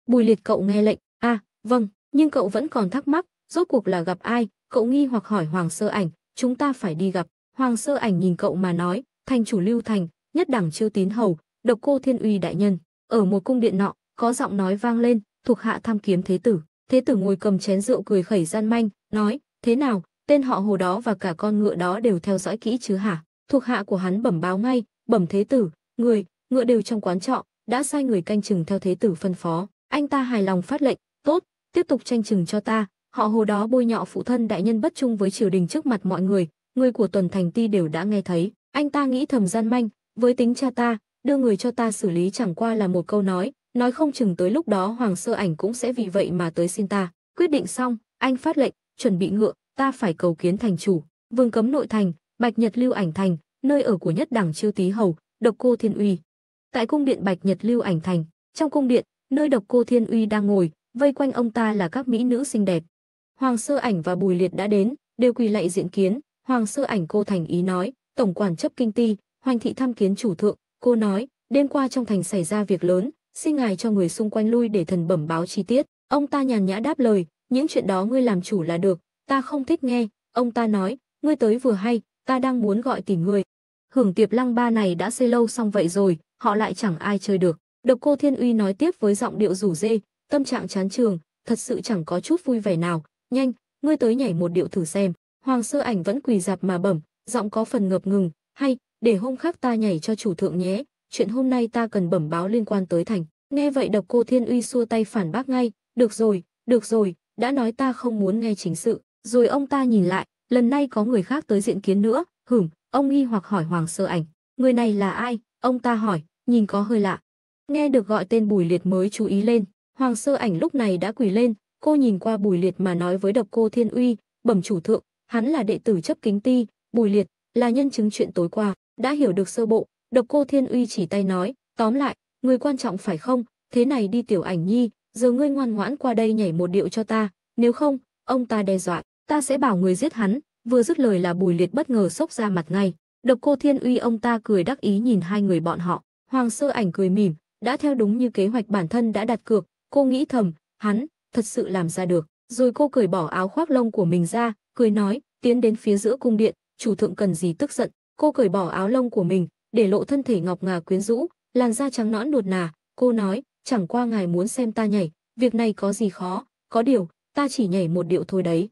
Bùi Liệt cậu nghe lệnh, a, à, vâng, nhưng cậu vẫn còn thắc mắc, rốt cuộc là gặp ai, cậu nghi hoặc hỏi Hoàng Sơ Ảnh, chúng ta phải đi gặp. Hoàng Sơ Ảnh nhìn cậu mà nói, thành chủ Lưu Thành, nhất đẳng chiêu tín hầu, độc cô thiên uy đại nhân. Ở một cung điện nọ, có giọng nói vang lên, thuộc hạ tham kiếm thế tử. Thế tử ngồi cầm chén rượu cười khẩy gian manh, nói, thế nào, tên họ hồ đó và cả con ngựa đó đều theo dõi kỹ chứ hả? Thuộc hạ của hắn bẩm báo ngay, bẩm thế tử, người, ngựa đều trong quán trọ, đã sai người canh chừng theo thế tử phân phó. Anh ta hài lòng phát lệnh, tốt, tiếp tục tranh chừng cho ta. Họ hồ đó bôi nhọ phụ thân đại nhân bất trung với triều đình trước mặt mọi người, người của tuần thành ti đều đã nghe thấy. Anh ta nghĩ thầm gian manh, với tính cha ta, đưa người cho ta xử lý chẳng qua là một câu nói, Nói không chừng tới lúc đó Hoàng Sơ Ảnh cũng sẽ vì vậy mà tới xin ta. Quyết định xong, anh phát lệnh, chuẩn bị ngựa, ta phải cầu kiến thành chủ. Vương Cấm Nội Thành, Bạch Nhật Lưu Ảnh Thành, nơi ở của nhất đẳng Chiêu Tý Hầu, Độc Cô Thiên Uy. Tại cung điện Bạch Nhật Lưu Ảnh Thành, trong cung điện, nơi Độc Cô Thiên Uy đang ngồi, vây quanh ông ta là các mỹ nữ xinh đẹp. Hoàng Sơ Ảnh và Bùi Liệt đã đến, đều quỳ lạy diện kiến, Hoàng Sơ Ảnh cô thành ý nói, tổng quản chấp kinh ti, Hoành thị tham kiến chủ thượng, cô nói, đêm qua trong thành xảy ra việc lớn, xin ngài cho người xung quanh lui để thần bẩm báo chi tiết. Ông ta nhàn nhã đáp lời, những chuyện đó ngươi làm chủ là được, ta không thích nghe. Ông ta nói, ngươi tới vừa hay, ta đang muốn gọi tìm ngươi. Hưởng tiệp lăng ba này đã xây lâu xong vậy rồi, họ lại chẳng ai chơi được. Độc cô Thiên Uy nói tiếp với giọng điệu rủ rê, tâm trạng chán trường, thật sự chẳng có chút vui vẻ nào. Nhanh, ngươi tới nhảy một điệu thử xem. Hoàng sơ ảnh vẫn quỳ dạp mà bẩm, giọng có phần ngập ngừng. Hay, để hôm khác ta nhảy cho chủ thượng nhé chuyện hôm nay ta cần bẩm báo liên quan tới thành. Nghe vậy độc cô Thiên Uy xua tay phản bác ngay, được rồi, được rồi, đã nói ta không muốn nghe chính sự. Rồi ông ta nhìn lại, lần này có người khác tới diện kiến nữa, hửm, ông nghi hoặc hỏi Hoàng Sơ Ảnh. Người này là ai? Ông ta hỏi, nhìn có hơi lạ. Nghe được gọi tên Bùi Liệt mới chú ý lên. Hoàng Sơ Ảnh lúc này đã quỳ lên, cô nhìn qua Bùi Liệt mà nói với độc cô Thiên Uy, bẩm chủ thượng, hắn là đệ tử chấp kính ti, Bùi Liệt, là nhân chứng chuyện tối qua, đã hiểu được sơ bộ, Độc cô Thiên Uy chỉ tay nói, tóm lại, người quan trọng phải không, thế này đi tiểu ảnh nhi, giờ ngươi ngoan ngoãn qua đây nhảy một điệu cho ta, nếu không, ông ta đe dọa, ta sẽ bảo người giết hắn, vừa dứt lời là bùi liệt bất ngờ sốc ra mặt ngay. Độc cô Thiên Uy ông ta cười đắc ý nhìn hai người bọn họ, Hoàng Sơ Ảnh cười mỉm, đã theo đúng như kế hoạch bản thân đã đặt cược, cô nghĩ thầm, hắn, thật sự làm ra được. Rồi cô cởi bỏ áo khoác lông của mình ra, cười nói, tiến đến phía giữa cung điện, chủ thượng cần gì tức giận. Cô cởi bỏ áo lông của mình, để lộ thân thể ngọc ngà quyến rũ, làn da trắng nõn nuột nà, cô nói, chẳng qua ngài muốn xem ta nhảy, việc này có gì khó, có điều, ta chỉ nhảy một điệu thôi đấy.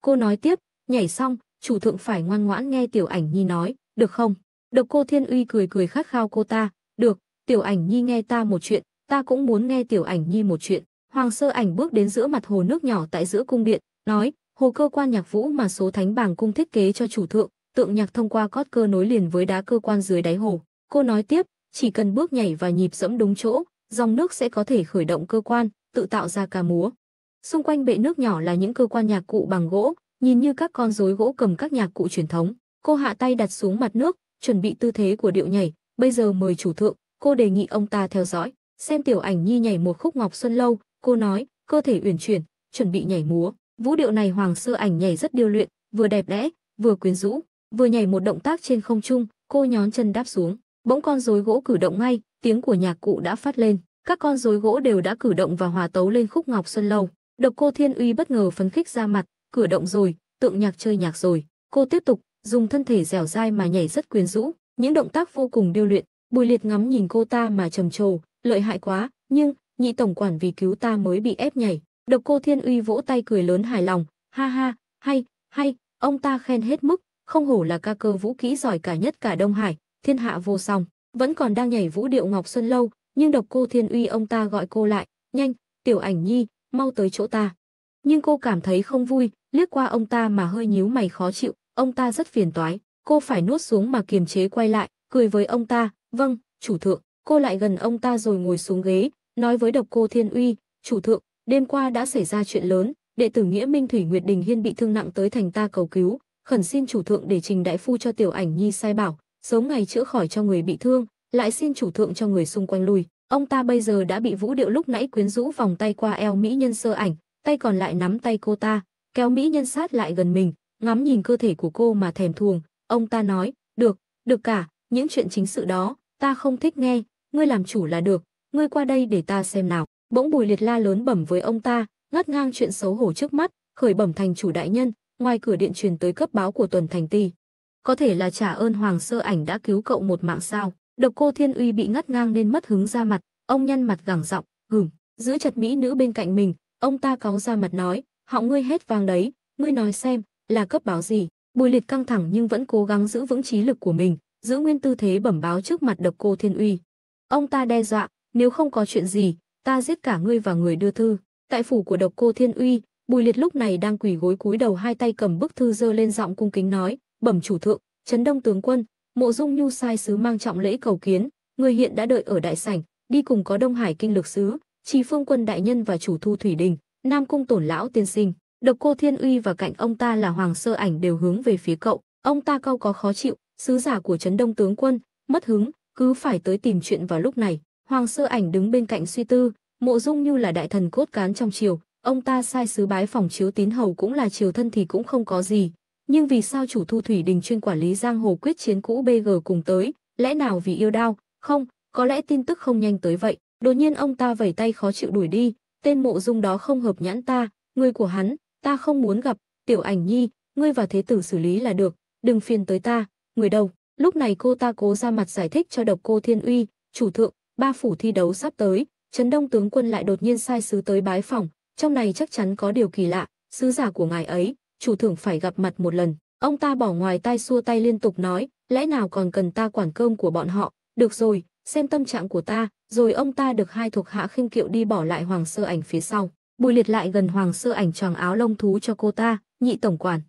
Cô nói tiếp, nhảy xong, chủ thượng phải ngoan ngoãn nghe tiểu ảnh nhi nói, được không? Độc cô Thiên Uy cười cười khát khao cô ta, được, tiểu ảnh nhi nghe ta một chuyện, ta cũng muốn nghe tiểu ảnh nhi một chuyện. Hoàng sơ ảnh bước đến giữa mặt hồ nước nhỏ tại giữa cung điện, nói, hồ cơ quan nhạc vũ mà số thánh bảng cung thiết kế cho chủ thượng, Tượng nhạc thông qua cót cơ nối liền với đá cơ quan dưới đáy hồ. Cô nói tiếp, chỉ cần bước nhảy và nhịp dẫm đúng chỗ, dòng nước sẽ có thể khởi động cơ quan, tự tạo ra ca múa. Xung quanh bệ nước nhỏ là những cơ quan nhạc cụ bằng gỗ, nhìn như các con rối gỗ cầm các nhạc cụ truyền thống. Cô hạ tay đặt xuống mặt nước, chuẩn bị tư thế của điệu nhảy, bây giờ mời chủ thượng, cô đề nghị ông ta theo dõi, xem tiểu ảnh nhi nhảy một khúc ngọc xuân lâu, cô nói, cơ thể uyển chuyển, chuẩn bị nhảy múa. Vũ điệu này Hoàng Sơ Ảnh nhảy rất điêu luyện, vừa đẹp đẽ, vừa quyến rũ. Vừa nhảy một động tác trên không trung, cô nhón chân đáp xuống, bỗng con rối gỗ cử động ngay, tiếng của nhạc cụ đã phát lên, các con rối gỗ đều đã cử động và hòa tấu lên khúc Ngọc Xuân Lâu. Độc Cô Thiên Uy bất ngờ phấn khích ra mặt, cử động rồi, tượng nhạc chơi nhạc rồi. Cô tiếp tục, dùng thân thể dẻo dai mà nhảy rất quyến rũ, những động tác vô cùng điêu luyện. Bùi Liệt ngắm nhìn cô ta mà trầm trồ, lợi hại quá, nhưng nhị tổng quản vì cứu ta mới bị ép nhảy. Độc Cô Thiên Uy vỗ tay cười lớn hài lòng, ha ha, hay, hay, ông ta khen hết mức, không hổ là ca cơ vũ kỹ giỏi cả nhất cả Đông Hải, thiên hạ vô song, vẫn còn đang nhảy vũ điệu Ngọc Xuân lâu, nhưng độc cô Thiên Uy ông ta gọi cô lại, "Nhanh, Tiểu Ảnh Nhi, mau tới chỗ ta." Nhưng cô cảm thấy không vui, liếc qua ông ta mà hơi nhíu mày khó chịu, ông ta rất phiền toái, cô phải nuốt xuống mà kiềm chế quay lại, cười với ông ta, "Vâng, chủ thượng." Cô lại gần ông ta rồi ngồi xuống ghế, nói với độc cô Thiên Uy, "Chủ thượng, đêm qua đã xảy ra chuyện lớn, đệ tử Nghĩa Minh Thủy Nguyệt Đình Hiên bị thương nặng tới thành ta cầu cứu, khẩn xin chủ thượng để trình đại phu cho tiểu ảnh nhi sai bảo, sớm ngày chữa khỏi cho người bị thương, lại xin chủ thượng cho người xung quanh lui. Ông ta bây giờ đã bị Vũ Điệu lúc nãy quyến rũ vòng tay qua eo mỹ nhân sơ ảnh, tay còn lại nắm tay cô ta, kéo mỹ nhân sát lại gần mình, ngắm nhìn cơ thể của cô mà thèm thuồng, ông ta nói, "Được, được cả, những chuyện chính sự đó, ta không thích nghe, ngươi làm chủ là được, ngươi qua đây để ta xem nào." Bỗng Bùi Liệt la lớn bẩm với ông ta, ngắt ngang chuyện xấu hổ trước mắt, khởi bẩm thành chủ đại nhân, ngoài cửa điện truyền tới cấp báo của Tuần Thành Ti. Có thể là trả ơn Hoàng Sơ Ảnh đã cứu cậu một mạng sao, độc cô Thiên Uy bị ngắt ngang nên mất hứng ra mặt, ông nhăn mặt gẳng giọng, gửm, giữ chặt mỹ nữ bên cạnh mình, ông ta cáo ra mặt nói, họ ngươi hết vàng đấy, ngươi nói xem, là cấp báo gì, bùi liệt căng thẳng nhưng vẫn cố gắng giữ vững trí lực của mình, giữ nguyên tư thế bẩm báo trước mặt độc cô Thiên Uy. Ông ta đe dọa, nếu không có chuyện gì, ta giết cả ngươi và người đưa thư. Tại phủ của độc cô Thiên Uy, Bùi Liệt lúc này đang quỳ gối cúi đầu hai tay cầm bức thư dơ lên giọng cung kính nói, "Bẩm chủ thượng, Trấn Đông tướng quân, Mộ Dung Nhu sai sứ mang trọng lễ cầu kiến, người hiện đã đợi ở đại sảnh, đi cùng có Đông Hải kinh lược sứ, Trì Phương quân đại nhân và chủ thu thủy đình, Nam cung Tổn lão tiên sinh, Độc Cô Thiên Uy và cạnh ông ta là Hoàng Sơ Ảnh đều hướng về phía cậu." Ông ta cau có khó chịu, sứ giả của Trấn Đông tướng quân, mất hứng, cứ phải tới tìm chuyện vào lúc này. Hoàng Sơ Ảnh đứng bên cạnh suy tư, Mộ Dung Nhu là đại thần cốt cán trong triều, Ông ta sai sứ bái phòng chiếu tín hầu cũng là triều thân thì cũng không có gì, nhưng vì sao chủ thu thủy đình chuyên quản lý giang hồ quyết chiến cũ BG cùng tới, lẽ nào vì yêu đau không, có lẽ tin tức không nhanh tới vậy. Đột nhiên ông ta vẩy tay khó chịu đuổi đi, tên mộ dung đó không hợp nhãn ta, người của hắn, ta không muốn gặp, tiểu ảnh nhi, ngươi và thế tử xử lý là được, đừng phiền tới ta, người đầu. Lúc này cô ta cố ra mặt giải thích cho độc cô Thiên Uy, chủ thượng, ba phủ thi đấu sắp tới, chấn Đông tướng quân lại đột nhiên sai sứ tới bái phòng, trong này chắc chắn có điều kỳ lạ, sứ giả của ngài ấy, chủ thưởng phải gặp mặt một lần. Ông ta bỏ ngoài tai xua tay liên tục nói, lẽ nào còn cần ta quản cơm của bọn họ, được rồi, xem tâm trạng của ta, rồi ông ta được hai thuộc hạ khinh kiệu đi bỏ lại hoàng sơ ảnh phía sau. Bùi liệt lại gần hoàng sơ ảnh choàng áo lông thú cho cô ta, nhị tổng quản.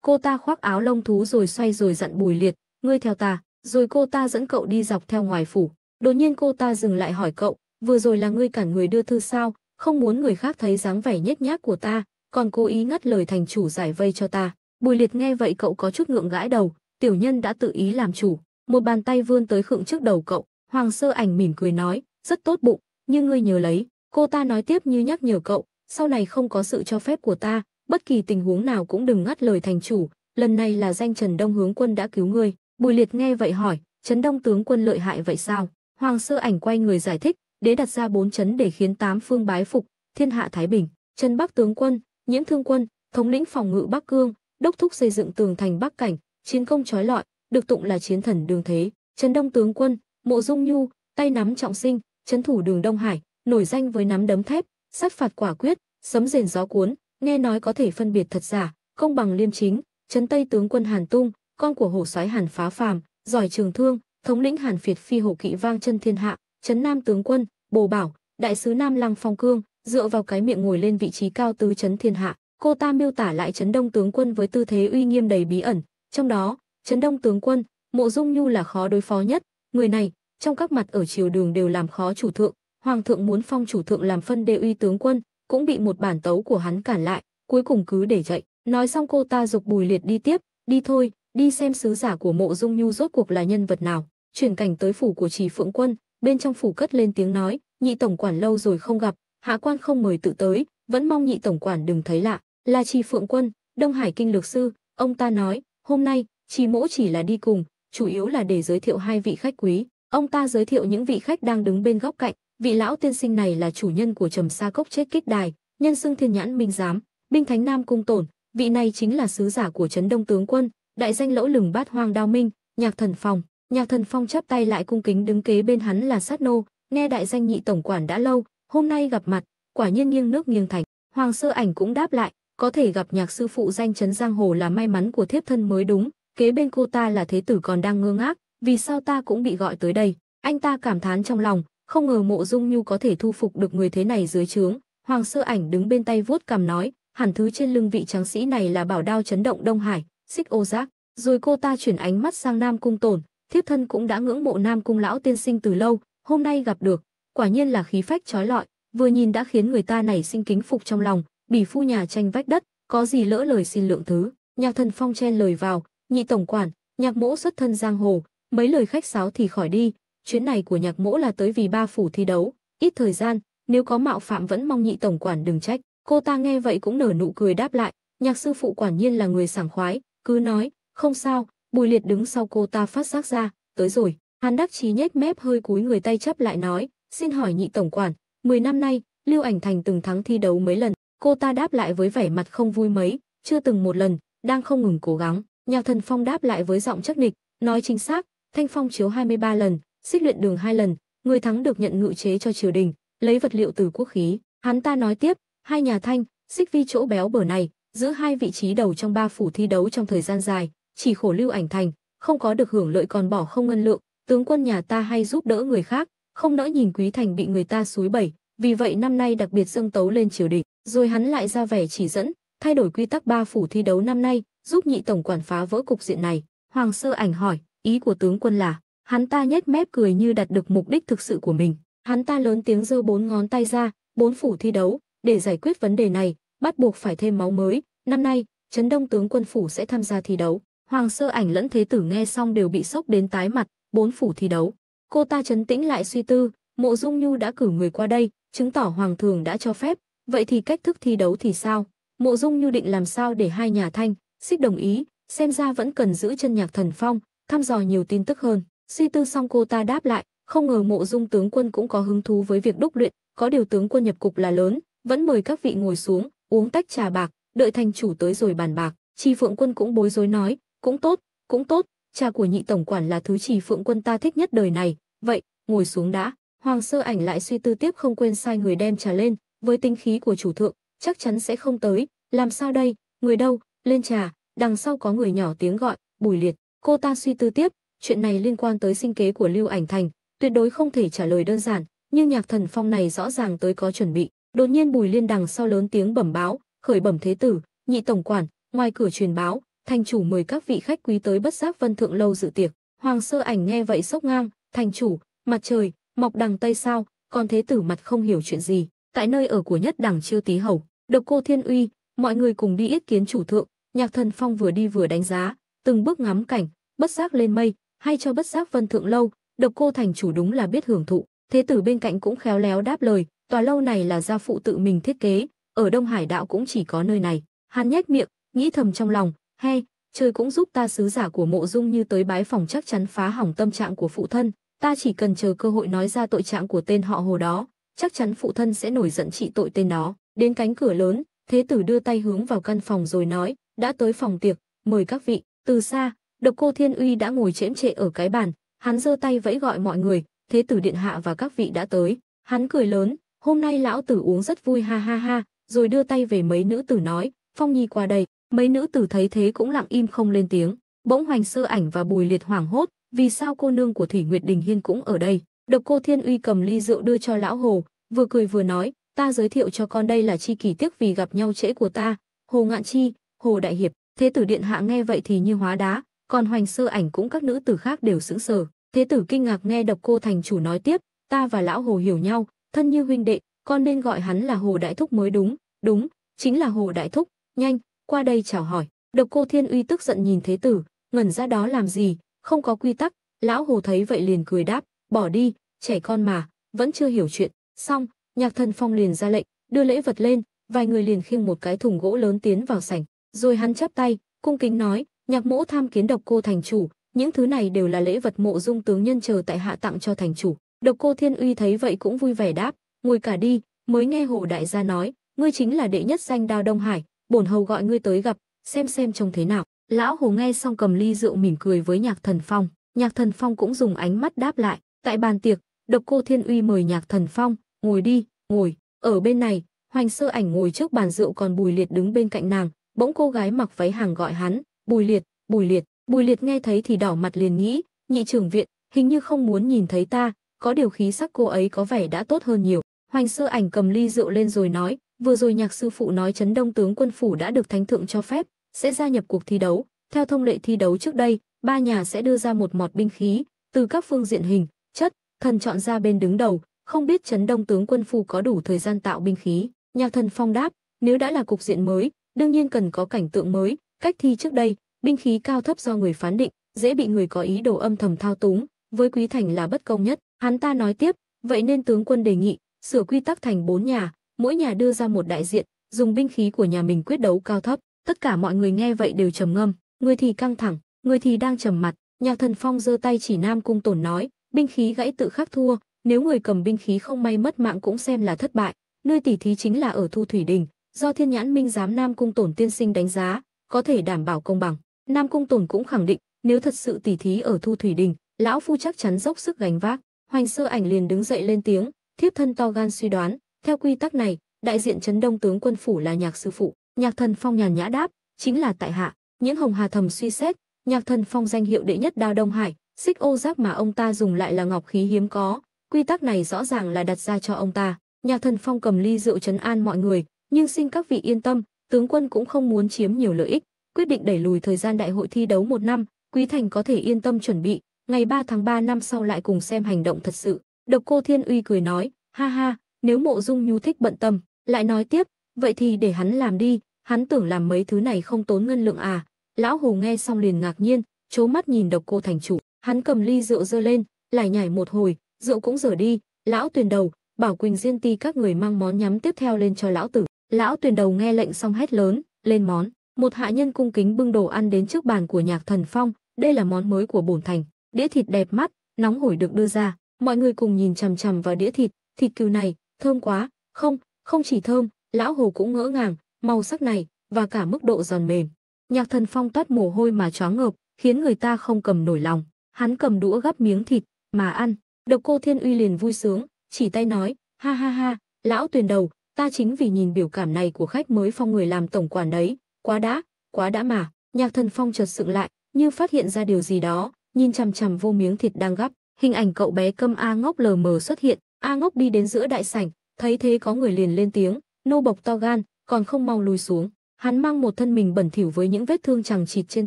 Cô ta khoác áo lông thú rồi xoay rồi dặn bùi liệt, ngươi theo ta, rồi cô ta dẫn cậu đi dọc theo ngoài phủ. Đột nhiên cô ta dừng lại hỏi cậu, vừa rồi là ngươi cản người đưa thư sao, không muốn người khác thấy dáng vẻ nhếch nhác của ta, còn cố ý ngắt lời thành chủ giải vây cho ta. Bùi Liệt nghe vậy cậu có chút ngượng gãi đầu, tiểu nhân đã tự ý làm chủ, một bàn tay vươn tới khựng trước đầu cậu, Hoàng Sơ Ảnh mỉm cười nói, rất tốt bụng, nhưng ngươi nhớ lấy, cô ta nói tiếp như nhắc nhở cậu, sau này không có sự cho phép của ta, bất kỳ tình huống nào cũng đừng ngắt lời thành chủ, lần này là danh Trần Đông Hướng Quân đã cứu ngươi. Bùi Liệt nghe vậy hỏi, Trần Đông tướng quân lợi hại vậy sao? Hoàng Sơ Ảnh quay người giải thích, đế đặt ra bốn chấn để khiến tám phương bái phục, thiên hạ thái bình. chân Bắc tướng quân, Nhiễm Thương quân, thống lĩnh phòng ngự Bắc Cương, đốc thúc xây dựng tường thành Bắc Cảnh, chiến công chói lọi, được tụng là chiến thần đường thế. chân Đông tướng quân, Mộ Dung Nhu, tay nắm trọng sinh, trấn thủ đường Đông Hải, nổi danh với nắm đấm thép, sát phạt quả quyết, sấm rền gió cuốn, nghe nói có thể phân biệt thật giả, công bằng liêm chính. chân Tây tướng quân Hàn Tung, con của hổ soái Hàn Phá Phàm, giỏi trường thương, thống lĩnh Hàn phiệt phi hổ kỵ vang chân thiên hạ. Trấn Nam tướng quân, Bồ Bảo, đại sứ Nam Lăng Phong Cương, dựa vào cái miệng ngồi lên vị trí cao tứ chấn thiên hạ, cô ta miêu tả lại chấn đông tướng quân với tư thế uy nghiêm đầy bí ẩn, trong đó, chấn đông tướng quân, Mộ Dung Nhu là khó đối phó nhất, người này, trong các mặt ở triều đường đều làm khó chủ thượng, hoàng thượng muốn phong chủ thượng làm phân đệ uy tướng quân, cũng bị một bản tấu của hắn cản lại, cuối cùng cứ để chạy. Nói xong cô ta dục Bùi Liệt đi tiếp, đi thôi, đi xem sứ giả của Mộ Dung Nhu rốt cuộc là nhân vật nào. Chuyển cảnh tới phủ của Trì Phượng Quân, bên trong phủ cất lên tiếng nói, nhị tổng quản lâu rồi không gặp, hạ quan không mời tự tới, vẫn mong nhị tổng quản đừng thấy lạ. Là Trì Phượng Quân, Đông Hải kinh lược sư, ông ta nói, hôm nay, Trì Mỗ chỉ là đi cùng, chủ yếu là để giới thiệu hai vị khách quý. Ông ta giới thiệu những vị khách đang đứng bên góc cạnh, vị lão tiên sinh này là chủ nhân của Trầm Sa Cốc chết kích đài, nhân xưng Thiên Nhãn Minh giám, binh thánh Nam cung tổn, vị này chính là sứ giả của Trấn Đông tướng quân, đại danh lỗ lừng bát hoang đao minh, Nhạc Thần Phong. Nhạc Thần Phong chắp tay lại cung kính đứng kế bên hắn là Sát Nô, nghe đại danh nhị tổng quản đã lâu, hôm nay gặp mặt, quả nhiên nghiêng nước nghiêng thành. Hoàng sơ ảnh cũng đáp lại, có thể gặp nhạc sư phụ danh chấn giang hồ là may mắn của thiếp thân mới đúng, kế bên cô ta là thế tử còn đang ngơ ngác, vì sao ta cũng bị gọi tới đây. Anh ta cảm thán trong lòng, không ngờ mộ dung nhu có thể thu phục được người thế này dưới trướng. Hoàng sơ ảnh đứng bên tay vuốt cằm nói, hẳn thứ trên lưng vị tráng sĩ này là bảo đao chấn động Đông Hải, xích ô giác. Rồi cô ta chuyển ánh mắt sang Nam Cung Tổn, thiếp thân cũng đã ngưỡng mộ Nam Cung Lão tiên sinh từ lâu, hôm nay gặp được, quả nhiên là khí phách trói lọi, vừa nhìn đã khiến người ta nảy sinh kính phục trong lòng, bỉ phu nhà tranh vách đất, có gì lỡ lời xin lượng thứ. Nhạc Thần Phong chen lời vào, "Nhị tổng quản, Nhạc Mỗ xuất thân giang hồ, mấy lời khách sáo thì khỏi đi, chuyến này của Nhạc Mỗ là tới vì ba phủ thi đấu, ít thời gian, nếu có mạo phạm vẫn mong Nhị tổng quản đừng trách." Cô ta nghe vậy cũng nở nụ cười đáp lại, nhạc sư phụ quả nhiên là người sảng khoái, cứ nói, "Không sao." Bùi Liệt đứng sau cô ta phát giác ra, "Tới rồi." Hàn Đắc Chí nhếch mép hơi cúi người tay chấp lại nói, xin hỏi nhị tổng quản, 10 năm nay, Lưu Ảnh Thành từng thắng thi đấu mấy lần, cô ta đáp lại với vẻ mặt không vui mấy, chưa từng một lần, đang không ngừng cố gắng. Nhạc Thần Phong đáp lại với giọng chắc nịch, nói chính xác, Thanh Phong chiếu 23 lần, xích luyện đường 2 lần, người thắng được nhận ngự chế cho triều đình, lấy vật liệu từ quốc khí. Hắn ta nói tiếp, hai nhà Thanh, xích vi chỗ béo bở này, giữ hai vị trí đầu trong ba phủ thi đấu trong thời gian dài, chỉ khổ Lưu Ảnh Thành, không có được hưởng lợi còn bỏ không ngân lượng, tướng quân nhà ta hay giúp đỡ người khác, không nỡ nhìn Quý Thành bị người ta xúi bẩy, vì vậy năm nay đặc biệt dâng tấu lên triều đình, rồi hắn lại ra vẻ chỉ dẫn, thay đổi quy tắc ba phủ thi đấu năm nay, giúp nhị tổng quản phá vỡ cục diện này. Hoàng Sơ Ảnh hỏi, ý của tướng quân là, hắn ta nhếch mép cười như đạt được mục đích thực sự của mình. Hắn ta lớn tiếng giơ bốn ngón tay ra, bốn phủ thi đấu, để giải quyết vấn đề này, bắt buộc phải thêm máu mới, năm nay, Trấn Đông tướng quân phủ sẽ tham gia thi đấu. Hoàng Sơ Ảnh lẫn Thế Tử nghe xong đều bị sốc đến tái mặt, bốn phủ thi đấu. Cô ta chấn tĩnh lại suy tư, Mộ Dung Nhu đã cử người qua đây, chứng tỏ hoàng thường đã cho phép, vậy thì cách thức thi đấu thì sao? Mộ Dung Nhu định làm sao để hai nhà Thanh, Xích đồng ý, xem ra vẫn cần giữ chân nhạc thần phong, thăm dò nhiều tin tức hơn. Suy tư xong cô ta đáp lại, không ngờ Mộ Dung tướng quân cũng có hứng thú với việc đúc luyện, có điều tướng quân nhập cục là lớn, vẫn mời các vị ngồi xuống, uống tách trà bạc, đợi thành chủ tới rồi bàn bạc. Chi Phượng Quân cũng bối rối nói, cũng tốt, cũng tốt, cha của nhị tổng quản là thứ chỉ phượng quân ta thích nhất đời này, vậy, ngồi xuống đã. Hoàng sơ ảnh lại suy tư tiếp không quên sai người đem trà lên, với tinh khí của chủ thượng, chắc chắn sẽ không tới, làm sao đây, người đâu, lên trà, đằng sau có người nhỏ tiếng gọi, bùi liệt, cô ta suy tư tiếp, chuyện này liên quan tới sinh kế của Lưu Ảnh Thành, tuyệt đối không thể trả lời đơn giản, nhưng nhạc thần phong này rõ ràng tới có chuẩn bị, đột nhiên bùi liên đằng sau lớn tiếng bẩm báo, khởi bẩm thế tử, nhị tổng quản, ngoài cửa truyền báo, thành chủ mời các vị khách quý tới bất giác vân thượng lâu dự tiệc. Hoàng sơ ảnh nghe vậy sốc ngang, thành chủ, mặt trời, mọc đằng tây sao, còn thế tử mặt không hiểu chuyện gì. Tại nơi ở của nhất đẳng chiêu tý hầu, độc cô thiên uy, mọi người cùng đi yết kiến chủ thượng, nhạc thần phong vừa đi vừa đánh giá, từng bước ngắm cảnh, bất giác lên mây, hay cho bất giác vân thượng lâu, độc cô thành chủ đúng là biết hưởng thụ. Thế tử bên cạnh cũng khéo léo đáp lời, tòa lâu này là gia phụ tự mình thiết kế, ở Đông Hải đạo cũng chỉ có nơi này. Hắn nhếch miệng, nghĩ thầm trong lòng, hay, trời cũng giúp ta sứ giả của mộ dung như tới bái phòng chắc chắn phá hỏng tâm trạng của phụ thân, ta chỉ cần chờ cơ hội nói ra tội trạng của tên họ hồ đó, chắc chắn phụ thân sẽ nổi giận trị tội tên đó. Đến cánh cửa lớn, thế tử đưa tay hướng vào căn phòng rồi nói, đã tới phòng tiệc, mời các vị, từ xa, độc cô thiên uy đã ngồi chễm trệ ở cái bàn, hắn giơ tay vẫy gọi mọi người, thế tử điện hạ và các vị đã tới. Hắn cười lớn, hôm nay lão tử uống rất vui ha ha ha, rồi đưa tay về mấy nữ tử nói, phong nhi qua đây, Mấy nữ tử thấy thế cũng lặng im không lên tiếng. Bỗng Hoành Sơ Ảnh và Bùi Liệt hoảng hốt, vì sao cô nương của Thủy Nguyệt Đình Hiên cũng ở đây? Độc Cô Thiên Uy cầm ly rượu đưa cho lão Hồ, vừa cười vừa nói, ta giới thiệu cho con đây là chi kỷ tiếc vì gặp nhau trễ của ta, Hồ Ngạn Chi, Hồ Đại Hiệp. Thế tử điện hạ nghe vậy thì như hóa đá, còn Hoành Sơ Ảnh cũng các nữ tử khác đều sững sờ. Thế tử kinh ngạc nghe Độc Cô thành chủ nói tiếp, ta và lão Hồ hiểu nhau, thân như huynh đệ, con nên gọi hắn là Hồ Đại Thúc mới đúng, đúng, chính là Hồ Đại Thúc, nhanh, qua đây chào hỏi. Độc cô Thiên Uy tức giận nhìn Thế Tử, ngẩn ra đó làm gì, không có quy tắc. Lão Hồ thấy vậy liền cười đáp, bỏ đi, trẻ con mà, vẫn chưa hiểu chuyện. Xong, nhạc thần phong liền ra lệnh, đưa lễ vật lên, vài người liền khiêng một cái thùng gỗ lớn tiến vào sảnh. Rồi hắn chắp tay, cung kính nói, nhạc mỗ tham kiến độc cô thành chủ, những thứ này đều là lễ vật mộ dung tướng nhân chờ tại hạ tặng cho thành chủ. Độc cô Thiên Uy thấy vậy cũng vui vẻ đáp, ngồi cả đi, mới nghe Hồ Đại gia nói, ngươi chính là đệ nhất danh đao Đông Hải, bổn hầu gọi ngươi tới gặp, xem xem trông thế nào. Lão Hồ nghe xong cầm ly rượu mỉm cười với Nhạc Thần Phong, Nhạc Thần Phong cũng dùng ánh mắt đáp lại. Tại bàn tiệc, Độc Cô Thiên Uy mời Nhạc Thần Phong, "Ngồi đi, ngồi." Ở bên này, Hoành Sơ Ảnh ngồi trước bàn rượu còn Bùi Liệt đứng bên cạnh nàng, bỗng cô gái mặc váy hàng gọi hắn, "Bùi Liệt, Bùi Liệt." Bùi Liệt nghe thấy thì đỏ mặt liền nghĩ, "Nhị trưởng viện, hình như không muốn nhìn thấy ta, có điều khí sắc cô ấy có vẻ đã tốt hơn nhiều." Hoành Sơ Ảnh cầm ly rượu lên rồi nói, Vừa rồi nhạc sư phụ nói chấn đông tướng quân phủ đã được thánh thượng cho phép, sẽ gia nhập cuộc thi đấu. Theo thông lệ thi đấu trước đây, ba nhà sẽ đưa ra một mọt binh khí, từ các phương diện hình, chất, thần chọn ra bên đứng đầu, không biết chấn đông tướng quân phủ có đủ thời gian tạo binh khí. Nhạc thần phong đáp, nếu đã là cục diện mới, đương nhiên cần có cảnh tượng mới, cách thi trước đây, binh khí cao thấp do người phán định, dễ bị người có ý đồ âm thầm thao túng, với Quý Thành là bất công nhất. Hắn ta nói tiếp, vậy nên tướng quân đề nghị sửa quy tắc thành bốn nhà, mỗi nhà đưa ra một đại diện, dùng binh khí của nhà mình quyết đấu cao thấp, tất cả mọi người nghe vậy đều trầm ngâm, người thì căng thẳng, người thì đang trầm mặt, Nhạc Thần Phong giơ tay chỉ Nam Cung Tổn nói, binh khí gãy tự khắc thua, nếu người cầm binh khí không may mất mạng cũng xem là thất bại, nơi tỷ thí chính là ở Thu Thủy Đình, do Thiên Nhãn Minh giám Nam Cung Tổn tiên sinh đánh giá, có thể đảm bảo công bằng. Nam Cung Tổn cũng khẳng định, nếu thật sự tỷ thí ở Thu Thủy Đình, lão phu chắc chắn dốc sức gánh vác. Hoành Sơ Ảnh liền đứng dậy lên tiếng, thiếp thân to gan suy đoán, theo quy tắc này, đại diện chấn Đông tướng quân phủ là nhạc sư phụ, Nhạc Thần Phong nhàn nhã đáp, chính là tại hạ. Những Hồng Hà thầm suy xét, Nhạc Thần Phong danh hiệu đệ nhất đao Đông Hải, xích ô giáp mà ông ta dùng lại là ngọc khí hiếm có, quy tắc này rõ ràng là đặt ra cho ông ta. Nhạc Thần Phong cầm ly rượu chấn an mọi người, nhưng xin các vị yên tâm, tướng quân cũng không muốn chiếm nhiều lợi ích, quyết định đẩy lùi thời gian đại hội thi đấu một năm, Quý Thành có thể yên tâm chuẩn bị, ngày 3 tháng 3 năm sau lại cùng xem hành động thật sự. Độc Cô Thiên Uy cười nói, ha ha, nếu mộ dung nhu thích bận tâm, lại nói tiếp, vậy thì để hắn làm đi, hắn tưởng làm mấy thứ này không tốn ngân lượng à. Lão Hù nghe xong liền ngạc nhiên, chố mắt nhìn độc cô thành chủ, hắn cầm ly rượu dơ lên, lại nhảy một hồi, rượu cũng dở đi, lão tuyền đầu, bảo Quỳnh Diên Ti các người mang món nhắm tiếp theo lên cho lão tử. Lão tuyền đầu nghe lệnh xong hét lớn, lên món. Một hạ nhân cung kính bưng đồ ăn đến trước bàn của nhạc thần phong, đây là món mới của bổn thành. Đĩa thịt đẹp mắt, nóng hổi được đưa ra, mọi người cùng nhìn chằm chằm vào đĩa thịt, thịt cừu này, Thơm quá, không, không chỉ thơm, lão hồ cũng ngỡ ngàng, màu sắc này, và cả mức độ giòn mềm. Nhạc thần phong toát mồ hôi mà choáng ngợp, khiến người ta không cầm nổi lòng. Hắn cầm đũa gắp miếng thịt, mà ăn. Độc cô Thiên Uy liền vui sướng, chỉ tay nói, ha ha ha, lão tuyền đầu, ta chính vì nhìn biểu cảm này của khách mới phong người làm tổng quản đấy, quá đã, quá đã mà. Nhạc thần phong chợt sững lại, như phát hiện ra điều gì đó, nhìn chằm chằm vô miếng thịt đang gắp. Hình ảnh cậu bé câm a ngốc lờ mờ xuất hiện, A Ngốc đi đến giữa đại sảnh, thấy thế có người liền lên tiếng, nô bộc to gan, còn không mau lùi xuống. Hắn mang một thân mình bẩn thỉu với những vết thương chẳng chịt trên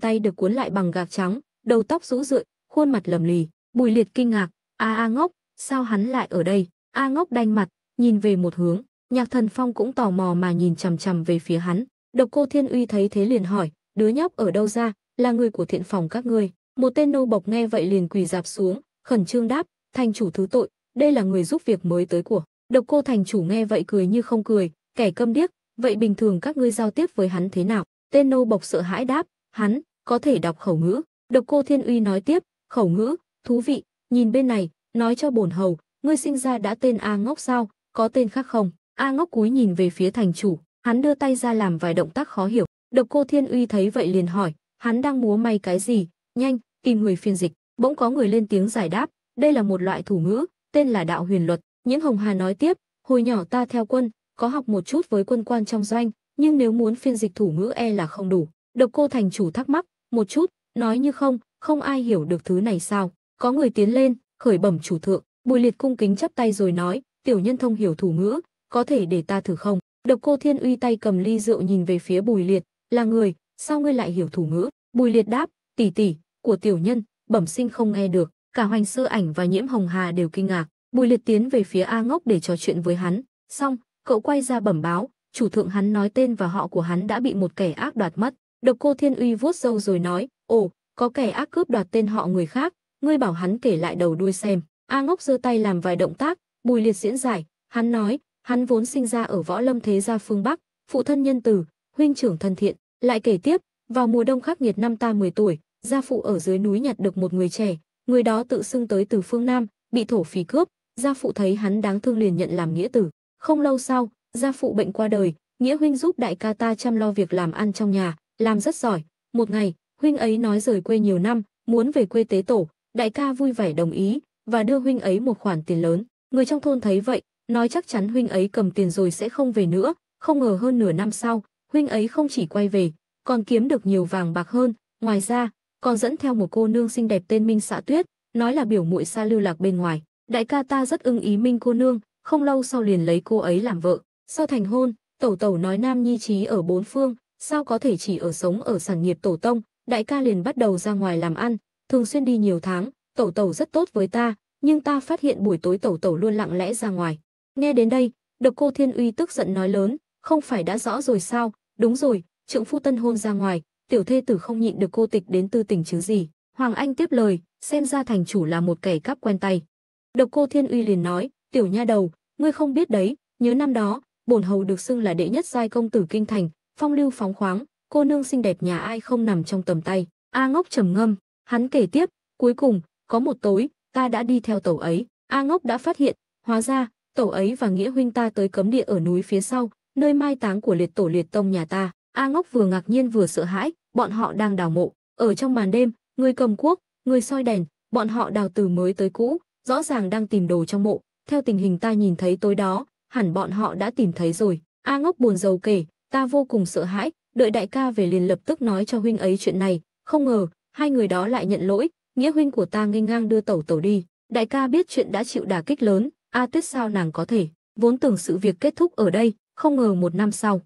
tay được cuốn lại bằng gạc trắng, đầu tóc rũ rượi, khuôn mặt lầm lì. Bùi Liệt kinh ngạc, "A A Ngốc, sao hắn lại ở đây?" A Ngốc đanh mặt, nhìn về một hướng, Nhạc Thần Phong cũng tò mò mà nhìn chằm chằm về phía hắn. Độc Cô Thiên Uy thấy thế liền hỏi, "Đứa nhóc ở đâu ra, là người của thiện phòng các ngươi?" Một tên nô bộc nghe vậy liền quỳ dạp xuống, khẩn trương đáp, "Thành chủ thứ tội, đây là người giúp việc mới tới của. Độc cô thành chủ nghe vậy cười như không cười, kẻ câm điếc, vậy bình thường các ngươi giao tiếp với hắn thế nào? Tên nô bộc sợ hãi đáp, hắn, có thể đọc khẩu ngữ. Độc cô thiên uy nói tiếp, khẩu ngữ, thú vị, nhìn bên này, nói cho bổn hầu, ngươi sinh ra đã tên A ngốc sao, có tên khác không? A ngốc cúi nhìn về phía thành chủ, hắn đưa tay ra làm vài động tác khó hiểu. Độc cô thiên uy thấy vậy liền hỏi, hắn đang múa may cái gì, nhanh, tìm người phiên dịch. Bỗng có người lên tiếng giải đáp, đây là một loại thủ ngữ, tên là Đạo Huyền Luật. Nhiễm Hồng Hà nói tiếp, hồi nhỏ ta theo quân, có học một chút với quân quan trong doanh, nhưng nếu muốn phiên dịch thủ ngữ e là không đủ. Độc cô thành chủ thắc mắc, một chút, nói như không, không ai hiểu được thứ này sao. Có người tiến lên, khởi bẩm chủ thượng, bùi liệt cung kính chắp tay rồi nói, tiểu nhân thông hiểu thủ ngữ, có thể để ta thử không. Độc cô thiên uy tay cầm ly rượu nhìn về phía bùi liệt, là người, sao ngươi lại hiểu thủ ngữ? Bùi liệt đáp, tỷ tỷ, của tiểu nhân, bẩm sinh không nghe được. Cả Hoành Sư Ảnh và Nhiễm Hồng Hà đều kinh ngạc, Bùi Liệt tiến về phía A Ngốc để trò chuyện với hắn, xong, cậu quay ra bẩm báo, chủ thượng hắn nói tên và họ của hắn đã bị một kẻ ác đoạt mất. Độc Cô Thiên Uy vuốt râu rồi nói, "Ồ, có kẻ ác cướp đoạt tên họ người khác, ngươi bảo hắn kể lại đầu đuôi xem." A Ngốc giơ tay làm vài động tác, Bùi Liệt diễn giải, hắn nói, hắn vốn sinh ra ở Võ Lâm Thế gia phương Bắc, phụ thân nhân từ, huynh trưởng thân thiện, lại kể tiếp, vào mùa đông khắc nghiệt năm ta 10 tuổi, gia phụ ở dưới núi nhặt được một người trẻ, người đó tự xưng tới từ phương Nam, bị thổ phỉ cướp, gia phụ thấy hắn đáng thương liền nhận làm nghĩa tử. Không lâu sau, gia phụ bệnh qua đời, nghĩa huynh giúp đại ca ta chăm lo việc làm ăn trong nhà, làm rất giỏi. Một ngày, huynh ấy nói rời quê nhiều năm, muốn về quê tế tổ, đại ca vui vẻ đồng ý và đưa huynh ấy một khoản tiền lớn. Người trong thôn thấy vậy, nói chắc chắn huynh ấy cầm tiền rồi sẽ không về nữa, không ngờ hơn nửa năm sau, huynh ấy không chỉ quay về, còn kiếm được nhiều vàng bạc hơn, ngoài ra, còn dẫn theo một cô nương xinh đẹp tên Minh Xạ Tuyết, nói là biểu muội xa lưu lạc bên ngoài. Đại ca ta rất ưng ý Minh cô nương, không lâu sau liền lấy cô ấy làm vợ. Sau thành hôn, Tẩu Tẩu nói Nam Nhi trí ở bốn phương, sao có thể chỉ ở sống ở sản nghiệp tổ tông, đại ca liền bắt đầu ra ngoài làm ăn, thường xuyên đi nhiều tháng, Tẩu Tẩu rất tốt với ta, nhưng ta phát hiện buổi tối Tẩu Tẩu luôn lặng lẽ ra ngoài. Nghe đến đây, Độc Cô Thiên Uy tức giận nói lớn, không phải đã rõ rồi sao, đúng rồi, trượng phu tân hôn ra ngoài, tiểu thê tử không nhịn được cô tịch đến tư tình chứ gì. Hoàng Anh tiếp lời, xem ra thành chủ là một kẻ cắp quen tay. Độc cô Thiên Uy liền nói, tiểu nha đầu, ngươi không biết đấy, nhớ năm đó, bổn hầu được xưng là đệ nhất giai công tử kinh thành, phong lưu phóng khoáng, cô nương xinh đẹp nhà ai không nằm trong tầm tay. A Ngốc trầm ngâm, hắn kể tiếp, cuối cùng, có một tối, ta đã đi theo tổ ấy, A Ngốc đã phát hiện, hóa ra, tổ ấy và nghĩa huynh ta tới cấm địa ở núi phía sau, nơi mai táng của liệt tổ liệt tông nhà ta. A Ngốc vừa ngạc nhiên vừa sợ hãi, bọn họ đang đào mộ, ở trong màn đêm, người cầm cuốc, người soi đèn, bọn họ đào từ mới tới cũ, rõ ràng đang tìm đồ trong mộ, theo tình hình ta nhìn thấy tối đó, hẳn bọn họ đã tìm thấy rồi. A Ngốc buồn rầu kể, ta vô cùng sợ hãi, đợi đại ca về liền lập tức nói cho huynh ấy chuyện này, không ngờ, hai người đó lại nhận lỗi, nghĩa huynh của ta nghênh ngang đưa tẩu tẩu đi. Đại ca biết chuyện đã chịu đả kích lớn, A Tuyết sao nàng có thể, vốn tưởng sự việc kết thúc ở đây, không ngờ một năm sau,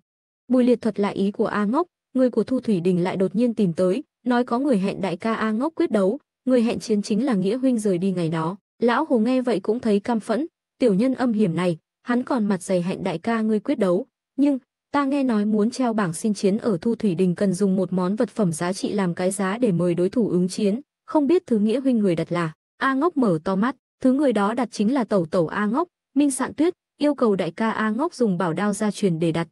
Bùi Liệt thuật lại ý của A Ngốc, người của Thu Thủy Đình lại đột nhiên tìm tới, nói có người hẹn đại ca A Ngốc quyết đấu, người hẹn chiến chính là Nghĩa huynh rời đi ngày đó. Lão Hồ nghe vậy cũng thấy cam phẫn, tiểu nhân âm hiểm này, hắn còn mặt dày hẹn đại ca ngươi quyết đấu, nhưng ta nghe nói muốn treo bảng xin chiến ở Thu Thủy Đình cần dùng một món vật phẩm giá trị làm cái giá để mời đối thủ ứng chiến, không biết thứ nghĩa huynh người đặt là. A Ngốc mở to mắt, thứ người đó đặt chính là Tẩu Tẩu A Ngốc, Minh Sạn Tuyết, yêu cầu đại ca A Ngốc dùng bảo đao gia truyền để đặt,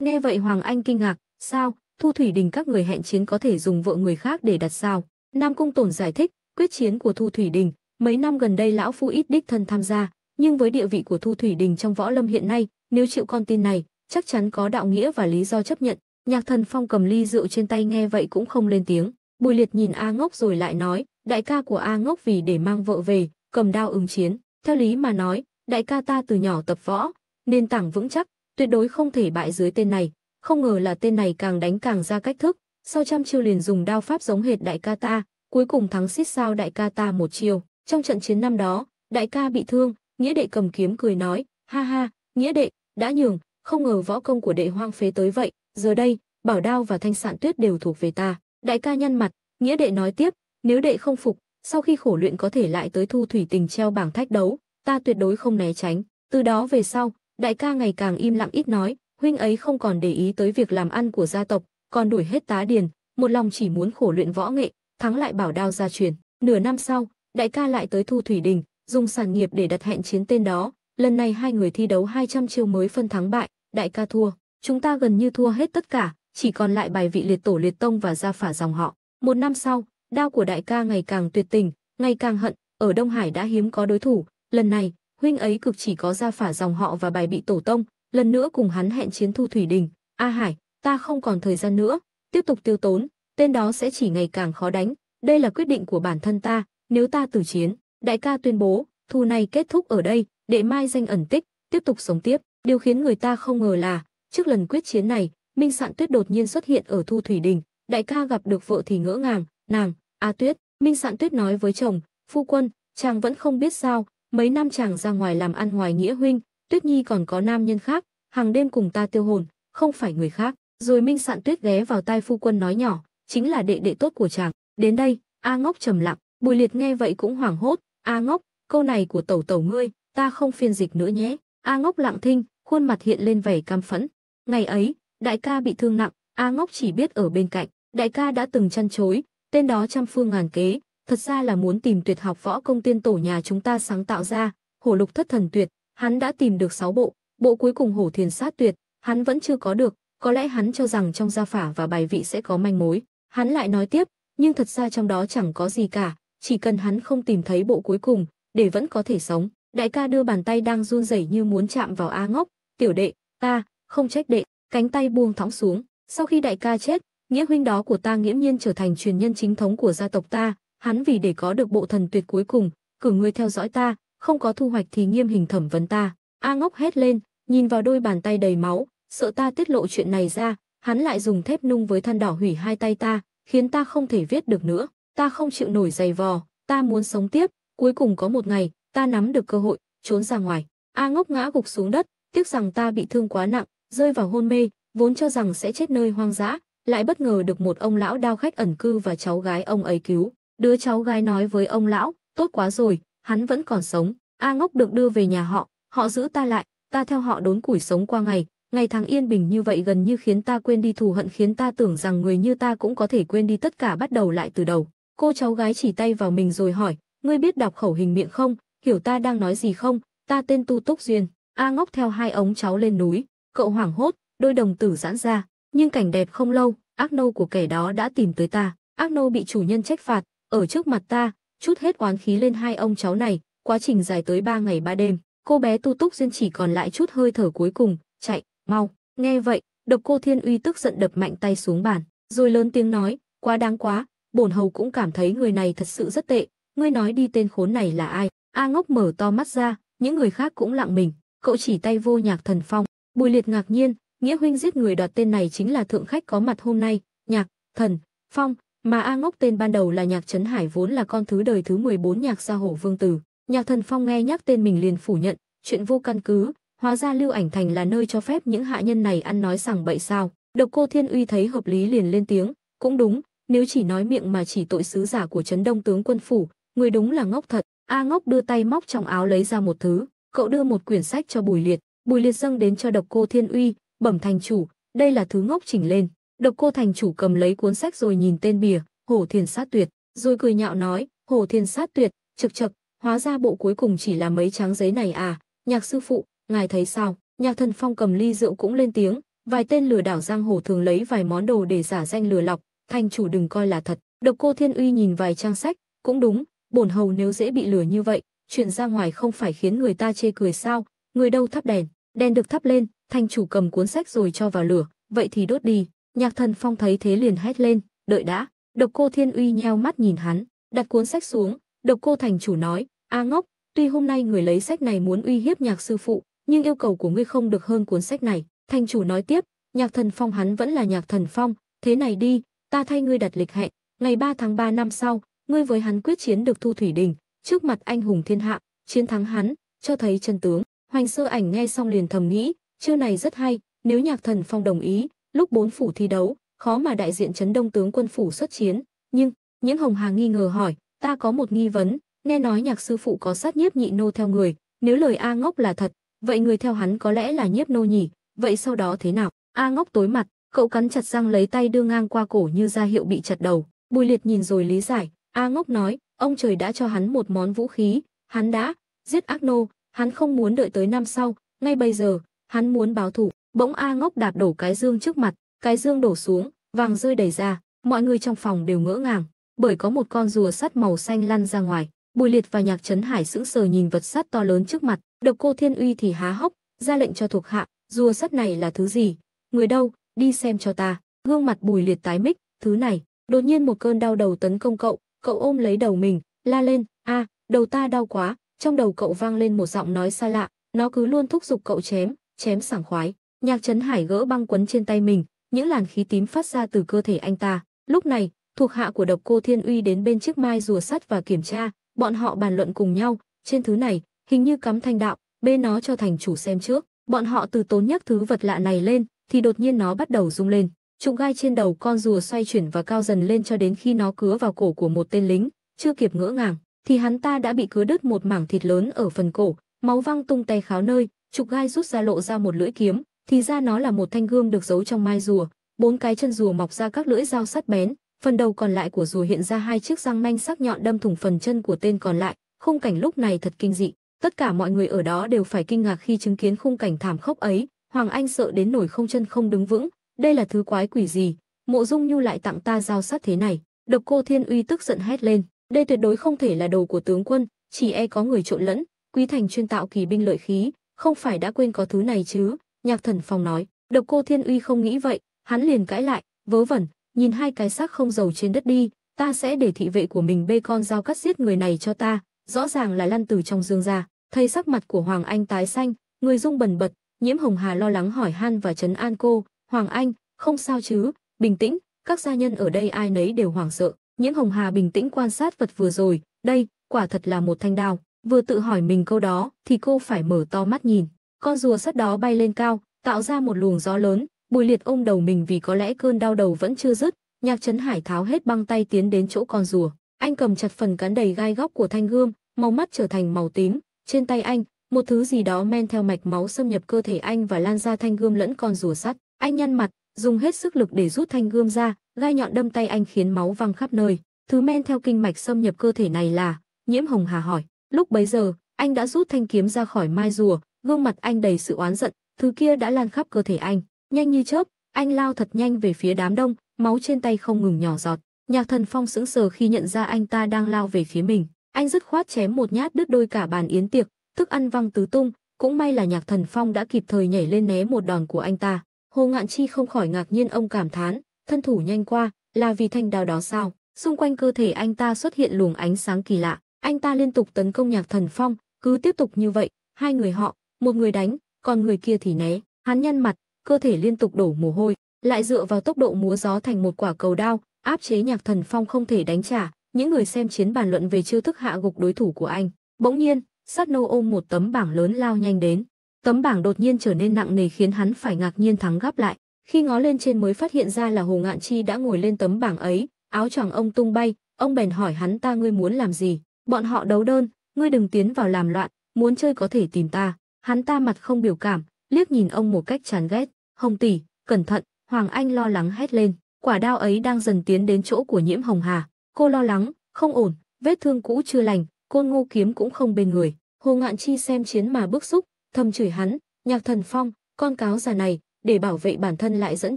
Nghe vậy Hoàng Anh kinh ngạc, sao, Thu Thủy Đình các người hẹn chiến có thể dùng vợ người khác để đặt sao? Nam Cung Tổn giải thích, quyết chiến của Thu Thủy Đình, mấy năm gần đây lão phu ít đích thân tham gia, nhưng với địa vị của Thu Thủy Đình trong võ lâm hiện nay, nếu chịu con tin này, chắc chắn có đạo nghĩa và lý do chấp nhận. Nhạc Thần Phong cầm ly rượu trên tay nghe vậy cũng không lên tiếng. Bùi Liệt nhìn A Ngốc rồi lại nói, đại ca của A Ngốc vì để mang vợ về, cầm đao ứng chiến. Theo lý mà nói, đại ca ta từ nhỏ tập võ, nền tảng vững chắc, tuyệt đối không thể bại dưới tên này. Không ngờ là tên này càng đánh càng ra cách thức, sau trăm chiêu liền dùng đao pháp giống hệt đại ca ta, cuối cùng thắng xít sao đại ca ta một chiêu. Trong trận chiến năm đó, đại ca bị thương, nghĩa đệ cầm kiếm cười nói, ha ha, nghĩa đệ, đã nhường, không ngờ võ công của đệ hoang phế tới vậy, giờ đây, bảo đao và thanh sạn tuyết đều thuộc về ta. Đại ca nhăn mặt, nghĩa đệ nói tiếp, nếu đệ không phục, sau khi khổ luyện có thể lại tới thu thủy tình treo bảng thách đấu, ta tuyệt đối không né tránh. Từ đó về sau, Đại ca ngày càng im lặng ít nói, huynh ấy không còn để ý tới việc làm ăn của gia tộc, còn đuổi hết tá điền, một lòng chỉ muốn khổ luyện võ nghệ, thắng lại bảo đao gia truyền. Nửa năm sau, đại ca lại tới Thu Thủy Đình, dùng sản nghiệp để đặt hẹn chiến tên đó, lần này hai người thi đấu 200 chiêu mới phân thắng bại, đại ca thua, chúng ta gần như thua hết tất cả, chỉ còn lại bài vị liệt tổ liệt tông và gia phả dòng họ. Một năm sau, đao của đại ca ngày càng tuyệt tình, ngày càng hận, ở Đông Hải đã hiếm có đối thủ, lần này, huynh ấy cực chỉ có gia phả dòng họ và bài bị tổ tông, lần nữa cùng hắn hẹn chiến thu thủy đình, A Hải, ta không còn thời gian nữa, tiếp tục tiêu tốn, tên đó sẽ chỉ ngày càng khó đánh, đây là quyết định của bản thân ta, nếu ta tử chiến, đại ca tuyên bố, thu này kết thúc ở đây, để mai danh ẩn tích, tiếp tục sống tiếp, điều khiến người ta không ngờ là, trước lần quyết chiến này, Minh Sạn Tuyết đột nhiên xuất hiện ở Thu Thủy Đình, đại ca gặp được vợ thì ngỡ ngàng, nàng, A Tuyết, Minh Sạn Tuyết nói với chồng, phu quân, chàng vẫn không biết sao, Mấy năm chàng ra ngoài làm ăn ngoài nghĩa huynh, Tuyết Nhi còn có nam nhân khác, hàng đêm cùng ta tiêu hồn, không phải người khác. Rồi Minh Sạn Tuyết ghé vào tai phu quân nói nhỏ, chính là đệ đệ tốt của chàng. Đến đây, A Ngốc trầm lặng, Bùi Liệt nghe vậy cũng hoảng hốt, "A Ngốc, câu này của tẩu tẩu ngươi, ta không phiên dịch nữa nhé." A Ngốc lặng thinh, khuôn mặt hiện lên vẻ cam phẫn. Ngày ấy, đại ca bị thương nặng, A Ngốc chỉ biết ở bên cạnh, đại ca đã từng chăn chối, tên đó trăm phương ngàn kế, thật ra là muốn tìm tuyệt học võ công tiên tổ nhà chúng ta sáng tạo ra, hổ lục thất thần tuyệt, hắn đã tìm được 6 bộ, bộ cuối cùng hổ thiền sát tuyệt, hắn vẫn chưa có được, có lẽ hắn cho rằng trong gia phả và bài vị sẽ có manh mối. Hắn lại nói tiếp, nhưng thật ra trong đó chẳng có gì cả, chỉ cần hắn không tìm thấy bộ cuối cùng, để vẫn có thể sống. Đại ca đưa bàn tay đang run rẩy như muốn chạm vào A Ngốc, "Tiểu đệ, ta không trách đệ." Cánh tay buông thõng xuống, sau khi đại ca chết, nghĩa huynh đó của ta nghiễm nhiên trở thành truyền nhân chính thống của gia tộc ta, hắn vì để có được bộ thần tuyệt cuối cùng, cử người theo dõi ta, không có thu hoạch thì nghiêm hình thẩm vấn ta. A ngốc hét lên, nhìn vào đôi bàn tay đầy máu, sợ ta tiết lộ chuyện này ra, hắn lại dùng thép nung với than đỏ hủy hai tay ta, khiến ta không thể viết được nữa. Ta không chịu nổi dày vò, ta muốn sống tiếp, cuối cùng có một ngày, ta nắm được cơ hội, trốn ra ngoài. A ngốc ngã gục xuống đất, tiếc rằng ta bị thương quá nặng, rơi vào hôn mê, vốn cho rằng sẽ chết nơi hoang dã, lại bất ngờ được một ông lão đao khách ẩn cư và cháu gái ông ấy cứu. Đứa cháu gái nói với ông lão, tốt quá rồi, hắn vẫn còn sống. A ngốc được đưa về nhà họ, họ giữ ta lại, ta theo họ đốn củi sống qua ngày. Ngày tháng yên bình như vậy gần như khiến ta quên đi thù hận khiến ta tưởng rằng người như ta cũng có thể quên đi tất cả bắt đầu lại từ đầu. Cô cháu gái chỉ tay vào mình rồi hỏi, ngươi biết đọc khẩu hình miệng không, hiểu ta đang nói gì không, ta tên Tu Túc Duyên. A ngốc theo hai ống cháu lên núi, cậu hoảng hốt, đôi đồng tử giãn ra, nhưng cảnh đẹp không lâu, ác nô của kẻ đó đã tìm tới ta. Ác nô bị chủ nhân trách phạt, ở trước mặt ta, chút hết oán khí lên hai ông cháu này, quá trình dài tới ba ngày ba đêm. Cô bé tu túc duyên chỉ còn lại chút hơi thở cuối cùng, chạy, mau. Nghe vậy, độc cô thiên uy tức giận đập mạnh tay xuống bàn, rồi lớn tiếng nói, quá đáng quá, bổn hầu cũng cảm thấy người này thật sự rất tệ. Ngươi nói đi tên khốn này là ai? A ngốc mở to mắt ra, những người khác cũng lặng mình. Cậu chỉ tay vô nhạc thần phong. Bùi liệt ngạc nhiên, nghĩa huynh giết người đoạt tên này chính là thượng khách có mặt hôm nay. Nhạc, thần, phong, mà A Ngốc tên ban đầu là Nhạc Trấn Hải vốn là con thứ đời thứ 14 nhạc gia hổ vương tử. Nhạc Thần Phong nghe nhắc tên mình liền phủ nhận, chuyện vô căn cứ, hóa ra Lưu Ảnh Thành là nơi cho phép những hạ nhân này ăn nói sảng bậy sao. Độc Cô Thiên Uy thấy hợp lý liền lên tiếng, cũng đúng, nếu chỉ nói miệng mà chỉ tội sứ giả của Trấn Đông tướng quân phủ, người đúng là ngốc thật. A Ngốc đưa tay móc trong áo lấy ra một thứ, cậu đưa một quyển sách cho Bùi Liệt, Bùi Liệt dâng đến cho Độc Cô Thiên Uy, bẩm thành chủ, đây là thứ ngốc chỉnh lên. Độc cô thành chủ cầm lấy cuốn sách rồi nhìn tên bìa, hổ thiền sát tuyệt, rồi cười nhạo nói, hổ thiền sát tuyệt, chực chực, hóa ra bộ cuối cùng chỉ là mấy tráng giấy này à, nhạc sư phụ, ngài thấy sao? Nhạc thần phong cầm ly rượu cũng lên tiếng, vài tên lừa đảo giang hồ thường lấy vài món đồ để giả danh lừa lọc, thành chủ đừng coi là thật. Độc cô thiên uy nhìn vài trang sách, cũng đúng, bổn hầu nếu dễ bị lừa như vậy, chuyện ra ngoài không phải khiến người ta chê cười sao, người đâu thắp đèn, đèn được thắp lên, thành chủ cầm cuốn sách rồi cho vào lửa, vậy thì đốt đi. Nhạc Thần Phong thấy thế liền hét lên, "Đợi đã." Độc Cô Thiên Uy nheo mắt nhìn hắn, đặt cuốn sách xuống, Độc Cô thành chủ nói, "A ngốc, tuy hôm nay người lấy sách này muốn uy hiếp nhạc sư phụ, nhưng yêu cầu của ngươi không được hơn cuốn sách này." Thành chủ nói tiếp, "Nhạc Thần Phong hắn vẫn là Nhạc Thần Phong, thế này đi, ta thay ngươi đặt lịch hẹn, ngày 3 tháng 3 năm sau, ngươi với hắn quyết chiến được Thu Thủy Đình, trước mặt anh hùng thiên hạ, chiến thắng hắn, cho thấy chân tướng." Hoành Sơ Ảnh nghe xong liền thầm nghĩ, chiêu này rất hay, nếu Nhạc Thần Phong đồng ý, Lúc bốn phủ thi đấu, khó mà đại diện chấn đông tướng quân phủ xuất chiến, nhưng những Hồng Hà nghi ngờ hỏi, ta có một nghi vấn, nghe nói nhạc sư phụ có sát nhiếp nhị nô theo người, nếu lời A Ngốc là thật, vậy người theo hắn có lẽ là nhiếp nô nhỉ, vậy sau đó thế nào? A Ngốc tối mặt, cậu cắn chặt răng lấy tay đưa ngang qua cổ như ra hiệu bị chặt đầu. Bùi Liệt nhìn rồi lý giải, A Ngốc nói, ông trời đã cho hắn một món vũ khí, hắn đã giết ác nô, hắn không muốn đợi tới năm sau, ngay bây giờ, hắn muốn báo thủ. Bỗng A Ngốc đạp đổ cái dương trước mặt, cái dương đổ xuống, vàng rơi đầy ra, mọi người trong phòng đều ngỡ ngàng, bởi có một con rùa sắt màu xanh lăn ra ngoài. Bùi Liệt và Nhạc Trấn Hải sững sờ nhìn vật sắt to lớn trước mặt, Độc Cô Thiên Uy thì há hốc, ra lệnh cho thuộc hạ, rùa sắt này là thứ gì? Người đâu, đi xem cho ta. Gương mặt Bùi Liệt tái mích, thứ này, đột nhiên một cơn đau đầu tấn công cậu, cậu ôm lấy đầu mình, la lên, a, à, đầu ta đau quá. Trong đầu cậu vang lên một giọng nói xa lạ, nó cứ luôn thúc giục cậu chém, chém sảng khoái. Nhạc Trấn Hải gỡ băng quấn trên tay mình, những làn khí tím phát ra từ cơ thể anh ta. Lúc này, thuộc hạ của Độc Cô Thiên Uy đến bên chiếc mai rùa sắt và kiểm tra, bọn họ bàn luận cùng nhau, trên thứ này, hình như cắm thanh đạo, bê nó cho thành chủ xem trước. Bọn họ từ tốn nhắc thứ vật lạ này lên, thì đột nhiên nó bắt đầu rung lên. Trụ gai trên đầu con rùa xoay chuyển và cao dần lên cho đến khi nó cứa vào cổ của một tên lính, chưa kịp ngỡ ngàng, thì hắn ta đã bị cứa đứt một mảng thịt lớn ở phần cổ, máu văng tung tay kháo nơi, trục gai rút ra lộ ra một lưỡi kiếm, thì ra nó là một thanh gươm được giấu trong mai rùa, bốn cái chân rùa mọc ra các lưỡi dao sắc bén, phần đầu còn lại của rùa hiện ra hai chiếc răng manh sắc nhọn đâm thủng phần chân của tên còn lại, khung cảnh lúc này thật kinh dị, tất cả mọi người ở đó đều phải kinh ngạc khi chứng kiến khung cảnh thảm khốc ấy, Hoàng Anh sợ đến nổi không chân không đứng vững, đây là thứ quái quỷ gì, Mộ Dung Nhu lại tặng ta dao sát thế này, Độc Cô Thiên Uy tức giận hét lên, đây tuyệt đối không thể là đồ của tướng quân, chỉ e có người trộn lẫn, Quý Thành chuyên tạo kỳ binh lợi khí, không phải đã quên có thứ này chứ, Nhạc Thần Phong nói, Độc Cô Thiên Uy không nghĩ vậy, hắn liền cãi lại, vớ vẩn, nhìn hai cái xác không dầu trên đất đi, ta sẽ để thị vệ của mình bê con dao cắt giết người này cho ta, rõ ràng là lăn từ trong dương ra. Thấy sắc mặt của Hoàng Anh tái xanh, người rung bần bật, Nhiễm Hồng Hà lo lắng hỏi han và trấn an cô, "Hoàng Anh, không sao chứ? Bình tĩnh, các gia nhân ở đây ai nấy đều hoảng sợ." Nhiễm Hồng Hà bình tĩnh quan sát vật vừa rồi, đây, quả thật là một thanh đao. Vừa tự hỏi mình câu đó thì cô phải mở to mắt nhìn, con rùa sắt đó bay lên cao, tạo ra một luồng gió lớn, Bùi Liệt ôm đầu mình vì có lẽ cơn đau đầu vẫn chưa dứt, Nhạc Trấn Hải tháo hết băng tay tiến đến chỗ con rùa. Anh cầm chặt phần cán đầy gai góc của thanh gươm, màu mắt trở thành màu tím, trên tay anh, một thứ gì đó men theo mạch máu xâm nhập cơ thể anh và lan ra thanh gươm lẫn con rùa sắt. Anh nhăn mặt, dùng hết sức lực để rút thanh gươm ra, gai nhọn đâm tay anh khiến máu văng khắp nơi. Thứ men theo kinh mạch xâm nhập cơ thể này là Nhiễm Hồng Hà hỏi. Lúc bấy giờ, anh đã rút thanh kiếm ra khỏi mai rùa, Gương mặt anh đầy sự oán giận, thứ kia đã lan khắp cơ thể anh, nhanh như chớp, anh lao thật nhanh về phía đám đông, máu trên tay không ngừng nhỏ giọt. Nhạc Thần Phong sững sờ khi nhận ra anh ta đang lao về phía mình, anh dứt khoát chém một nhát đứt đôi cả bàn yến tiệc, thức ăn văng tứ tung, cũng may là Nhạc Thần Phong đã kịp thời nhảy lên né một đòn của anh ta. Hồ Ngạn Chi không khỏi ngạc nhiên ông cảm thán, thân thủ nhanh qua, là vì thanh đao đó sao? Xung quanh cơ thể anh ta xuất hiện luồng ánh sáng kỳ lạ, anh ta liên tục tấn công Nhạc Thần Phong, cứ tiếp tục như vậy, hai người họ một người đánh, còn người kia thì né. Hắn nhăn mặt, cơ thể liên tục đổ mồ hôi, lại dựa vào tốc độ múa gió thành một quả cầu đao, áp chế Nhạc Thần Phong không thể đánh trả. Những người xem chiến bàn luận về chiêu thức hạ gục đối thủ của anh. Bỗng nhiên, Sát Nô ôm một tấm bảng lớn lao nhanh đến. Tấm bảng đột nhiên trở nên nặng nề khiến hắn phải ngạc nhiên thắng gấp lại. Khi ngó lên trên mới phát hiện ra là Hồ Ngạn Chi đã ngồi lên tấm bảng ấy, áo choàng ông tung bay, ông bèn hỏi hắn ta ngươi muốn làm gì? Bọn họ đấu đơn, ngươi đừng tiến vào làm loạn, muốn chơi có thể tìm ta. Hắn ta mặt không biểu cảm, liếc nhìn ông một cách chán ghét. Hồng tỷ, cẩn thận, Hoàng Anh lo lắng hét lên. Quả đao ấy đang dần tiến đến chỗ của nhiễm hồng hà. Cô lo lắng, không ổn, vết thương cũ chưa lành, côn ngô kiếm cũng không bên người. Hồ Ngạn Chi xem chiến mà bức xúc, thầm chửi hắn, nhạc thần phong, con cáo già này, để bảo vệ bản thân lại dẫn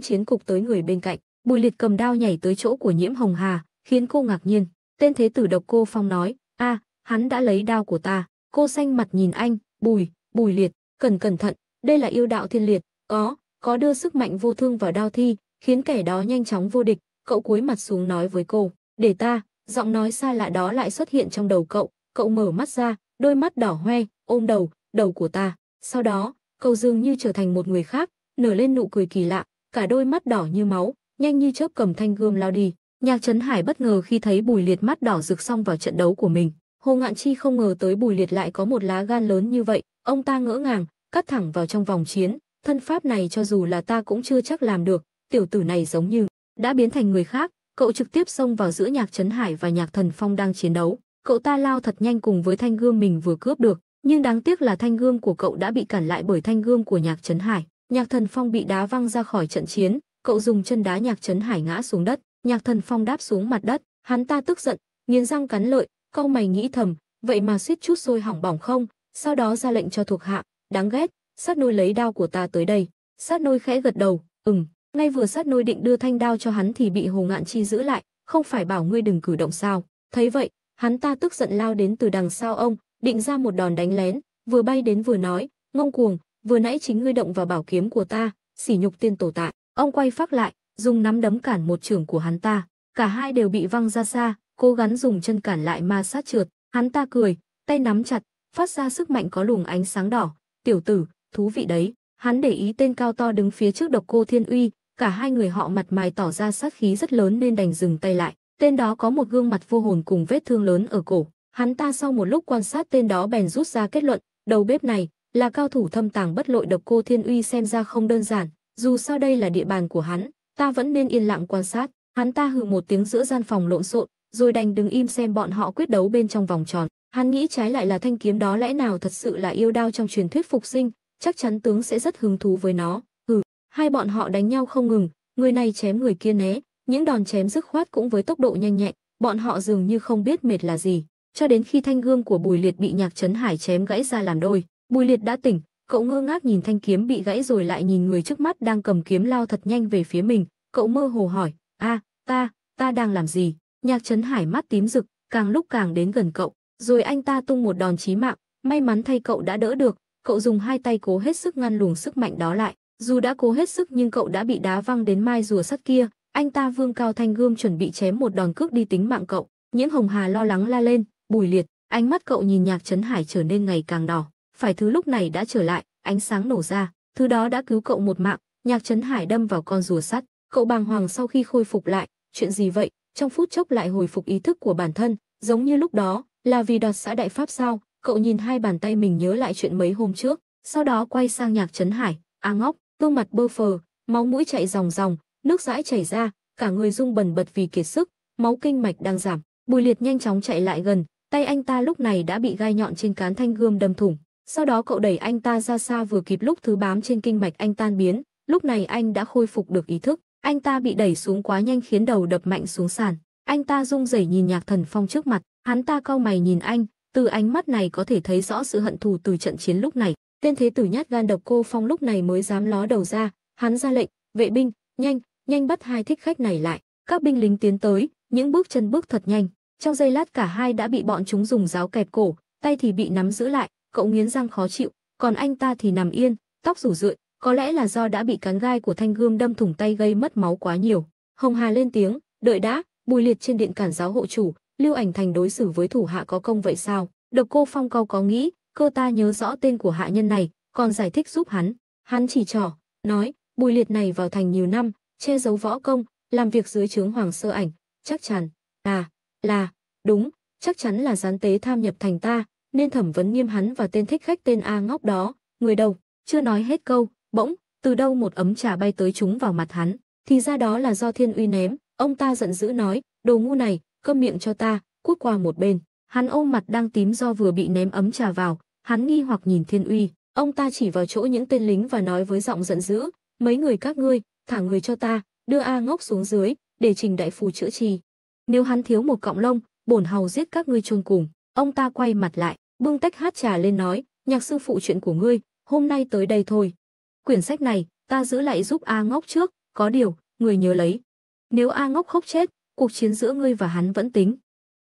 chiến cục tới người bên cạnh. Bùi liệt cầm đao nhảy tới chỗ của nhiễm hồng hà, khiến cô ngạc nhiên. Tên thế tử độc cô phong nói, a, hắn đã lấy đao của ta. Cô xanh mặt nhìn anh, bùi, Bùi Liệt, cần cẩn thận, đây là yêu đạo thiên liệt, có, có đưa sức mạnh vô thương vào đao thi, khiến kẻ đó nhanh chóng vô địch, cậu cúi mặt xuống nói với cô, "Để ta." Giọng nói xa lạ đó lại xuất hiện trong đầu cậu, cậu mở mắt ra, đôi mắt đỏ hoe, ôm đầu, "Đầu của ta." Sau đó, cậu dường như trở thành một người khác, nở lên nụ cười kỳ lạ, cả đôi mắt đỏ như máu, nhanh như chớp cầm thanh gươm lao đi. Nhạc Trấn Hải bất ngờ khi thấy Bùi Liệt mắt đỏ rực xong vào trận đấu của mình. Hồ Ngạn Chi không ngờ tới Bùi Liệt lại có một lá gan lớn như vậy, Ông ta ngỡ ngàng, cắt thẳng vào trong vòng chiến, thân pháp này cho dù là ta cũng chưa chắc làm được, tiểu tử này giống như đã biến thành người khác, cậu trực tiếp xông vào giữa Nhạc Trấn Hải và Nhạc Thần Phong đang chiến đấu, cậu ta lao thật nhanh cùng với thanh gươm mình vừa cướp được, nhưng đáng tiếc là thanh gươm của cậu đã bị cản lại bởi thanh gươm của Nhạc Trấn Hải. Nhạc Thần Phong bị đá văng ra khỏi trận chiến, cậu dùng chân đá Nhạc Trấn Hải ngã xuống đất, Nhạc Thần Phong đáp xuống mặt đất, hắn ta tức giận, nghiến răng cắn lợi, câu mày nghĩ thầm, vậy mà suýt chút sôi hỏng bỏng không, sau đó ra lệnh cho thuộc hạ, đáng ghét, sát nôi lấy đao của ta tới đây. Sát nôi khẽ gật đầu, ừm, ngay vừa sát nôi định đưa thanh đao cho hắn thì bị Hồ Ngạn Chi giữ lại, không phải bảo ngươi đừng cử động sao. Thấy vậy, hắn ta tức giận lao đến từ đằng sau ông, định ra một đòn đánh lén, vừa bay đến vừa nói, ngông cuồng, vừa nãy chính ngươi động vào bảo kiếm của ta, sỉ nhục tiên tổ tại. Ông quay phát lại, dùng nắm đấm cản một trưởng của hắn ta, cả hai đều bị văng ra xa, cố gắng dùng chân cản lại ma sát trượt, hắn ta cười, tay nắm chặt, phát ra sức mạnh có luồng ánh sáng đỏ. Tiểu tử, thú vị đấy. Hắn để ý tên cao to đứng phía trước độc cô Thiên Uy, cả hai người họ mặt mày tỏ ra sát khí rất lớn nên đành dừng tay lại. Tên đó có một gương mặt vô hồn cùng vết thương lớn ở cổ. Hắn ta sau một lúc quan sát tên đó bèn rút ra kết luận, đầu bếp này là cao thủ thâm tàng bất lộ độc cô Thiên Uy xem ra không đơn giản, dù sao đây là địa bàn của hắn, ta vẫn nên yên lặng quan sát. Hắn ta hừ một tiếng giữa gian phòng lộn xộn, rồi đành đứng im xem bọn họ quyết đấu bên trong vòng tròn. Hắn nghĩ trái lại là thanh kiếm đó lẽ nào thật sự là yêu đao trong truyền thuyết phục sinh, chắc chắn tướng sẽ rất hứng thú với nó. Hừ, hai bọn họ đánh nhau không ngừng, người này chém người kia né, những đòn chém dứt khoát cũng với tốc độ nhanh nhẹn, bọn họ dường như không biết mệt là gì, cho đến khi thanh gương của Bùi Liệt bị Nhạc Trấn Hải chém gãy ra làm đôi, Bùi Liệt đã tỉnh, cậu ngơ ngác nhìn thanh kiếm bị gãy rồi lại nhìn người trước mắt đang cầm kiếm lao thật nhanh về phía mình, cậu mơ hồ hỏi: "A, ta, ta đang làm gì?" Nhạc Trấn Hải mắt tím rực, càng lúc càng đến gần cậu, rồi anh ta tung một đòn chí mạng, may mắn thay cậu đã đỡ được, cậu dùng hai tay cố hết sức ngăn luồng sức mạnh đó lại, dù đã cố hết sức nhưng cậu đã bị đá văng đến mai rùa sắt kia, anh ta vương cao thanh gươm chuẩn bị chém một đòn cước đi tính mạng cậu, Nhiễm Hồng Hà lo lắng la lên, "Bùi Liệt!" Ánh mắt cậu nhìn Nhạc Trấn Hải trở nên ngày càng đỏ, phải thứ lúc này đã trở lại, ánh sáng nổ ra, thứ đó đã cứu cậu một mạng, Nhạc Trấn Hải đâm vào con rùa sắt, cậu bàng hoàng sau khi khôi phục lại, chuyện gì vậy? trong phút chốc lại hồi phục ý thức của bản thân, giống như lúc đó, là vì đoạt xã đại pháp sao? Cậu nhìn hai bàn tay mình nhớ lại chuyện mấy hôm trước, sau đó quay sang Nhạc Trấn Hải, a à gương mặt bơ phờ, máu mũi chảy ròng ròng, nước dãi chảy ra, cả người rung bần bật vì kiệt sức, máu kinh mạch đang giảm. Bùi Liệt nhanh chóng chạy lại gần, tay anh ta lúc này đã bị gai nhọn trên cán thanh gươm đâm thủng. Sau đó cậu đẩy anh ta ra xa vừa kịp lúc thứ bám trên kinh mạch anh tan biến, lúc này anh đã khôi phục được ý thức. Anh ta bị đẩy xuống quá nhanh khiến đầu đập mạnh xuống sàn. Anh ta rung rẩy nhìn Nhạc Thần Phong trước mặt, hắn ta cau mày nhìn anh, từ ánh mắt này có thể thấy rõ sự hận thù từ trận chiến lúc này. Tên thế tử nhát gan độc cô Phong lúc này mới dám ló đầu ra, hắn ra lệnh, "Vệ binh, nhanh, nhanh bắt hai thích khách này lại." Các binh lính tiến tới, những bước chân bước thật nhanh, trong giây lát cả hai đã bị bọn chúng dùng giáo kẹp cổ, tay thì bị nắm giữ lại, cậu nghiến răng khó chịu, còn anh ta thì nằm yên, tóc rủ rượi, có lẽ là do đã bị cán gai của thanh gươm đâm thủng tay gây mất máu quá nhiều. Hồng Hà lên tiếng, đợi đã, bùi liệt trên điện cản giáo hộ chủ, lưu ảnh thành đối xử với thủ hạ có công vậy sao? Độc cô Phong cao có nghĩ, cơ ta nhớ rõ tên của hạ nhân này, còn giải thích giúp hắn. Hắn chỉ trỏ, nói, bùi liệt này vào thành nhiều năm, che giấu võ công, làm việc dưới trướng hoàng sơ ảnh, chắc chắn, à, là, đúng, chắc chắn là gián tế tham nhập thành ta, nên thẩm vấn nghiêm hắn và tên thích khách tên A ngóc đó, người đầu, chưa nói hết câu, Bỗng, từ đâu một ấm trà bay tới chúng vào mặt hắn, thì ra đó là do Thiên Uy ném, ông ta giận dữ nói, đồ ngu này, cơm miệng cho ta, cút qua một bên. Hắn ôm mặt đang tím do vừa bị ném ấm trà vào, hắn nghi hoặc nhìn Thiên Uy, ông ta chỉ vào chỗ những tên lính và nói với giọng giận dữ, mấy người các ngươi, thả người cho ta, đưa A ngốc xuống dưới, để trình đại phù chữa trì. Nếu hắn thiếu một cọng lông, bổn hầu giết các ngươi chôn cùng. Ông ta quay mặt lại, bưng tách hát trà lên nói, nhạc sư phụ chuyện của ngươi, hôm nay tới đây thôi quyển sách này, ta giữ lại giúp A Ngốc trước, có điều, người nhớ lấy. Nếu A Ngốc khóc chết, cuộc chiến giữa ngươi và hắn vẫn tính.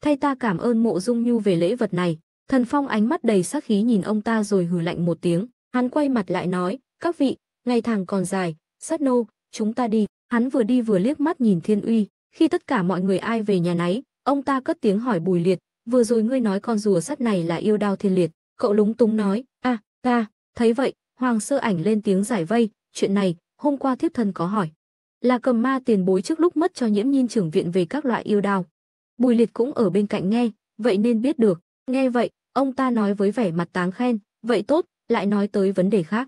Thay ta cảm ơn mộ dung nhu về lễ vật này. Thần Phong ánh mắt đầy sắc khí nhìn ông ta rồi hừ lạnh một tiếng. Hắn quay mặt lại nói, các vị, ngày thằng còn dài, sát nô, chúng ta đi. Hắn vừa đi vừa liếc mắt nhìn Thiên Uy. Khi tất cả mọi người ai về nhà nấy, ông ta cất tiếng hỏi Bùi Liệt, vừa rồi ngươi nói con rùa sắt này là yêu đao thiên liệt. Cậu lúng túng nói, a, ta, thấy vậy, Hoàng sơ ảnh lên tiếng giải vây, chuyện này, hôm qua thiếp thân có hỏi. Là cầm ma tiền bối trước lúc mất cho nhiễm Nhiên trưởng viện về các loại yêu đao. Bùi liệt cũng ở bên cạnh nghe, vậy nên biết được. Nghe vậy, ông ta nói với vẻ mặt táng khen, vậy tốt, lại nói tới vấn đề khác.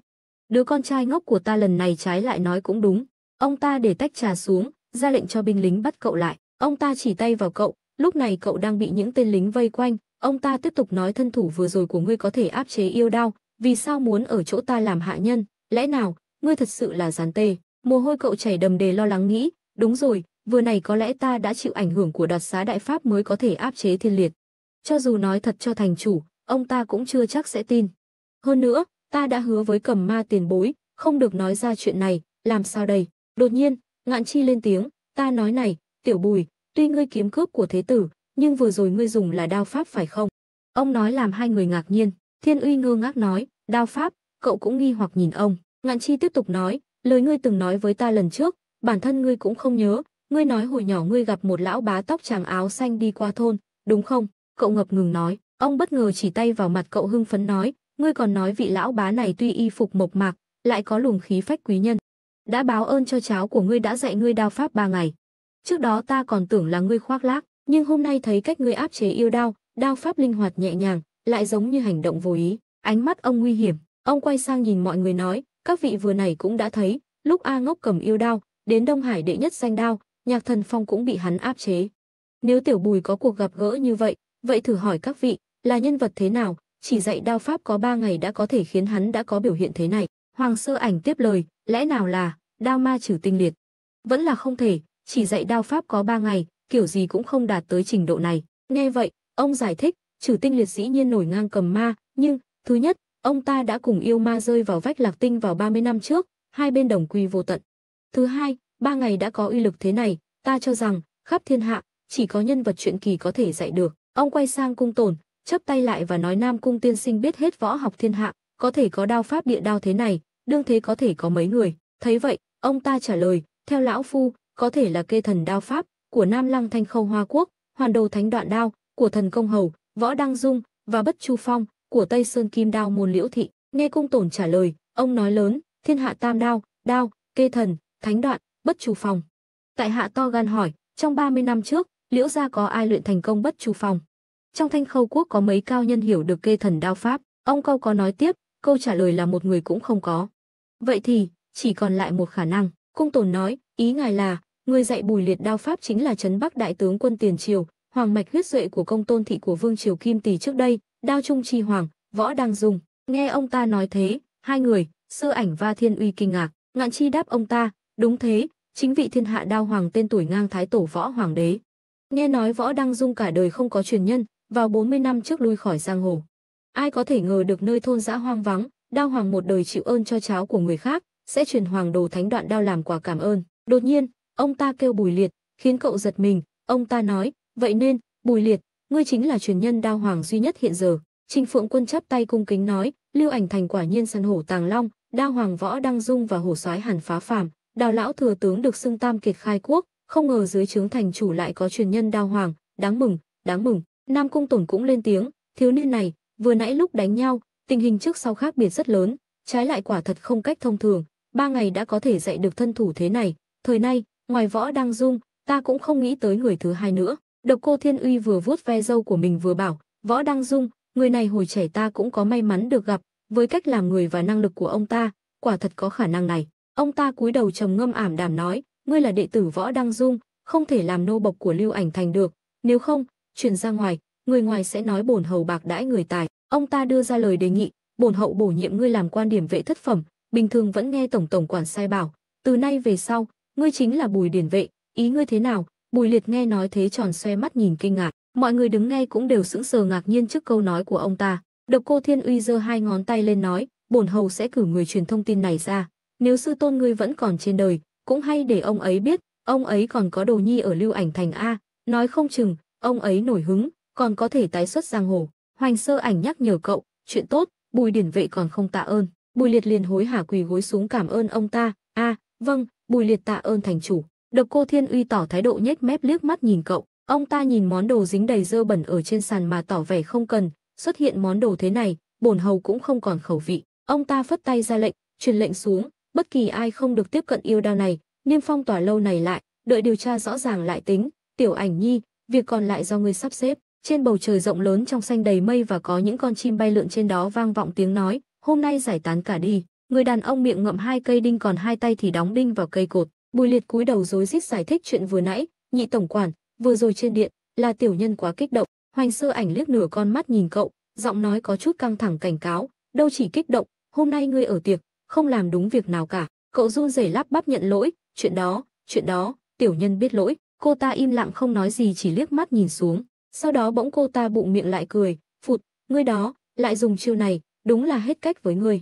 Đứa con trai ngốc của ta lần này trái lại nói cũng đúng. Ông ta để tách trà xuống, ra lệnh cho binh lính bắt cậu lại. Ông ta chỉ tay vào cậu, lúc này cậu đang bị những tên lính vây quanh. Ông ta tiếp tục nói thân thủ vừa rồi của ngươi có thể áp chế yêu đau vì sao muốn ở chỗ ta làm hạ nhân, lẽ nào, ngươi thật sự là gián tê, mồ hôi cậu chảy đầm đề lo lắng nghĩ, đúng rồi, vừa này có lẽ ta đã chịu ảnh hưởng của đoạt xá đại pháp mới có thể áp chế thiên liệt. Cho dù nói thật cho thành chủ, ông ta cũng chưa chắc sẽ tin. Hơn nữa, ta đã hứa với cầm ma tiền bối, không được nói ra chuyện này, làm sao đây? Đột nhiên, ngạn chi lên tiếng, ta nói này, tiểu bùi, tuy ngươi kiếm cướp của thế tử, nhưng vừa rồi ngươi dùng là đao pháp phải không? Ông nói làm hai người ngạc nhiên. Thiên Uy ngơ ngác nói, đao pháp, cậu cũng nghi hoặc nhìn ông. Ngạn Chi tiếp tục nói, lời ngươi từng nói với ta lần trước, bản thân ngươi cũng không nhớ, ngươi nói hồi nhỏ ngươi gặp một lão bá tóc trắng áo xanh đi qua thôn, đúng không? Cậu ngập ngừng nói, ông bất ngờ chỉ tay vào mặt cậu hưng phấn nói, ngươi còn nói vị lão bá này tuy y phục mộc mạc, lại có luồng khí phách quý nhân. Đã báo ơn cho cháu của ngươi đã dạy ngươi đao pháp ba ngày. Trước đó ta còn tưởng là ngươi khoác lác, nhưng hôm nay thấy cách ngươi áp chế yêu đao, đao pháp linh hoạt nhẹ nhàng, lại giống như hành động vô ý, ánh mắt ông nguy hiểm, ông quay sang nhìn mọi người nói, các vị vừa này cũng đã thấy, lúc A Ngốc cầm yêu đao, đến Đông Hải đệ nhất danh đao, Nhạc Thần Phong cũng bị hắn áp chế. Nếu Tiểu Bùi có cuộc gặp gỡ như vậy, vậy thử hỏi các vị, là nhân vật thế nào, chỉ dạy đao pháp có ba ngày đã có thể khiến hắn đã có biểu hiện thế này. Hoàng Sơ Ảnh tiếp lời, lẽ nào là đao ma trừ tinh liệt? Vẫn là không thể, chỉ dạy đao pháp có ba ngày, kiểu gì cũng không đạt tới trình độ này. Nghe vậy, ông giải thích, trừ tinh liệt dĩ nhiên nổi ngang cầm ma, nhưng, thứ nhất, ông ta đã cùng yêu ma rơi vào vách lạc tinh vào 30 năm trước, hai bên đồng quy vô tận. Thứ hai, ba ngày đã có uy lực thế này, ta cho rằng, khắp thiên hạ, chỉ có nhân vật chuyện kỳ có thể dạy được. Ông quay sang cung tổn chấp tay lại và nói Nam Cung tiên sinh biết hết võ học thiên hạ, có thể có đao pháp địa đao thế này, đương thế có thể có mấy người. Thấy vậy, ông ta trả lời, theo lão phu, có thể là kê thần đao pháp của Nam Lăng Thanh Khâu Hoa Quốc, hoàn đồ thánh đoạn đao của thần công hầu, Võ Đăng Dung và Bất Chu Phong của Tây Sơn Kim Đao môn Liễu thị. Nghe cung tổn trả lời, ông nói lớn, thiên hạ tam đao, đao, kê thần, thánh đoạn, bất chu phong. Tại hạ to gan hỏi, trong 30 năm trước, liễu gia có ai luyện thành công bất chu phong? Trong thanh khâu quốc có mấy cao nhân hiểu được kê thần đao pháp, ông câu có nói tiếp, câu trả lời là một người cũng không có. Vậy thì, chỉ còn lại một khả năng, cung tổn nói, ý ngài là, người dạy bùi liệt đao pháp chính là trấn bắc đại tướng quân tiền triều, hoàng mạch huyết duệ của công tôn thị của vương triều kim tỷ trước đây đao trung chi hoàng võ đang dùng nghe ông ta nói thế hai người sơ ảnh và thiên uy kinh ngạc ngạn chi đáp ông ta đúng thế chính vị thiên hạ đao hoàng tên tuổi ngang thái tổ võ hoàng đế nghe nói võ đăng dung cả đời không có truyền nhân vào 40 năm trước lui khỏi giang hồ ai có thể ngờ được nơi thôn dã hoang vắng đao hoàng một đời chịu ơn cho cháu của người khác sẽ truyền hoàng đồ thánh đoạn đao làm quà cảm ơn đột nhiên ông ta kêu bùi liệt khiến cậu giật mình ông ta nói Vậy nên, Bùi Liệt, ngươi chính là truyền nhân đao hoàng duy nhất hiện giờ. Trình Phượng Quân chắp tay cung kính nói, Lưu Ảnh Thành quả nhiên săn hổ tàng long, đao hoàng võ đăng dung và hổ soái hàn phá phàm, đào lão thừa tướng được xưng tam kiệt khai quốc, không ngờ dưới trướng thành chủ lại có truyền nhân đao hoàng, đáng mừng, đáng mừng. Nam Cung Tổn cũng lên tiếng, thiếu niên này, vừa nãy lúc đánh nhau, tình hình trước sau khác biệt rất lớn, trái lại quả thật không cách thông thường, ba ngày đã có thể dạy được thân thủ thế này, thời nay, ngoài võ đăng dung, ta cũng không nghĩ tới người thứ hai nữa. Độc cô Thiên Uy vừa vuốt ve dâu của mình vừa bảo, Võ Đăng Dung, người này hồi trẻ ta cũng có may mắn được gặp, với cách làm người và năng lực của ông ta, quả thật có khả năng này. Ông ta cúi đầu trầm ngâm ảm đảm nói, ngươi là đệ tử Võ Đăng Dung, không thể làm nô bộc của Lưu Ảnh Thành được, nếu không, chuyển ra ngoài, người ngoài sẽ nói bổn hầu bạc đãi người tài. Ông ta đưa ra lời đề nghị, bổn hậu bổ nhiệm ngươi làm quan điểm vệ thất phẩm, bình thường vẫn nghe tổng tổng quản sai bảo, từ nay về sau, ngươi chính là Bùi Điển vệ, ý ngươi thế nào? Bùi Liệt nghe nói thế tròn xoe mắt nhìn kinh ngạc, mọi người đứng nghe cũng đều sững sờ ngạc nhiên trước câu nói của ông ta. Độc Cô Thiên Uy giơ hai ngón tay lên nói, bổn hầu sẽ cử người truyền thông tin này ra, nếu sư tôn ngươi vẫn còn trên đời, cũng hay để ông ấy biết, ông ấy còn có đồ nhi ở Lưu Ảnh Thành a, nói không chừng ông ấy nổi hứng, còn có thể tái xuất giang hồ. Hoành Sơ Ảnh nhắc nhở cậu, chuyện tốt, Bùi Điển Vệ còn không tạ ơn. Bùi Liệt liền hối hả quỳ gối xuống cảm ơn ông ta, a, vâng, Bùi Liệt tạ ơn thành chủ. Độc cô Thiên Uy tỏ thái độ nhếch mép liếc mắt nhìn cậu, ông ta nhìn món đồ dính đầy dơ bẩn ở trên sàn mà tỏ vẻ không cần, xuất hiện món đồ thế này, bổn hầu cũng không còn khẩu vị. Ông ta phất tay ra lệnh, truyền lệnh xuống, bất kỳ ai không được tiếp cận yêu đao này, niêm phong tỏa lâu này lại, đợi điều tra rõ ràng lại tính, tiểu ảnh nhi, việc còn lại do ngươi sắp xếp. Trên bầu trời rộng lớn trong xanh đầy mây và có những con chim bay lượn trên đó vang vọng tiếng nói, hôm nay giải tán cả đi. Người đàn ông miệng ngậm hai cây đinh còn hai tay thì đóng đinh vào cây cột. Bùi Liệt cúi đầu rối rít giải thích chuyện vừa nãy, "Nhị tổng quản, vừa rồi trên điện là tiểu nhân quá kích động." Hoành Sơ Ảnh liếc nửa con mắt nhìn cậu, giọng nói có chút căng thẳng cảnh cáo, "Đâu chỉ kích động, hôm nay ngươi ở tiệc, không làm đúng việc nào cả." Cậu run rẩy lắp bắp nhận lỗi, "Chuyện đó, chuyện đó, tiểu nhân biết lỗi." Cô ta im lặng không nói gì chỉ liếc mắt nhìn xuống, sau đó bỗng cô ta bụng miệng lại cười, "Phụt, ngươi đó, lại dùng chiêu này, đúng là hết cách với ngươi."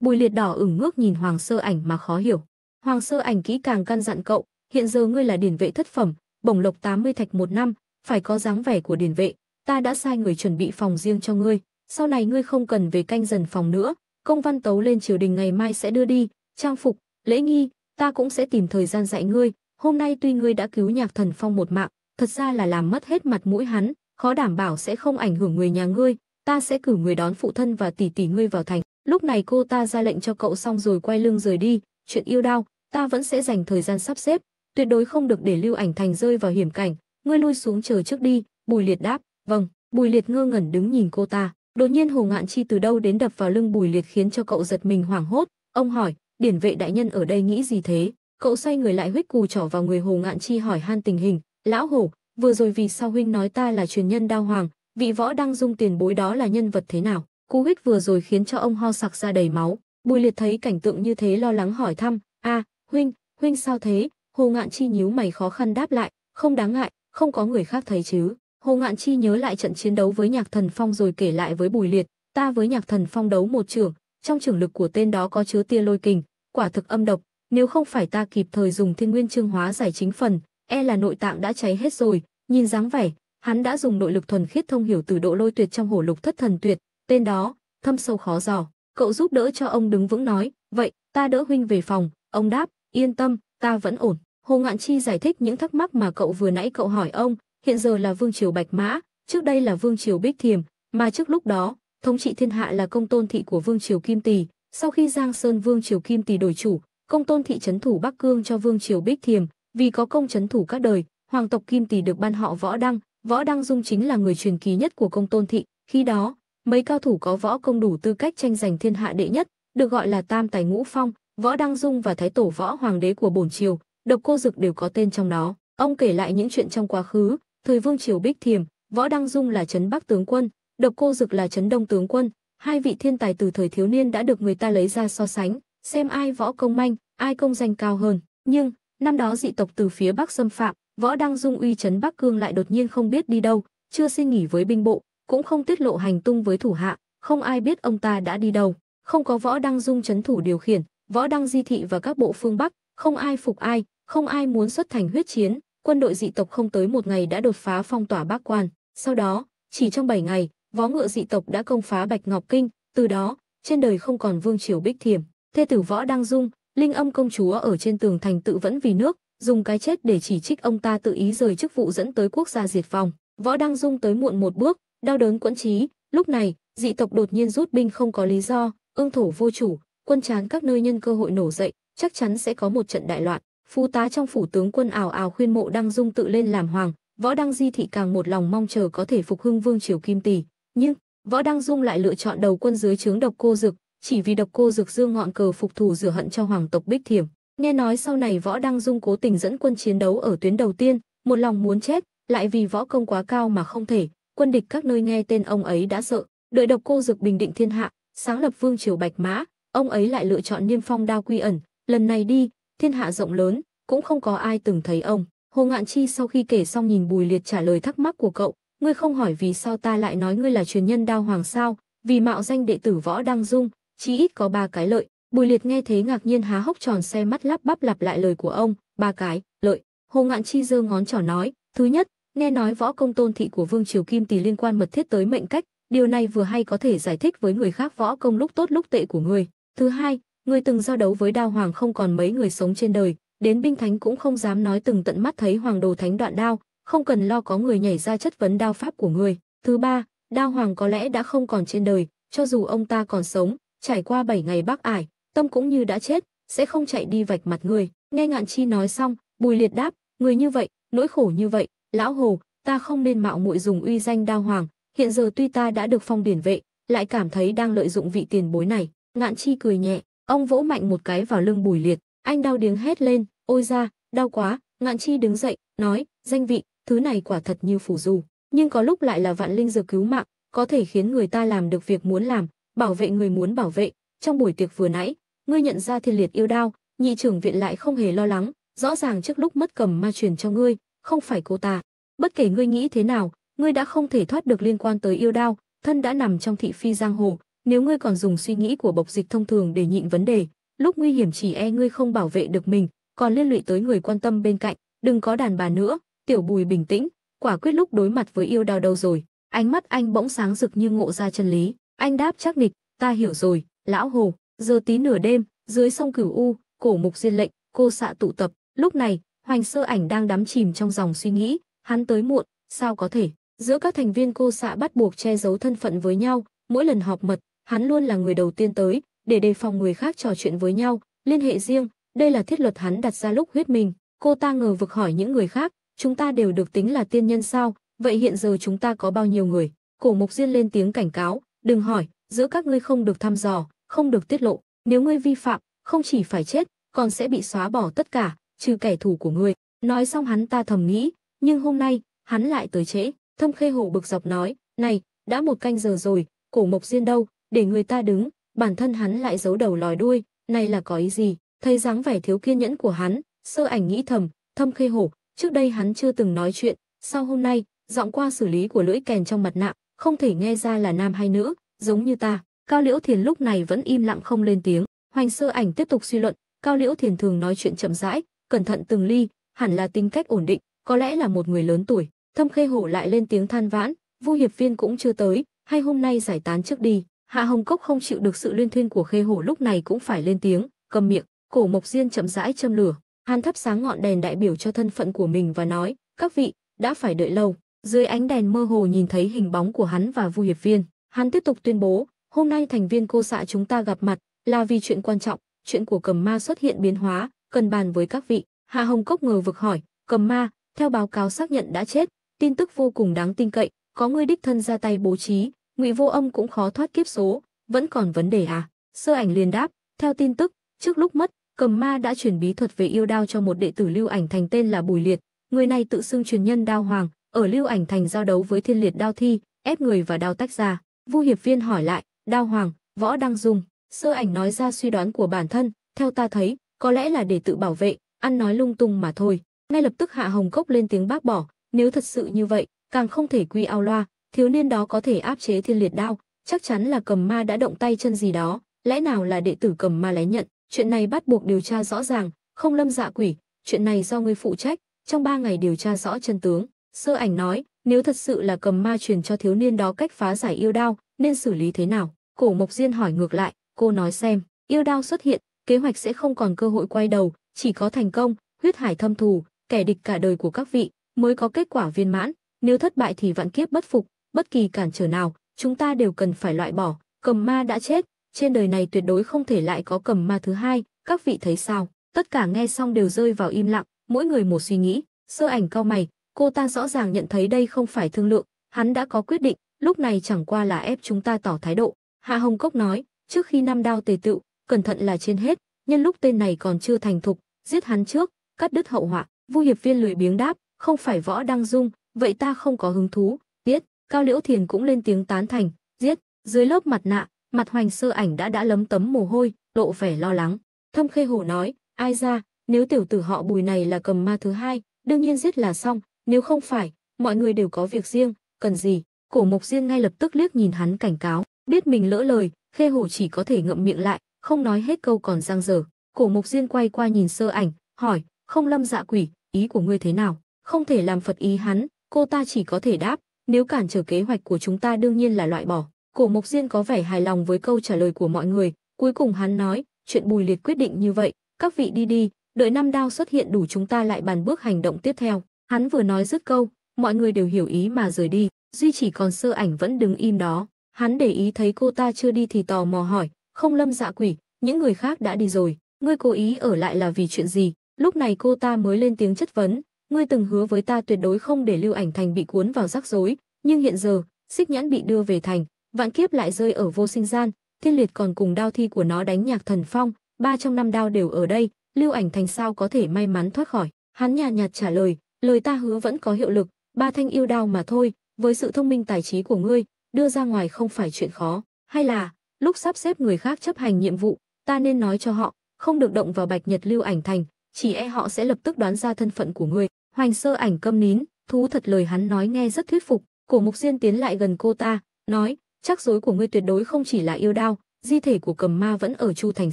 Bùi Liệt đỏ ửng ngước nhìn Hoàng Sơ Ảnh mà khó hiểu. Hoàng sơ ảnh kỹ càng căn dặn cậu, hiện giờ ngươi là điển vệ thất phẩm, bổng lộc 80 thạch một năm, phải có dáng vẻ của điển vệ, ta đã sai người chuẩn bị phòng riêng cho ngươi, sau này ngươi không cần về canh dần phòng nữa, công văn tấu lên triều đình ngày mai sẽ đưa đi, trang phục, lễ nghi, ta cũng sẽ tìm thời gian dạy ngươi, hôm nay tuy ngươi đã cứu nhạc thần phong một mạng, thật ra là làm mất hết mặt mũi hắn, khó đảm bảo sẽ không ảnh hưởng người nhà ngươi, ta sẽ cử người đón phụ thân và tỷ tỷ ngươi vào thành. Lúc này cô ta ra lệnh cho cậu xong rồi quay lưng rời đi, chuyện yêu đau, ta vẫn sẽ dành thời gian sắp xếp, tuyệt đối không được để Lưu Ảnh Thành rơi vào hiểm cảnh, ngươi lui xuống chờ trước đi." Bùi Liệt đáp, "Vâng." Bùi Liệt ngơ ngẩn đứng nhìn cô ta, đột nhiên Hồ Ngạn Chi từ đâu đến đập vào lưng Bùi Liệt khiến cho cậu giật mình hoảng hốt, ông hỏi, "Điển vệ đại nhân ở đây nghĩ gì thế?" Cậu xoay người lại huých cù trỏ vào người Hồ Ngạn Chi hỏi han tình hình, "Lão Hồ, vừa rồi vì sao huynh nói ta là truyền nhân Đao Hoàng, vị võ đang dung tiền bối đó là nhân vật thế nào?" Cú huých vừa rồi khiến cho ông ho sặc ra đầy máu. Bùi Liệt thấy cảnh tượng như thế lo lắng hỏi thăm, "A, à, Huynh, huynh sao thế? Hồ Ngạn Chi nhíu mày khó khăn đáp lại, không đáng ngại, không có người khác thấy chứ. Hồ Ngạn Chi nhớ lại trận chiến đấu với Nhạc Thần Phong rồi kể lại với Bùi Liệt, ta với Nhạc Thần Phong đấu một trưởng, trong trưởng lực của tên đó có chứa tia lôi kình, quả thực âm độc, nếu không phải ta kịp thời dùng Thiên Nguyên Trương hóa giải chính phần, e là nội tạng đã cháy hết rồi, nhìn dáng vẻ, hắn đã dùng nội lực thuần khiết thông hiểu từ độ lôi tuyệt trong Hổ Lục Thất Thần Tuyệt, tên đó, thâm sâu khó dò. Cậu giúp đỡ cho ông đứng vững nói, "Vậy, ta đỡ huynh về phòng." Ông đáp, Yên tâm, ta vẫn ổn. Hồ Ngạn Chi giải thích những thắc mắc mà cậu vừa nãy cậu hỏi ông, hiện giờ là Vương Triều Bạch Mã, trước đây là Vương Triều Bích Thiềm, mà trước lúc đó, thống trị thiên hạ là công tôn thị của Vương Triều Kim Tỳ. Sau khi Giang Sơn Vương Triều Kim Tỳ đổi chủ, công tôn thị chấn thủ Bắc Cương cho Vương Triều Bích Thiềm, vì có công chấn thủ các đời, hoàng tộc Kim Tỳ được ban họ Võ Đăng, Võ Đăng Dung chính là người truyền kỳ nhất của công tôn thị, khi đó, mấy cao thủ có võ công đủ tư cách tranh giành thiên hạ đệ nhất, được gọi là Tam Tài Ngũ Phong, Võ Đăng Dung và Thái Tổ Võ Hoàng đế của bổn triều, độc cô dực đều có tên trong đó. Ông kể lại những chuyện trong quá khứ, thời Vương triều Bích thiềm, Võ Đăng Dung là trấn Bắc tướng quân, Độc Cô Dực là trấn Đông tướng quân, hai vị thiên tài từ thời thiếu niên đã được người ta lấy ra so sánh, xem ai võ công manh, ai công danh cao hơn. Nhưng, năm đó dị tộc từ phía Bắc xâm phạm, Võ Đăng Dung uy trấn Bắc Cương lại đột nhiên không biết đi đâu, chưa xin nghỉ với binh bộ, cũng không tiết lộ hành tung với thủ hạ, không ai biết ông ta đã đi đâu. Không có Võ Đăng Dung chấn thủ điều khiển, võ đăng di thị và các bộ phương Bắc, không ai phục ai, không ai muốn xuất thành huyết chiến, quân đội dị tộc không tới một ngày đã đột phá phong tỏa Bắc Quan. Sau đó, chỉ trong 7 ngày, võ ngựa dị tộc đã công phá Bạch Ngọc Kinh, từ đó, trên đời không còn vương triều bích thiểm. Thê tử võ đăng dung, linh âm công chúa ở trên tường thành tự vẫn vì nước, dùng cái chết để chỉ trích ông ta tự ý rời chức vụ dẫn tới quốc gia diệt vong. Võ đăng dung tới muộn một bước, đau đớn quẫn trí, lúc này, dị tộc đột nhiên rút binh không có lý do, ương thổ vô chủ, quân trán các nơi nhân cơ hội nổ dậy, chắc chắn sẽ có một trận đại loạn. Phu tá trong phủ tướng quân ảo ảo khuyên mộ đăng dung tự lên làm hoàng, võ đăng di thị càng một lòng mong chờ có thể phục hưng vương triều kim tỷ. Nhưng võ đăng dung lại lựa chọn đầu quân dưới trướng độc cô dực, chỉ vì độc cô dực dương ngọn cờ phục thù rửa hận cho hoàng tộc bích thiểm. Nghe nói sau này võ đăng dung cố tình dẫn quân chiến đấu ở tuyến đầu tiên, một lòng muốn chết, lại vì võ công quá cao mà không thể. Quân địch các nơi nghe tên ông ấy đã sợ, đợi độc cô dực bình định thiên hạ, sáng lập vương triều bạch mã, ông ấy lại lựa chọn niêm phong đao quy ẩn, lần này đi, thiên hạ rộng lớn, cũng không có ai từng thấy ông. Hồ Ngạn Chi sau khi kể xong nhìn Bùi Liệt trả lời thắc mắc của cậu, ngươi không hỏi vì sao ta lại nói ngươi là truyền nhân đao hoàng sao, vì mạo danh đệ tử võ đăng dung, chí ít có ba cái lợi. Bùi Liệt nghe thế ngạc nhiên há hốc tròn xe mắt lắp bắp lặp lại lời của ông, ba cái, lợi. Hồ Ngạn Chi giơ ngón trỏ nói, thứ nhất, nghe nói võ công tôn thị của Vương Triều Kim tỷ liên quan mật thiết tới mệnh cách, điều này vừa hay có thể giải thích với người khác võ công lúc tốt lúc tệ của người. Thứ hai, người từng giao đấu với đao hoàng không còn mấy người sống trên đời, đến binh thánh cũng không dám nói từng tận mắt thấy hoàng đồ thánh đoạn đao, không cần lo có người nhảy ra chất vấn đao pháp của người. Thứ ba, đao hoàng có lẽ đã không còn trên đời, cho dù ông ta còn sống, trải qua 7 ngày bác ải, tâm cũng như đã chết, sẽ không chạy đi vạch mặt người. Nghe ngạn chi nói xong, bùi liệt đáp, người như vậy, nỗi khổ như vậy, lão hồ, ta không nên mạo muội dùng uy danh đao hoàng, hiện giờ tuy ta đã được phong điển vệ, lại cảm thấy đang lợi dụng vị tiền bối này. Ngạn Chi cười nhẹ, ông vỗ mạnh một cái vào lưng Bùi Liệt, anh đau điếng hét lên, "Ôi ra, đau quá." Ngạn Chi đứng dậy, nói, "Danh vị, thứ này quả thật như phủ du, nhưng có lúc lại là vạn linh dược cứu mạng, có thể khiến người ta làm được việc muốn làm, bảo vệ người muốn bảo vệ." Trong buổi tiệc vừa nãy, ngươi nhận ra Thiên Liệt yêu đao, nhị trưởng viện lại không hề lo lắng, rõ ràng trước lúc mất cầm ma truyền cho ngươi, không phải cô ta. Bất kể ngươi nghĩ thế nào, ngươi đã không thể thoát được liên quan tới yêu đao, thân đã nằm trong thị phi giang hồ, nếu ngươi còn dùng suy nghĩ của bộc dịch thông thường để nhịn vấn đề, lúc nguy hiểm chỉ e ngươi không bảo vệ được mình, còn liên lụy tới người quan tâm bên cạnh, đừng có đàn bà nữa." Tiểu Bùi bình tĩnh, quả quyết lúc đối mặt với yêu đau đâu rồi, ánh mắt anh bỗng sáng rực như ngộ ra chân lý, anh đáp chắc nịch, "Ta hiểu rồi, lão hồ, giờ tí nửa đêm, dưới sông Cửu U, cổ mục diên lệnh, cô xạ tụ tập." Lúc này, Hoành Sơ Ảnh đang đắm chìm trong dòng suy nghĩ, hắn tới muộn, sao có thể? Giữa các thành viên cô xạ bắt buộc che giấu thân phận với nhau, mỗi lần họp mật, hắn luôn là người đầu tiên tới, để đề phòng người khác trò chuyện với nhau, liên hệ riêng, đây là thiết luật hắn đặt ra lúc huyết mình. Cô ta ngờ vực hỏi những người khác, chúng ta đều được tính là tiên nhân sao, vậy hiện giờ chúng ta có bao nhiêu người? Cổ Mục Diên lên tiếng cảnh cáo, đừng hỏi, giữa các ngươi không được thăm dò, không được tiết lộ, nếu ngươi vi phạm, không chỉ phải chết, còn sẽ bị xóa bỏ tất cả, trừ kẻ thù của ngươi. Nói xong hắn ta thầm nghĩ, nhưng hôm nay, hắn lại tới trễ. Thâm Khê Hổ bực dọc nói, này, đã một canh giờ rồi, cổ Mộc Diên đâu, để người ta đứng, bản thân hắn lại giấu đầu lòi đuôi, này là có ý gì? Thấy dáng vẻ thiếu kiên nhẫn của hắn, Sơ Ảnh nghĩ thầm, Thâm Khê Hổ, trước đây hắn chưa từng nói chuyện, sau hôm nay, giọng qua xử lý của lưỡi kèn trong mặt nạ, không thể nghe ra là nam hay nữ, giống như ta. Cao Liễu Thiền lúc này vẫn im lặng không lên tiếng, Hoành Sơ Ảnh tiếp tục suy luận, Cao Liễu Thiền thường nói chuyện chậm rãi, cẩn thận từng ly, hẳn là tính cách ổn định, có lẽ là một người lớn tuổi. Thâm Khê Hổ lại lên tiếng than vãn, Vu hiệp viên cũng chưa tới, hay hôm nay giải tán trước đi. Hạ Hồng Cốc không chịu được sự liên thuyên của Khê Hổ lúc này cũng phải lên tiếng, cầm miệng, Cổ Mộc Diên chậm rãi châm lửa, hắn thắp sáng ngọn đèn đại biểu cho thân phận của mình và nói, "Các vị, đã phải đợi lâu." Dưới ánh đèn mơ hồ nhìn thấy hình bóng của hắn và Vu Hiệp Viên, hắn tiếp tục tuyên bố, "Hôm nay thành viên cô xạ chúng ta gặp mặt là vì chuyện quan trọng, chuyện của Cầm Ma xuất hiện biến hóa, cần bàn với các vị." Hạ Hồng Cốc ngờ vực hỏi, "Cầm Ma, theo báo cáo xác nhận đã chết, tin tức vô cùng đáng tin cậy, có người đích thân ra tay bố trí, Ngụy Vô Âm cũng khó thoát kiếp số, vẫn còn vấn đề à? Sơ Ảnh liền đáp, theo tin tức, trước lúc mất, Cầm Ma đã truyền bí thuật về yêu đao cho một đệ tử Lưu Ảnh Thành tên là Bùi Liệt, người này tự xưng truyền nhân đao hoàng, ở Lưu Ảnh Thành giao đấu với Thiên Liệt đao thi, ép người và đao tách ra. Vu Hiệp Viên hỏi lại, "Đao hoàng, võ đang dùng?" Sơ Ảnh nói ra suy đoán của bản thân, theo ta thấy, có lẽ là để tự bảo vệ, ăn nói lung tung mà thôi. Ngay lập tức Hạ Hồng Cốc lên tiếng bác bỏ, nếu thật sự như vậy, càng không thể quy ao loa, thiếu niên đó có thể áp chế thiên liệt đao, chắc chắn là cầm ma đã động tay chân gì đó, lẽ nào là đệ tử cầm ma lén nhận, chuyện này bắt buộc điều tra rõ ràng, không lâm dạ quỷ, chuyện này do ngươi phụ trách, trong ba ngày điều tra rõ chân tướng. Sơ ảnh nói, nếu thật sự là cầm ma truyền cho thiếu niên đó cách phá giải yêu đao, nên xử lý thế nào? Cổ Mộc Diên hỏi ngược lại, cô nói xem, yêu đao xuất hiện, kế hoạch sẽ không còn cơ hội quay đầu, chỉ có thành công, huyết hải thâm thù, kẻ địch cả đời của các vị, mới có kết quả viên mãn, nếu thất bại thì vạn kiếp bất phục, bất kỳ cản trở nào, chúng ta đều cần phải loại bỏ, cầm ma đã chết, trên đời này tuyệt đối không thể lại có cầm ma thứ hai, các vị thấy sao? Tất cả nghe xong đều rơi vào im lặng, mỗi người một suy nghĩ, sơ ảnh cao mày, cô ta rõ ràng nhận thấy đây không phải thương lượng, hắn đã có quyết định, lúc này chẳng qua là ép chúng ta tỏ thái độ. Hạ Hồng Cốc nói, trước khi năm đao tề tựu, cẩn thận là trên hết, nhân lúc tên này còn chưa thành thục, giết hắn trước, cắt đứt hậu họa. Vu Hiệp Viên lười biếng đáp, không phải võ đăng dung, vậy ta không có hứng thú, biết. Cao Liễu Thiền cũng lên tiếng tán thành, giết, dưới lớp mặt nạ, mặt hoành sơ ảnh đã đã lấm tấm mồ hôi, lộ vẻ lo lắng. Thâm Khê Hổ nói, ai ra, nếu tiểu tử họ bùi này là cầm ma thứ hai, đương nhiên giết là xong, nếu không phải, mọi người đều có việc riêng, cần gì. Cổ Mộc Diên ngay lập tức liếc nhìn hắn cảnh cáo, biết mình lỡ lời, Khê Hổ chỉ có thể ngậm miệng lại, không nói hết câu còn giang dở. Cổ Mộc Diên quay qua nhìn sơ ảnh, hỏi, không lâm dạ quỷ, ý của ngươi thế nào? Không thể làm Phật ý hắn, cô ta chỉ có thể đáp, nếu cản trở kế hoạch của chúng ta đương nhiên là loại bỏ. Cổ Mộc Diên có vẻ hài lòng với câu trả lời của mọi người, cuối cùng hắn nói, chuyện Bùi Liệt quyết định như vậy, các vị đi đi, đợi năm đao xuất hiện đủ chúng ta lại bàn bước hành động tiếp theo. Hắn vừa nói dứt câu, mọi người đều hiểu ý mà rời đi, duy chỉ còn sơ ảnh vẫn đứng im đó. Hắn để ý thấy cô ta chưa đi thì tò mò hỏi, không lâm dạ quỷ, những người khác đã đi rồi, ngươi cố ý ở lại là vì chuyện gì? Lúc này cô ta mới lên tiếng chất vấn, ngươi từng hứa với ta tuyệt đối không để Lưu Ảnh Thành bị cuốn vào rắc rối, nhưng hiện giờ, xích nhãn bị đưa về thành, vạn kiếp lại rơi ở vô sinh gian, thiên liệt còn cùng đao thi của nó đánh nhạc thần phong, ba trong năm đao đều ở đây, Lưu Ảnh Thành sao có thể may mắn thoát khỏi? Hắn nhàn nhạt trả lời, lời ta hứa vẫn có hiệu lực, ba thanh yêu đao mà thôi, với sự thông minh tài trí của ngươi, đưa ra ngoài không phải chuyện khó, hay là, lúc sắp xếp người khác chấp hành nhiệm vụ, ta nên nói cho họ, không được động vào Bạch Nhật Lưu Ảnh Thành, chỉ e họ sẽ lập tức đoán ra thân phận của người Hoành sơ ảnh câm nín, thú thật lời hắn nói nghe rất thuyết phục, cổ mục diên tiến lại gần cô ta, nói, chắc rối của ngươi tuyệt đối không chỉ là yêu đao, di thể của cầm ma vẫn ở Chu Thành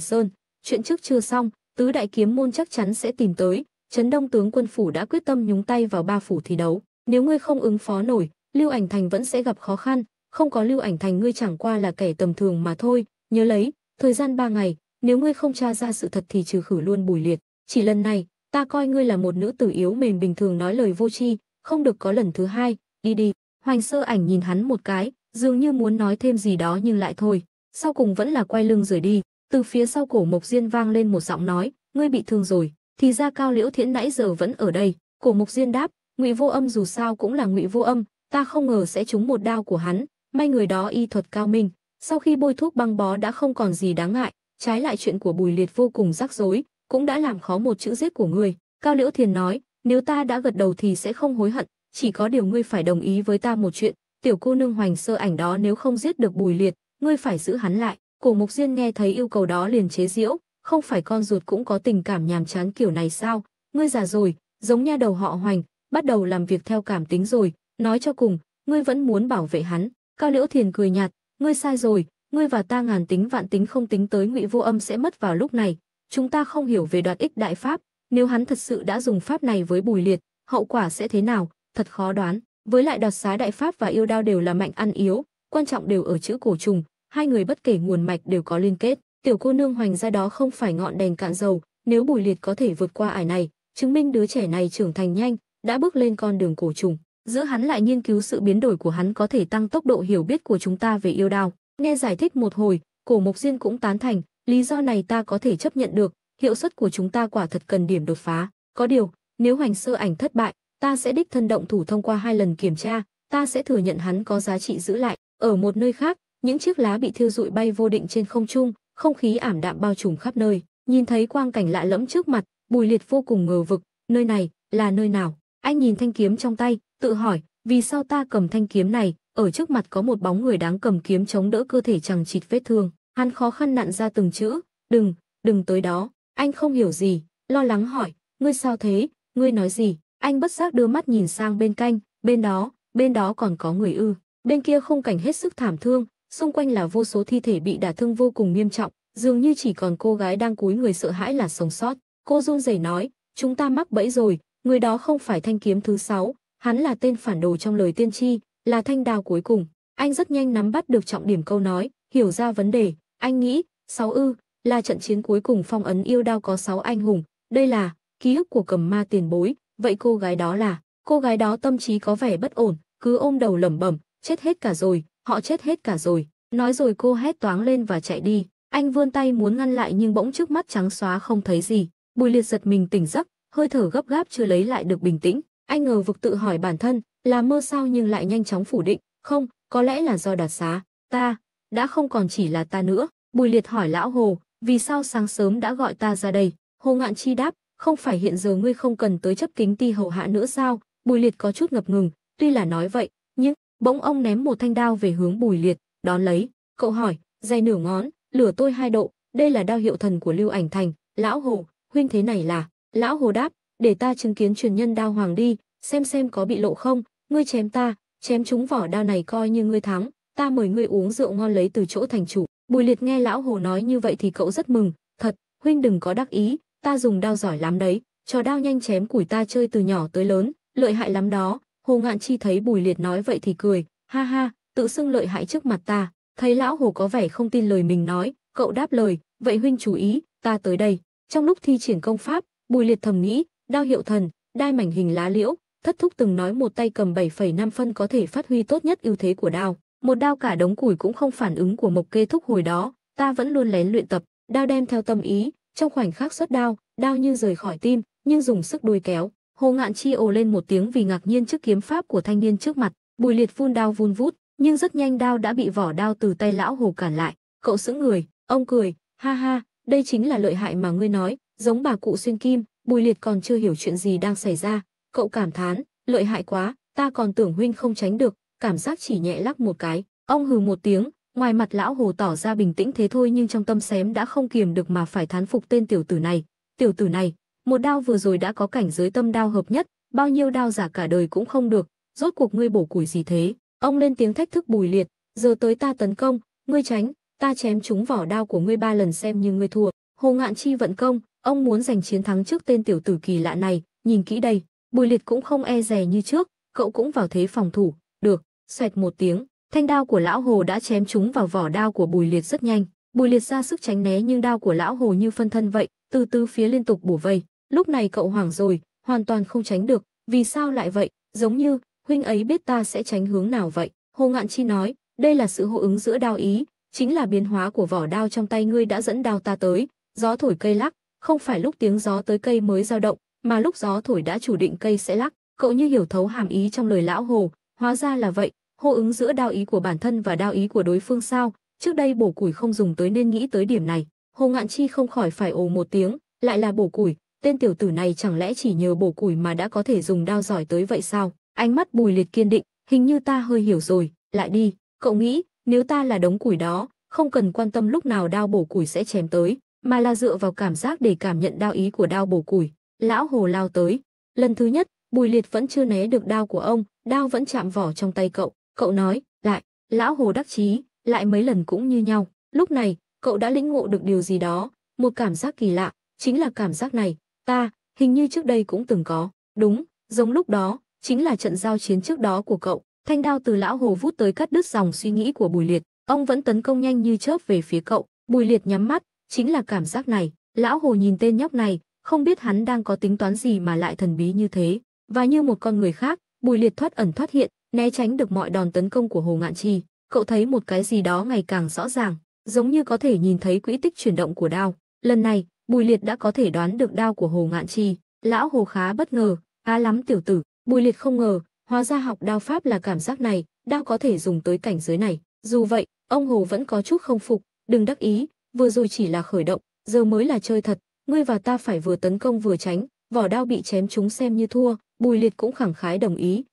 Sơn, chuyện trước chưa xong, tứ đại kiếm môn chắc chắn sẽ tìm tới, Trấn Đông tướng quân phủ đã quyết tâm nhúng tay vào ba phủ thi đấu, nếu ngươi không ứng phó nổi, Lưu Ảnh Thành vẫn sẽ gặp khó khăn, không có Lưu Ảnh Thành ngươi chẳng qua là kẻ tầm thường mà thôi, nhớ lấy, thời gian ba ngày, nếu ngươi không tra ra sự thật thì trừ khử luôn Bùi Liệt. Chỉ lần này, ta coi ngươi là một nữ tử yếu mềm bình thường nói lời vô tri, không được có lần thứ hai, đi đi. Hoành sơ ảnh nhìn hắn một cái, dường như muốn nói thêm gì đó nhưng lại thôi. Sau cùng vẫn là quay lưng rời đi, từ phía sau cổ mộc diên vang lên một giọng nói, ngươi bị thương rồi, thì ra cao liễu thiễn nãy giờ vẫn ở đây. Cổ mộc diên đáp, ngụy vô âm dù sao cũng là ngụy vô âm, ta không ngờ sẽ trúng một đao của hắn, may người đó y thuật cao minh. Sau khi bôi thuốc băng bó đã không còn gì đáng ngại, trái lại chuyện của Bùi Liệt vô cùng rắc rối, cũng đã làm khó một chữ giết của người. Cao Liễu Thiền nói, nếu ta đã gật đầu thì sẽ không hối hận, chỉ có điều ngươi phải đồng ý với ta một chuyện, tiểu cô nương hoành sơ ảnh đó nếu không giết được bùi liệt, ngươi phải giữ hắn lại. Cổ mục diên nghe thấy yêu cầu đó liền chế giễu, không phải con ruột cũng có tình cảm nhàm chán kiểu này sao, ngươi già rồi, giống nha đầu họ hoành, bắt đầu làm việc theo cảm tính rồi, nói cho cùng, ngươi vẫn muốn bảo vệ hắn. Cao Liễu Thiền cười nhạt, ngươi sai rồi, ngươi và ta ngàn tính vạn tính không tính tới ngụy vô âm sẽ mất vào lúc này, Chúng ta không hiểu về đoạt ích đại pháp, nếu hắn thật sự đã dùng pháp này với Bùi Liệt, hậu quả sẽ thế nào, thật khó đoán. Với lại đoạt xá đại pháp và yêu đao đều là mạnh ăn yếu, quan trọng đều ở chữ cổ trùng, hai người bất kể nguồn mạch đều có liên kết. Tiểu cô nương hoành ra đó không phải ngọn đèn cạn dầu, nếu Bùi Liệt có thể vượt qua ải này, chứng minh đứa trẻ này trưởng thành nhanh, đã bước lên con đường cổ trùng. Giữa hắn lại nghiên cứu sự biến đổi của hắn có thể tăng tốc độ hiểu biết của chúng ta về yêu đao. Nghe giải thích một hồi, Cổ Mộc Diên cũng tán thành, Lý do này ta có thể chấp nhận được, hiệu suất của chúng ta quả thật cần điểm đột phá. Có điều, nếu hoành sơ ảnh thất bại, ta sẽ đích thân động thủ thông qua hai lần kiểm tra, ta sẽ thừa nhận hắn có giá trị giữ lại. Ở một nơi khác, những chiếc lá bị thiêu rụi bay vô định trên không trung, không khí ảm đạm bao trùm khắp nơi. Nhìn thấy quang cảnh lạ lẫm trước mặt, Bùi Liệt vô cùng ngờ vực, nơi này là nơi nào? Anh nhìn thanh kiếm trong tay, tự hỏi, vì sao ta cầm thanh kiếm này, ở trước mặt có một bóng người đáng cầm kiếm chống đỡ cơ thể chằng chịt vết thương. Hắn khó khăn nặn ra từng chữ, đừng, đừng tới đó. Anh không hiểu gì, lo lắng hỏi, ngươi sao thế, ngươi nói gì? Anh bất giác đưa mắt nhìn sang bên canh, bên đó, bên đó còn có người ư. Bên kia không cảnh hết sức thảm thương, xung quanh là vô số thi thể bị đả thương vô cùng nghiêm trọng, dường như chỉ còn cô gái đang cúi người sợ hãi là sống sót. Cô run rẩy nói, chúng ta mắc bẫy rồi, người đó không phải thanh kiếm thứ sáu, hắn là tên phản đồ trong lời tiên tri, là thanh đao cuối cùng. Anh rất nhanh nắm bắt được trọng điểm câu nói, hiểu ra vấn đề, anh nghĩ, sáu ư, là trận chiến cuối cùng phong ấn yêu đao có sáu anh hùng, đây là ký ức của cầm ma tiền bối, vậy cô gái đó là, cô gái đó tâm trí có vẻ bất ổn, cứ ôm đầu lẩm bẩm, chết hết cả rồi, họ chết hết cả rồi. Nói rồi cô hét toáng lên và chạy đi, anh vươn tay muốn ngăn lại nhưng bỗng trước mắt trắng xóa không thấy gì. Bùi liệt giật mình tỉnh giấc, hơi thở gấp gáp chưa lấy lại được bình tĩnh. Anh ngờ vực tự hỏi bản thân, là mơ sao nhưng lại nhanh chóng phủ định, không, có lẽ là do đạt xá. Ta, đã không còn chỉ là ta nữa. Bùi liệt hỏi lão Hồ, vì sao sáng sớm đã gọi ta ra đây? Hồ ngạn chi đáp, không phải hiện giờ ngươi không cần tới chấp kính ti hầu hạ nữa sao? Bùi liệt có chút ngập ngừng, tuy là nói vậy, nhưng bỗng ông ném một thanh đao về hướng bùi liệt, đón lấy. Cậu hỏi, dây nửa ngón, lửa tôi hai độ, đây là đao hiệu thần của Lưu Ảnh Thành. Lão Hồ, huynh thế này là... Lão Hồ đáp, để ta chứng kiến truyền nhân đao hoàng đi, xem xem có bị lộ không, ngươi chém ta, chém chúng vỏ đao này coi như ngươi thắng, ta mời ngươi uống rượu ngon lấy từ chỗ thành chủ. Bùi liệt nghe lão hồ nói như vậy thì cậu rất mừng, thật, huynh đừng có đắc ý, ta dùng đao giỏi lắm đấy, trò đao nhanh chém củi ta chơi từ nhỏ tới lớn, lợi hại lắm đó. Hồ ngạn chi thấy bùi liệt nói vậy thì cười, ha ha, tự xưng lợi hại trước mặt ta, thấy lão hồ có vẻ không tin lời mình nói, cậu đáp lời, vậy huynh chú ý, ta tới đây. Trong lúc thi triển công pháp, bùi liệt thầm nghĩ, đao hiệu thần, đai mảnh hình lá liễu, thất thúc từng nói một tay cầm 7,5 phân có thể phát huy tốt nhất ưu thế của đao một đao cả đống củi cũng không phản ứng của Mộc Kê Thúc hồi đó, ta vẫn luôn lén luyện tập, đao đem theo tâm ý, trong khoảnh khắc xuất đao, đao như rời khỏi tim, nhưng dùng sức đuôi kéo. Hồ Ngạn Chi ồ lên một tiếng vì ngạc nhiên trước kiếm pháp của thanh niên trước mặt, Bùi Liệt phun đao vun vút, nhưng rất nhanh đao đã bị vỏ đao từ tay lão Hồ cản lại. Cậu sững người, ông cười, ha ha, đây chính là lợi hại mà ngươi nói, giống bà cụ xuyên kim, Bùi Liệt còn chưa hiểu chuyện gì đang xảy ra, cậu cảm thán, lợi hại quá, ta còn tưởng huynh không tránh được, cảm giác chỉ nhẹ lắc một cái. Ông hừ một tiếng, ngoài mặt lão hồ tỏ ra bình tĩnh thế thôi nhưng trong tâm xém đã không kiềm được mà phải thán phục tên tiểu tử này. Tiểu tử này, một đao vừa rồi đã có cảnh giới tâm đao hợp nhất, bao nhiêu đao giả cả đời cũng không được, rốt cuộc ngươi bổ củi gì thế? Ông lên tiếng thách thức Bùi Liệt, giờ tới ta tấn công, ngươi tránh, ta chém trúng vỏ đao của ngươi ba lần xem như ngươi thua. Hồ Ngạn Chi vận công, ông muốn giành chiến thắng trước tên tiểu tử kỳ lạ này, nhìn kỹ đây, Bùi Liệt cũng không e dè như trước, cậu cũng vào thế phòng thủ, được, Xoẹt một tiếng, thanh đao của lão hồ đã chém trúng vào vỏ đao của Bùi Liệt rất nhanh. Bùi Liệt ra sức tránh né nhưng đao của lão hồ như phân thân vậy, từ từ phía liên tục bổ vây. Lúc này cậu hoảng rồi, hoàn toàn không tránh được, vì sao lại vậy, giống như huynh ấy biết ta sẽ tránh hướng nào vậy? Hồ Ngạn Chi nói, đây là sự hô ứng giữa đao ý, chính là biến hóa của vỏ đao trong tay ngươi đã dẫn đao ta tới, gió thổi cây lắc, không phải lúc tiếng gió tới cây mới dao động, mà lúc gió thổi đã chủ định cây sẽ lắc, cậu như hiểu thấu hàm ý trong lời lão hồ, hóa ra là vậy, hô ứng giữa đao ý của bản thân và đao ý của đối phương sao? Trước đây bổ củi không dùng tới nên nghĩ tới điểm này, Hồ Ngạn Chi không khỏi phải ồ một tiếng, lại là bổ củi, tên tiểu tử này chẳng lẽ chỉ nhờ bổ củi mà đã có thể dùng đao giỏi tới vậy sao? Ánh mắt Bùi Liệt kiên định, hình như ta hơi hiểu rồi, lại đi, cậu nghĩ, nếu ta là đống củi đó, không cần quan tâm lúc nào đao bổ củi sẽ chém tới, mà là dựa vào cảm giác để cảm nhận đao ý của đao bổ củi. Lão Hồ lao tới, lần thứ nhất, Bùi Liệt vẫn chưa né được đao của ông, đao vẫn chạm vỏ trong tay cậu, Cậu nói, lại, lão hồ đắc chí, lại mấy lần cũng như nhau. Lúc này, cậu đã lĩnh ngộ được điều gì đó, một cảm giác kỳ lạ, chính là cảm giác này, ta, hình như trước đây cũng từng có. Đúng, giống lúc đó, chính là trận giao chiến trước đó của cậu. Thanh đao từ lão hồ vút tới cắt đứt dòng suy nghĩ của Bùi Liệt. Ông vẫn tấn công nhanh như chớp về phía cậu. Bùi Liệt nhắm mắt, chính là cảm giác này. Lão hồ nhìn tên nhóc này, không biết hắn đang có tính toán gì mà lại thần bí như thế. Và như một con người khác, Bùi Liệt thoát ẩn thoát hiện, né tránh được mọi đòn tấn công của Hồ Ngạn Chi, cậu thấy một cái gì đó ngày càng rõ ràng, giống như có thể nhìn thấy quỹ tích chuyển động của đao. Lần này, Bùi Liệt đã có thể đoán được đao của Hồ Ngạn Chi, lão Hồ khá bất ngờ, á lắm tiểu tử." Bùi Liệt không ngờ, hóa ra học đao pháp là cảm giác này, đao có thể dùng tới cảnh giới này. Dù vậy, ông Hồ vẫn có chút không phục, "Đừng đắc ý, vừa rồi chỉ là khởi động, giờ mới là chơi thật, ngươi và ta phải vừa tấn công vừa tránh." Vỏ đao bị chém chúng xem như thua, Bùi Liệt cũng khẳng khái đồng ý,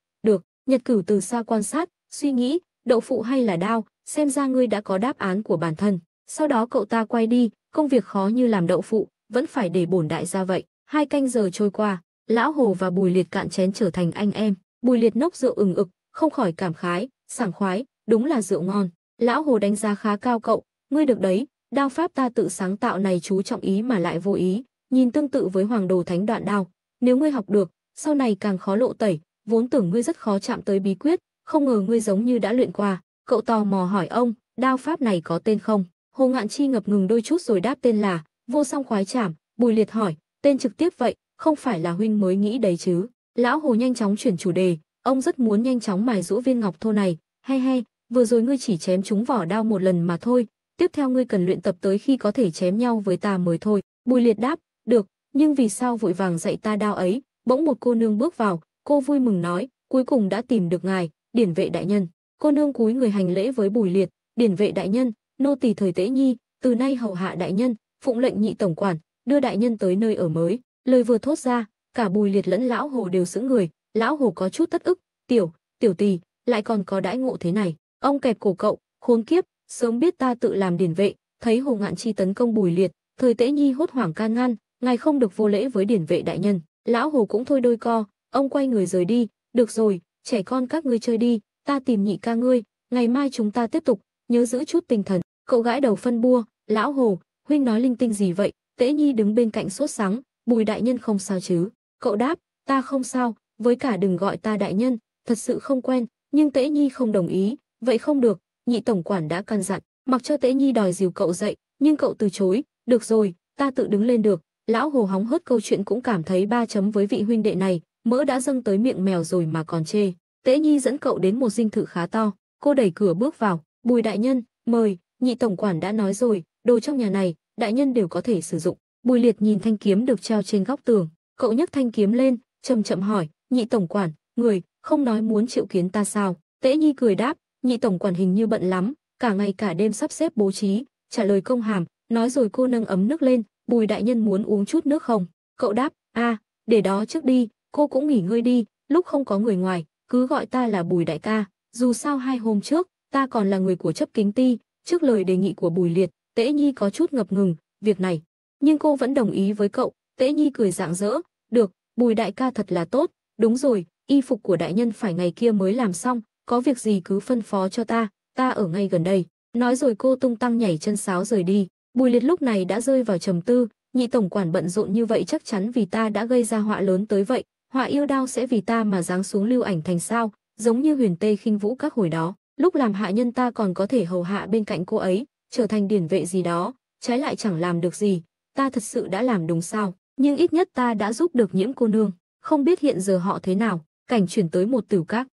Nhật cửu từ xa quan sát, suy nghĩ, đậu phụ hay là đao, xem ra ngươi đã có đáp án của bản thân. Sau đó cậu ta quay đi, công việc khó như làm đậu phụ, vẫn phải để bổn đại ra vậy. Hai canh giờ trôi qua, lão hồ và bùi liệt cạn chén trở thành anh em. Bùi liệt nốc rượu ừng ực, không khỏi cảm khái, sảng khoái, đúng là rượu ngon. Lão hồ đánh giá khá cao cậu, ngươi được đấy, đao pháp ta tự sáng tạo này chú trọng ý mà lại vô ý, nhìn tương tự với hoàng đồ thánh đoạn đao. Nếu ngươi học được, sau này càng khó lộ tẩy, vốn tưởng ngươi rất khó chạm tới bí quyết, không ngờ ngươi giống như đã luyện qua. Cậu tò mò hỏi ông, đao pháp này có tên không? Hồ Ngạn Chi ngập ngừng đôi chút rồi đáp tên là Vô Song Khoái Trảm, Bùi Liệt hỏi, tên trực tiếp vậy, không phải là huynh mới nghĩ đấy chứ? Lão Hồ nhanh chóng chuyển chủ đề, ông rất muốn nhanh chóng mài rũ viên ngọc thô này, he he, vừa rồi ngươi chỉ chém chúng vỏ đao một lần mà thôi, tiếp theo ngươi cần luyện tập tới khi có thể chém nhau với ta mới thôi. Bùi Liệt đáp, được, nhưng vì sao vội vàng dạy ta đao ấy? Bỗng một cô nương bước vào, Cô vui mừng nói, cuối cùng đã tìm được ngài, điển vệ đại nhân. Cô nương cúi người hành lễ với Bùi Liệt, điển vệ đại nhân, nô tỳ thời tế nhi, từ nay hầu hạ đại nhân, phụng lệnh nhị tổng quản, đưa đại nhân tới nơi ở mới. Lời vừa thốt ra, cả Bùi Liệt lẫn lão hồ đều sững người, lão hồ có chút tất ức, "Tiểu, tiểu tỳ lại còn có đãi ngộ thế này." Ông kẹp cổ cậu, "Khốn kiếp, sớm biết ta tự làm điển vệ." Thấy Hồ Ngạn Chi tấn công Bùi Liệt, Thời Tế Nhi hốt hoảng can ngăn, "Ngài không được vô lễ với điển vệ đại nhân." Lão hồ cũng thôi đôi co, Ông quay người rời đi, được rồi, trẻ con các ngươi chơi đi, ta tìm nhị ca ngươi, ngày mai chúng ta tiếp tục, nhớ giữ chút tinh thần. Cậu gãi đầu phân bua, lão hồ, huynh nói linh tinh gì vậy, tễ nhi đứng bên cạnh sốt sáng, bùi đại nhân không sao chứ. Cậu đáp, ta không sao, với cả đừng gọi ta đại nhân, thật sự không quen, nhưng tễ nhi không đồng ý, vậy không được, nhị tổng quản đã căn dặn, mặc cho tễ nhi đòi dìu cậu dậy, nhưng cậu từ chối, được rồi, ta tự đứng lên được. Lão hồ hóng hớt câu chuyện cũng cảm thấy ba chấm với vị huynh đệ này, mỡ đã dâng tới miệng mèo rồi mà còn chê. Tế Nhi dẫn cậu đến một dinh thự khá to, cô đẩy cửa bước vào, "Bùi đại nhân, mời, nhị tổng quản đã nói rồi, đồ trong nhà này, đại nhân đều có thể sử dụng." Bùi Liệt nhìn thanh kiếm được treo trên góc tường, cậu nhấc thanh kiếm lên, chậm chậm hỏi, "Nhị tổng quản, người không nói muốn triệu kiến ta sao?" Tế Nhi cười đáp, "Nhị tổng quản hình như bận lắm, cả ngày cả đêm sắp xếp bố trí." Trả lời công hàm, nói rồi cô nâng ấm nước lên, "Bùi đại nhân muốn uống chút nước không?" Cậu đáp, "A, à, để đó trước đi, cô cũng nghỉ ngơi đi, lúc không có người ngoài, cứ gọi ta là Bùi đại ca, dù sao hai hôm trước, ta còn là người của chấp kính ti, trước lời đề nghị của Bùi Liệt, Tễ Nhi có chút ngập ngừng, việc này, nhưng cô vẫn đồng ý với cậu, Tễ Nhi cười rạng rỡ, được, Bùi đại ca thật là tốt, đúng rồi, y phục của đại nhân phải ngày kia mới làm xong, có việc gì cứ phân phó cho ta, ta ở ngay gần đây. Nói rồi cô tung tăng nhảy chân sáo rời đi, Bùi Liệt lúc này đã rơi vào trầm tư, nhị tổng quản bận rộn như vậy chắc chắn vì ta đã gây ra họa lớn tới vậy, họa yêu đao sẽ vì ta mà giáng xuống lưu ảnh thành sao, giống như huyền tây khinh vũ các hồi đó, lúc làm hạ nhân ta còn có thể hầu hạ bên cạnh cô ấy, trở thành điển vệ gì đó, trái lại chẳng làm được gì, ta thật sự đã làm đúng sao, nhưng ít nhất ta đã giúp được nhiễm cô nương, không biết hiện giờ họ thế nào, cảnh chuyển tới một tử các.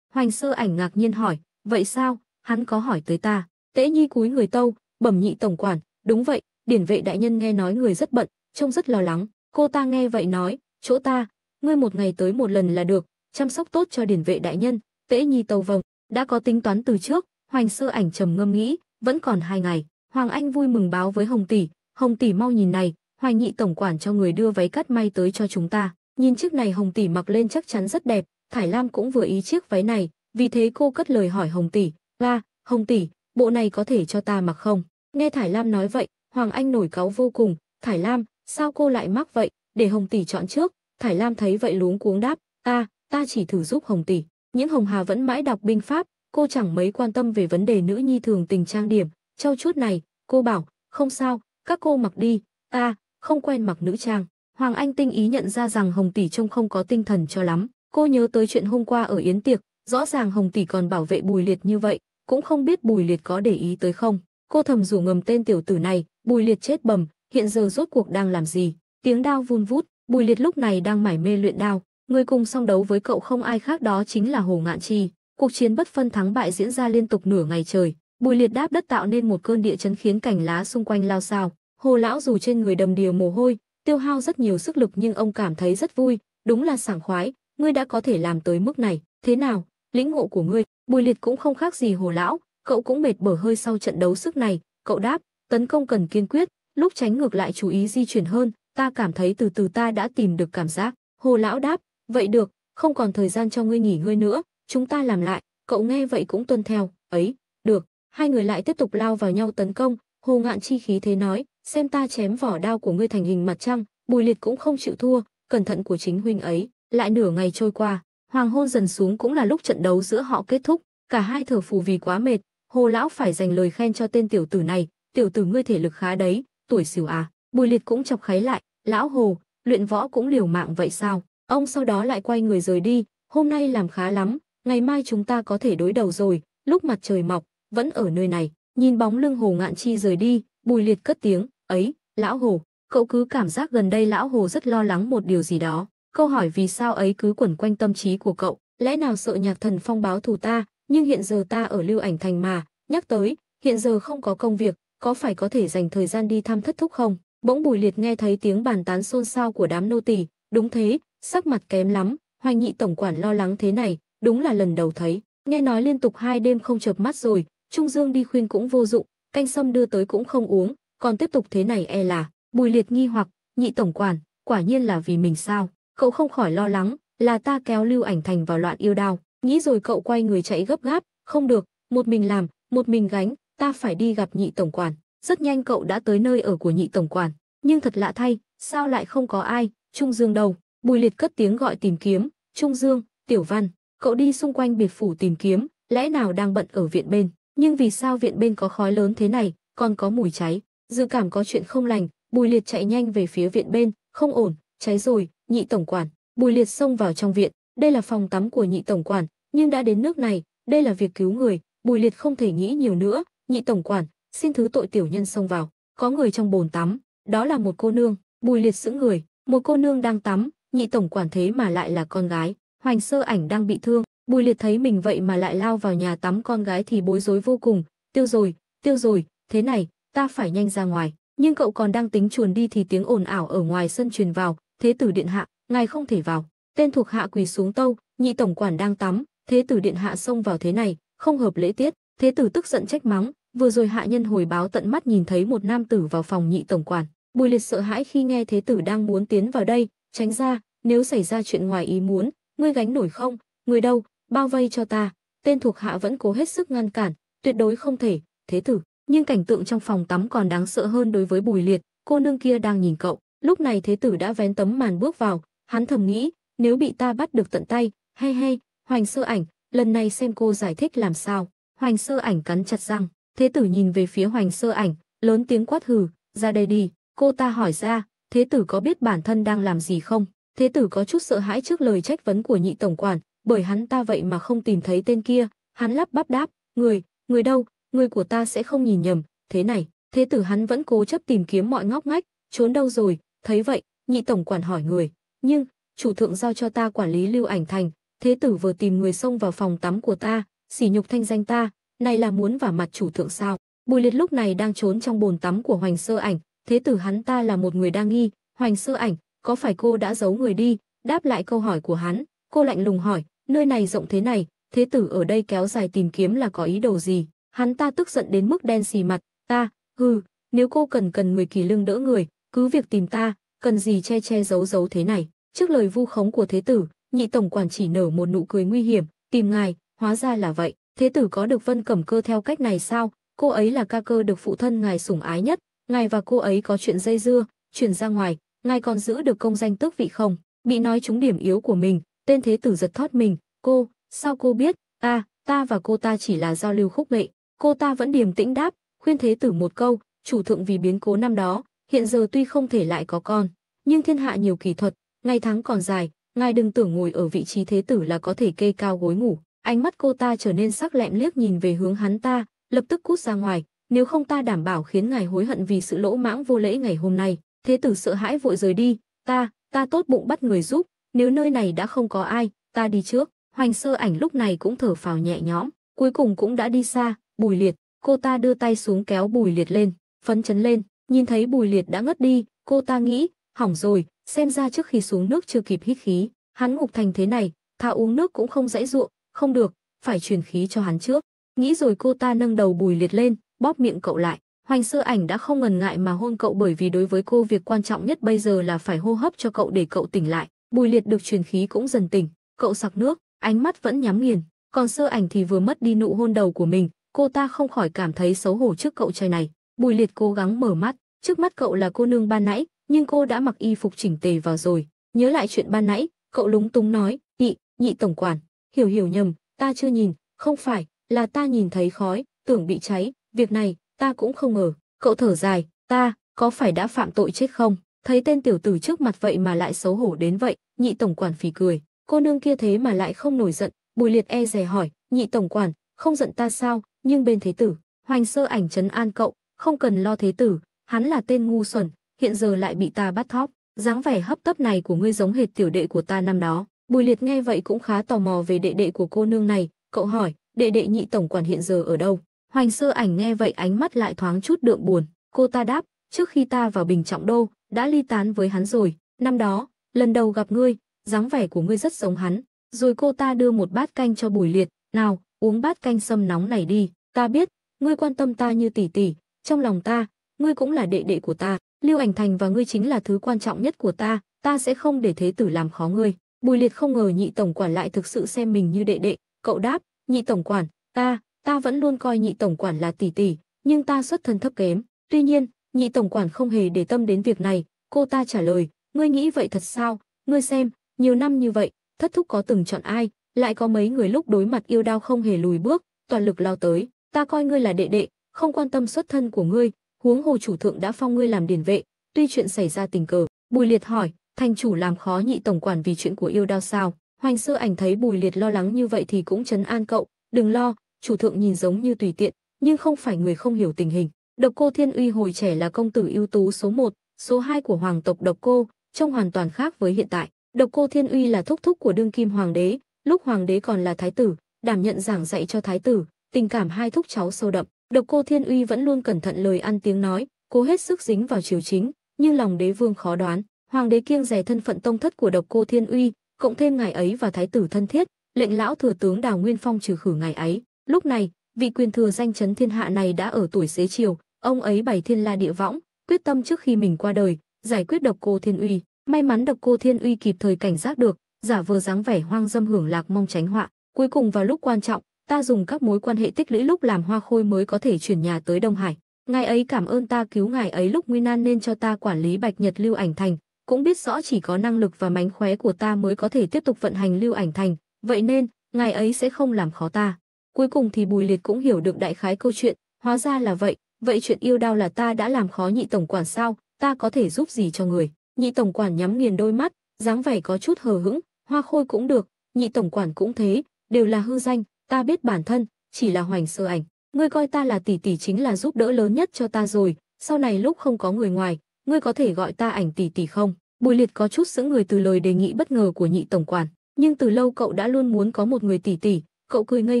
Hoành sơ ảnh ngạc nhiên hỏi, vậy sao, hắn có hỏi tới ta, tễ nhi cúi người tâu, bẩm nhị tổng quản, đúng vậy, điển vệ đại nhân nghe nói người rất bận, trông rất lo lắng, cô ta nghe vậy nói, chỗ ta, ngươi một ngày tới một lần là được, chăm sóc tốt cho điển vệ đại nhân, tễ nhi tàu vâng, đã có tính toán từ trước, hoành sơ ảnh trầm ngâm nghĩ, vẫn còn hai ngày, Hoàng Anh vui mừng báo với Hồng Tỷ, Hồng Tỷ mau nhìn này, Hoài Nhị Tổng Quản cho người đưa váy cắt may tới cho chúng ta, nhìn chiếc này Hồng Tỷ mặc lên chắc chắn rất đẹp, Thải Lam cũng vừa ý chiếc váy này, vì thế cô cất lời hỏi Hồng Tỷ, la, Hồng Tỷ, bộ này có thể cho ta mặc không? Nghe Thải Lam nói vậy, Hoàng Anh nổi cáu vô cùng, Thải Lam, sao cô lại mắc vậy, để Hồng Tỷ chọn trước, Thải Lam thấy vậy luống cuống đáp, Ta, ta chỉ thử giúp Hồng tỷ." Những Hồng Hà vẫn mãi đọc binh pháp, cô chẳng mấy quan tâm về vấn đề nữ nhi thường tình trang điểm, trau chuốt này, cô bảo, "Không sao, các cô mặc đi, ta không quen mặc nữ trang." Hoàng Anh tinh ý nhận ra rằng Hồng tỷ trông không có tinh thần cho lắm, cô nhớ tới chuyện hôm qua ở yến tiệc, rõ ràng Hồng tỷ còn bảo vệ Bùi Liệt như vậy, cũng không biết Bùi Liệt có để ý tới không. Cô thầm rủ ngầm tên tiểu tử này, Bùi Liệt chết bầm, hiện giờ rốt cuộc đang làm gì? Tiếng đao vun vút, Bùi Liệt lúc này đang mải mê luyện đao, người cùng song đấu với cậu không ai khác đó chính là Hồ Ngạn Chi. Cuộc chiến bất phân thắng bại diễn ra liên tục nửa ngày trời, Bùi Liệt đáp đất tạo nên một cơn địa chấn khiến cảnh lá xung quanh lao xao. Hồ lão dù trên người đầm đìa mồ hôi, tiêu hao rất nhiều sức lực nhưng ông cảm thấy rất vui, đúng là sảng khoái, ngươi đã có thể làm tới mức này, thế nào, lĩnh ngộ của ngươi, Bùi Liệt cũng không khác gì Hồ lão, cậu cũng mệt bở hơi sau trận đấu sức này, cậu đáp, tấn công cần kiên quyết, lúc tránh ngược lại chú ý di chuyển hơn, ta cảm thấy từ từ ta đã tìm được cảm giác. Hồ lão đáp, vậy được, không còn thời gian cho ngươi nghỉ ngơi nữa, chúng ta làm lại, cậu nghe vậy cũng tuân theo, ấy, được. Hai người lại tiếp tục lao vào nhau tấn công, hồ ngạn chi khí thế nói, xem ta chém vỏ đao của ngươi thành hình mặt trăng, bùi liệt cũng không chịu thua, cẩn thận của chính huynh ấy. Lại nửa ngày trôi qua, hoàng hôn dần xuống cũng là lúc trận đấu giữa họ kết thúc, cả hai thở phù vì quá mệt, hồ lão phải dành lời khen cho tên tiểu tử này, tiểu tử ngươi thể lực khá đấy, tuổi xỉu à, Bùi Liệt cũng chọc kháy lại, lão hồ, luyện võ cũng liều mạng vậy sao? Ông sau đó lại quay người rời đi, hôm nay làm khá lắm, ngày mai chúng ta có thể đối đầu rồi, lúc mặt trời mọc, vẫn ở nơi này. Nhìn bóng lưng Hồ Ngạn Chi rời đi, Bùi Liệt cất tiếng, ấy, lão hồ, cậu cứ cảm giác gần đây lão hồ rất lo lắng một điều gì đó. Câu hỏi vì sao ấy cứ quẩn quanh tâm trí của cậu, lẽ nào sợ nhạc thần phong báo thù ta, nhưng hiện giờ ta ở lưu ảnh thành mà, nhắc tới, hiện giờ không có công việc, có phải có thể dành thời gian đi thăm thất thúc không? Bỗng Bùi Liệt nghe thấy tiếng bàn tán xôn xao của đám nô tỳ, đúng thế, sắc mặt kém lắm, Hoành Nhị tổng quản lo lắng thế này, đúng là lần đầu thấy. Nghe nói liên tục hai đêm không chợp mắt rồi, Trung Dương đi khuyên cũng vô dụng, canh sâm đưa tới cũng không uống, còn tiếp tục thế này e là. Bùi Liệt nghi hoặc, Nhị tổng quản, quả nhiên là vì mình sao? Cậu không khỏi lo lắng, là ta kéo Lưu Ảnh Thành vào loạn yêu đao. Nghĩ rồi cậu quay người chạy gấp gáp, không được, một mình làm, một mình gánh, ta phải đi gặp Nhị tổng quản. Rất nhanh cậu đã tới nơi ở của nhị tổng quản, nhưng thật lạ thay, sao lại không có ai? Trung Dương đâu? Bùi Liệt cất tiếng gọi tìm kiếm, "Trung Dương, Tiểu Văn." Cậu đi xung quanh biệt phủ tìm kiếm, lẽ nào đang bận ở viện bên? Nhưng vì sao viện bên có khói lớn thế này, còn có mùi cháy? Dự cảm có chuyện không lành, Bùi Liệt chạy nhanh về phía viện bên, không ổn, cháy rồi, nhị tổng quản. Bùi Liệt xông vào trong viện, đây là phòng tắm của nhị tổng quản, nhưng đã đến nước này, đây là việc cứu người, Bùi Liệt không thể nghĩ nhiều nữa, nhị tổng quản, xin thứ tội tiểu nhân xông vào, có người trong bồn tắm, đó là một cô nương, Bùi Liệt sững người, một cô nương đang tắm, nhị tổng quản thế mà lại là con gái, Hoành Sơ Ảnh đang bị thương, Bùi Liệt thấy mình vậy mà lại lao vào nhà tắm con gái thì bối rối vô cùng, tiêu rồi, tiêu rồi, thế này, ta phải nhanh ra ngoài, nhưng cậu còn đang tính chuồn đi thì tiếng ồn ảo ở ngoài sân truyền vào, thế tử điện hạ, ngài không thể vào. Tên thuộc hạ quỳ xuống tâu, nhị tổng quản đang tắm, thế tử điện hạ xông vào thế này, không hợp lễ tiết, thế tử tức giận trách mắng, Vừa rồi hạ nhân hồi báo tận mắt nhìn thấy một nam tử vào phòng nhị tổng quản, Bùi Liệt sợ hãi khi nghe thế tử đang muốn tiến vào đây, tránh ra, nếu xảy ra chuyện ngoài ý muốn, ngươi gánh nổi không? Ngươi đâu? Bao vây cho ta. Tên thuộc hạ vẫn cố hết sức ngăn cản, tuyệt đối không thể, thế tử. Nhưng cảnh tượng trong phòng tắm còn đáng sợ hơn đối với Bùi Liệt, cô nương kia đang nhìn cậu. Lúc này thế tử đã vén tấm màn bước vào, hắn thầm nghĩ, nếu bị ta bắt được tận tay, hay hay, Hoành Sơ Ảnh, lần này xem cô giải thích làm sao. Hoành Sơ Ảnh cắn chặt răng, Thế tử nhìn về phía hoành sơ ảnh, lớn tiếng quát hừ, ra đây đi, cô ta hỏi ra, thế tử có biết bản thân đang làm gì không? Thế tử có chút sợ hãi trước lời trách vấn của nhị tổng quản, bởi hắn ta vậy mà không tìm thấy tên kia, hắn lắp bắp đáp, người, người đâu, người của ta sẽ không nhìn nhầm, thế này, thế tử hắn vẫn cố chấp tìm kiếm mọi ngóc ngách, trốn đâu rồi, thấy vậy, nhị tổng quản hỏi người, nhưng, chủ thượng giao cho ta quản lý lưu ảnh thành, thế tử vừa tìm người xông vào phòng tắm của ta, xỉ nhục thanh danh ta, này là muốn vả mặt chủ thượng sao? Bùi Liệt lúc này đang trốn trong bồn tắm của Hoành Sơ Ảnh, thế tử hắn ta là một người đang nghi, Hoành Sơ Ảnh, có phải cô đã giấu người đi? Đáp lại câu hỏi của hắn, cô lạnh lùng hỏi, nơi này rộng thế này, thế tử ở đây kéo dài tìm kiếm là có ý đồ gì? Hắn ta tức giận đến mức đen xì mặt, ta, hừ, nếu cô cần cần người kỳ lương đỡ người, cứ việc tìm ta, cần gì che che giấu giấu thế này. Trước lời vu khống của thế tử, nhị tổng quản chỉ nở một nụ cười nguy hiểm, tìm ngài, hóa ra là vậy. Thế tử có được Vân Cẩm Cơ theo cách này sao? Cô ấy là ca cơ được phụ thân ngài sủng ái nhất, ngài và cô ấy có chuyện dây dưa, chuyển ra ngoài, ngài còn giữ được công danh tước vị không? Bị nói trúng điểm yếu của mình, tên thế tử giật thoát mình, cô, sao cô biết? À, ta và cô ta chỉ là giao lưu khúc nghệ. Cô ta vẫn điềm tĩnh đáp, khuyên thế tử một câu, chủ thượng vì biến cố năm đó, hiện giờ tuy không thể lại có con, nhưng thiên hạ nhiều kỳ thuật, ngày tháng còn dài, ngài đừng tưởng ngồi ở vị trí thế tử là có thể kê cao gối ngủ. Ánh mắt cô ta trở nên sắc lẹm liếc nhìn về hướng hắn ta, lập tức cút ra ngoài, nếu không ta đảm bảo khiến ngài hối hận vì sự lỗ mãng vô lễ ngày hôm nay. Thế tử sợ hãi vội rời đi, ta, ta tốt bụng bắt người giúp, nếu nơi này đã không có ai, ta đi trước. Hoành sơ ảnh lúc này cũng thở phào nhẹ nhõm, cuối cùng cũng đã đi xa, bùi liệt, cô ta đưa tay xuống kéo bùi liệt lên, phấn chấn lên, nhìn thấy bùi liệt đã ngất đi, cô ta nghĩ, hỏng rồi, xem ra trước khi xuống nước chưa kịp hít khí, hắn ngục thành thế này, thà uống nước cũng không dãy ruộng, không được, phải truyền khí cho hắn trước. Nghĩ rồi cô ta nâng đầu bùi liệt lên, bóp miệng cậu lại. Hoành sơ ảnh đã không ngần ngại mà hôn cậu bởi vì đối với cô việc quan trọng nhất bây giờ là phải hô hấp cho cậu để cậu tỉnh lại. Bùi liệt được truyền khí cũng dần tỉnh, cậu sặc nước, ánh mắt vẫn nhắm nghiền. Còn sơ ảnh thì vừa mất đi nụ hôn đầu của mình, cô ta không khỏi cảm thấy xấu hổ trước cậu trai này. Bùi liệt cố gắng mở mắt, trước mắt cậu là cô nương ban nãy, nhưng cô đã mặc y phục chỉnh tề vào rồi. Nhớ lại chuyện ban nãy, cậu lúng túng nói, nhị, nhị tổng quản, hiểu hiểu nhầm, ta chưa nhìn, không phải, là ta nhìn thấy khói, tưởng bị cháy, việc này, ta cũng không ngờ. Cậu thở dài, ta, có phải đã phạm tội chết không? Thấy tên tiểu tử trước mặt vậy mà lại xấu hổ đến vậy, nhị tổng quản phì cười. Cô nương kia thế mà lại không nổi giận, bùi liệt e rè hỏi, nhị tổng quản, không giận ta sao, nhưng bên thế tử, hoành sơ ảnh trấn an cậu, không cần lo thế tử, hắn là tên ngu xuẩn, hiện giờ lại bị ta bắt thóp. dáng vẻ hấp tấp này của ngươi giống hệt tiểu đệ của ta năm đó. Bùi Liệt nghe vậy cũng khá tò mò về đệ đệ của cô nương này, cậu hỏi, đệ đệ nhị tổng quản hiện giờ ở đâu? Hoành sơ ảnh nghe vậy ánh mắt lại thoáng chút đượm buồn, cô ta đáp, trước khi ta vào Bình Trọng Đô, đã ly tán với hắn rồi, năm đó, lần đầu gặp ngươi, dáng vẻ của ngươi rất giống hắn, rồi cô ta đưa một bát canh cho Bùi Liệt, nào, uống bát canh sâm nóng này đi, ta biết, ngươi quan tâm ta như tỷ tỷ, trong lòng ta, ngươi cũng là đệ đệ của ta, Lưu Ảnh Thành và ngươi chính là thứ quan trọng nhất của ta, ta sẽ không để thế tử làm khó ngươi. Bùi Liệt không ngờ nhị tổng quản lại thực sự xem mình như đệ đệ, cậu đáp, "Nhị tổng quản, ta, ta vẫn luôn coi nhị tổng quản là tỷ tỷ, nhưng ta xuất thân thấp kém." Tuy nhiên, nhị tổng quản không hề để tâm đến việc này, cô ta trả lời, "Ngươi nghĩ vậy thật sao? Ngươi xem, nhiều năm như vậy, thất thúc có từng chọn ai, lại có mấy người lúc đối mặt yêu đau không hề lùi bước, toàn lực lao tới, ta coi ngươi là đệ đệ, không quan tâm xuất thân của ngươi, huống hồ chủ thượng đã phong ngươi làm điển vệ, tuy chuyện xảy ra tình cờ." Bùi Liệt hỏi, Thành chủ làm khó nhị tổng quản vì chuyện của yêu đao sao? Hoành sơ ảnh thấy Bùi Liệt lo lắng như vậy thì cũng chấn an cậu, đừng lo, chủ thượng nhìn giống như tùy tiện, nhưng không phải người không hiểu tình hình. Độc cô Thiên Uy hồi trẻ là công tử ưu tú số 1, số 2 của hoàng tộc Độc cô, trông hoàn toàn khác với hiện tại. Độc cô Thiên Uy là thúc thúc của đương kim hoàng đế, lúc hoàng đế còn là thái tử, đảm nhận giảng dạy cho thái tử, tình cảm hai thúc cháu sâu đậm. Độc cô Thiên Uy vẫn luôn cẩn thận lời ăn tiếng nói, cố hết sức dính vào triều chính, nhưng lòng đế vương khó đoán. Hoàng đế kiêng rẻ thân phận tông thất của độc cô Thiên Uy, cộng thêm ngài ấy và thái tử thân thiết, lệnh lão thừa tướng Đào Nguyên Phong trừ khử ngài ấy. Lúc này, vị quyền thừa danh chấn thiên hạ này đã ở tuổi xế chiều, ông ấy bày thiên la địa võng, quyết tâm trước khi mình qua đời, giải quyết độc cô Thiên Uy. May mắn độc cô Thiên Uy kịp thời cảnh giác được, giả vờ dáng vẻ hoang dâm hưởng lạc mong tránh họa. Cuối cùng vào lúc quan trọng, ta dùng các mối quan hệ tích lũy lúc làm hoa khôi mới có thể chuyển nhà tới Đông Hải. Ngài ấy cảm ơn ta cứu ngài ấy lúc nguy nan nên cho ta quản lý Bạch Nhật Lưu Ảnh Thành, cũng biết rõ chỉ có năng lực và mánh khóe của ta mới có thể tiếp tục vận hành lưu ảnh thành, vậy nên, ngài ấy sẽ không làm khó ta. Cuối cùng thì Bùi Liệt cũng hiểu được đại khái câu chuyện, hóa ra là vậy, vậy chuyện yêu đau là ta đã làm khó nhị tổng quản sao, ta có thể giúp gì cho người. Nhị tổng quản nhắm nghiền đôi mắt, dáng vẻ có chút hờ hững, hoa khôi cũng được, nhị tổng quản cũng thế, đều là hư danh, ta biết bản thân, chỉ là hoành sơ ảnh. Ngươi coi ta là tỷ tỷ chính là giúp đỡ lớn nhất cho ta rồi, sau này lúc không có người ngoài, ngươi có thể gọi ta ảnh tỷ tỷ không? Bùi Liệt có chút sững người từ lời đề nghị bất ngờ của nhị tổng quản, nhưng từ lâu cậu đã luôn muốn có một người tỷ tỷ, cậu cười ngây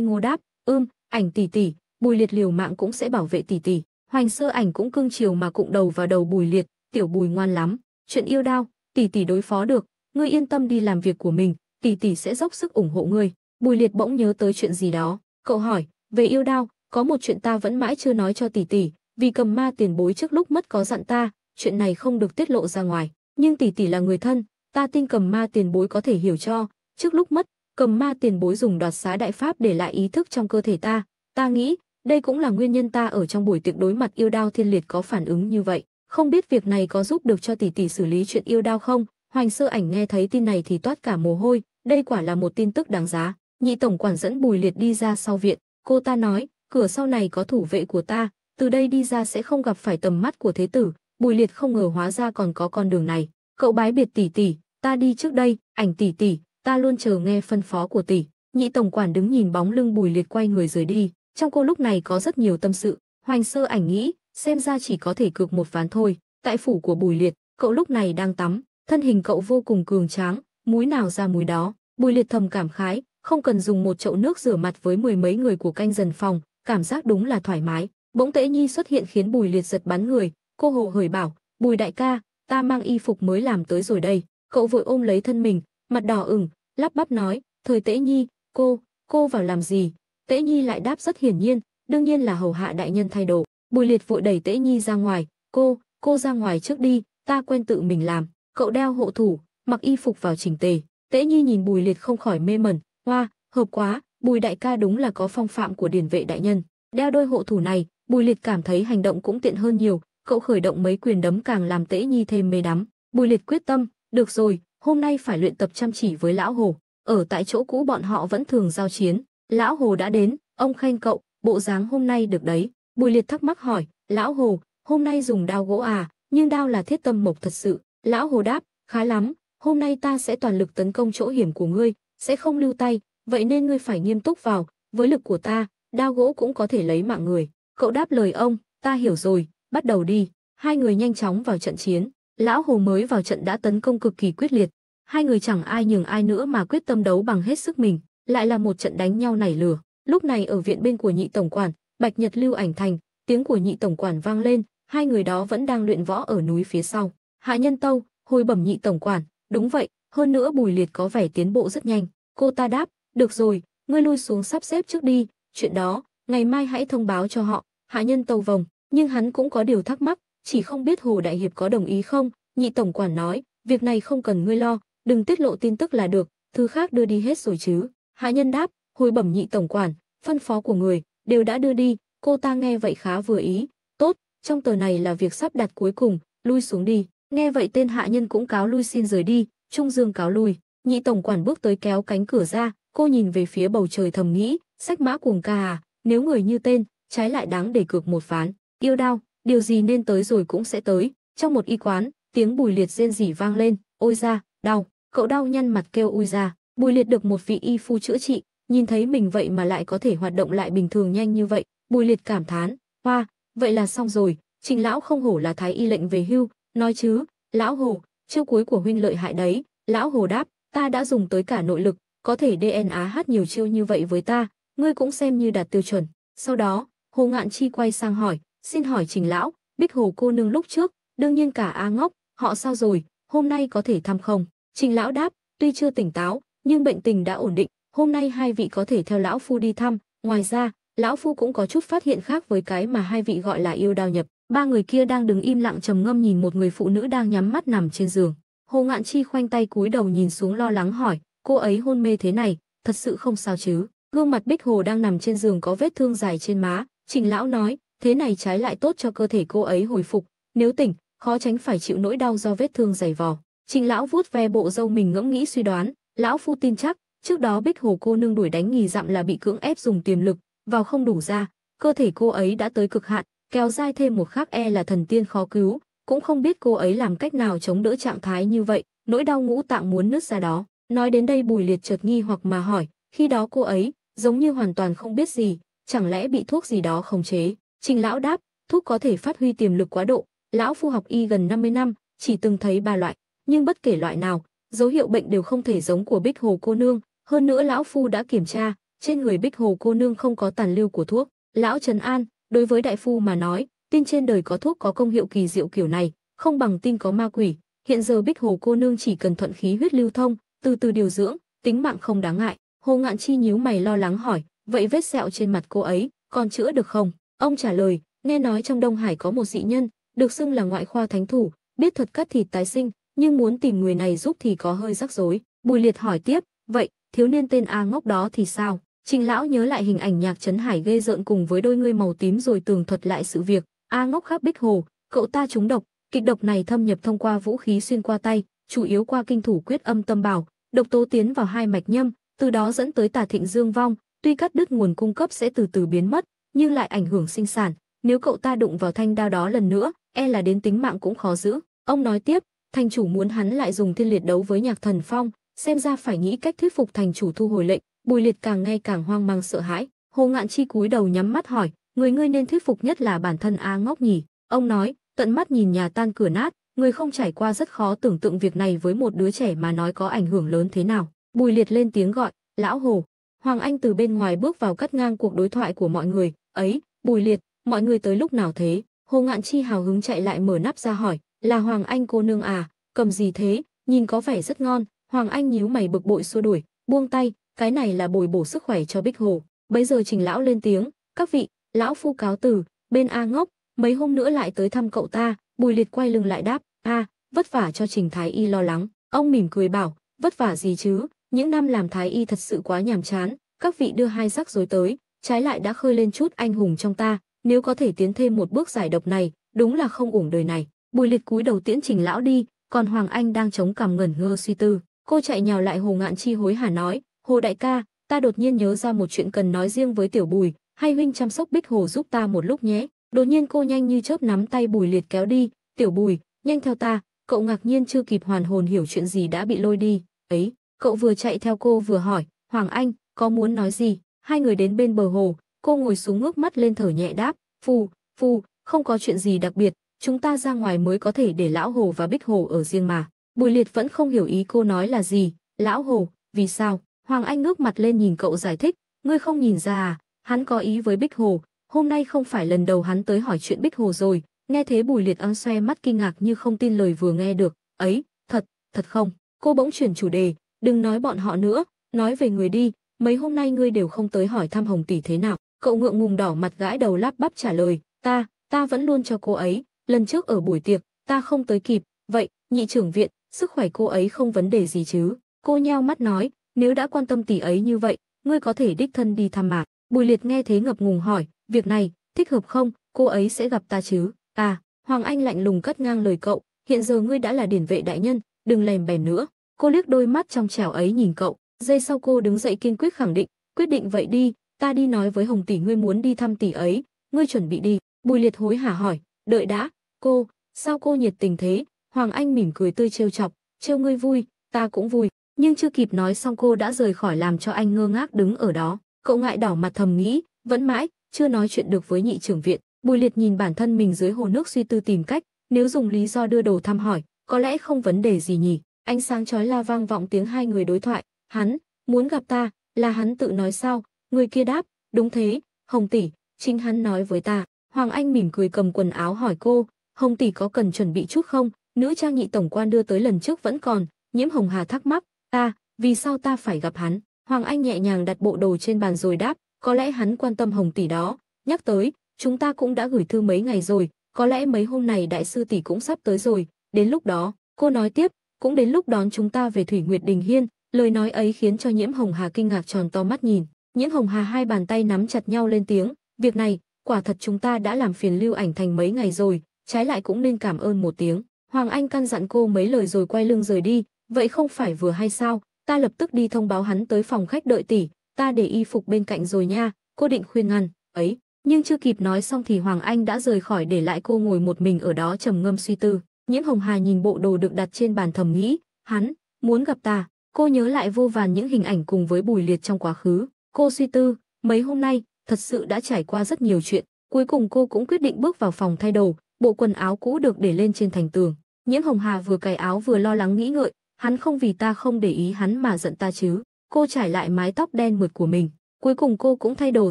ngô đáp, "Ừm, ảnh tỷ tỷ, Bùi Liệt liều mạng cũng sẽ bảo vệ tỷ tỷ." Hoành Sơ ảnh cũng cương chiều mà cụng đầu vào đầu Bùi Liệt, "Tiểu Bùi ngoan lắm, chuyện yêu đao, tỷ tỷ đối phó được, ngươi yên tâm đi làm việc của mình, tỷ tỷ sẽ dốc sức ủng hộ ngươi." Bùi Liệt bỗng nhớ tới chuyện gì đó, cậu hỏi, "Về yêu đao, có một chuyện ta vẫn mãi chưa nói cho tỷ tỷ, vì cầm ma tiền bối trước lúc mất có dặn ta, chuyện này không được tiết lộ ra ngoài, nhưng tỷ tỷ là người thân, ta tin cầm ma tiền bối có thể hiểu cho, trước lúc mất, cầm ma tiền bối dùng đoạt xá đại pháp để lại ý thức trong cơ thể ta, ta nghĩ, đây cũng là nguyên nhân ta ở trong buổi tiệc đối mặt yêu đao thiên liệt có phản ứng như vậy, không biết việc này có giúp được cho tỷ tỷ xử lý chuyện yêu đao không? Hoành sơ ảnh nghe thấy tin này thì toát cả mồ hôi, đây quả là một tin tức đáng giá. Nhị tổng quản dẫn Bùi Liệt đi ra sau viện, cô ta nói, cửa sau này có thủ vệ của ta, từ đây đi ra sẽ không gặp phải tầm mắt của thế tử, Bùi Liệt không ngờ hóa ra còn có con đường này. Cậu bái biệt tỷ tỷ, ta đi trước đây, ảnh tỷ tỷ, ta luôn chờ nghe phân phó của tỷ. Nhị tổng quản đứng nhìn bóng lưng Bùi Liệt quay người rời đi, trong cô lúc này có rất nhiều tâm sự. Hoành Sơ ảnh nghĩ, xem ra chỉ có thể cược một ván thôi. Tại phủ của Bùi Liệt, cậu lúc này đang tắm, thân hình cậu vô cùng cường tráng, múi nào ra múi đó. Bùi Liệt thầm cảm khái, không cần dùng một chậu nước rửa mặt với mười mấy người của canh dần phòng, cảm giác đúng là thoải mái. Bỗng Tễ Nhi xuất hiện khiến Bùi Liệt giật bắn người, Cô hồ hởi bảo, Bùi đại ca, ta mang y phục mới làm tới rồi đây. Cậu vội ôm lấy thân mình, mặt đỏ ửng, lắp bắp nói, thời tễ nhi, cô, cô vào làm gì? Tễ nhi lại đáp rất hiển nhiên, đương nhiên là hầu hạ đại nhân thay đồ. Bùi liệt vội đẩy tễ nhi ra ngoài, cô, cô ra ngoài trước đi, ta quen tự mình làm. Cậu đeo hộ thủ, mặc y phục vào chỉnh tề. Tễ nhi nhìn bùi liệt không khỏi mê mẩn, hoa, hợp quá, bùi đại ca đúng là có phong phạm của điển vệ đại nhân. Đeo đôi hộ thủ này, bùi liệt cảm thấy hành động cũng tiện hơn nhiều, cậu khởi động mấy quyền đấm càng làm Tễ Nhi thêm mê đắm. Bùi Liệt quyết tâm, được rồi, hôm nay phải luyện tập chăm chỉ với lão Hồ. Ở tại chỗ cũ bọn họ vẫn thường giao chiến, lão Hồ đã đến, ông khen cậu, bộ dáng hôm nay được đấy. Bùi Liệt thắc mắc hỏi, lão Hồ, hôm nay dùng đao gỗ à, nhưng đao là thiết tâm mộc thật sự. Lão Hồ đáp, khá lắm, hôm nay ta sẽ toàn lực tấn công chỗ hiểm của ngươi, sẽ không lưu tay, vậy nên ngươi phải nghiêm túc vào, với lực của ta, đao gỗ cũng có thể lấy mạng người. Cậu đáp lời ông, ta hiểu rồi, bắt đầu đi. Hai người nhanh chóng vào trận chiến, lão hồ mới vào trận đã tấn công cực kỳ quyết liệt. Hai người chẳng ai nhường ai nữa mà quyết tâm đấu bằng hết sức mình, lại là một trận đánh nhau nảy lửa. Lúc này ở viện bên của nhị tổng quản, Bạch Nhật Lưu ảnh thành, tiếng của nhị tổng quản vang lên, hai người đó vẫn đang luyện võ ở núi phía sau. Hạ Nhân Tâu, hồi bẩm nhị tổng quản, đúng vậy, hơn nữa Bùi Liệt có vẻ tiến bộ rất nhanh. Cô ta đáp, được rồi, ngươi lui xuống sắp xếp trước đi, chuyện đó, ngày mai hãy thông báo cho họ. Hạ Nhân Tâu vòng, nhưng hắn cũng có điều thắc mắc, chỉ không biết Hồ Đại Hiệp có đồng ý không. Nhị tổng quản nói, việc này không cần ngươi lo, đừng tiết lộ tin tức là được, thứ khác đưa đi hết rồi chứ. Hạ nhân đáp, hồi bẩm nhị tổng quản, phân phó của người, đều đã đưa đi, cô ta nghe vậy khá vừa ý. Tốt, trong tờ này là việc sắp đặt cuối cùng, lui xuống đi. Nghe vậy tên hạ nhân cũng cáo lui xin rời đi, Trung Dương cáo lui. Nhị tổng quản bước tới kéo cánh cửa ra, cô nhìn về phía bầu trời thầm nghĩ, sách mã cuồng ca à, nếu người như tên, trái lại đáng để cược một ván. Yêu đau, điều gì nên tới rồi cũng sẽ tới. Trong một y quán, tiếng Bùi Liệt rên rỉ vang lên, "Ôi ra, đau." Cậu đau nhăn mặt kêu ui ra. Bùi Liệt được một vị y phu chữa trị, nhìn thấy mình vậy mà lại có thể hoạt động lại bình thường nhanh như vậy, Bùi Liệt cảm thán, "Hoa, vậy là xong rồi, Trình lão không hổ là thái y lệnh về hưu, nói chứ, lão hồ, chiêu cuối của huynh lợi hại đấy." Lão hồ đáp, "Ta đã dùng tới cả nội lực, có thể DNA hát nhiều chiêu như vậy với ta, ngươi cũng xem như đạt tiêu chuẩn." Sau đó, Hồ Ngạn Chi quay sang hỏi, Xin hỏi Trình lão, Bích Hồ cô nương lúc trước, đương nhiên cả A Ngốc, họ sao rồi, hôm nay có thể thăm không? Trình lão đáp, tuy chưa tỉnh táo, nhưng bệnh tình đã ổn định, hôm nay hai vị có thể theo lão phu đi thăm, ngoài ra, lão phu cũng có chút phát hiện khác với cái mà hai vị gọi là yêu đào nhập. Ba người kia đang đứng im lặng trầm ngâm nhìn một người phụ nữ đang nhắm mắt nằm trên giường. Hồ Ngạn Chi khoanh tay cúi đầu nhìn xuống lo lắng hỏi, cô ấy hôn mê thế này, thật sự không sao chứ? Gương mặt Bích Hồ đang nằm trên giường có vết thương dài trên má, Trình lão nói, thế này trái lại tốt cho cơ thể cô ấy hồi phục, nếu tỉnh, khó tránh phải chịu nỗi đau do vết thương dày vò. Trình lão vuốt ve bộ râu mình ngẫm nghĩ suy đoán, lão phu tin chắc, trước đó Bích Hồ cô nương đuổi đánh nghỉ dặm là bị cưỡng ép dùng tiềm lực, vào không đủ ra, cơ thể cô ấy đã tới cực hạn, kéo dai thêm một khắc e là thần tiên khó cứu, cũng không biết cô ấy làm cách nào chống đỡ trạng thái như vậy, nỗi đau ngũ tạng muốn nứt ra đó. Nói đến đây Bùi Liệt chợt nghi hoặc mà hỏi, khi đó cô ấy giống như hoàn toàn không biết gì, chẳng lẽ bị thuốc gì đó khống chế. Trình lão đáp, thuốc có thể phát huy tiềm lực quá độ, lão phu học y gần 50 năm, chỉ từng thấy ba loại, nhưng bất kể loại nào, dấu hiệu bệnh đều không thể giống của Bích Hồ cô nương, hơn nữa lão phu đã kiểm tra, trên người Bích Hồ cô nương không có tàn lưu của thuốc. Lão Trần An, đối với đại phu mà nói, tin trên đời có thuốc có công hiệu kỳ diệu kiểu này, không bằng tin có ma quỷ. Hiện giờ Bích Hồ cô nương chỉ cần thuận khí huyết lưu thông, từ từ điều dưỡng, tính mạng không đáng ngại. Hồ Ngạn Chi nhíu mày lo lắng hỏi, vậy vết sẹo trên mặt cô ấy còn chữa được không? Ông trả lời, nghe nói trong Đông Hải có một dị nhân, được xưng là ngoại khoa thánh thủ, biết thuật cắt thịt tái sinh, nhưng muốn tìm người này giúp thì có hơi rắc rối. Bùi Liệt hỏi tiếp, vậy, thiếu niên tên A ngốc đó thì sao? Trình lão nhớ lại hình ảnh nhạc trấn hải ghê rợn cùng với đôi ngươi màu tím rồi tường thuật lại sự việc. A ngốc khắp bích hồ, cậu ta trúng độc, kịch độc này thâm nhập thông qua vũ khí xuyên qua tay, chủ yếu qua kinh thủ quyết âm tâm bảo, độc tố tiến vào hai mạch nhâm, từ đó dẫn tới tà thịnh dương vong, tuy cắt đứt nguồn cung cấp sẽ từ từ biến mất, nhưng lại ảnh hưởng sinh sản, nếu cậu ta đụng vào thanh đao đó lần nữa, e là đến tính mạng cũng khó giữ. Ông nói tiếp, thành chủ muốn hắn lại dùng thiên liệt đấu với Nhạc Thần Phong, xem ra phải nghĩ cách thuyết phục thành chủ thu hồi lệnh. Bùi Liệt càng ngay càng hoang mang sợ hãi, Hồ Ngạn Chi cúi đầu nhắm mắt hỏi, người ngươi nên thuyết phục nhất là bản thân A Ngốc nhỉ? Ông nói, tận mắt nhìn nhà tan cửa nát, người không trải qua rất khó tưởng tượng việc này với một đứa trẻ mà nói có ảnh hưởng lớn thế nào. Bùi Liệt lên tiếng gọi, lão Hồ. Hoàng Anh từ bên ngoài bước vào cắt ngang cuộc đối thoại của mọi người, Ấy, Bùi Liệt, mọi người tới lúc nào thế? Hồ Ngạn Chi hào hứng chạy lại mở nắp ra hỏi, là Hoàng Anh cô nương à, cầm gì thế? Nhìn có vẻ rất ngon. Hoàng Anh nhíu mày bực bội xua đuổi, buông tay, cái này là bồi bổ sức khỏe cho Bích Hồ. Bấy giờ Trình lão lên tiếng, "Các vị, lão phu cáo từ, bên A Ngốc, mấy hôm nữa lại tới thăm cậu ta." Bùi Liệt quay lưng lại đáp, "A, vất vả cho Trình thái y lo lắng." Ông mỉm cười bảo, "Vất vả gì chứ, những năm làm thái y thật sự quá nhàm chán, các vị đưa hai sắc rối tới, trái lại đã khơi lên chút anh hùng trong ta, nếu có thể tiến thêm một bước giải độc này, đúng là không uổng đời này. Bùi Lịch cúi đầu tiễn Trình lão đi, còn Hoàng Anh đang chống cằm ngẩn ngơ suy tư. Cô chạy nhào lại Hồ Ngạn Chi hối hả nói, "Hồ đại ca, ta đột nhiên nhớ ra một chuyện cần nói riêng với tiểu Bùi, hay huynh chăm sóc Bích Hồ giúp ta một lúc nhé." Đột nhiên cô nhanh như chớp nắm tay Bùi Liệt kéo đi, "Tiểu Bùi, nhanh theo ta." Cậu ngạc nhiên chưa kịp hoàn hồn hiểu chuyện gì đã bị lôi đi. Ấy, cậu vừa chạy theo cô vừa hỏi, "Hoàng Anh, có muốn nói gì?" Hai người đến bên bờ hồ, cô ngồi xuống ngước mắt lên thở nhẹ đáp, phù, phù, không có chuyện gì đặc biệt, chúng ta ra ngoài mới có thể để lão hồ và bích hồ ở riêng mà. Bùi liệt vẫn không hiểu ý cô nói là gì, lão hồ, vì sao? Hoàng Anh ngước mặt lên nhìn cậu giải thích, ngươi không nhìn ra à, hắn có ý với bích hồ, hôm nay không phải lần đầu hắn tới hỏi chuyện bích hồ rồi, nghe thế bùi liệt ăn xoe mắt kinh ngạc như không tin lời vừa nghe được, ấy, thật, thật không? Cô bỗng chuyển chủ đề, đừng nói bọn họ nữa, nói về người đi, mấy hôm nay ngươi đều không tới hỏi thăm Hồng tỷ thế nào. Cậu ngượng ngùng đỏ mặt gãi đầu lắp bắp trả lời, ta, ta vẫn luôn cho cô ấy, lần trước ở buổi tiệc, ta không tới kịp, vậy, nhị trưởng viện, sức khỏe cô ấy không vấn đề gì chứ. Cô nheo mắt nói, nếu đã quan tâm tỷ ấy như vậy, ngươi có thể đích thân đi thăm mà. Bùi liệt nghe thế ngập ngùng hỏi, việc này, thích hợp không, cô ấy sẽ gặp ta chứ. À, Hoàng Anh lạnh lùng cất ngang lời cậu, hiện giờ ngươi đã là điển vệ đại nhân, đừng lèm bèm nữa. Cô liếc đôi mắt trong trẻo ấy nhìn cậu, Giây sau cô đứng dậy kiên quyết khẳng định, quyết định vậy đi, ta đi nói với Hồng tỷ ngươi muốn đi thăm tỷ ấy, ngươi chuẩn bị đi. Bùi Liệt hối hả hỏi, đợi đã, cô, sao cô nhiệt tình thế? Hoàng Anh mỉm cười tươi trêu chọc, trêu ngươi vui, ta cũng vui, nhưng chưa kịp nói xong cô đã rời khỏi làm cho anh ngơ ngác đứng ở đó. Cậu ngại đỏ mặt thầm nghĩ, vẫn mãi, chưa nói chuyện được với nhị trưởng viện. Bùi Liệt nhìn bản thân mình dưới hồ nước suy tư tìm cách, nếu dùng lý do đưa đồ thăm hỏi, có lẽ không vấn đề gì nhỉ. Ánh sáng chói la vang vọng tiếng hai người đối thoại, Hắn, muốn gặp ta, là hắn tự nói sao? Người kia đáp, đúng thế, Hồng tỷ, chính hắn nói với ta. Hoàng Anh mỉm cười cầm quần áo hỏi cô, Hồng tỷ có cần chuẩn bị chút không? Nữ trang nhị tổng quan đưa tới lần trước vẫn còn, nhiễm Hồng Hà thắc mắc, ta, vì sao ta phải gặp hắn? Hoàng Anh nhẹ nhàng đặt bộ đồ trên bàn rồi đáp, có lẽ hắn quan tâm Hồng tỷ đó. Nhắc tới, chúng ta cũng đã gửi thư mấy ngày rồi, có lẽ mấy hôm này đại sư tỷ cũng sắp tới rồi, đến lúc đó, cô nói tiếp, cũng đến lúc đón chúng ta về Thủy Nguyệt Đình Hiên, Lời nói ấy khiến cho Nhiễm Hồng Hà kinh ngạc tròn to mắt nhìn, Nhiễm Hồng Hà hai bàn tay nắm chặt nhau lên tiếng, việc này, quả thật chúng ta đã làm phiền Lưu Ảnh Thành mấy ngày rồi, trái lại cũng nên cảm ơn một tiếng. Hoàng Anh căn dặn cô mấy lời rồi quay lưng rời đi, vậy không phải vừa hay sao, ta lập tức đi thông báo hắn tới phòng khách đợi tỷ, ta để y phục bên cạnh rồi nha, cô định khuyên ngăn, ấy. Nhưng chưa kịp nói xong thì Hoàng Anh đã rời khỏi để lại cô ngồi một mình ở đó trầm ngâm suy tư. Nhiễm Hồng Hà nhìn bộ đồ được đặt trên bàn thầm nghĩ, hắn, muốn gặp ta, Cô nhớ lại vô vàn những hình ảnh cùng với Bùi Liệt trong quá khứ, cô suy tư, mấy hôm nay thật sự đã trải qua rất nhiều chuyện, cuối cùng cô cũng quyết định bước vào phòng thay đồ, bộ quần áo cũ được để lên trên thành tường. Nhiễm Hồng Hà vừa cài áo vừa lo lắng nghĩ ngợi, hắn không vì ta không để ý hắn mà giận ta chứ. Cô trải lại mái tóc đen mượt của mình, cuối cùng cô cũng thay đồ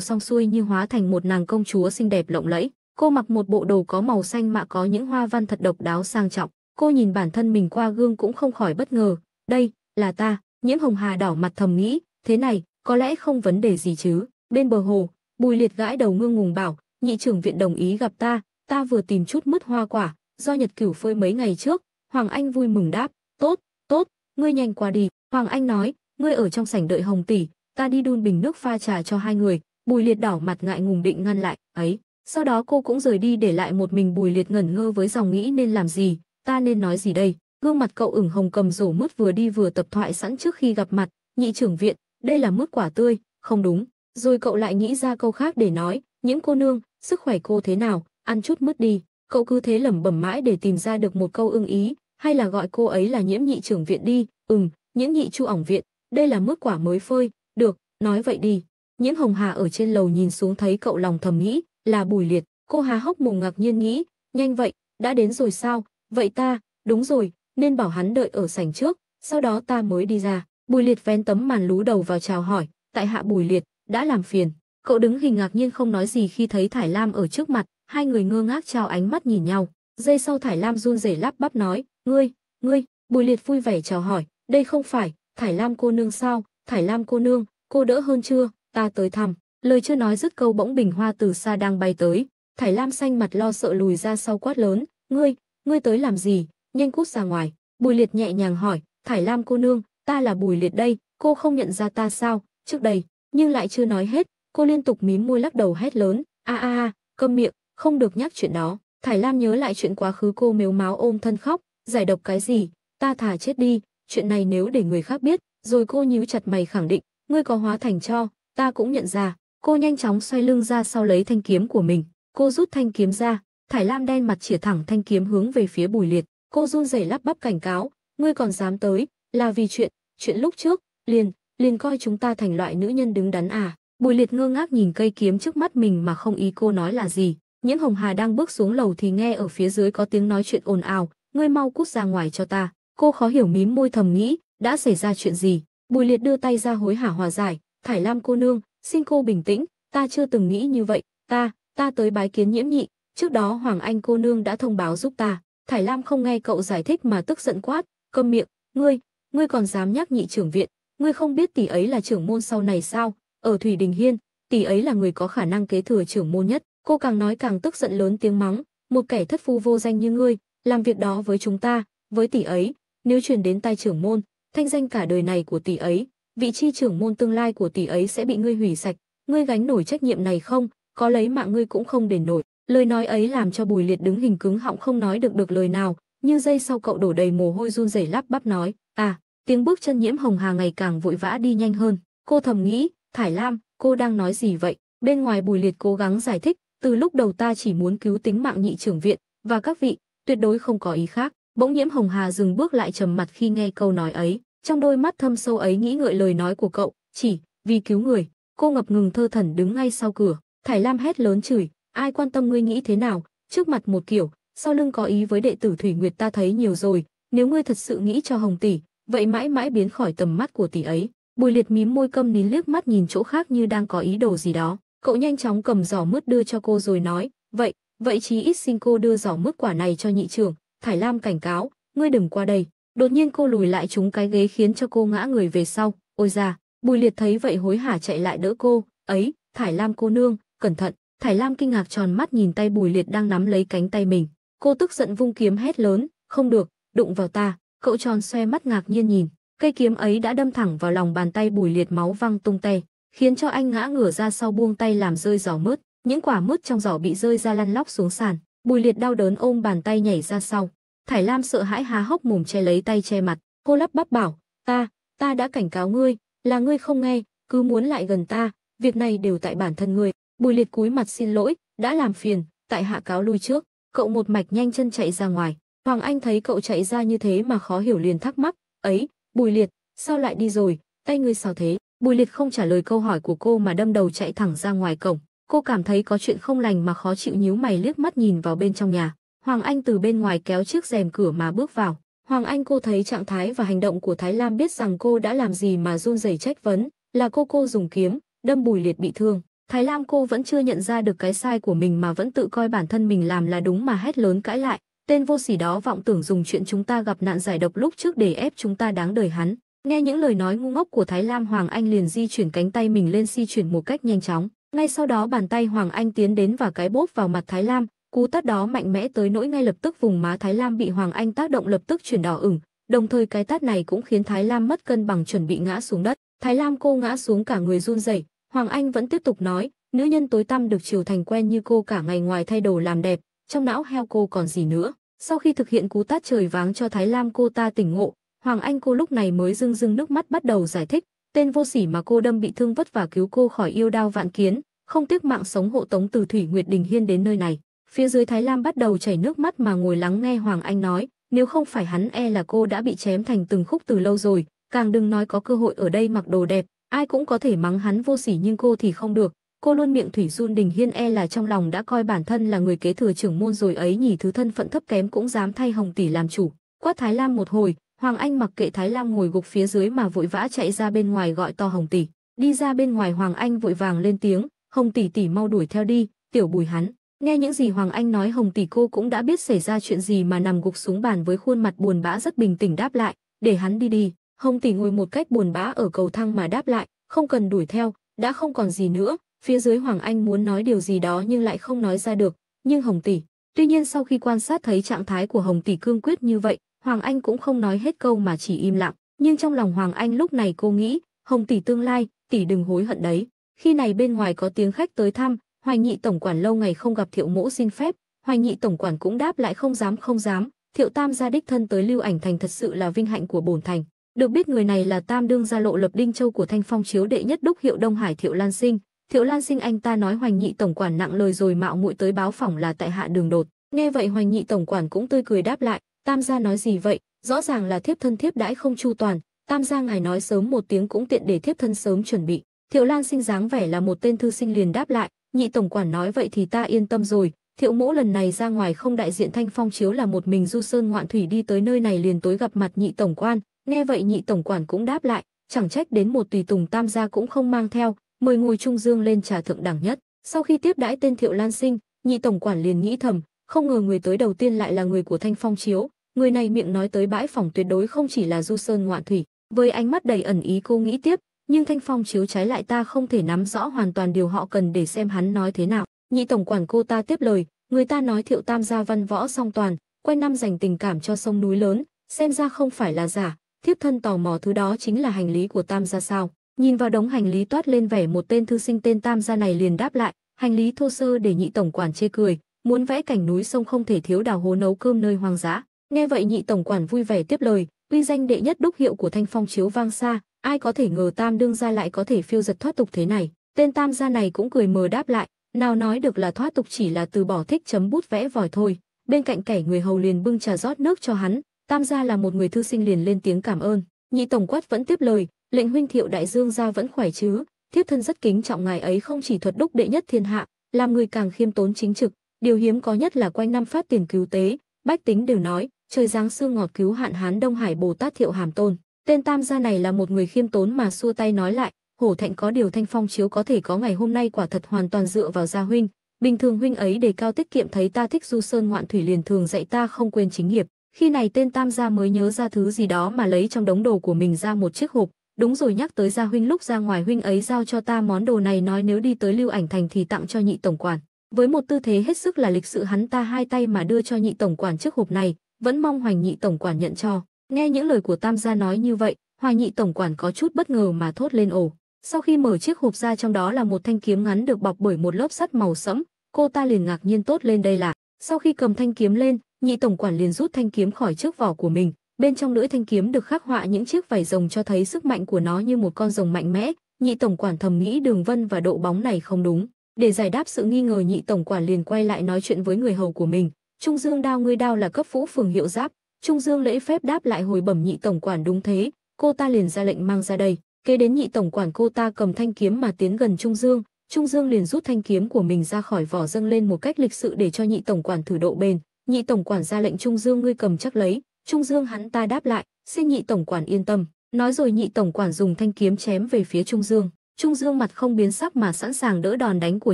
xong xuôi như hóa thành một nàng công chúa xinh đẹp lộng lẫy. Cô mặc một bộ đồ có màu xanh mà có những hoa văn thật độc đáo sang trọng. Cô nhìn bản thân mình qua gương cũng không khỏi bất ngờ, đây là ta, nhiễm hồng hà đỏ mặt thầm nghĩ, thế này, có lẽ không vấn đề gì chứ. Bên bờ hồ, bùi liệt gãi đầu ngương ngùng bảo, nhị trưởng viện đồng ý gặp ta, ta vừa tìm chút mứt hoa quả, do Nhật Cửu phơi mấy ngày trước, Hoàng Anh vui mừng đáp, tốt, tốt, ngươi nhanh qua đi. Hoàng Anh nói, ngươi ở trong sảnh đợi Hồng tỷ, ta đi đun bình nước pha trà cho hai người. Bùi Liệt đỏ mặt ngại ngùng định ngăn lại, ấy. Sau đó cô cũng rời đi để lại một mình Bùi Liệt ngẩn ngơ với dòng nghĩ nên làm gì, ta nên nói gì đây. Gương mặt cậu ửng hồng cầm rổ mứt vừa đi vừa tập thoại sẵn trước khi gặp mặt, nhị trưởng viện, đây là mứt quả tươi, không đúng. Rồi cậu lại nghĩ ra câu khác để nói, những cô nương, sức khỏe cô thế nào, ăn chút mứt đi. Cậu cứ thế lẩm bẩm mãi để tìm ra được một câu ưng ý, hay là gọi cô ấy là nhiễm nhị trưởng viện đi, ừm, nhiễm nhị chu ỏng viện, đây là mứt quả mới phơi, được, nói vậy đi. Nhiễm hồng hà ở trên lầu nhìn xuống thấy cậu lòng thầm nghĩ, là bùi liệt, cô hà hốc mồm ngạc nhiên nghĩ, nhanh vậy, đã đến rồi sao, vậy ta, đúng rồi, nên bảo hắn đợi ở sảnh trước, sau đó ta mới đi ra. Bùi Liệt vén tấm màn lú đầu vào chào hỏi, tại hạ Bùi Liệt, đã làm phiền. Cậu đứng hình ngạc nhiên không nói gì khi thấy Thải Lam ở trước mặt, hai người ngơ ngác trao ánh mắt nhìn nhau. Giây sau Thải Lam run rẩy lắp bắp nói, ngươi, ngươi, Bùi Liệt vui vẻ chào hỏi, đây không phải, Thải Lam cô nương sao, Thải Lam cô nương, cô đỡ hơn chưa, ta tới thăm. Lời chưa nói dứt câu bỗng bình hoa từ xa đang bay tới. Thải Lam xanh mặt lo sợ lùi ra sau quát lớn, ngươi, ngươi tới làm gì, nhanh cút ra ngoài. Bùi Liệt nhẹ nhàng hỏi, Thải Lam cô nương, ta là Bùi Liệt đây, cô không nhận ra ta sao, trước đây, nhưng lại chưa nói hết, cô liên tục mím môi lắc đầu hét lớn, a a a, câm miệng, không được nhắc chuyện đó. Thải Lam nhớ lại chuyện quá khứ cô mếu máo ôm thân khóc, giải độc cái gì, ta thả chết đi, chuyện này nếu để người khác biết, rồi cô nhíu chặt mày khẳng định, ngươi có hóa thành cho, ta cũng nhận ra. Cô nhanh chóng xoay lưng ra sau lấy thanh kiếm của mình, cô rút thanh kiếm ra, Thải Lam đen mặt chĩa thẳng thanh kiếm hướng về phía Bùi Liệt, Cô run rẩy lắp bắp cảnh cáo, ngươi còn dám tới, là vì chuyện, chuyện lúc trước, liền, liền coi chúng ta thành loại nữ nhân đứng đắn à. Bùi liệt ngơ ngác nhìn cây kiếm trước mắt mình mà không ý cô nói là gì. Những Hồng Hà đang bước xuống lầu thì nghe ở phía dưới có tiếng nói chuyện ồn ào, ngươi mau cút ra ngoài cho ta. Cô khó hiểu mím môi thầm nghĩ, đã xảy ra chuyện gì. Bùi liệt đưa tay ra hối hả hòa giải, Thải Lam cô nương, xin cô bình tĩnh, ta chưa từng nghĩ như vậy, ta, ta tới bái kiến nhiễm nhị, trước đó Hoàng Anh cô nương đã thông báo giúp ta, Thải Lam không nghe cậu giải thích mà tức giận quát, câm miệng, ngươi, ngươi còn dám nhắc nhị trưởng viện, ngươi không biết tỷ ấy là trưởng môn sau này sao, ở Thủy Đình Hiên, tỷ ấy là người có khả năng kế thừa trưởng môn nhất. Cô càng nói càng tức giận lớn tiếng mắng, một kẻ thất phu vô danh như ngươi, làm việc đó với chúng ta, với tỷ ấy, nếu truyền đến tai trưởng môn, thanh danh cả đời này của tỷ ấy, vị trí trưởng môn tương lai của tỷ ấy sẽ bị ngươi hủy sạch, ngươi gánh nổi trách nhiệm này không, có lấy mạng ngươi cũng không đền nổi. Lời nói ấy làm cho Bùi Liệt đứng hình cứng họng không nói được được lời nào, như dây sau cậu đổ đầy mồ hôi run rẩy lắp bắp nói, "À." Tiếng bước chân Nhiễm Hồng Hà ngày càng vội vã đi nhanh hơn. Cô thầm nghĩ, "Thải Lam, cô đang nói gì vậy?" Bên ngoài Bùi Liệt cố gắng giải thích, "Từ lúc đầu ta chỉ muốn cứu tính mạng nhị trưởng viện và các vị, tuyệt đối không có ý khác." Bỗng Nhiễm Hồng Hà dừng bước lại trầm mặt khi nghe câu nói ấy, trong đôi mắt thâm sâu ấy nghĩ ngợi lời nói của cậu, chỉ vì cứu người, cô ngập ngừng thơ thẩn đứng ngay sau cửa, Thải Lam hét lớn chửi, Ai quan tâm ngươi nghĩ thế nào, trước mặt một kiểu, sau lưng có ý với đệ tử Thủy Nguyệt ta thấy nhiều rồi, nếu ngươi thật sự nghĩ cho Hồng tỷ, vậy mãi mãi biến khỏi tầm mắt của tỷ ấy. Bùi Liệt mím môi câm nín liếc mắt nhìn chỗ khác như đang có ý đồ gì đó, cậu nhanh chóng cầm giỏ mứt đưa cho cô rồi nói, "Vậy, vậy chí ít xin cô đưa giỏ mứt quả này cho nhị trưởng, Thải Lam cảnh cáo, ngươi đừng qua đây." Đột nhiên cô lùi lại chúng cái ghế khiến cho cô ngã người về sau, "Ôi da!" Bùi Liệt thấy vậy hối hả chạy lại đỡ cô, "Ấy, Thải Lam cô nương, cẩn thận." Thải Lam kinh ngạc tròn mắt nhìn tay Bùi Liệt đang nắm lấy cánh tay mình. Cô tức giận vung kiếm hét lớn, không được, đụng vào ta. Cậu tròn xoe mắt ngạc nhiên nhìn, cây kiếm ấy đã đâm thẳng vào lòng bàn tay Bùi Liệt máu văng tung tay, khiến cho anh ngã ngửa ra sau buông tay làm rơi giỏ mứt. Những quả mứt trong giỏ bị rơi ra lăn lóc xuống sàn. Bùi Liệt đau đớn ôm bàn tay nhảy ra sau. Thải Lam sợ hãi há hốc mồm che lấy tay che mặt. Cô lắp bắp bảo, ta, ta đã cảnh cáo ngươi, là ngươi không nghe, cứ muốn lại gần ta, việc này đều tại bản thân ngươi. Bùi liệt cúi mặt xin lỗi, đã làm phiền, tại hạ cáo lui trước, cậu một mạch nhanh chân chạy ra ngoài. Hoàng Anh thấy cậu chạy ra như thế mà khó hiểu liền thắc mắc, ấy, Bùi liệt, sao lại đi rồi, tay ngươi sao thế? Bùi liệt không trả lời câu hỏi của cô mà đâm đầu chạy thẳng ra ngoài cổng. Cô cảm thấy có chuyện không lành mà khó chịu nhíu mày liếc mắt nhìn vào bên trong nhà. Hoàng Anh từ bên ngoài kéo chiếc rèm cửa mà bước vào. Hoàng Anh cô thấy trạng thái và hành động của Thái Lam biết rằng cô đã làm gì mà run rẩy trách vấn, là cô cô dùng kiếm, đâm Bùi Liệt bị thương. Thái Lam cô vẫn chưa nhận ra được cái sai của mình mà vẫn tự coi bản thân mình làm là đúng mà hét lớn cãi lại. Tên vô sỉ đó vọng tưởng dùng chuyện chúng ta gặp nạn giải độc lúc trước để ép chúng ta đáng đời hắn. Nghe những lời nói ngu ngốc của Thái Lam Hoàng Anh liền di chuyển cánh tay mình lên di chuyển một cách nhanh chóng. Ngay sau đó bàn tay Hoàng Anh tiến đến và cái bốp vào mặt Thái Lam. Cú tát đó mạnh mẽ tới nỗi ngay lập tức vùng má Thái Lam bị Hoàng Anh tác động lập tức chuyển đỏ ửng. Đồng thời cái tát này cũng khiến Thái Lam mất cân bằng chuẩn bị ngã xuống đất. Thái Lam cô ngã xuống cả người run rẩy, Hoàng Anh vẫn tiếp tục nói, nữ nhân tối tăm được chiều Thành quen như cô cả ngày ngoài thay đồ làm đẹp, trong não heo cô còn gì nữa. Sau khi thực hiện cú tát trời váng cho Thái Lam cô ta tỉnh ngộ, Hoàng Anh cô lúc này mới rưng rưng nước mắt bắt đầu giải thích, tên vô sỉ mà cô đâm bị thương vất và cứu cô khỏi yêu đao vạn kiến, không tiếc mạng sống hộ tống từ Thủy Nguyệt Đình Hiên đến nơi này. Phía dưới Thái Lam bắt đầu chảy nước mắt mà ngồi lắng nghe Hoàng Anh nói, nếu không phải hắn e là cô đã bị chém thành từng khúc từ lâu rồi, càng đừng nói có cơ hội ở đây mặc đồ đẹp, Ai cũng có thể mắng hắn vô sỉ nhưng cô thì không được. Cô luôn miệng thủy run Đình Hiên e là trong lòng đã coi bản thân là người kế thừa trưởng môn rồi ấy nhỉ thứ thân phận thấp kém cũng dám thay Hồng tỷ làm chủ. Quát Thái Lam một hồi, Hoàng Anh mặc kệ Thái Lam ngồi gục phía dưới mà vội vã chạy ra bên ngoài gọi to Hồng tỷ. Đi ra bên ngoài Hoàng Anh vội vàng lên tiếng, Hồng tỷ tỷ mau đuổi theo đi, tiểu bùi hắn. Nghe những gì Hoàng Anh nói Hồng tỷ cô cũng đã biết xảy ra chuyện gì mà nằm gục xuống bàn với khuôn mặt buồn bã rất bình tĩnh đáp lại, để hắn đi đi. Hồng tỷ ngồi một cách buồn bã ở cầu thang mà đáp lại, không cần đuổi theo, đã không còn gì nữa. Phía dưới Hoàng Anh muốn nói điều gì đó nhưng lại không nói ra được, nhưng Hồng tỷ. Tuy nhiên sau khi quan sát thấy trạng thái của Hồng tỷ cương quyết như vậy, Hoàng Anh cũng không nói hết câu mà chỉ im lặng, nhưng trong lòng Hoàng Anh lúc này cô nghĩ, Hồng tỷ tương lai, tỷ đừng hối hận đấy. Khi này bên ngoài có tiếng khách tới thăm, Hoài Nhị tổng quản lâu ngày không gặp Thiệu Mỗ xin phép, Hoài Nhị tổng quản cũng đáp lại không dám không dám, Thiệu Tam gia đích thân tới Lưu Ảnh Thành thật sự là vinh hạnh của bổn thành. Được biết người này là tam đương gia lộ lập đinh châu của Thanh Phong chiếu đệ nhất đúc hiệu Đông Hải Thiệu Lan Sinh. Thiệu Lan Sinh anh ta nói Hoành Nhị tổng quản nặng lời rồi mạo muội tới báo phỏng là tại hạ đường đột. Nghe vậy Hoành Nhị tổng quản cũng tươi cười đáp lại, tam gia nói gì vậy, rõ ràng là thiếp thân thiếp đãi không chu toàn, tam gia ngài nói sớm một tiếng cũng tiện để thiếp thân sớm chuẩn bị. Thiệu Lan Sinh dáng vẻ là một tên thư sinh liền đáp lại, Nhị tổng quản nói vậy thì ta yên tâm rồi, Thiệu Mỗ lần này ra ngoài không đại diện Thanh Phong chiếu là một mình du sơn ngoạn thủy đi tới nơi này liền tối gặp mặt Nhị tổng quan, Nghe vậy nhị tổng quản cũng đáp lại, chẳng trách đến một tùy tùng tam gia cũng không mang theo, mời ngồi trung dương lên trà thượng đẳng nhất. Sau khi tiếp đãi tên Thiệu Lan Sinh, nhị tổng quản liền nghĩ thầm, không ngờ người tới đầu tiên lại là người của Thanh Phong Chiếu, người này miệng nói tới bãi phòng tuyệt đối không chỉ là du sơn ngoạn thủy. Với ánh mắt đầy ẩn ý cô nghĩ tiếp, nhưng Thanh Phong Chiếu trái lại ta không thể nắm rõ hoàn toàn điều họ cần để xem hắn nói thế nào. Nhị tổng quản cô ta tiếp lời, người ta nói Thiệu Tam gia văn võ song toàn, quanh năm dành tình cảm cho sông núi lớn, xem ra không phải là giả, thiếp thân tò mò thứ đó chính là hành lý của Tam gia sao? Nhìn vào đống hành lý toát lên vẻ một tên thư sinh tên Tam gia này liền đáp lại, hành lý thô sơ để nhị tổng quản chê cười, muốn vẽ cảnh núi sông không thể thiếu đào hố nấu cơm nơi hoang dã. Nghe vậy nhị tổng quản vui vẻ tiếp lời, uy danh đệ nhất đúc hiệu của Thanh Phong chiếu vang xa, ai có thể ngờ Tam đương gia lại có thể phiêu giật thoát tục thế này. Tên Tam gia này cũng cười mờ đáp lại, nào nói được là thoát tục chỉ là từ bỏ thích chấm bút vẽ vòi thôi. Bên cạnh kẻ người hầu liền bưng trà rót nước cho hắn, Tam gia là một người thư sinh liền lên tiếng cảm ơn. Nhị tổng quát vẫn tiếp lời, lệnh huynh thiệu đại dương gia vẫn khỏe chứ? Thiếp thân rất kính trọng ngài ấy không chỉ thuật đúc đệ nhất thiên hạ, làm người càng khiêm tốn chính trực. Điều hiếm có nhất là quanh năm phát tiền cứu tế, bách tính đều nói trời giáng sương ngọt cứu hạn hán Đông Hải Bồ Tát Thiệu Hàm Tôn. Tên tam gia này là một người khiêm tốn mà xua tay nói lại, hổ thạnh có điều thanh phong chiếu có thể có ngày hôm nay quả thật hoàn toàn dựa vào gia huynh. Bình thường huynh ấy đề cao tiết kiệm thấy ta thích du sơn ngoạn thủy liền thường dạy ta không quên chính nghiệp. Khi này tên Tam gia mới nhớ ra thứ gì đó mà lấy trong đống đồ của mình ra một chiếc hộp, đúng rồi nhắc tới gia huynh lúc ra ngoài huynh ấy giao cho ta món đồ này nói nếu đi tới lưu ảnh thành thì tặng cho nhị tổng quản. Với một tư thế hết sức là lịch sự hắn ta hai tay mà đưa cho nhị tổng quản chiếc hộp này, vẫn mong hoành nhị tổng quản nhận cho. Nghe những lời của Tam gia nói như vậy, hoài nhị tổng quản có chút bất ngờ mà thốt lên ồ. Sau khi mở chiếc hộp ra trong đó là một thanh kiếm ngắn được bọc bởi một lớp sắt màu sẫm, cô ta liền ngạc nhiên tốt lên đây là. Sau khi cầm thanh kiếm lên, nhị tổng quản liền rút thanh kiếm khỏi trước vỏ của mình, bên trong lưỡi thanh kiếm được khắc họa những chiếc vảy rồng cho thấy sức mạnh của nó như một con rồng mạnh mẽ, nhị tổng quản thầm nghĩ Đường Vân và độ bóng này không đúng. Để giải đáp sự nghi ngờ nhị tổng quản liền quay lại nói chuyện với người hầu của mình, Trung Dương đao ngươi đao là cấp vũ phường hiệu giáp, Trung Dương lễ phép đáp lại hồi bẩm nhị tổng quản đúng thế, cô ta liền ra lệnh mang ra đây. Kế đến nhị tổng quản cô ta cầm thanh kiếm mà tiến gần Trung Dương, Trung Dương liền rút thanh kiếm của mình ra khỏi vỏ dâng lên một cách lịch sự để cho nhị tổng quản thử độ bền nhị tổng quản ra lệnh Trung Dương ngươi cầm chắc lấy, Trung Dương hắn ta đáp lại, xin nhị tổng quản yên tâm. Nói rồi nhị tổng quản dùng thanh kiếm chém về phía Trung Dương. Trung Dương mặt không biến sắc mà sẵn sàng đỡ đòn đánh của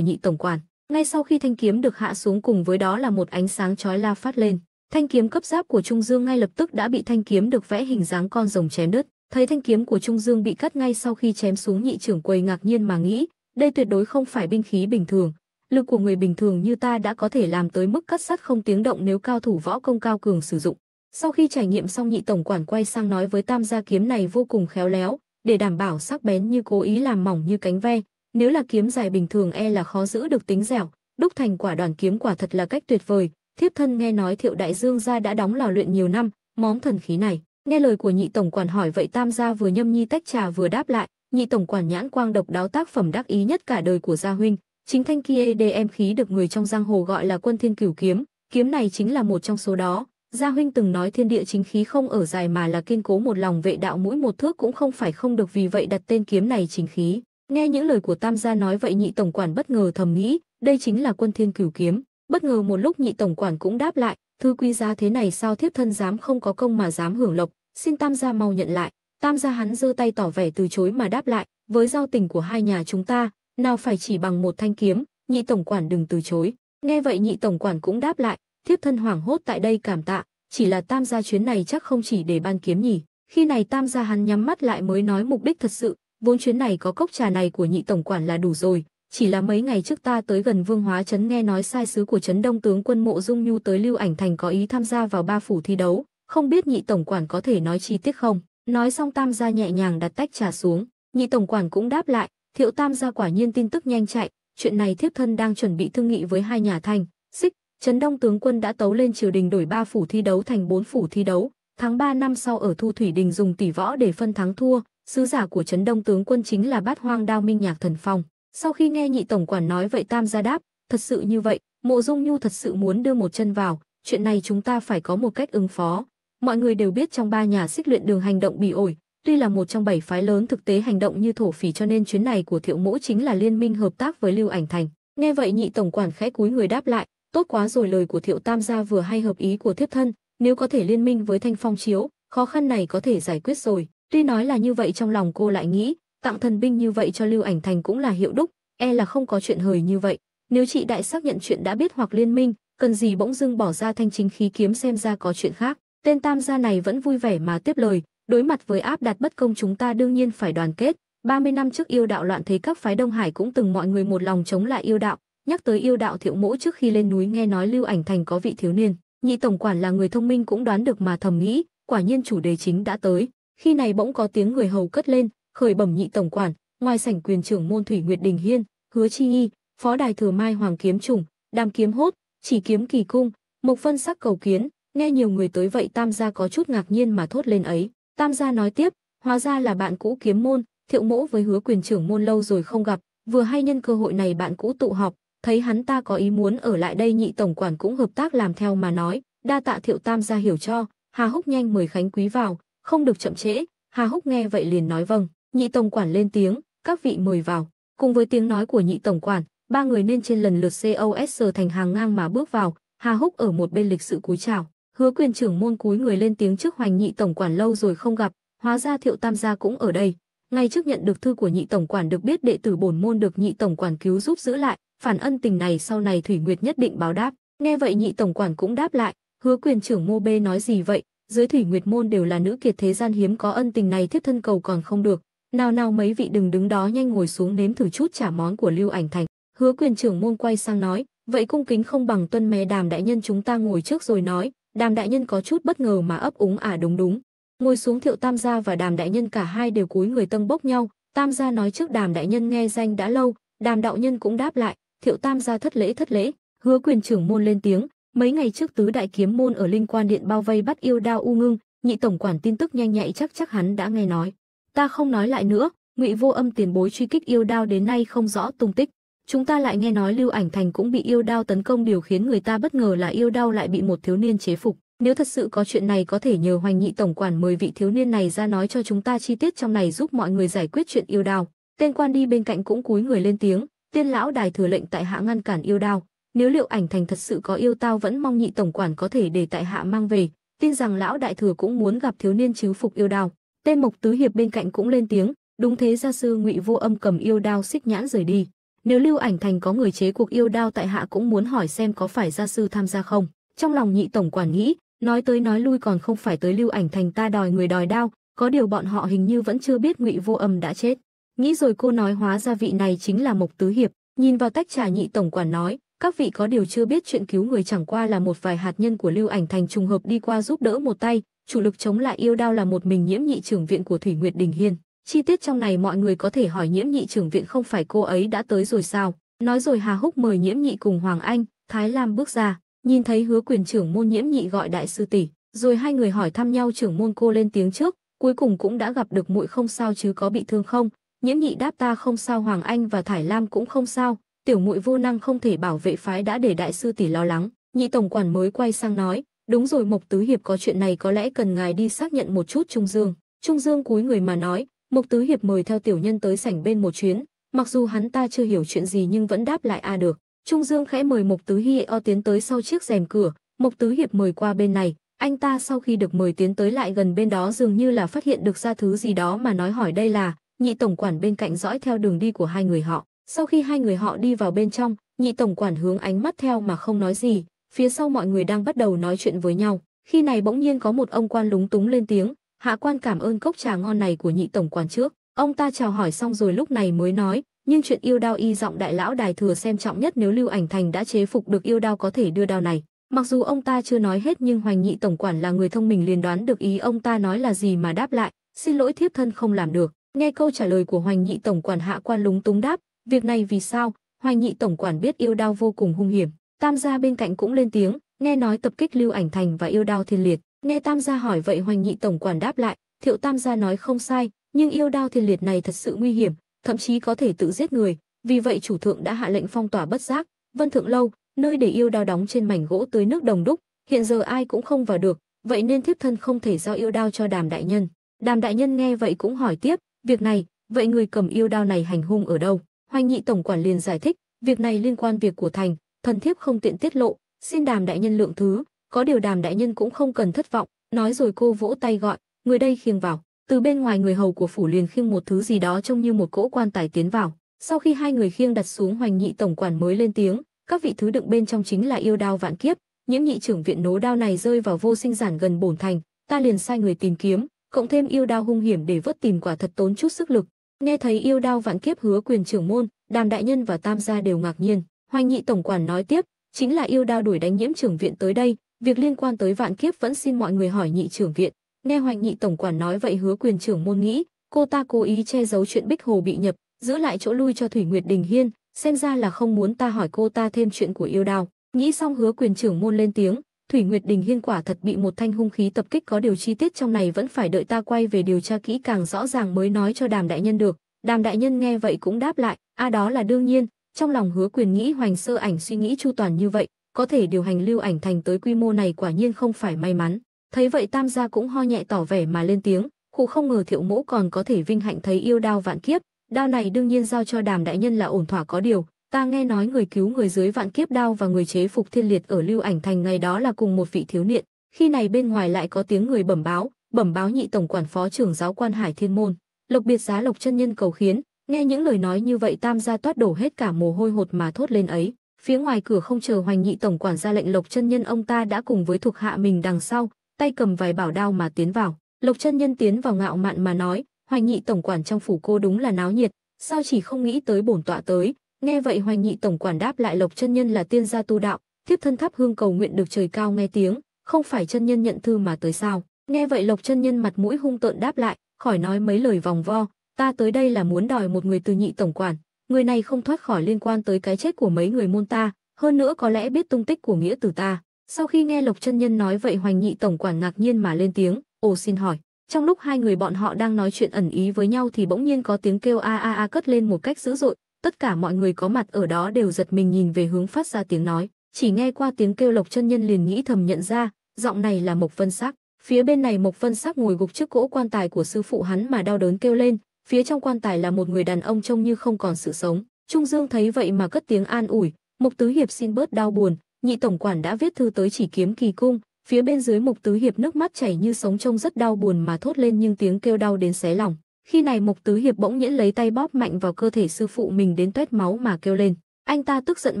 nhị tổng quản. Ngay sau khi thanh kiếm được hạ xuống cùng với đó là một ánh sáng chói la phát lên, thanh kiếm cấp giáp của Trung Dương ngay lập tức đã bị thanh kiếm được vẽ hình dáng con rồng chém đứt. Thấy thanh kiếm của Trung Dương bị cắt ngay sau khi chém xuống, nhị trưởng quầy ngạc nhiên mà nghĩ, đây tuyệt đối không phải binh khí bình thường, lực của người bình thường như ta đã có thể làm tới mức cắt sắt không tiếng động nếu cao thủ võ công cao cường sử dụng. Sau khi trải nghiệm xong nhị tổng quản quay sang nói với tam gia kiếm này vô cùng khéo léo, để đảm bảo sắc bén như cố ý làm mỏng như cánh ve, nếu là kiếm dài bình thường e là khó giữ được tính dẻo, đúc thành quả đoàn kiếm quả thật là cách tuyệt vời. Thiếp thân nghe nói Thiệu Đại Dương gia đã đóng lò luyện nhiều năm, món thần khí này. Nghe lời của nhị tổng quản hỏi vậy tam gia vừa nhâm nhi tách trà vừa đáp lại, nhị tổng quản nhãn quang độc đáo tác phẩm đắc ý nhất cả đời của gia huynh, Chính thanh kia EDM khí được người trong giang hồ gọi là quân thiên cửu kiếm, kiếm này chính là một trong số đó. Gia huynh từng nói thiên địa chính khí không ở dài mà là kiên cố một lòng vệ đạo mũi một thước cũng không phải không được vì vậy đặt tên kiếm này chính khí. Nghe những lời của Tam gia nói vậy nhị tổng quản bất ngờ thầm nghĩ, đây chính là quân thiên cửu kiếm. Bất ngờ một lúc nhị tổng quản cũng đáp lại, thư quy gia thế này sao thiếp thân dám không có công mà dám hưởng lộc, xin Tam gia mau nhận lại. Tam gia hắn giơ tay tỏ vẻ từ chối mà đáp lại, với giao tình của hai nhà chúng ta, nào phải chỉ bằng một thanh kiếm, nhị tổng quản đừng từ chối. Nghe vậy nhị tổng quản cũng đáp lại, thiếp thân hoảng hốt tại đây cảm tạ, chỉ là tam gia chuyến này chắc không chỉ để ban kiếm nhỉ. Khi này tam gia hắn nhắm mắt lại mới nói mục đích thật sự, vốn chuyến này có cốc trà này của nhị tổng quản là đủ rồi. Chỉ là mấy ngày trước ta tới gần Vương Hóa chấn nghe nói sai sứ của chấn Đông tướng quân Mộ Dung Nhu tới Lưu Ảnh Thành có ý tham gia vào ba phủ thi đấu, không biết nhị tổng quản có thể nói chi tiết không? Nói xong tam gia nhẹ nhàng đặt tách trà xuống, nhị tổng quản cũng đáp lại, Thiệu Tam gia quả nhiên tin tức nhanh chạy, chuyện này thiếp thân đang chuẩn bị thương nghị với hai nhà thành, xích, Trấn Đông tướng quân đã tấu lên triều đình đổi ba phủ thi đấu thành bốn phủ thi đấu, tháng 3 năm sau ở Thu Thủy Đình dùng tỷ võ để phân thắng thua, sứ giả của Trấn Đông tướng quân chính là Bát Hoang Đao Minh Nhạc Thần Phong. Sau khi nghe nhị tổng quản nói vậy Tam gia đáp, thật sự như vậy, Mộ Dung Nhu thật sự muốn đưa một chân vào, chuyện này chúng ta phải có một cách ứng phó. Mọi người đều biết trong ba nhà xích luyện đường hành động bị ổi, Tuy là một trong bảy phái lớn thực tế hành động như thổ phỉ cho nên chuyến này của Thiệu Mỗ chính là liên minh hợp tác với Lưu Ảnh Thành. Nghe vậy nhị tổng quản khẽ cúi người đáp lại, tốt quá rồi lời của Thiệu Tam gia vừa hay hợp ý của thiếp thân, nếu có thể liên minh với Thanh Phong Chiếu, khó khăn này có thể giải quyết rồi. Tuy nói là như vậy trong lòng cô lại nghĩ, tặng thần binh như vậy cho Lưu Ảnh Thành cũng là hiệu đúc, e là không có chuyện hời như vậy. Nếu chị đại xác nhận chuyện đã biết hoặc liên minh, cần gì bỗng dưng bỏ ra thanh chính khí kiếm xem ra có chuyện khác. Tên tam gia này vẫn vui vẻ mà tiếp lời, Đối mặt với áp đặt bất công chúng ta đương nhiên phải đoàn kết. 30 năm trước yêu đạo loạn thế các phái Đông Hải cũng từng mọi người một lòng chống lại yêu đạo. Nhắc tới yêu đạo thiệu mỗ trước khi lên núi nghe nói Lưu Ảnh Thành có vị thiếu niên. Nhị tổng quản là người thông minh cũng đoán được mà thầm nghĩ, quả nhiên chủ đề chính đã tới. Khi này bỗng có tiếng người hầu cất lên, khởi bẩm nhị tổng quản, ngoài sảnh quyền trưởng môn Thủy Nguyệt Đình Hiên, Hứa Chi Nghi, Phó Đài Thừa Mai Hoàng Kiếm Trùng, Đàm Kiếm Hốt, Chỉ Kiếm Kỳ Cung, Mộc Phân Sắc Cầu Kiến, nghe nhiều người tới vậy Tam gia có chút ngạc nhiên mà thốt lên ấy. Tam gia nói tiếp, hóa ra là bạn cũ kiếm môn, thiệu mỗ với hứa quyền trưởng môn lâu rồi không gặp, vừa hay nhân cơ hội này bạn cũ tụ họp, thấy hắn ta có ý muốn ở lại đây nhị tổng quản cũng hợp tác làm theo mà nói, đa tạ thiệu tam gia hiểu cho, Hà Húc nhanh mời Khánh Quý vào, không được chậm trễ, Hà Húc nghe vậy liền nói vâng, nhị tổng quản lên tiếng, các vị mời vào, cùng với tiếng nói của nhị tổng quản, ba người nên trên lần lượt COS thành hàng ngang mà bước vào, Hà Húc ở một bên lịch sự cúi chào. Hứa quyền trưởng môn cúi người lên tiếng trước hoành nhị tổng quản lâu rồi không gặp, hóa ra thiệu tam gia cũng ở đây. Ngay trước nhận được thư của nhị tổng quản được biết đệ tử bổn môn được nhị tổng quản cứu giúp giữ lại, phản ân tình này sau này Thủy Nguyệt nhất định báo đáp. Nghe vậy nhị tổng quản cũng đáp lại, hứa quyền trưởng mô bê nói gì vậy, dưới Thủy Nguyệt môn đều là nữ kiệt thế gian hiếm có ân tình này thiết thân cầu còn không được. Nào nào mấy vị đừng đứng đó nhanh ngồi xuống nếm thử chút trả món của Lưu Ảnh Thành. Hứa quyền trưởng môn quay sang nói, vậy cung kính không bằng tuân mè đàm đại nhân chúng ta ngồi trước rồi nói, Đàm đại nhân có chút bất ngờ mà ấp úng à đúng đúng. Ngồi xuống Thiệu Tam gia và Đàm đại nhân cả hai đều cúi người tâng bốc nhau, Tam gia nói trước Đàm đại nhân nghe danh đã lâu, Đàm đạo nhân cũng đáp lại, Thiệu Tam gia thất lễ thất lễ, Hứa quyền trưởng môn lên tiếng, mấy ngày trước tứ đại kiếm môn ở Linh Quan Điện bao vây bắt yêu đao U Ngưng, nhị tổng quản tin tức nhanh nhạy chắc chắc hắn đã nghe nói. Ta không nói lại nữa, Ngụy Vô Âm tiền bối truy kích yêu đao đến nay không rõ tung tích. Chúng ta lại nghe nói Lưu Ảnh Thành cũng bị yêu đao tấn công điều khiến người ta bất ngờ là yêu đao lại bị một thiếu niên chế phục. Nếu thật sự có chuyện này có thể nhờ Hoành Nhị tổng quản mời vị thiếu niên này ra nói cho chúng ta chi tiết trong này giúp mọi người giải quyết chuyện yêu đao. Tên quan đi bên cạnh cũng cúi người lên tiếng, tiên lão đài thừa lệnh tại hạ ngăn cản yêu đao. Nếu Liệu Ảnh Thành thật sự có yêu tao vẫn mong Nhị tổng quản có thể để tại hạ mang về, tin rằng lão đại thừa cũng muốn gặp thiếu niên chứ phục yêu đao. Tên Mộc Tứ hiệp bên cạnh cũng lên tiếng, đúng thế gia sư Ngụy Vô Âm cầm yêu đao xích nhãn rời đi. Nếu Lưu Ảnh Thành có người chế cuộc yêu đao tại hạ cũng muốn hỏi xem có phải gia sư tham gia không. Trong lòng nhị tổng quản nghĩ, nói tới nói lui còn không phải tới Lưu Ảnh Thành ta đòi người đòi đao, có điều bọn họ hình như vẫn chưa biết Ngụy Vô Âm đã chết. Nghĩ rồi cô nói hóa ra vị này chính là Mộc Tứ Hiệp, nhìn vào tách trà nhị tổng quản nói, các vị có điều chưa biết chuyện cứu người chẳng qua là một vài hạt nhân của Lưu Ảnh Thành trùng hợp đi qua giúp đỡ một tay, chủ lực chống lại yêu đao là một mình nhiễm nhị trưởng viện của Thủy Nguyệt Đình Hiên. Chi tiết trong này mọi người có thể hỏi nhiễm nhị trưởng viện không phải cô ấy đã tới rồi sao? Nói rồi Hà Húc mời nhiễm nhị cùng Hoàng Anh, Thái Lam bước ra, nhìn thấy hứa quyền trưởng môn nhiễm nhị gọi đại sư tỷ, rồi hai người hỏi thăm nhau trưởng môn cô lên tiếng trước, cuối cùng cũng đã gặp được muội không sao chứ có bị thương không? Nhiễm nhị đáp ta không sao Hoàng Anh và Thải Lam cũng không sao, tiểu muội vô năng không thể bảo vệ phái đã để đại sư tỷ lo lắng. Nhị tổng quản mới quay sang nói, đúng rồi Mộc Tứ Hiệp có chuyện này có lẽ cần ngài đi xác nhận một chút Trung Dương. Trung Dương cúi người mà nói, Mục Tứ Hiệp mời theo tiểu nhân tới sảnh bên một chuyến, mặc dù hắn ta chưa hiểu chuyện gì nhưng vẫn đáp lại a à được. Trung Dương khẽ mời Mục Tứ Hiệp o tiến tới sau chiếc rèm cửa, Mục Tứ Hiệp mời qua bên này, anh ta sau khi được mời tiến tới lại gần bên đó dường như là phát hiện được ra thứ gì đó mà nói hỏi đây là, nhị tổng quản bên cạnh dõi theo đường đi của hai người họ. Sau khi hai người họ đi vào bên trong, nhị tổng quản hướng ánh mắt theo mà không nói gì, phía sau mọi người đang bắt đầu nói chuyện với nhau. Khi này bỗng nhiên có một ông quan lúng túng lên tiếng, Hạ quan cảm ơn cốc trà ngon này của nhị tổng quản trước. Ông ta chào hỏi xong rồi lúc này mới nói, nhưng chuyện yêu đao y giọng đại lão đài thừa xem trọng nhất nếu Lưu Ảnh Thành đã chế phục được yêu đao có thể đưa đao này. Mặc dù ông ta chưa nói hết nhưng Hoành Nhị tổng quản là người thông minh liền đoán được ý ông ta nói là gì mà đáp lại, xin lỗi thiếp thân không làm được. Nghe câu trả lời của Hoành Nhị tổng quản hạ quan lúng túng đáp, việc này vì sao? Hoành Nhị tổng quản biết yêu đao vô cùng hung hiểm. Tam gia bên cạnh cũng lên tiếng, nghe nói tập kích Lưu Ảnh Thành và yêu đao thiên liệt, Nghe Tam gia hỏi vậy Hoành Nhị tổng quản đáp lại, Thiệu Tam gia nói không sai, nhưng yêu đao thiên liệt này thật sự nguy hiểm, thậm chí có thể tự giết người, vì vậy chủ thượng đã hạ lệnh phong tỏa bất giác, Vân Thượng lâu, nơi để yêu đao đóng trên mảnh gỗ tưới nước đồng đúc, hiện giờ ai cũng không vào được, vậy nên thiếp thân không thể giao yêu đao cho Đàm đại nhân. Đàm đại nhân nghe vậy cũng hỏi tiếp, việc này, vậy người cầm yêu đao này hành hung ở đâu? Hoành Nhị tổng quản liền giải thích, việc này liên quan việc của thành, thần thiếp không tiện tiết lộ, xin Đàm đại nhân lượng thứ, có điều đàm đại nhân cũng không cần thất vọng, nói rồi cô vỗ tay gọi, người đây khiêng vào. Từ bên ngoài người hầu của phủ liền khiêng một thứ gì đó trông như một cỗ quan tài tiến vào. Sau khi hai người khiêng đặt xuống hoành nhị tổng quản mới lên tiếng, các vị thứ đựng bên trong chính là yêu đao vạn kiếp, những nhị trưởng viện nố đao này rơi vào vô sinh giản gần bổn thành, ta liền sai người tìm kiếm, cộng thêm yêu đao hung hiểm để vớt tìm quả thật tốn chút sức lực. Nghe thấy yêu đao vạn kiếp hứa quyền trưởng môn, Đàm đại nhân và Tam gia đều ngạc nhiên. Hoành nhị tổng quản nói tiếp, chính là yêu đao đuổi đánh nhiễm trưởng viện tới đây, Việc liên quan tới vạn kiếp vẫn xin mọi người hỏi nhị trưởng viện. Nghe Hoành nhị tổng quản nói vậy hứa quyền trưởng môn nghĩ, cô ta cố ý che giấu chuyện Bích Hồ bị nhập, giữ lại chỗ lui cho Thủy Nguyệt Đình Hiên, xem ra là không muốn ta hỏi cô ta thêm chuyện của yêu đào. Nghĩ xong hứa quyền trưởng môn lên tiếng, Thủy Nguyệt Đình Hiên quả thật bị một thanh hung khí tập kích có điều chi tiết trong này vẫn phải đợi ta quay về điều tra kỹ càng rõ ràng mới nói cho đàm đại nhân được. Đàm đại nhân nghe vậy cũng đáp lại, a đó là đương nhiên, trong lòng hứa quyền nghĩ hoành sơ ảnh suy nghĩ chu toàn như vậy, có thể điều hành lưu ảnh thành tới quy mô này quả nhiên không phải may mắn. Thấy vậy Tam gia cũng ho nhẹ tỏ vẻ mà lên tiếng, khu không ngờ Thiệu Mỗ còn có thể vinh hạnh thấy yêu đao vạn kiếp, đao này đương nhiên giao cho Đàm đại nhân là ổn thỏa có điều, ta nghe nói người cứu người dưới vạn kiếp đao và người chế phục thiên liệt ở lưu ảnh thành ngày đó là cùng một vị thiếu niệm, khi này bên ngoài lại có tiếng người bẩm báo, bẩm báo nhị tổng quản phó trưởng giáo quan Hải Thiên môn, Lộc biệt giá Lộc chân nhân cầu khiến, nghe những lời nói như vậy Tam gia toát đổ hết cả mồ hôi hột mà thốt lên ấy. Phía ngoài cửa không chờ Hoành Nhị tổng quản ra lệnh Lộc Chân Nhân ông ta đã cùng với thuộc hạ mình đằng sau, tay cầm vài bảo đao mà tiến vào. Lộc Chân Nhân tiến vào ngạo mạn mà nói, Hoành Nhị tổng quản trong phủ cô đúng là náo nhiệt, sao chỉ không nghĩ tới bổn tọa tới. Nghe vậy Hoành Nhị tổng quản đáp lại Lộc Chân Nhân là tiên gia tu đạo, thiếp thân thắp hương cầu nguyện được trời cao nghe tiếng, không phải chân nhân nhận thư mà tới sao? Nghe vậy Lộc Chân Nhân mặt mũi hung tợn đáp lại, khỏi nói mấy lời vòng vo, ta tới đây là muốn đòi một người từ nhị tổng quản, người này không thoát khỏi liên quan tới cái chết của mấy người môn ta, hơn nữa có lẽ biết tung tích của nghĩa tử ta. Sau khi nghe Lộc Chân Nhân nói vậy, Hoành Nhị tổng quản ngạc nhiên mà lên tiếng, "Ồ xin hỏi." Trong lúc hai người bọn họ đang nói chuyện ẩn ý với nhau thì bỗng nhiên có tiếng kêu a a a cất lên một cách dữ dội, tất cả mọi người có mặt ở đó đều giật mình nhìn về hướng phát ra tiếng nói, chỉ nghe qua tiếng kêu Lộc Chân Nhân liền nghĩ thầm nhận ra, giọng này là Mộc Vân Sắc. Phía bên này Mộc Vân Sắc ngồi gục trước cỗ quan tài của sư phụ hắn mà đau đớn kêu lên, phía trong quan tài là một người đàn ông trông như không còn sự sống. Trung Dương thấy vậy mà cất tiếng an ủi, Mục Tứ Hiệp xin bớt đau buồn, nhị tổng quản đã viết thư tới chỉ kiếm kỳ cung, phía bên dưới Mục Tứ Hiệp nước mắt chảy như sống trông rất đau buồn mà thốt lên nhưng tiếng kêu đau đến xé lòng. Khi này Mục Tứ Hiệp bỗng nhẽ lấy tay bóp mạnh vào cơ thể sư phụ mình đến tuét máu mà kêu lên. Anh ta tức giận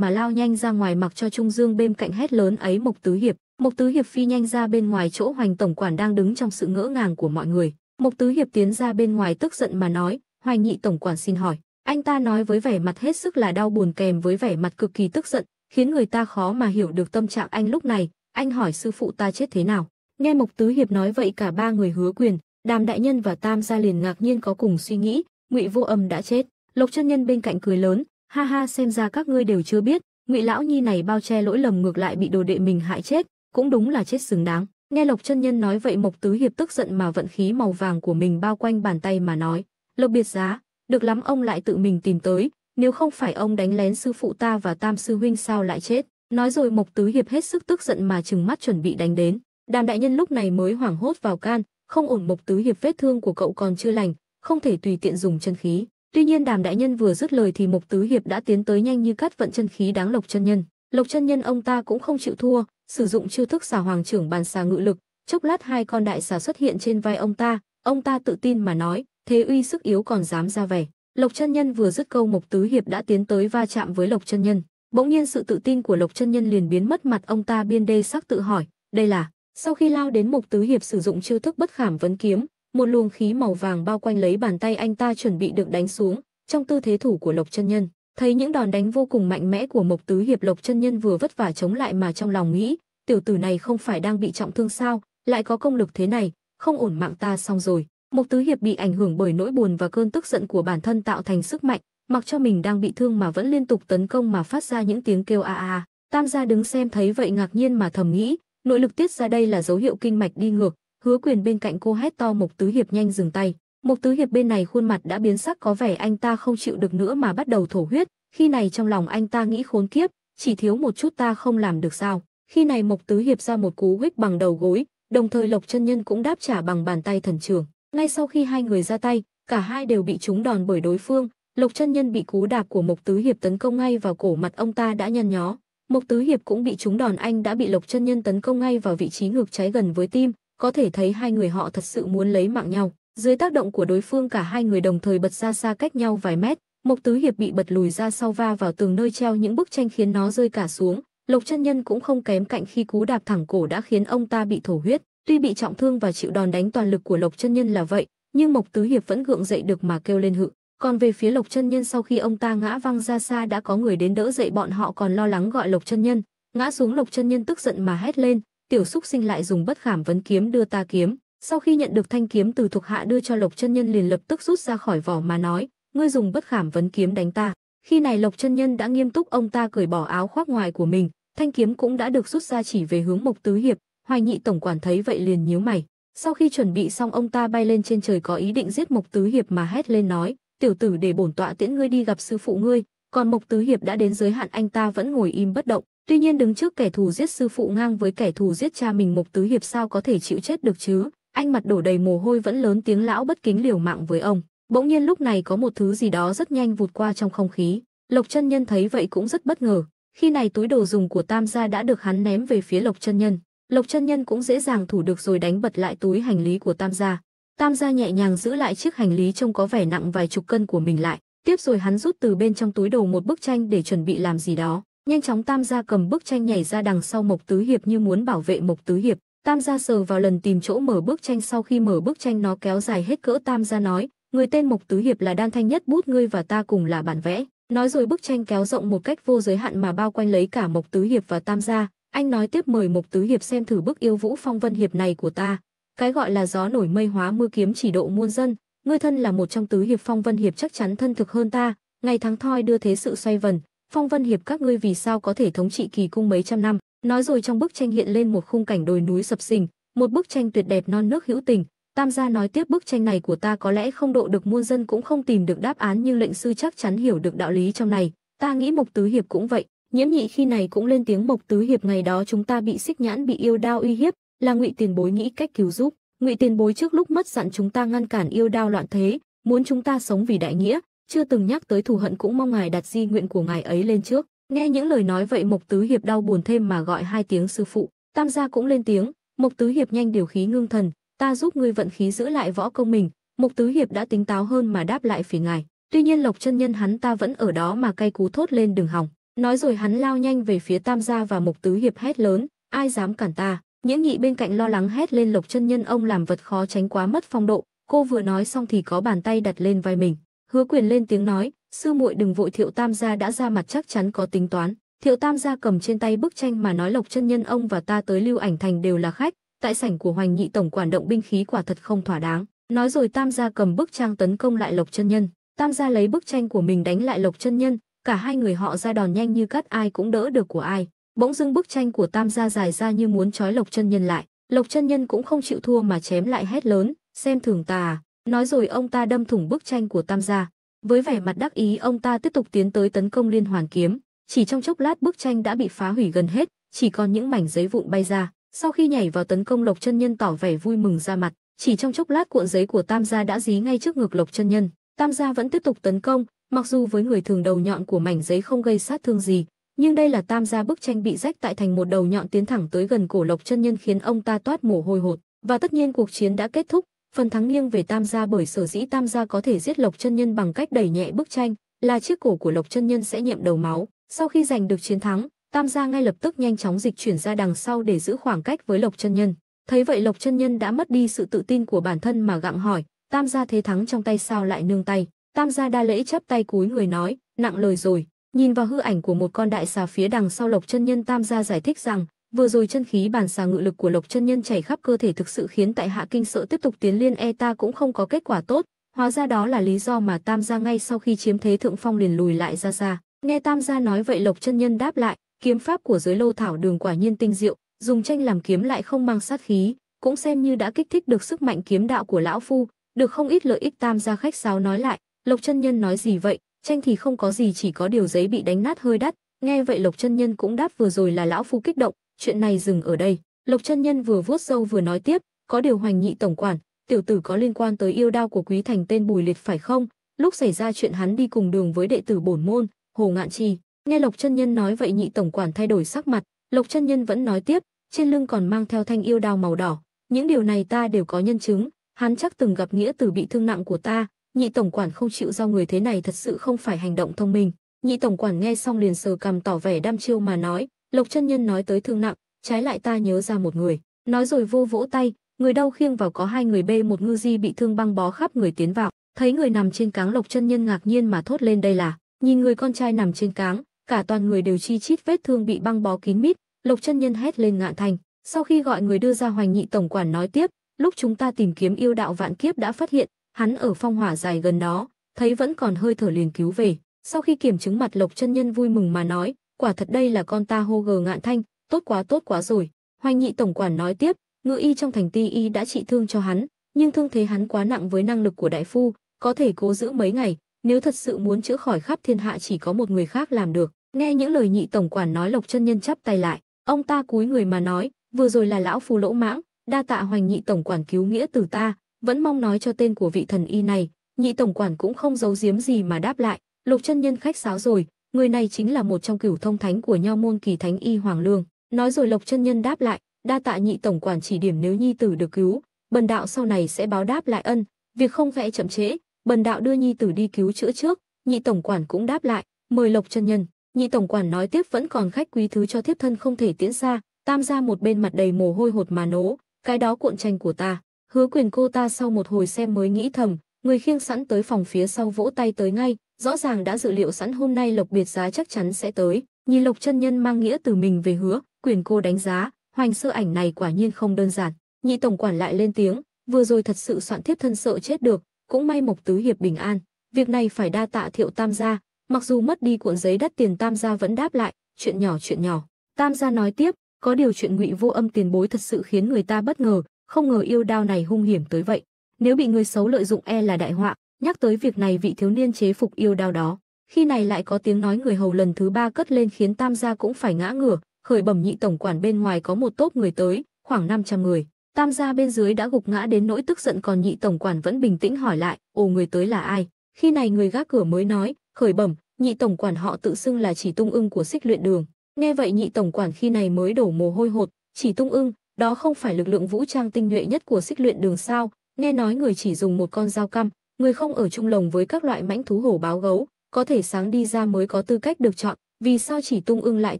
mà lao nhanh ra ngoài mặc cho Trung Dương bên cạnh hét lớn ấy Mục Tứ Hiệp. Mục Tứ Hiệp phi nhanh ra bên ngoài chỗ Hoành tổng quản đang đứng trong sự ngỡ ngàng của mọi người. Mục Tứ Hiệp tiến ra bên ngoài tức giận mà nói, Hoài Nhị tổng quản xin hỏi. Anh ta nói với vẻ mặt hết sức là đau buồn kèm với vẻ mặt cực kỳ tức giận, khiến người ta khó mà hiểu được tâm trạng anh lúc này. Anh hỏi sư phụ ta chết thế nào? Nghe Mộc Tứ Hiệp nói vậy cả ba người hứa quyền, Đàm Đại Nhân và Tam Gia liền ngạc nhiên có cùng suy nghĩ, Ngụy Vô Âm đã chết. Lộc Chân Nhân bên cạnh cười lớn, ha ha xem ra các ngươi đều chưa biết, Ngụy lão nhi này bao che lỗi lầm ngược lại bị đồ đệ mình hại chết, cũng đúng là chết xứng đáng. Nghe Lộc chân nhân nói vậy Mộc Tứ Hiệp tức giận mà vận khí màu vàng của mình bao quanh bàn tay mà nói, Lộc biệt giá, được lắm ông lại tự mình tìm tới, nếu không phải ông đánh lén sư phụ ta và tam sư huynh sao lại chết. Nói rồi Mộc Tứ Hiệp hết sức tức giận mà chừng mắt chuẩn bị đánh đến. Đàm đại nhân lúc này mới hoảng hốt vào can, không ổn Mộc Tứ Hiệp vết thương của cậu còn chưa lành, không thể tùy tiện dùng chân khí. Tuy nhiên Đàm đại nhân vừa dứt lời thì Mộc Tứ Hiệp đã tiến tới nhanh như cắt vận chân khí đáng Lộc chân nhân. Lộc chân nhân ông ta cũng không chịu thua, sử dụng chiêu thức xà hoàng trưởng bàn xà ngự lực, chốc lát hai con đại xà xuất hiện trên vai ông ta, ông ta tự tin mà nói, thế uy sức yếu còn dám ra vẻ. Lộc Chân Nhân vừa dứt câu Mộc Tứ Hiệp đã tiến tới va chạm với Lộc Chân Nhân, bỗng nhiên sự tự tin của Lộc Chân Nhân liền biến mất mặt ông ta biên đê sắc tự hỏi, đây là. Sau khi lao đến Mộc Tứ Hiệp sử dụng chiêu thức bất khảm vấn kiếm, một luồng khí màu vàng bao quanh lấy bàn tay anh ta chuẩn bị được đánh xuống, trong tư thế thủ của Lộc Chân Nhân. Thấy những đòn đánh vô cùng mạnh mẽ của Mộc Tứ Hiệp Lộc chân nhân vừa vất vả chống lại mà trong lòng nghĩ, tiểu tử này không phải đang bị trọng thương sao, lại có công lực thế này, không ổn mạng ta xong rồi. Mộc Tứ Hiệp bị ảnh hưởng bởi nỗi buồn và cơn tức giận của bản thân tạo thành sức mạnh, mặc cho mình đang bị thương mà vẫn liên tục tấn công mà phát ra những tiếng kêu a a. Tam gia đứng xem thấy vậy ngạc nhiên mà thầm nghĩ, nội lực tiết ra đây là dấu hiệu kinh mạch đi ngược, Hứa Quyền bên cạnh cô hét to Mộc Tứ Hiệp nhanh dừng tay. Mục Tứ Hiệp bên này khuôn mặt đã biến sắc có vẻ anh ta không chịu được nữa mà bắt đầu thổ huyết, khi này trong lòng anh ta nghĩ khốn kiếp, chỉ thiếu một chút ta không làm được sao. Khi này Mộc Tứ Hiệp ra một cú huyết bằng đầu gối, đồng thời Lộc Chân Nhân cũng đáp trả bằng bàn tay thần trường. Ngay sau khi hai người ra tay, cả hai đều bị trúng đòn bởi đối phương, Lộc Chân Nhân bị cú đạp của Mộc Tứ Hiệp tấn công ngay vào cổ mặt ông ta đã nhăn nhó. Mộc Tứ Hiệp cũng bị trúng đòn anh đã bị Lộc Chân Nhân tấn công ngay vào vị trí ngược trái gần với tim, có thể thấy hai người họ thật sự muốn lấy mạng nhau. Dưới tác động của đối phương cả hai người đồng thời bật ra xa cách nhau vài mét, Mộc Tứ Hiệp bị bật lùi ra sau va vào tường nơi treo những bức tranh khiến nó rơi cả xuống, Lộc Chân Nhân cũng không kém cạnh khi cú đạp thẳng cổ đã khiến ông ta bị thổ huyết, tuy bị trọng thương và chịu đòn đánh toàn lực của Lộc Chân Nhân là vậy, nhưng Mộc Tứ Hiệp vẫn gượng dậy được mà kêu lên hự. Còn về phía Lộc Chân Nhân sau khi ông ta ngã văng ra xa đã có người đến đỡ dậy bọn họ còn lo lắng gọi Lộc Chân Nhân, ngã xuống Lộc Chân Nhân tức giận mà hét lên, tiểu xúc sinh lại dùng bất khảm vấn kiếm đưa ta kiếm. Sau khi nhận được thanh kiếm từ thuộc hạ đưa cho Lộc Chân Nhân liền lập tức rút ra khỏi vỏ mà nói, ngươi dùng bất khảm vấn kiếm đánh ta. Khi này Lộc Chân Nhân đã nghiêm túc ông ta cởi bỏ áo khoác ngoài của mình, thanh kiếm cũng đã được rút ra chỉ về hướng Mộc Tứ Hiệp, Hoài Nhị tổng quản thấy vậy liền nhíu mày. Sau khi chuẩn bị xong ông ta bay lên trên trời có ý định giết Mộc Tứ Hiệp mà hét lên nói, tiểu tử để bổn tọa tiễn ngươi đi gặp sư phụ ngươi, còn Mộc Tứ Hiệp đã đến giới hạn anh ta vẫn ngồi im bất động. Tuy nhiên đứng trước kẻ thù giết sư phụ ngang với kẻ thù giết cha mình Mộc Tứ Hiệp sao có thể chịu chết được chứ? anh mặt đổ đầy mồ hôi vẫn lớn tiếng lão bất kính liều mạng với ông. Bỗng nhiên lúc này có một thứ gì đó rất nhanh vụt qua trong không khí, Lộc Chân Nhân thấy vậy cũng rất bất ngờ, khi này túi đồ dùng của Tam gia đã được hắn ném về phía Lộc Chân Nhân, Lộc Chân Nhân cũng dễ dàng thủ được rồi đánh bật lại túi hành lý của Tam gia. Tam gia nhẹ nhàng giữ lại chiếc hành lý trông có vẻ nặng vài chục cân của mình lại, tiếp rồi hắn rút từ bên trong túi đồ một bức tranh để chuẩn bị làm gì đó. Nhanh chóng Tam gia cầm bức tranh nhảy ra đằng sau Mộc Tứ Hiệp như muốn bảo vệ Mộc Tứ Hiệp. Tam gia sờ vào lần tìm chỗ mở bức tranh sau khi mở bức tranh nó kéo dài hết cỡ Tam gia nói, người tên Mộc Tứ Hiệp là đan thanh nhất bút ngươi và ta cùng là bản vẽ. Nói rồi bức tranh kéo rộng một cách vô giới hạn mà bao quanh lấy cả Mộc Tứ Hiệp và Tam gia. Anh nói tiếp mời Mộc Tứ Hiệp xem thử bức yêu vũ phong vân hiệp này của ta. Cái gọi là gió nổi mây hóa mưa kiếm chỉ độ muôn dân. Ngươi thân là một trong Tứ Hiệp phong vân hiệp chắc chắn thân thực hơn ta. Ngày tháng thoi đưa thế sự xoay vần. Phong vân hiệp các ngươi vì sao có thể thống trị kỳ cung mấy trăm năm? Nói rồi trong bức tranh hiện lên một khung cảnh đồi núi sập sình, một bức tranh tuyệt đẹp non nước hữu tình. Tam gia nói tiếp bức tranh này của ta có lẽ không độ được muôn dân cũng không tìm được đáp án nhưng lệnh sư chắc chắn hiểu được đạo lý trong này. Ta nghĩ Mộc Tứ Hiệp cũng vậy. Nhiễm nhị khi này cũng lên tiếng Mộc Tứ Hiệp ngày đó chúng ta bị xích nhãn bị yêu đao uy hiếp, là ngụy tiền bối nghĩ cách cứu giúp. Ngụy tiền bối trước lúc mất dặn chúng ta ngăn cản yêu đao loạn thế, muốn chúng ta sống vì đại nghĩa, chưa từng nhắc tới thù hận cũng mong ngài đặt di nguyện của ngài ấy lên trước. Nghe những lời nói vậy Mộc Tứ Hiệp đau buồn thêm mà gọi hai tiếng sư phụ, Tam gia cũng lên tiếng, Mộc Tứ Hiệp nhanh điều khí ngưng thần, ta giúp ngươi vận khí giữ lại võ công mình, Mộc Tứ Hiệp đã tính táo hơn mà đáp lại phía ngài. Tuy nhiên Lộc chân nhân hắn ta vẫn ở đó mà cay cú thốt lên đường hỏng. Nói rồi hắn lao nhanh về phía Tam gia và Mộc Tứ Hiệp hét lớn, ai dám cản ta? những Nhị bên cạnh lo lắng hét lên Lộc chân nhân ông làm vật khó tránh quá mất phong độ. Cô vừa nói xong thì có bàn tay đặt lên vai mình. Hứa Quyền lên tiếng nói, sư muội đừng vội thiệu tam gia đã ra mặt chắc chắn có tính toán thiệu tam gia cầm trên tay bức tranh mà nói lộc chân nhân ông và ta tới lưu ảnh thành đều là khách tại sảnh của hoành nhị tổng quản động binh khí quả thật không thỏa đáng nói rồi tam gia cầm bức trang tấn công lại lộc chân nhân tam gia lấy bức tranh của mình đánh lại lộc chân nhân cả hai người họ ra đòn nhanh như cắt ai cũng đỡ được của ai bỗng dưng bức tranh của tam gia dài ra như muốn trói lộc chân nhân lại lộc chân nhân cũng không chịu thua mà chém lại hét lớn xem thường ta à. nói rồi ông ta đâm thủng bức tranh của tam gia với vẻ mặt đắc ý ông ta tiếp tục tiến tới tấn công liên hoàn kiếm, chỉ trong chốc lát bức tranh đã bị phá hủy gần hết, chỉ còn những mảnh giấy vụn bay ra. Sau khi nhảy vào tấn công Lộc Chân Nhân tỏ vẻ vui mừng ra mặt, chỉ trong chốc lát cuộn giấy của Tam gia đã dí ngay trước ngực Lộc Chân Nhân. Tam gia vẫn tiếp tục tấn công, mặc dù với người thường đầu nhọn của mảnh giấy không gây sát thương gì, nhưng đây là Tam gia bức tranh bị rách tại thành một đầu nhọn tiến thẳng tới gần cổ Lộc Chân Nhân khiến ông ta toát mồ hôi hột, và tất nhiên cuộc chiến đã kết thúc, Phần thắng nghiêng về Tam gia bởi sở dĩ Tam gia có thể giết Lộc Chân Nhân bằng cách đẩy nhẹ bức tranh, là chiếc cổ của Lộc Chân Nhân sẽ nhiễm đầu máu. Sau khi giành được chiến thắng, Tam gia ngay lập tức nhanh chóng dịch chuyển ra đằng sau để giữ khoảng cách với Lộc Chân Nhân. Thấy vậy Lộc Chân Nhân đã mất đi sự tự tin của bản thân mà gặng hỏi, Tam gia thế thắng trong tay sao lại nương tay? Tam gia đa lễ chắp tay cúi người nói, nặng lời rồi. Nhìn vào hư ảnh của một con đại xà phía đằng sau Lộc Chân Nhân Tam gia giải thích rằng, Vừa rồi chân khí bản xà ngự lực của Lộc Chân Nhân chảy khắp cơ thể thực sự khiến tại Hạ Kinh sợ tiếp tục tiến liên e ta cũng không có kết quả tốt, hóa ra đó là lý do mà Tam gia ngay sau khi chiếm thế thượng phong liền lùi lại ra ra. Nghe Tam gia nói vậy Lộc Chân Nhân đáp lại, kiếm pháp của giới lâu thảo đường quả nhiên tinh diệu, dùng tranh làm kiếm lại không mang sát khí, cũng xem như đã kích thích được sức mạnh kiếm đạo của lão phu, được không ít lợi ích Tam gia khách sáo nói lại, Lộc Chân Nhân nói gì vậy, tranh thì không có gì chỉ có điều giấy bị đánh nát hơi đắt. Nghe vậy Lộc Chân Nhân cũng đáp vừa rồi là lão phu kích động, chuyện này dừng ở đây. Lộc chân nhân vừa vuốt râu vừa nói tiếp, có điều hoành nhị tổng quản, tiểu tử có liên quan tới yêu đao của quý thành tên Bùi Liệt phải không? Lúc xảy ra chuyện hắn đi cùng đường với đệ tử bổn môn, Hồ Ngạn Trì. Nghe Lộc chân nhân nói vậy nhị tổng quản thay đổi sắc mặt, Lộc chân nhân vẫn nói tiếp, trên lưng còn mang theo thanh yêu đao màu đỏ, những điều này ta đều có nhân chứng, hắn chắc từng gặp nghĩa tử bị thương nặng của ta, nhị tổng quản không chịu giao người thế này thật sự không phải hành động thông minh. Nhị tổng quản nghe xong liền sờ cằm tỏ vẻ đăm chiêu mà nói, Lục chân nhân nói tới thương nặng, trái lại ta nhớ ra một người. Nói rồi vô vỗ tay, người đau khiêng vào có hai người bê một ngư di bị thương băng bó khắp người tiến vào. Thấy người nằm trên cáng lộc chân nhân ngạc nhiên mà thốt lên đây là, nhìn người con trai nằm trên cáng, cả toàn người đều chi chít vết thương bị băng bó kín mít, lộc chân nhân hét lên ngạn thành. Sau khi gọi người đưa ra hoành nhị tổng quản nói tiếp, lúc chúng ta tìm kiếm yêu đạo vạn kiếp đã phát hiện, hắn ở phong hỏa dài gần đó, thấy vẫn còn hơi thở liền cứu về. Sau khi kiểm chứng mặt Lộc chân nhân vui mừng mà nói, quả thật đây là con ta hô gờ ngạn thanh, tốt quá tốt quá rồi. Hoành nhị tổng quản nói tiếp, ngự y trong thành ti y đã trị thương cho hắn, nhưng thương thế hắn quá nặng với năng lực của đại phu, có thể cố giữ mấy ngày, nếu thật sự muốn chữa khỏi khắp thiên hạ chỉ có một người khác làm được. Nghe những lời nhị tổng quản nói Lộc Chân Nhân chắp tay lại, ông ta cúi người mà nói, vừa rồi là lão phu lỗ mãng, đa tạ Hoành nhị tổng quản cứu nghĩa từ ta, vẫn mong nói cho tên của vị thần y này. Nhị tổng quản cũng không giấu giếm gì mà đáp lại, Lục Chân Nhân khách sáo rồi, người này chính là một trong cửu thông thánh của nho môn kỳ thánh y Hoàng Lương. Nói rồi Lộc chân nhân đáp lại, đa tạ nhị tổng quản chỉ điểm nếu nhi tử được cứu, bần đạo sau này sẽ báo đáp lại ân, việc không vẽ chậm trễ, bần đạo đưa nhi tử đi cứu chữa trước, nhị tổng quản cũng đáp lại, mời Lộc chân nhân. Nhị tổng quản nói tiếp vẫn còn khách quý thứ cho thiếp thân không thể tiễn xa tam ra một bên mặt đầy mồ hôi hột mà nố, cái đó cuộn tranh của ta. Hứa quyền cô ta sau một hồi xem mới nghĩ thầm, người khiêng sẵn tới phòng phía sau vỗ tay tới ngay, Rõ ràng đã dự liệu sẵn hôm nay Lộc Biệt Giá chắc chắn sẽ tới, nhìn Lộc chân nhân mang nghĩa từ mình về hứa, quyền cô đánh giá, hoành sơ ảnh này quả nhiên không đơn giản. Nhị tổng quản lại lên tiếng, vừa rồi thật sự soạn thiếp thân sợ chết được, cũng may Mộc Tứ Hiệp bình an, việc này phải đa tạ Thiệu Tam gia, mặc dù mất đi cuộn giấy đắt tiền Tam gia vẫn đáp lại, chuyện nhỏ chuyện nhỏ. Tam gia nói tiếp, có điều chuyện ngụy vô âm tiền bối thật sự khiến người ta bất ngờ, không ngờ yêu đao này hung hiểm tới vậy. Nếu bị người xấu lợi dụng e là đại họa, Nhắc tới việc này vị thiếu niên chế phục yêu đao đó, khi này lại có tiếng nói người hầu lần thứ ba cất lên khiến Tam gia cũng phải ngã ngửa, khởi bẩm nhị tổng quản bên ngoài có một tốp người tới, khoảng 500 người. Tam gia bên dưới đã gục ngã đến nỗi tức giận còn nhị tổng quản vẫn bình tĩnh hỏi lại, ồ người tới là ai? Khi này người gác cửa mới nói, khởi bẩm, nhị tổng quản họ tự xưng là chỉ tung ưng của xích luyện đường. Nghe vậy nhị tổng quản khi này mới đổ mồ hôi hột, chỉ tung ưng, đó không phải lực lượng vũ trang tinh nhuệ nhất của xích luyện đường sao, nghe nói người chỉ dùng một con dao căm, người không ở chung lồng với các loại mãnh thú hổ báo gấu, có thể sáng đi ra mới có tư cách được chọn, vì sao chỉ tung ương lại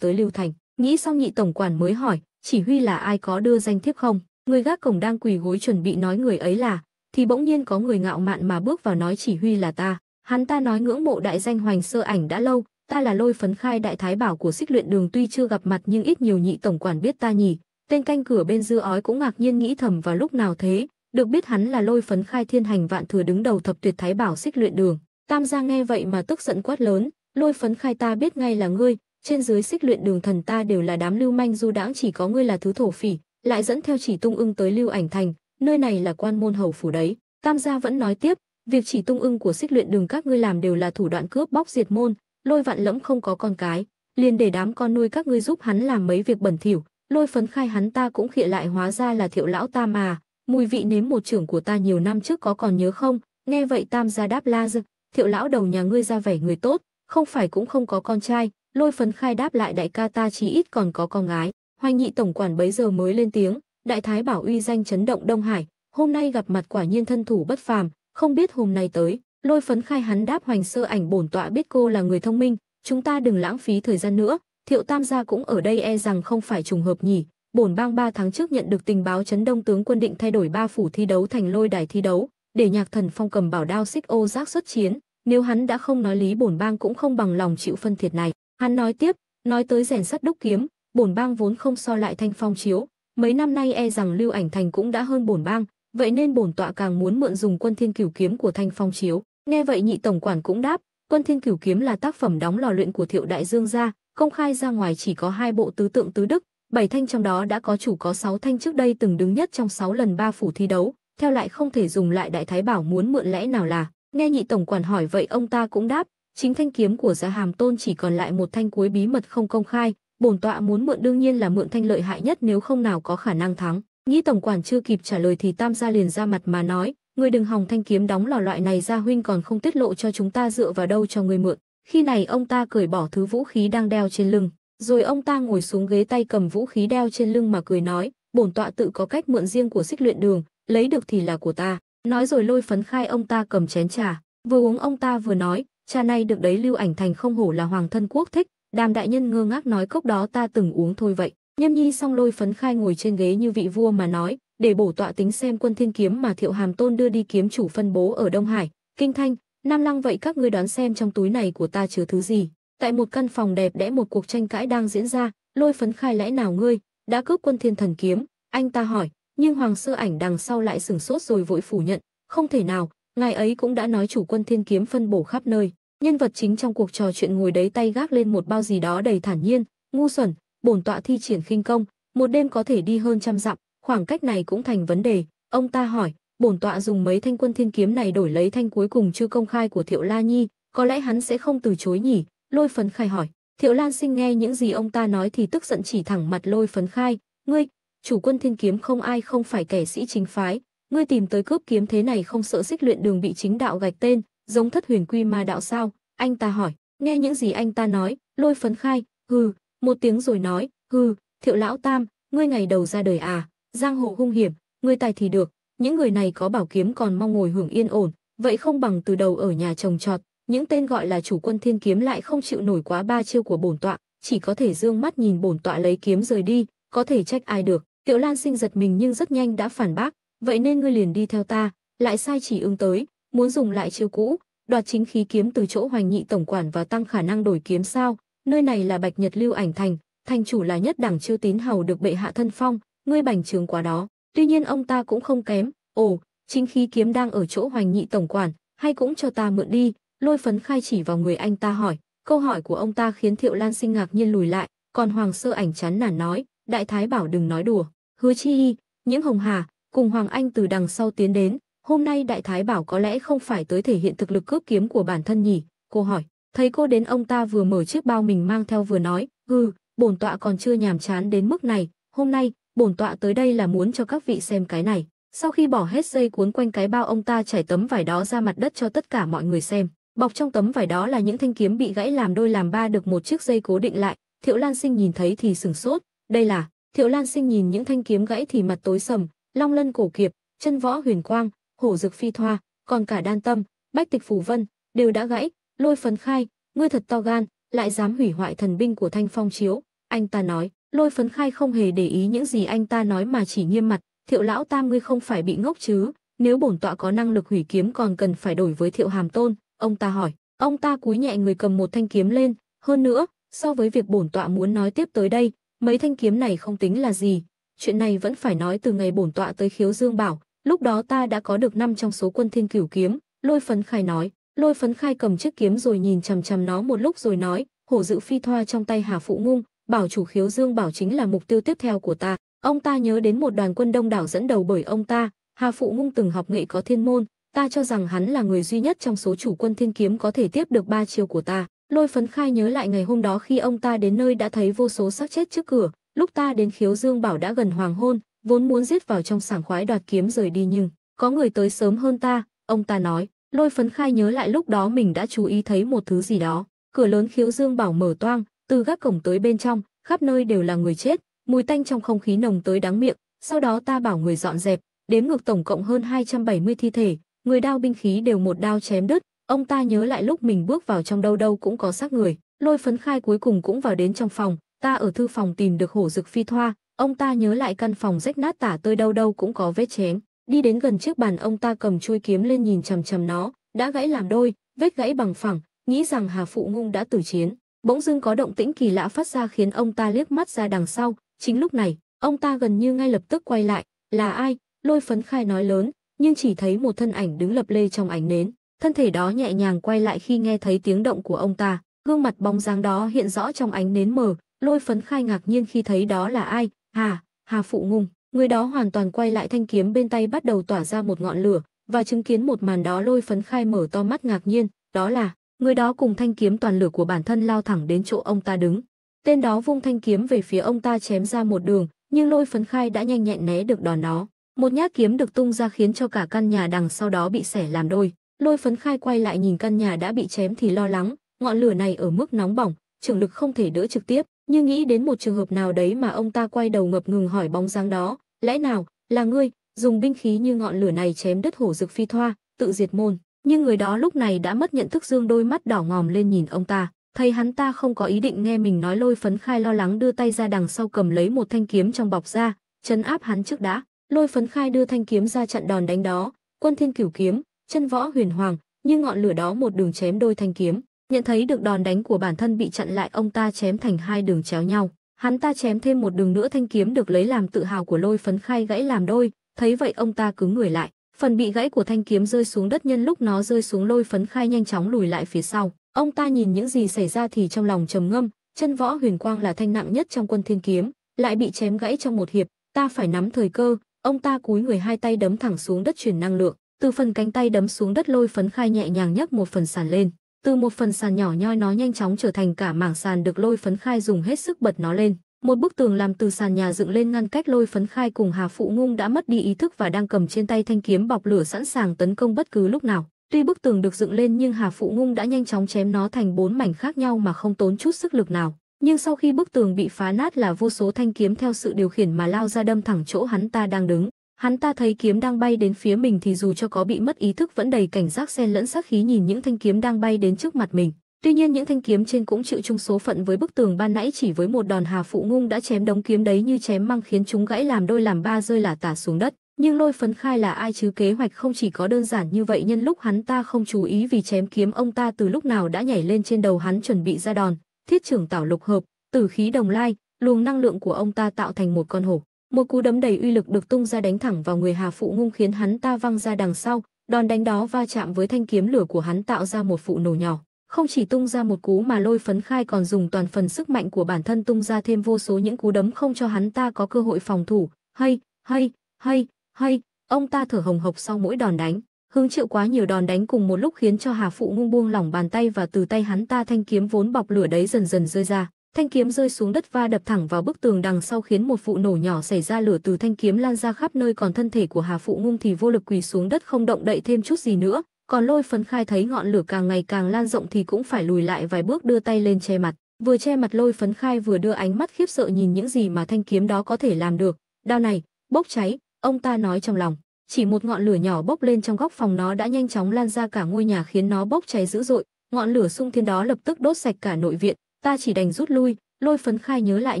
tới Lưu Thành? Nghĩ xong nhị tổng quản mới hỏi, chỉ huy là ai có đưa danh thiếp không? Người gác cổng đang quỳ gối chuẩn bị nói người ấy là, thì bỗng nhiên có người ngạo mạn mà bước vào nói chỉ huy là ta. Hắn ta nói ngưỡng mộ đại danh hoành sơ ảnh đã lâu, ta là lôi phấn khai đại thái bảo của xích luyện đường tuy chưa gặp mặt nhưng ít nhiều nhị tổng quản biết ta nhỉ. Tên canh cửa bên dư ói cũng ngạc nhiên nghĩ thầm vào lúc nào thế, được biết hắn là lôi phấn khai thiên hành vạn thừa đứng đầu thập tuyệt thái bảo xích luyện đường. Tam gia nghe vậy mà tức giận quát lớn, lôi phấn khai ta biết ngay là ngươi, trên dưới xích luyện đường thần ta đều là đám lưu manh du đãng chỉ có ngươi là thứ thổ phỉ, lại dẫn theo chỉ tung ưng tới lưu ảnh thành, nơi này là quan môn hầu phủ đấy. Tam gia vẫn nói tiếp, việc chỉ tung ưng của xích luyện đường các ngươi làm đều là thủ đoạn cướp bóc diệt môn, lôi vạn lẫm không có con cái, liền để đám con nuôi các ngươi giúp hắn làm mấy việc bẩn thỉu, lôi phấn khai hắn ta cũng khịa lại hóa ra là thiệu lão ta mà, mùi vị nếm một trưởng của ta nhiều năm trước có còn nhớ không? Nghe vậy Tam gia đáp la dực, thiệu lão đầu nhà ngươi ra vẻ người tốt, không phải cũng không có con trai, lôi phấn khai đáp lại đại ca ta chỉ ít còn có con gái. Hoành nhị tổng quản bấy giờ mới lên tiếng, đại thái bảo uy danh chấn động Đông Hải, hôm nay gặp mặt quả nhiên thân thủ bất phàm, không biết hôm nay tới, lôi phấn khai hắn đáp hoành sơ ảnh bổn tọa biết cô là người thông minh, chúng ta đừng lãng phí thời gian nữa, thiệu tam gia cũng ở đây e rằng không phải trùng hợp nhỉ, bổn bang 3 tháng trước nhận được tình báo chấn đông tướng quân định thay đổi ba phủ thi đấu thành lôi đài thi đấu, để nhạc thần phong cầm bảo đao xích ô giác xuất chiến, nếu hắn đã không nói lý bổn bang cũng không bằng lòng chịu phân thiệt này. Hắn nói tiếp, nói tới rèn sắt đúc kiếm, bổn bang vốn không so lại thanh phong chiếu, mấy năm nay e rằng lưu ảnh thành cũng đã hơn bổn bang, vậy nên bổn tọa càng muốn mượn dùng quân thiên cửu kiếm của thanh phong chiếu. Nghe vậy nhị tổng quản cũng đáp, quân thiên cửu kiếm là tác phẩm đóng lò luyện của thiệu đại dương gia, công khai ra ngoài chỉ có hai bộ tứ tượng tứ đức, 7 thanh trong đó đã có chủ có 6 thanh trước đây từng đứng nhất trong 6 lần ba phủ thi đấu, theo lại không thể dùng lại đại thái bảo muốn mượn lẽ nào là. Nghe nhị tổng quản hỏi vậy ông ta cũng đáp, chính thanh kiếm của gia Hàm Tôn chỉ còn lại một thanh cuối bí mật không công khai, bổn tọa muốn mượn đương nhiên là mượn thanh lợi hại nhất nếu không nào có khả năng thắng. Nhị tổng quản chưa kịp trả lời thì Tam gia liền ra mặt mà nói, người đừng hòng thanh kiếm đóng lò loại này ra huynh còn không tiết lộ cho chúng ta dựa vào đâu cho người mượn. Khi này ông ta cởi bỏ thứ vũ khí đang đeo trên lưng, rồi ông ta ngồi xuống ghế tay cầm vũ khí đeo trên lưng mà cười nói, bổn tọa tự có cách mượn riêng của xích luyện đường, lấy được thì là của ta. Nói rồi lôi phấn khai ông ta cầm chén trà, vừa uống ông ta vừa nói, trà này được đấy lưu ảnh thành không hổ là hoàng thân quốc thích, đàm đại nhân ngơ ngác nói cốc đó ta từng uống thôi vậy. Nhâm nhi xong lôi phấn khai ngồi trên ghế như vị vua mà nói, để bổ tọa tính xem quân thiên kiếm mà thiệu hàm tôn đưa đi kiếm chủ phân bố ở Đông Hải, Kinh Thanh, Nam Lăng vậy các ngươi đoán xem trong túi này của ta chứa thứ gì tại một căn phòng đẹp đẽ một cuộc tranh cãi đang diễn ra, lôi phấn khai lẽ nào ngươi, đã cướp quân thiên thần kiếm, anh ta hỏi, nhưng hoàng sơ ảnh đằng sau lại sửng sốt rồi vội phủ nhận, không thể nào, ngài ấy cũng đã nói chủ quân thiên kiếm phân bổ khắp nơi. Nhân vật chính trong cuộc trò chuyện ngồi đấy tay gác lên một bao gì đó đầy thản nhiên, ngu xuẩn, bổn tọa thi triển khinh công, một đêm có thể đi hơn trăm dặm, khoảng cách này cũng thành vấn đề. Ông ta hỏi, bổn tọa dùng mấy thanh quân thiên kiếm này đổi lấy thanh cuối cùng chưa công khai của Thiệu La Nhi, có lẽ hắn sẽ không từ chối nhỉ? Lôi phấn khai hỏi, Thiệu Lan Sinh nghe những gì ông ta nói thì tức giận chỉ thẳng mặt lôi phấn khai, ngươi, chủ quân thiên kiếm không ai không phải kẻ sĩ chính phái, ngươi tìm tới cướp kiếm thế này không sợ xích luyện đường bị chính đạo gạch tên, giống thất huyền quy ma đạo sao, anh ta hỏi, nghe những gì anh ta nói, lôi phấn khai, hừ, một tiếng rồi nói, hừ, thiệu lão tam, ngươi ngày đầu ra đời à, giang hồ hung hiểm, ngươi tài thì được, những người này có bảo kiếm còn mong ngồi hưởng yên ổn, vậy không bằng từ đầu ở nhà trồng trọt, những tên gọi là chủ quân thiên kiếm lại không chịu nổi quá ba chiêu của bổn tọa, chỉ có thể dương mắt nhìn bổn tọa lấy kiếm rời đi, có thể trách ai được. Tiểu Lan sinh giật mình nhưng rất nhanh đã phản bác, vậy nên ngươi liền đi theo ta, lại sai chỉ ứng tới, muốn dùng lại chiêu cũ, đoạt chính khí kiếm từ chỗ Hoành Nhị tổng quản và tăng khả năng đổi kiếm sao? Nơi này là Bạch Nhật Lưu Ảnh Thành, thành chủ là nhất đẳng chiêu tín hầu được bệ hạ thân phong, ngươi bành trướng quá đó. Tuy nhiên ông ta cũng không kém, ồ, chính khí kiếm đang ở chỗ Hoành Nhị tổng quản, hay cũng cho ta mượn đi, Lôi phấn khai chỉ vào người anh ta hỏi, câu hỏi của ông ta khiến Thiệu Lan sinh ngạc nhiên lùi lại, còn Hoàng Sơ ảnh chán nản nói, đại thái bảo đừng nói đùa. Hứa Chi Y, những Hồng Hà, cùng Hoàng Anh từ đằng sau tiến đến, hôm nay đại thái bảo có lẽ không phải tới thể hiện thực lực cướp kiếm của bản thân nhỉ, cô hỏi. Thấy cô đến ông ta vừa mở chiếc bao mình mang theo vừa nói, hừ, bổn tọa còn chưa nhàm chán đến mức này, hôm nay, bổn tọa tới đây là muốn cho các vị xem cái này. Sau khi bỏ hết dây cuốn quanh cái bao ông ta trải tấm vải đó ra mặt đất cho tất cả mọi người xem. Bọc trong tấm vải đó là những thanh kiếm bị gãy làm đôi làm ba được một chiếc dây cố định lại, Thiệu Lan Sinh nhìn thấy thì sửng sốt, đây là, Thiệu Lan Sinh nhìn những thanh kiếm gãy thì mặt tối sầm, Long Lân cổ kiệp, chân võ huyền quang, hổ dược phi thoa, còn cả đan tâm, bách tịch phù vân, đều đã gãy, lôi phấn khai, ngươi thật to gan, lại dám hủy hoại thần binh của Thanh Phong chiếu, anh ta nói, lôi phấn khai không hề để ý những gì anh ta nói mà chỉ nghiêm mặt, Thiệu lão tam ngươi không phải bị ngốc chứ, nếu bổn tọa có năng lực hủy kiếm còn cần phải đổi với Thiệu Hàm Tôn, ông ta hỏi. Ông ta cúi nhẹ người cầm một thanh kiếm lên, hơn nữa, so với việc bổn tọa muốn nói tiếp tới đây, mấy thanh kiếm này không tính là gì. Chuyện này vẫn phải nói từ ngày bổn tọa tới khiếu dương bảo, lúc đó ta đã có được năm trong số quân thiên cửu kiếm, lôi phấn khai nói. Lôi phấn khai cầm chiếc kiếm rồi nhìn chằm chằm nó một lúc rồi nói, hổ dự phi thoa trong tay Hà Phụ Ngung, bảo chủ khiếu dương bảo chính là mục tiêu tiếp theo của ta. Ông ta nhớ đến một đoàn quân đông đảo dẫn đầu bởi ông ta, Hà Phụ Ngung từng học nghệ có thiên môn, ta cho rằng hắn là người duy nhất trong số chủ quân thiên kiếm có thể tiếp được ba chiêu của ta. Lôi phấn khai nhớ lại ngày hôm đó khi ông ta đến nơi đã thấy vô số xác chết trước cửa, lúc ta đến khiếu dương bảo đã gần hoàng hôn, vốn muốn giết vào trong sảng khoái đoạt kiếm rời đi nhưng, có người tới sớm hơn ta, ông ta nói, lôi phấn khai nhớ lại lúc đó mình đã chú ý thấy một thứ gì đó. Cửa lớn khiếu dương bảo mở toang, từ gác cổng tới bên trong, khắp nơi đều là người chết, mùi tanh trong không khí nồng tới đáng miệng, sau đó ta bảo người dọn dẹp, đếm ngược tổng cộng hơn 270 thi thể, người đao binh khí đều một đao chém đứt, ông ta nhớ lại lúc mình bước vào trong đâu đâu cũng có xác người, lôi phấn khai cuối cùng cũng vào đến trong phòng, ta ở thư phòng tìm được hổ dực phi thoa, ông ta nhớ lại căn phòng rách nát tả tơi đâu đâu cũng có vết chém, đi đến gần chiếc bàn ông ta cầm chuôi kiếm lên nhìn chầm chầm nó, đã gãy làm đôi, vết gãy bằng phẳng, nghĩ rằng Hà Phụ Ngung đã tử chiến. Bỗng dưng có động tĩnh kỳ lạ phát ra khiến ông ta liếc mắt ra đằng sau, chính lúc này, ông ta gần như ngay lập tức quay lại, là ai? Lôi phấn khai nói lớn, nhưng chỉ thấy một thân ảnh đứng lập lê trong ánh nến, thân thể đó nhẹ nhàng quay lại khi nghe thấy tiếng động của ông ta, gương mặt bóng dáng đó hiện rõ trong ánh nến mờ, Lôi Phấn Khai ngạc nhiên khi thấy đó là ai, Hà, Hà Phụ Ngung, người đó hoàn toàn quay lại thanh kiếm bên tay bắt đầu tỏa ra một ngọn lửa, và chứng kiến một màn đó Lôi Phấn Khai mở to mắt ngạc nhiên, đó là người đó cùng thanh kiếm toàn lửa của bản thân lao thẳng đến chỗ ông ta đứng. Tên đó vung thanh kiếm về phía ông ta chém ra một đường, nhưng Lôi Phấn Khai đã nhanh nhẹn né được đòn đó. Một nhát kiếm được tung ra khiến cho cả căn nhà đằng sau đó bị xẻ làm đôi. Lôi phấn khai quay lại nhìn căn nhà đã bị chém thì lo lắng, ngọn lửa này ở mức nóng bỏng, trưởng lực không thể đỡ trực tiếp, như nghĩ đến một trường hợp nào đấy mà ông ta quay đầu ngập ngừng hỏi bóng dáng đó, lẽ nào là ngươi, dùng binh khí như ngọn lửa này chém đất hổ dực phi thoa, tự diệt môn. Nhưng người đó lúc này đã mất nhận thức dương đôi mắt đỏ ngòm lên nhìn ông ta, thấy hắn ta không có ý định nghe mình nói lôi phấn khai lo lắng đưa tay ra đằng sau cầm lấy một thanh kiếm trong bọc ra, chấn áp hắn trước đã. Lôi Phấn Khai đưa thanh kiếm ra chặn đòn đánh đó, Quân Thiên Cửu kiếm, chân võ huyền hoàng, như ngọn lửa đó một đường chém đôi thanh kiếm, nhận thấy được đòn đánh của bản thân bị chặn lại, ông ta chém thành hai đường chéo nhau. Hắn ta chém thêm một đường nữa thanh kiếm được lấy làm tự hào của Lôi Phấn Khai gãy làm đôi, thấy vậy ông ta cứng người lại, phần bị gãy của thanh kiếm rơi xuống đất nhân lúc nó rơi xuống Lôi Phấn Khai nhanh chóng lùi lại phía sau. Ông ta nhìn những gì xảy ra thì trong lòng trầm ngâm, chân võ huyền quang là thanh nặng nhất trong quân thiên kiếm, lại bị chém gãy trong một hiệp, ta phải nắm thời cơ, Ông ta cúi người hai tay đấm thẳng xuống đất chuyển năng lượng, từ phần cánh tay đấm xuống đất lôi phấn khai nhẹ nhàng nhấc một phần sàn lên, từ một phần sàn nhỏ nhoi nó nhanh chóng trở thành cả mảng sàn được lôi phấn khai dùng hết sức bật nó lên. Một bức tường làm từ sàn nhà dựng lên ngăn cách lôi phấn khai cùng Hà Phụ Ngung đã mất đi ý thức và đang cầm trên tay thanh kiếm bọc lửa sẵn sàng tấn công bất cứ lúc nào. Tuy bức tường được dựng lên nhưng Hà Phụ Ngung đã nhanh chóng chém nó thành bốn mảnh khác nhau mà không tốn chút sức lực nào nhưng sau khi bức tường bị phá nát là vô số thanh kiếm theo sự điều khiển mà lao ra đâm thẳng chỗ hắn ta đang đứng. Hắn ta thấy kiếm đang bay đến phía mình thì dù cho có bị mất ý thức vẫn đầy cảnh giác xen lẫn sát khí nhìn những thanh kiếm đang bay đến trước mặt mình. Tuy nhiên những thanh kiếm trên cũng chịu chung số phận với bức tường ban nãy chỉ với một đòn Hà Phụ Ngung đã chém đống kiếm đấy như chém măng khiến chúng gãy làm đôi làm ba rơi lả tả xuống đất. Nhưng lôi phấn khai là ai chứ kế hoạch không chỉ có đơn giản như vậy nhân lúc hắn ta không chú ý vì chém kiếm ông ta từ lúc nào đã nhảy lên trên đầu hắn chuẩn bị ra đòn thiết trưởng tảo lục hợp, tử khí đồng lai, luồng năng lượng của ông ta tạo thành một con hổ. Một cú đấm đầy uy lực được tung ra đánh thẳng vào người Hà Phụ Ngung khiến hắn ta văng ra đằng sau, đòn đánh đó va chạm với thanh kiếm lửa của hắn tạo ra một vụ nổ nhỏ. Không chỉ tung ra một cú mà Lôi Phấn Khai còn dùng toàn phần sức mạnh của bản thân tung ra thêm vô số những cú đấm không cho hắn ta có cơ hội phòng thủ. Hay, hay, hay, hay, ông ta thở hồng hộc sau mỗi đòn đánh hứng chịu quá nhiều đòn đánh cùng một lúc khiến cho Hà Phụ ngung buông lỏng bàn tay và từ tay hắn ta thanh kiếm vốn bọc lửa đấy dần dần rơi ra. Thanh kiếm rơi xuống đất va đập thẳng vào bức tường đằng sau khiến một vụ nổ nhỏ xảy ra lửa từ thanh kiếm lan ra khắp nơi còn thân thể của Hà Phụ Ngung thì vô lực quỳ xuống đất không động đậy thêm chút gì nữa, còn Lôi Phấn Khai thấy ngọn lửa càng ngày càng lan rộng thì cũng phải lùi lại vài bước đưa tay lên che mặt, vừa che mặt Lôi Phấn Khai vừa đưa ánh mắt khiếp sợ nhìn những gì mà thanh kiếm đó có thể làm được, đao này, bốc cháy, ông ta nói trong lòng. Chỉ một ngọn lửa nhỏ bốc lên trong góc phòng nó đã nhanh chóng lan ra cả ngôi nhà khiến nó bốc cháy dữ dội, ngọn lửa sung thiên đó lập tức đốt sạch cả nội viện, ta chỉ đành rút lui, Lôi Phấn Khai nhớ lại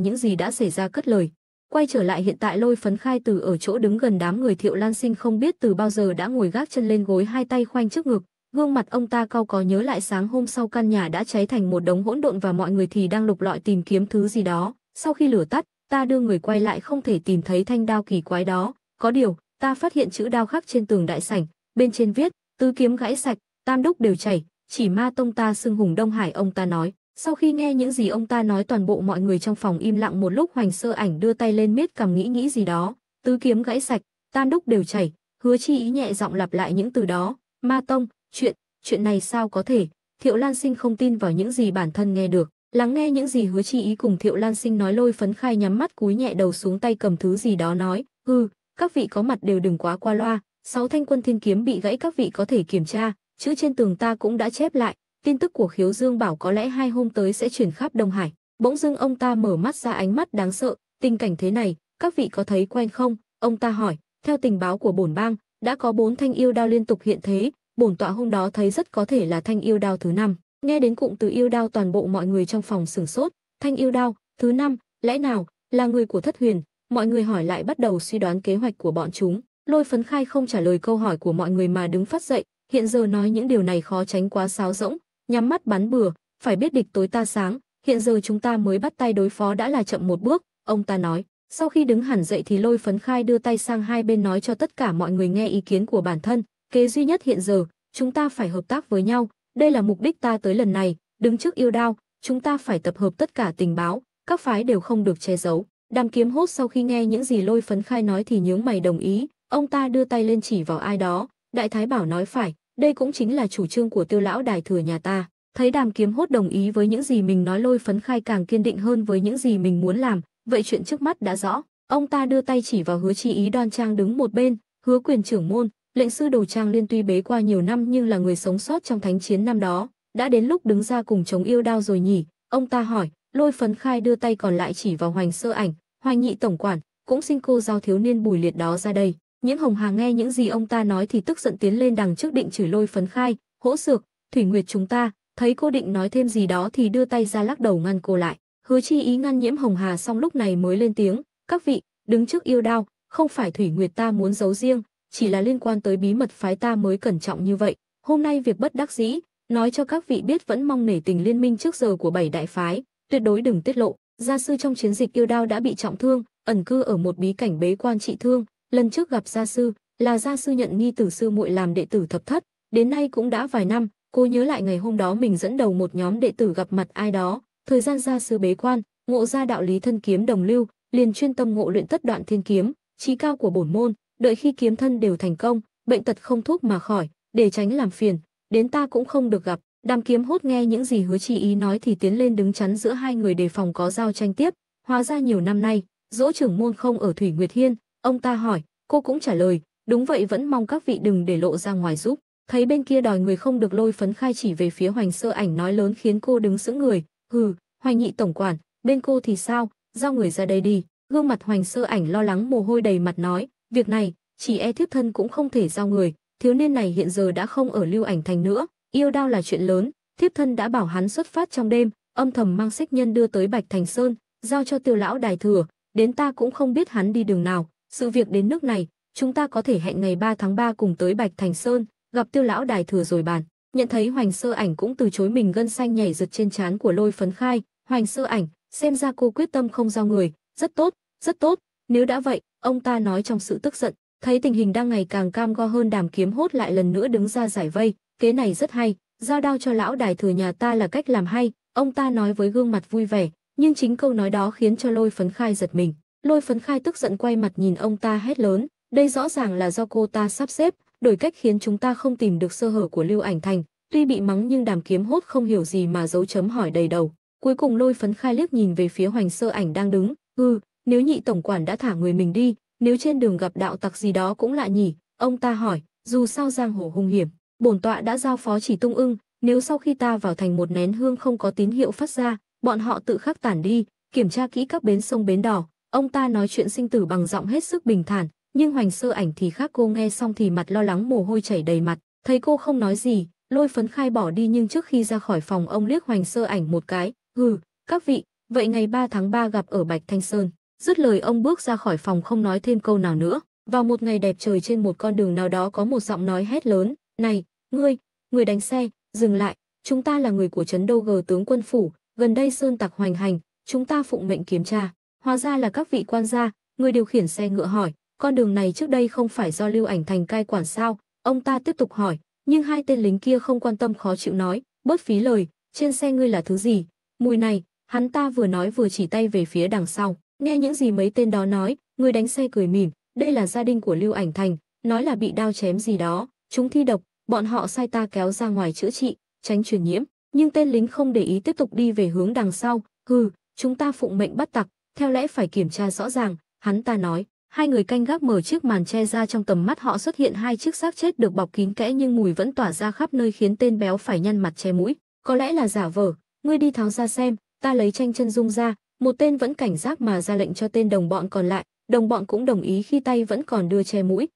những gì đã xảy ra cất lời. Quay trở lại hiện tại Lôi Phấn Khai từ ở chỗ đứng gần đám người Thiệu Lan Sinh không biết từ bao giờ đã ngồi gác chân lên gối hai tay khoanh trước ngực, gương mặt ông ta cau có nhớ lại sáng hôm sau căn nhà đã cháy thành một đống hỗn độn và mọi người thì đang lục lọi tìm kiếm thứ gì đó, sau khi lửa tắt, ta đưa người quay lại không thể tìm thấy thanh đao kỳ quái đó, có điều, ta phát hiện chữ đao khắc trên tường đại sảnh, bên trên viết, tứ kiếm gãy sạch, tam đúc đều chảy, chỉ ma tông ta xưng hùng Đông Hải ông ta nói. Sau khi nghe những gì ông ta nói toàn bộ mọi người trong phòng im lặng một lúc hoành sơ ảnh đưa tay lên miết cầm nghĩ nghĩ gì đó, tứ kiếm gãy sạch, tam đúc đều chảy, hứa chi ý nhẹ giọng lặp lại những từ đó, ma tông, chuyện, chuyện này sao có thể, thiệu lan sinh không tin vào những gì bản thân nghe được, lắng nghe những gì hứa chi ý cùng thiệu lan sinh nói lôi phấn khai nhắm mắt cúi nhẹ đầu xuống tay cầm thứ gì đó nói, hư, các vị có mặt đều đừng quá qua loa, sáu thanh quân thiên kiếm bị gãy các vị có thể kiểm tra, chữ trên tường ta cũng đã chép lại, tin tức của Khiếu Dương bảo có lẽ hai hôm tới sẽ chuyển khắp Đông Hải. Bỗng dưng ông ta mở mắt ra ánh mắt đáng sợ, tình cảnh thế này, các vị có thấy quen không? Ông ta hỏi, theo tình báo của bổn bang, đã có bốn thanh yêu đao liên tục hiện thế, bổn tọa hôm đó thấy rất có thể là thanh yêu đao thứ năm. Nghe đến cụm từ yêu đao toàn bộ mọi người trong phòng sửng sốt, thanh yêu đao, thứ năm, lẽ nào, là người của thất huyền, mọi người hỏi lại bắt đầu suy đoán kế hoạch của bọn chúng. Lôi phấn khai không trả lời câu hỏi của mọi người mà đứng phát dậy, hiện giờ nói những điều này khó tránh quá sáo rỗng, nhắm mắt bắn bừa, phải biết địch tối ta sáng, hiện giờ chúng ta mới bắt tay đối phó đã là chậm một bước, ông ta nói. Sau khi đứng hẳn dậy thì lôi phấn khai đưa tay sang hai bên nói cho tất cả mọi người nghe ý kiến của bản thân, kế duy nhất hiện giờ, chúng ta phải hợp tác với nhau, đây là mục đích ta tới lần này, đứng trước yêu đao, chúng ta phải tập hợp tất cả tình báo, các phái đều không được che giấu. Đàm kiếm hốt sau khi nghe những gì lôi phấn khai nói thì nhướng mày đồng ý, ông ta đưa tay lên chỉ vào ai đó, đại thái bảo nói phải, đây cũng chính là chủ trương của tiêu lão đài thừa nhà ta. Thấy đàm kiếm hốt đồng ý với những gì mình nói lôi phấn khai càng kiên định hơn với những gì mình muốn làm, vậy chuyện trước mắt đã rõ. Ông ta đưa tay chỉ vào hứa chi ý đoan trang đứng một bên, hứa quyền trưởng môn, lệnh sư đồ trang liên tuy bế qua nhiều năm nhưng là người sống sót trong thánh chiến năm đó, đã đến lúc đứng ra cùng chống yêu đao rồi nhỉ, ông ta hỏi, lôi phấn khai đưa tay còn lại chỉ vào hoành sơ ảnh, Hoài nhị tổng quản, cũng xin cô giao thiếu niên bùi liệt đó ra đây. Nhiễm Hồng Hà nghe những gì ông ta nói thì tức giận tiến lên đằng trước định chửi lôi phấn khai, hỗ sược, thủy nguyệt chúng ta, thấy cô định nói thêm gì đó thì đưa tay ra lắc đầu ngăn cô lại. Hứa chi ý ngăn Nhiễm Hồng Hà xong lúc này mới lên tiếng, các vị, đứng trước yêu đao, không phải thủy nguyệt ta muốn giấu riêng, chỉ là liên quan tới bí mật phái ta mới cẩn trọng như vậy. Hôm nay việc bất đắc dĩ, nói cho các vị biết vẫn mong nể tình liên minh trước giờ của bảy đại phái, tuyệt đối đừng tiết lộ. Gia sư trong chiến dịch yêu đao đã bị trọng thương, ẩn cư ở một bí cảnh bế quan trị thương, lần trước gặp gia sư, là gia sư nhận nghi tử sư muội làm đệ tử thập thất, đến nay cũng đã vài năm, cô nhớ lại ngày hôm đó mình dẫn đầu một nhóm đệ tử gặp mặt ai đó, thời gian gia sư bế quan, ngộ ra đạo lý thân kiếm đồng lưu, liền chuyên tâm ngộ luyện tất đoạn thiên kiếm, trí cao của bổn môn, đợi khi kiếm thân đều thành công, bệnh tật không thuốc mà khỏi, để tránh làm phiền, đến ta cũng không được gặp. Đàm kiếm hốt nghe những gì hứa chi ý nói thì tiến lên đứng chắn giữa hai người đề phòng có giao tranh tiếp. Hóa ra nhiều năm nay, dỗ trưởng môn không ở Thủy Nguyệt Hiên, ông ta hỏi, cô cũng trả lời, đúng vậy vẫn mong các vị đừng để lộ ra ngoài giúp. Thấy bên kia đòi người không được lôi phấn khai chỉ về phía hoành sơ ảnh nói lớn khiến cô đứng giữa người, hừ, hoành nhị tổng quản, bên cô thì sao, giao người ra đây đi. Gương mặt hoành sơ ảnh lo lắng mồ hôi đầy mặt nói, việc này, chỉ e thiếp thân cũng không thể giao người, thiếu niên này hiện giờ đã không ở lưu ảnh thành nữa, Yêu đao là chuyện lớn, thiếp thân đã bảo hắn xuất phát trong đêm, âm thầm mang sách nhân đưa tới Bạch Thành Sơn, giao cho tiêu lão đài thừa, đến ta cũng không biết hắn đi đường nào, sự việc đến nước này, chúng ta có thể hẹn ngày 3 tháng 3 cùng tới Bạch Thành Sơn, gặp tiêu lão đài thừa rồi bàn. Nhận thấy Hoành Sơ Ảnh cũng từ chối mình gân xanh nhảy giật trên trán của Lôi Phấn Khai, Hoành Sơ Ảnh, xem ra cô quyết tâm không giao người, rất tốt, rất tốt, nếu đã vậy, ông ta nói trong sự tức giận, thấy tình hình đang ngày càng cam go hơn đàm kiếm hốt lại lần nữa đứng ra giải vây, kế này rất hay, giao đao cho lão đài thừa nhà ta là cách làm hay, ông ta nói với gương mặt vui vẻ, nhưng chính câu nói đó khiến cho lôi phấn khai giật mình. Lôi phấn khai tức giận quay mặt nhìn ông ta hét lớn, đây rõ ràng là do cô ta sắp xếp, đổi cách khiến chúng ta không tìm được sơ hở của Lưu Ảnh Thành. Tuy bị mắng nhưng đàm kiếm hốt không hiểu gì mà dấu chấm hỏi đầy đầu. Cuối cùng lôi phấn khai liếc nhìn về phía hoành sơ ảnh đang đứng, ừ, nếu nhị tổng quản đã thả người mình đi, nếu trên đường gặp đạo tặc gì đó cũng lạ nhỉ, ông ta hỏi, dù sao giang hồ hung hiểm, bổn tọa đã giao phó chỉ tung ưng, nếu sau khi ta vào thành một nén hương không có tín hiệu phát ra, bọn họ tự khắc tản đi, kiểm tra kỹ các bến sông bến đỏ. Ông ta nói chuyện sinh tử bằng giọng hết sức bình thản, nhưng Hoành Sơ Ảnh thì khác cô nghe xong thì mặt lo lắng mồ hôi chảy đầy mặt, thấy cô không nói gì, Lôi Phấn Khai bỏ đi nhưng trước khi ra khỏi phòng ông liếc Hoành Sơ Ảnh một cái, "Hừ, các vị, vậy ngày 3 tháng 3 gặp ở Bạch Thanh Sơn." Dứt lời ông bước ra khỏi phòng không nói thêm câu nào nữa. Vào một ngày đẹp trời trên một con đường nào đó có một giọng nói hét lớn, này, ngươi, người đánh xe, dừng lại, chúng ta là người của trấn đô gờ tướng quân phủ, gần đây sơn tặc hoành hành, chúng ta phụng mệnh kiểm tra. Hóa ra là các vị quan gia, người điều khiển xe ngựa hỏi, con đường này trước đây không phải do lưu ảnh thành cai quản sao, ông ta tiếp tục hỏi, nhưng hai tên lính kia không quan tâm khó chịu nói, bớt phí lời, trên xe ngươi là thứ gì, mùi này, hắn ta vừa nói vừa chỉ tay về phía đằng sau, nghe những gì mấy tên đó nói, người đánh xe cười mỉm, đây là gia đình của lưu ảnh thành, nói là bị đao chém gì đó, Chúng thi độc, bọn họ sai ta kéo ra ngoài chữa trị, tránh truyền nhiễm, nhưng tên lính không để ý tiếp tục đi về hướng đằng sau, hừ, chúng ta phụng mệnh bắt tặc, theo lẽ phải kiểm tra rõ ràng, hắn ta nói. Hai người canh gác mở chiếc màn che ra trong tầm mắt họ xuất hiện hai chiếc xác chết được bọc kín kẽ nhưng mùi vẫn tỏa ra khắp nơi khiến tên béo phải nhăn mặt che mũi. Có lẽ là giả vờ, ngươi đi tháo ra xem, ta lấy tranh chân dung ra, một tên vẫn cảnh giác mà ra lệnh cho tên đồng bọn còn lại, đồng bọn cũng đồng ý khi tay vẫn còn đưa che mũi,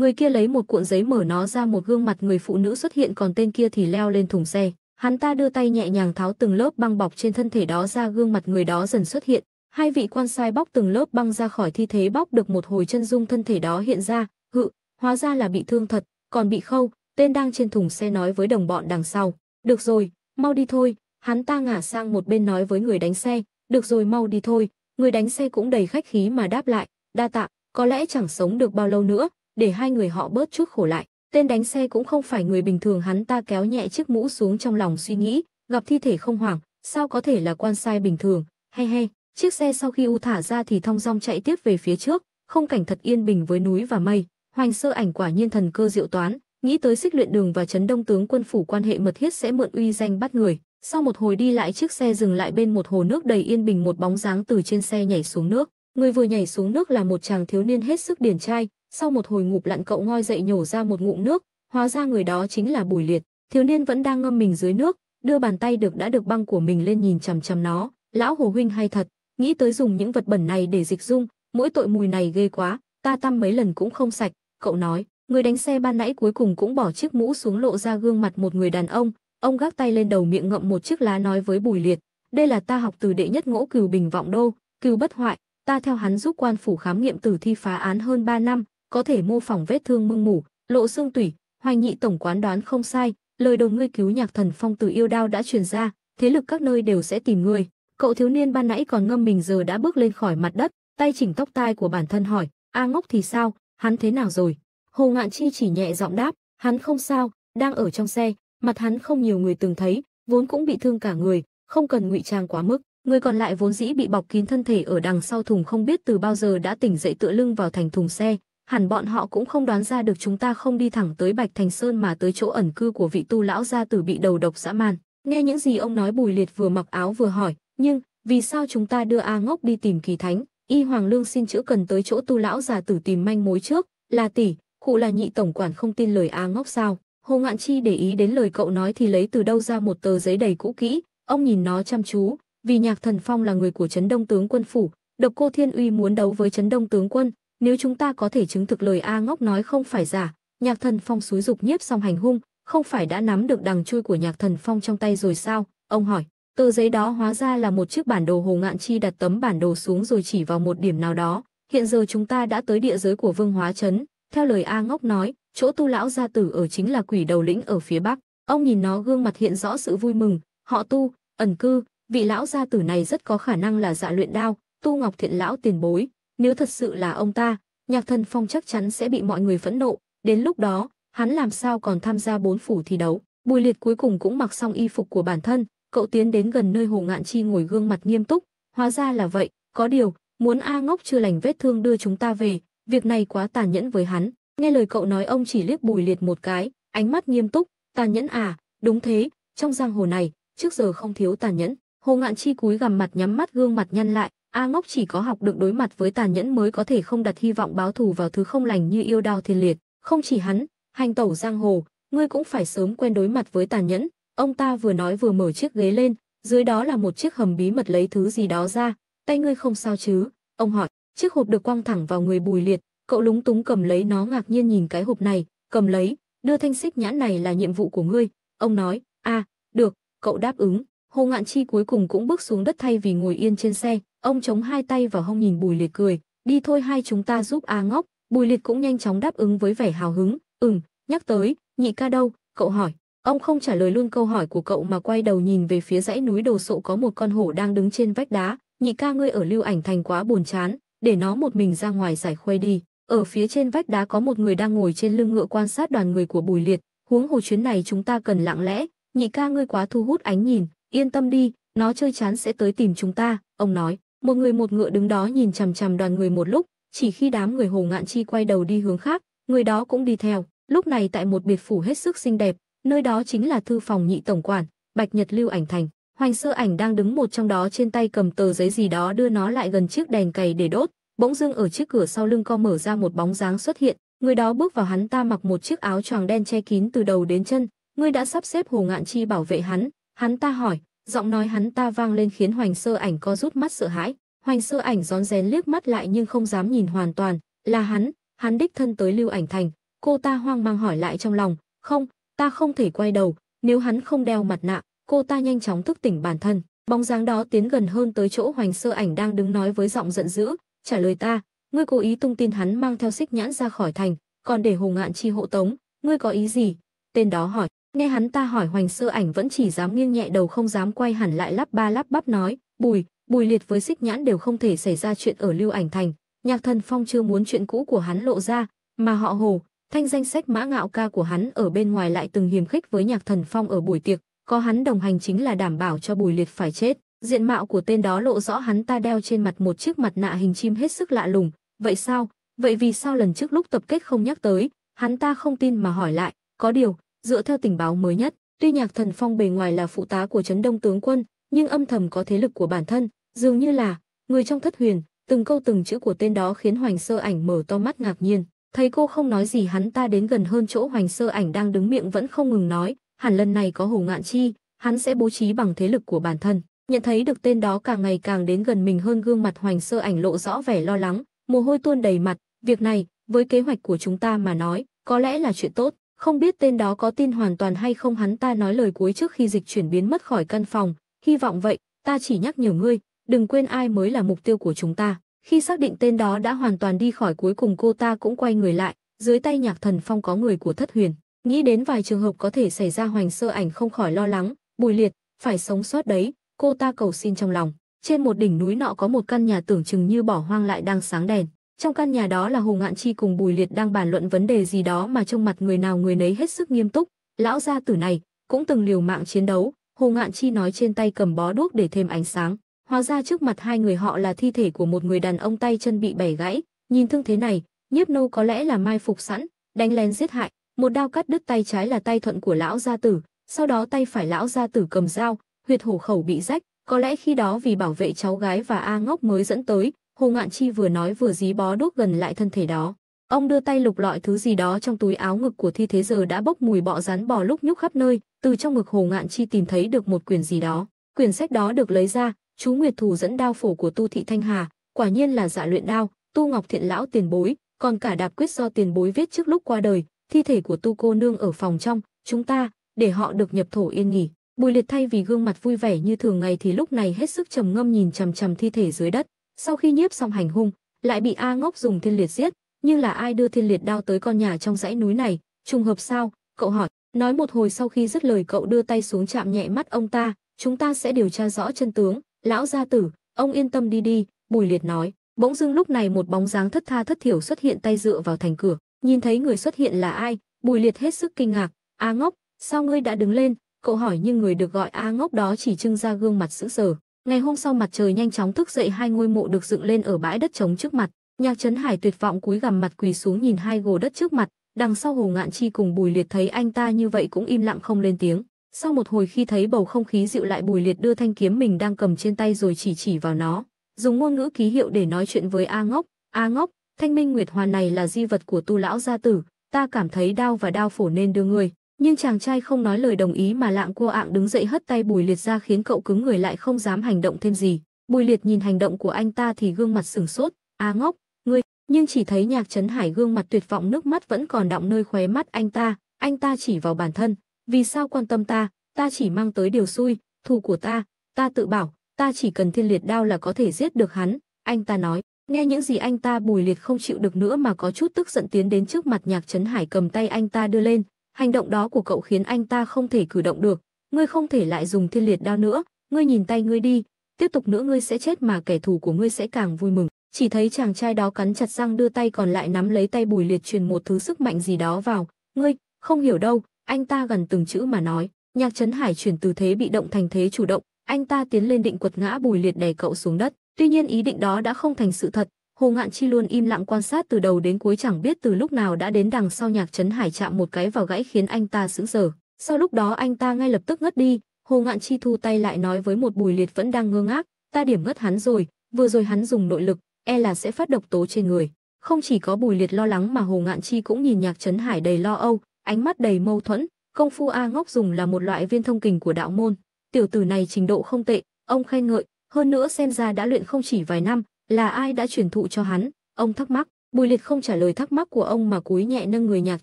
Người kia lấy một cuộn giấy mở nó ra một gương mặt người phụ nữ xuất hiện còn tên kia thì leo lên thùng xe. Hắn ta đưa tay nhẹ nhàng tháo từng lớp băng bọc trên thân thể đó ra gương mặt người đó dần xuất hiện. Hai vị quan sai bóc từng lớp băng ra khỏi thi thế bóc được một hồi chân dung thân thể đó hiện ra, hự, hóa ra là bị thương thật, còn bị khâu, tên đang trên thùng xe nói với đồng bọn đằng sau. Được rồi, mau đi thôi, hắn ta ngả sang một bên nói với người đánh xe, được rồi mau đi thôi, người đánh xe cũng đầy khách khí mà đáp lại, đa tạ, có lẽ chẳng sống được bao lâu nữa, để hai người họ bớt chút khổ lại. Tên đánh xe cũng không phải người bình thường hắn ta kéo nhẹ chiếc mũ xuống trong lòng suy nghĩ, gặp thi thể không hoảng, sao có thể là quan sai bình thường, he he. Chiếc xe sau khi u thả ra thì thong dong chạy tiếp về phía trước, không cảnh thật yên bình với núi và mây. Hoành sơ ảnh quả nhiên thần cơ diệu toán, nghĩ tới xích luyện đường và chấn đông tướng quân phủ quan hệ mật thiết sẽ mượn uy danh bắt người. Sau một hồi đi lại chiếc xe dừng lại bên một hồ nước đầy yên bình một bóng dáng từ trên xe nhảy xuống nước. Người vừa nhảy xuống nước là một chàng thiếu niên hết sức điển trai, sau một hồi ngụp lặn cậu ngoi dậy nhổ ra một ngụm nước, hóa ra người đó chính là Bùi Liệt. Thiếu niên vẫn đang ngâm mình dưới nước, đưa bàn tay được đã được băng của mình lên nhìn chằm chằm nó, lão hồ huynh hay thật, nghĩ tới dùng những vật bẩn này để dịch dung, mỗi tội mùi này ghê quá, ta tăm mấy lần cũng không sạch, cậu nói, người đánh xe ban nãy cuối cùng cũng bỏ chiếc mũ xuống lộ ra gương mặt một người đàn ông, ông gác tay lên đầu miệng ngậm một chiếc lá nói với Bùi Liệt, đây là ta học từ đệ nhất ngỗ cừu bình vọng đô, cừu bất hoại, ta theo hắn giúp quan phủ khám nghiệm tử thi phá án hơn 3 năm, có thể mô phỏng vết thương mưng mủ, lộ xương tủy, hoài Nhị tổng quán đoán không sai, lời đầu ngươi cứu Nhạc Thần Phong từ yêu đao đã truyền ra, thế lực các nơi đều sẽ tìm ngươi. Cậu thiếu niên ban nãy còn ngâm mình giờ đã bước lên khỏi mặt đất, tay chỉnh tóc tai của bản thân hỏi, "A ngốc thì sao, hắn thế nào rồi?" Hồ Ngạn Chi chỉ nhẹ giọng đáp, "Hắn không sao, đang ở trong xe, mặt hắn không nhiều người từng thấy, vốn cũng bị thương cả người, không cần ngụy trang quá mức." Người còn lại vốn dĩ bị bọc kín thân thể ở đằng sau thùng không biết từ bao giờ đã tỉnh dậy tựa lưng vào thành thùng xe, hẳn bọn họ cũng không đoán ra được chúng ta không đi thẳng tới Bạch Thành Sơn mà tới chỗ ẩn cư của vị tu lão gia tử bị đầu độc dã man. Nghe những gì ông nói Bùi Liệt vừa mặc áo vừa hỏi, nhưng vì sao chúng ta đưa A Ngốc đi tìm kỳ thánh? Y Hoàng Lương xin chữ cần tới chỗ tu lão già tử tìm manh mối trước, là tỷ, cụ là nhị tổng quản không tin lời A Ngốc sao? Hồ Ngạn Chi để ý đến lời cậu nói thì lấy từ đâu ra một tờ giấy đầy cũ kỹ, ông nhìn nó chăm chú, vì Nhạc Thần Phong là người của Trấn Đông tướng quân phủ, Độc Cô Thiên Uy muốn đấu với Trấn Đông tướng quân, nếu chúng ta có thể chứng thực lời A Ngốc nói không phải giả, Nhạc Thần Phong suối dục nhiếp song hành hung, không phải đã nắm được đằng chui của Nhạc Thần Phong trong tay rồi sao? Ông hỏi. Tờ giấy đó hóa ra là một chiếc bản đồ Hồ Ngạn Chi đặt tấm bản đồ xuống rồi chỉ vào một điểm nào đó. Hiện giờ chúng ta đã tới địa giới của Vương Hóa chấn. Theo lời A Ngốc nói, chỗ tu lão gia tử ở chính là quỷ đầu lĩnh ở phía Bắc. Ông nhìn nó gương mặt hiện rõ sự vui mừng, họ tu, ẩn cư, vị lão gia tử này rất có khả năng là dạ luyện đao, tu ngọc thiện lão tiền bối, nếu thật sự là ông ta, Nhạc Thần Phong chắc chắn sẽ bị mọi người phẫn nộ, đến lúc đó, hắn làm sao còn tham gia bốn phủ thi đấu. Bùi Liệt cuối cùng cũng mặc xong y phục của bản thân, cậu tiến đến gần nơi Hồ Ngạn Chi ngồi gương mặt nghiêm túc, hóa ra là vậy, có điều, muốn A Ngốc chưa lành vết thương đưa chúng ta về, việc này quá tàn nhẫn với hắn. Nghe lời cậu nói ông chỉ liếc Bùi Liệt một cái, ánh mắt nghiêm túc, tàn nhẫn à, đúng thế, trong giang hồ này, trước giờ không thiếu tàn nhẫn. Hồ Ngạn Chi cúi gằm mặt nhắm mắt gương mặt nhăn lại, A Ngốc chỉ có học được đối mặt với tàn nhẫn mới có thể không đặt hy vọng báo thù vào thứ không lành như yêu đao thiên liệt. Không chỉ hắn, hành tẩu giang hồ, ngươi cũng phải sớm quen đối mặt với tàn nhẫn. Ông ta vừa nói vừa mở chiếc ghế lên, dưới đó là một chiếc hầm bí mật lấy thứ gì đó ra. Tay ngươi không sao chứ? Ông hỏi. Chiếc hộp được quăng thẳng vào người Bùi Liệt, cậu lúng túng cầm lấy nó ngạc nhiên nhìn cái hộp này, cầm lấy, đưa thanh xích nhãn này là nhiệm vụ của ngươi. Ông nói, a, được, cậu đáp ứng. Hồ Ngạn Chi cuối cùng cũng bước xuống đất thay vì ngồi yên trên xe, ông chống hai tay vào hông nhìn Bùi Liệt cười, "Đi thôi hai chúng ta giúp A à Ngốc." Bùi Liệt cũng nhanh chóng đáp ứng với vẻ hào hứng, "Ừm, nhắc tới, nhị ca đâu?" cậu hỏi. Ông không trả lời luôn câu hỏi của cậu mà quay đầu nhìn về phía dãy núi đồ sộ có một con hổ đang đứng trên vách đá, "Nhị ca ngươi ở lưu ảnh thành quá buồn chán, để nó một mình ra ngoài giải khuây đi." Ở phía trên vách đá có một người đang ngồi trên lưng ngựa quan sát đoàn người của Bùi Liệt, "Huống hồ chuyến này chúng ta cần lặng lẽ, nhị ca ngươi quá thu hút ánh nhìn." Yên tâm đi, nó chơi chán sẽ tới tìm chúng ta, ông nói. Một người một ngựa đứng đó nhìn chằm chằm đoàn người một lúc, chỉ khi đám người Hồ Ngạn Chi quay đầu đi hướng khác, người đó cũng đi theo. Lúc này tại một biệt phủ hết sức xinh đẹp, nơi đó chính là thư phòng nhị tổng quản, Bạch Nhật Lưu ảnh thành. Hoành Sơ ảnh đang đứng một trong đó trên tay cầm tờ giấy gì đó đưa nó lại gần chiếc đèn cày để đốt, bỗng dưng ở chiếc cửa sau lưng co mở ra một bóng dáng xuất hiện, người đó bước vào hắn ta mặc một chiếc áo choàng đen che kín từ đầu đến chân, người đã sắp xếp Hồ Ngạn Chi bảo vệ hắn, Hắn ta hỏi, giọng nói hắn ta vang lên khiến Hoành Sơ Ảnh co rút mắt sợ hãi. Hoành Sơ Ảnh rón rén liếc mắt lại nhưng không dám nhìn hoàn toàn, là hắn, hắn đích thân tới Lưu Ảnh Thành. Cô ta hoang mang hỏi lại trong lòng, "Không, ta không thể quay đầu, nếu hắn không đeo mặt nạ." Cô ta nhanh chóng thức tỉnh bản thân, bóng dáng đó tiến gần hơn tới chỗ Hoành Sơ Ảnh đang đứng nói với giọng giận dữ, "Trả lời ta, ngươi cố ý tung tin hắn mang theo xích nhãn ra khỏi thành, còn để Hồ Ngạn Chi hộ tống, ngươi có ý gì?" Tên đó hỏi, Nghe hắn ta hỏi Hoành Sơ Ảnh vẫn chỉ dám nghiêng nhẹ đầu không dám quay hẳn lại lắp ba lắp bắp nói, "Bùi, Bùi Liệt với Xích Nhãn đều không thể xảy ra chuyện ở Lưu Ảnh Thành, Nhạc Thần Phong chưa muốn chuyện cũ của hắn lộ ra, mà họ Hồ, thanh danh sách mã ngạo ca của hắn ở bên ngoài lại từng hiềm khích với Nhạc Thần Phong ở buổi tiệc, có hắn đồng hành chính là đảm bảo cho Bùi Liệt phải chết." Diện mạo của tên đó lộ rõ hắn ta đeo trên mặt một chiếc mặt nạ hình chim hết sức lạ lùng, vậy sao? Vậy vì sao lần trước lúc tập kết không nhắc tới, hắn ta không tin mà hỏi lại, có điều, Dựa theo tình báo mới nhất, tuy Nhạc Thần Phong bề ngoài là phụ tá của chấn Đông tướng quân, nhưng âm thầm có thế lực của bản thân, dường như là người trong thất huyền, từng câu từng chữ của tên đó khiến Hoành Sơ Ảnh mở to mắt ngạc nhiên. Thấy cô không nói gì hắn ta đến gần hơn chỗ Hoành Sơ Ảnh đang đứng miệng vẫn không ngừng nói, hẳn lần này có Hồ Ngạn Chi, hắn sẽ bố trí bằng thế lực của bản thân. Nhận thấy được tên đó càng ngày càng đến gần mình hơn gương mặt Hoành Sơ Ảnh lộ rõ vẻ lo lắng, mồ hôi tuôn đầy mặt, việc này, với kế hoạch của chúng ta mà nói, có lẽ là chuyện tốt. Không biết tên đó có tin hoàn toàn hay không hắn ta nói lời cuối trước khi dịch chuyển biến mất khỏi căn phòng, hy vọng vậy, ta chỉ nhắc nhở ngươi, đừng quên ai mới là mục tiêu của chúng ta. Khi xác định tên đó đã hoàn toàn đi khỏi cuối cùng cô ta cũng quay người lại, dưới tay nhạc thần phong có người của thất huyền. Nghĩ đến vài trường hợp có thể xảy ra hoành sơ ảnh không khỏi lo lắng, bùi liệt, phải sống sót đấy, cô ta cầu xin trong lòng. Trên một đỉnh núi nọ có một căn nhà tưởng chừng như bỏ hoang lại đang sáng đèn. Trong căn nhà đó là Hồ Ngạn Chi cùng Bùi Liệt đang bàn luận vấn đề gì đó mà trong mặt người nào người nấy hết sức nghiêm túc, lão gia tử này cũng từng liều mạng chiến đấu, Hồ Ngạn Chi nói trên tay cầm bó đuốc để thêm ánh sáng. Hóa ra trước mặt hai người họ là thi thể của một người đàn ông tay chân bị bẻ gãy, nhìn thương thế này, Nhiếp Nô có lẽ là mai phục sẵn, đánh lén giết hại, một đao cắt đứt tay trái là tay thuận của lão gia tử, sau đó tay phải lão gia tử cầm dao, huyệt hổ khẩu bị rách, có lẽ khi đó vì bảo vệ cháu gái và A Ngốc mới dẫn tới, Hồ Ngạn Chi vừa nói vừa dí bó đuốc gần lại thân thể đó. Ông đưa tay lục lọi thứ gì đó trong túi áo ngực của thi thế giờ đã bốc mùi bọ rắn bò lúc nhúc khắp nơi, từ trong ngực Hồ Ngạn Chi tìm thấy được một quyển gì đó. Quyển sách đó được lấy ra, chú Nguyệt Thù dẫn đao phổ của Tu Thị Thanh Hà, quả nhiên là dạ luyện đao, Tu Ngọc Thiện lão tiền bối, còn cả đạp quyết do tiền bối viết trước lúc qua đời, thi thể của Tu cô nương ở phòng trong, chúng ta để họ được nhập thổ yên nghỉ. Bùi Liệt thay vì gương mặt vui vẻ như thường ngày thì lúc này hết sức trầm ngâm nhìn chằm chằm thi thể dưới đất. Sau khi nhiếp xong hành hung, lại bị A Ngốc dùng thiên liệt giết, nhưng là ai đưa thiên liệt đao tới con nhà trong dãy núi này, trùng hợp sao? Cậu hỏi, nói một hồi sau khi dứt lời cậu đưa tay xuống chạm nhẹ mắt ông ta, chúng ta sẽ điều tra rõ chân tướng, lão gia tử, ông yên tâm đi đi, Bùi Liệt nói. Bỗng dưng lúc này một bóng dáng thất tha thất thiểu xuất hiện tay dựa vào thành cửa, nhìn thấy người xuất hiện là ai, Bùi Liệt hết sức kinh ngạc, "A Ngốc, sao ngươi đã đứng lên?" Cậu hỏi nhưng người được gọi A Ngốc đó chỉ trưng ra gương mặt sững sờ, Ngày hôm sau mặt trời nhanh chóng thức dậy hai ngôi mộ được dựng lên ở bãi đất trống trước mặt. Nhạc Trấn Hải tuyệt vọng cúi gằm mặt quỳ xuống nhìn hai gồ đất trước mặt, đằng sau Hồ Ngạn Chi cùng Bùi Liệt thấy anh ta như vậy cũng im lặng không lên tiếng. Sau một hồi khi thấy bầu không khí dịu lại Bùi Liệt đưa thanh kiếm mình đang cầm trên tay rồi chỉ chỉ vào nó, dùng ngôn ngữ ký hiệu để nói chuyện với A Ngốc, "A Ngốc, Thanh Minh Nguyệt Hoàn này là di vật của Tu lão gia tử, ta cảm thấy đau và đau phổ nên đưa người nhưng chàng trai không nói lời đồng ý mà lạng cua ạng đứng dậy hất tay Bùi Liệt ra khiến cậu cứng người lại không dám hành động thêm gì. Bùi Liệt nhìn hành động của anh ta thì gương mặt sửng sốt, á à ngốc, ngươi." Nhưng chỉ thấy Nhạc Trấn Hải gương mặt tuyệt vọng nước mắt vẫn còn đọng nơi khóe mắt anh ta, anh ta chỉ vào bản thân, "Vì sao quan tâm ta, ta chỉ mang tới điều xui, thù của ta, ta tự bảo, ta chỉ cần thiên liệt đao là có thể giết được hắn." Anh ta nói. Nghe những gì anh ta Bùi Liệt không chịu được nữa mà có chút tức giận tiến đến trước mặt Nhạc Trấn Hải cầm tay anh ta đưa lên, Hành động đó của cậu khiến anh ta không thể cử động được. Ngươi không thể lại dùng thiên liệt đao nữa, ngươi nhìn tay ngươi đi, tiếp tục nữa ngươi sẽ chết mà kẻ thù của ngươi sẽ càng vui mừng. Chỉ thấy chàng trai đó cắn chặt răng đưa tay còn lại nắm lấy tay Bùi Liệt truyền một thứ sức mạnh gì đó vào. Ngươi, không hiểu đâu, anh ta gần từng chữ mà nói. Nhạc Trấn Hải chuyển từ thế bị động thành thế chủ động, anh ta tiến lên định quật ngã Bùi Liệt đè cậu xuống đất. Tuy nhiên ý định đó đã không thành sự thật, Hồ Ngạn Chi luôn im lặng quan sát từ đầu đến cuối chẳng biết từ lúc nào đã đến đằng sau Nhạc Trấn Hải chạm một cái vào gãy khiến anh ta sững sờ. Sau lúc đó anh ta ngay lập tức ngất đi, Hồ Ngạn Chi thu tay lại nói với một Bùi Liệt vẫn đang ngơ ngác, ta điểm ngất hắn rồi, vừa rồi hắn dùng nội lực, e là sẽ phát độc tố trên người. Không chỉ có Bùi Liệt lo lắng mà Hồ Ngạn Chi cũng nhìn Nhạc Trấn Hải đầy lo âu, ánh mắt đầy mâu thuẫn, công phu A Ngốc dùng là một loại viên thông kình của đạo môn, tiểu tử này trình độ không tệ, ông khen ngợi, hơn nữa xem ra đã luyện không chỉ vài năm, là ai đã truyền thụ cho hắn? Ông thắc mắc. Bùi Liệt không trả lời thắc mắc của ông mà cúi nhẹ nâng người Nhạc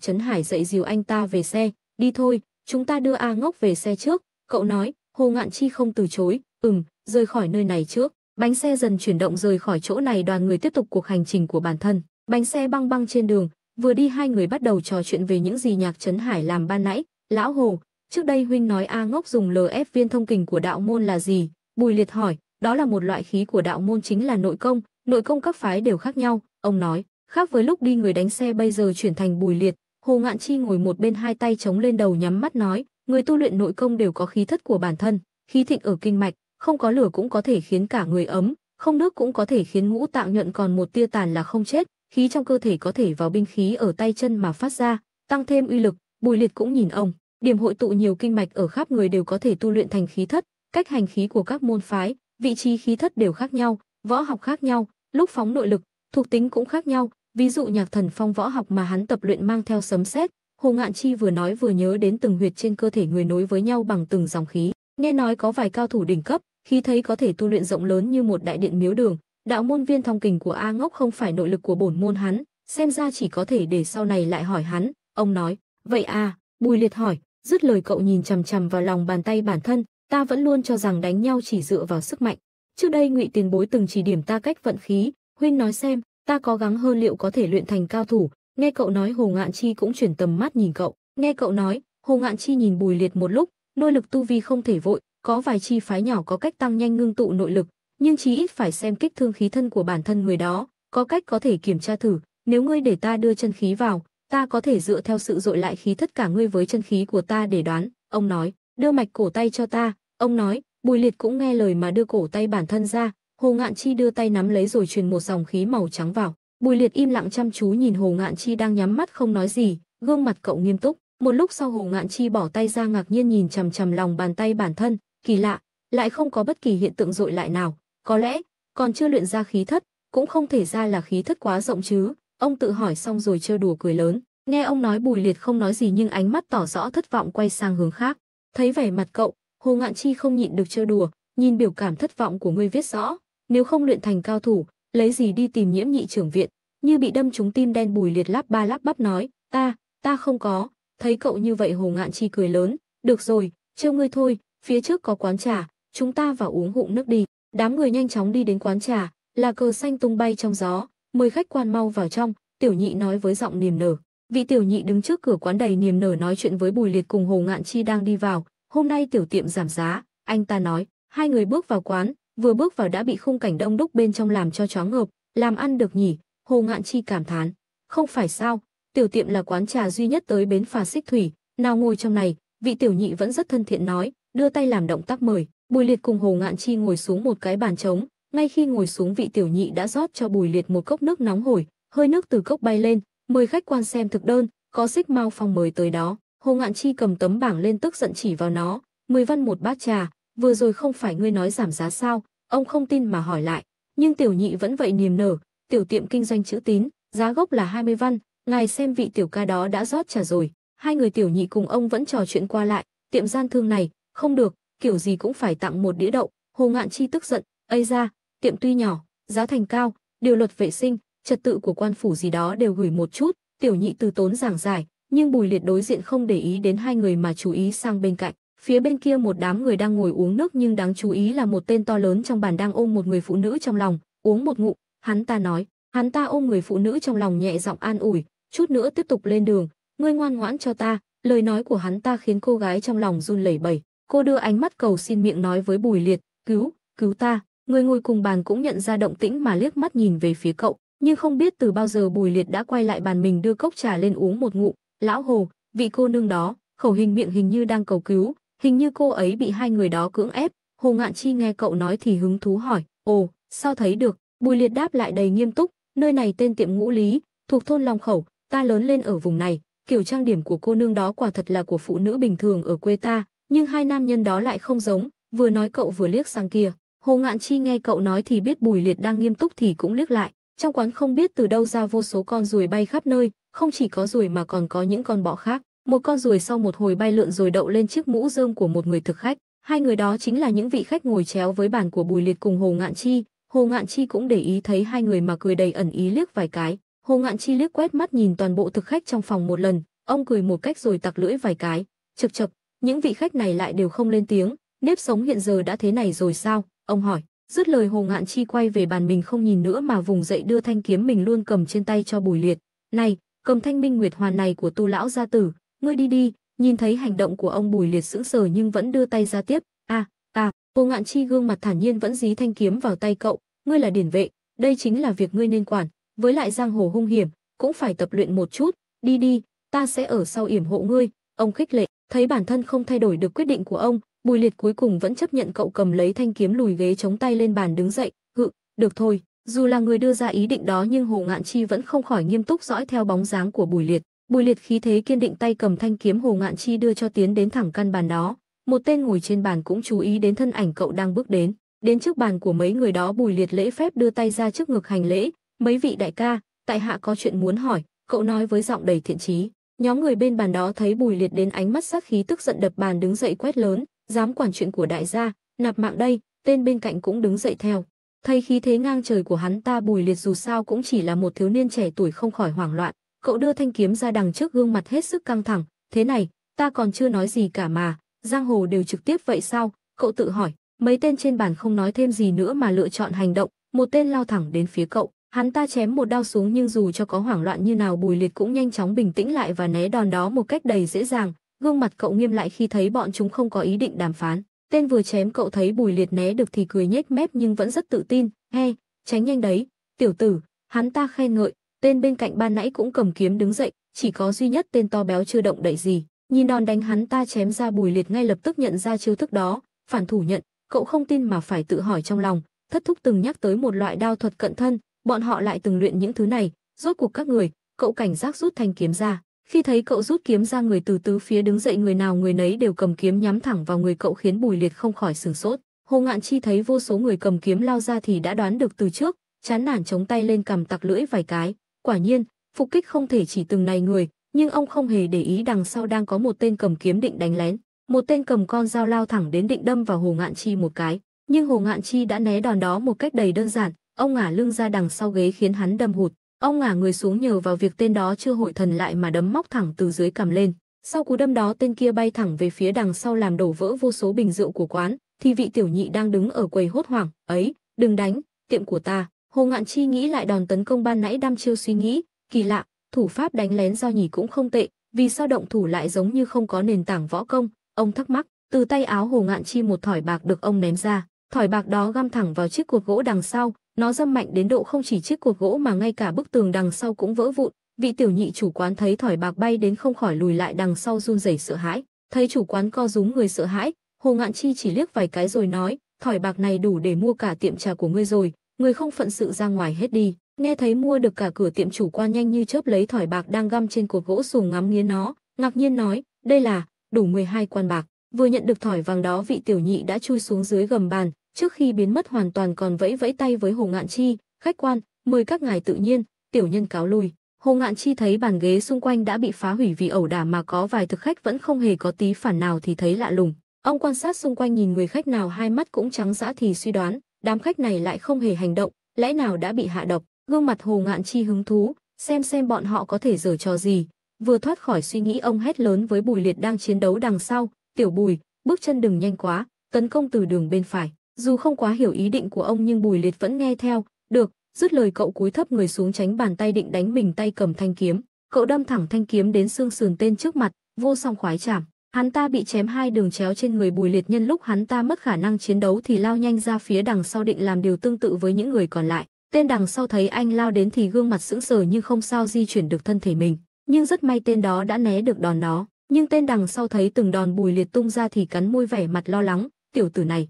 Trấn Hải dậy dìu anh ta về xe. Đi thôi, chúng ta đưa A Ngốc về xe trước. Cậu nói, Hồ Ngạn Chi không từ chối. Ừm, rời khỏi nơi này trước. Bánh xe dần chuyển động rời khỏi chỗ này đoàn người tiếp tục cuộc hành trình của bản thân. Bánh xe băng băng trên đường, vừa đi hai người bắt đầu trò chuyện về những gì Nhạc Trấn Hải làm ban nãy. Lão Hồ, trước đây huynh nói A Ngốc dùng LF viên thông kình của đạo môn là gì? Bùi Liệt hỏi, đó là một loại khí của đạo môn chính là nội công, nội công các phái đều khác nhau, ông nói, khác với lúc đi người đánh xe bây giờ chuyển thành bùi liệt, Hồ Ngạn Chi ngồi một bên hai tay chống lên đầu nhắm mắt nói, người tu luyện nội công đều có khí thất của bản thân, khí thịnh ở kinh mạch, không có lửa cũng có thể khiến cả người ấm, không nước cũng có thể khiến ngũ tạng nhuận còn một tia tàn là không chết, khí trong cơ thể có thể vào binh khí ở tay chân mà phát ra, tăng thêm uy lực, Bùi Liệt cũng nhìn ông, điểm hội tụ nhiều kinh mạch ở khắp người đều có thể tu luyện thành khí thất, cách hành khí của các môn phái, vị trí khí thất đều khác nhau, võ học khác nhau, lúc phóng nội lực, thuộc tính cũng khác nhau, ví dụ Nhạc Thần Phong võ học mà hắn tập luyện mang theo sấm sét, Hồ Ngạn Chi vừa nói vừa nhớ đến từng huyệt trên cơ thể người nối với nhau bằng từng dòng khí, nghe nói có vài cao thủ đỉnh cấp, khi thấy có thể tu luyện rộng lớn như một đại điện miếu đường, đạo môn viên thông kình của A Ngốc không phải nội lực của bổn môn hắn, xem ra chỉ có thể để sau này lại hỏi hắn, ông nói, "Vậy à?" Bùi Liệt hỏi, dứt lời cậu nhìn chằm chằm vào lòng bàn tay bản thân, ta vẫn luôn cho rằng đánh nhau chỉ dựa vào sức mạnh. Trước đây Ngụy Tiền Bối từng chỉ điểm ta cách vận khí, huynh nói xem, ta có gắng hơn liệu có thể luyện thành cao thủ, nghe cậu nói Hồ Ngạn Chi cũng chuyển tầm mắt nhìn cậu, nghe cậu nói, Hồ Ngạn Chi nhìn Bùi Liệt một lúc, nội lực tu vi không thể vội, có vài chi phái nhỏ có cách tăng nhanh ngưng tụ nội lực, nhưng chí ít phải xem kích thương khí thân của bản thân người đó, có cách có thể kiểm tra thử, nếu ngươi để ta đưa chân khí vào, ta có thể dựa theo sự dội lại khí thất cả ngươi với chân khí của ta để đoán, ông nói, đưa mạch cổ tay cho ta, Ông nói, Bùi Liệt cũng nghe lời mà đưa cổ tay bản thân ra, Hồ Ngạn Chi đưa tay nắm lấy rồi truyền một dòng khí màu trắng vào. Bùi Liệt im lặng chăm chú nhìn Hồ Ngạn Chi đang nhắm mắt không nói gì, gương mặt cậu nghiêm túc. Một lúc sau Hồ Ngạn Chi bỏ tay ra ngạc nhiên nhìn chằm chằm lòng bàn tay bản thân, kỳ lạ, lại không có bất kỳ hiện tượng dội lại nào, có lẽ còn chưa luyện ra khí thất, cũng không thể ra là khí thất quá rộng chứ. Ông tự hỏi xong rồi trêu đùa cười lớn. Nghe ông nói Bùi Liệt không nói gì nhưng ánh mắt tỏ rõ thất vọng quay sang hướng khác. Thấy vẻ mặt cậu, Hồ Ngạn Chi không nhịn được trêu đùa, nhìn biểu cảm thất vọng của ngươi viết rõ, nếu không luyện thành cao thủ, lấy gì đi tìm nhiễm nhị trưởng viện, như bị đâm trúng tim đen bùi liệt lắp ba lắp bắp nói, ta, ta không có, thấy cậu như vậy Hồ Ngạn Chi cười lớn, được rồi, trêu ngươi thôi, phía trước có quán trà, chúng ta vào uống hụm nước đi. Đám người nhanh chóng đi đến quán trà, là cờ xanh tung bay trong gió, mời khách quan mau vào trong, tiểu nhị nói với giọng niềm nở. Vị tiểu nhị đứng trước cửa quán đầy niềm nở nói chuyện với Bùi Liệt cùng Hồ Ngạn Chi đang đi vào, hôm nay tiểu tiệm giảm giá, anh ta nói, hai người bước vào quán, vừa bước vào đã bị khung cảnh đông đúc bên trong làm cho chóng ngợp, làm ăn được nhỉ, Hồ Ngạn Chi cảm thán, không phải sao, tiểu tiệm là quán trà duy nhất tới bến phà xích thủy, nào ngồi trong này, vị tiểu nhị vẫn rất thân thiện nói, đưa tay làm động tác mời, Bùi Liệt cùng Hồ Ngạn Chi ngồi xuống một cái bàn trống, ngay khi ngồi xuống vị tiểu nhị đã rót cho Bùi Liệt một cốc nước nóng hổi, hơi nước từ cốc bay lên, mời khách quan xem thực đơn, có xích mau phong mời tới đó. Hồ Ngạn Chi cầm tấm bảng lên tức giận chỉ vào nó, mười văn một bát trà, vừa rồi không phải ngươi nói giảm giá sao, ông không tin mà hỏi lại. Nhưng tiểu nhị vẫn vậy niềm nở, tiểu tiệm kinh doanh chữ tín, giá gốc là 20 văn, ngài xem vị tiểu ca đó đã rót trà rồi. Hai người tiểu nhị cùng ông vẫn trò chuyện qua lại, tiệm gian thương này, không được, kiểu gì cũng phải tặng một đĩa đậu. Hồ Ngạn Chi tức giận, ây ra, tiệm tuy nhỏ, giá thành cao, điều luật vệ sinh, trật tự của quan phủ gì đó đều gửi một chút, tiểu nhị từ tốn giảng giải, nhưng Bùi Liệt đối diện không để ý đến hai người mà chú ý sang bên cạnh. Phía bên kia một đám người đang ngồi uống nước nhưng đáng chú ý là một tên to lớn trong bàn đang ôm một người phụ nữ trong lòng, uống một ngụm, hắn ta nói, hắn ta ôm người phụ nữ trong lòng nhẹ giọng an ủi, chút nữa tiếp tục lên đường, ngươi ngoan ngoãn cho ta, lời nói của hắn ta khiến cô gái trong lòng run lẩy bẩy, cô đưa ánh mắt cầu xin miệng nói với Bùi Liệt, cứu, cứu ta, người ngồi cùng bàn cũng nhận ra động tĩnh mà liếc mắt nhìn về phía cậu, nhưng không biết từ bao giờ Bùi Liệt đã quay lại bàn mình đưa cốc trà lên uống một ngụm, Lão Hồ, vị cô nương đó, khẩu hình miệng hình như đang cầu cứu, hình như cô ấy bị hai người đó cưỡng ép. Hồ Ngạn Chi nghe cậu nói thì hứng thú hỏi, ồ, sao thấy được? Bùi Liệt đáp lại đầy nghiêm túc, nơi này tên tiệm ngũ lý, thuộc thôn Long Khẩu, ta lớn lên ở vùng này, kiểu trang điểm của cô nương đó quả thật là của phụ nữ bình thường ở quê ta, nhưng hai nam nhân đó lại không giống, vừa nói cậu vừa liếc sang kia. Hồ Ngạn Chi nghe cậu nói thì biết Bùi Liệt đang nghiêm túc thì cũng liếc lại. Trong quán không biết từ đâu ra vô số con ruồi bay khắp nơi, không chỉ có ruồi mà còn có những con bọ khác. Một con ruồi sau một hồi bay lượn rồi đậu lên chiếc mũ rơm của một người thực khách. Hai người đó chính là những vị khách ngồi chéo với bàn của Bùi Liệt cùng Hồ Ngạn Chi. Hồ Ngạn Chi cũng để ý thấy hai người mà cười đầy ẩn ý liếc vài cái. Hồ Ngạn Chi liếc quét mắt nhìn toàn bộ thực khách trong phòng một lần, ông cười một cách rồi tặc lưỡi vài cái, chập chập, những vị khách này lại đều không lên tiếng, nếp sống hiện giờ đã thế này rồi sao? Ông hỏi. Dứt lời Hồ Ngạn Chi quay về bàn mình không nhìn nữa mà vùng dậy đưa thanh kiếm mình luôn cầm trên tay cho Bùi Liệt. "Này, cầm thanh minh nguyệt hoàn này của tu lão gia tử, ngươi đi đi, nhìn thấy hành động của ông Bùi Liệt sững sờ nhưng vẫn đưa tay ra tiếp, a, à, a, à, Vô Ngạn Chi gương mặt thản nhiên vẫn dí thanh kiếm vào tay cậu, ngươi là điển vệ, đây chính là việc ngươi nên quản, với lại giang hồ hung hiểm, cũng phải tập luyện một chút, đi đi, ta sẽ ở sau yểm hộ ngươi, ông khích lệ, thấy bản thân không thay đổi được quyết định của ông, Bùi Liệt cuối cùng vẫn chấp nhận cậu cầm lấy thanh kiếm lùi ghế chống tay lên bàn đứng dậy, hự, được thôi, dù là người đưa ra ý định đó nhưng Hồ Ngạn Chi vẫn không khỏi nghiêm túc dõi theo bóng dáng của Bùi Liệt. Bùi Liệt khí thế kiên định tay cầm thanh kiếm Hồ Ngạn Chi đưa cho tiến đến thẳng căn bàn đó. Một tên ngồi trên bàn cũng chú ý đến thân ảnh cậu đang bước đến. Đến trước bàn của mấy người đó Bùi Liệt lễ phép đưa tay ra trước ngực hành lễ. Mấy vị đại ca, tại hạ có chuyện muốn hỏi, cậu nói với giọng đầy thiện chí. Nhóm người bên bàn đó thấy Bùi Liệt đến ánh mắt sắc khí tức giận đập bàn đứng dậy quét lớn, dám quản chuyện của đại gia, nạp mạng đây, tên bên cạnh cũng đứng dậy theo. Thấy khí thế ngang trời của hắn ta Bùi Liệt dù sao cũng chỉ là một thiếu niên trẻ tuổi không khỏi hoảng loạn, cậu đưa thanh kiếm ra đằng trước gương mặt hết sức căng thẳng, thế này, ta còn chưa nói gì cả mà, giang hồ đều trực tiếp vậy sao? Cậu tự hỏi, mấy tên trên bàn không nói thêm gì nữa mà lựa chọn hành động, một tên lao thẳng đến phía cậu, hắn ta chém một đao xuống nhưng dù cho có hoảng loạn như nào Bùi Liệt cũng nhanh chóng bình tĩnh lại và né đòn đó một cách đầy dễ dàng, gương mặt cậu nghiêm lại khi thấy bọn chúng không có ý định đàm phán. Tên vừa chém cậu thấy Bùi Liệt né được thì cười nhếch mép nhưng vẫn rất tự tin, "He, tránh nhanh đấy, tiểu tử." Hắn ta khen ngợi, tên bên cạnh ban nãy cũng cầm kiếm đứng dậy, chỉ có duy nhất tên to béo chưa động đậy gì. Nhìn đòn đánh hắn ta chém ra Bùi Liệt ngay lập tức nhận ra chiêu thức đó, phản thủ nhận, cậu không tin mà phải tự hỏi trong lòng, thất thúc từng nhắc tới một loại đao thuật cận thân, bọn họ lại từng luyện những thứ này, rốt cuộc các người, cậu cảnh giác rút thanh kiếm ra, khi thấy cậu rút kiếm ra người từ tứ phía đứng dậy người nào người nấy đều cầm kiếm nhắm thẳng vào người cậu khiến Bùi Liệt không khỏi sửng sốt. Hồ Ngạn Chi thấy vô số người cầm kiếm lao ra thì đã đoán được từ trước, chán nản chống tay lên cầm tặc lưỡi vài cái. Quả nhiên, phục kích không thể chỉ từng này người, nhưng ông không hề để ý đằng sau đang có một tên cầm kiếm định đánh lén. Một tên cầm con dao lao thẳng đến định đâm vào Hồ Ngạn Chi một cái, nhưng Hồ Ngạn Chi đã né đòn đó một cách đầy đơn giản, ông ngả lưng ra đằng sau ghế khiến hắn đâm hụt. Ông ngả người xuống nhờ vào việc tên đó chưa hội thần lại mà đấm móc thẳng từ dưới cầm lên. Sau cú đâm đó tên kia bay thẳng về phía đằng sau làm đổ vỡ vô số bình rượu của quán, thì vị tiểu nhị đang đứng ở quầy hốt hoảng, ấy, đừng đánh, tiệm của ta. Hồ Ngạn Chi nghĩ lại đòn tấn công ban nãy đăm chiêu suy nghĩ, kỳ lạ, thủ pháp đánh lén do nhỉ cũng không tệ, vì sao động thủ lại giống như không có nền tảng võ công, ông thắc mắc, từ tay áo Hồ Ngạn Chi một thỏi bạc được ông ném ra, thỏi bạc đó găm thẳng vào chiếc cột gỗ đằng sau, nó dâm mạnh đến độ không chỉ chiếc cột gỗ mà ngay cả bức tường đằng sau cũng vỡ vụn, vị tiểu nhị chủ quán thấy thỏi bạc bay đến không khỏi lùi lại đằng sau run rẩy sợ hãi. Thấy chủ quán co rúm người sợ hãi, Hồ Ngạn Chi chỉ liếc vài cái rồi nói, thỏi bạc này đủ để mua cả tiệm trà của ngươi rồi, người không phận sự ra ngoài hết đi. Nghe thấy mua được cả cửa tiệm chủ quan nhanh như chớp lấy thỏi bạc đang găm trên cột gỗ sùng ngắm nghiến nó, ngạc nhiên nói, đây là đủ 12 quan bạc. Vừa nhận được thỏi vàng đó vị tiểu nhị đã chui xuống dưới gầm bàn, trước khi biến mất hoàn toàn còn vẫy vẫy tay với Hồ Ngạn Chi, khách quan, mời các ngài tự nhiên, tiểu nhân cáo lui. Hồ Ngạn Chi thấy bàn ghế xung quanh đã bị phá hủy vì ẩu đả mà có vài thực khách vẫn không hề có tí phản nào thì thấy lạ lùng. Ông quan sát xung quanh nhìn người khách nào hai mắt cũng trắng dã thì suy đoán, đám khách này lại không hề hành động, lẽ nào đã bị hạ độc. Gương mặt Hồ Ngạn Chi hứng thú, xem xem bọn họ có thể giở trò gì. Vừa thoát khỏi suy nghĩ ông hét lớn với Bùi Liệt đang chiến đấu đằng sau, "Tiểu Bùi, bước chân đừng nhanh quá, tấn công từ đường bên phải." Dù không quá hiểu ý định của ông nhưng Bùi Liệt vẫn nghe theo, được, dứt lời cậu cúi thấp người xuống tránh bàn tay định đánh mình tay cầm thanh kiếm. Cậu đâm thẳng thanh kiếm đến xương sườn tên trước mặt, vô song khoái chạm. Hắn ta bị chém hai đường chéo trên người Bùi Liệt nhân lúc hắn ta mất khả năng chiến đấu thì lao nhanh ra phía đằng sau định làm điều tương tự với những người còn lại. Tên đằng sau thấy anh lao đến thì gương mặt sững sờ nhưng không sao di chuyển được thân thể mình. Nhưng rất may tên đó đã né được đòn đó. Nhưng tên đằng sau thấy từng đòn Bùi Liệt tung ra thì cắn môi vẻ mặt lo lắng, tiểu tử này,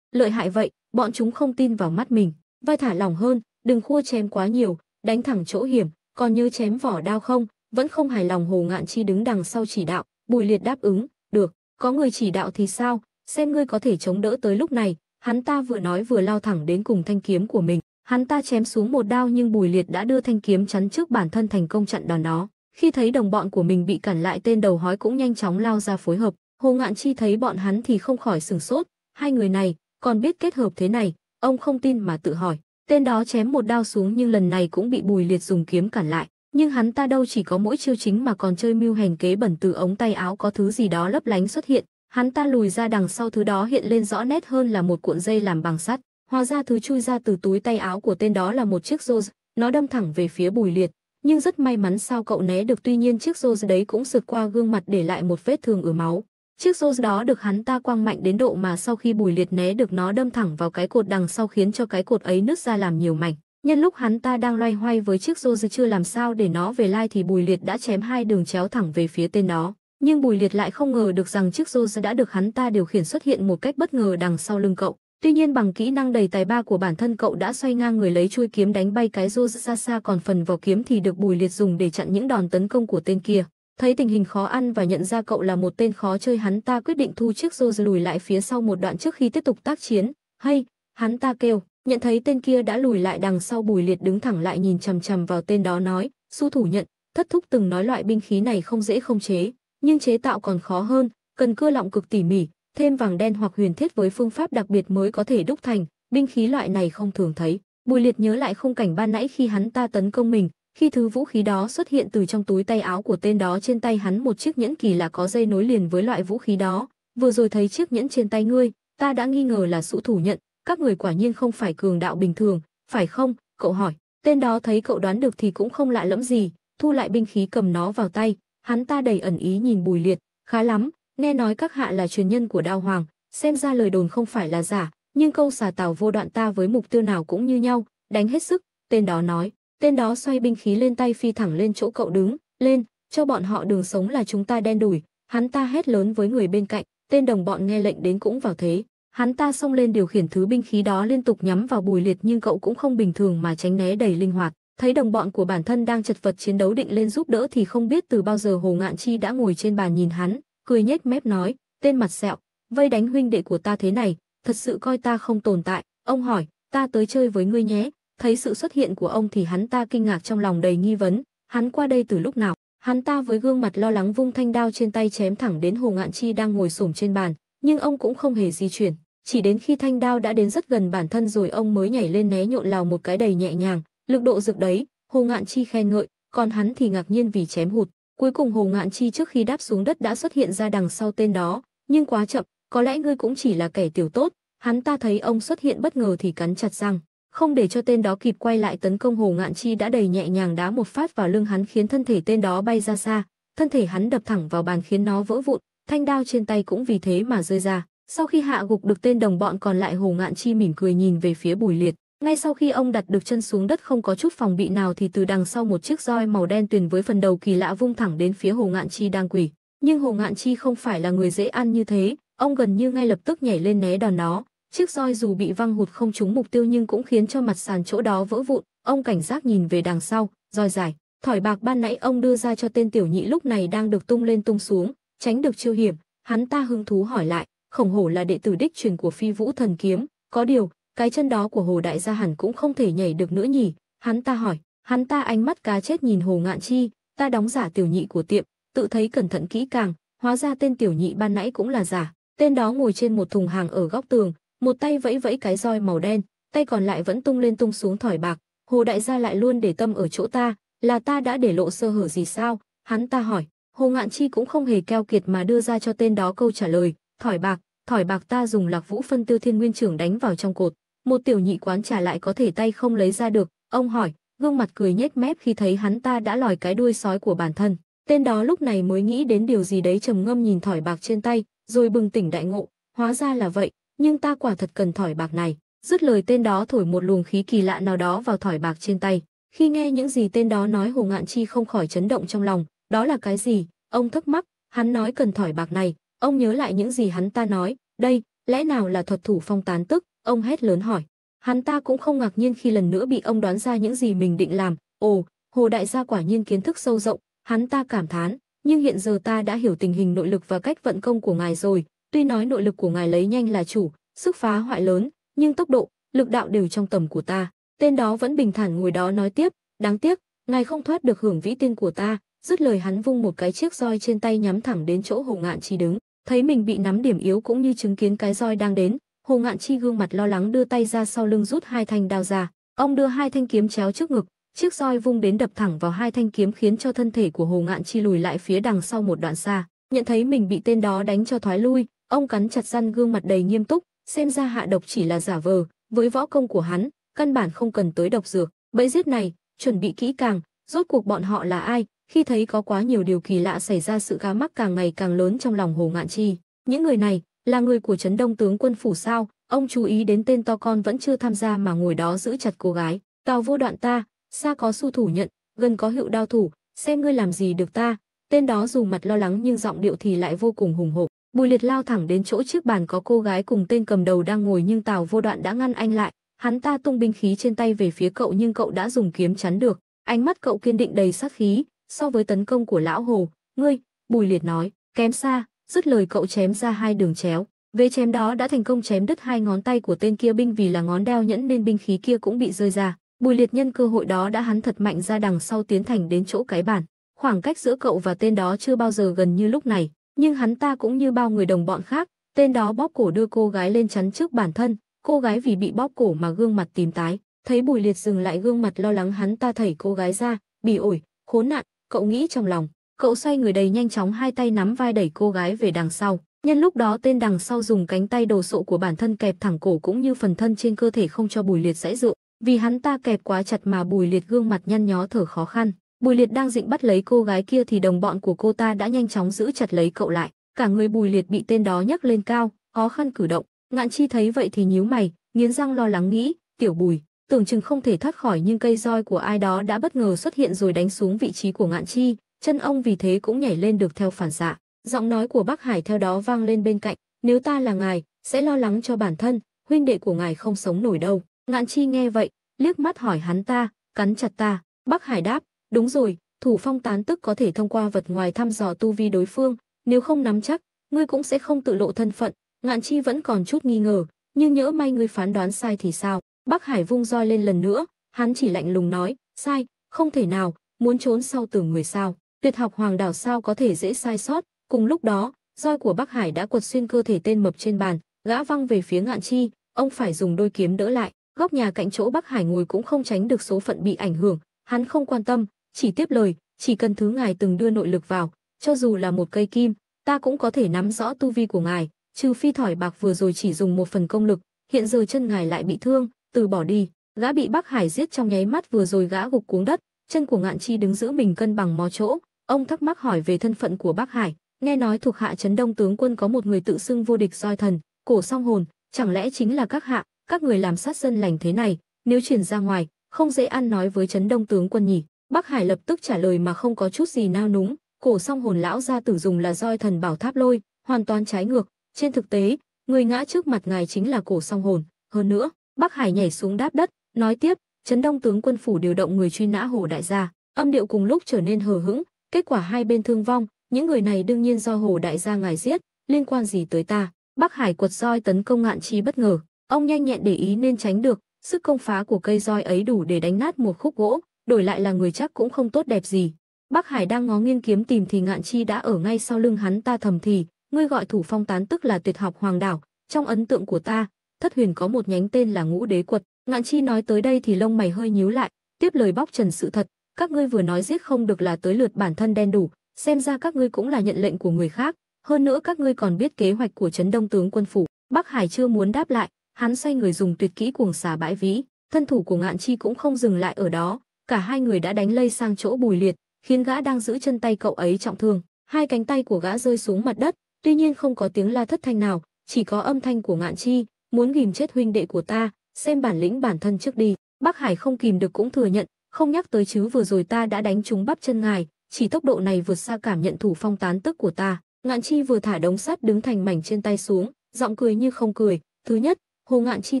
Lợi hại vậy, bọn chúng không tin vào mắt mình. Vai thả lỏng hơn, đừng khua chém quá nhiều, đánh thẳng chỗ hiểm, còn như chém vỏ đao không, vẫn không hài lòng Hồ Ngạn Chi đứng đằng sau chỉ đạo, Bùi Liệt đáp ứng, được, có người chỉ đạo thì sao, xem ngươi có thể chống đỡ tới lúc này, hắn ta vừa nói vừa lao thẳng đến cùng thanh kiếm của mình. Hắn ta chém xuống một đao nhưng Bùi Liệt đã đưa thanh kiếm chắn trước bản thân thành công chặn đòn đó. Khi thấy đồng bọn của mình bị cản lại tên đầu hói cũng nhanh chóng lao ra phối hợp. Hồ Ngạn Chi thấy bọn hắn thì không khỏi sửng sốt, hai người này, còn biết kết hợp thế này, ông không tin mà tự hỏi. Tên đó chém một đao xuống nhưng lần này cũng bị Bùi Liệt dùng kiếm cản lại, nhưng hắn ta đâu chỉ có mỗi chiêu chính mà còn chơi mưu hành kế bẩn từ ống tay áo có thứ gì đó lấp lánh xuất hiện, hắn ta lùi ra đằng sau thứ đó hiện lên rõ nét hơn là một cuộn dây làm bằng sắt, hóa ra thứ chui ra từ túi tay áo của tên đó là một chiếc rô, nó đâm thẳng về phía Bùi Liệt, nhưng rất may mắn sao cậu né được tuy nhiên chiếc rô đấy cũng sượt qua gương mặt để lại một vết thương ở máu. Chiếc rô đó được hắn ta quang mạnh đến độ mà sau khi Bùi Liệt né được nó đâm thẳng vào cái cột đằng sau khiến cho cái cột ấy nứt ra làm nhiều mảnh. Nhân lúc hắn ta đang loay hoay với chiếc rô chưa làm sao để nó về lai thì Bùi Liệt đã chém hai đường chéo thẳng về phía tên nó. Nhưng Bùi Liệt lại không ngờ được rằng chiếc rô đã được hắn ta điều khiển xuất hiện một cách bất ngờ đằng sau lưng cậu. Tuy nhiên bằng kỹ năng đầy tài ba của bản thân cậu đã xoay ngang người lấy chui kiếm đánh bay cái rô ra xa còn phần vỏ kiếm thì được Bùi Liệt dùng để chặn những đòn tấn công của tên kia. Thấy tình hình khó ăn và nhận ra cậu là một tên khó chơi hắn ta quyết định thu chiếc rô lùi lại phía sau một đoạn trước khi tiếp tục tác chiến. Hay, hắn ta kêu, nhận thấy tên kia đã lùi lại đằng sau bùi liệt đứng thẳng lại nhìn chằm chằm vào tên đó nói, su thủ nhận, thất thúc từng nói loại binh khí này không dễ không chế, nhưng chế tạo còn khó hơn, cần cưa lọng cực tỉ mỉ, thêm vàng đen hoặc huyền thiết với phương pháp đặc biệt mới có thể đúc thành, binh khí loại này không thường thấy. Bùi Liệt nhớ lại khung cảnh ban nãy khi hắn ta tấn công mình, khi thứ vũ khí đó xuất hiện từ trong túi tay áo của tên đó trên tay hắn một chiếc nhẫn kỳ lạ có dây nối liền với loại vũ khí đó, vừa rồi thấy chiếc nhẫn trên tay ngươi, ta đã nghi ngờ là sũ thủ nhận, các người quả nhiên không phải cường đạo bình thường, phải không? Cậu hỏi, tên đó thấy cậu đoán được thì cũng không lạ lẫm gì, thu lại binh khí cầm nó vào tay, hắn ta đầy ẩn ý nhìn bùi liệt, khá lắm, nghe nói các hạ là truyền nhân của đao hoàng, xem ra lời đồn không phải là giả, nhưng câu xà tào vô đoạn ta với mục tiêu nào cũng như nhau, đánh hết sức, tên đó nói. Tên đó xoay binh khí lên tay phi thẳng lên chỗ cậu đứng, lên, cho bọn họ đường sống là chúng ta đen đủi. Hắn ta hét lớn với người bên cạnh, tên đồng bọn nghe lệnh đến cũng vào thế. Hắn ta xông lên điều khiển thứ binh khí đó liên tục nhắm vào bùi liệt nhưng cậu cũng không bình thường mà tránh né đầy linh hoạt. Thấy đồng bọn của bản thân đang chật vật chiến đấu định lên giúp đỡ thì không biết từ bao giờ Hồ Ngạn Chi đã ngồi trên bàn nhìn hắn, cười nhếch mép nói, tên mặt sẹo, vây đánh huynh đệ của ta thế này, thật sự coi ta không tồn tại. Ông hỏi, ta tới chơi với ngươi nhé, Thấy sự xuất hiện của ông thì hắn ta kinh ngạc trong lòng đầy nghi vấn, hắn qua đây từ lúc nào? Hắn ta với gương mặt lo lắng vung thanh đao trên tay chém thẳng đến Hồ Ngạn Chi đang ngồi xổm trên bàn, nhưng ông cũng không hề di chuyển, chỉ đến khi thanh đao đã đến rất gần bản thân rồi ông mới nhảy lên né nhộn lào một cái đầy nhẹ nhàng, lực độ dược đấy, Hồ Ngạn Chi khen ngợi, còn hắn thì ngạc nhiên vì chém hụt. Cuối cùng Hồ Ngạn Chi trước khi đáp xuống đất đã xuất hiện ra đằng sau tên đó, nhưng quá chậm, có lẽ ngươi cũng chỉ là kẻ tiểu tốt, hắn ta thấy ông xuất hiện bất ngờ thì cắn chặt răng, không để cho tên đó kịp quay lại tấn công Hồ Ngạn Chi đã đầy nhẹ nhàng đá một phát vào lưng hắn khiến thân thể tên đó bay ra xa, thân thể hắn đập thẳng vào bàn khiến nó vỡ vụn, thanh đao trên tay cũng vì thế mà rơi ra. Sau khi hạ gục được tên đồng bọn còn lại Hồ Ngạn Chi mỉm cười nhìn về phía Bùi Liệt. Ngay sau khi ông đặt được chân xuống đất không có chút phòng bị nào thì từ đằng sau một chiếc roi màu đen tuyền với phần đầu kỳ lạ vung thẳng đến phía Hồ Ngạn Chi đang quỳ. Nhưng Hồ Ngạn Chi không phải là người dễ ăn như thế, ông gần như ngay lập tức nhảy lên né đòn nó, Chiếc roi dù bị văng hụt không trúng mục tiêu nhưng cũng khiến cho mặt sàn chỗ đó vỡ vụn, ông cảnh giác nhìn về đằng sau, roi dài, thỏi bạc ban nãy ông đưa ra cho tên tiểu nhị lúc này đang được tung lên tung xuống, tránh được chiêu hiểm, hắn ta hứng thú hỏi lại, khổng hồ là đệ tử đích truyền của phi vũ thần kiếm, có điều, cái chân đó của hồ đại gia hẳn cũng không thể nhảy được nữa nhỉ, hắn ta hỏi, hắn ta ánh mắt cá chết nhìn hồ ngạn chi, ta đóng giả tiểu nhị của tiệm, tự thấy cẩn thận kỹ càng, hóa ra tên tiểu nhị ban nãy cũng là giả, tên đó ngồi trên một thùng hàng ở góc tường, một tay vẫy vẫy cái roi màu đen, tay còn lại vẫn tung lên tung xuống thỏi bạc. Hồ đại gia lại luôn để tâm ở chỗ ta, là ta đã để lộ sơ hở gì sao? Hắn ta hỏi, Hồ Ngạn Chi cũng không hề keo kiệt mà đưa ra cho tên đó câu trả lời, thỏi bạc, thỏi bạc ta dùng lạc vũ phân tư thiên nguyên trưởng đánh vào trong cột, một tiểu nhị quán trả lại có thể tay không lấy ra được, ông hỏi, gương mặt cười nhếch mép khi thấy hắn ta đã lòi cái đuôi sói của bản thân. Tên đó lúc này mới nghĩ đến điều gì đấy trầm ngâm nhìn thỏi bạc trên tay, rồi bừng tỉnh đại ngộ, hóa ra là vậy, nhưng ta quả thật cần thỏi bạc này. Dứt lời tên đó thổi một luồng khí kỳ lạ nào đó vào thỏi bạc trên tay. Khi nghe những gì tên đó nói Hồ Ngạn Chi không khỏi chấn động trong lòng. Đó là cái gì? Ông thắc mắc, hắn nói cần thỏi bạc này. Ông nhớ lại những gì hắn ta nói. Đây, lẽ nào là thuật thủ phong tán tức? Ông hét lớn hỏi. Hắn ta cũng không ngạc nhiên khi lần nữa bị ông đoán ra những gì mình định làm. Ồ, Hồ Đại gia quả nhiên kiến thức sâu rộng. Hắn ta cảm thán, nhưng hiện giờ ta đã hiểu tình hình nội lực và cách vận công của ngài rồi, Tuy nói nội lực của ngài lấy nhanh là chủ, sức phá hoại lớn, nhưng tốc độ, lực đạo đều trong tầm của ta. Tên đó vẫn bình thản ngồi đó nói tiếp, đáng tiếc, ngài không thoát được hưởng vĩ tiên của ta. Dứt lời hắn vung một cái chiếc roi trên tay nhắm thẳng đến chỗ Hồ Ngạn Chi đứng, thấy mình bị nắm điểm yếu cũng như chứng kiến cái roi đang đến, Hồ Ngạn Chi gương mặt lo lắng đưa tay ra sau lưng rút hai thanh đao ra, ông đưa hai thanh kiếm chéo trước ngực, chiếc roi vung đến đập thẳng vào hai thanh kiếm khiến cho thân thể của Hồ Ngạn Chi lùi lại phía đằng sau một đoạn xa, nhận thấy mình bị tên đó đánh cho thoái lui, Ông cắn chặt răng gương mặt đầy nghiêm túc, xem ra hạ độc chỉ là giả vờ, với võ công của hắn, căn bản không cần tới độc dược. Bẫy giết này, chuẩn bị kỹ càng, rốt cuộc bọn họ là ai? Khi thấy có quá nhiều điều kỳ lạ xảy ra sự gá mắc càng ngày càng lớn trong lòng Hồ Ngạn Chi. Những người này là người của trấn đông tướng quân phủ sao? Ông chú ý đến tên to con vẫn chưa tham gia mà ngồi đó giữ chặt cô gái. Tào vô đoạn ta, xa có su thủ nhận, gần có hiệu đao thủ, xem ngươi làm gì được ta. Tên đó dù mặt lo lắng nhưng giọng điệu thì lại vô cùng hùng hổ. Bùi Liệt lao thẳng đến chỗ chiếc bàn có cô gái cùng tên cầm đầu đang ngồi nhưng Tào Vô Đoạn đã ngăn anh lại, hắn ta tung binh khí trên tay về phía cậu nhưng cậu đã dùng kiếm chắn được, ánh mắt cậu kiên định đầy sát khí, so với tấn công của lão hồ, ngươi, Bùi Liệt nói, kém xa, dứt lời cậu chém ra hai đường chéo. Vế chém đó đã thành công chém đứt hai ngón tay của tên kia binh vì là ngón đeo nhẫn nên binh khí kia cũng bị rơi ra. Bùi Liệt nhân cơ hội đó đã hắn thật mạnh ra đằng sau tiến thành đến chỗ cái bàn. Khoảng cách giữa cậu và tên đó chưa bao giờ gần như lúc này nhưng hắn ta cũng như bao người đồng bọn khác, tên đó bóp cổ đưa cô gái lên chắn trước bản thân, cô gái vì bị bóp cổ mà gương mặt tím tái, thấy Bùi Liệt dừng lại gương mặt lo lắng hắn ta thảy cô gái ra, bị ổi, khốn nạn, cậu nghĩ trong lòng, cậu xoay người đầy nhanh chóng hai tay nắm vai đẩy cô gái về đằng sau. Nhân lúc đó tên đằng sau dùng cánh tay đồ sộ của bản thân kẹp thẳng cổ cũng như phần thân trên cơ thể không cho Bùi Liệt dãy dựa, vì hắn ta kẹp quá chặt mà Bùi Liệt gương mặt nhăn nhó thở khó khăn, Bùi Liệt đang định bắt lấy cô gái kia thì đồng bọn của cô ta đã nhanh chóng giữ chặt lấy cậu lại, cả người Bùi Liệt bị tên đó nhấc lên cao, khó khăn cử động. Ngạn Chi thấy vậy thì nhíu mày, nghiến răng lo lắng nghĩ, "Tiểu Bùi, tưởng chừng không thể thoát khỏi nhưng cây roi của ai đó đã bất ngờ xuất hiện rồi đánh xuống vị trí của Ngạn Chi, chân ông vì thế cũng nhảy lên được theo phản xạ." Giọng nói của Bác Hải theo đó vang lên bên cạnh, "Nếu ta là ngài, sẽ lo lắng cho bản thân, huynh đệ của ngài không sống nổi đâu." Ngạn Chi nghe vậy, liếc mắt hỏi hắn ta, cắn chặt ta, Bác Hải đáp, Đúng rồi, thủ phong tán tức có thể thông qua vật ngoài thăm dò tu vi đối phương, nếu không nắm chắc, ngươi cũng sẽ không tự lộ thân phận. Ngạn Chi vẫn còn chút nghi ngờ, nhưng nhỡ may ngươi phán đoán sai thì sao? Bắc Hải vung roi lên lần nữa, hắn chỉ lạnh lùng nói, sai, không thể nào, muốn trốn sau tường người sao? Tuyệt học hoàng đảo sao có thể dễ sai sót? Cùng lúc đó, roi của Bắc Hải đã quật xuyên cơ thể tên mập trên bàn, gã văng về phía Ngạn Chi, ông phải dùng đôi kiếm đỡ lại. Góc nhà cạnh chỗ Bắc Hải ngồi cũng không tránh được số phận bị ảnh hưởng, hắn không quan tâm, chỉ tiếp lời, chỉ cần thứ ngài từng đưa nội lực vào, cho dù là một cây kim, ta cũng có thể nắm rõ tu vi của ngài, trừ phi thỏi bạc vừa rồi chỉ dùng một phần công lực, hiện giờ chân ngài lại bị thương, từ bỏ đi. Gã bị bác Hải giết trong nháy mắt vừa rồi gã gục cuống đất, chân của Ngạn Chi đứng giữ mình cân bằng mó chỗ, ông thắc mắc hỏi về thân phận của bác Hải, nghe nói thuộc hạ chấn Đông tướng quân có một người tự xưng vô địch soi thần, cổ song hồn, chẳng lẽ chính là các hạ, các người làm sát dân lành thế này, nếu truyền ra ngoài, không dễ ăn nói với chấn Đông tướng quân nhỉ? Bắc Hải lập tức trả lời mà không có chút gì nao núng, cổ song hồn lão gia tử dùng là roi thần bảo tháp lôi, hoàn toàn trái ngược, trên thực tế, người ngã trước mặt ngài chính là cổ song hồn, hơn nữa, Bắc Hải nhảy xuống đáp đất, nói tiếp, Trấn Đông tướng quân phủ điều động người truy nã hồ đại gia, âm điệu cùng lúc trở nên hờ hững, kết quả hai bên thương vong, những người này đương nhiên do hồ đại gia ngài giết, liên quan gì tới ta? Bắc Hải quật roi tấn công ngạn chi bất ngờ, ông nhanh nhẹn để ý nên tránh được, sức công phá của cây roi ấy đủ để đánh nát một khúc gỗ, đổi lại là người chắc cũng không tốt đẹp gì. Bắc Hải đang ngó nghiêng kiếm tìm thì Ngạn Chi đã ở ngay sau lưng hắn ta thầm thì, ngươi gọi thủ phong tán tức là tuyệt học hoàng đảo, trong ấn tượng của ta, thất huyền có một nhánh tên là ngũ đế quật. Ngạn Chi nói tới đây thì lông mày hơi nhíu lại, tiếp lời bóc trần sự thật, các ngươi vừa nói giết không được là tới lượt bản thân đen đủ, xem ra các ngươi cũng là nhận lệnh của người khác, hơn nữa các ngươi còn biết kế hoạch của trấn đông tướng quân phủ. Bắc Hải chưa muốn đáp lại, hắn xoay người dùng tuyệt kỹ cuồng xà bãi vĩ, thân thủ của Ngạn Chi cũng không dừng lại ở đó, cả hai người đã đánh lây sang chỗ Bùi Liệt, khiến gã đang giữ chân tay cậu ấy trọng thương. Hai cánh tay của gã rơi xuống mặt đất, tuy nhiên không có tiếng la thất thanh nào, chỉ có âm thanh của Ngạn Chi, muốn ghim chết huynh đệ của ta, xem bản lĩnh bản thân trước đi. Bắc Hải không kìm được cũng thừa nhận, không nhắc tới chứ vừa rồi ta đã đánh trúng bắp chân ngài, chỉ tốc độ này vượt xa cảm nhận thủ phong tán tức của ta. Ngạn Chi vừa thả đống sắt đứng thành mảnh trên tay xuống, giọng cười như không cười. Thứ nhất, Hồ Ngạn Chi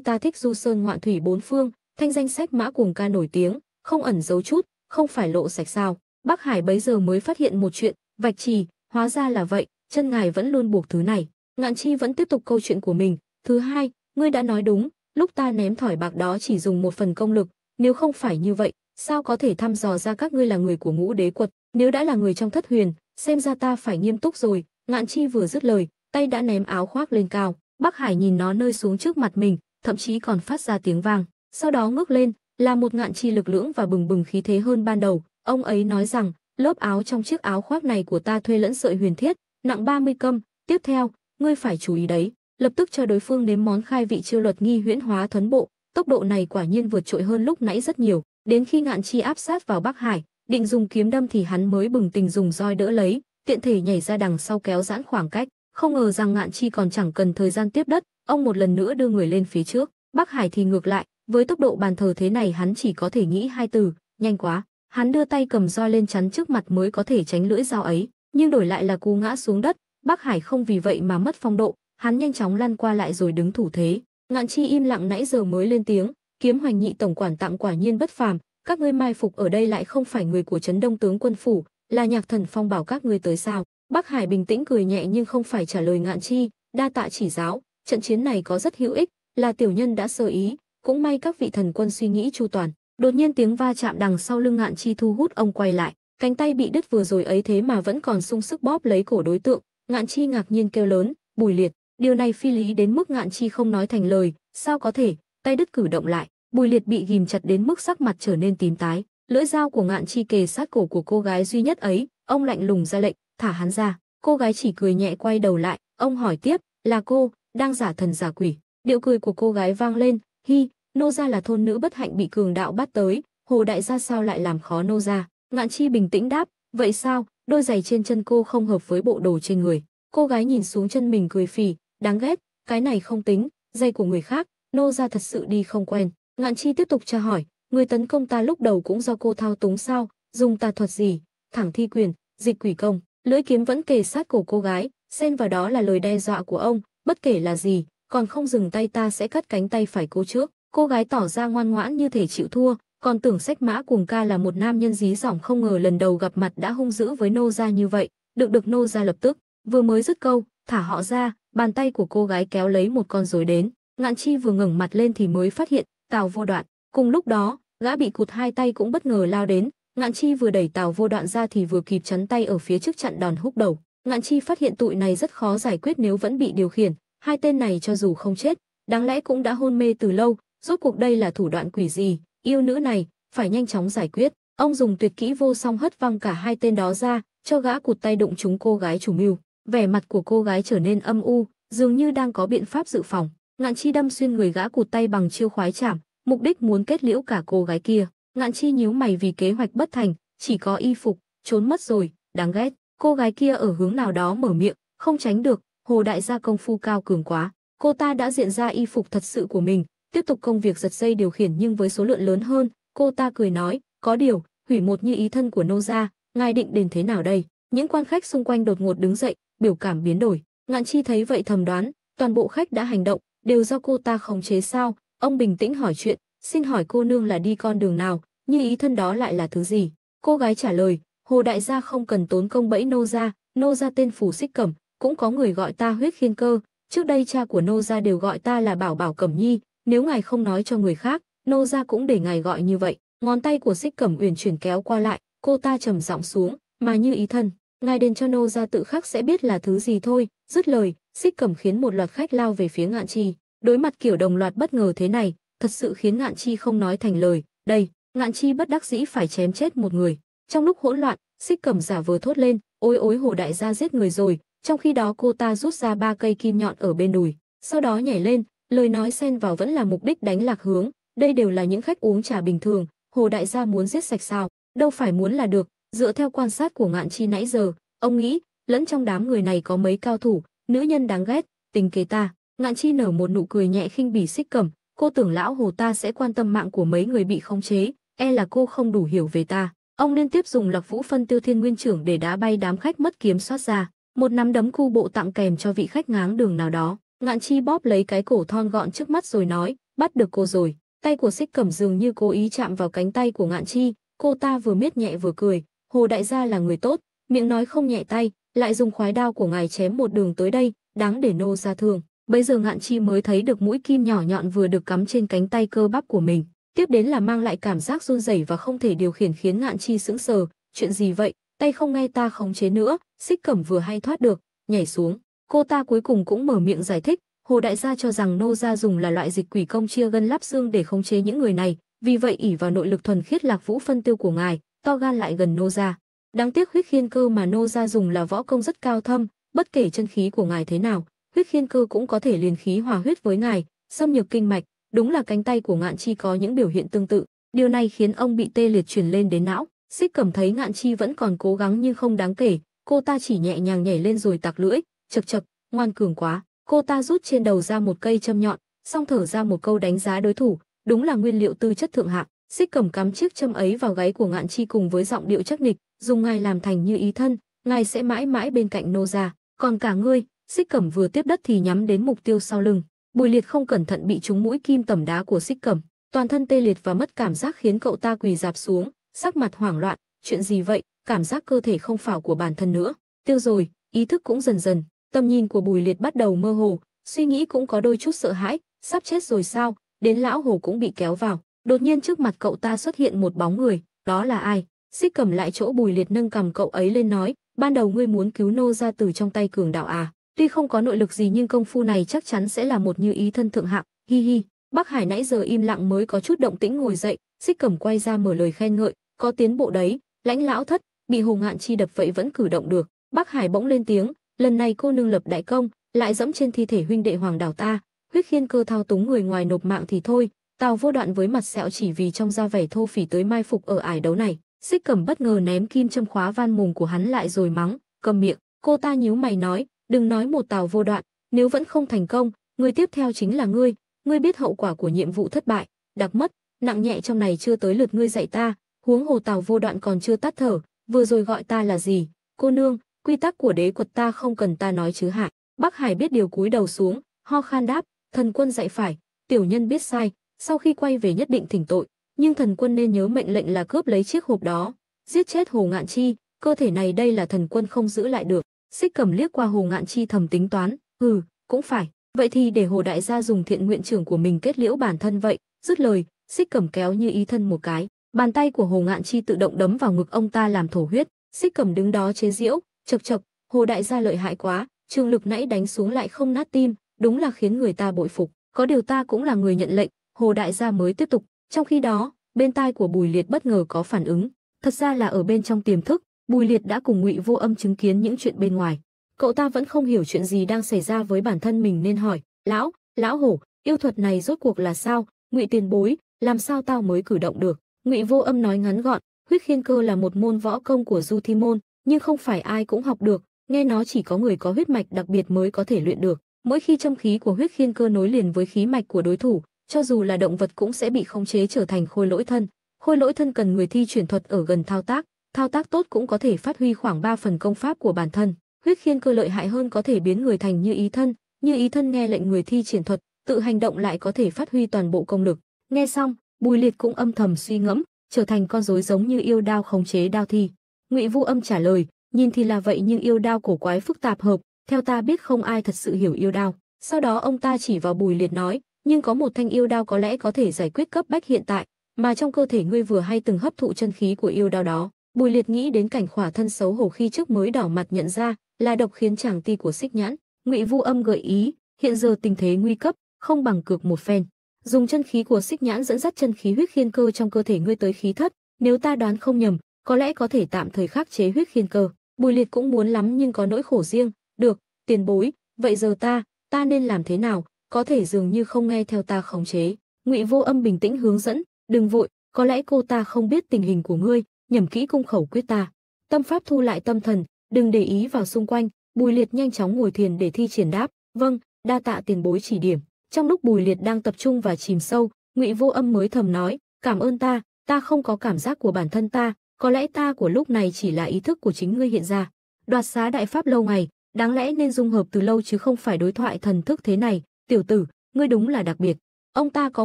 ta thích du sơn ngoạn thủy bốn phương, thanh danh sách mã cuồng ca nổi tiếng, không ẩn giấu chút, không phải lộ sạch sao. Bắc Hải bấy giờ mới phát hiện một chuyện, vạch trì, hóa ra là vậy, chân ngài vẫn luôn buộc thứ này. Ngạn Chi vẫn tiếp tục câu chuyện của mình. Thứ hai, ngươi đã nói đúng, lúc ta ném thỏi bạc đó chỉ dùng một phần công lực, nếu không phải như vậy, sao có thể thăm dò ra các ngươi là người của ngũ đế quật, nếu đã là người trong thất huyền, xem ra ta phải nghiêm túc rồi. Ngạn Chi vừa dứt lời, tay đã ném áo khoác lên cao. Bắc Hải nhìn nó nơi xuống trước mặt mình, thậm chí còn phát ra tiếng vang. Sau đó ngước lên, là một ngạn chi lực lưỡng và bừng bừng khí thế hơn ban đầu. Ông ấy nói rằng, lớp áo trong chiếc áo khoác này của ta thuê lẫn sợi huyền thiết, nặng 30 cân, tiếp theo, ngươi phải chú ý đấy, lập tức cho đối phương nếm món khai vị chiêu luật nghi huyễn hóa thuấn bộ, tốc độ này quả nhiên vượt trội hơn lúc nãy rất nhiều, đến khi ngạn chi áp sát vào Bắc Hải, định dùng kiếm đâm thì hắn mới bừng tình dùng roi đỡ lấy, tiện thể nhảy ra đằng sau kéo giãn khoảng cách, không ngờ rằng ngạn chi còn chẳng cần thời gian tiếp đất, ông một lần nữa đưa người lên phía trước, Bắc Hải thì ngược lại, với tốc độ bàn thờ thế này hắn chỉ có thể nghĩ hai từ, nhanh quá. Hắn đưa tay cầm roi lên chắn trước mặt mới có thể tránh lưỡi dao ấy, nhưng đổi lại là cú ngã xuống đất, Bắc Hải không vì vậy mà mất phong độ, hắn nhanh chóng lăn qua lại rồi đứng thủ thế. Ngạn Chi im lặng nãy giờ mới lên tiếng, kiếm hoành nhị tổng quản tặng quả nhiên bất phàm, các ngươi mai phục ở đây lại không phải người của trấn đông tướng quân phủ, là nhạc thần phong bảo các ngươi tới sao? Bắc Hải bình tĩnh cười nhẹ nhưng không phải trả lời Ngạn Chi, đa tạ chỉ giáo, trận chiến này có rất hữu ích, là tiểu nhân đã sơ ý, cũng may các vị thần quân suy nghĩ chu toàn đột nhiên tiếng va chạm đằng sau lưng ngạn chi thu hút ông quay lại cánh tay bị đứt vừa rồi ấy thế mà vẫn còn sung sức bóp lấy cổ đối tượng ngạn chi ngạc nhiên kêu lớn bùi liệt điều này phi lý đến mức ngạn chi không nói thành lời sao có thể tay đứt cử động lại bùi liệt bị ghìm chặt đến mức sắc mặt trở nên tím tái lưỡi dao của ngạn chi kề sát cổ của cô gái duy nhất ấy ông lạnh lùng ra lệnh thả hắn ra cô gái chỉ cười nhẹ quay đầu lại ông hỏi tiếp là cô đang giả thần giả quỷ điệu cười của cô gái vang lên Hi, Nô gia là thôn nữ bất hạnh bị cường đạo bắt tới, Hồ đại gia sao lại làm khó Nô gia? Ngạn Chi bình tĩnh đáp, vậy sao, đôi giày trên chân cô không hợp với bộ đồ trên người. Cô gái nhìn xuống chân mình cười phì, đáng ghét, cái này không tính, giày của người khác, Nô gia thật sự đi không quen. Ngạn Chi tiếp tục tra hỏi, người tấn công ta lúc đầu cũng do cô thao túng sao, dùng ta thuật gì, thẳng thi quyền, dịch quỷ công, lưỡi kiếm vẫn kề sát cổ cô gái, xen vào đó là lời đe dọa của ông, bất kể là gì, còn không dừng tay ta sẽ cắt cánh tay phải cô trước. Cô gái tỏ ra ngoan ngoãn như thể chịu thua, còn tưởng sách mã cuồng ca là một nam nhân dí dỏm không ngờ lần đầu gặp mặt đã hung dữ với nô gia như vậy, được được nô gia lập tức, vừa mới dứt câu, thả họ ra, bàn tay của cô gái kéo lấy một con rối đến, ngạn chi vừa ngẩng mặt lên thì mới phát hiện, tào vô đoạn, cùng lúc đó, gã bị cụt hai tay cũng bất ngờ lao đến, ngạn chi vừa đẩy tào vô đoạn ra thì vừa kịp chắn tay ở phía trước chặn đòn húc đầu, ngạn chi phát hiện tụi này rất khó giải quyết nếu vẫn bị điều khiển, Hai tên này cho dù không chết, đáng lẽ cũng đã hôn mê từ lâu, rốt cuộc đây là thủ đoạn quỷ gì, yêu nữ này, phải nhanh chóng giải quyết. Ông dùng tuyệt kỹ vô song hất văng cả hai tên đó ra, cho gã cụt tay đụng chúng cô gái chủ mưu. Vẻ mặt của cô gái trở nên âm u, dường như đang có biện pháp dự phòng. Ngạn Chi đâm xuyên người gã cụt tay bằng chiêu khoái chạm, mục đích muốn kết liễu cả cô gái kia. Ngạn Chi nhíu mày vì kế hoạch bất thành, chỉ có y phục, trốn mất rồi, đáng ghét. Cô gái kia ở hướng nào đó mở miệng, không tránh được, Hồ đại gia công phu cao cường quá, cô ta đã diện ra y phục thật sự của mình, tiếp tục công việc giật dây điều khiển nhưng với số lượng lớn hơn, cô ta cười nói, có điều, hủy một như ý thân của nô gia, ngài định đền thế nào đây? Những quan khách xung quanh đột ngột đứng dậy, biểu cảm biến đổi, ngạn chi thấy vậy thầm đoán, toàn bộ khách đã hành động, đều do cô ta khống chế sao? Ông bình tĩnh hỏi chuyện, xin hỏi cô nương là đi con đường nào, như ý thân đó lại là thứ gì? Cô gái trả lời, Hồ đại gia không cần tốn công bẫy nô gia, nô gia tên Phù Xích Cẩm, cũng có người gọi ta huyết khiên cơ, trước đây cha của nô gia đều gọi ta là Bảo Bảo Cẩm Nhi, nếu ngài không nói cho người khác, nô gia cũng để ngài gọi như vậy. Ngón tay của Xích Cẩm Uyển chuyển kéo qua lại, cô ta trầm giọng xuống, mà như ý thân, ngài đền cho nô gia tự khắc sẽ biết là thứ gì thôi, dứt lời, Xích Cẩm khiến một loạt khách lao về phía Ngạn Chi. Đối mặt kiểu đồng loạt bất ngờ thế này, thật sự khiến Ngạn Chi không nói thành lời, đây, Ngạn Chi bất đắc dĩ phải chém chết một người. Trong lúc hỗn loạn, Xích Cẩm giả vờ thốt lên, "Ôi ối hồ đại gia giết người rồi, trong khi đó cô ta rút ra ba cây kim nhọn ở bên đùi, sau đó nhảy lên, lời nói xen vào vẫn là mục đích đánh lạc hướng, đây đều là những khách uống trà bình thường, Hồ đại gia muốn giết sạch sao, đâu phải muốn là được, dựa theo quan sát của Ngạn Chi nãy giờ, ông nghĩ, lẫn trong đám người này có mấy cao thủ, nữ nhân đáng ghét, tình kế ta. Ngạn Chi nở một nụ cười nhẹ khinh bỉ xích cẩm, cô tưởng lão Hồ ta sẽ quan tâm mạng của mấy người bị khống chế, e là cô không đủ hiểu về ta. Ông liên tiếp dùng lọc Vũ phân Tiêu Thiên Nguyên trưởng để đá bay đám khách mất kiếm soát ra một nắm đấm khu bộ tặng kèm cho vị khách ngáng đường nào đó. Ngạn Chi bóp lấy cái cổ thon gọn trước mắt rồi nói, bắt được cô rồi. Tay của xích cầm dường như cố ý chạm vào cánh tay của Ngạn Chi, cô ta vừa miết nhẹ vừa cười, Hồ Đại gia là người tốt, miệng nói không nhẹ tay, lại dùng khoái đao của ngài chém một đường tới đây, đáng để nô ra thương. Bây giờ Ngạn Chi mới thấy được mũi kim nhỏ nhọn vừa được cắm trên cánh tay cơ bắp của mình. Tiếp đến là mang lại cảm giác run rẩy và không thể điều khiển khiến Ngạn Chi sững sờ, chuyện gì vậy, tay không nghe ta khống chế nữa, xích cẩm vừa hay thoát được, nhảy xuống. Cô ta cuối cùng cũng mở miệng giải thích, Hồ Đại Gia cho rằng nô gia dùng là loại dịch quỷ công chia gân láp xương để khống chế những người này, vì vậy ỷ vào nội lực thuần khiết lạc vũ phân tiêu của ngài, to gan lại gần nô gia. Đáng tiếc huyết khiên cơ mà nô gia dùng là võ công rất cao thâm, bất kể chân khí của ngài thế nào, huyết khiên cơ cũng có thể liền khí hòa huyết với ngài, xâm nhập kinh mạch, đúng là cánh tay của ngạn chi có những biểu hiện tương tự. Điều này khiến ông bị tê liệt truyền lên đến não. Xích Cẩm thấy Ngạn Chi vẫn còn cố gắng nhưng không đáng kể, cô ta chỉ nhẹ nhàng nhảy lên rồi tặc lưỡi, chập chập, ngoan cường quá. Cô ta rút trên đầu ra một cây châm nhọn, xong thở ra một câu đánh giá đối thủ, đúng là nguyên liệu tư chất thượng hạng. Xích cầm cắm chiếc châm ấy vào gáy của ngạn chi cùng với giọng điệu chắc nịch, dùng ngài làm thành như ý thân, ngài sẽ mãi mãi bên cạnh nô gia. Còn cả ngươi, xích cẩm vừa tiếp đất thì nhắm đến mục tiêu sau lưng. Bùi liệt không cẩn thận bị trúng mũi kim tẩm đá của xích cẩm, toàn thân tê liệt và mất cảm giác khiến cậu ta quỳ dạp xuống, sắc mặt hoảng loạn, Chuyện gì vậy? Cảm giác cơ thể không phảo của bản thân nữa. Tiêu rồi, ý thức cũng dần dần. Tầm nhìn của Bùi Liệt bắt đầu mơ hồ, suy nghĩ cũng có đôi chút sợ hãi, sắp chết rồi sao? Đến lão hồ cũng bị kéo vào. Đột nhiên trước mặt cậu ta xuất hiện một bóng người, đó là ai? Xích cầm lại chỗ Bùi Liệt nâng cầm cậu ấy lên nói, ban đầu ngươi muốn cứu nô ra từ trong tay cường đạo à? Tuy không có nội lực gì nhưng công phu này chắc chắn sẽ là một như ý thân thượng hạng, hi hi. Bắc Hải nãy giờ im lặng mới có chút động tĩnh ngồi dậy, Xích Cẩm quay ra mở lời khen ngợi, có tiến bộ đấy, Lãnh lão thất, bị hồ ngạn Chi đập vậy vẫn cử động được, Bắc Hải bỗng lên tiếng, lần này cô nương lập đại công, lại dẫm trên thi thể huynh đệ Hoàng Đảo ta, huyết khiên cơ thao túng người ngoài nộp mạng thì thôi, Tào Vô Đoạn với mặt sẹo chỉ vì trong da vẻ thô phỉ tới mai phục ở ải đấu này, Xích Cẩm bất ngờ ném kim châm khóa van mùng của hắn lại rồi mắng, cầm miệng, cô ta nhíu mày nói, đừng nói một Tào Vô Đoạn, nếu vẫn không thành công, người tiếp theo chính là ngươi, ngươi biết hậu quả của nhiệm vụ thất bại, đặc mất, nặng nhẹ trong này chưa tới lượt ngươi dạy ta, huống hồ tàu vô đoạn còn chưa tắt thở, vừa rồi gọi ta là gì, cô nương, quy tắc của đế quật ta không cần ta nói chứ hả? Bắc Hải biết điều cúi đầu xuống, ho khan đáp, thần quân dạy phải, tiểu nhân biết sai, sau khi quay về nhất định thỉnh tội, nhưng thần quân nên nhớ mệnh lệnh là cướp lấy chiếc hộp đó, giết chết Hồ Ngạn Chi, cơ thể này đây là thần quân không giữ lại được. Xích cầm liếc qua Hồ Ngạn Chi thầm tính toán, ừ, cũng phải, vậy thì để Hồ Đại gia dùng thiện nguyện trưởng của mình kết liễu bản thân vậy, dứt lời, xích cầm kéo như ý thân một cái, Bàn tay của Hồ Ngạn Chi tự động đấm vào ngực ông ta làm thổ huyết, xích cầm đứng đó chế diễu, chập chập, Hồ đại gia lợi hại quá, trường lực nãy đánh xuống lại không nát tim, đúng là khiến người ta bội phục, có điều ta cũng là người nhận lệnh, Hồ đại gia mới tiếp tục. Trong khi đó, bên tai của Bùi Liệt bất ngờ có phản ứng, thật ra là ở bên trong tiềm thức, Bùi Liệt đã cùng Ngụy Vô Âm chứng kiến những chuyện bên ngoài. Cậu ta vẫn không hiểu chuyện gì đang xảy ra với bản thân mình nên hỏi, "Lão, lão hổ, yêu thuật này rốt cuộc là sao? Ngụy Tiền Bối, làm sao tao mới cử động được?" Ngụy Vô Âm nói ngắn gọn, huyết khiên cơ là một môn võ công của Du Thi môn, nhưng không phải ai cũng học được, nghe nó chỉ có người có huyết mạch đặc biệt mới có thể luyện được. Mỗi khi châm khí của huyết khiên cơ nối liền với khí mạch của đối thủ, cho dù là động vật cũng sẽ bị khống chế trở thành khôi lỗi thân. Khôi lỗi thân cần người thi chuyển thuật ở gần thao tác, thao tác tốt cũng có thể phát huy khoảng 3 phần công pháp của bản thân. Huyết khiên cơ lợi hại hơn có thể biến người thành như ý thân, như ý thân nghe lệnh người thi triển thuật, tự hành động lại có thể phát huy toàn bộ công lực. Nghe xong, Bùi Liệt cũng âm thầm suy ngẫm, trở thành con rối giống như yêu đao khống chế đao thi. Ngụy Vu Âm trả lời, nhìn thì là vậy nhưng yêu đao cổ quái phức tạp hợp, theo ta biết không ai thật sự hiểu yêu đao. Sau đó ông ta chỉ vào Bùi Liệt nói, nhưng có một thanh yêu đao có lẽ có thể giải quyết cấp bách hiện tại, mà trong cơ thể ngươi vừa hay từng hấp thụ chân khí của yêu đao đó. Bùi Liệt nghĩ đến cảnh khỏa thân xấu hổ khi trước mới đỏ mặt nhận ra, là độc khiến chàng ti của Xích Nhãn. Ngụy Vu Âm gợi ý, hiện giờ tình thế nguy cấp, không bằng cược một phen dùng chân khí của xích nhãn dẫn dắt chân khí huyết khiên cơ trong cơ thể ngươi tới khí thất, nếu ta đoán không nhầm, có lẽ có thể tạm thời khắc chế huyết khiên cơ. Bùi Liệt cũng muốn lắm nhưng có nỗi khổ riêng, được, tiền bối, vậy giờ ta, ta nên làm thế nào, có thể dường như không nghe theo ta khống chế. Ngụy Vô Âm bình tĩnh hướng dẫn, đừng vội, có lẽ cô ta không biết tình hình của ngươi, nhầm kỹ cung khẩu quyết ta. Tâm pháp thu lại tâm thần, đừng để ý vào xung quanh, Bùi Liệt nhanh chóng ngồi thiền để thi triển đáp, vâng, đa tạ tiền bối chỉ điểm. Trong lúc Bùi Liệt đang tập trung và chìm sâu, Ngụy Vô Âm mới thầm nói, "Cảm ơn ta, ta không có cảm giác của bản thân ta, có lẽ ta của lúc này chỉ là ý thức của chính ngươi hiện ra. Đoạt xá đại pháp lâu ngày, đáng lẽ nên dung hợp từ lâu chứ không phải đối thoại thần thức thế này, tiểu tử, ngươi đúng là đặc biệt." Ông ta có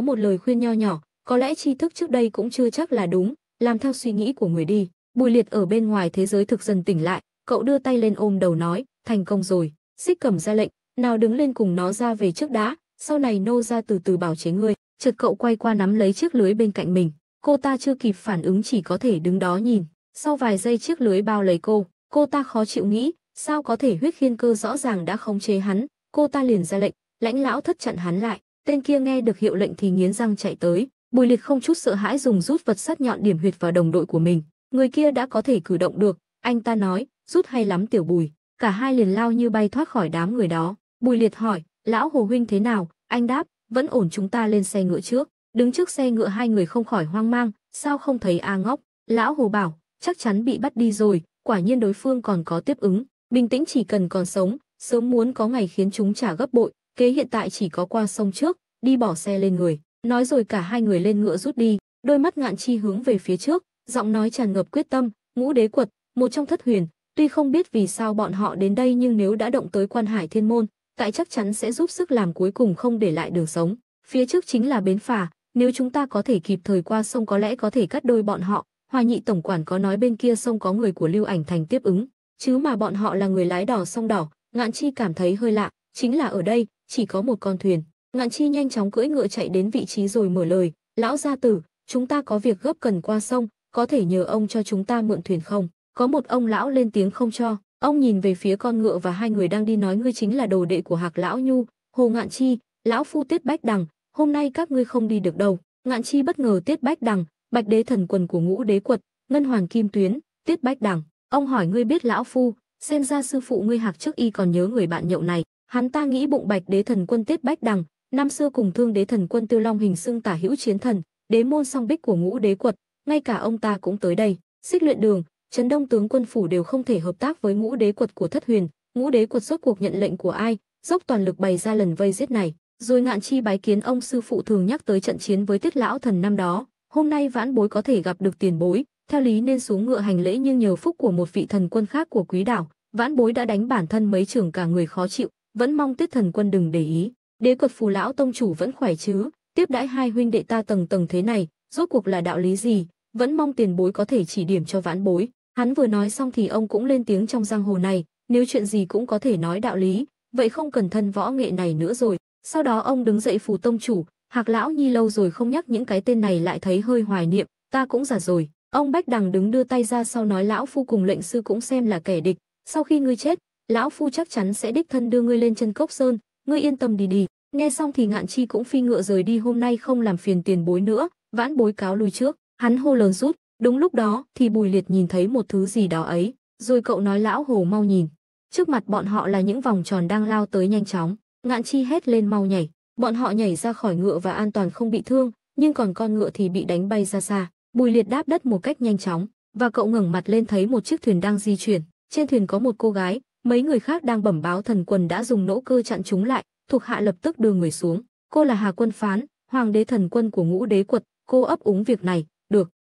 một lời khuyên nho nhỏ, có lẽ tri thức trước đây cũng chưa chắc là đúng, làm theo suy nghĩ của người đi. Bùi Liệt ở bên ngoài thế giới thực dần tỉnh lại, cậu đưa tay lên ôm đầu nói, thành công rồi, xích cầm ra lệnh, nào đứng lên cùng nó ra về trước đã, sau này nô ra từ từ bảo chế ngươi. Chợt cậu quay qua nắm lấy chiếc lưới bên cạnh mình, cô ta chưa kịp phản ứng chỉ có thể đứng đó nhìn. Sau vài giây chiếc lưới bao lấy cô, cô ta khó chịu nghĩ, sao có thể huyết khiên cơ rõ ràng đã khống chế hắn, cô ta liền ra lệnh, lãnh lão thất chặn hắn lại. Tên kia nghe được hiệu lệnh thì nghiến răng chạy tới, Bùi Liệt không chút sợ hãi dùng rút vật sắt nhọn điểm huyệt vào đồng đội của mình, người kia đã có thể cử động được, anh ta nói, rút hay lắm tiểu Bùi, cả hai liền lao như bay thoát khỏi đám người đó. Bùi Liệt hỏi, Lão Hồ Huynh thế nào? Anh đáp, vẫn ổn chúng ta lên xe ngựa trước. Đứng trước xe ngựa hai người không khỏi hoang mang, sao không thấy A ngốc Lão Hồ bảo, chắc chắn bị bắt đi rồi, quả nhiên đối phương còn có tiếp ứng. Bình tĩnh chỉ cần còn sống, sớm muốn có ngày khiến chúng trả gấp bội, kế hiện tại chỉ có qua sông trước, đi bỏ xe lên người. Nói rồi cả hai người lên ngựa rút đi, đôi mắt ngạn chi hướng về phía trước, giọng nói tràn ngập quyết tâm, ngũ đế quật, một trong thất huyền, tuy không biết vì sao bọn họ đến đây nhưng nếu đã động tới quan hải thiên môn, tại chắc chắn sẽ giúp sức làm cuối cùng không để lại đường sống. Phía trước chính là bến phà, nếu chúng ta có thể kịp thời qua sông có lẽ có thể cắt đôi bọn họ. Hoa nhị tổng quản có nói bên kia sông có người của Lưu Ảnh Thành tiếp ứng, chứ mà bọn họ là người lái đò sông đỏ, Ngạn Chi cảm thấy hơi lạ, chính là ở đây, chỉ có một con thuyền. Ngạn Chi nhanh chóng cưỡi ngựa chạy đến vị trí rồi mở lời, "Lão gia tử, chúng ta có việc gấp cần qua sông, có thể nhờ ông cho chúng ta mượn thuyền không?" Có một ông lão lên tiếng không cho, Ông nhìn về phía con ngựa và hai người đang đi nói ngươi chính là đồ đệ của Hạc Lão Nhu, Hồ Ngạn Chi, Lão Phu Tiết Bách Đằng, hôm nay các ngươi không đi được đâu. Ngạn Chi bất ngờ Tiết Bách Đằng, Bạch Đế Thần Quần của Ngũ Đế Quật, Ngân Hoàng Kim Tuyến, Tiết Bách Đằng. Ông hỏi ngươi biết Lão Phu, xem ra sư phụ ngươi Hạc trước y còn nhớ người bạn nhậu này. Hắn ta nghĩ bụng Bạch Đế Thần Quân Tiết Bách Đằng, năm xưa cùng Thương Đế Thần Quân Tiêu Long hình xương tả hữu chiến thần, đế môn song bích của Ngũ Đế Quật, ngay cả ông ta cũng tới đây. Xích luyện đường, Trấn Đông tướng quân phủ đều không thể hợp tác với ngũ đế quật của Thất Huyền, ngũ đế quật rốt cuộc nhận lệnh của ai, dốc toàn lực bày ra lần vây giết này. Rồi ngạn chi bái kiến ông sư phụ thường nhắc tới trận chiến với tiết lão thần năm đó, hôm nay vãn bối có thể gặp được tiền bối, theo lý nên xuống ngựa hành lễ nhưng nhờ phúc của một vị thần quân khác của quý đảo, vãn bối đã đánh bản thân mấy trưởng cả người khó chịu, vẫn mong tiết thần quân đừng để ý. Đế quật phù lão tông chủ vẫn khỏe chứ, tiếp đãi hai huynh đệ ta tầng tầng thế này, rốt cuộc là đạo lý gì, vẫn mong tiền bối có thể chỉ điểm cho vãn bối. Hắn vừa nói xong thì ông cũng lên tiếng trong giang hồ này, nếu chuyện gì cũng có thể nói đạo lý, vậy không cần thân võ nghệ này nữa rồi. Sau đó ông đứng dậy phù tông chủ, Hạc lão nhi lâu rồi không nhắc những cái tên này lại thấy hơi hoài niệm, ta cũng già rồi. Ông Bách Đằng đứng đưa tay ra sau nói lão phu cùng lệnh sư cũng xem là kẻ địch, sau khi ngươi chết, lão phu chắc chắn sẽ đích thân đưa ngươi lên chân cốc sơn, ngươi yên tâm đi đi. Nghe xong thì Ngạn Chi cũng phi ngựa rời đi, hôm nay không làm phiền tiền bối nữa, vãn bối cáo lui trước. Hắn hô lớn rút, Đúng lúc đó thì Bùi Liệt nhìn thấy một thứ gì đó ấy, rồi cậu nói lão hồ mau nhìn. Trước mặt bọn họ là những vòng tròn đang lao tới nhanh chóng, ngạn chi hét lên mau nhảy. Bọn họ nhảy ra khỏi ngựa và an toàn không bị thương, nhưng còn con ngựa thì bị đánh bay ra xa. Bùi Liệt đáp đất một cách nhanh chóng, và cậu ngẩng mặt lên thấy một chiếc thuyền đang di chuyển. Trên thuyền có một cô gái, mấy người khác đang bẩm báo thần quần đã dùng nỗ cơ chặn chúng lại, thuộc hạ lập tức đưa người xuống. Cô là Hà Quân Phán, hoàng đế thần quân của ngũ đế quật, cô ấp úng việc này,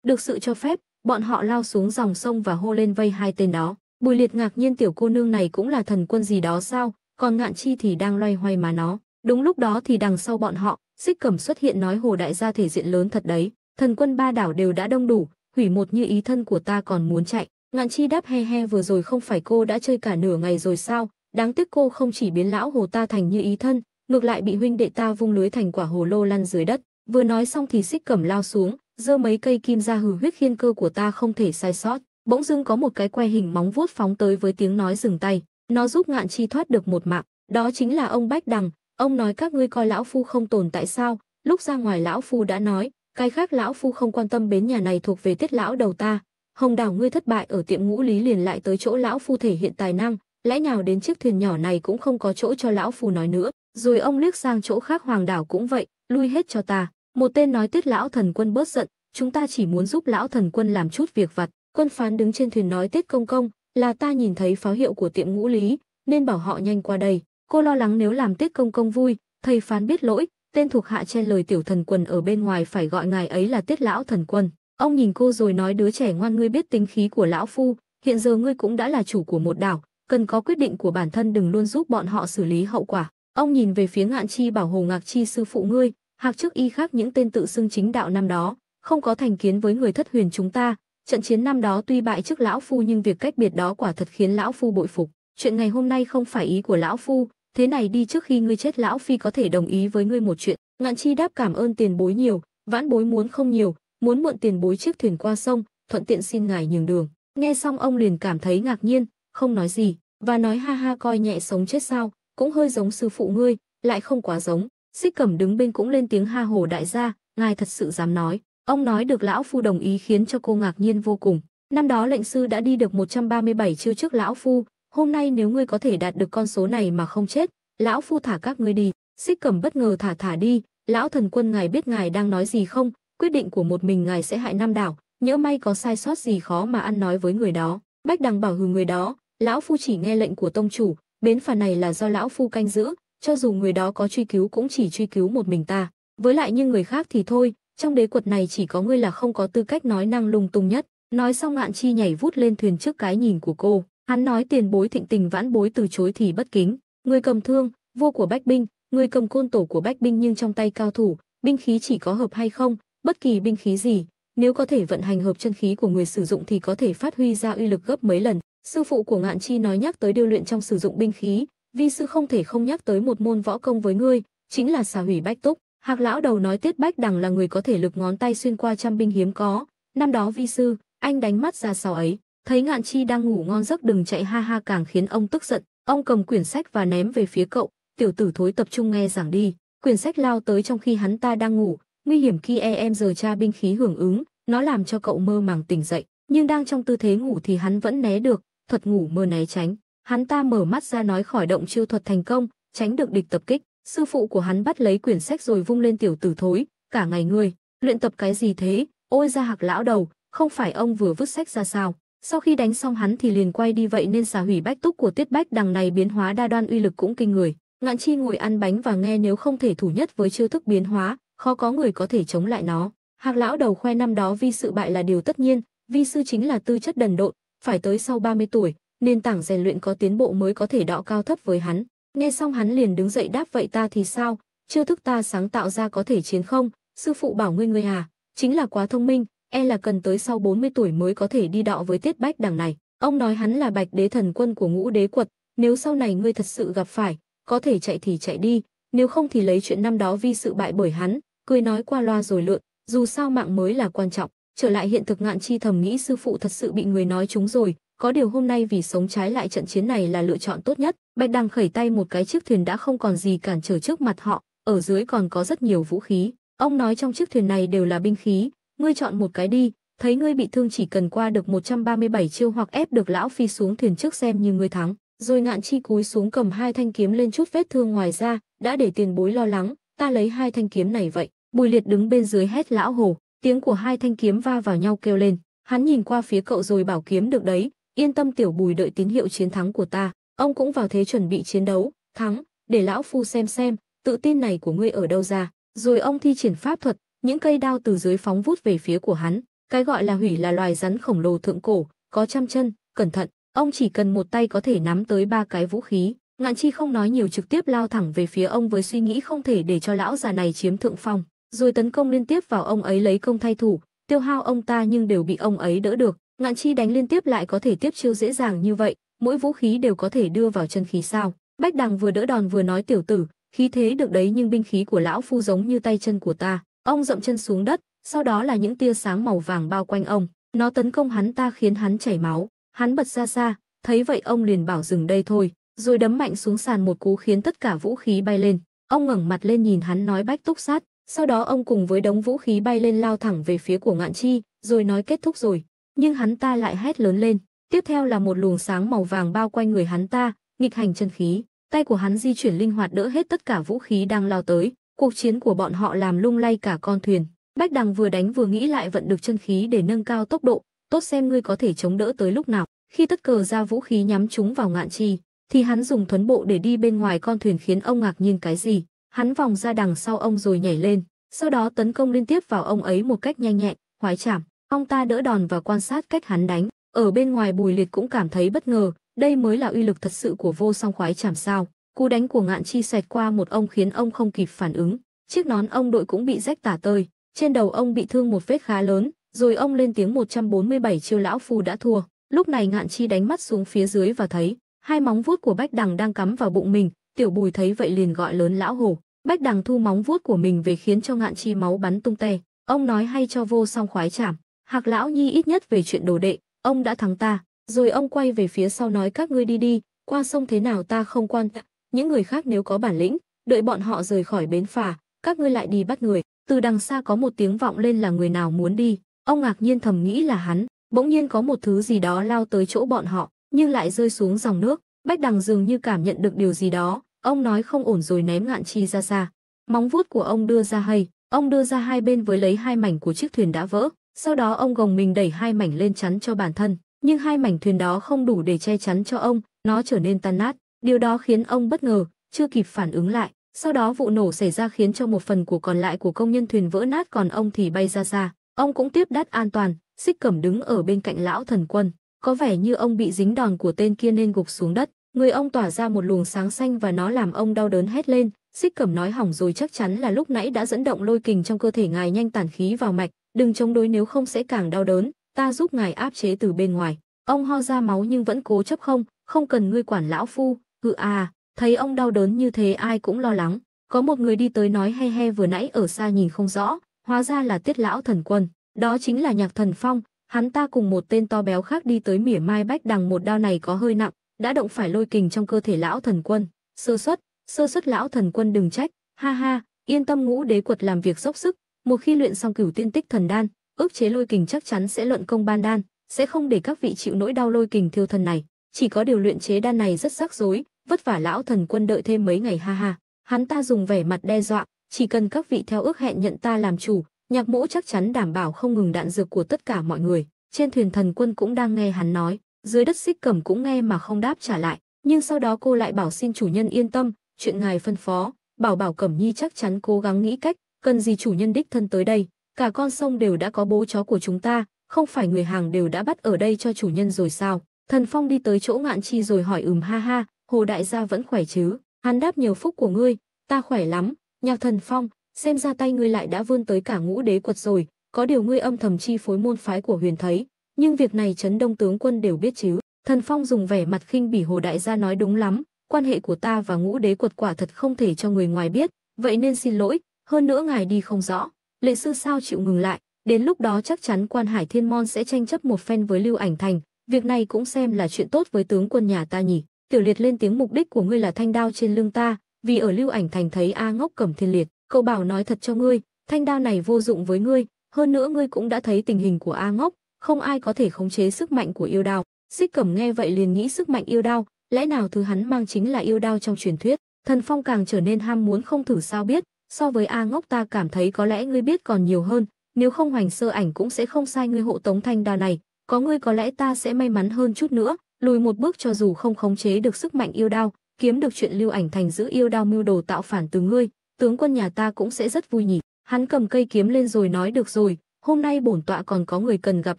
được sự cho phép, bọn họ lao xuống dòng sông và hô lên vây hai tên đó. Bùi liệt ngạc nhiên tiểu cô nương này cũng là thần quân gì đó sao, còn ngạn chi thì đang loay hoay mà nó. Đúng lúc đó thì đằng sau bọn họ, xích cẩm xuất hiện nói hồ đại gia thể diện lớn thật đấy. Thần quân ba đảo đều đã đông đủ, hủy một như ý thân của ta còn muốn chạy. Ngạn chi đáp he he vừa rồi không phải cô đã chơi cả nửa ngày rồi sao, đáng tiếc cô không chỉ biến lão hồ ta thành như ý thân, ngược lại bị huynh đệ ta vung lưới thành quả hồ lô lăn dưới đất. Vừa nói xong thì xích cẩm lao xuống, giơ mấy cây kim ra hử huyết khiên cơ của ta không thể sai sót. Bỗng dưng có một cái que hình móng vuốt phóng tới với tiếng nói dừng tay, nó giúp ngạn chi thoát được một mạng, đó chính là ông Bách Đằng. Ông nói các ngươi coi lão phu không tồn tại sao, lúc ra ngoài lão phu đã nói, cái khác lão phu không quan tâm bến nhà này thuộc về tiết lão đầu ta. Hồng đảo ngươi thất bại ở tiệm ngũ lý liền lại tới chỗ lão phu thể hiện tài năng, lẽ nào đến chiếc thuyền nhỏ này cũng không có chỗ cho lão phu nói nữa. Rồi ông liếc sang chỗ khác hoàng đảo cũng vậy, lui hết cho ta. Một tên nói tiết lão thần quân bớt giận, chúng ta chỉ muốn giúp lão thần quân làm chút việc vặt. Quân phán đứng trên thuyền nói tiết công công, là ta nhìn thấy pháo hiệu của tiệm ngũ lý, nên bảo họ nhanh qua đây. Cô lo lắng nếu làm tiết công công vui, thầy phán biết lỗi, tên thuộc hạ che lời tiểu thần quân ở bên ngoài phải gọi ngài ấy là tiết lão thần quân. Ông nhìn cô rồi nói đứa trẻ ngoan ngươi biết tính khí của lão phu, hiện giờ ngươi cũng đã là chủ của một đảo, cần có quyết định của bản thân đừng luôn giúp bọn họ xử lý hậu quả. Ông nhìn về phía ngạn chi bảo hồ ngạc chi sư phụ ngươi, Hạc trước y khác những tên tự xưng chính đạo năm đó, không có thành kiến với người thất huyền chúng ta, trận chiến năm đó tuy bại trước lão phu nhưng việc cách biệt đó quả thật khiến lão phu bội phục. Chuyện ngày hôm nay không phải ý của lão phu, thế này đi trước khi ngươi chết lão phi có thể đồng ý với ngươi một chuyện. Ngạn chi đáp cảm ơn tiền bối nhiều, vãn bối muốn không nhiều, muốn mượn tiền bối chiếc thuyền qua sông, thuận tiện xin ngài nhường đường. Nghe xong ông liền cảm thấy ngạc nhiên, không nói gì, và nói ha ha coi nhẹ sống chết sao, cũng hơi giống sư phụ ngươi, lại không quá giống. Xích Cẩm đứng bên cũng lên tiếng ha hổ đại gia, ngài thật sự dám nói. Ông nói được lão phu đồng ý khiến cho cô ngạc nhiên vô cùng. Năm đó lệnh sư đã đi được 137 chiêu trước lão phu, hôm nay nếu ngươi có thể đạt được con số này mà không chết, lão phu thả các ngươi đi. Xích Cẩm bất ngờ thả thả đi, lão thần quân ngài biết ngài đang nói gì không? Quyết định của một mình ngài sẽ hại Nam đảo, nhỡ may có sai sót gì khó mà ăn nói với người đó. Bách Đằng bảo hừ người đó, lão phu chỉ nghe lệnh của tông chủ, bến phà này là do lão phu canh giữ, cho dù người đó có truy cứu cũng chỉ truy cứu một mình ta. Với lại như người khác thì thôi, trong đế quật này chỉ có ngươi là không có tư cách nói năng lung tung nhất. Nói xong ngạn chi nhảy vút lên thuyền trước cái nhìn của cô. Hắn nói tiền bối thịnh tình vãn bối từ chối thì bất kính. Người cầm thương, vua của bách binh, người cầm côn tổ của bách binh nhưng trong tay cao thủ, binh khí chỉ có hợp hay không, bất kỳ binh khí gì, nếu có thể vận hành hợp chân khí của người sử dụng thì có thể phát huy ra uy lực gấp mấy lần. Sư phụ của Ngạn Chi nói nhắc tới điều luyện trong sử dụng binh khí, vi sư không thể không nhắc tới một môn võ công với ngươi, chính là xà hủy bách túc. Hạc lão đầu nói Tiết Bách Đằng là người có thể lực ngón tay xuyên qua trăm binh hiếm có. Năm đó vi sư, anh đánh mắt ra sau ấy, thấy Ngạn Chi đang ngủ ngon giấc đừng chạy ha ha càng khiến ông tức giận. Ông cầm quyển sách và ném về phía cậu, tiểu tử thối tập trung nghe giảng đi. Quyển sách lao tới trong khi hắn ta đang ngủ, nguy hiểm khi e em giờ tra binh khí hưởng ứng, nó làm cho cậu mơ màng tỉnh dậy, nhưng đang trong tư thế ngủ thì hắn vẫn né được, Thật ngủ mơ né tránh. Hắn ta mở mắt ra nói khỏi động chiêu thuật thành công, tránh được địch tập kích. Sư phụ của hắn bắt lấy quyển sách rồi vung lên tiểu tử thối, cả ngày ngươi, luyện tập cái gì thế? Ôi ra hạc lão đầu, không phải ông vừa vứt sách ra sao? Sau khi đánh xong hắn thì liền quay đi vậy nên xà hủy bách túc của tiết bách đằng này biến hóa đa đoan uy lực cũng kinh người. Ngạn chi ngồi ăn bánh và nghe nếu không thể thủ nhất với chiêu thức biến hóa, khó có người có thể chống lại nó. Hạc lão đầu khoe năm đó vi sự bại là điều tất nhiên, vi sư chính là tư chất đần độn, phải tới sau 30 tuổi, nền tảng rèn luyện có tiến bộ mới có thể đọ cao thấp với hắn. Nghe xong hắn liền đứng dậy đáp vậy ta thì sao, chưa thức ta sáng tạo ra có thể chiến không, sư phụ bảo ngươi ngươi à, chính là quá thông minh, e là cần tới sau 40 tuổi mới có thể đi đọ với tiết bách đằng này. Ông nói hắn là bạch đế thần quân của ngũ đế quật, nếu sau này ngươi thật sự gặp phải, có thể chạy thì chạy đi, nếu không thì lấy chuyện năm đó vi sự bại bởi hắn, cười nói qua loa rồi lượn, dù sao mạng mới là quan trọng. Trở lại hiện thực ngạn chi thầm nghĩ sư phụ thật sự bị người nói trúng rồi, có điều hôm nay vì sống trái lại trận chiến này là lựa chọn tốt nhất, Bạch Đằng khởi tay một cái chiếc thuyền đã không còn gì cản trở trước mặt họ, ở dưới còn có rất nhiều vũ khí. Ông nói trong chiếc thuyền này đều là binh khí, ngươi chọn một cái đi, thấy ngươi bị thương chỉ cần qua được 137 chiêu hoặc ép được lão phi xuống thuyền trước xem như ngươi thắng. Rồi ngạn chi cúi xuống cầm hai thanh kiếm lên chút vết thương ngoài ra, đã để tiền bối lo lắng, ta lấy hai thanh kiếm này vậy. Bùi liệt đứng bên dưới hét lão hồ, tiếng của hai thanh kiếm va vào nhau kêu lên. Hắn nhìn qua phía cậu rồi bảo kiếm được đấy, yên tâm tiểu bùi đợi tín hiệu chiến thắng của ta, ông cũng vào thế chuẩn bị chiến đấu, thắng, để lão phu xem xem, tự tin này của ngươi ở đâu ra. Rồi ông thi triển pháp thuật, những cây đao từ dưới phóng vút về phía của hắn, cái gọi là hủy là loài rắn khổng lồ thượng cổ, có trăm chân, cẩn thận, ông chỉ cần một tay có thể nắm tới ba cái vũ khí. Ngạn Chi không nói nhiều trực tiếp lao thẳng về phía ông với suy nghĩ không thể để cho lão già này chiếm thượng phong, rồi tấn công liên tiếp vào ông ấy lấy công thay thủ, tiêu hao ông ta nhưng đều bị ông ấy đỡ được. Ngạn Chi đánh liên tiếp lại có thể tiếp chiêu dễ dàng như vậy, mỗi vũ khí đều có thể đưa vào chân khí sao? Bách Đằng vừa đỡ đòn vừa nói tiểu tử, khí thế được đấy nhưng binh khí của lão phu giống như tay chân của ta. Ông dậm chân xuống đất, sau đó là những tia sáng màu vàng bao quanh ông, nó tấn công hắn ta khiến hắn chảy máu. Hắn bật ra xa, thấy vậy ông liền bảo dừng đây thôi, rồi đấm mạnh xuống sàn một cú khiến tất cả vũ khí bay lên. Ông ngẩng mặt lên nhìn hắn nói bách túc sát, sau đó ông cùng với đống vũ khí bay lên lao thẳng về phía của ngạn chi, rồi nói kết thúc rồi, nhưng hắn ta lại hét lớn lên. Tiếp theo là một luồng sáng màu vàng bao quanh người hắn ta, nghịch hành chân khí, tay của hắn di chuyển linh hoạt đỡ hết tất cả vũ khí đang lao tới, cuộc chiến của bọn họ làm lung lay cả con thuyền. Bách Đằng vừa đánh vừa nghĩ lại vận được chân khí để nâng cao tốc độ, tốt xem ngươi có thể chống đỡ tới lúc nào. Khi tất cờ ra vũ khí nhắm chúng vào ngạn chi, thì hắn dùng thuấn bộ để đi bên ngoài con thuyền khiến ông ngạc nhiên cái gì. Hắn vòng ra đằng sau ông rồi nhảy lên, sau đó tấn công liên tiếp vào ông ấy một cách nhanh nhẹn, khoái chảm. Ông ta đỡ đòn và quan sát cách hắn đánh. Ở bên ngoài Bùi Liệt cũng cảm thấy bất ngờ, đây mới là uy lực thật sự của vô song khoái chảm sao. Cú đánh của ngạn chi xẹt qua một ông khiến ông không kịp phản ứng. Chiếc nón ông đội cũng bị rách tả tơi. Trên đầu ông bị thương một vết khá lớn, rồi ông lên tiếng 147 chiêu lão phu đã thua. Lúc này ngạn chi đánh mắt xuống phía dưới và thấy, hai móng vuốt của Bách Đằng đang cắm vào bụng mình, tiểu bùi thấy vậy liền gọi lớn lão hổ. Bách Đằng thu móng vuốt của mình về khiến cho ngạn chi máu bắn tung tóe. Ông nói hay cho vô song khoái chảm, Hạc lão nhi ít nhất về chuyện đồ đệ, ông đã thắng ta. Rồi ông quay về phía sau nói các ngươi đi đi, qua sông thế nào ta không quan trọng. Những người khác nếu có bản lĩnh, đợi bọn họ rời khỏi bến phà, các ngươi lại đi bắt người. Từ đằng xa có một tiếng vọng lên là người nào muốn đi. Ông ngạc nhiên thầm nghĩ là hắn. Bỗng nhiên có một thứ gì đó lao tới chỗ bọn họ, nhưng lại rơi xuống dòng nước. Bách đằng dường như cảm nhận được điều gì đó. Ông nói không ổn rồi ném ngạn chi ra xa. Móng vuốt của ông đưa ra hay, ông đưa ra hai bên với lấy hai mảnh của chiếc thuyền đã vỡ. Sau đó ông gồng mình đẩy hai mảnh lên chắn cho bản thân, nhưng hai mảnh thuyền đó không đủ để che chắn cho ông, nó trở nên tan nát. Điều đó khiến ông bất ngờ, chưa kịp phản ứng lại. Sau đó vụ nổ xảy ra khiến cho một phần của còn lại của công nhân thuyền vỡ nát còn ông thì bay ra xa. Ông cũng tiếp đắt an toàn, xích cẩm đứng ở bên cạnh lão thần quân. Có vẻ như ông bị dính đòn của tên kia nên gục xuống đất. Người ông tỏa ra một luồng sáng xanh và nó làm ông đau đớn hét lên. Xích cẩm nói hỏng rồi chắc chắn là lúc nãy đã dẫn động lôi kình trong cơ thể ngài nhanh tản khí vào mạch đừng chống đối nếu không sẽ càng đau đớn, ta giúp ngài áp chế từ bên ngoài. Ông ho ra máu nhưng vẫn cố chấp không, không cần ngươi quản lão phu, hự à, thấy ông đau đớn như thế ai cũng lo lắng. Có một người đi tới nói he he vừa nãy ở xa nhìn không rõ, hóa ra là tiết lão thần quân, đó chính là nhạc thần phong, hắn ta cùng một tên to béo khác đi tới mỉa mai bách đằng một đao này có hơi nặng, đã động phải lôi kình trong cơ thể lão thần quân, sơ suất, sơ suất lão thần quân đừng trách, ha ha, yên tâm ngũ đế quật làm việc dốc sức, một khi luyện xong cửu tiên tích thần đan, ước chế lôi kình chắc chắn sẽ luận công ban đan, sẽ không để các vị chịu nỗi đau lôi kình thiêu thần này. Chỉ có điều luyện chế đan này rất rắc rối, vất vả lão thần quân đợi thêm mấy ngày ha ha. Hắn ta dùng vẻ mặt đe dọa, chỉ cần các vị theo ước hẹn nhận ta làm chủ, nhạc mỗ chắc chắn đảm bảo không ngừng đạn dược của tất cả mọi người. Trên thuyền thần quân cũng đang nghe hắn nói, dưới đất xích cẩm cũng nghe mà không đáp trả lại, nhưng sau đó cô lại bảo xin chủ nhân yên tâm, chuyện ngài phân phó, bảo bảo cẩm nhi chắc chắn cố gắng nghĩ cách, cần gì chủ nhân đích thân tới đây, cả con sông đều đã có bố chó của chúng ta, không phải người hàng đều đã bắt ở đây cho chủ nhân rồi sao? Thần Phong đi tới chỗ ngạn chi rồi hỏi ừm ha ha, hồ đại gia vẫn khỏe chứ? Hắn đáp nhiều phúc của ngươi, ta khỏe lắm, nhạc thần Phong, xem ra tay ngươi lại đã vươn tới cả ngũ đế quật rồi, có điều ngươi âm thầm chi phối môn phái của huyền thấy, nhưng việc này chấn đông tướng quân đều biết chứ. Thần Phong dùng vẻ mặt khinh bỉ hồ đại gia nói đúng lắm, quan hệ của ta và ngũ đế quật quả thật không thể cho người ngoài biết, vậy nên xin lỗi, hơn nữa ngài đi không rõ, lệ sư sao chịu ngừng lại, đến lúc đó chắc chắn quan hải thiên môn sẽ tranh chấp một phen với Lưu Ảnh Thành, việc này cũng xem là chuyện tốt với tướng quân nhà ta nhỉ. Tiểu Liệt lên tiếng mục đích của ngươi là thanh đao trên lưng ta, vì ở Lưu Ảnh Thành thấy A Ngốc cầm thiên liệt, cậu bảo nói thật cho ngươi, thanh đao này vô dụng với ngươi, hơn nữa ngươi cũng đã thấy tình hình của A Ngốc, không ai có thể khống chế sức mạnh của yêu đao. Xích Cẩm nghe vậy liền nghĩ sức mạnh yêu đao, lẽ nào thứ hắn mang chính là yêu đao trong truyền thuyết, Thần Phong càng trở nên ham muốn không thử sao biết, So với A Ngốc ta cảm thấy có lẽ ngươi biết còn nhiều hơn, nếu không Hoành Sơ Ảnh cũng sẽ không sai ngươi hộ tống Thanh Đa này, có ngươi có lẽ ta sẽ may mắn hơn chút nữa, lùi một bước cho dù không khống chế được sức mạnh yêu đao, kiếm được chuyện Lưu Ảnh Thành giữ yêu đao mưu đồ tạo phản từ ngươi, tướng quân nhà ta cũng sẽ rất vui nhỉ. Hắn cầm cây kiếm lên rồi nói được rồi, hôm nay bổn tọa còn có người cần gặp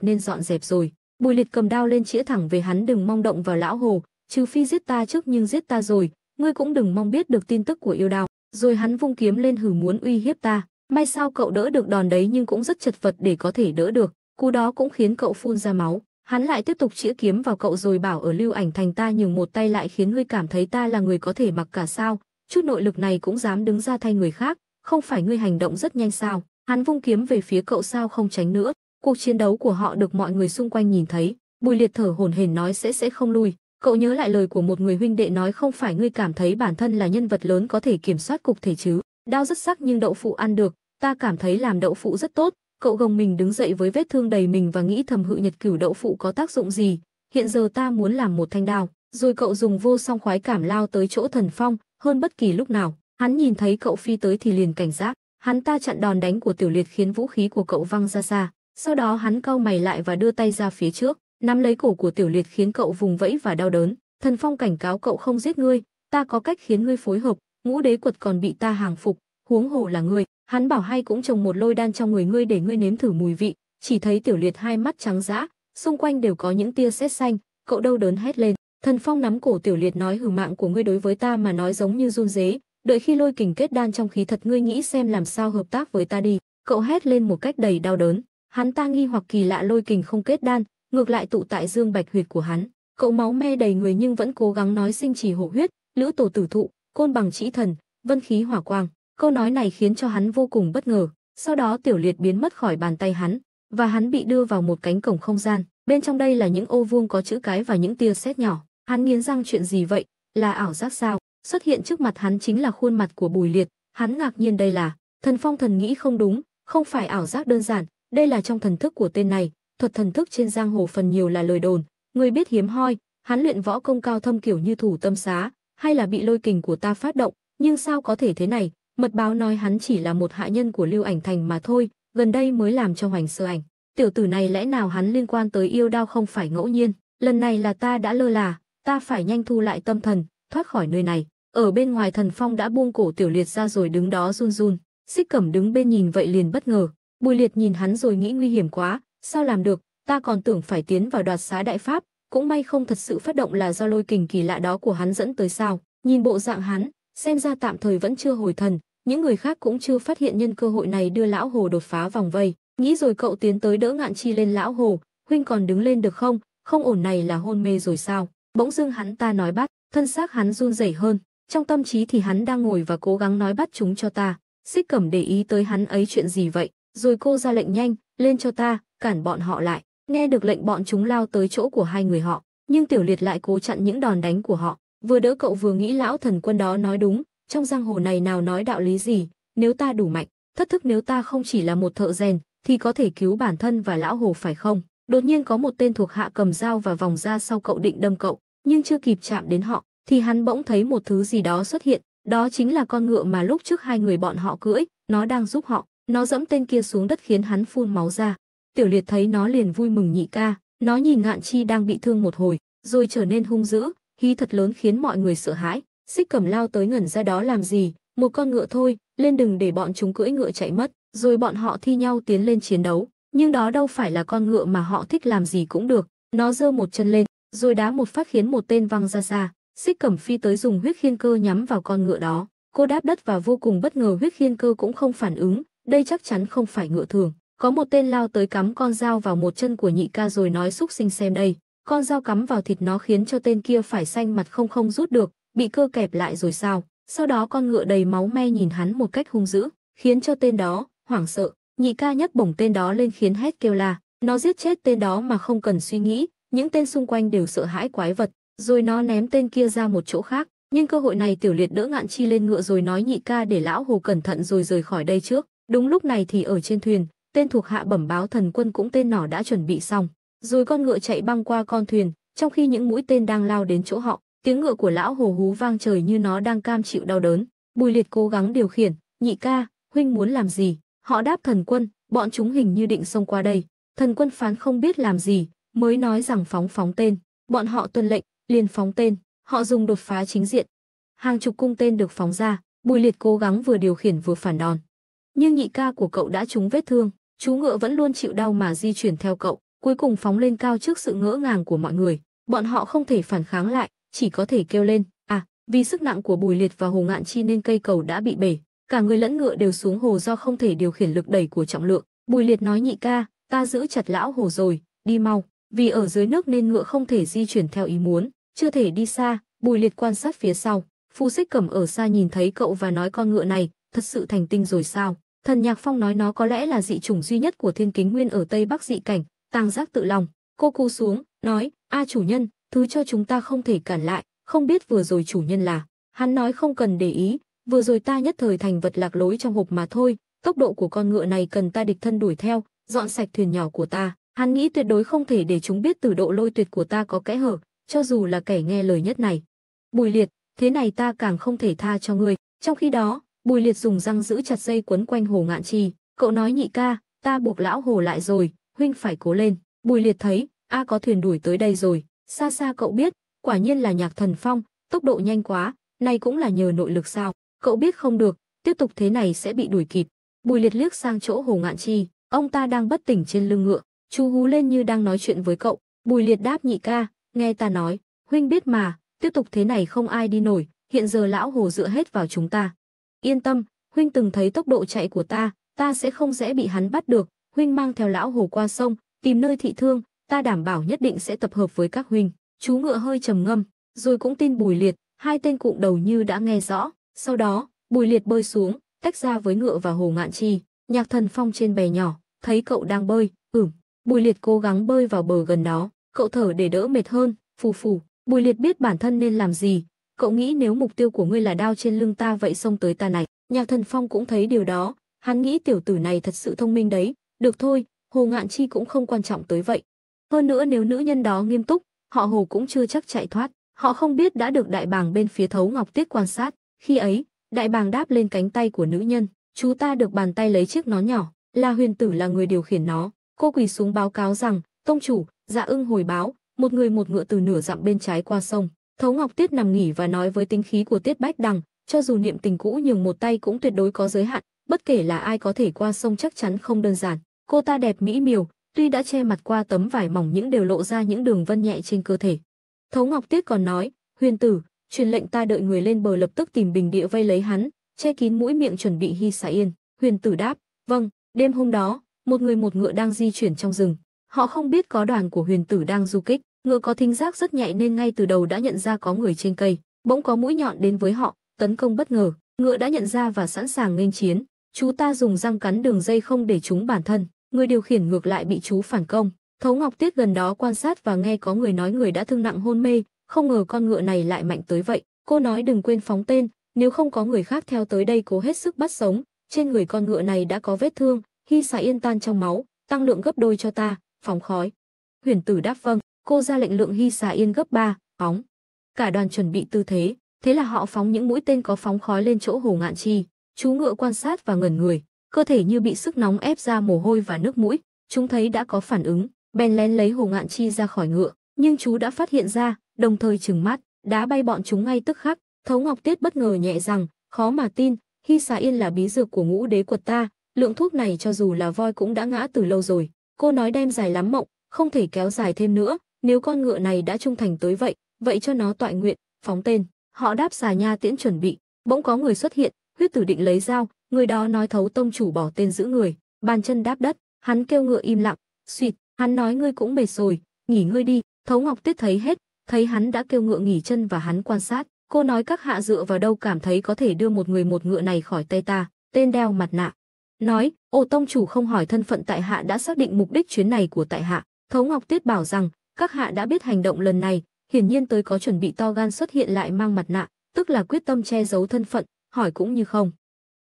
nên dọn dẹp rồi. Bùi Liệt cầm đao lên chĩa thẳng về hắn đừng mong động vào lão hồ, trừ phi giết ta trước nhưng giết ta rồi, ngươi cũng đừng mong biết được tin tức của yêu đao. Rồi hắn vung kiếm lên hử muốn uy hiếp ta. May sao cậu đỡ được đòn đấy nhưng cũng rất chật vật để có thể đỡ được. Cú đó cũng khiến cậu phun ra máu. Hắn lại tiếp tục chĩa kiếm vào cậu rồi bảo ở lưu ảnh thành ta nhường một tay lại khiến ngươi cảm thấy ta là người có thể mặc cả sao. Chút nội lực này cũng dám đứng ra thay người khác. Không phải ngươi hành động rất nhanh sao. Hắn vung kiếm về phía cậu sao không tránh nữa. Cuộc chiến đấu của họ được mọi người xung quanh nhìn thấy. Bùi liệt thở hổn hển nói sẽ sẽ không lui. Cậu nhớ lại lời của một người huynh đệ nói không phải ngươi cảm thấy bản thân là nhân vật lớn có thể kiểm soát cục thể chứ. Đau rất sắc nhưng đậu phụ ăn được, ta cảm thấy làm đậu phụ rất tốt. Cậu gồng mình đứng dậy với vết thương đầy mình và nghĩ thầm hự nhật cửu đậu phụ có tác dụng gì. Hiện giờ ta muốn làm một thanh đao. Rồi cậu dùng vô song khoái cảm lao tới chỗ thần phong, hơn bất kỳ lúc nào. Hắn nhìn thấy cậu phi tới thì liền cảnh giác. Hắn ta chặn đòn đánh của tiểu liệt khiến vũ khí của cậu văng ra xa. Sau đó hắn cau mày lại và đưa tay ra phía trước. Nắm lấy cổ của Tiểu Liệt khiến cậu vùng vẫy và đau đớn, Thần Phong cảnh cáo cậu không giết ngươi, ta có cách khiến ngươi phối hợp, ngũ đế quật còn bị ta hàng phục, huống hồ là ngươi. Hắn bảo hay cũng trồng một lôi đan trong người ngươi để ngươi nếm thử mùi vị, chỉ thấy Tiểu Liệt hai mắt trắng dã, xung quanh đều có những tia sét xanh, cậu đau đớn hét lên. Thần Phong nắm cổ Tiểu Liệt nói hử mạng của ngươi đối với ta mà nói giống như run rế, đợi khi lôi kình kết đan trong khí thật ngươi nghĩ xem làm sao hợp tác với ta đi. Cậu hét lên một cách đầy đau đớn, hắn ta nghi hoặc kỳ lạ lôi kình không kết đan, ngược lại tụ tại dương bạch huyệt của hắn. Cậu máu me đầy người nhưng vẫn cố gắng nói sinh trì hộ huyết, lữ tổ tử thụ, côn bằng chỉ thần, vân khí hỏa quang. Câu nói này khiến cho hắn vô cùng bất ngờ. Sau đó tiểu liệt biến mất khỏi bàn tay hắn, và hắn bị đưa vào một cánh cổng không gian. Bên trong đây là những ô vuông có chữ cái và những tia sét nhỏ. Hắn nghiến răng chuyện gì vậy? Là ảo giác sao? Xuất hiện trước mặt hắn chính là khuôn mặt của Bùi Liệt. Hắn ngạc nhiên đây là. Thần Phong thần nghĩ không đúng, không phải ảo giác đơn giản. Đây là trong thần thức của tên này, thuật thần thức trên giang hồ phần nhiều là lời đồn, người biết hiếm hoi, hắn luyện võ công cao thâm kiểu như thủ tâm xá, hay là bị lôi kình của ta phát động, nhưng sao có thể thế này, mật báo nói hắn chỉ là một hạ nhân của Lưu Ảnh Thành mà thôi, gần đây mới làm cho Hoành Sơ Ảnh. Tiểu tử này lẽ nào hắn liên quan tới yêu đao không phải ngẫu nhiên, lần này là ta đã lơ là, ta phải nhanh thu lại tâm thần, thoát khỏi nơi này. Ở bên ngoài thần phong đã buông cổ tiểu liệt ra rồi đứng đó run run, xích cẩm đứng bên nhìn vậy liền bất ngờ. Bùi liệt nhìn hắn rồi nghĩ nguy hiểm quá, Sao làm được, ta còn tưởng phải tiến vào đoạt xá đại pháp, cũng may không thật sự phát động là do lôi kình kỳ lạ đó của hắn dẫn tới sao. Nhìn bộ dạng hắn, xem ra tạm thời vẫn chưa hồi thần, những người khác cũng chưa phát hiện nhân cơ hội này đưa lão hồ đột phá vòng vây. Nghĩ rồi cậu tiến tới đỡ ngạn chi lên lão hồ, huynh còn đứng lên được không, không ổn này là hôn mê rồi sao. Bỗng dưng hắn ta nói bắt, thân xác hắn run rẩy hơn, trong tâm trí thì hắn đang ngồi và cố gắng nói bắt chúng cho ta. Xích cẩm để ý tới hắn ấy chuyện gì vậy, rồi cô ra lệnh nhanh, lên cho ta, cản bọn họ lại. Nghe được lệnh bọn chúng lao tới chỗ của hai người họ, nhưng Tiểu Liệt lại cố chặn những đòn đánh của họ. Vừa đỡ cậu vừa nghĩ lão thần quân đó nói đúng, trong giang hồ này nào nói đạo lý gì, nếu ta đủ mạnh, thất thức nếu ta không chỉ là một thợ rèn, thì có thể cứu bản thân và lão hồ phải không? Đột nhiên có một tên thuộc hạ cầm dao và vòng ra sau cậu định đâm cậu, nhưng chưa kịp chạm đến họ, thì hắn bỗng thấy một thứ gì đó xuất hiện, đó chính là con ngựa mà lúc trước hai người bọn họ cưỡi, nó đang giúp họ, nó dẫm tên kia xuống đất khiến hắn phun máu ra. Tiểu Liệt thấy nó liền vui mừng nhị ca, nó nhìn Ngạn Chi đang bị thương một hồi, rồi trở nên hung dữ, hí thật lớn khiến mọi người sợ hãi. Xích Cẩm lao tới ngẩn ra đó làm gì, một con ngựa thôi, lên đừng để bọn chúng cưỡi ngựa chạy mất, rồi bọn họ thi nhau tiến lên chiến đấu, nhưng đó đâu phải là con ngựa mà họ thích làm gì cũng được. Nó giơ một chân lên, rồi đá một phát khiến một tên văng ra xa, Xích Cẩm phi tới dùng huyết khiên cơ nhắm vào con ngựa đó. Cô đáp đất và vô cùng bất ngờ huyết khiên cơ cũng không phản ứng, đây chắc chắn không phải ngựa thường. Có một tên lao tới cắm con dao vào một chân của nhị ca rồi nói xúc sinh xem đây. Con dao cắm vào thịt nó khiến cho tên kia phải xanh mặt không không rút được, bị cơ kẹp lại rồi sao. Sau đó con ngựa đầy máu me nhìn hắn một cách hung dữ, khiến cho tên đó, hoảng sợ. Nhị ca nhấc bổng tên đó lên khiến hét kêu la. Nó giết chết tên đó mà không cần suy nghĩ, những tên xung quanh đều sợ hãi quái vật. Rồi nó ném tên kia ra một chỗ khác. Nhưng cơ hội này tiểu liệt đỡ ngạn chi lên ngựa rồi nói nhị ca để lão hồ cẩn thận rồi rời khỏi đây trước. Đúng lúc này thì ở trên thuyền, tên thuộc hạ bẩm báo thần quân cũng tên nỏ đã chuẩn bị xong rồi con ngựa chạy băng qua con thuyền trong khi những mũi tên đang lao đến chỗ họ tiếng ngựa của lão hồ hú vang trời như nó đang cam chịu đau đớn bùi liệt cố gắng điều khiển nhị ca huynh muốn làm gì họ đáp thần quân bọn chúng hình như định xông qua đây thần quân phán không biết làm gì mới nói rằng phóng phóng tên bọn họ tuân lệnh liền phóng tên họ dùng đột phá chính diện hàng chục cung tên được phóng ra bùi liệt cố gắng vừa điều khiển vừa phản đòn nhưng nhị ca của cậu đã trúng vết thương, chú ngựa vẫn luôn chịu đau mà di chuyển theo cậu, cuối cùng phóng lên cao trước sự ngỡ ngàng của mọi người. Bọn họ không thể phản kháng lại, chỉ có thể kêu lên, à, vì sức nặng của Bùi Liệt và Hồ Ngạn Chi nên cây cầu đã bị bể, cả người lẫn ngựa đều xuống hồ do không thể điều khiển lực đẩy của trọng lượng. Bùi Liệt nói nhị ca, ta giữ chặt lão hồ rồi, đi mau, vì ở dưới nước nên ngựa không thể di chuyển theo ý muốn, chưa thể đi xa, Bùi Liệt quan sát phía sau. Phu Xích Cẩm ở xa nhìn thấy cậu và nói con ngựa này, thật sự thành tinh rồi sao? Thần Nhạc Phong nói nó có lẽ là dị chủng duy nhất của Thiên Kính Nguyên ở Tây Bắc dị cảnh, Tang Giác tự lòng, cô cú xuống, nói: "A chủ nhân, thứ cho chúng ta không thể cản lại, không biết vừa rồi chủ nhân là." Hắn nói không cần để ý, vừa rồi ta nhất thời thành vật lạc lối trong hộp mà thôi, tốc độ của con ngựa này cần ta địch thân đuổi theo, dọn sạch thuyền nhỏ của ta. Hắn nghĩ tuyệt đối không thể để chúng biết từ độ lôi tuyệt của ta có kẽ hở, cho dù là kẻ nghe lời nhất này. Bùi liệt, thế này ta càng không thể tha cho ngươi. Trong khi đó, Bùi Liệt dùng răng giữ chặt dây quấn quanh Hồ Ngạn Chi, cậu nói nhị ca, ta buộc lão Hồ lại rồi, huynh phải cố lên. Bùi Liệt thấy, a có thuyền đuổi tới đây rồi, xa xa cậu biết, quả nhiên là Nhạc Thần Phong, tốc độ nhanh quá, này cũng là nhờ nội lực sao? Cậu biết không được, tiếp tục thế này sẽ bị đuổi kịp. Bùi Liệt liếc sang chỗ Hồ Ngạn Chi, ông ta đang bất tỉnh trên lưng ngựa, chú hú lên như đang nói chuyện với cậu. Bùi Liệt đáp nhị ca, nghe ta nói, huynh biết mà, tiếp tục thế này không ai đi nổi, hiện giờ lão Hồ dựa hết vào chúng ta. Yên tâm, huynh từng thấy tốc độ chạy của ta, ta sẽ không dễ bị hắn bắt được, huynh mang theo lão hồ qua sông, tìm nơi thị thương, ta đảm bảo nhất định sẽ tập hợp với các huynh. Chú ngựa hơi trầm ngâm, rồi cũng tin Bùi Liệt, hai tên cụm đầu như đã nghe rõ. Sau đó, Bùi Liệt bơi xuống, tách ra với ngựa và Hồ Ngạn Chi. Nhạc Thần Phong trên bè nhỏ, thấy cậu đang bơi, ửm. Bùi Liệt cố gắng bơi vào bờ gần đó, cậu thở để đỡ mệt hơn, phù phù. Bùi Liệt biết bản thân nên làm gì, Cậu nghĩ nếu mục tiêu của ngươi là đao trên lưng ta vậy xông tới ta này. Nhạc thần phong cũng thấy điều đó, hắn nghĩ tiểu tử này thật sự thông minh đấy. Được thôi, Hồ Ngạn Chi cũng không quan trọng tới vậy. Hơn nữa nếu nữ nhân đó nghiêm túc, họ Hồ cũng chưa chắc chạy thoát. Họ không biết đã được đại bàng bên phía thấu ngọc tiết quan sát. Khi ấy, đại bàng đáp lên cánh tay của nữ nhân. Chú ta được bàn tay lấy chiếc nó nhỏ. là huyền tử là người điều khiển nó. Cô quỳ xuống báo cáo rằng, tông chủ, dạ ưng hồi báo, một người một ngựa từ nửa dặm bên trái qua sông. Thấu Ngọc Tiết nằm nghỉ và nói với tính khí của Tiết Bách Đằng, cho dù niệm tình cũ nhường một tay cũng tuyệt đối có giới hạn, bất kể là ai có thể qua sông chắc chắn không đơn giản. Cô ta đẹp mỹ miều, tuy đã che mặt qua tấm vải mỏng những đều lộ ra những đường vân nhẹ trên cơ thể. Thấu Ngọc Tiết còn nói, huyền tử, truyền lệnh ta đợi người lên bờ lập tức tìm bình địa vây lấy hắn, che kín mũi miệng chuẩn bị hy xả yên. Huyền tử đáp, vâng, đêm hôm đó, một người một ngựa đang di chuyển trong rừng. Họ không biết có đoàn của huyền tử đang du kích. Ngựa có thính giác rất nhạy nên ngay từ đầu đã nhận ra có người trên cây, bỗng có mũi nhọn đến với họ, tấn công bất ngờ, ngựa đã nhận ra và sẵn sàng nghênh chiến. Chú ta dùng răng cắn đường dây không để chúng bản thân, người điều khiển ngược lại bị chú phản công. Thấu Ngọc Tiết gần đó quan sát và nghe có người nói người đã thương nặng hôn mê, không ngờ con ngựa này lại mạnh tới vậy. Cô nói đừng quên phóng tên, nếu không có người khác theo tới đây cố hết sức bắt sống, trên người con ngựa này đã có vết thương, hy xà yên tan trong máu, tăng lượng gấp đôi cho ta, phóng khói. Huyền tử đáp vâng cô ra lệnh lượng hy xà yên gấp ba, phóng. Cả đoàn chuẩn bị tư thế, thế là họ phóng những mũi tên có phóng khói lên chỗ Hồ Ngạn Chi, chú ngựa quan sát và ngẩn người, cơ thể như bị sức nóng ép ra mồ hôi và nước mũi, chúng thấy đã có phản ứng, bèn lén lấy Hồ Ngạn Chi ra khỏi ngựa, nhưng chú đã phát hiện ra, đồng thời trừng mắt, đá bay bọn chúng ngay tức khắc, Thấu Ngọc Tiết bất ngờ nhẹ rằng, khó mà tin, hy xà yên là bí dược của ngũ đế quật ta, lượng thuốc này cho dù là voi cũng đã ngã từ lâu rồi, cô nói đem dài lắm mộng, không thể kéo dài thêm nữa, nếu con ngựa này đã trung thành tới vậy, vậy cho nó tọa nguyện, phóng tên. Họ đáp xà nha tiễn chuẩn bị, bỗng có người xuất hiện, huyết tử định lấy dao, người đó nói thấu tông chủ bỏ tên giữ người, bàn chân đáp đất, hắn kêu ngựa im lặng, suỵt, hắn nói ngươi cũng mệt rồi, nghỉ ngươi đi, thấu ngọc tiết thấy hết, thấy hắn đã kêu ngựa nghỉ chân và hắn quan sát, cô nói các hạ dựa vào đâu cảm thấy có thể đưa một người một ngựa này khỏi tay ta, tên đeo mặt nạ. Nói, ô tông chủ không hỏi thân phận tại hạ đã xác định mục đích chuyến này của tại hạ, thấu ngọc tiết bảo rằng các hạ đã biết hành động lần này, hiển nhiên tới có chuẩn bị to gan xuất hiện lại mang mặt nạ, tức là quyết tâm che giấu thân phận, hỏi cũng như không.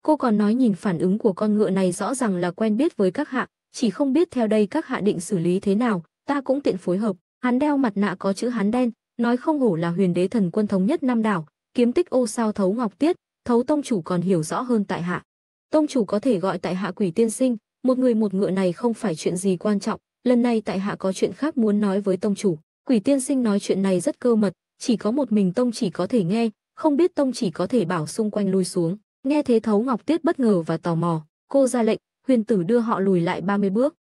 Cô còn nói nhìn phản ứng của con ngựa này rõ ràng là quen biết với các hạ, chỉ không biết theo đây các hạ định xử lý thế nào, ta cũng tiện phối hợp. Hắn đeo mặt nạ có chữ hắn đen, nói không hổ là huyền đế thần quân thống nhất Nam đảo, kiếm tích ô sao thấu ngọc tiết, thấu tông chủ còn hiểu rõ hơn tại hạ. Tông chủ có thể gọi tại hạ quỷ tiên sinh, một người một ngựa này không phải chuyện gì quan trọng, lần này tại hạ có chuyện khác muốn nói với tông chủ. Quỷ tiên sinh nói chuyện này rất cơ mật, chỉ có một mình tông chỉ có thể nghe, không biết tông chỉ có thể bảo xung quanh lui xuống. Nghe thế thấu Ngọc Tiết bất ngờ và tò mò, cô ra lệnh, huyền tử đưa họ lùi lại 30 bước.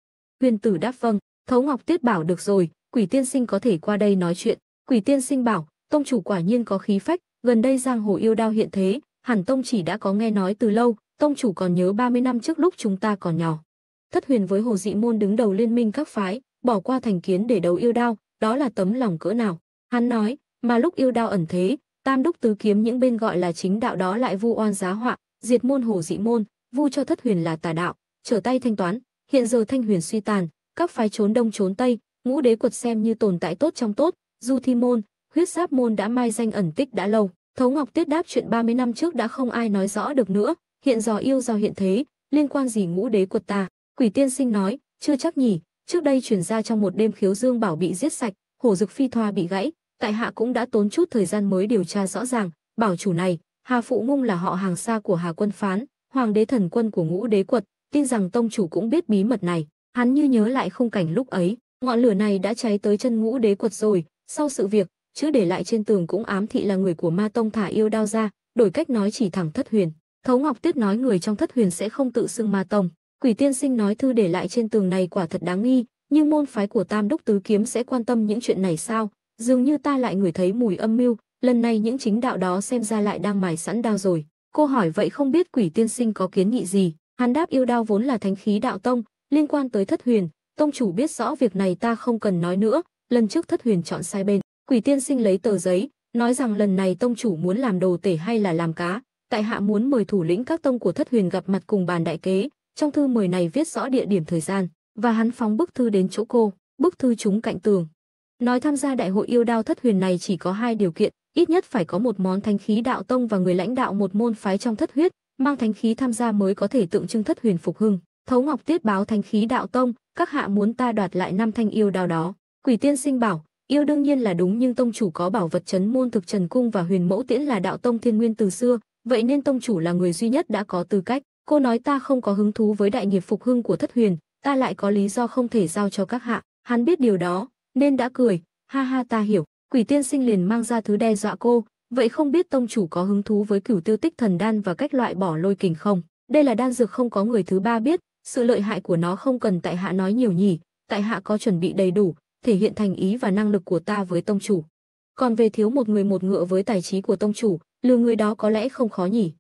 Huyền tử đáp vâng, thấu Ngọc Tiết bảo được rồi, quỷ tiên sinh có thể qua đây nói chuyện. Quỷ tiên sinh bảo, tông chủ quả nhiên có khí phách, gần đây giang hồ yêu đao hiện thế, hẳn tông chỉ đã có nghe nói từ lâu, tông chủ còn nhớ 30 năm trước lúc chúng ta còn nhỏ. Thất Huyền với Hồ Dị Môn đứng đầu liên minh các phái, bỏ qua thành kiến để đấu yêu đao, đó là tấm lòng cỡ nào. Hắn nói, mà lúc yêu đao ẩn thế, Tam Đúc Tứ Kiếm những bên gọi là chính đạo đó lại vu oan giá họa, diệt môn Hồ Dị Môn, vu cho Thất Huyền là tà đạo, trở tay thanh toán. Hiện giờ Thanh Huyền suy tàn, các phái trốn đông trốn tây, ngũ đế quật xem như tồn tại tốt trong tốt, Du Thi Môn, Huyết Giáp Môn đã mai danh ẩn tích đã lâu. Thấu Ngọc Tuyết đáp chuyện 30 năm trước đã không ai nói rõ được nữa, hiện giờ yêu do hiện thế, liên quan gì ngũ đế quật ta. Quỷ tiên sinh nói, chưa chắc nhỉ, trước đây chuyển ra trong một đêm khiếu dương bảo bị giết sạch, hổ dực phi thoa bị gãy, tại hạ cũng đã tốn chút thời gian mới điều tra rõ ràng, bảo chủ này, Hà Phụ Mung là họ hàng xa của Hà Quân Phán, hoàng đế thần quân của ngũ đế quật, tin rằng tông chủ cũng biết bí mật này. Hắn như nhớ lại khung cảnh lúc ấy, ngọn lửa này đã cháy tới chân ngũ đế quật rồi, sau sự việc, chữ để lại trên tường cũng ám thị là người của ma tông thả yêu đao ra, đổi cách nói chỉ thẳng thất huyền. Thấu Ngọc Tuyết nói người trong thất huyền sẽ không tự xưng ma tông. Quỷ tiên sinh nói thư để lại trên tường này quả thật đáng nghi, nhưng môn phái của Tam Đốc Tứ Kiếm sẽ quan tâm những chuyện này sao? Dường như ta lại ngửi thấy mùi âm mưu, lần này những chính đạo đó xem ra lại đang mài sẵn đao rồi. Cô hỏi vậy không biết quỷ tiên sinh có kiến nghị gì? Hắn đáp yêu đao vốn là thánh khí đạo tông, liên quan tới thất huyền. Tông chủ biết rõ việc này ta không cần nói nữa, lần trước thất huyền chọn sai bên. Quỷ tiên sinh lấy tờ giấy, nói rằng lần này tông chủ muốn làm đồ tể hay là làm cá. Tại hạ muốn mời thủ lĩnh các tông của thất huyền gặp mặt cùng bàn đại kế, trong thư mời này viết rõ địa điểm thời gian và hắn phóng bức thư đến chỗ cô, bức thư chúng cạnh tường. Nói tham gia đại hội yêu đao thất huyền này chỉ có hai điều kiện, ít nhất phải có một món thánh khí đạo tông và người lãnh đạo một môn phái trong thất huyết, mang thánh khí tham gia mới có thể tượng trưng thất huyền phục hưng. Thấu Ngọc tiết báo thánh khí đạo tông, các hạ muốn ta đoạt lại năm thanh yêu đao đó. Quỷ tiên sinh bảo, yêu đương nhiên là đúng nhưng tông chủ có bảo vật chấn môn thực trần cung và huyền mẫu tiễn là đạo tông thiên nguyên từ xưa, vậy nên tông chủ là người duy nhất đã có tư cách. Cô nói ta không có hứng thú với đại nghiệp phục hưng của thất huyền, ta lại có lý do không thể giao cho các hạ. Hắn biết điều đó, nên đã cười, ha ha ta hiểu. Quỷ tiên sinh liền mang ra thứ đe dọa cô, vậy không biết tông chủ có hứng thú với cửu tiêu tích thần đan và cách loại bỏ lôi kình không? Đây là đan dược không có người thứ ba biết, sự lợi hại của nó không cần tại hạ nói nhiều nhỉ, tại hạ có chuẩn bị đầy đủ, thể hiện thành ý và năng lực của ta với tông chủ. Còn về thiếu một người một ngựa với tài trí của tông chủ, lừa người đó có lẽ không khó nhỉ.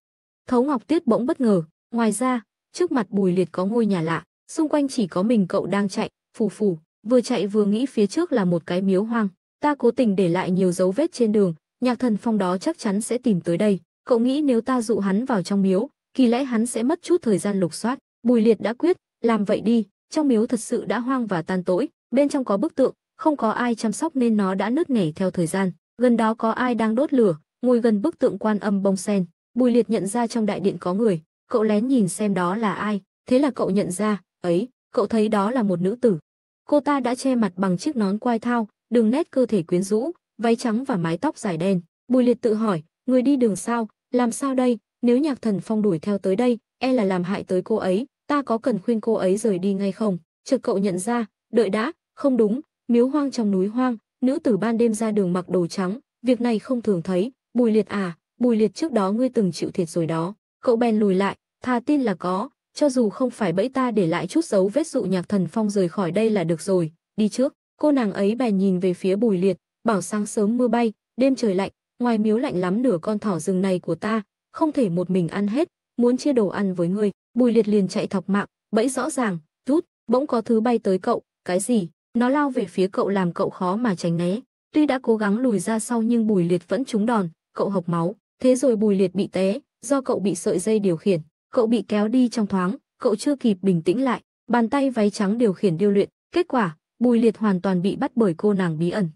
Thấu Ngọc Tiết bỗng bất ngờ, Ngoài ra, trước mặt Bùi Liệt có ngôi nhà lạ, xung quanh chỉ có mình cậu đang chạy, phù phù, vừa chạy vừa nghĩ phía trước là một cái miếu hoang, ta cố tình để lại nhiều dấu vết trên đường, nhạc thần phong đó chắc chắn sẽ tìm tới đây. Cậu nghĩ nếu ta dụ hắn vào trong miếu, kỳ lẽ hắn sẽ mất chút thời gian lục soát. Bùi Liệt đã quyết, làm vậy đi, trong miếu thật sự đã hoang và tan tối, bên trong có bức tượng, không có ai chăm sóc nên nó đã nứt nẻ theo thời gian. Gần đó có ai đang đốt lửa, ngồi gần bức tượng quan âm bông sen. Bùi Liệt nhận ra trong đại điện có người, cậu lén nhìn xem đó là ai, thế là cậu nhận ra, ấy, cậu thấy đó là một nữ tử. Cô ta đã che mặt bằng chiếc nón quai thao, đường nét cơ thể quyến rũ, váy trắng và mái tóc dài đen. Bùi Liệt tự hỏi, người đi đường sao, làm sao đây, nếu Nhạc Thần Phong đuổi theo tới đây, e là làm hại tới cô ấy, ta có cần khuyên cô ấy rời đi ngay không? Chợt cậu nhận ra, đợi đã, không đúng, miếu hoang trong núi hoang, nữ tử ban đêm ra đường mặc đồ trắng, việc này không thường thấy, Bùi Liệt à, Bùi Liệt trước đó ngươi từng chịu thiệt rồi đó. Cậu bèn lùi lại, Thà tin là có, cho dù không phải bẫy ta để lại chút dấu vết dụ nhạc thần phong rời khỏi đây là được rồi, đi trước. Cô nàng ấy bèn nhìn về phía bùi liệt, bảo sáng sớm mưa bay, đêm trời lạnh, ngoài miếu lạnh lắm nửa con thỏ rừng này của ta, không thể một mình ăn hết, muốn chia đồ ăn với người Bùi liệt liền chạy thọc mạng, bẫy rõ ràng, rút, bỗng có thứ bay tới cậu, cái gì? Nó lao về phía cậu làm cậu khó mà tránh né. Tuy đã cố gắng lùi ra sau nhưng bùi liệt vẫn trúng đòn, cậu hộc máu. Thế rồi bùi liệt bị té, do cậu bị sợi dây điều khiển cậu bị kéo đi trong thoáng, cậu chưa kịp bình tĩnh lại, bàn tay váy trắng điều khiển điêu luyện, kết quả, Bùi Liệt hoàn toàn bị bắt bởi cô nàng bí ẩn.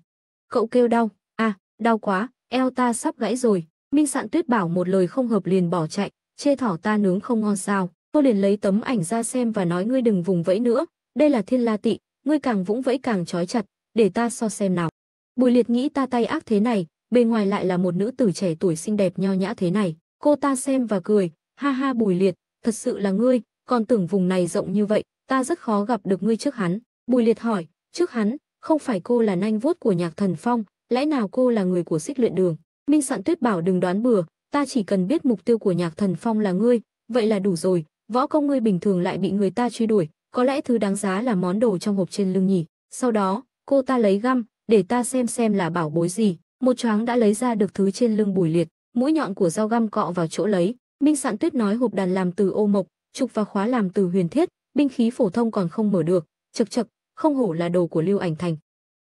Cậu kêu đau, a đau quá, eo ta sắp gãy rồi, Minh Sạn Tuyết bảo một lời không hợp liền bỏ chạy, chê thỏ ta nướng không ngon sao, cô liền lấy tấm ảnh ra xem và nói ngươi đừng vùng vẫy nữa, đây là thiên la tị, ngươi càng vũng vẫy càng trói chặt, để ta so xem nào. Bùi Liệt nghĩ ta tay ác thế này, bề ngoài lại là một nữ tử trẻ tuổi xinh đẹp nho nhã thế này, cô ta xem và cười, Ha ha Bùi Liệt, thật sự là ngươi, còn tưởng vùng này rộng như vậy, ta rất khó gặp được ngươi trước hắn. Bùi Liệt hỏi, trước hắn, không phải cô là nanh vuốt của nhạc thần phong, lẽ nào cô là người của xích luyện đường? Minh Sạn Tuyết bảo đừng đoán bừa, ta chỉ cần biết mục tiêu của nhạc thần phong là ngươi, vậy là đủ rồi, võ công ngươi bình thường lại bị người ta truy đuổi, có lẽ thứ đáng giá là món đồ trong hộp trên lưng nhỉ. Sau đó, cô ta lấy găm, để ta xem xem là bảo bối gì. Một choáng đã lấy ra được thứ trên lưng bùi liệt, mũi nhọn của dao găm cọ vào chỗ lấy, Minh Sạn Tuyết nói hộp đàn làm từ ô mộc, trục và khóa làm từ huyền thiết, binh khí phổ thông còn không mở được, chậc chậc, không hổ là đồ của Lưu Ảnh Thành.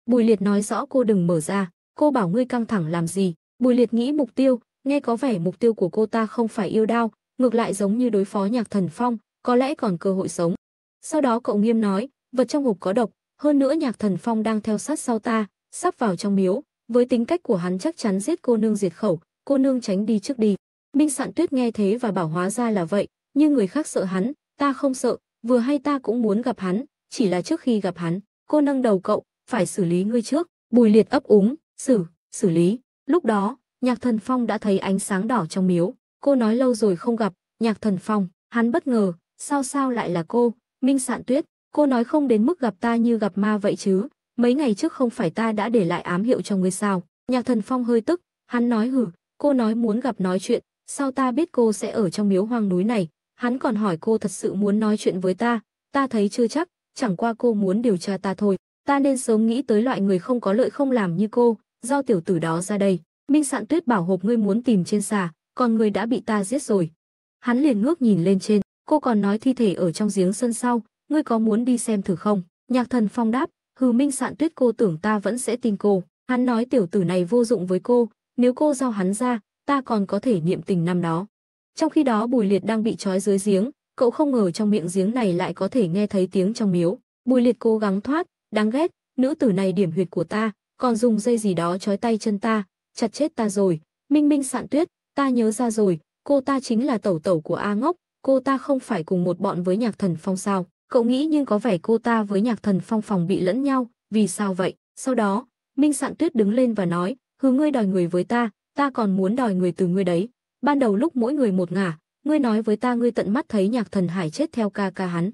Bùi Liệt nói rõ cô đừng mở ra, cô bảo ngươi căng thẳng làm gì? Bùi Liệt nghĩ mục tiêu, nghe có vẻ mục tiêu của cô ta không phải yêu đao, ngược lại giống như đối phó Nhạc Thần Phong, có lẽ còn cơ hội sống. Sau đó cậu nghiêm nói, vật trong hộp có độc, hơn nữa Nhạc Thần Phong đang theo sát sau ta, sắp vào trong miếu, với tính cách của hắn chắc chắn giết cô nương diệt khẩu, cô nương tránh đi trước đi. Minh Sạn Tuyết nghe thế và bảo hóa ra là vậy, nhưng người khác sợ hắn, ta không sợ, vừa hay ta cũng muốn gặp hắn, chỉ là trước khi gặp hắn, cô nâng đầu cậu, phải xử lý ngươi trước. Bùi liệt ấp úng, xử, xử lý. Lúc đó, nhạc thần phong đã thấy ánh sáng đỏ trong miếu. Cô nói lâu rồi không gặp, nhạc thần phong, hắn bất ngờ, sao sao lại là cô, Minh Sạn Tuyết, cô nói không đến mức gặp ta như gặp ma vậy chứ, mấy ngày trước không phải ta đã để lại ám hiệu cho ngươi sao. Nhạc thần phong hơi tức, hắn nói hử, cô nói muốn gặp nói chuyện, Sao ta biết cô sẽ ở trong miếu hoang núi này? Hắn còn hỏi cô thật sự muốn nói chuyện với ta, ta thấy chưa chắc, chẳng qua cô muốn điều tra ta thôi. Ta nên sớm nghĩ tới loại người không có lợi không làm như cô, giao tiểu tử đó ra đây. Minh Sạn Tuyết bảo hộp ngươi muốn tìm trên xà, còn người đã bị ta giết rồi. Hắn liền ngước nhìn lên trên, cô còn nói thi thể ở trong giếng sân sau, ngươi có muốn đi xem thử không? Nhạc thần phong đáp, hừ Minh Sạn Tuyết cô tưởng ta vẫn sẽ tin cô. Hắn nói tiểu tử này vô dụng với cô, nếu cô giao hắn ra, ta còn có thể niệm tình năm đó. Trong khi đó Bùi Liệt đang bị trói dưới giếng, cậu không ngờ trong miệng giếng này lại có thể nghe thấy tiếng trong miếu. Bùi Liệt cố gắng thoát, đáng ghét, nữ tử này điểm huyệt của ta, còn dùng dây gì đó trói tay chân ta, chặt chết ta rồi. Minh Minh sạn tuyết, ta nhớ ra rồi, cô ta chính là tẩu tẩu của A Ngốc, cô ta không phải cùng một bọn với nhạc thần phong sao. Cậu nghĩ nhưng có vẻ cô ta với nhạc thần phong phòng bị lẫn nhau, vì sao vậy? Sau đó, Minh sạn tuyết đứng lên và nói, hứa ngươi đòi người với ta, ta còn muốn đòi người từ ngươi đấy. Ban đầu lúc mỗi người một ngả, ngươi nói với ta ngươi tận mắt thấy nhạc thần hải chết theo ca ca hắn.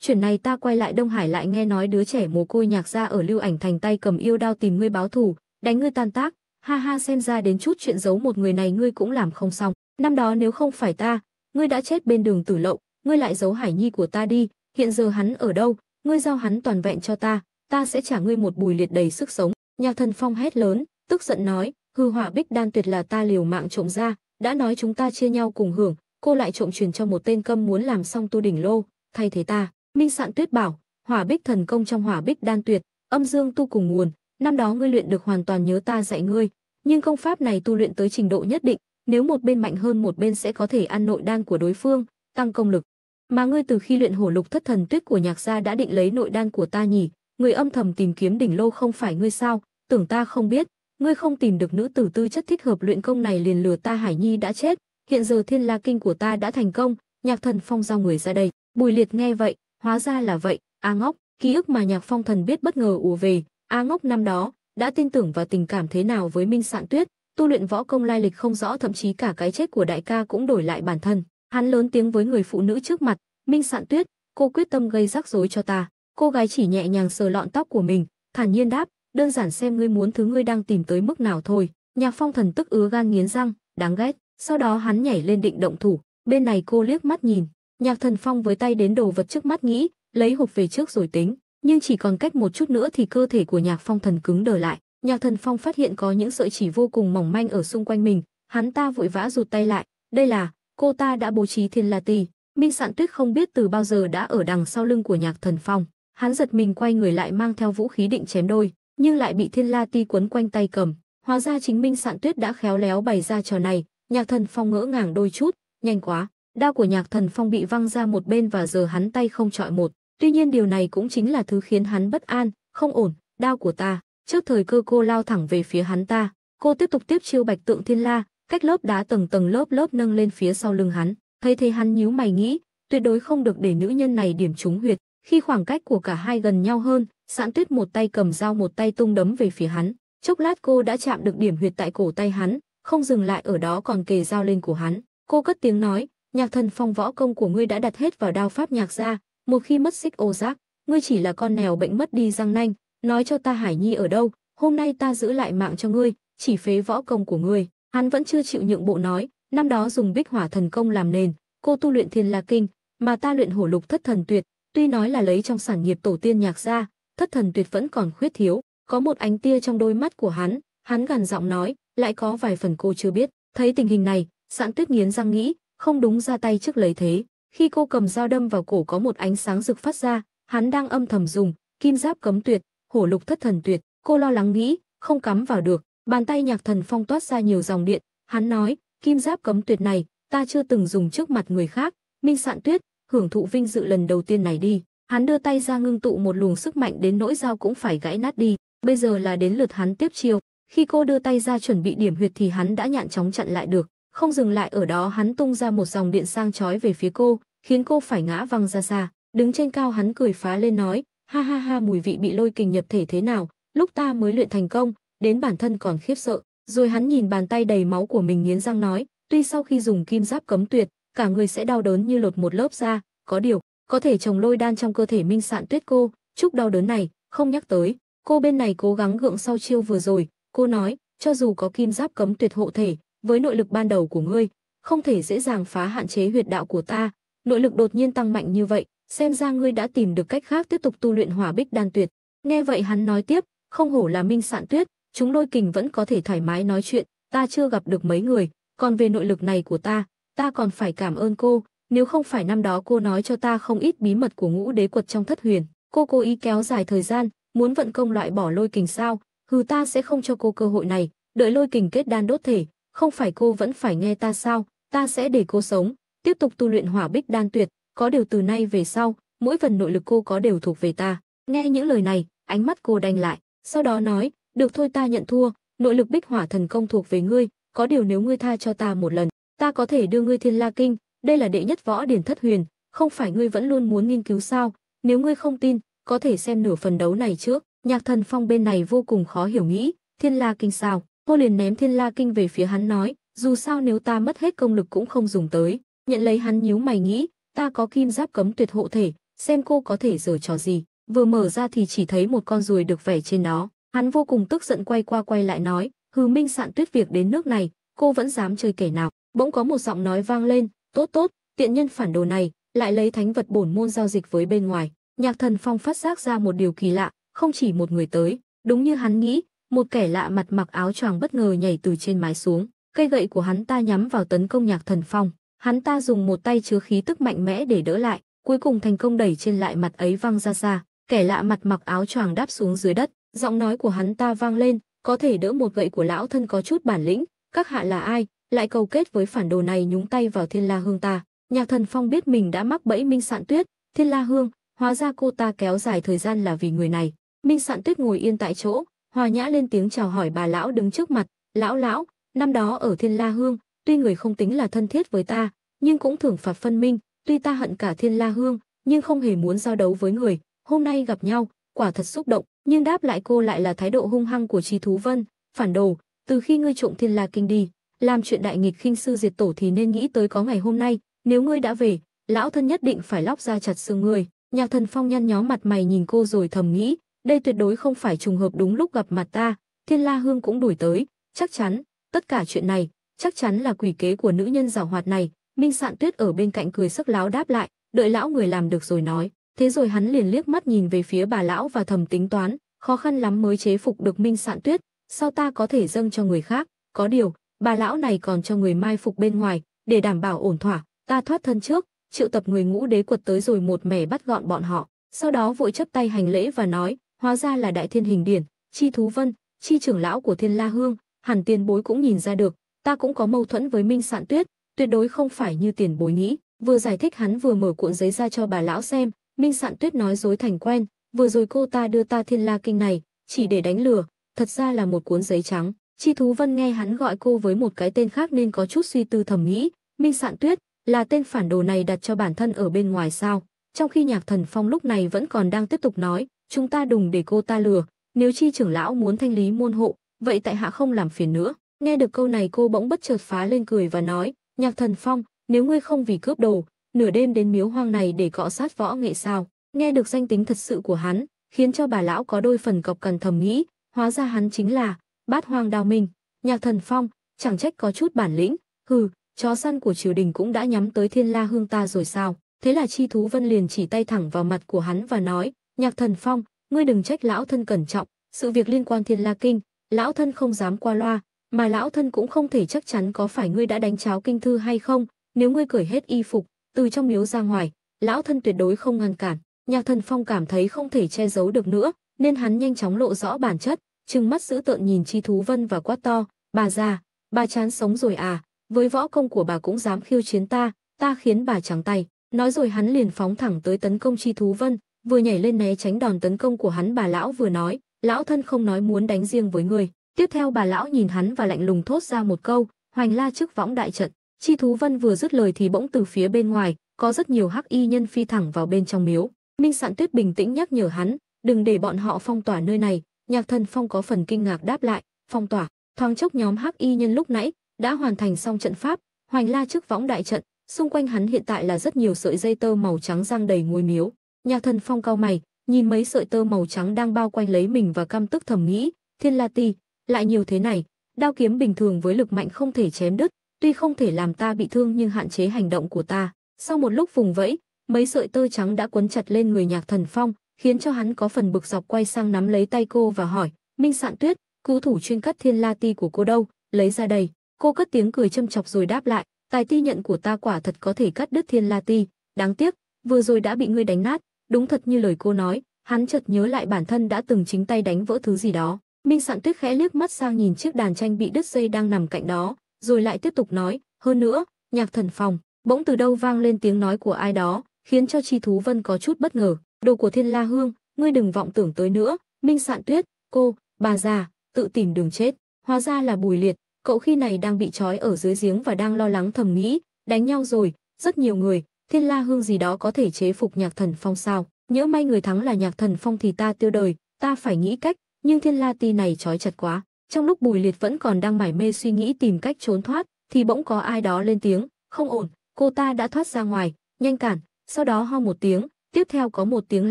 Chuyện này ta quay lại Đông Hải lại nghe nói đứa trẻ mồ côi nhạc ra ở lưu ảnh thành tay cầm yêu đao tìm ngươi báo thù, đánh ngươi tan tác. Ha ha xem ra đến chút chuyện giấu một người này ngươi cũng làm không xong. Năm đó nếu không phải ta, ngươi đã chết bên đường tử lậu, ngươi lại giấu hải nhi của ta đi, hiện giờ hắn ở đâu, ngươi giao hắn toàn vẹn cho ta, ta sẽ trả ngươi một bùi liệt đầy sức sống. Nhạc thần phong hét lớn, tức giận nói, hư hỏa bích đan tuyệt là ta liều mạng trộm ra, đã nói chúng ta chia nhau cùng hưởng, cô lại trộm truyền cho một tên câm muốn làm xong tu đỉnh lô, thay thế ta. Minh Sạn Tuyết bảo, hỏa bích thần công trong hỏa bích đan tuyệt, âm dương tu cùng nguồn, năm đó ngươi luyện được hoàn toàn nhớ ta dạy ngươi, nhưng công pháp này tu luyện tới trình độ nhất định, nếu một bên mạnh hơn một bên sẽ có thể ăn nội đan của đối phương, tăng công lực. Mà ngươi từ khi luyện hổ lục thất thần tuyết của nhạc gia đã định lấy nội đan của ta nhỉ, người âm thầm tìm kiếm đỉnh lô không phải ngươi sao, tưởng ta không biết, ngươi không tìm được nữ tử tư chất thích hợp luyện công này liền lừa ta Hải Nhi đã chết, hiện giờ thiên la kinh của ta đã thành công, Nhạc Thần Phong giao người ra đây. Bùi Liệt nghe vậy, hóa ra là vậy, A à Ngốc, ký ức mà Nhạc Phong thần biết bất ngờ ùa về, A à Ngốc năm đó đã tin tưởng và tình cảm thế nào với Minh Sạn Tuyết, tu luyện võ công lai lịch không rõ thậm chí cả cái chết của đại ca cũng đổi lại bản thân. Hắn lớn tiếng với người phụ nữ trước mặt, "Minh Sạn Tuyết, cô quyết tâm gây rắc rối cho ta." Cô gái chỉ nhẹ nhàng sờ lọn tóc của mình, thản nhiên đáp, đơn giản xem ngươi muốn thứ ngươi đang tìm tới mức nào thôi. Nhạc Phong thần tức ứa gan nghiến răng, đáng ghét. Sau đó hắn nhảy lên định động thủ, bên này cô liếc mắt nhìn, Nhạc Thần Phong với tay đến đồ vật trước mắt nghĩ, lấy hộp về trước rồi tính, nhưng chỉ còn cách một chút nữa thì cơ thể của Nhạc Phong thần cứng đờ lại. Nhạc Thần Phong phát hiện có những sợi chỉ vô cùng mỏng manh ở xung quanh mình, hắn ta vội vã rụt tay lại, đây là, cô ta đã bố trí Thiên La tì Minh Sạn Tuyết không biết từ bao giờ đã ở đằng sau lưng của Nhạc Thần Phong, hắn giật mình quay người lại mang theo vũ khí định chém đôi, nhưng lại bị Thiên La Ti quấn quanh tay cầm. Hóa ra chính Minh Sạn Tuyết đã khéo léo bày ra trò này, Nhạc Thần Phong ngỡ ngàng đôi chút, nhanh quá, đao của Nhạc Thần Phong bị văng ra một bên và giờ hắn tay không chọi một. Tuy nhiên điều này cũng chính là thứ khiến hắn bất an, không ổn, đao của ta. Trước thời cơ cô lao thẳng về phía hắn ta, cô tiếp tục tiếp chiêu Bạch Tượng Thiên La, cách lớp đá tầng tầng lớp lớp nâng lên phía sau lưng hắn. Thấy thế hắn nhíu mày nghĩ, tuyệt đối không được để nữ nhân này điểm trúng huyệt. Khi khoảng cách của cả hai gần nhau hơn, Sạn tuyết một tay cầm dao một tay tung đấm về phía hắn. Chốc lát cô đã chạm được điểm huyệt tại cổ tay hắn, không dừng lại ở đó còn kề dao lên của hắn. Cô cất tiếng nói, nhạc thần phong võ công của ngươi đã đặt hết vào đao pháp nhạc gia, một khi mất xích ô giác, ngươi chỉ là con nèo bệnh mất đi răng nanh, nói cho ta Hải Nhi ở đâu, hôm nay ta giữ lại mạng cho ngươi, chỉ phế võ công của ngươi. Hắn vẫn chưa chịu nhượng bộ nói, năm đó dùng bích hỏa thần công làm nền, cô tu luyện thiên la kinh, mà ta luyện hổ lục thất thần tuyệt, tuy nói là lấy trong sản nghiệp tổ tiên nhạc ra, thất thần tuyệt vẫn còn khuyết thiếu, có một ánh tia trong đôi mắt của hắn, hắn gằn giọng nói, lại có vài phần cô chưa biết. Thấy tình hình này, Sạn Tuyết nghiến răng nghĩ, không đúng ra tay trước lấy thế. Khi cô cầm dao đâm vào cổ có một ánh sáng rực phát ra, hắn đang âm thầm dùng kim giáp cấm tuyệt, hổ lục thất thần tuyệt. Cô lo lắng nghĩ, không cắm vào được. Bàn tay Nhạc Thần Phong toát ra nhiều dòng điện, hắn nói, kim giáp cấm tuyệt này, ta chưa từng dùng trước mặt người khác, Minh Sạn Tuyết, hưởng thụ vinh dự lần đầu tiên này đi. Hắn đưa tay ra ngưng tụ một luồng sức mạnh đến nỗi dao cũng phải gãy nát đi, bây giờ là đến lượt hắn tiếp chiêu. Khi cô đưa tay ra chuẩn bị điểm huyệt thì hắn đã nhạn chóng chặn lại được, không dừng lại ở đó hắn tung ra một dòng điện sang chói về phía cô, khiến cô phải ngã văng ra xa. Đứng trên cao hắn cười phá lên nói, ha ha ha mùi vị bị lôi kình nhập thể thế nào, lúc ta mới luyện thành công, đến bản thân còn khiếp sợ. Rồi hắn nhìn bàn tay đầy máu của mình nghiến răng nói, tuy sau khi dùng kim giáp cấm tuyệt, cả người sẽ đau đớn như lột một lớp da, có điều, có thể trồng lôi đan trong cơ thể Minh Sạn Tuyết cô, chút đau đớn này, không nhắc tới. Cô bên này cố gắng gượng sau chiêu vừa rồi, cô nói, cho dù có kim giáp cấm tuyệt hộ thể, với nội lực ban đầu của ngươi, không thể dễ dàng phá hạn chế huyệt đạo của ta, nội lực đột nhiên tăng mạnh như vậy, xem ra ngươi đã tìm được cách khác tiếp tục tu luyện Hỏa Bích Đan Tuyệt. Nghe vậy hắn nói tiếp, không hổ là Minh Sạn Tuyết, chúng lôi kình vẫn có thể thoải mái nói chuyện, ta chưa gặp được mấy người, còn về nội lực này của ta, ta còn phải cảm ơn cô, nếu không phải năm đó cô nói cho ta không ít bí mật của ngũ đế quật trong thất huyền, cô cố ý kéo dài thời gian, muốn vận công loại bỏ lôi kình sao, hừ ta sẽ không cho cô cơ hội này, đợi lôi kình kết đan đốt thể, không phải cô vẫn phải nghe ta sao, ta sẽ để cô sống, tiếp tục tu luyện hỏa bích đan tuyệt, có điều từ nay về sau, mỗi phần nội lực cô có đều thuộc về ta. Nghe những lời này, ánh mắt cô đanh lại, sau đó nói, được thôi ta nhận thua, nội lực bích hỏa thần công thuộc về ngươi, có điều nếu ngươi tha cho ta một lần, ta có thể đưa ngươi thiên la kinh, đây là đệ nhất võ điển thất huyền, không phải ngươi vẫn luôn muốn nghiên cứu sao? Nếu ngươi không tin, có thể xem nửa phần đấu này trước. Nhạc Thần Phong bên này vô cùng khó hiểu nghĩ, Thiên La Kinh sao? Cô liền ném Thiên La Kinh về phía hắn nói, dù sao nếu ta mất hết công lực cũng không dùng tới. Nhận lấy hắn nhíu mày nghĩ, ta có kim giáp cấm tuyệt hộ thể, xem cô có thể giở trò gì. Vừa mở ra thì chỉ thấy một con ruồi được vảy trên nó. Hắn vô cùng tức giận quay qua quay lại nói, hư Minh sạn tuyết việc đến nước này, cô vẫn dám chơi kẻ nào. Bỗng có một giọng nói vang lên, Tốt tốt, tiện nhân phản đồ này, lại lấy thánh vật bổn môn giao dịch với bên ngoài. Nhạc thần phong phát giác ra một điều kỳ lạ, không chỉ một người tới, đúng như hắn nghĩ, một kẻ lạ mặt mặc áo choàng bất ngờ nhảy từ trên mái xuống. Cây gậy của hắn ta nhắm vào tấn công nhạc thần phong, hắn ta dùng một tay chứa khí tức mạnh mẽ để đỡ lại, cuối cùng thành công đẩy trên lại mặt ấy văng ra xa. Kẻ lạ mặt mặc áo choàng đáp xuống dưới đất, giọng nói của hắn ta vang lên, có thể đỡ một gậy của lão thân có chút bản lĩnh, các hạ là ai, lại cầu kết với phản đồ này nhúng tay vào Thiên La Hương ta. Nhạc Thần Phong biết mình đã mắc bẫy Minh Sạn Tuyết, Thiên La Hương, hóa ra cô ta kéo dài thời gian là vì người này. Minh Sạn Tuyết ngồi yên tại chỗ, hòa nhã lên tiếng chào hỏi bà lão đứng trước mặt, "Lão lão, năm đó ở Thiên La Hương, tuy người không tính là thân thiết với ta, nhưng cũng thưởng phạt phân minh, tuy ta hận cả Thiên La Hương, nhưng không hề muốn giao đấu với người, hôm nay gặp nhau, quả thật xúc động, nhưng đáp lại cô lại là thái độ hung hăng của Trí Thú Vân, phản đồ, từ khi ngươi trộm Thiên La Kinh đi, làm chuyện đại nghịch khinh sư diệt tổ thì nên nghĩ tới có ngày hôm nay, nếu ngươi đã về, lão thân nhất định phải lóc ra chặt xương ngươi. Nhạc Thần Phong nhăn nhó mặt mày nhìn cô rồi thầm nghĩ, đây tuyệt đối không phải trùng hợp đúng lúc gặp mặt ta, Thiên La Hương cũng đuổi tới, chắc chắn, tất cả chuyện này, chắc chắn là quỷ kế của nữ nhân giảo hoạt này. Minh Sạn Tuyết ở bên cạnh cười sắc láo đáp lại, đợi lão người làm được rồi nói. Thế rồi hắn liền liếc mắt nhìn về phía bà lão và thầm tính toán, khó khăn lắm mới chế phục được Minh Sạn Tuyết, sao ta có thể dâng cho người khác, có điều, bà lão này còn cho người mai phục bên ngoài, để đảm bảo ổn thỏa, ta thoát thân trước, triệu tập người ngũ đế quật tới rồi một mẻ bắt gọn bọn họ, sau đó vội chấp tay hành lễ và nói, hóa ra là đại thiên hình điển, chi thú vân, chi trưởng lão của thiên la hương, hẳn tiền bối cũng nhìn ra được, ta cũng có mâu thuẫn với minh sạn tuyết, tuyệt đối không phải như tiền bối nghĩ, vừa giải thích hắn vừa mở cuộn giấy ra cho bà lão xem, minh sạn tuyết nói dối thành quen, vừa rồi cô ta đưa ta thiên la kinh này, chỉ để đánh lừa, thật ra là một cuốn giấy trắng. Chi Thú Vân nghe hắn gọi cô với một cái tên khác nên có chút suy tư thầm nghĩ, Minh Sạn Tuyết, là tên phản đồ này đặt cho bản thân ở bên ngoài sao? Trong khi Nhạc Thần Phong lúc này vẫn còn đang tiếp tục nói, chúng ta đừng để cô ta lừa, nếu chi trưởng lão muốn thanh lý môn hộ, vậy tại hạ không làm phiền nữa. Nghe được câu này cô bỗng bất chợt phá lên cười và nói, Nhạc Thần Phong, nếu ngươi không vì cướp đồ, nửa đêm đến miếu hoang này để cọ sát võ nghệ sao? Nghe được danh tính thật sự của hắn, khiến cho bà lão có đôi phần cọc cằn thầm nghĩ, hóa ra hắn chính là bát Hoàng đào minh, nhạc thần phong, chẳng trách có chút bản lĩnh, hừ, chó săn của triều đình cũng đã nhắm tới thiên la hương ta rồi sao. Thế là chi thú vân liền chỉ tay thẳng vào mặt của hắn và nói, nhạc thần phong, ngươi đừng trách lão thân cẩn trọng, sự việc liên quan thiên la kinh, lão thân không dám qua loa, mà lão thân cũng không thể chắc chắn có phải ngươi đã đánh cháo kinh thư hay không, nếu ngươi cởi hết y phục, từ trong miếu ra ngoài, lão thân tuyệt đối không ngăn cản. Nhạc thần phong cảm thấy không thể che giấu được nữa, nên hắn nhanh chóng lộ rõ bản chất, trừng mắt dữ tợn nhìn Chi Thú Vân và quát to, bà già, bà chán sống rồi à, với võ công của bà cũng dám khiêu chiến ta, ta khiến bà trắng tay. Nói rồi hắn liền phóng thẳng tới tấn công Chi Thú Vân, vừa nhảy lên né tránh đòn tấn công của hắn bà lão vừa nói, lão thân không nói muốn đánh riêng với người. Tiếp theo bà lão nhìn hắn và lạnh lùng thốt ra một câu, hoành la trước võng đại trận. Chi Thú Vân vừa dứt lời thì bỗng từ phía bên ngoài, có rất nhiều hắc y nhân phi thẳng vào bên trong miếu. Minh Sạn Tuyết bình tĩnh nhắc nhở hắn, đừng để bọn họ phong tỏa nơi này, Nhạc Thần Phong có phần kinh ngạc đáp lại, phong tỏa, thoáng chốc nhóm Hắc Y nhân lúc nãy đã hoàn thành xong trận pháp, hoành la trước võng đại trận, xung quanh hắn hiện tại là rất nhiều sợi dây tơ màu trắng giăng đầy ngôi miếu. Nhạc Thần Phong cao mày, nhìn mấy sợi tơ màu trắng đang bao quanh lấy mình và căm tức thầm nghĩ, Thiên La Ti, lại nhiều thế này, đao kiếm bình thường với lực mạnh không thể chém đứt, tuy không thể làm ta bị thương nhưng hạn chế hành động của ta. Sau một lúc vùng vẫy, mấy sợi tơ trắng đã quấn chặt lên người Nhạc Thần Phong, khiến cho hắn có phần bực dọc quay sang nắm lấy tay cô và hỏi, Minh Sạn Tuyết, cứu thủ chuyên cắt thiên la ti của cô đâu, lấy ra đây. Cô cất tiếng cười châm chọc rồi đáp lại, tài ti nhận của ta quả thật có thể cắt đứt thiên la ti, đáng tiếc, vừa rồi đã bị ngươi đánh nát, đúng thật như lời cô nói, hắn chợt nhớ lại bản thân đã từng chính tay đánh vỡ thứ gì đó. Minh Sạn Tuyết khẽ liếc mắt sang nhìn chiếc đàn tranh bị đứt dây đang nằm cạnh đó, rồi lại tiếp tục nói, hơn nữa, nhạc thần phòng, bỗng từ đâu vang lên tiếng nói của ai đó, khiến cho Tri Thú Vân có chút bất ngờ. Đồ của Thiên La Hương, ngươi đừng vọng tưởng tới nữa, Minh Sạn Tuyết, cô, bà già, tự tìm đường chết. Hóa ra là Bùi Liệt, cậu khi này đang bị trói ở dưới giếng và đang lo lắng thầm nghĩ, đánh nhau rồi, rất nhiều người, Thiên La Hương gì đó có thể chế phục Nhạc Thần Phong sao? Nhỡ may người thắng là Nhạc Thần Phong thì ta tiêu đời, ta phải nghĩ cách, nhưng Thiên La Ti này trói chặt quá. Trong lúc Bùi Liệt vẫn còn đang mải mê suy nghĩ tìm cách trốn thoát, thì bỗng có ai đó lên tiếng, không ổn, cô ta đã thoát ra ngoài, nhanh cản, sau đó ho một tiếng, Tiếp theo có một tiếng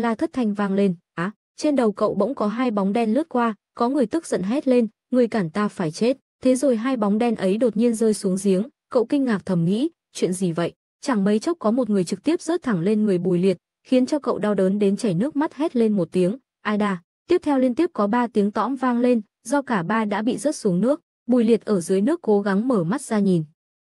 la thất thanh vang lên, á, trên đầu cậu bỗng có hai bóng đen lướt qua, có người tức giận hét lên, người cản ta phải chết. Thế rồi hai bóng đen ấy đột nhiên rơi xuống giếng, cậu kinh ngạc thầm nghĩ, chuyện gì vậy? Chẳng mấy chốc có một người trực tiếp rớt thẳng lên người bùi liệt, khiến cho cậu đau đớn đến chảy nước mắt hét lên một tiếng, ai đà. Tiếp theo liên tiếp có ba tiếng tõm vang lên, do cả ba đã bị rớt xuống nước, bùi liệt ở dưới nước cố gắng mở mắt ra nhìn.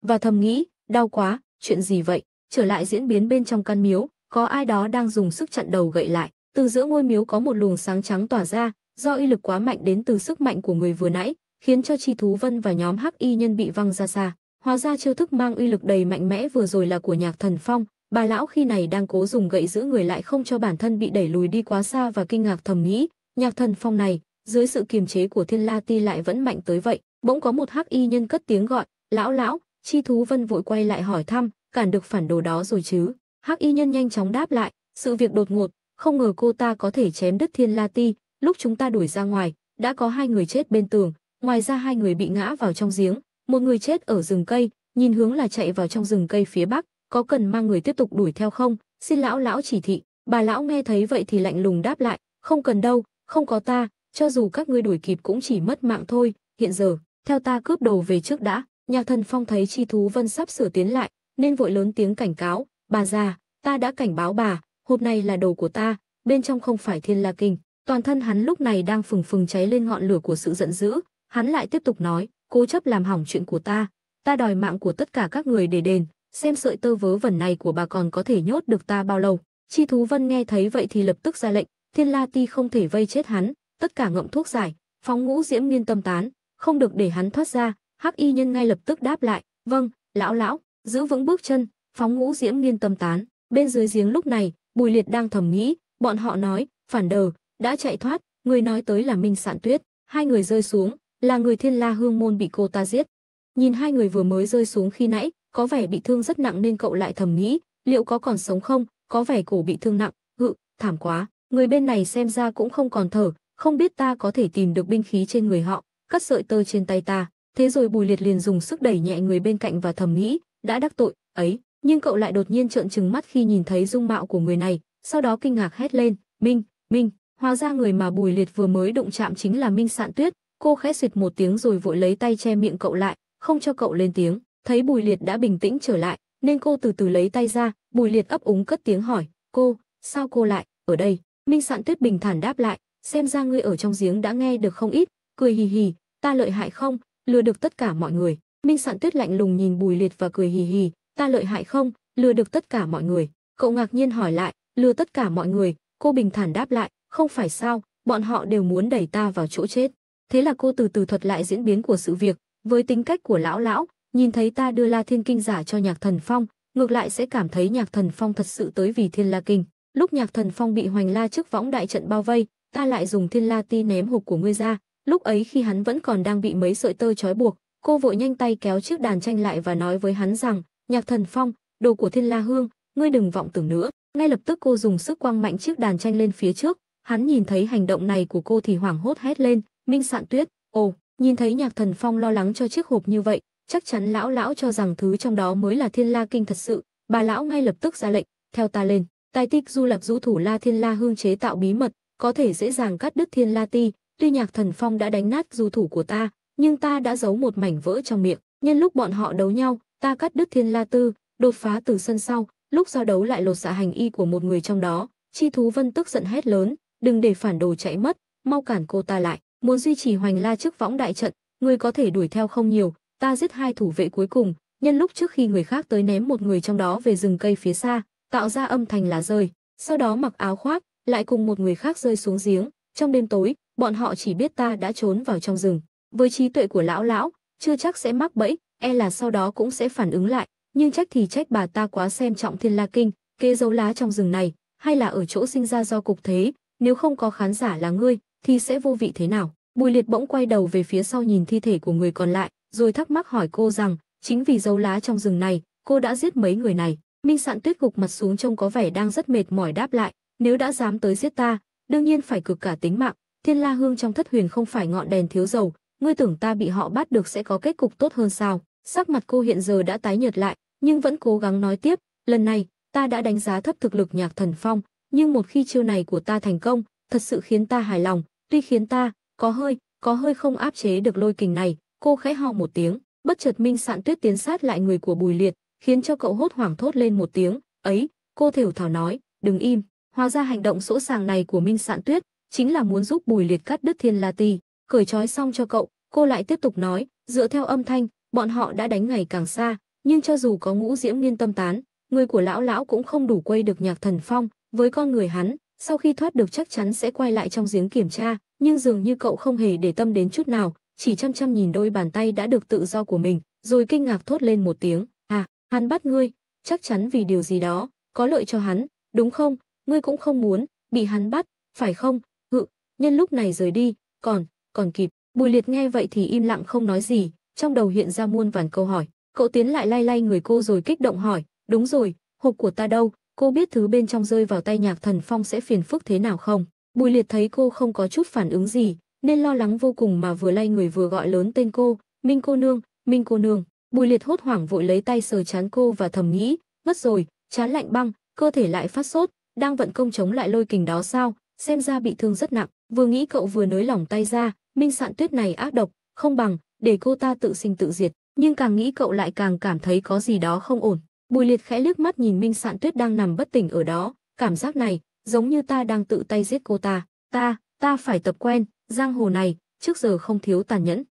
Và thầm nghĩ, đau quá, chuyện gì vậy? Trở lại diễn biến bên trong căn miếu, có ai đó đang dùng sức chặn đầu gậy lại. Từ giữa ngôi miếu có một luồng sáng trắng tỏa ra, do y lực quá mạnh đến từ sức mạnh của người vừa nãy, khiến cho Chi Thú Vân và nhóm Hắc Y nhân bị văng ra xa. Hóa ra chiêu thức mang uy lực đầy mạnh mẽ vừa rồi là của Nhạc Thần Phong, bà lão khi này đang cố dùng gậy giữ người lại không cho bản thân bị đẩy lùi đi quá xa và kinh ngạc thầm nghĩ, Nhạc Thần Phong này, dưới sự kiềm chế của Thiên La Ti lại vẫn mạnh tới vậy. Bỗng có một Hắc Y nhân cất tiếng gọi, "Lão lão!" Chi Thú Vân vội quay lại hỏi thăm, "Cản được phản đồ đó rồi chứ?" Hắc y nhân nhanh chóng đáp lại, sự việc đột ngột, không ngờ cô ta có thể chém đứt Thiên La Ti, lúc chúng ta đuổi ra ngoài, đã có hai người chết bên tường, ngoài ra hai người bị ngã vào trong giếng, một người chết ở rừng cây, nhìn hướng là chạy vào trong rừng cây phía bắc, có cần mang người tiếp tục đuổi theo không? Xin lão lão chỉ thị. Bà lão nghe thấy vậy thì lạnh lùng đáp lại, không cần đâu, không có ta, cho dù các ngươi đuổi kịp cũng chỉ mất mạng thôi, hiện giờ, theo ta cướp đồ về trước đã. Nhạc Thần Phong thấy Chi Thú Vân sắp sửa tiến lại, nên vội lớn tiếng cảnh cáo, Bà già, ta đã cảnh báo bà, hộp này là đồ của ta, bên trong không phải thiên la kinh. Toàn thân hắn lúc này đang phừng phừng cháy lên ngọn lửa của sự giận dữ, hắn lại tiếp tục nói, cố chấp làm hỏng chuyện của ta, ta đòi mạng của tất cả các người để đền, xem sợi tơ vớ vẩn này của bà còn có thể nhốt được ta bao lâu. Chi Thú Vân nghe thấy vậy thì lập tức ra lệnh, Thiên La Ti không thể vây chết hắn, tất cả ngậm thuốc giải, phóng ngũ diễm nghiên tâm tán, không được để hắn thoát ra. Hắc Y Nhân ngay lập tức đáp lại, "Vâng, lão lão." Giữ vững bước chân, phóng ngũ diễm liên tâm tán. Bên dưới giếng lúc này, Bùi Liệt đang thầm nghĩ, bọn họ nói, phản đờ, đã chạy thoát, người nói tới là Minh Sạn Tuyết, hai người rơi xuống, là người Thiên La Hương môn bị cô ta giết. Nhìn hai người vừa mới rơi xuống khi nãy, có vẻ bị thương rất nặng nên cậu lại thầm nghĩ, liệu có còn sống không, có vẻ cổ bị thương nặng, hự, thảm quá, người bên này xem ra cũng không còn thở, không biết ta có thể tìm được binh khí trên người họ, cắt sợi tơ trên tay ta. Thế rồi Bùi Liệt liền dùng sức đẩy nhẹ người bên cạnh và thầm nghĩ, đã đắc tội, ấy, nhưng cậu lại đột nhiên trợn trừng mắt khi nhìn thấy dung mạo của người này, sau đó kinh ngạc hét lên, "Minh, Minh!" Hóa ra người mà Bùi Liệt vừa mới đụng chạm chính là Minh Sạn Tuyết, cô khẽ suyệt một tiếng rồi vội lấy tay che miệng cậu lại, không cho cậu lên tiếng. Thấy Bùi Liệt đã bình tĩnh trở lại, nên cô từ từ lấy tay ra, Bùi Liệt ấp úng cất tiếng hỏi, "Cô, sao cô lại ở đây?" Minh Sạn Tuyết bình thản đáp lại, "Xem ra ngươi ở trong giếng đã nghe được không ít." Cười hì hì, "Ta lợi hại không, lừa được tất cả mọi người." Minh Sạn Tuyết lạnh lùng nhìn Bùi Liệt và cười hì hì, ta lợi hại không, lừa được tất cả mọi người. Cậu ngạc nhiên hỏi lại, lừa tất cả mọi người, cô bình thản đáp lại, không phải sao, bọn họ đều muốn đẩy ta vào chỗ chết. Thế là cô từ từ thuật lại diễn biến của sự việc, với tính cách của lão lão, nhìn thấy ta đưa La Thiên Kinh giả cho Nhạc Thần Phong, ngược lại sẽ cảm thấy Nhạc Thần Phong thật sự tới vì Thiên La Kinh. Lúc Nhạc Thần Phong bị Hoành La trước võng đại trận bao vây, ta lại dùng Thiên La Ti ném hộp của ngươi ra, lúc ấy khi hắn vẫn còn đang bị mấy sợi tơ trói buộc, cô vội nhanh tay kéo chiếc đàn tranh lại và nói với hắn rằng, Nhạc Thần Phong, đồ của Thiên La Hương, ngươi đừng vọng tưởng nữa. Ngay lập tức cô dùng sức quăng mạnh chiếc đàn tranh lên phía trước, hắn nhìn thấy hành động này của cô thì hoảng hốt hét lên, "Minh Sạn Tuyết, ồ." Nhìn thấy Nhạc Thần Phong lo lắng cho chiếc hộp như vậy, chắc chắn lão lão cho rằng thứ trong đó mới là Thiên La kinh thật sự, bà lão ngay lập tức ra lệnh, "Theo ta lên." Tài tích du lập du thủ La Thiên La Hương chế tạo bí mật, có thể dễ dàng cắt đứt Thiên La Ti, tuy Nhạc Thần Phong đã đánh nát du thủ của ta, nhưng ta đã giấu một mảnh vỡ trong miệng. Nhân lúc bọn họ đấu nhau, ta cắt đứt thiên la tư, đột phá từ sân sau, lúc giao đấu lại lột dạ hành y của một người trong đó, chi thú vân tức giận hét lớn, đừng để phản đồ chạy mất, mau cản cô ta lại, muốn duy trì hoành la trước võng đại trận, người có thể đuổi theo không nhiều, ta giết hai thủ vệ cuối cùng, nhân lúc trước khi người khác tới ném một người trong đó về rừng cây phía xa, tạo ra âm thanh lá rơi, sau đó mặc áo khoác, lại cùng một người khác rơi xuống giếng, trong đêm tối, bọn họ chỉ biết ta đã trốn vào trong rừng. Với trí tuệ của lão lão, chưa chắc sẽ mắc bẫy, e là sau đó cũng sẽ phản ứng lại, nhưng trách thì trách bà ta quá xem trọng Thiên La Kinh, kê dấu lá trong rừng này, hay là ở chỗ sinh ra do cục thế, nếu không có khán giả là ngươi, thì sẽ vô vị thế nào? Bùi Liệt bỗng quay đầu về phía sau nhìn thi thể của người còn lại, rồi thắc mắc hỏi cô rằng, chính vì dấu lá trong rừng này, cô đã giết mấy người này. Minh Sạn Tuyết gục mặt xuống trông có vẻ đang rất mệt mỏi đáp lại, nếu đã dám tới giết ta, đương nhiên phải cực cả tính mạng. Thiên La Hương trong thất huyền không phải ngọn đèn thiếu dầu, ngươi tưởng ta bị họ bắt được sẽ có kết cục tốt hơn sao? Sắc mặt cô hiện giờ đã tái nhợt lại, nhưng vẫn cố gắng nói tiếp, lần này, ta đã đánh giá thấp thực lực nhạc thần phong, nhưng một khi chiêu này của ta thành công, thật sự khiến ta hài lòng, tuy khiến ta, có hơi, có hơi không áp chế được lôi kình này, cô khẽ ho một tiếng, bất chợt minh sạn tuyết tiến sát lại người của bùi liệt, khiến cho cậu hốt hoảng thốt lên một tiếng, ấy, cô thều thảo nói, đừng im, hóa ra hành động sỗ sàng này của minh sạn tuyết, chính là muốn giúp bùi liệt cắt đứt thiên la ti, cởi trói xong cho cậu, cô lại tiếp tục nói, dựa theo âm thanh, bọn họ đã đánh ngày càng xa, nhưng cho dù có ngũ diễm nghiên tâm tán, người của lão lão cũng không đủ quay được nhạc thần phong, với con người hắn, sau khi thoát được chắc chắn sẽ quay lại trong giếng kiểm tra, nhưng dường như cậu không hề để tâm đến chút nào, chỉ chăm chăm nhìn đôi bàn tay đã được tự do của mình, rồi kinh ngạc thốt lên một tiếng, à, hắn bắt ngươi, chắc chắn vì điều gì đó, có lợi cho hắn, đúng không, ngươi cũng không muốn, bị hắn bắt, phải không, hự, nhân lúc này rời đi, còn, còn kịp. Bùi Liệt nghe vậy thì im lặng không nói gì, trong đầu hiện ra muôn vàn câu hỏi. Cậu tiến lại lay lay người cô rồi kích động hỏi, đúng rồi, hộp của ta đâu, cô biết thứ bên trong rơi vào tay nhạc thần phong sẽ phiền phức thế nào không? Bùi Liệt thấy cô không có chút phản ứng gì, nên lo lắng vô cùng mà vừa lay người vừa gọi lớn tên cô, Minh cô nương, Minh cô nương. Bùi Liệt hốt hoảng vội lấy tay sờ chán cô và thầm nghĩ, mất rồi, chán lạnh băng, cơ thể lại phát sốt, đang vận công chống lại lôi kình đó sao? xem ra bị thương rất nặng, vừa nghĩ cậu vừa nới lỏng tay ra, Minh Sạn Tuyết này ác độc, không bằng để cô ta tự sinh tự diệt, nhưng càng nghĩ cậu lại càng cảm thấy có gì đó không ổn. Bùi Liệt khẽ liếc mắt nhìn Minh Sạn Tuyết đang nằm bất tỉnh ở đó, cảm giác này giống như ta đang tự tay giết cô ta, ta, ta phải tập quen, giang hồ này trước giờ không thiếu tàn nhẫn.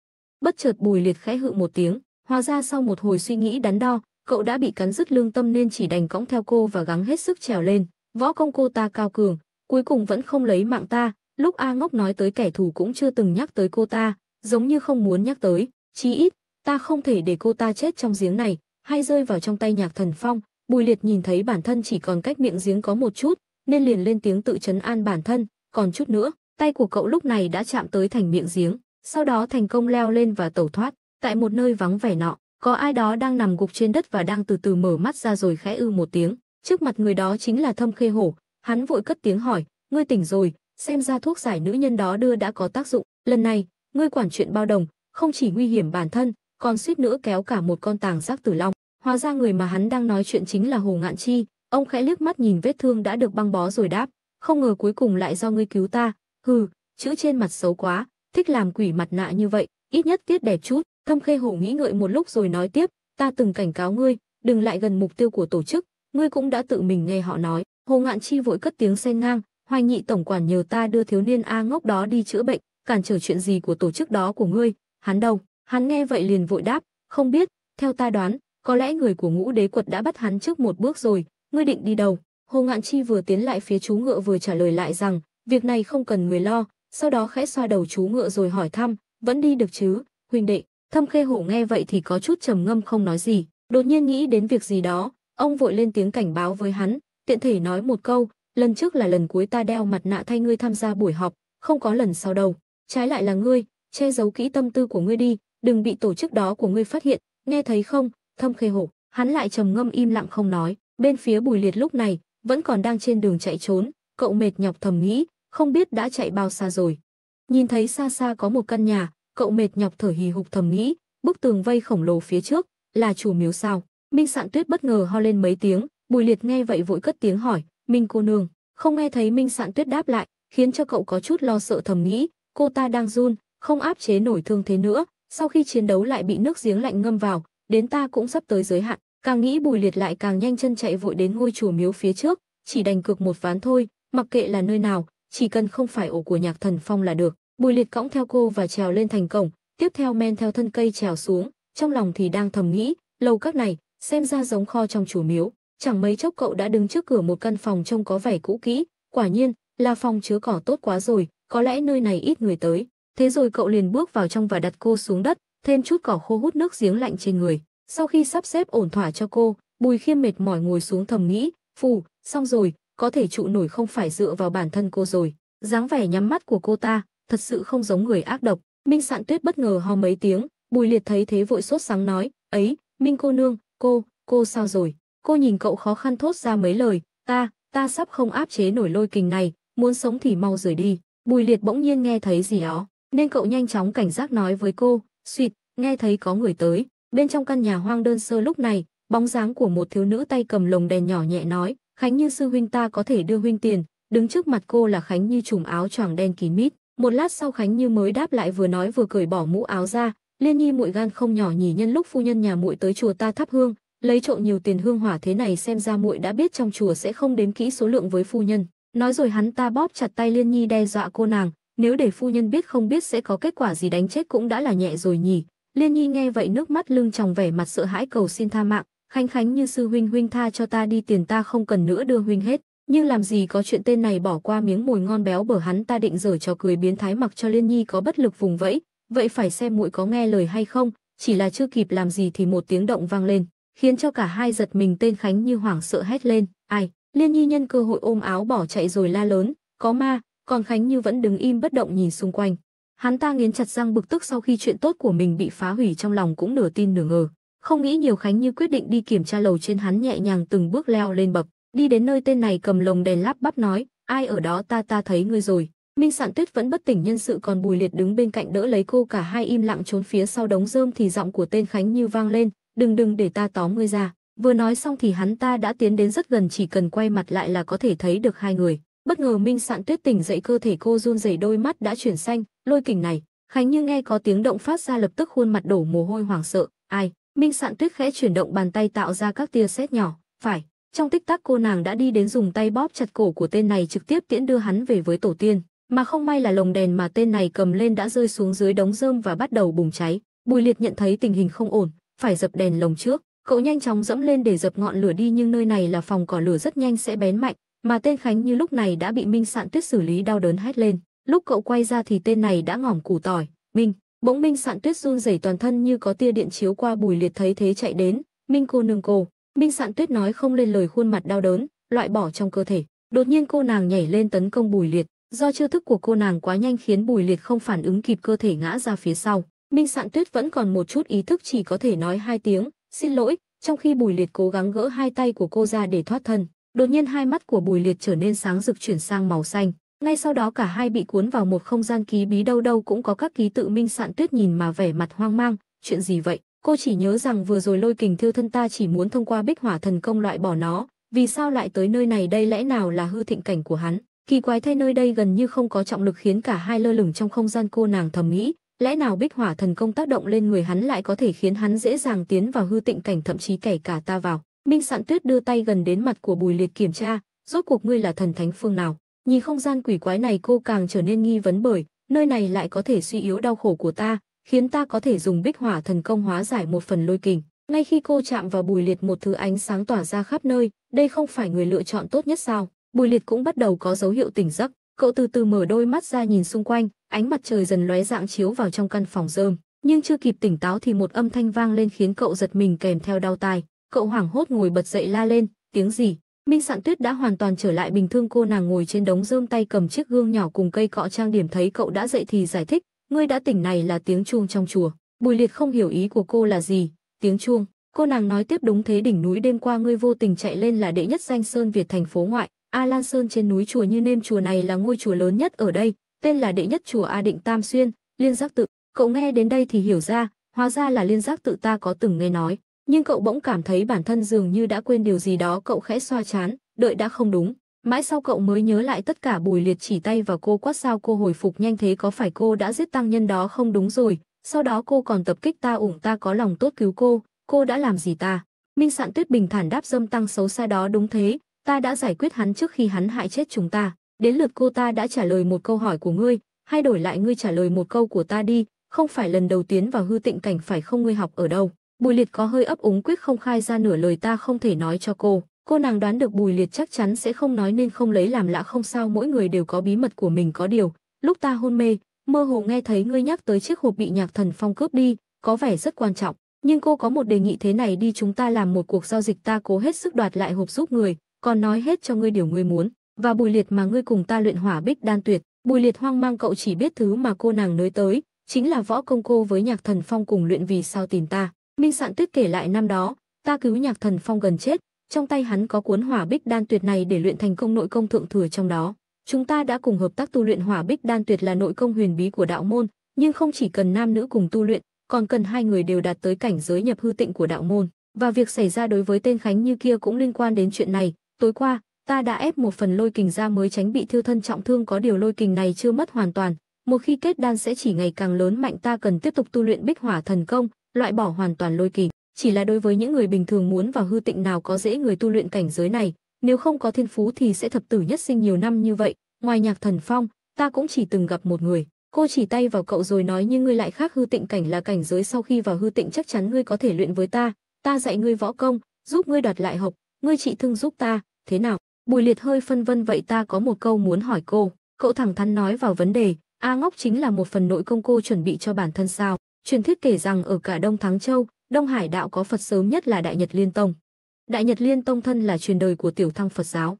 Bất chợt Bùi Liệt khẽ hự một tiếng, hóa ra sau một hồi suy nghĩ đắn đo, cậu đã bị cắn rứt lương tâm nên chỉ đành cõng theo cô và gắng hết sức trèo lên. Võ công cô ta cao cường, cuối cùng vẫn không lấy mạng ta, lúc A Ngốc nói tới kẻ thù cũng chưa từng nhắc tới cô ta, giống như không muốn nhắc tới, chí ít, ta không thể để cô ta chết trong giếng này, hay rơi vào trong tay nhạc thần phong. Bùi liệt nhìn thấy bản thân chỉ còn cách miệng giếng có một chút, nên liền lên tiếng tự chấn an bản thân, còn chút nữa, tay của cậu lúc này đã chạm tới thành miệng giếng, sau đó thành công leo lên và tẩu thoát, tại một nơi vắng vẻ nọ, có ai đó đang nằm gục trên đất và đang từ từ mở mắt ra rồi khẽ ư một tiếng, trước mặt người đó chính là Thâm Khê Hổ, Hắn vội cất tiếng hỏi, ngươi tỉnh rồi, xem ra thuốc giải nữ nhân đó đưa đã có tác dụng. Lần này, ngươi quản chuyện bao đồng, không chỉ nguy hiểm bản thân, còn suýt nữa kéo cả một con tàng giác tử long. Hóa ra người mà hắn đang nói chuyện chính là Hồ Ngạn Chi. Ông khẽ liếc mắt nhìn vết thương đã được băng bó rồi đáp, không ngờ cuối cùng lại do ngươi cứu ta. Hừ, chữ trên mặt xấu quá, thích làm quỷ mặt nạ như vậy, ít nhất tiết đẹp chút. Thâm Khê Hổ nghĩ ngợi một lúc rồi nói tiếp, ta từng cảnh cáo ngươi, đừng lại gần mục tiêu của tổ chức, ngươi cũng đã tự mình nghe họ nói, Hồ Ngạn Chi vội cất tiếng xen ngang, "Hoài nghị tổng quản nhờ ta đưa thiếu niên a ngốc đó đi chữa bệnh, cản trở chuyện gì của tổ chức đó của ngươi?" Hắn đâu? Hắn nghe vậy liền vội đáp, "Không biết, theo ta đoán, có lẽ người của Ngũ Đế quật đã bắt hắn trước một bước rồi, ngươi định đi đâu?" Hồ Ngạn Chi vừa tiến lại phía chú ngựa vừa trả lời lại rằng, "Việc này không cần người lo." Sau đó khẽ xoa đầu chú ngựa rồi hỏi thăm, "Vẫn đi được chứ, huynh đệ?" Thâm Khê Hổ nghe vậy thì có chút trầm ngâm không nói gì, đột nhiên nghĩ đến việc gì đó, ông vội lên tiếng cảnh báo với hắn, tiện thể nói một câu, lần trước là lần cuối ta đeo mặt nạ thay ngươi tham gia buổi họp, không có lần sau đâu. Trái lại là ngươi, che giấu kỹ tâm tư của ngươi đi, đừng bị tổ chức đó của ngươi phát hiện, nghe thấy không? Thâm Khê Hổ, hắn lại trầm ngâm im lặng không nói, bên phía Bùi Liệt lúc này vẫn còn đang trên đường chạy trốn, cậu mệt nhọc thầm nghĩ, không biết đã chạy bao xa rồi. Nhìn thấy xa xa có một căn nhà, cậu mệt nhọc thở hì hục thầm nghĩ, bức tường vây khổng lồ phía trước là chủ miếu sao? Minh Sạn Tuyết bất ngờ ho lên mấy tiếng, Bùi Liệt nghe vậy vội cất tiếng hỏi, "Minh cô nương?" Không nghe thấy Minh Sạn Tuyết đáp lại, khiến cho cậu có chút lo sợ thầm nghĩ, cô ta đang run, không áp chế nổi thương thế nữa, sau khi chiến đấu lại bị nước giếng lạnh ngâm vào, đến ta cũng sắp tới giới hạn. Càng nghĩ Bùi Liệt lại càng nhanh chân chạy vội đến ngôi chùa miếu phía trước, chỉ đành cược một ván thôi, mặc kệ là nơi nào, chỉ cần không phải ổ của Nhạc Thần Phong là được. Bùi Liệt cõng theo cô và trèo lên thành cổng, tiếp theo men theo thân cây trèo xuống, trong lòng thì đang thầm nghĩ, lầu các này, xem ra giống kho trong chùa miếu chẳng mấy chốc cậu đã đứng trước cửa một căn phòng trông có vẻ cũ kỹ, quả nhiên là phòng chứa cỏ tốt quá rồi, có lẽ nơi này ít người tới. Thế rồi cậu liền bước vào trong và đặt cô xuống đất, thêm chút cỏ khô hút nước giếng lạnh trên người. Sau khi sắp xếp ổn thỏa cho cô, Bùi Khiêm mệt mỏi ngồi xuống thầm nghĩ, phù, xong rồi, có thể trụ nổi không phải dựa vào bản thân cô rồi. Dáng vẻ nhắm mắt của cô ta, thật sự không giống người ác độc. Minh Sạn Tuyết bất ngờ ho mấy tiếng, Bùi Liệt thấy thế vội sốt sáng nói, ấy, Minh cô nương, cô, cô sao rồi? Cô nhìn cậu khó khăn thốt ra mấy lời, ta, ta sắp không áp chế nổi lôi kình này, muốn sống thì mau rời đi. Bùi liệt bỗng nhiên nghe thấy gì đó, nên cậu nhanh chóng cảnh giác nói với cô, suỵt, nghe thấy có người tới. Bên trong căn nhà hoang đơn sơ lúc này, bóng dáng của một thiếu nữ tay cầm lồng đèn nhỏ nhẹ nói, Khánh Như sư huynh ta có thể đưa huynh tiền, đứng trước mặt cô là Khánh Như trùm áo choàng đen kín mít. Một lát sau Khánh Như mới đáp lại vừa nói vừa cởi bỏ mũ áo ra, Liên Nhi muội gan không nhỏ nhỉ nhân lúc phu nhân nhà muội tới chùa ta thắp hương, lấy trộn nhiều tiền hương hỏa thế này xem ra muội đã biết trong chùa sẽ không đếm kỹ số lượng với phu nhân. Nói rồi hắn ta bóp chặt tay Liên Nhi đe dọa cô nàng, nếu để phu nhân biết không biết sẽ có kết quả gì đánh chết cũng đã là nhẹ rồi nhỉ. Liên Nhi nghe vậy nước mắt lưng tròng vẻ mặt sợ hãi cầu xin tha mạng, khánh khánh như sư huynh huynh tha cho ta đi tiền ta không cần nữa đưa huynh hết. Nhưng làm gì có chuyện tên này bỏ qua miếng mồi ngon béo bở hắn ta định dở trò cười biến thái mặc cho Liên Nhi có bất lực vùng vẫy, vậy phải xem muội có nghe lời hay không, chỉ là chưa kịp làm gì thì một tiếng động vang lên, khiến cho cả hai giật mình tên Khánh như hoảng sợ hét lên, ai, Liên Nhi nhân cơ hội ôm áo bỏ chạy rồi la lớn, có ma, còn Khánh như vẫn đứng im bất động nhìn xung quanh. Hắn ta nghiến chặt răng bực tức sau khi chuyện tốt của mình bị phá hủy trong lòng cũng nửa tin nửa ngờ. Không nghĩ nhiều Khánh như quyết định đi kiểm tra lầu trên hắn nhẹ nhàng từng bước leo lên bậc, đi đến nơi tên này cầm lồng đèn lắp bắp nói, ai ở đó ta ta thấy ngươi rồi. Minh Sạn Tuyết vẫn bất tỉnh nhân sự còn Bùi Liệt đứng bên cạnh đỡ lấy cô cả hai im lặng trốn phía sau đống rơm thì giọng của tên Khánh như vang lên, đừng đừng để ta tóm ngươi ra. Vừa nói xong thì hắn ta đã tiến đến rất gần chỉ cần quay mặt lại là có thể thấy được hai người. Bất ngờ Minh Sạn Tuyết tỉnh dậy cơ thể cô run rẩy đôi mắt đã chuyển xanh, lôi kình này, Khánh như nghe có tiếng động phát ra lập tức khuôn mặt đổ mồ hôi hoảng sợ, ai, Minh Sạn Tuyết khẽ chuyển động bàn tay tạo ra các tia sét nhỏ, phải, trong tích tắc cô nàng đã đi đến dùng tay bóp chặt cổ của tên này trực tiếp tiễn đưa hắn về với tổ tiên, mà không may là lồng đèn mà tên này cầm lên đã rơi xuống dưới đống rơm và bắt đầu bùng cháy. Bùi Liệt nhận thấy tình hình không ổn, phải dập đèn lồng trước. Cậu nhanh chóng dẫm lên để dập ngọn lửa đi nhưng nơi này là phòng cỏ lửa rất nhanh sẽ bén mạnh, mà tên Khánh như lúc này đã bị Minh Sạn Tuyết xử lý đau đớn hét lên. Lúc cậu quay ra thì tên này đã ngỏm củ tỏi, "Minh!" Bỗng Minh Sạn Tuyết run rẩy toàn thân như có tia điện chiếu qua Bùi Liệt thấy thế chạy đến, "Minh cô nương cô." Minh Sạn Tuyết nói không lên lời khuôn mặt đau đớn, loại bỏ trong cơ thể. Đột nhiên cô nàng nhảy lên tấn công Bùi Liệt, do chiêu thức của cô nàng quá nhanh khiến Bùi Liệt không phản ứng kịp cơ thể ngã ra phía sau. Minh Sạn Tuyết vẫn còn một chút ý thức chỉ có thể nói hai tiếng, xin lỗi, trong khi Bùi Liệt cố gắng gỡ hai tay của cô ra để thoát thân. Đột nhiên hai mắt của Bùi Liệt trở nên sáng rực chuyển sang màu xanh. Ngay sau đó cả hai bị cuốn vào một không gian ký bí đâu đâu cũng có các ký tự Minh Sạn Tuyết nhìn mà vẻ mặt hoang mang. Chuyện gì vậy? Cô chỉ nhớ rằng vừa rồi lôi kình thiêu thân ta chỉ muốn thông qua bích hỏa thần công loại bỏ nó. Vì sao lại tới nơi này đây lẽ nào là hư thịnh cảnh của hắn? Kỳ quái thay nơi đây gần như không có trọng lực khiến cả hai lơ lửng trong không gian cô nàng thầm nghĩ, Lẽ nào bích hỏa thần công tác động lên người hắn lại có thể khiến hắn dễ dàng tiến vào hư tịnh cảnh thậm chí kể cả ta vào. Minh Sạn Tuyết đưa tay gần đến mặt của Bùi Liệt kiểm tra, rốt cuộc ngươi là thần thánh phương nào? Nhìn không gian quỷ quái này cô càng trở nên nghi vấn bởi, nơi này lại có thể suy yếu đau khổ của ta, khiến ta có thể dùng bích hỏa thần công hóa giải một phần lôi kình. Ngay khi cô chạm vào Bùi Liệt một thứ ánh sáng tỏa ra khắp nơi, đây không phải người lựa chọn tốt nhất sao? Bùi Liệt cũng bắt đầu có dấu hiệu tỉnh giấc, Cậu từ từ mở đôi mắt ra nhìn xung quanh, ánh mặt trời dần lóe dạng chiếu vào trong căn phòng rơm, nhưng chưa kịp tỉnh táo thì một âm thanh vang lên khiến cậu giật mình kèm theo đau tai. Cậu hoảng hốt ngồi bật dậy la lên, tiếng gì? Minh Sạn Tuyết đã hoàn toàn trở lại bình thường, cô nàng ngồi trên đống rơm tay cầm chiếc gương nhỏ cùng cây cọ trang điểm thấy cậu đã dậy thì giải thích, ngươi đã tỉnh này là tiếng chuông trong chùa. Bùi Liệt không hiểu ý của cô là gì, tiếng chuông. Cô nàng nói tiếp đúng thế đỉnh núi đêm qua ngươi vô tình chạy lên là đệ nhất danh sơn Việt thành phố ngoại, A Lan Sơn trên núi chùa như nêm chùa này là ngôi chùa lớn nhất ở đây, tên là đệ nhất chùa A Định Tam Xuyên, Liên Giác Tự. Cậu nghe đến đây thì hiểu ra, hóa ra là Liên Giác Tự ta có từng nghe nói, nhưng cậu bỗng cảm thấy bản thân dường như đã quên điều gì đó, cậu khẽ xoa chán, đợi đã không đúng. Mãi sau cậu mới nhớ lại tất cả Bùi Liệt chỉ tay vào cô quát sao cô hồi phục nhanh thế có phải cô đã giết tăng nhân đó không đúng rồi, sau đó cô còn tập kích ta ủng ta có lòng tốt cứu cô, cô đã làm gì ta? Minh Sạn Tuyết bình thản đáp dâm tăng xấu xa đó đúng thế, ta đã giải quyết hắn trước khi hắn hại chết chúng ta. Đến lượt cô ta đã trả lời một câu hỏi của ngươi, hay đổi lại ngươi trả lời một câu của ta đi, không phải lần đầu tiến vào hư tịnh cảnh phải không ngươi học ở đâu. Bùi liệt có hơi ấp úng quyết không khai ra nửa lời ta không thể nói cho cô. Cô nàng đoán được bùi liệt chắc chắn sẽ không nói nên không lấy làm lạ không sao mỗi người đều có bí mật của mình có điều. Lúc ta hôn mê, mơ hồ nghe thấy ngươi nhắc tới chiếc hộp bị nhạc thần phong cướp đi, có vẻ rất quan trọng. Nhưng cô có một đề nghị thế này đi chúng ta làm một cuộc giao dịch ta cố hết sức đoạt lại hộp giúp người, còn nói hết cho ngươi điều ngươi muốn, và Bùi Liệt mà ngươi cùng ta luyện hỏa bích đan tuyệt. Bùi Liệt hoang mang cậu chỉ biết thứ mà cô nàng nói tới, chính là võ công cô với Nhạc Thần Phong cùng luyện vì sao tìm ta. Minh Sạn Tuyết kể lại năm đó, ta cứu Nhạc Thần Phong gần chết, trong tay hắn có cuốn hỏa bích đan tuyệt này để luyện thành công nội công thượng thừa trong đó. Chúng ta đã cùng hợp tác tu luyện hỏa bích đan tuyệt là nội công huyền bí của đạo môn, nhưng không chỉ cần nam nữ cùng tu luyện, còn cần hai người đều đạt tới cảnh giới nhập hư tịnh của đạo môn. Và việc xảy ra đối với tên Khánh như kia cũng liên quan đến chuyện này, Tối qua, ta đã ép một phần lôi kình ra mới tránh bị thiêu thân trọng thương có điều lôi kình này chưa mất hoàn toàn, một khi kết đan sẽ chỉ ngày càng lớn mạnh ta cần tiếp tục tu luyện bích hỏa thần công, loại bỏ hoàn toàn lôi kình. Chỉ là đối với những người bình thường muốn vào hư tịnh nào có dễ người tu luyện cảnh giới này, nếu không có thiên phú thì sẽ thập tử nhất sinh nhiều năm như vậy. Ngoài nhạc thần phong, ta cũng chỉ từng gặp một người. Cô chỉ tay vào cậu rồi nói như ngươi lại khác hư tịnh cảnh là cảnh giới sau khi vào hư tịnh chắc chắn ngươi có thể luyện với ta. Ta dạy ngươi võ công, giúp ngươi đoạt lại học, ngươi trị thương giúp ta, thế nào? Bùi liệt hơi phân vân vậy ta có một câu muốn hỏi cô. Cậu thẳng thắn nói vào vấn đề, A Ngốc chính là một phần nội công cô chuẩn bị cho bản thân sao. Truyền thuyết kể rằng ở cả Đông Thắng Châu, Đông Hải đạo có Phật sớm nhất là Đại Nhật Liên Tông. Đại Nhật Liên Tông thân là truyền đời của tiểu thăng Phật giáo.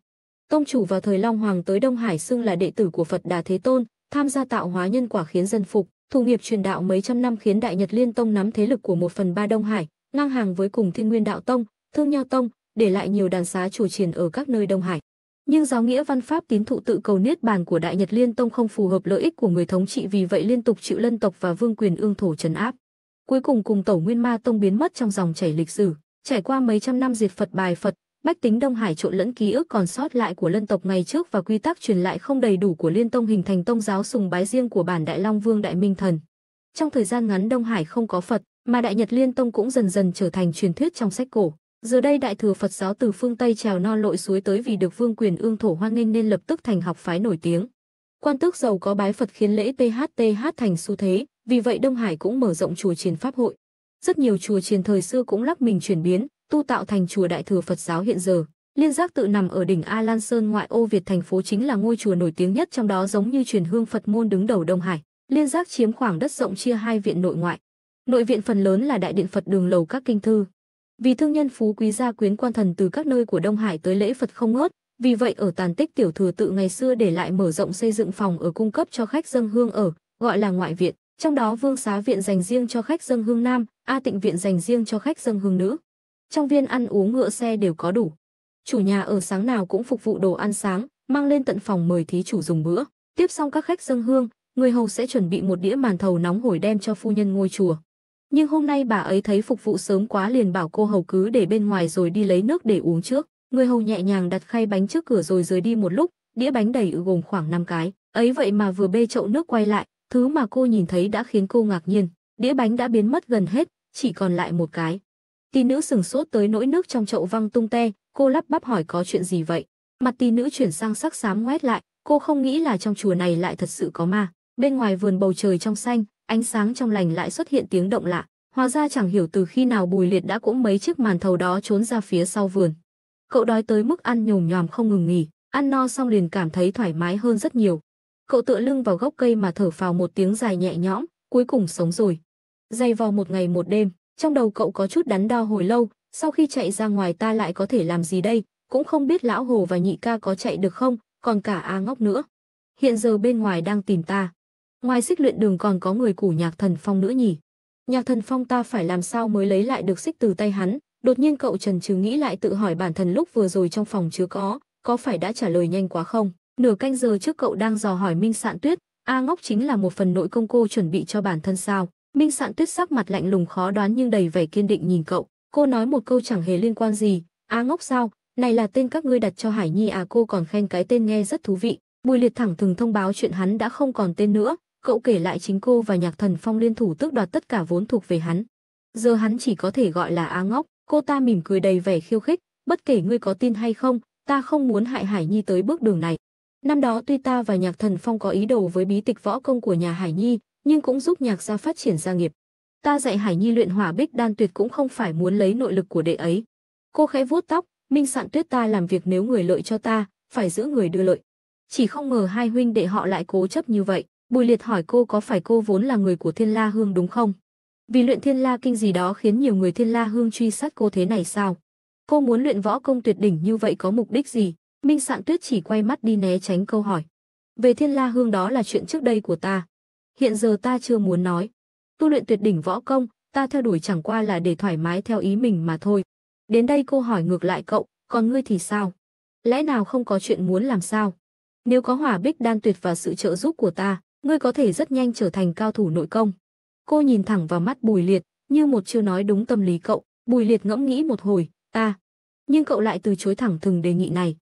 Tông chủ vào thời Long Hoàng tới Đông Hải xưng là đệ tử của Phật Đà Thế Tôn, tham gia tạo hóa nhân quả khiến dân phục, thủ nghiệp truyền đạo mấy trăm năm khiến Đại Nhật Liên Tông nắm thế lực của một phần ba Đông Hải, ngang hàng với cùng Thiên Nguyên Đạo Tông, Thương Nho Tông, để lại nhiều đàn xá chủ triển ở các nơi Đông Hải. Nhưng giáo nghĩa văn pháp tín thụ tự cầu niết bàn của Đại Nhật Liên Tông không phù hợp lợi ích của người thống trị vì vậy liên tục chịu lân tộc và vương quyền ương thổ trấn áp. Cuối cùng cùng Tổ Nguyên Ma Tông biến mất trong dòng chảy lịch sử, trải qua mấy trăm năm diệt Phật bài Phật, bách tính Đông Hải trộn lẫn ký ức còn sót lại của lân tộc ngày trước và quy tắc truyền lại không đầy đủ của Liên Tông hình thành tông giáo sùng bái riêng của bản Đại Long Vương Đại Minh Thần. Trong thời gian ngắn Đông Hải không có Phật, mà Đại Nhật Liên Tông cũng dần dần trở thành truyền thuyết trong sách cổ. Giờ đây đại thừa Phật giáo từ phương Tây trèo non lội suối tới vì được vương quyền ương thổ hoan nghênh nên lập tức thành học phái nổi tiếng. Quan tước giàu có bái Phật khiến lễ thth thành xu thế, vì vậy Đông Hải cũng mở rộng chùa chiền pháp hội. Rất nhiều chùa chiền thời xưa cũng lắc mình chuyển biến, tu tạo thành chùa đại thừa Phật giáo hiện giờ. Liên giác tự nằm ở đỉnh A Lan Sơn ngoại ô Việt thành phố chính là ngôi chùa nổi tiếng nhất trong đó giống như truyền hương Phật môn đứng đầu Đông Hải. Liên giác chiếm khoảng đất rộng chia hai viện nội ngoại. Nội viện phần lớn là đại điện Phật đường lầu các kinh thư, vì thương nhân phú quý gia quyến quan thần từ các nơi của Đông Hải tới lễ Phật không ngớt, vì vậy ở tàn tích tiểu thừa tự ngày xưa để lại mở rộng xây dựng phòng ở cung cấp cho khách dân hương ở, gọi là ngoại viện, trong đó Vương Xá viện dành riêng cho khách dân hương nam, A Tịnh viện dành riêng cho khách dân hương nữ. Trong viên ăn uống ngựa xe đều có đủ. Chủ nhà ở sáng nào cũng phục vụ đồ ăn sáng, mang lên tận phòng mời thí chủ dùng bữa. Tiếp xong các khách dân hương, người hầu sẽ chuẩn bị một đĩa màn thầu nóng hổi đem cho phu nhân ngôi chùa. Nhưng hôm nay bà ấy thấy phục vụ sớm quá liền bảo cô hầu cứ để bên ngoài rồi đi lấy nước để uống trước. Người hầu nhẹ nhàng đặt khay bánh trước cửa rồi rời đi một lúc, đĩa bánh đầy gồm khoảng 5 cái. Ấy vậy mà vừa bê chậu nước quay lại, thứ mà cô nhìn thấy đã khiến cô ngạc nhiên. Đĩa bánh đã biến mất gần hết, chỉ còn lại một cái. Tỷ nữ sừng sốt tới nỗi nước trong chậu văng tung te, cô lắp bắp hỏi có chuyện gì vậy. Mặt tỷ nữ chuyển sang sắc xám ngoét lại, cô không nghĩ là trong chùa này lại thật sự có ma. Bên ngoài vườn bầu trời trong xanh, ánh sáng trong lành lại xuất hiện tiếng động lạ. Hóa ra chẳng hiểu từ khi nào Bùi Liệt đã cũng mấy chiếc màn thầu đó trốn ra phía sau vườn. Cậu đói tới mức ăn nhồm nhòm không ngừng nghỉ, ăn no xong liền cảm thấy thoải mái hơn rất nhiều. Cậu tựa lưng vào gốc cây mà thở phào một tiếng dài nhẹ nhõm, cuối cùng sống rồi. Dày vò một ngày một đêm, trong đầu cậu có chút đắn đo hồi lâu, sau khi chạy ra ngoài ta lại có thể làm gì đây, cũng không biết lão hồ và nhị ca có chạy được không, còn cả A ngóc nữa. Hiện giờ bên ngoài đang tìm ta. Ngoài xích luyện đường còn có người củ nhạc thần phong nữa nhỉ? Nhạc thần phong ta phải làm sao mới lấy lại được xích từ tay hắn? Đột nhiên cậu Trần Trừ nghĩ lại tự hỏi bản thân lúc vừa rồi trong phòng chứa có, có phải đã trả lời nhanh quá không? Nửa canh giờ trước cậu đang dò hỏi Minh Sạn Tuyết, A Ngốc chính là một phần nội công cô chuẩn bị cho bản thân sao? Minh Sạn Tuyết sắc mặt lạnh lùng khó đoán nhưng đầy vẻ kiên định nhìn cậu. Cô nói một câu chẳng hề liên quan gì, A Ngốc sao? Này là tên các ngươi đặt cho Hải Nhi à cô còn khen cái tên nghe rất thú vị. Bùi Liệt thẳng thừng thông báo chuyện hắn đã không còn tên nữa, Cậu kể lại chính cô và Nhạc Thần Phong liên thủ tước đoạt tất cả vốn thuộc về hắn. Giờ hắn chỉ có thể gọi là á ngốc, cô ta mỉm cười đầy vẻ khiêu khích, bất kể ngươi có tin hay không, ta không muốn hại Hải Nhi tới bước đường này. Năm đó tuy ta và Nhạc Thần Phong có ý đồ với bí tịch võ công của nhà Hải Nhi, nhưng cũng giúp Nhạc gia phát triển gia nghiệp. Ta dạy Hải Nhi luyện hỏa bích đan tuyệt cũng không phải muốn lấy nội lực của đệ ấy. Cô khẽ vuốt tóc, Minh Sạn Tuyết ta làm việc nếu người lợi cho ta, phải giữ người đưa lợi. Chỉ không ngờ hai huynh đệ họ lại cố chấp như vậy. Bùi Liệt hỏi cô có phải cô vốn là người của Thiên La Hương đúng không? Vì luyện Thiên La Kinh gì đó khiến nhiều người Thiên La Hương truy sát cô thế này sao? Cô muốn luyện võ công tuyệt đỉnh như vậy có mục đích gì? Minh Sạn Tuyết chỉ quay mắt đi né tránh câu hỏi. Về Thiên La Hương đó là chuyện trước đây của ta. Hiện giờ ta chưa muốn nói. Tu luyện tuyệt đỉnh võ công, ta theo đuổi chẳng qua là để thoải mái theo ý mình mà thôi. Đến đây cô hỏi ngược lại cậu, còn ngươi thì sao? Lẽ nào không có chuyện muốn làm sao? Nếu có hỏa bích đan tuyệt và sự trợ giúp của ta, ngươi có thể rất nhanh trở thành cao thủ nội công. Cô nhìn thẳng vào mắt Bùi Liệt, như một chiêu nói đúng tâm lý cậu, Bùi Liệt ngẫm nghĩ một hồi, ta. À, nhưng cậu lại từ chối thẳng thừng đề nghị này.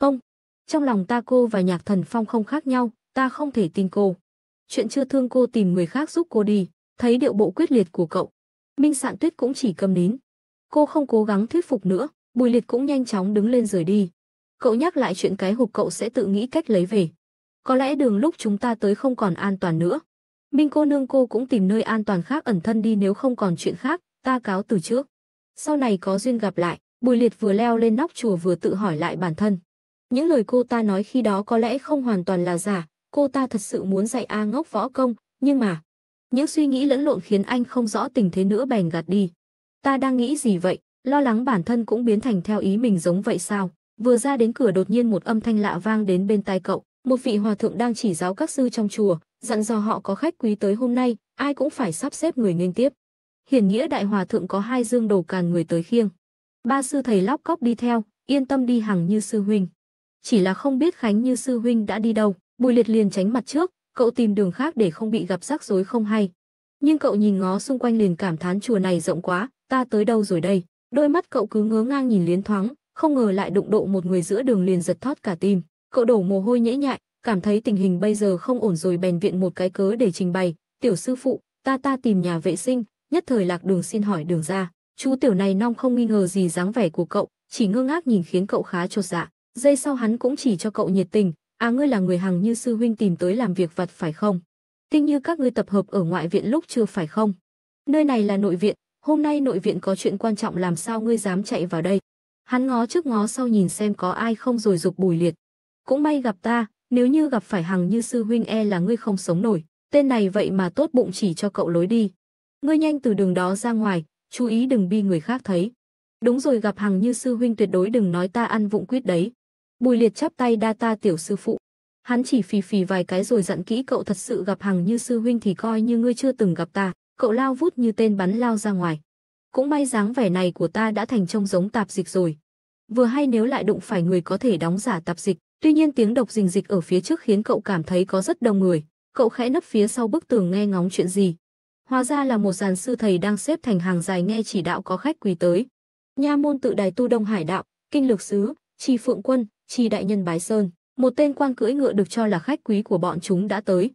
Không, trong lòng ta cô và nhạc thần phong không khác nhau, ta không thể tin cô. Chuyện chưa thương cô tìm người khác giúp cô đi, thấy điệu bộ quyết liệt của cậu. Minh Sạn Tuyết cũng chỉ cầm nín. Cô không cố gắng thuyết phục nữa, Bùi Liệt cũng nhanh chóng đứng lên rời đi. Cậu nhắc lại chuyện cái hộp cậu sẽ tự nghĩ cách lấy về có lẽ đường lúc chúng ta tới không còn an toàn nữa. Minh cô nương cô cũng tìm nơi an toàn khác ẩn thân đi nếu không còn chuyện khác, ta cáo từ trước. Sau này có duyên gặp lại, Bùi Liệt vừa leo lên nóc chùa vừa tự hỏi lại bản thân. Những lời cô ta nói khi đó có lẽ không hoàn toàn là giả, cô ta thật sự muốn dạy A ngốc võ công, nhưng mà... Những suy nghĩ lẫn lộn khiến anh không rõ tình thế nữa bèn gạt đi. Ta đang nghĩ gì vậy, lo lắng bản thân cũng biến thành theo ý mình giống vậy sao? Vừa ra đến cửa đột nhiên một âm thanh lạ vang đến bên tai cậu một vị hòa thượng đang chỉ giáo các sư trong chùa, dặn dò họ có khách quý tới hôm nay, ai cũng phải sắp xếp người nghênh tiếp. Hiển nghĩa đại hòa thượng có hai dương đồ càn người tới khiêng. Ba sư thầy lóc cóc đi theo, yên tâm đi hàng như sư huynh. Chỉ là không biết Khánh như sư huynh đã đi đâu, Bùi Liệt liền tránh mặt trước, cậu tìm đường khác để không bị gặp rắc rối không hay. Nhưng cậu nhìn ngó xung quanh liền cảm thán chùa này rộng quá, ta tới đâu rồi đây? Đôi mắt cậu cứ ngớ ngang nhìn liến thoáng, không ngờ lại đụng độ một người giữa đường liền giật thót cả tim. Cậu đổ mồ hôi nhễ nhại, cảm thấy tình hình bây giờ không ổn rồi bèn viện một cái cớ để trình bày, "Tiểu sư phụ, ta ta tìm nhà vệ sinh, nhất thời lạc đường xin hỏi đường ra." Chú tiểu này nong không nghi ngờ gì dáng vẻ của cậu, chỉ ngơ ngác nhìn khiến cậu khá chột dạ. Giây sau hắn cũng chỉ cho cậu nhiệt tình, "À ngươi là người hàng như sư huynh tìm tới làm việc vặt phải không? Tinh như các ngươi tập hợp ở ngoại viện lúc chưa phải không? Nơi này là nội viện, hôm nay nội viện có chuyện quan trọng làm sao ngươi dám chạy vào đây?" Hắn ngó trước ngó sau nhìn xem có ai không rồi dục Bùi Liệt, cũng may gặp ta, nếu như gặp phải hằng như sư huynh e là ngươi không sống nổi. Tên này vậy mà tốt bụng chỉ cho cậu lối đi. Ngươi nhanh từ đường đó ra ngoài, chú ý đừng bị người khác thấy. Đúng rồi gặp hằng như sư huynh tuyệt đối đừng nói ta ăn vụng quyết đấy. Bùi liệt chắp tay đa ta tiểu sư phụ. Hắn chỉ phì phì vài cái rồi dặn kỹ cậu thật sự gặp hằng như sư huynh thì coi như ngươi chưa từng gặp ta. Cậu lao vút như tên bắn lao ra ngoài. Cũng may dáng vẻ này của ta đã thành trông giống tạp dịch rồi. Vừa hay nếu lại đụng phải người có thể đóng giả tạp dịch, Tuy nhiên tiếng độc rình dịch ở phía trước khiến cậu cảm thấy có rất đông người, cậu khẽ nấp phía sau bức tường nghe ngóng chuyện gì. Hóa ra là một giàn sư thầy đang xếp thành hàng dài nghe chỉ đạo có khách quý tới. Nha môn tự đài tu Đông Hải đạo, kinh lược sứ, Tri Phượng Quân, Tri đại nhân Bái Sơn, một tên quan cưỡi ngựa được cho là khách quý của bọn chúng đã tới.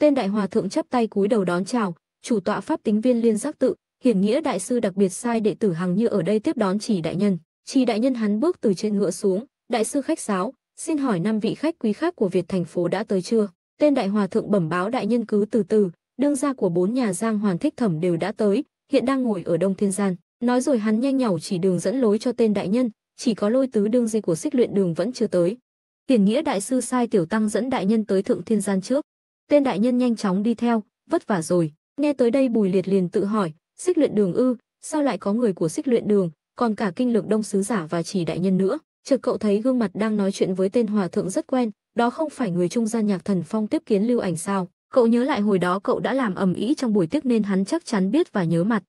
Tên đại hòa thượng chắp tay cúi đầu đón chào, chủ tọa pháp tính viên liên giác tự, hiển nghĩa đại sư đặc biệt sai đệ tử hàng như ở đây tiếp đón chỉ đại nhân. Chỉ đại nhân hắn bước từ trên ngựa xuống, đại sư khách sáo, xin hỏi năm vị khách quý khác của Việt thành phố đã tới chưa? Tên đại hòa thượng bẩm báo đại nhân cứ từ từ, đương gia của bốn nhà Giang hoàng Thích Thẩm đều đã tới, hiện đang ngồi ở Đông Thiên Gian. Nói rồi hắn nhanh nhảu chỉ đường dẫn lối cho tên đại nhân, chỉ có lôi tứ đương di của xích luyện đường vẫn chưa tới. Tiền nghĩa đại sư sai tiểu tăng dẫn đại nhân tới Thượng Thiên Gian trước. Tên đại nhân nhanh chóng đi theo, vất vả rồi. Nghe tới đây Bùi Liệt liền tự hỏi, xích luyện đường ư, sao lại có người của xích luyện đường, còn cả kinh lược đông sứ giả và chỉ đại nhân nữa chợt cậu thấy gương mặt đang nói chuyện với tên hòa thượng rất quen, đó không phải người trung gian nhạc thần phong tiếp kiến lưu ảnh sao? Cậu nhớ lại hồi đó cậu đã làm ầm ĩ trong buổi tiếp nên hắn chắc chắn biết và nhớ mặt.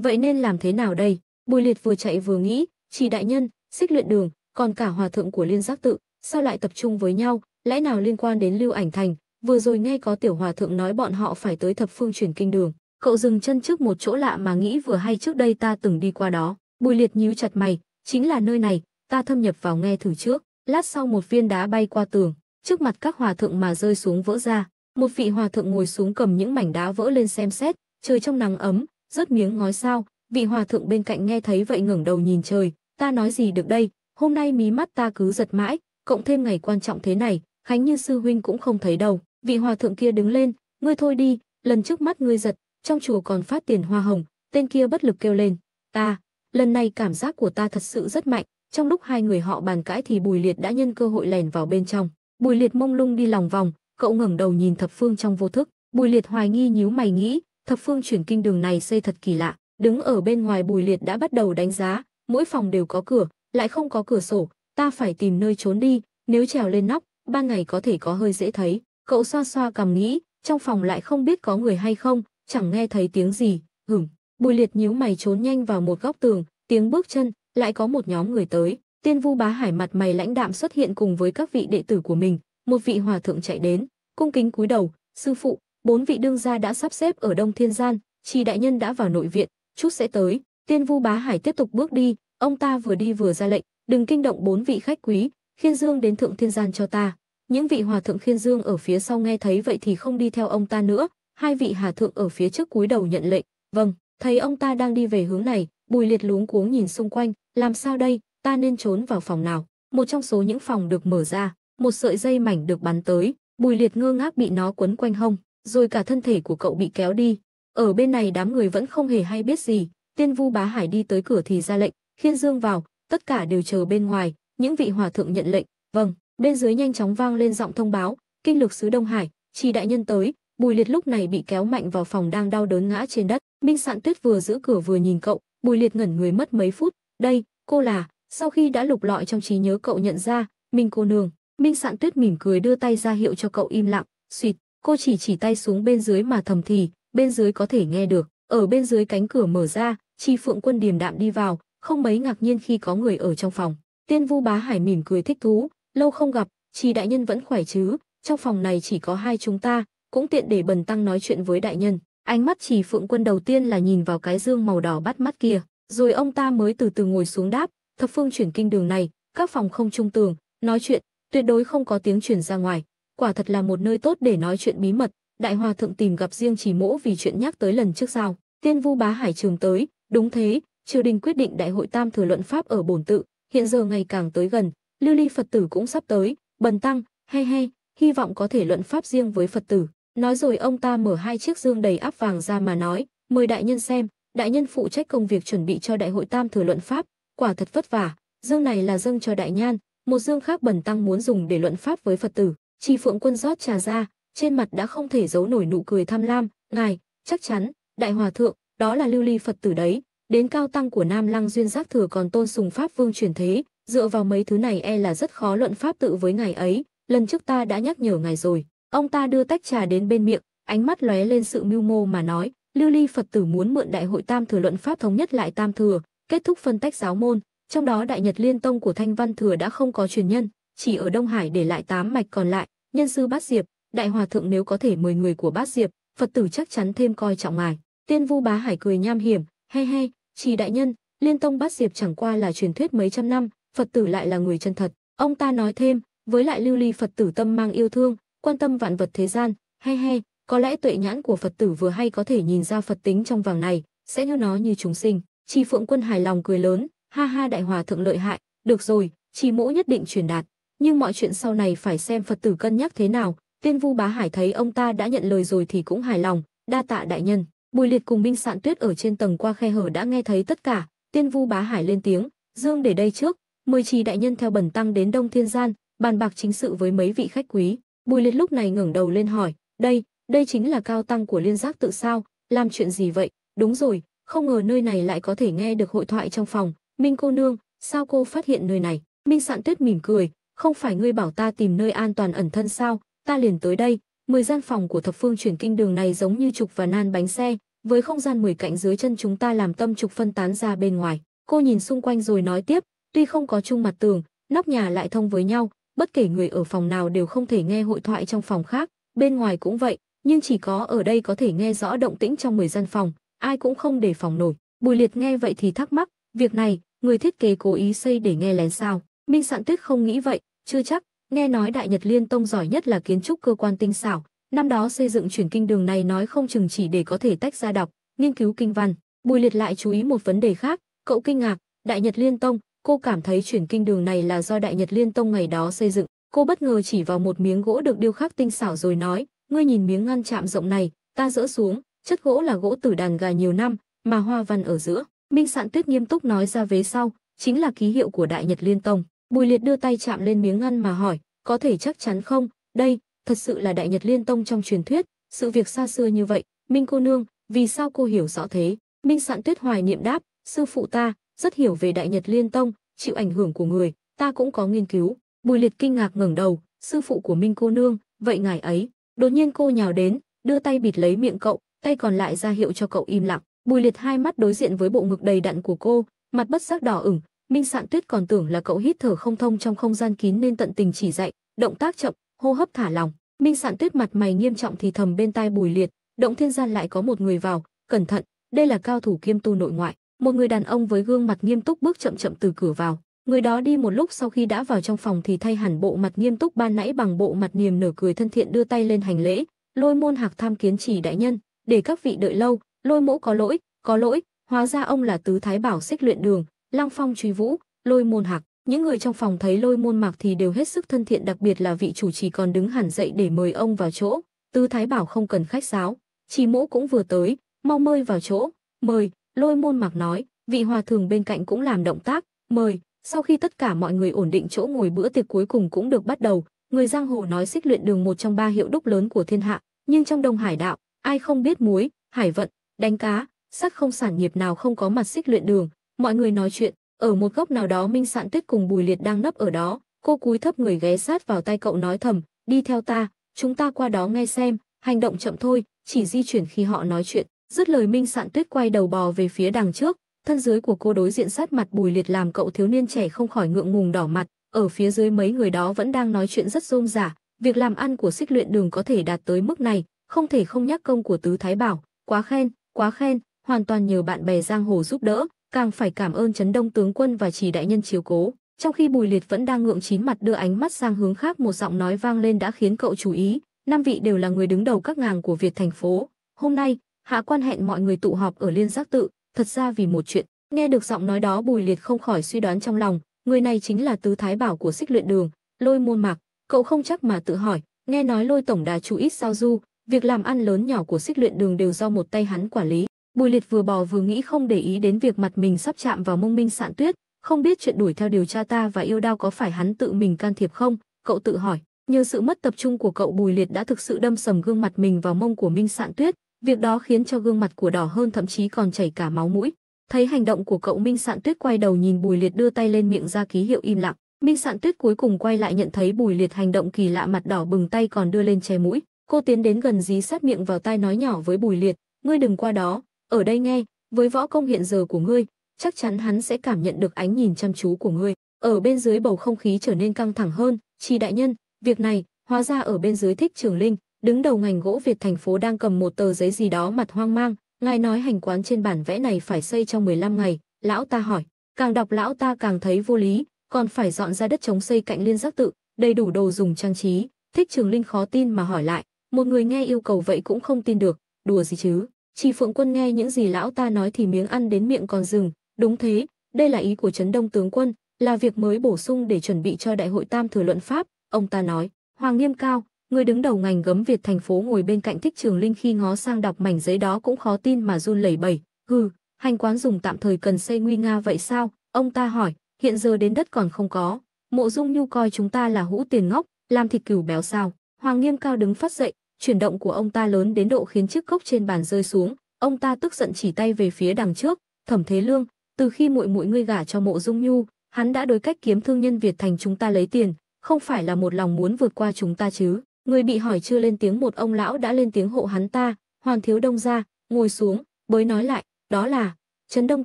Vậy nên làm thế nào đây? Bùi Liệt vừa chạy vừa nghĩ, chỉ đại nhân, xích luyện đường, còn cả hòa thượng của liên giác tự, sao lại tập trung với nhau, lẽ nào liên quan đến lưu ảnh thành? Vừa rồi nghe có tiểu hòa thượng nói bọn họ phải tới thập phương chuyển kinh đường. Cậu dừng chân trước một chỗ lạ mà nghĩ vừa hay trước đây ta từng đi qua đó. Bùi Liệt nhíu chặt mày, chính là nơi này, ta thâm nhập vào nghe thử trước, lát sau một viên đá bay qua tường, trước mặt các hòa thượng mà rơi xuống vỡ ra, một vị hòa thượng ngồi xuống cầm những mảnh đá vỡ lên xem xét, trời trong nắng ấm, rớt miếng ngói sao, vị hòa thượng bên cạnh nghe thấy vậy ngẩng đầu nhìn trời, ta nói gì được đây, hôm nay mí mắt ta cứ giật mãi, cộng thêm ngày quan trọng thế này, Khánh Như sư huynh cũng không thấy đâu. Vị hòa thượng kia đứng lên, ngươi thôi đi, lần trước mắt ngươi giật, trong chùa còn phát tiền hoa hồng, tên kia bất lực kêu lên, ta, lần này cảm giác của ta thật sự rất mạnh, trong lúc hai người họ bàn cãi thì Bùi Liệt đã nhân cơ hội lèn vào bên trong. Bùi Liệt mông lung đi lòng vòng, cậu ngẩng đầu nhìn Thập Phương trong vô thức. Bùi Liệt hoài nghi nhíu mày nghĩ, Thập Phương chuyển kinh đường này xây thật kỳ lạ. Đứng ở bên ngoài Bùi Liệt đã bắt đầu đánh giá, mỗi phòng đều có cửa, lại không có cửa sổ, ta phải tìm nơi trốn đi, nếu trèo lên nóc, ban ngày có thể có hơi dễ thấy. Cậu xoa xoa cầm nghĩ, trong phòng lại không biết có người hay không, chẳng nghe thấy tiếng gì, hửng. Bùi Liệt nhíu mày trốn nhanh vào một góc tường, tiếng bước chân, lại có một nhóm người tới, Tiên Vu Bá Hải mặt mày lãnh đạm xuất hiện cùng với các vị đệ tử của mình, một vị hòa thượng chạy đến, cung kính cúi đầu, "Sư phụ, bốn vị đương gia đã sắp xếp ở Đông Thiên Gian, Trì đại nhân đã vào nội viện, chút sẽ tới." Tiên Vu Bá Hải tiếp tục bước đi, ông ta vừa đi vừa ra lệnh, "Đừng kinh động bốn vị khách quý, khiên dương đến Thượng Thiên Gian cho ta." Những vị hòa thượng khiên dương ở phía sau nghe thấy vậy thì không đi theo ông ta nữa, hai vị hà thượng ở phía trước cúi đầu nhận lệnh, "Vâng." Thấy ông ta đang đi về hướng này, Bùi Liệt luống cuống nhìn xung quanh, làm sao đây, ta nên trốn vào phòng nào? Một trong số những phòng được mở ra, một sợi dây mảnh được bắn tới, Bùi Liệt ngơ ngác bị nó quấn quanh hông, rồi cả thân thể của cậu bị kéo đi. Ở bên này đám người vẫn không hề hay biết gì, Tiên Vu Bá Hải đi tới cửa thì ra lệnh, khiên Dương vào, tất cả đều chờ bên ngoài, những vị hòa thượng nhận lệnh, "Vâng." Bên dưới nhanh chóng vang lên giọng thông báo, "Kinh lực sứ Đông Hải, chỉ đại nhân tới." Bùi Liệt lúc này bị kéo mạnh vào phòng đang đau đớn ngã trên đất, Minh Sạn Tuyết vừa giữ cửa vừa nhìn cậu, Bùi Liệt ngẩn người mất mấy phút, đây, cô là, sau khi đã lục lọi trong trí nhớ cậu nhận ra, Minh cô nương, Minh Sạn Tuyết mỉm cười đưa tay ra hiệu cho cậu im lặng, suýt, cô chỉ chỉ tay xuống bên dưới mà thầm thì, bên dưới có thể nghe được, ở bên dưới cánh cửa mở ra, Chi Phượng Quân điềm đạm đi vào, không mấy ngạc nhiên khi có người ở trong phòng. Tiên Vu Bá Hải mỉm cười thích thú, lâu không gặp, Chi đại nhân vẫn khỏe chứ? Trong phòng này chỉ có hai chúng ta, cũng tiện để Bần Tăng nói chuyện với đại nhân. Ánh mắt Chỉ Phượng Quân đầu tiên là nhìn vào cái dương màu đỏ bắt mắt kia, rồi ông ta mới từ từ ngồi xuống đáp, thập phương chuyển kinh đường này, các phòng không trung tường, nói chuyện, tuyệt đối không có tiếng truyền ra ngoài. Quả thật là một nơi tốt để nói chuyện bí mật. Đại Hòa Thượng tìm gặp riêng chỉ mỗ vì chuyện nhắc tới lần trước sao. Tiên vu bá hải trường tới, đúng thế, triều đình quyết định đại hội tam thừa luận pháp ở bổn tự, hiện giờ ngày càng tới gần, lưu ly Phật tử cũng sắp tới, bần tăng, he he, hy vọng có thể luận pháp riêng với Phật tử. Nói rồi ông ta mở hai chiếc dương đầy áp vàng ra mà nói, mời đại nhân xem, đại nhân phụ trách công việc chuẩn bị cho đại hội tam thừa luận pháp, quả thật vất vả, dương này là dương cho đại nhan, một dương khác bẩn tăng muốn dùng để luận pháp với Phật tử, Tri Phượng Quân rót trà ra, trên mặt đã không thể giấu nổi nụ cười tham lam, ngài, chắc chắn, đại hòa thượng, đó là lưu ly Phật tử đấy, đến cao tăng của Nam Lăng duyên giác thừa còn tôn sùng pháp vương truyền thế, dựa vào mấy thứ này e là rất khó luận pháp tự với ngài ấy, lần trước ta đã nhắc nhở ngài rồi. Ông ta đưa tách trà đến bên miệng, ánh mắt lóe lên sự mưu mô mà nói, Lưu Ly Phật tử muốn mượn đại hội Tam thừa luận pháp thống nhất lại Tam thừa, kết thúc phân tách giáo môn, trong đó Đại Nhật Liên Tông của Thanh Văn thừa đã không có truyền nhân, chỉ ở Đông Hải để lại tám mạch còn lại, nhân sư Bát Diệp, đại hòa thượng nếu có thể mời người của Bát Diệp, Phật tử chắc chắn thêm coi trọng ngài. Tiên Vu Bá Hải cười nham hiểm, he he, chỉ đại nhân, Liên Tông Bát Diệp chẳng qua là truyền thuyết mấy trăm năm, Phật tử lại là người chân thật. Ông ta nói thêm, với lại Lưu Ly Phật tử tâm mang yêu thương, quan tâm vạn vật thế gian, he he, có lẽ tuệ nhãn của Phật tử vừa hay có thể nhìn ra Phật tính trong vàng này, sẽ như nó như chúng sinh. Chi Phượng Quân hài lòng cười lớn, ha ha đại hòa thượng lợi hại, được rồi, chi mỗ nhất định truyền đạt. Nhưng mọi chuyện sau này phải xem Phật tử cân nhắc thế nào. Tiên Vu Bá Hải thấy ông ta đã nhận lời rồi thì cũng hài lòng, đa tạ đại nhân. Bùi Liệt cùng binh Sạn Tuyết ở trên tầng qua khe hở đã nghe thấy tất cả, Tiên Vu Bá Hải lên tiếng, "Dương để đây trước, mời trì đại nhân theo bẩn tăng đến Đông Thiên Gian, bàn bạc chính sự với mấy vị khách quý." Bùi Liệt lúc này ngẩng đầu lên hỏi, "Đây, đây chính là cao tăng của liên giác tự sao, làm chuyện gì vậy? Đúng rồi, không ngờ nơi này lại có thể nghe được hội thoại trong phòng. Minh cô nương, sao cô phát hiện nơi này? Minh sạn tuyết mỉm cười, không phải ngươi bảo ta tìm nơi an toàn ẩn thân sao, ta liền tới đây. Mười gian phòng của thập phương chuyển kinh đường này giống như trục và nan bánh xe, với không gian mười cạnh dưới chân chúng ta làm tâm trục phân tán ra bên ngoài. Cô nhìn xung quanh rồi nói tiếp, tuy không có chung mặt tường, nóc nhà lại thông với nhau, bất kể người ở phòng nào đều không thể nghe hội thoại trong phòng khác, bên ngoài cũng vậy, nhưng chỉ có ở đây có thể nghe rõ động tĩnh trong 10 dân phòng, ai cũng không để phòng nổi. Bùi Liệt nghe vậy thì thắc mắc, việc này, người thiết kế cố ý xây để nghe lén sao? Minh Sạn Tuyết không nghĩ vậy, chưa chắc, nghe nói Đại Nhật Liên Tông giỏi nhất là kiến trúc cơ quan tinh xảo, năm đó xây dựng chuyển kinh đường này nói không chừng chỉ để có thể tách ra đọc, nghiên cứu kinh văn. Bùi Liệt lại chú ý một vấn đề khác, cậu kinh ngạc, Đại Nhật Liên Tông, cô cảm thấy chuyển kinh đường này là do Đại Nhật Liên Tông ngày đó xây dựng. Cô bất ngờ chỉ vào một miếng gỗ được điêu khắc tinh xảo rồi nói, ngươi nhìn miếng ngăn chạm rộng này, ta dỡ xuống, chất gỗ là gỗ từ đàn gà nhiều năm, mà hoa văn ở giữa. Minh Sạn Tuyết nghiêm túc nói ra vế sau, chính là ký hiệu của Đại Nhật Liên Tông. Bùi Liệt đưa tay chạm lên miếng ngăn mà hỏi, có thể chắc chắn không? Đây, thật sự là Đại Nhật Liên Tông trong truyền thuyết, sự việc xa xưa như vậy, Minh cô nương, vì sao cô hiểu rõ thế? Minh Sạn Tuyết hoài niệm đáp, sư phụ ta rất hiểu về Đại Nhật Liên Tông, chịu ảnh hưởng của người, ta cũng có nghiên cứu. Bùi Liệt kinh ngạc ngẩng đầu, sư phụ của Minh cô nương, vậy ngài ấy Đột nhiên cô nhào đến, đưa tay bịt lấy miệng cậu, tay còn lại ra hiệu cho cậu im lặng. Bùi Liệt hai mắt đối diện với bộ ngực đầy đặn của cô, mặt bất giác đỏ ửng, Minh Sạn Tuyết còn tưởng là cậu hít thở không thông trong không gian kín nên tận tình chỉ dạy, động tác chậm, hô hấp thả lỏng. Minh Sạn Tuyết mặt mày nghiêm trọng thì thầm bên tai Bùi Liệt, động thiên gian lại có một người vào, cẩn thận, đây là cao thủ kiêm tu nội ngoại, một người đàn ông với gương mặt nghiêm túc bước chậm chậm từ cửa vào. Người đó đi một lúc sau khi đã vào trong phòng thì thay hẳn bộ mặt nghiêm túc ban nãy bằng bộ mặt niềm nở cười thân thiện đưa tay lên hành lễ, lôi môn hạc tham kiến chỉ đại nhân, để các vị đợi lâu, lôi mỗ có lỗi, có lỗi, hóa ra ông là tứ thái bảo xích luyện đường, lang phong truy vũ, lôi môn hạc. Những người trong phòng thấy lôi môn mạc thì đều hết sức thân thiện đặc biệt là vị chủ trì còn đứng hẳn dậy để mời ông vào chỗ. Tứ thái bảo không cần khách sáo, chỉ mỗ cũng vừa tới, mau mơi vào chỗ, mời, lôi môn mạc nói, vị hòa thượng bên cạnh cũng làm động tác, mời, sau khi tất cả mọi người ổn định chỗ ngồi bữa tiệc cuối cùng cũng được bắt đầu, người giang hồ nói xích luyện đường một trong ba hiệu đúc lớn của thiên hạ, nhưng trong Đông Hải đạo, ai không biết muối, hải vận, đánh cá, sắc không sản nghiệp nào không có mặt xích luyện đường, mọi người nói chuyện, ở một góc nào đó Minh Sạn Tuyết cùng Bùi Liệt đang nấp ở đó, cô cúi thấp người ghé sát vào tay cậu nói thầm, đi theo ta, chúng ta qua đó nghe xem, hành động chậm thôi, chỉ di chuyển khi họ nói chuyện. Dứt lời Minh Sạn Tuyết quay đầu bò về phía đằng trước, thân dưới của cô đối diện sát mặt Bùi Liệt làm cậu thiếu niên trẻ không khỏi ngượng ngùng đỏ mặt, ở phía dưới mấy người đó vẫn đang nói chuyện rất rôm rả, việc làm ăn của Xích Luyện Đường có thể đạt tới mức này, không thể không nhắc công của Tứ Thái Bảo, quá khen, quá khen, hoàn toàn nhờ bạn bè giang hồ giúp đỡ, càng phải cảm ơn chấn Đông tướng quân và chỉ đại nhân chiếu cố. Trong khi Bùi Liệt vẫn đang ngượng chín mặt đưa ánh mắt sang hướng khác, một giọng nói vang lên đã khiến cậu chú ý, năm vị đều là người đứng đầu các ngàng của Việt thành phố, hôm nay, hạ quan hẹn mọi người tụ họp ở Liên Giác tự, thật ra vì một chuyện. Nghe được giọng nói đó Bùi Liệt không khỏi suy đoán trong lòng, người này chính là tứ thái bảo của xích luyện đường, lôi môn mạc. Cậu không chắc mà tự hỏi, nghe nói lôi tổng đà chú ít giao du, việc làm ăn lớn nhỏ của xích luyện đường đều do một tay hắn quản lý. Bùi Liệt vừa bò vừa nghĩ không để ý đến việc mặt mình sắp chạm vào mông minh sạn tuyết, không biết chuyện đuổi theo điều tra ta và yêu đao có phải hắn tự mình can thiệp không, cậu tự hỏi. Nhờ sự mất tập trung của cậu Bùi Liệt đã thực sự đâm sầm gương mặt mình vào mông của Minh Sạn Tuyết, Việc đó khiến cho gương mặt của đỏ hơn thậm chí còn chảy cả máu mũi. Thấy hành động của cậu Minh Sạn Tuyết quay đầu nhìn Bùi Liệt đưa tay lên miệng ra ký hiệu im lặng. Minh Sạn Tuyết cuối cùng quay lại nhận thấy Bùi Liệt hành động kỳ lạ mặt đỏ bừng tay còn đưa lên che mũi. Cô tiến đến gần dí sát miệng vào tai nói nhỏ với Bùi Liệt, "Ngươi đừng qua đó, ở đây nghe, với võ công hiện giờ của ngươi, chắc chắn hắn sẽ cảm nhận được ánh nhìn chăm chú của ngươi." Ở bên dưới bầu không khí trở nên căng thẳng hơn, "Chỉ đại nhân, việc này, hóa ra ở bên dưới thích Trường Linh, đứng đầu ngành gỗ Việt thành phố đang cầm một tờ giấy gì đó mặt hoang mang, ngài nói hành quán trên bản vẽ này phải xây trong 15 ngày, lão ta hỏi, càng đọc lão ta càng thấy vô lý, còn phải dọn ra đất chống xây cạnh liên giác tự, đầy đủ đồ dùng trang trí, thích trường linh khó tin mà hỏi lại, một người nghe yêu cầu vậy cũng không tin được, đùa gì chứ. Chỉ Phượng Quân nghe những gì lão ta nói thì miếng ăn đến miệng còn dừng, đúng thế, đây là ý của Trấn Đông tướng quân, là việc mới bổ sung để chuẩn bị cho đại hội tam thừa luận pháp, ông ta nói. Hoàng Nghiêm Cao, Người đứng đầu ngành gấm Việt thành phố ngồi bên cạnh Thích Trường Linh khi ngó sang đọc mảnh giấy đó cũng khó tin mà run lẩy bẩy. Hừ, hành quán dùng tạm thời cần xây nguy nga vậy sao? Ông ta hỏi, hiện giờ đến đất còn không có. Mộ Dung Nhu coi chúng ta là hũ tiền ngốc, làm thịt cừu béo sao? Hoàng Nghiêm Cao đứng phát dậy, chuyển động của ông ta lớn đến độ khiến chiếc cốc trên bàn rơi xuống, ông ta tức giận chỉ tay về phía đằng trước, Thẩm Thế Lương, từ khi muội muội ngươi gả cho Mộ Dung Nhu, hắn đã đối cách kiếm thương nhân Việt thành chúng ta lấy tiền, không phải là một lòng muốn vượt qua chúng ta chứ? Người bị hỏi chưa lên tiếng một ông lão đã lên tiếng hộ hắn ta, Hoàng Thiếu Đông ra, ngồi xuống, bới nói lại, đó là, Trấn Đông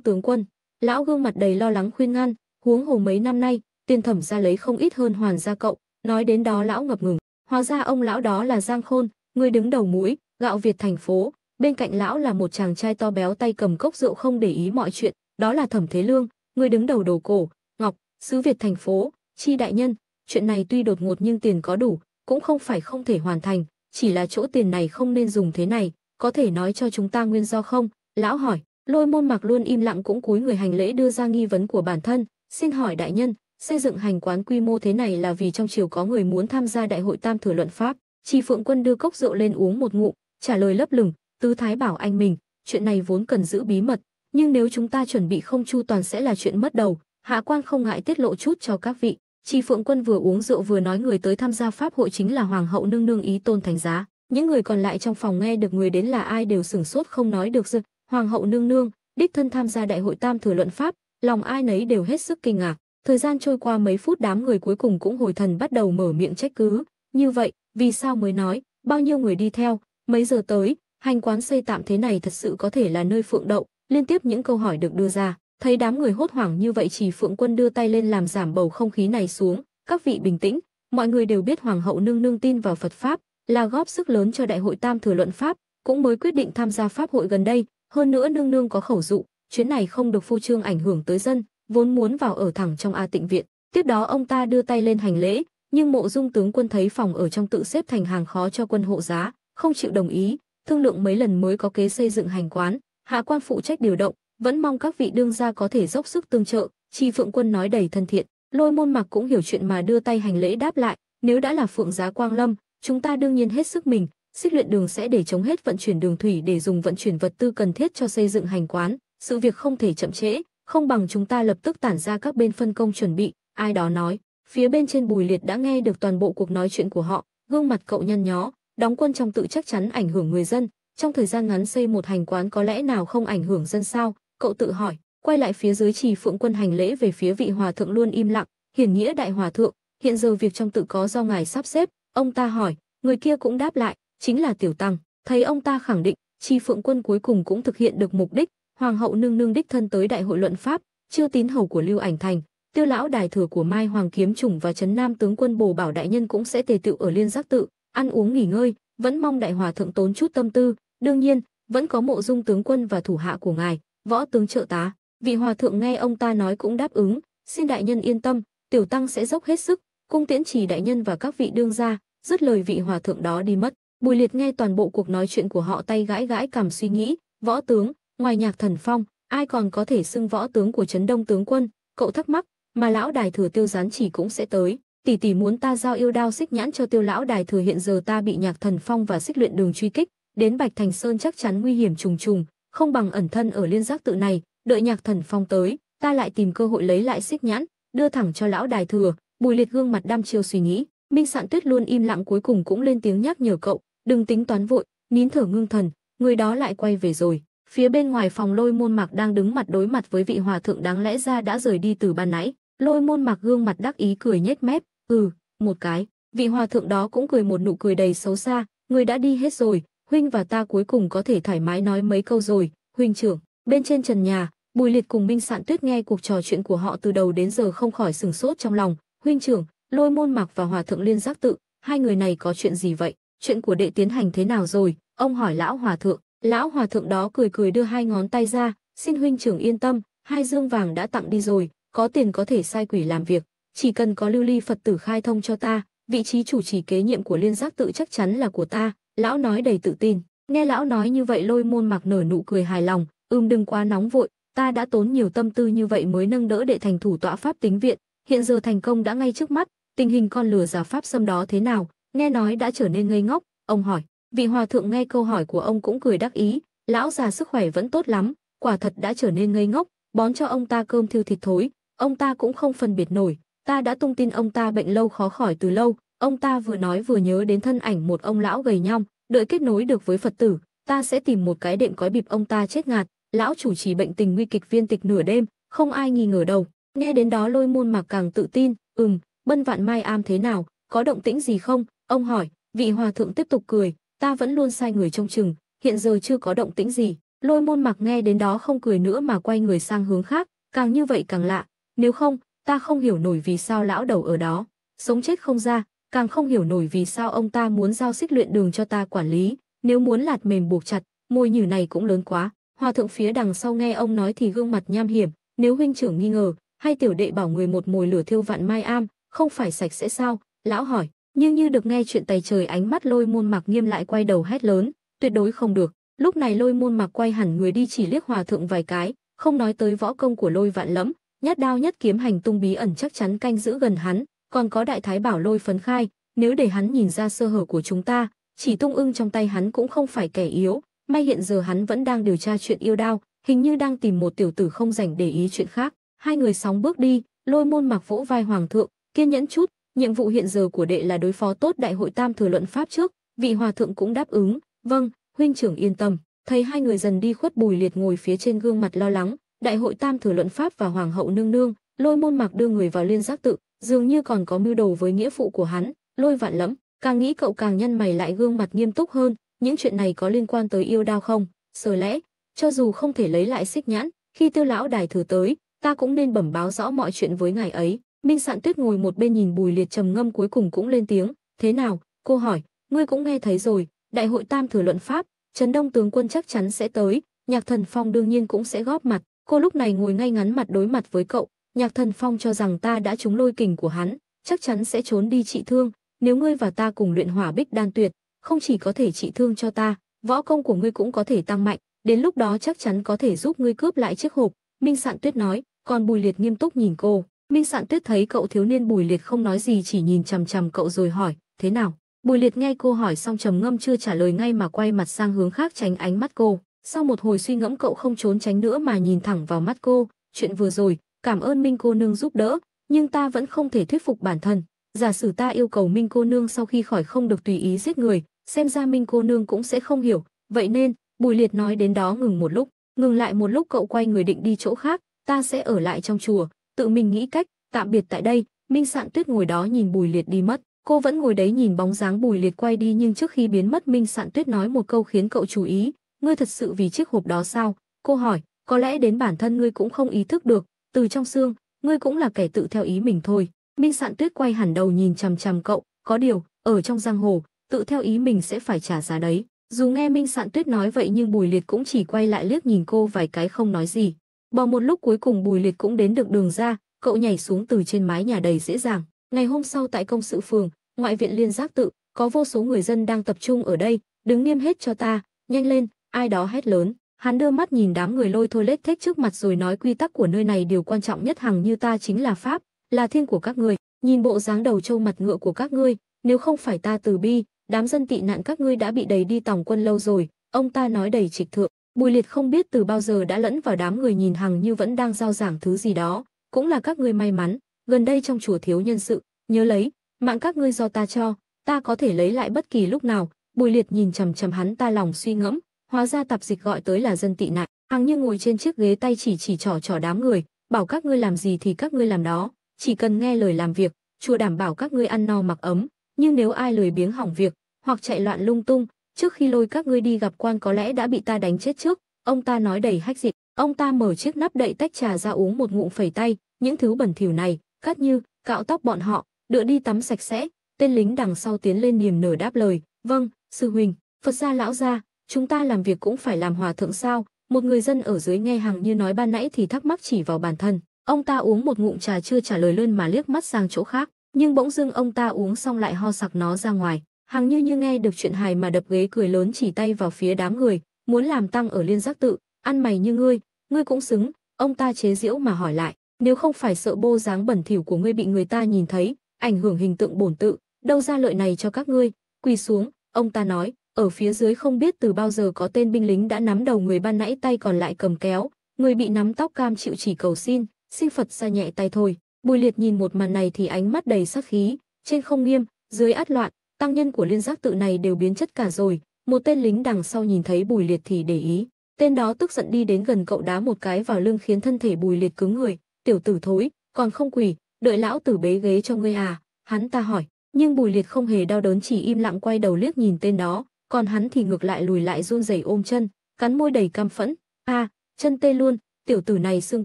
tướng quân. Lão gương mặt đầy lo lắng khuyên ngăn, huống hồ mấy năm nay, tiền thẩm ra lấy không ít hơn hoàn gia cậu, nói đến đó lão ngập ngừng. Hóa ra ông lão đó là Giang Khôn, người đứng đầu mũi, gạo Việt thành phố, bên cạnh lão là một chàng trai to béo tay cầm cốc rượu không để ý mọi chuyện, đó là Thẩm Thế Lương, người đứng đầu đồ cổ, Ngọc, sứ Việt thành phố, chi đại nhân, chuyện này tuy đột ngột nhưng tiền có đủ, cũng không phải không thể hoàn thành, chỉ là chỗ tiền này không nên dùng thế này, có thể nói cho chúng ta nguyên do không? Lão hỏi, lôi môn mạc luôn im lặng cũng cúi người hành lễ đưa ra nghi vấn của bản thân, xin hỏi đại nhân, xây dựng hành quán quy mô thế này là vì trong triều có người muốn tham gia đại hội tam thừa luận pháp. Chi Phượng Quân đưa cốc rượu lên uống một ngụm, trả lời lấp lửng, tứ thái bảo anh mình, chuyện này vốn cần giữ bí mật, nhưng nếu chúng ta chuẩn bị không chu toàn sẽ là chuyện mất đầu, hạ quan không ngại tiết lộ chút cho các vị. Tri Phượng Quân vừa uống rượu vừa nói người tới tham gia pháp hội chính là hoàng hậu nương nương ý tôn thánh giá, những người còn lại trong phòng nghe được người đến là ai đều sửng sốt không nói được dực, hoàng hậu nương nương, đích thân tham gia đại hội tam thừa luận pháp, lòng ai nấy đều hết sức kinh ngạc. Thời gian trôi qua mấy phút đám người cuối cùng cũng hồi thần bắt đầu mở miệng trách cứ, như vậy, vì sao mới nói, bao nhiêu người đi theo, mấy giờ tới, hành quán xây tạm thế này thật sự có thể là nơi phượng đậu, liên tiếp những câu hỏi được đưa ra. Thấy đám người hốt hoảng như vậy chỉ Phượng Quân đưa tay lên làm giảm bầu không khí này xuống, các vị bình tĩnh, mọi người đều biết Hoàng hậu nương nương tin vào Phật Pháp, là góp sức lớn cho Đại hội Tam Thừa Luận Pháp, cũng mới quyết định tham gia Pháp hội gần đây, hơn nữa nương nương có khẩu dụ, chuyến này không được phu trương ảnh hưởng tới dân, vốn muốn vào ở thẳng trong A Tịnh Viện. Tiếp đó ông ta đưa tay lên hành lễ, nhưng mộ dung tướng quân thấy phòng ở trong tự xếp thành hàng khó cho quân hộ giá, không chịu đồng ý, thương lượng mấy lần mới có kế xây dựng hành quán, hạ quan phụ trách điều động, vẫn mong các vị đương gia có thể dốc sức tương trợ, Chi Phượng Quân nói đầy thân thiện, Lôi Môn Mặc cũng hiểu chuyện mà đưa tay hành lễ đáp lại, nếu đã là Phượng giá Quang Lâm, chúng ta đương nhiên hết sức mình, xích luyện đường sẽ để chống hết vận chuyển đường thủy để dùng vận chuyển vật tư cần thiết cho xây dựng hành quán, sự việc không thể chậm trễ, không bằng chúng ta lập tức tản ra các bên phân công chuẩn bị, ai đó nói. Phía bên trên Bùi Liệt đã nghe được toàn bộ cuộc nói chuyện của họ, gương mặt cậu nhăn nhó, đóng quân trong tự chắc chắn ảnh hưởng người dân, trong thời gian ngắn xây một hành quán có lẽ nào không ảnh hưởng dân sao, cậu tự hỏi, quay lại phía dưới trì phượng quân hành lễ về phía vị hòa thượng luôn im lặng, hiển nghĩa đại hòa thượng, hiện giờ việc trong tự có do ngài sắp xếp, ông ta hỏi, người kia cũng đáp lại, chính là tiểu tăng, thấy ông ta khẳng định, trì phượng quân cuối cùng cũng thực hiện được mục đích, hoàng hậu nương nương đích thân tới đại hội luận pháp, chưa tín hầu của Lưu Ảnh Thành, tiêu lão đài thừa của Mai Hoàng Kiếm Trùng và Trấn Nam tướng quân Bồ Bảo đại nhân cũng sẽ tề tựu ở Liên Giác tự, ăn uống nghỉ ngơi, vẫn mong đại hòa thượng tốn chút tâm tư, đương nhiên, vẫn có mộ dung tướng quân và thủ hạ của ngài, võ tướng trợ tá. Vị hòa thượng nghe ông ta nói cũng đáp ứng, xin đại nhân yên tâm, tiểu tăng sẽ dốc hết sức, cung tiễn chỉ đại nhân và các vị đương gia, dứt lời vị hòa thượng đó đi mất. Bùi Liệt nghe toàn bộ cuộc nói chuyện của họ tay gãi gãi cảm suy nghĩ, võ tướng, ngoài Nhạc Thần Phong, ai còn có thể xưng võ tướng của Trấn Đông tướng quân, cậu thắc mắc, mà lão đài thừa Tiêu Gián chỉ cũng sẽ tới, tỷ tỷ muốn ta giao yêu đao xích nhãn cho Tiêu lão đài thừa hiện giờ ta bị Nhạc Thần Phong và Xích Luyện Đường truy kích, đến Bạch Thành Sơn chắc chắn nguy hiểm trùng trùng, không bằng ẩn thân ở liên giác tự này, đợi Nhạc Thần Phong tới, ta lại tìm cơ hội lấy lại xích nhãn, đưa thẳng cho lão đài thừa." Bùi Liệt gương mặt đăm chiêu suy nghĩ, Minh Sạn Tuyết luôn im lặng cuối cùng cũng lên tiếng nhắc nhở cậu, "Đừng tính toán vội, nín thở ngưng thần, người đó lại quay về rồi." Phía bên ngoài phòng Lôi Môn Mạc đang đứng mặt đối mặt với vị hòa thượng đáng lẽ ra đã rời đi từ ban nãy. Lôi Môn Mạc gương mặt đắc ý cười nhếch mép, "Ừ, một cái." Vị hòa thượng đó cũng cười một nụ cười đầy xấu xa, người đã đi hết rồi, huynh và ta cuối cùng có thể thoải mái nói mấy câu rồi, huynh trưởng. Bên trên trần nhà, Bùi Liệt cùng Minh Sạn Tuyết nghe cuộc trò chuyện của họ từ đầu đến giờ không khỏi sừng sốt trong lòng, huynh trưởng, Lôi Môn Mặc và Hòa thượng Liên Giác tự, hai người này có chuyện gì vậy? Chuyện của đệ tiến hành thế nào rồi? Ông hỏi lão hòa thượng. Lão hòa thượng đó cười cười đưa hai ngón tay ra, xin huynh trưởng yên tâm, hai dương vàng đã tặng đi rồi, có tiền có thể sai quỷ làm việc, chỉ cần có lưu ly Phật tử khai thông cho ta, vị trí chủ trì kế nhiệm của liên giác tự chắc chắn là của ta, Lão nói đầy tự tin, nghe lão nói như vậy lôi môn mặc nở nụ cười hài lòng, ưm đừng quá nóng vội, ta đã tốn nhiều tâm tư như vậy mới nâng đỡ đệ thành thủ tọa pháp tính viện, hiện giờ thành công đã ngay trước mắt, tình hình con lừa giả pháp xâm đó thế nào, nghe nói đã trở nên ngây ngốc, ông hỏi. Vị hòa thượng nghe câu hỏi của ông cũng cười đắc ý, lão già sức khỏe vẫn tốt lắm, quả thật đã trở nên ngây ngốc, bón cho ông ta cơm thiêu thịt thối, ông ta cũng không phân biệt nổi, ta đã tung tin ông ta bệnh lâu khó khỏi từ lâu, Ông ta vừa nói vừa nhớ đến thân ảnh một ông lão gầy nhom, đợi kết nối được với Phật tử, ta sẽ tìm một cái đệm cói bịp ông ta chết ngạt, lão chủ trì bệnh tình nguy kịch viên tịch nửa đêm, không ai nghi ngờ đâu. Nghe đến đó Lôi Môn Mạc càng tự tin, "Ừm, Bân Vạn Mai am thế nào, có động tĩnh gì không?" Ông hỏi, vị hòa thượng tiếp tục cười, "Ta vẫn luôn sai người trông chừng, hiện giờ chưa có động tĩnh gì." Lôi Môn Mạc nghe đến đó không cười nữa mà quay người sang hướng khác, càng như vậy càng lạ, nếu không, ta không hiểu nổi vì sao lão đầu ở đó, sống chết không ra, càng không hiểu nổi vì sao ông ta muốn giao xích luyện đường cho ta quản lý, nếu muốn lạt mềm buộc chặt, môi nhử này cũng lớn quá. Hòa thượng phía đằng sau nghe ông nói thì gương mặt nham hiểm, nếu huynh trưởng nghi ngờ, hay tiểu đệ bảo người một mồi lửa thiêu vạn mai am, không phải sạch sẽ sao? Lão hỏi, nhưng như được nghe chuyện tày trời ánh mắt lôi môn mạc nghiêm lại quay đầu hét lớn, tuyệt đối không được. Lúc này lôi môn mạc quay hẳn người đi chỉ liếc hòa thượng vài cái, không nói tới võ công của lôi vạn lẫm, nhát đao nhất kiếm hành tung bí ẩn chắc chắn canh giữ gần hắn, còn có đại thái bảo lôi phấn khai, nếu để hắn nhìn ra sơ hở của chúng ta, chỉ tung ưng trong tay hắn cũng không phải kẻ yếu. May hiện giờ hắn vẫn đang điều tra chuyện yêu đao, hình như đang tìm một tiểu tử không rảnh để ý chuyện khác. Hai người sóng bước đi, lôi môn mặc vỗ vai hoàng thượng, kiên nhẫn chút, nhiệm vụ hiện giờ của đệ là đối phó tốt đại hội tam thừa luận pháp trước, vị hòa thượng cũng đáp ứng, vâng, huynh trưởng yên tâm. Thấy hai người dần đi khuất bùi liệt ngồi phía trên gương mặt lo lắng, đại hội tam thừa luận pháp và hoàng hậu nương nương, lôi môn mặc đưa người vào liên giác tự, dường như còn có mưu đồ với nghĩa phụ của hắn, Lôi Vạn Lẫm, càng nghĩ cậu càng nhân mày lại gương mặt nghiêm túc hơn, những chuyện này có liên quan tới yêu đao không? Sở lẽ, cho dù không thể lấy lại xích nhãn, khi tư lão đài thử tới, ta cũng nên bẩm báo rõ mọi chuyện với ngài ấy. Minh Sạn Tuyết ngồi một bên nhìn Bùi Liệt trầm ngâm cuối cùng cũng lên tiếng, "Thế nào?" Cô hỏi, "Ngươi cũng nghe thấy rồi, đại hội tam thừa luận pháp, Trấn Đông tướng quân chắc chắn sẽ tới, Nhạc Thần Phong đương nhiên cũng sẽ góp mặt." Cô lúc này ngồi ngay ngắn mặt đối mặt với cậu, Nhạc Thần Phong cho rằng ta đã trúng lôi kình của hắn, chắc chắn sẽ trốn đi trị thương, nếu ngươi và ta cùng luyện hỏa bích đan tuyệt, không chỉ có thể trị thương cho ta, võ công của ngươi cũng có thể tăng mạnh, đến lúc đó chắc chắn có thể giúp ngươi cướp lại chiếc hộp, Minh Sạn Tuyết nói, còn Bùi Liệt nghiêm túc nhìn cô. Minh Sạn Tuyết thấy cậu thiếu niên Bùi Liệt không nói gì chỉ nhìn chằm chằm cậu rồi hỏi, "Thế nào?" Bùi Liệt nghe cô hỏi xong trầm ngâm chưa trả lời ngay mà quay mặt sang hướng khác tránh ánh mắt cô. Sau một hồi suy ngẫm cậu không trốn tránh nữa mà nhìn thẳng vào mắt cô, "Chuyện vừa rồi, cảm ơn Minh cô nương giúp đỡ, nhưng ta vẫn không thể thuyết phục bản thân. Giả sử ta yêu cầu Minh cô nương sau khi khỏi không được tùy ý giết người, xem ra Minh cô nương cũng sẽ không hiểu, vậy nên, Bùi Liệt nói đến đó ngừng một lúc, ngừng lại một lúc cậu quay người định đi chỗ khác, ta sẽ ở lại trong chùa, tự mình nghĩ cách, tạm biệt tại đây. Minh Sạn Tuyết ngồi đó nhìn Bùi Liệt đi mất, cô vẫn ngồi đấy nhìn bóng dáng Bùi Liệt quay đi nhưng trước khi biến mất Minh Sạn Tuyết nói một câu khiến cậu chú ý, ngươi thật sự vì chiếc hộp đó sao? Cô hỏi, có lẽ đến bản thân ngươi cũng không ý thức được, từ trong xương, ngươi cũng là kẻ tự theo ý mình thôi. Minh Sạn Tuyết quay hẳn đầu nhìn chằm chằm cậu, có điều, ở trong giang hồ, tự theo ý mình sẽ phải trả giá đấy. Dù nghe Minh Sạn Tuyết nói vậy nhưng Bùi Liệt cũng chỉ quay lại liếc nhìn cô vài cái không nói gì. Bỏ một lúc cuối cùng Bùi Liệt cũng đến được đường ra, cậu nhảy xuống từ trên mái nhà đầy dễ dàng. Ngày hôm sau tại công sự phường, ngoại viện liên giác tự, có vô số người dân đang tập trung ở đây, đứng nghiêm hết cho ta, nhanh lên, ai đó hét lớn. Hắn đưa mắt nhìn đám người lôi thôi lết thếch trước mặt rồi nói quy tắc của nơi này điều quan trọng nhất hằng như ta chính là pháp, là thiên của các người, nhìn bộ dáng đầu trâu mặt ngựa của các ngươi, nếu không phải ta từ bi, đám dân tị nạn các ngươi đã bị đầy đi tòng quân lâu rồi, ông ta nói đầy trịch thượng. Bùi liệt không biết từ bao giờ đã lẫn vào đám người nhìn hằng như vẫn đang giao giảng thứ gì đó, cũng là các ngươi may mắn, gần đây trong chùa thiếu nhân sự, nhớ lấy, mạng các ngươi do ta cho, ta có thể lấy lại bất kỳ lúc nào. Bùi liệt nhìn chầm chầm hắn ta lòng suy ngẫm, hóa ra tạp dịch gọi tới là dân tị nạn. hằng như ngồi trên chiếc ghế tay chỉ chỉ trỏ trỏ đám người, bảo các ngươi làm gì thì các ngươi làm đó, chỉ cần nghe lời làm việc, chùa đảm bảo các ngươi ăn no mặc ấm, nhưng nếu ai lười biếng hỏng việc, hoặc chạy loạn lung tung, trước khi lôi các ngươi đi gặp quan có lẽ đã bị ta đánh chết trước, ông ta nói đầy hách dịch. Ông ta mở chiếc nắp đậy tách trà ra uống một ngụm phẩy tay, những thứ bẩn thỉu này, cắt như, cạo tóc bọn họ, đựa đi tắm sạch sẽ, tên lính đằng sau tiến lên niềm nở đáp lời, vâng, sư huynh, Phật gia lão gia, chúng ta làm việc cũng phải làm hòa thượng sao? Một người dân ở dưới nghe hàng như nói ban nãy thì thắc mắc chỉ vào bản thân. Ông ta uống một ngụm trà chưa trả lời luôn mà liếc mắt sang chỗ khác, nhưng bỗng dưng ông ta uống xong lại ho sặc nó ra ngoài. Hàng như như nghe được chuyện hài mà đập ghế cười lớn chỉ tay vào phía đám người, muốn làm tăng ở liên giác tự, ăn mày như ngươi, ngươi cũng xứng, ông ta chế giễu mà hỏi lại, nếu không phải sợ bô dáng bẩn thỉu của ngươi bị người ta nhìn thấy, ảnh hưởng hình tượng bổn tự, đâu ra lợi này cho các ngươi, quỳ xuống, ông ta nói, ở phía dưới không biết từ bao giờ có tên binh lính đã nắm đầu người ban nãy tay còn lại cầm kéo, người bị nắm tóc cam chịu chỉ cầu xin, xin Phật ra nhẹ tay thôi. Bùi liệt nhìn một màn này thì ánh mắt đầy sắc khí, trên không nghiêm, dưới át loạn, tăng nhân của liên giác tự này đều biến chất cả rồi. Một tên lính đằng sau nhìn thấy bùi liệt thì để ý. Tên đó tức giận đi đến gần cậu đá một cái vào lưng khiến thân thể bùi liệt cứng người. Tiểu tử thối, còn không quỳ, đợi lão tử bế ghế cho ngươi à, hắn ta hỏi. Nhưng bùi liệt không hề đau đớn chỉ im lặng quay đầu liếc nhìn tên đó còn hắn thì ngược lại lùi lại run rẩy ôm chân, cắn môi đầy cam phẫn, "A, à, chân tê luôn, tiểu tử này xương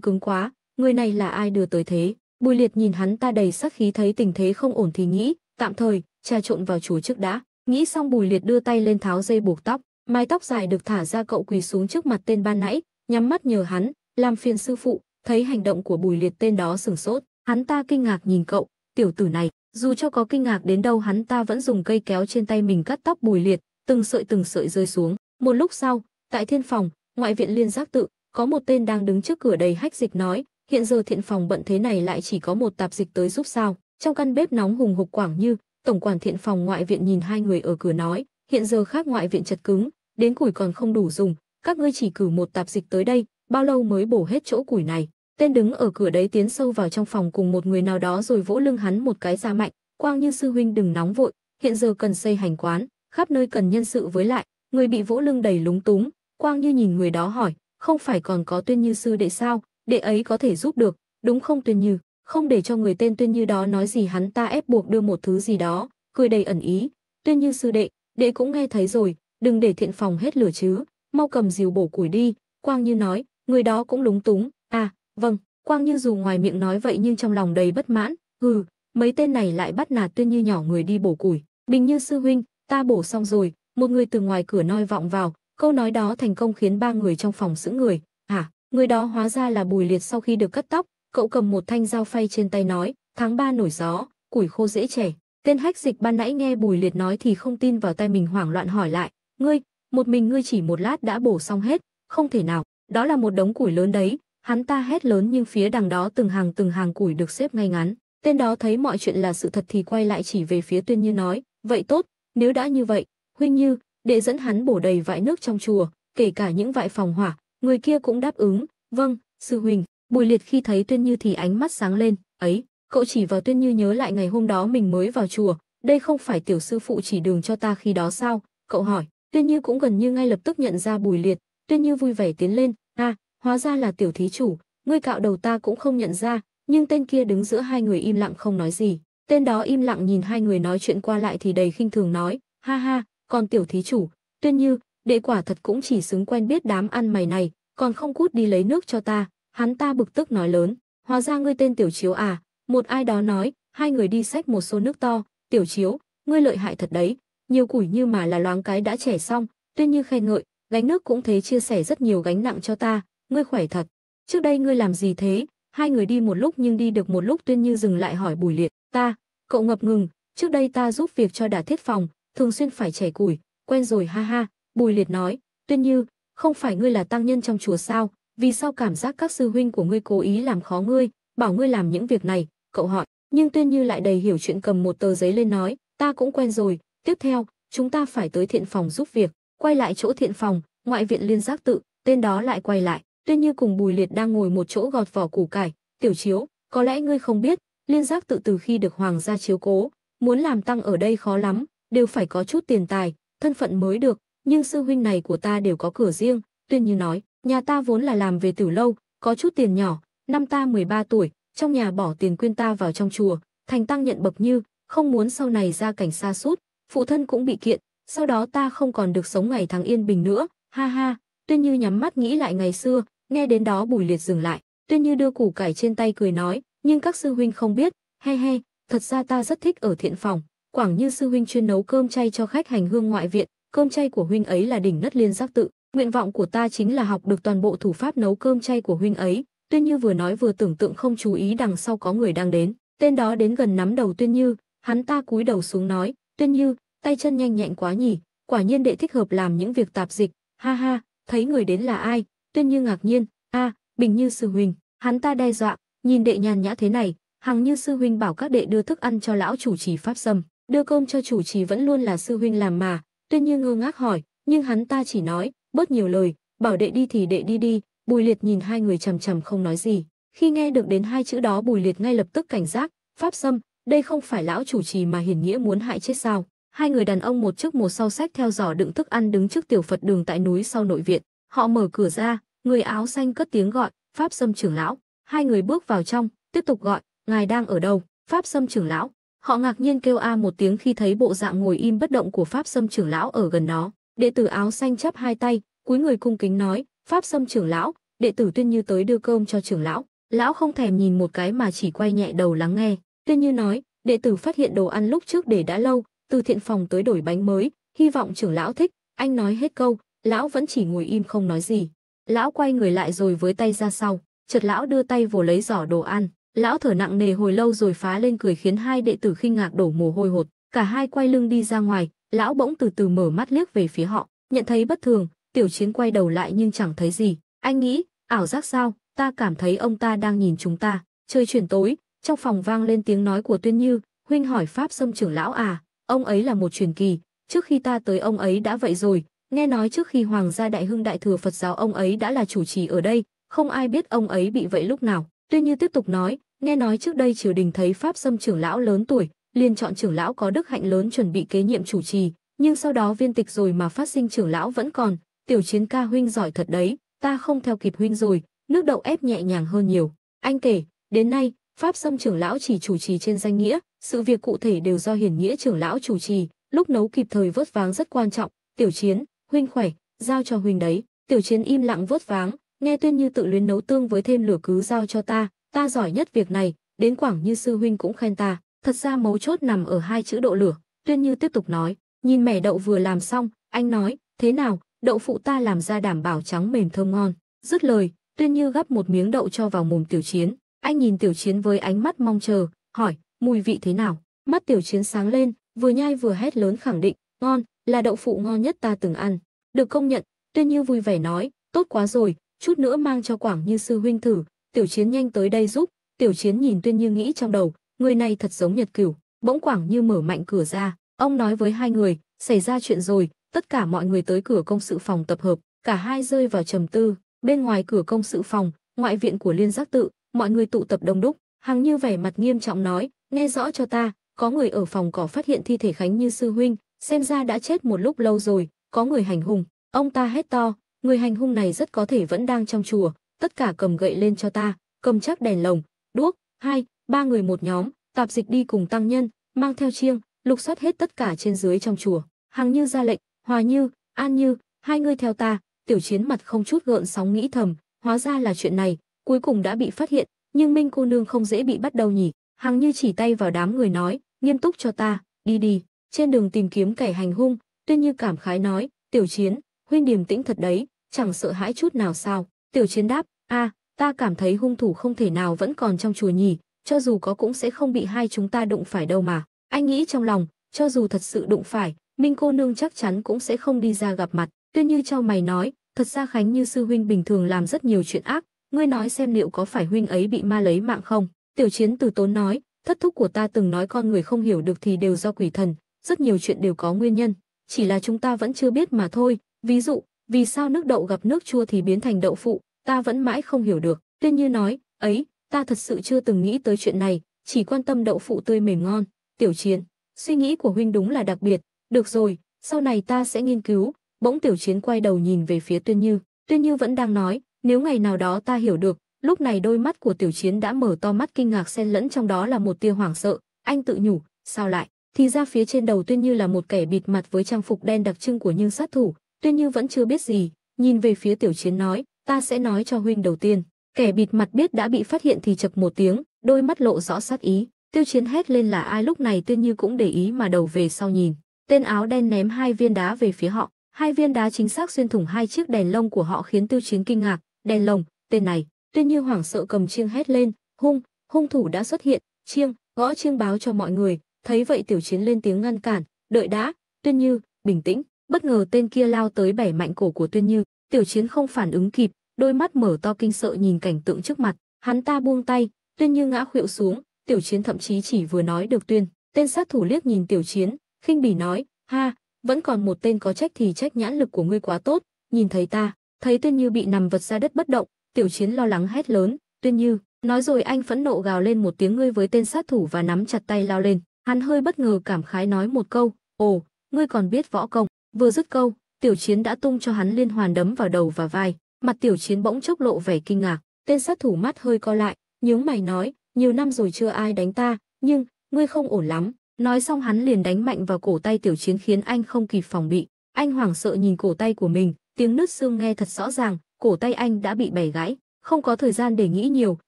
cứng quá, người này là ai đưa tới thế?" Bùi Liệt nhìn hắn ta đầy sắc khí thấy tình thế không ổn thì nghĩ, tạm thời trà trộn vào chúa trước đã. Nghĩ xong Bùi Liệt đưa tay lên tháo dây buộc tóc, mái tóc dài được thả ra cậu quỳ xuống trước mặt tên ban nãy, nhắm mắt nhờ hắn, làm phiền sư phụ, thấy hành động của Bùi Liệt tên đó sửng sốt, hắn ta kinh ngạc nhìn cậu, tiểu tử này, dù cho có kinh ngạc đến đâu hắn ta vẫn dùng cây kéo trên tay mình cắt tóc Bùi Liệt, từng sợi từng sợi rơi xuống. Một lúc sau, tại thiên phòng, ngoại viện liên giác tự, có một tên đang đứng trước cửa đầy hách dịch nói, hiện giờ thiện phòng bận thế này lại chỉ có một tạp dịch tới giúp sao. Trong căn bếp nóng hùng hục quảng như, tổng quản thiện phòng ngoại viện nhìn hai người ở cửa nói, hiện giờ khác ngoại viện chật cứng, đến củi còn không đủ dùng, các ngươi chỉ cử một tạp dịch tới đây, bao lâu mới bổ hết chỗ củi này. Tên đứng ở cửa đấy tiến sâu vào trong phòng cùng một người nào đó rồi vỗ lưng hắn một cái ra mạnh, quang như sư huynh đừng nóng vội, hiện giờ cần xây hành quán, khắp nơi cần nhân sự với lại, người bị vỗ lưng đầy lúng túng, Quang Như nhìn người đó hỏi, không phải còn có Tuyên Như sư đệ sao, đệ ấy có thể giúp được, đúng không Tuyên Như? Không để cho người tên Tuyên Như đó nói gì hắn ta ép buộc đưa một thứ gì đó, cười đầy ẩn ý, Tuyên Như sư đệ, đệ cũng nghe thấy rồi, đừng để thiện phòng hết lửa chứ, mau cầm dìu bổ củi đi, Quang Như nói, người đó cũng lúng túng, à, vâng, Quang Như dù ngoài miệng nói vậy nhưng trong lòng đầy bất mãn, hừ, mấy tên này lại bắt nạt Tuyên Như nhỏ người đi bổ củi, Bình Như sư huynh, ta bổ xong rồi, một người từ ngoài cửa noi vọng vào, câu nói đó thành công khiến ba người trong phòng sững người, hả, người đó hóa ra là bùi liệt sau khi được cắt tóc, cậu cầm một thanh dao phay trên tay nói, tháng ba nổi gió, củi khô dễ chảy. Tên hách dịch ban nãy nghe bùi liệt nói thì không tin vào tay mình hoảng loạn hỏi lại, ngươi, một mình ngươi chỉ một lát đã bổ xong hết, không thể nào, đó là một đống củi lớn đấy, hắn ta hét lớn nhưng phía đằng đó từng hàng từng hàng củi được xếp ngay ngắn. Tên đó thấy mọi chuyện là sự thật thì quay lại chỉ về phía tuyên như nói, vậy tốt, nếu đã như vậy, huynh như, để dẫn hắn bổ đầy vại nước trong chùa, kể cả những vại phòng hỏa, người kia cũng đáp ứng, vâng, sư huynh. Bùi liệt khi thấy Tuyên Như thì ánh mắt sáng lên, ấy, cậu chỉ vào Tuyên Như nhớ lại ngày hôm đó mình mới vào chùa, đây không phải tiểu sư phụ chỉ đường cho ta khi đó sao, cậu hỏi, Tuyên Như cũng gần như ngay lập tức nhận ra bùi liệt, Tuyên Như vui vẻ tiến lên, à, hóa ra là tiểu thí chủ, ngươi cạo đầu ta cũng không nhận ra, nhưng tên kia đứng giữa hai người im lặng không nói gì. Tên đó im lặng nhìn hai người nói chuyện qua lại thì đầy khinh thường nói, ha ha, còn tiểu thí chủ, tuyên như, đệ quả thật cũng chỉ xứng quen biết đám ăn mày này, còn không cút đi lấy nước cho ta, hắn ta bực tức nói lớn, hóa ra ngươi tên tiểu chiếu à, một ai đó nói, hai người đi xách một số nước to, tiểu chiếu, ngươi lợi hại thật đấy, nhiều củi như mà là loáng cái đã trẻ xong, tuyên như khen ngợi, gánh nước cũng thế chia sẻ rất nhiều gánh nặng cho ta, ngươi khỏe thật. Trước đây ngươi làm gì thế? Hai người đi một lúc nhưng đi được một lúc Tuyên Như dừng lại hỏi Bùi Liệt, Ta, cậu ngập ngừng, trước đây ta giúp việc cho đả thiết phòng, thường xuyên phải chảy củi, quen rồi ha ha, Bùi Liệt nói, Tuyên Như, không phải ngươi là tăng nhân trong chùa sao, vì sao cảm giác các sư huynh của ngươi cố ý làm khó ngươi, bảo ngươi làm những việc này, cậu hỏi, nhưng Tuyên Như lại đầy hiểu chuyện cầm một tờ giấy lên nói, ta cũng quen rồi, tiếp theo, chúng ta phải tới thiện phòng giúp việc, quay lại chỗ thiện phòng, ngoại viện liên giác tự, tên đó lại quay lại, Tuyên Như cùng Bùi Liệt đang ngồi một chỗ gọt vỏ củ cải, tiểu chiếu, có lẽ ngươi không biết, Liên giác tự từ khi được hoàng gia chiếu cố, muốn làm tăng ở đây khó lắm, đều phải có chút tiền tài, thân phận mới được, nhưng sư huynh này của ta đều có cửa riêng, tuyên như nói, nhà ta vốn là làm về từ lâu, có chút tiền nhỏ, năm ta 13 tuổi, trong nhà bỏ tiền quyên ta vào trong chùa, thành tăng nhận bậc như, không muốn sau này ra cảnh xa sút phụ thân cũng bị kiện, sau đó ta không còn được sống ngày tháng yên bình nữa, ha ha, tuyên như nhắm mắt nghĩ lại ngày xưa, nghe đến đó bùi liệt dừng lại, tuyên như đưa củ cải trên tay cười nói, nhưng các sư huynh không biết, he he, thật ra ta rất thích ở thiện phòng, quảng như sư huynh chuyên nấu cơm chay cho khách hành hương ngoại viện, cơm chay của huynh ấy là đỉnh nất liên giác tự, nguyện vọng của ta chính là học được toàn bộ thủ pháp nấu cơm chay của huynh ấy, Tuyên Như vừa nói vừa tưởng tượng không chú ý đằng sau có người đang đến, tên đó đến gần nắm đầu Tuyên Như, hắn ta cúi đầu xuống nói, Tuyên Như, tay chân nhanh nhẹn quá nhỉ, quả nhiên đệ thích hợp làm những việc tạp dịch, ha ha, thấy người đến là ai, Tuyên Như ngạc nhiên, a, Bình Như sư huynh, hắn ta đe dọa, Nhìn đệ nhàn nhã thế này, hằng như sư huynh bảo các đệ đưa thức ăn cho lão chủ trì pháp sâm, đưa cơm cho chủ trì vẫn luôn là sư huynh làm mà. Tuyên Như ngơ ngác hỏi, nhưng hắn ta chỉ nói, bớt nhiều lời, bảo đệ đi thì đệ đi đi. Bùi Liệt nhìn hai người chằm chằm không nói gì. Khi nghe được đến hai chữ đó Bùi Liệt ngay lập tức cảnh giác, pháp sâm, đây không phải lão chủ trì mà hiển nghĩa muốn hại chết sao? Hai người đàn ông một trước một sau sách theo giỏ đựng thức ăn đứng trước tiểu Phật đường tại núi sau nội viện. Họ mở cửa ra, người áo xanh cất tiếng gọi, pháp sâm trưởng lão. Hai người bước vào trong, tiếp tục gọi, ngài đang ở đâu? Pháp Sâm trưởng lão. Họ ngạc nhiên kêu a một tiếng khi thấy bộ dạng ngồi im bất động của Pháp Sâm trưởng lão ở gần đó. Đệ tử áo xanh chắp hai tay, cúi người cung kính nói, "Pháp Sâm trưởng lão, đệ tử Tuyên Như tới đưa cơm cho trưởng lão." Lão không thèm nhìn một cái mà chỉ quay nhẹ đầu lắng nghe. Tuyên Như nói, "Đệ tử phát hiện đồ ăn lúc trước để đã lâu, từ thiện phòng tới đổi bánh mới, hy vọng trưởng lão thích." Anh nói hết câu, lão vẫn chỉ ngồi im không nói gì. Lão quay người lại rồi với tay ra sau, chợt lão đưa tay vồ lấy giỏ đồ ăn, lão thở nặng nề hồi lâu rồi phá lên cười khiến hai đệ tử khinh ngạc đổ mồ hôi hột, cả hai quay lưng đi ra ngoài, lão bỗng từ từ mở mắt liếc về phía họ, nhận thấy bất thường, tiểu chiến quay đầu lại nhưng chẳng thấy gì, anh nghĩ, ảo giác sao, ta cảm thấy ông ta đang nhìn chúng ta, trời chuyển tối, trong phòng vang lên tiếng nói của Tuyên Như, huynh hỏi pháp xâm trưởng lão à, ông ấy là một truyền kỳ, trước khi ta tới ông ấy đã vậy rồi, nghe nói trước khi hoàng gia đại hưng đại thừa Phật giáo ông ấy đã là chủ trì ở đây, không ai biết ông ấy bị vậy lúc nào. Tuy như tiếp tục nói, nghe nói trước đây triều đình thấy Pháp Xâm trưởng lão lớn tuổi, liền chọn trưởng lão có đức hạnh lớn chuẩn bị kế nhiệm chủ trì, nhưng sau đó viên tịch rồi mà phát sinh trưởng lão vẫn còn, tiểu chiến ca huynh giỏi thật đấy, ta không theo kịp huynh rồi, nước đậu ép nhẹ nhàng hơn nhiều. Anh kể, đến nay, Pháp Xâm trưởng lão chỉ chủ trì trên danh nghĩa, sự việc cụ thể đều do hiển nghĩa trưởng lão chủ trì, lúc nấu kịp thời vớt váng rất quan trọng, tiểu chiến, huynh khỏe, giao cho huynh đấy. Tiểu chiến im lặng vớt váng, Nghe tuyên như tự luyến nấu tương với thêm lửa cứ giao cho ta, ta giỏi nhất việc này, đến quảng như sư huynh cũng khen ta. Thật ra mấu chốt nằm ở hai chữ độ lửa, tuyên như tiếp tục nói, nhìn mẻ đậu vừa làm xong, anh nói, thế nào, đậu phụ ta làm ra đảm bảo trắng mềm thơm ngon. Dứt lời, tuyên như gắp một miếng đậu cho vào mồm tiểu chiến. Anh nhìn tiểu chiến với ánh mắt mong chờ, hỏi, mùi vị thế nào? Mắt tiểu chiến sáng lên, vừa nhai vừa hét lớn khẳng định, ngon, là đậu phụ ngon nhất ta từng ăn. Được công nhận, tuyên như vui vẻ nói, tốt quá rồi, chút nữa mang cho Quảng Như sư huynh thử, Tiểu Chiến nhanh tới đây giúp." Tiểu Chiến nhìn Tuyên Như nghĩ trong đầu, người này thật giống Nhật Cửu, bỗng Quảng Như mở mạnh cửa ra, ông nói với hai người, "Xảy ra chuyện rồi, tất cả mọi người tới cửa công sự phòng tập hợp." Cả hai rơi vào trầm tư, bên ngoài cửa công sự phòng, ngoại viện của Liên Giác tự, mọi người tụ tập đông đúc, Hàng Như vẻ mặt nghiêm trọng nói, "Nghe rõ cho ta, có người ở phòng cỏ phát hiện thi thể Khánh Như sư huynh, xem ra đã chết một lúc lâu rồi, có người hành hùng Ông ta hét to, người hành hung này rất có thể vẫn đang trong chùa, tất cả cầm gậy lên cho ta, cầm chắc đèn lồng, đuốc, hai, ba người một nhóm, tạp dịch đi cùng tăng nhân, mang theo chiêng, lục soát hết tất cả trên dưới trong chùa. Hằng Như ra lệnh, Hòa Như, An Như, hai người theo ta, tiểu chiến mặt không chút gợn sóng nghĩ thầm, hóa ra là chuyện này, cuối cùng đã bị phát hiện, nhưng Minh cô nương không dễ bị bắt đầu nhỉ. Hằng Như chỉ tay vào đám người nói, nghiêm túc cho ta, đi đi, trên đường tìm kiếm kẻ hành hung, Tuyên Như cảm khái nói, tiểu chiến, huynh điềm tĩnh thật đấy, chẳng sợ hãi chút nào sao? Tiểu Chiến đáp, a, à, ta cảm thấy hung thủ không thể nào vẫn còn trong chùa nhỉ, cho dù có cũng sẽ không bị hai chúng ta đụng phải đâu mà. Anh nghĩ trong lòng, cho dù thật sự đụng phải, Minh cô nương chắc chắn cũng sẽ không đi ra gặp mặt. Tuyên như cho mày nói, thật ra Khánh như sư huynh bình thường làm rất nhiều chuyện ác, ngươi nói xem liệu có phải huynh ấy bị ma lấy mạng không? Tiểu chiến từ tốn nói, thất thúc của ta từng nói con người không hiểu được thì đều do quỷ thần, rất nhiều chuyện đều có nguyên nhân, chỉ là chúng ta vẫn chưa biết mà thôi. Ví dụ, vì sao nước đậu gặp nước chua thì biến thành đậu phụ, ta vẫn mãi không hiểu được. Tuyên Như nói, ấy, ta thật sự chưa từng nghĩ tới chuyện này, chỉ quan tâm đậu phụ tươi mềm ngon. Tiểu Chiến, suy nghĩ của huynh đúng là đặc biệt. Được rồi, sau này ta sẽ nghiên cứu. Bỗng Tiểu Chiến quay đầu nhìn về phía Tuyên Như. Tuyên Như vẫn đang nói, nếu ngày nào đó ta hiểu được, lúc này đôi mắt của Tiểu Chiến đã mở to mắt kinh ngạc xen lẫn trong đó là một tia hoảng sợ, anh tự nhủ, sao lại? Thì ra phía trên đầu Tuyên Như là một kẻ bịt mặt với trang phục đen đặc trưng của nhưng sát thủ, Tuyên Như vẫn chưa biết gì, nhìn về phía Tiểu Chiến nói, ta sẽ nói cho huynh đầu tiên. Kẻ bịt mặt biết đã bị phát hiện thì chập một tiếng, đôi mắt lộ rõ sát ý. Tiêu Chiến hét lên là ai lúc này Tuyên Như cũng để ý mà đầu về sau nhìn. Tên áo đen ném hai viên đá về phía họ, hai viên đá chính xác xuyên thủng hai chiếc đèn lông của họ khiến Tiêu Chiến kinh ngạc, đèn lồng, tên này. Tuyên Như hoảng sợ cầm chiêng hét lên, hung, hung thủ đã xuất hiện, chiêng, gõ chiêng báo cho mọi người. Thấy vậy Tiểu Chiến lên tiếng ngăn cản, đợi đã, Tuyên Như, bình tĩnh, Bất ngờ tên kia lao tới bẻ mạnh cổ của Tuyên Như, Tiểu Chiến không phản ứng kịp, đôi mắt mở to kinh sợ nhìn cảnh tượng trước mặt, hắn ta buông tay, Tuyên Như ngã khuỵu xuống, Tiểu Chiến thậm chí chỉ vừa nói được Tuyên, tên sát thủ liếc nhìn Tiểu Chiến, khinh bỉ nói, ha, vẫn còn một tên có trách thì trách nhãn lực của ngươi quá tốt, nhìn thấy ta, thấy Tuyên Như bị nằm vật ra đất bất động, Tiểu Chiến lo lắng hét lớn, Tuyên Như, nói rồi anh phẫn nộ gào lên một tiếng ngươi với tên sát thủ và nắm chặt tay lao lên, hắn hơi bất ngờ cảm khái nói một câu, ồ, ngươi còn biết võ công. Vừa dứt câu, Tiểu Chiến đã tung cho hắn liên hoàn đấm vào đầu và vai, mặt Tiểu Chiến bỗng chốc lộ vẻ kinh ngạc, tên sát thủ mắt hơi co lại, nhướng mày nói, nhiều năm rồi chưa ai đánh ta, nhưng, ngươi không ổn lắm. Nói xong hắn liền đánh mạnh vào cổ tay Tiểu Chiến khiến anh không kịp phòng bị, anh hoảng sợ nhìn cổ tay của mình, tiếng nứt xương nghe thật rõ ràng, cổ tay anh đã bị bẻ gãy, không có thời gian để nghĩ nhiều,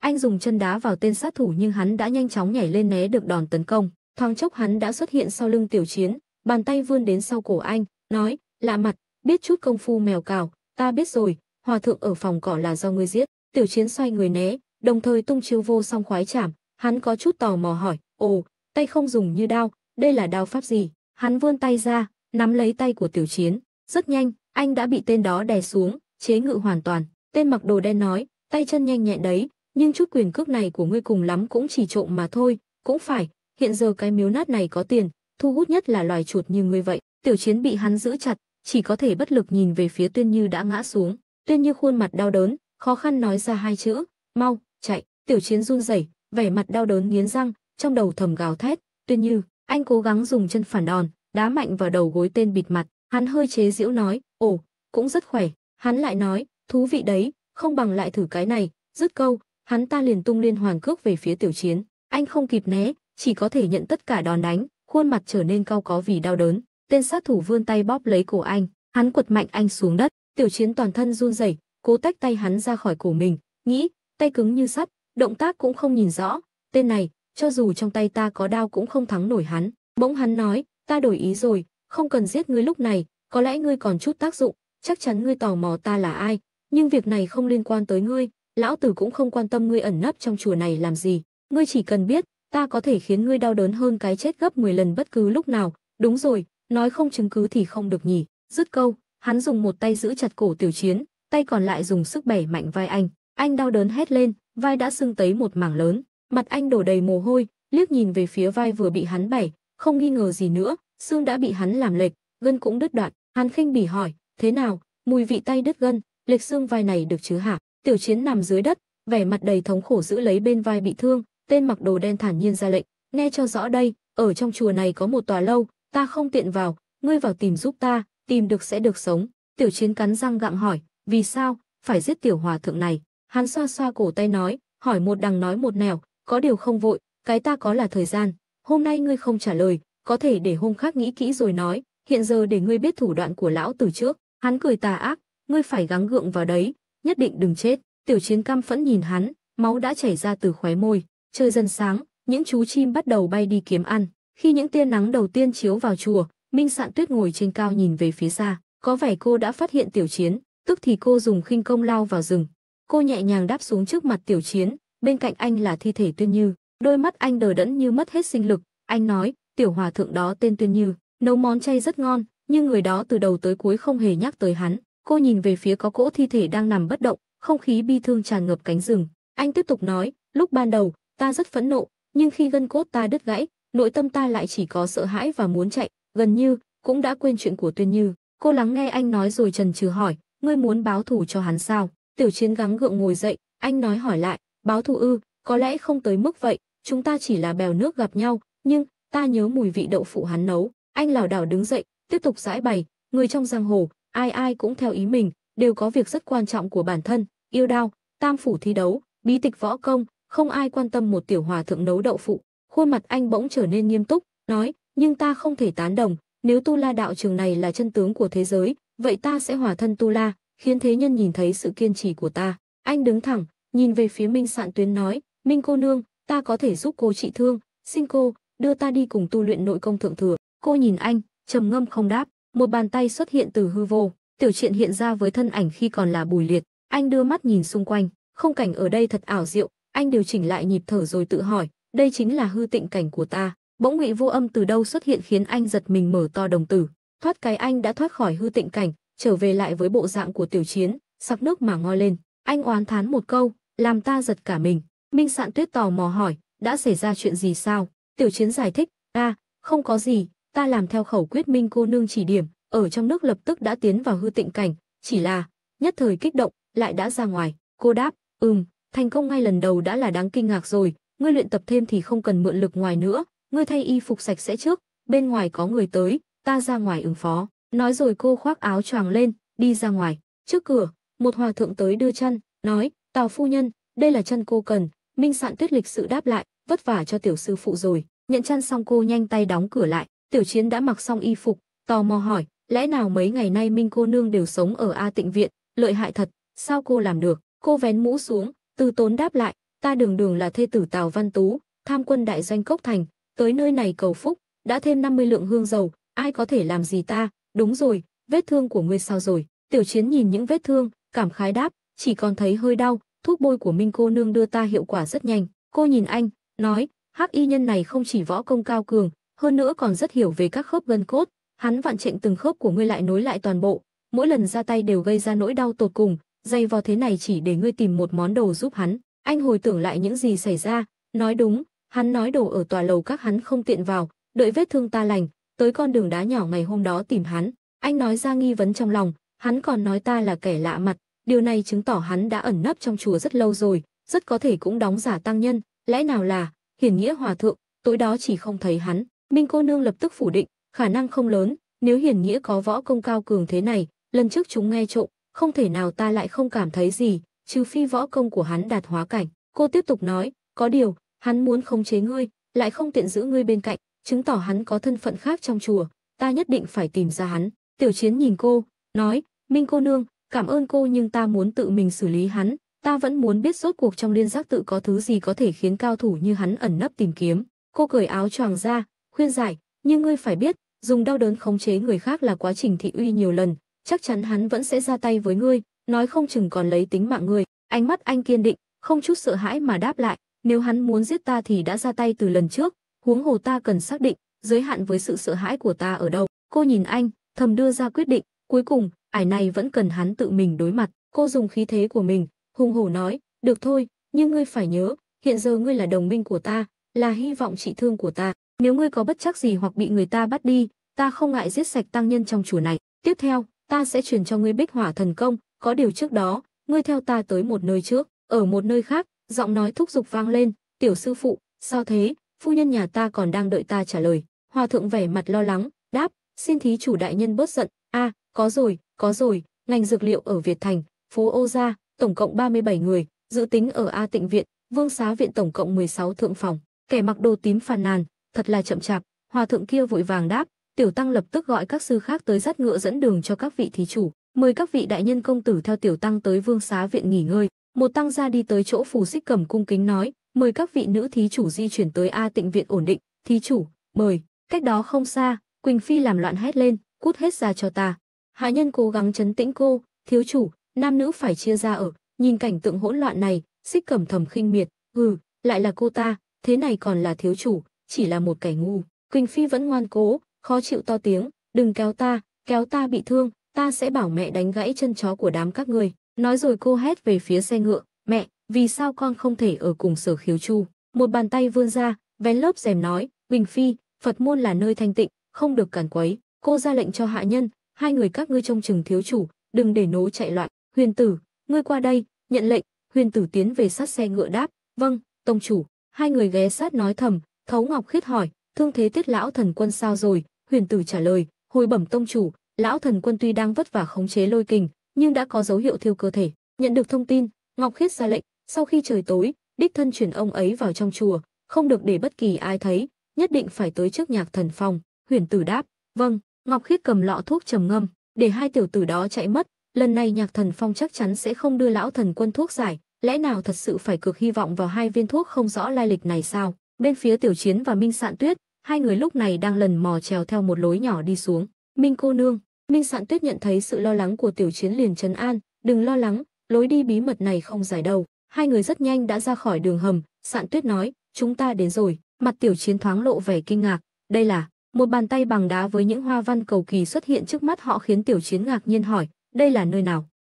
anh dùng chân đá vào tên sát thủ nhưng hắn đã nhanh chóng nhảy lên né được đòn tấn công, thoáng chốc hắn đã xuất hiện sau lưng Tiểu Chiến, bàn tay vươn đến sau cổ anh, nói, lạ mặt, biết chút công phu mèo cào, ta biết rồi, hòa thượng ở phòng cỏ là do ngươi giết. Tiểu chiến xoay người né, đồng thời tung chiêu vô song khoái chạm, hắn có chút tò mò hỏi, ồ, tay không dùng như đao, đây là đao pháp gì? Hắn vươn tay ra, nắm lấy tay của tiểu chiến, rất nhanh, anh đã bị tên đó đè xuống, chế ngự hoàn toàn. Tên mặc đồ đen nói, tay chân nhanh nhẹn đấy, nhưng chút quyền cước này của ngươi cùng lắm cũng chỉ trộm mà thôi, cũng phải, hiện giờ cái miếu nát này có tiền, thu hút nhất là loài chuột như ngươi vậy. Tiểu Chiến bị hắn giữ chặt, chỉ có thể bất lực nhìn về phía Tuyên Như đã ngã xuống. Tuyên Như khuôn mặt đau đớn, khó khăn nói ra hai chữ, "Mau, chạy." Tiểu Chiến run rẩy, vẻ mặt đau đớn nghiến răng, trong đầu thầm gào thét, "Tuyên Như!" Anh cố gắng dùng chân phản đòn, đá mạnh vào đầu gối tên bịt mặt, hắn hơi chế giễu nói, "Ồ, cũng rất khỏe." Hắn lại nói, "Thú vị đấy, không bằng lại thử cái này." Dứt câu, hắn ta liền tung liên hoàn cước về phía Tiểu Chiến. Anh không kịp né, chỉ có thể nhận tất cả đòn đánh, khuôn mặt trở nên cao có vì đau đớn tên sát thủ vươn tay bóp lấy cổ anh, hắn quật mạnh anh xuống đất, tiểu chiến toàn thân run rẩy, cố tách tay hắn ra khỏi cổ mình, nghĩ, tay cứng như sắt, động tác cũng không nhìn rõ, tên này, cho dù trong tay ta có đao cũng không thắng nổi hắn. Bỗng hắn nói, ta đổi ý rồi, không cần giết ngươi lúc này, có lẽ ngươi còn chút tác dụng, chắc chắn ngươi tò mò ta là ai, nhưng việc này không liên quan tới ngươi, lão tử cũng không quan tâm ngươi ẩn nấp trong chùa này làm gì, ngươi chỉ cần biết, ta có thể khiến ngươi đau đớn hơn cái chết gấp 10 lần bất cứ lúc nào, đúng rồi, nói không chứng cứ thì không được nhỉ. Dứt câu, hắn dùng một tay giữ chặt cổ Tiểu Chiến, tay còn lại dùng sức bẻ mạnh vai anh. Anh đau đớn hét lên, vai đã sưng tấy một mảng lớn, mặt anh đổ đầy mồ hôi, liếc nhìn về phía vai vừa bị hắn bẻ, không nghi ngờ gì nữa, xương đã bị hắn làm lệch, gân cũng đứt đoạn. Hắn khinh bỉ hỏi, thế nào, mùi vị tay đứt gân, lệch xương vai này được chứ hả? Tiểu Chiến nằm dưới đất, vẻ mặt đầy thống khổ giữ lấy bên vai bị thương, tên mặc đồ đen thản nhiên ra lệnh, nghe cho rõ đây, ở trong chùa này có một tòa lâu, ta không tiện vào, ngươi vào tìm giúp ta, tìm được sẽ được sống. Tiểu chiến cắn răng gặng hỏi, vì sao, phải giết tiểu hòa thượng này. Hắn xoa xoa cổ tay nói, hỏi một đằng nói một nẻo, có điều không vội, cái ta có là thời gian. Hôm nay ngươi không trả lời, có thể để hôm khác nghĩ kỹ rồi nói, hiện giờ để ngươi biết thủ đoạn của lão từ trước. Hắn cười tà ác, ngươi phải gắng gượng vào đấy, nhất định đừng chết. Tiểu chiến căm phẫn nhìn hắn, máu đã chảy ra từ khóe môi. Trời dần sáng, những chú chim bắt đầu bay đi kiếm ăn. Khi những tia nắng đầu tiên chiếu vào chùa, Minh Sạn Tuyết ngồi trên cao nhìn về phía xa, có vẻ cô đã phát hiện Tiểu Chiến, tức thì cô dùng khinh công lao vào rừng. Cô nhẹ nhàng đáp xuống trước mặt Tiểu Chiến, bên cạnh anh là thi thể Tuyên Như, đôi mắt anh đờ đẫn như mất hết sinh lực, anh nói, "Tiểu hòa thượng đó tên Tuyên Như, nấu món chay rất ngon, nhưng người đó từ đầu tới cuối không hề nhắc tới hắn." Cô nhìn về phía có cỗ thi thể đang nằm bất động, không khí bi thương tràn ngập cánh rừng. Anh tiếp tục nói, "Lúc ban đầu, ta rất phẫn nộ, nhưng khi gân cốt ta đứt gãy, nội tâm ta lại chỉ có sợ hãi và muốn chạy, gần như cũng đã quên chuyện của Tuyên Như. Cô lắng nghe anh nói rồi trần trừ hỏi, ngươi muốn báo thù cho hắn sao? Tiểu Chiến gắng gượng ngồi dậy, anh nói hỏi lại, báo thù ư, có lẽ không tới mức vậy, chúng ta chỉ là bèo nước gặp nhau, nhưng ta nhớ mùi vị đậu phụ hắn nấu. Anh lảo đảo đứng dậy, tiếp tục giải bày, người trong giang hồ, ai ai cũng theo ý mình, đều có việc rất quan trọng của bản thân, yêu đao, tam phủ thi đấu, bí tịch võ công, không ai quan tâm một tiểu hòa thượng nấu đậu phụ khuôn mặt anh bỗng trở nên nghiêm túc, nói, nhưng ta không thể tán đồng, nếu Tu La đạo trường này là chân tướng của thế giới, vậy ta sẽ hòa thân Tu La, khiến thế nhân nhìn thấy sự kiên trì của ta. Anh đứng thẳng, nhìn về phía Minh Sạn Tuyến nói, Minh cô nương, ta có thể giúp cô trị thương, xin cô, đưa ta đi cùng tu luyện nội công thượng thừa. Cô nhìn anh, trầm ngâm không đáp, một bàn tay xuất hiện từ hư vô, tiểu chuyện hiện ra với thân ảnh khi còn là bùi liệt. Anh đưa mắt nhìn xung quanh, không cảnh ở đây thật ảo diệu, anh điều chỉnh lại nhịp thở rồi tự hỏi, đây chính là hư tịnh cảnh của ta. Bỗng ngụy vô âm từ đâu xuất hiện khiến anh giật mình mở to đồng tử. Thoát cái anh đã thoát khỏi hư tịnh cảnh, trở về lại với bộ dạng của tiểu chiến, sặc nước mà ngoi lên. Anh oán thán một câu, làm ta giật cả mình. Minh Sạn Tuyết tò mò hỏi, đã xảy ra chuyện gì sao? Tiểu chiến giải thích, a, không có gì, ta làm theo khẩu quyết Minh cô nương chỉ điểm, ở trong nước lập tức đã tiến vào hư tịnh cảnh, chỉ là, nhất thời kích động, lại đã ra ngoài. Cô đáp, ừm, thành công ngay lần đầu đã là đáng kinh ngạc rồi, ngươi luyện tập thêm thì không cần mượn lực ngoài nữa, ngươi thay y phục sạch sẽ trước, bên ngoài có người tới, ta ra ngoài ứng phó. Nói rồi cô khoác áo choàng lên, đi ra ngoài. Trước cửa, một hòa thượng tới đưa chân, nói, Tào phu nhân, đây là chân cô cần. Minh sạn tuyết lịch sự đáp lại, vất vả cho tiểu sư phụ rồi. Nhận chân xong cô nhanh tay đóng cửa lại, tiểu chiến đã mặc xong y phục, tò mò hỏi, lẽ nào mấy ngày nay Minh cô nương đều sống ở A tịnh viện, lợi hại thật, sao cô làm được? Cô vén mũ xuống, từ tốn đáp lại, ta đường đường là thê tử Tào Văn Tú, tham quân đại doanh cốc thành, tới nơi này cầu phúc, đã thêm 50 lượng hương dầu, ai có thể làm gì ta, đúng rồi, vết thương của ngươi sao rồi? Tiểu Chiến nhìn những vết thương, cảm khái đáp, chỉ còn thấy hơi đau, thuốc bôi của Minh cô nương đưa ta hiệu quả rất nhanh. Cô nhìn anh, nói, hắc y nhân này không chỉ võ công cao cường, hơn nữa còn rất hiểu về các khớp gân cốt, hắn vặn chệnh từng khớp của ngươi lại nối lại toàn bộ, mỗi lần ra tay đều gây ra nỗi đau tột cùng, dây vào thế này chỉ để ngươi tìm một món đồ giúp hắn. Anh hồi tưởng lại những gì xảy ra, nói đúng, hắn nói đồ ở tòa lầu các hắn không tiện vào, đợi vết thương ta lành, tới con đường đá nhỏ ngày hôm đó tìm hắn. Anh nói ra nghi vấn trong lòng, hắn còn nói ta là kẻ lạ mặt, điều này chứng tỏ hắn đã ẩn nấp trong chùa rất lâu rồi, rất có thể cũng đóng giả tăng nhân, lẽ nào là hiển nghĩa hòa thượng, tối đó chỉ không thấy hắn. Minh cô nương lập tức phủ định, khả năng không lớn, nếu hiển nghĩa có võ công cao cường thế này, lần trước chúng nghe trộm, không thể nào ta lại không cảm thấy gì, trừ phi võ công của hắn đạt hóa cảnh. Cô tiếp tục nói, có điều, hắn muốn khống chế ngươi, lại không tiện giữ ngươi bên cạnh, chứng tỏ hắn có thân phận khác trong chùa, ta nhất định phải tìm ra hắn. Tiểu Chiến nhìn cô, nói, Minh cô nương, cảm ơn cô nhưng ta muốn tự mình xử lý hắn, ta vẫn muốn biết rốt cuộc trong liên giác tự có thứ gì có thể khiến cao thủ như hắn ẩn nấp tìm kiếm. Cô cởi áo choàng ra, khuyên giải, nhưng ngươi phải biết, dùng đau đớn khống chế người khác là quá trình thị uy nhiều lần, chắc chắn hắn vẫn sẽ ra tay với ngươi, nói không chừng còn lấy tính mạng người. Ánh mắt anh kiên định, không chút sợ hãi mà đáp lại, nếu hắn muốn giết ta thì đã ra tay từ lần trước, huống hồ ta cần xác định, giới hạn với sự sợ hãi của ta ở đâu. Cô nhìn anh, thầm đưa ra quyết định, cuối cùng, ải này vẫn cần hắn tự mình đối mặt. Cô dùng khí thế của mình, hung hổ nói, được thôi, nhưng ngươi phải nhớ, hiện giờ ngươi là đồng minh của ta, là hy vọng trị thương của ta. Nếu ngươi có bất chắc gì hoặc bị người ta bắt đi, ta không ngại giết sạch tăng nhân trong chùa này. Tiếp theo, ta sẽ truyền cho ngươi bích hỏa thần công, có điều trước đó, ngươi theo ta tới một nơi trước, ở một nơi khác, giọng nói thúc giục vang lên, tiểu sư phụ, sao thế, phu nhân nhà ta còn đang đợi ta trả lời. Hòa thượng vẻ mặt lo lắng, đáp, xin thí chủ đại nhân bớt giận, a à, có rồi, có rồi, ngành dược liệu ở Việt Thành, phố Ô Gia, tổng cộng 37 người, dự tính ở A Tịnh Viện, Vương Xá Viện tổng cộng 16 thượng phòng. Kẻ mặc đồ tím phàn nàn, thật là chậm chạp, hòa thượng kia vội vàng đáp, tiểu tăng lập tức gọi các sư khác tới dắt ngựa dẫn đường cho các vị thí chủ mời các vị đại nhân công tử theo tiểu tăng tới vương xá viện nghỉ ngơi. Một tăng gia đi tới chỗ phù xích cầm cung kính nói, mời các vị nữ thí chủ di chuyển tới A tịnh viện ổn định, thí chủ, mời. Cách đó không xa, Quỳnh Phi làm loạn hét lên, cút hết ra cho ta. Hạ nhân cố gắng chấn tĩnh cô, thiếu chủ, nam nữ phải chia ra ở, nhìn cảnh tượng hỗn loạn này, xích cầm thầm khinh miệt, hừ, lại là cô ta, thế này còn là thiếu chủ, chỉ là một kẻ ngu. Quỳnh Phi vẫn ngoan cố, khó chịu to tiếng, đừng kéo ta, kéo ta bị thương, ta sẽ bảo mẹ đánh gãy chân chó của đám các ngươi. Nói rồi cô hét về phía xe ngựa, mẹ, vì sao con không thể ở cùng sở khiếu chu? Một bàn tay vươn ra, vén lớp rèm nói, Bình Phi, Phật môn là nơi thanh tịnh, không được càn quấy. Cô ra lệnh cho hạ nhân, hai người các ngươi trông chừng thiếu chủ, đừng để nố chạy loạn. Huyền tử, ngươi qua đây, nhận lệnh. Huyền tử tiến về sát xe ngựa đáp, vâng, tông chủ. Hai người ghé sát nói thầm, thấu ngọc khiết hỏi, thương thế tiết lão thần quân sao rồi? Huyền tử trả lời, hồi bẩm tông chủ, lão thần quân tuy đang vất vả khống chế lôi kình, nhưng đã có dấu hiệu thiêu cơ thể. Nhận được thông tin, Ngọc Khiết ra lệnh, sau khi trời tối, đích thân chuyển ông ấy vào trong chùa, không được để bất kỳ ai thấy, nhất định phải tới trước nhạc thần phòng. Huyền Tử đáp, "Vâng." Ngọc Khiết cầm lọ thuốc trầm ngâm, để hai tiểu tử đó chạy mất, lần này nhạc thần phong chắc chắn sẽ không đưa lão thần quân thuốc giải, lẽ nào thật sự phải cực hy vọng vào hai viên thuốc không rõ lai lịch này sao? Bên phía Tiểu Chiến và Minh Sạn Tuyết, hai người lúc này đang lần mò trèo theo một lối nhỏ đi xuống. Minh cô nương, Minh Sạn Tuyết nhận thấy sự lo lắng của Tiểu Chiến liền trấn an, "Đừng lo lắng, lối đi bí mật này không giải đâu." Hai người rất nhanh đã ra khỏi đường hầm, Sạn Tuyết nói, "Chúng ta đến rồi." Mặt Tiểu Chiến thoáng lộ vẻ kinh ngạc, "Đây là?" Một bàn tay bằng đá với những hoa văn cầu kỳ xuất hiện trước mắt họ khiến Tiểu Chiến ngạc nhiên hỏi, "Đây là nơi nào?"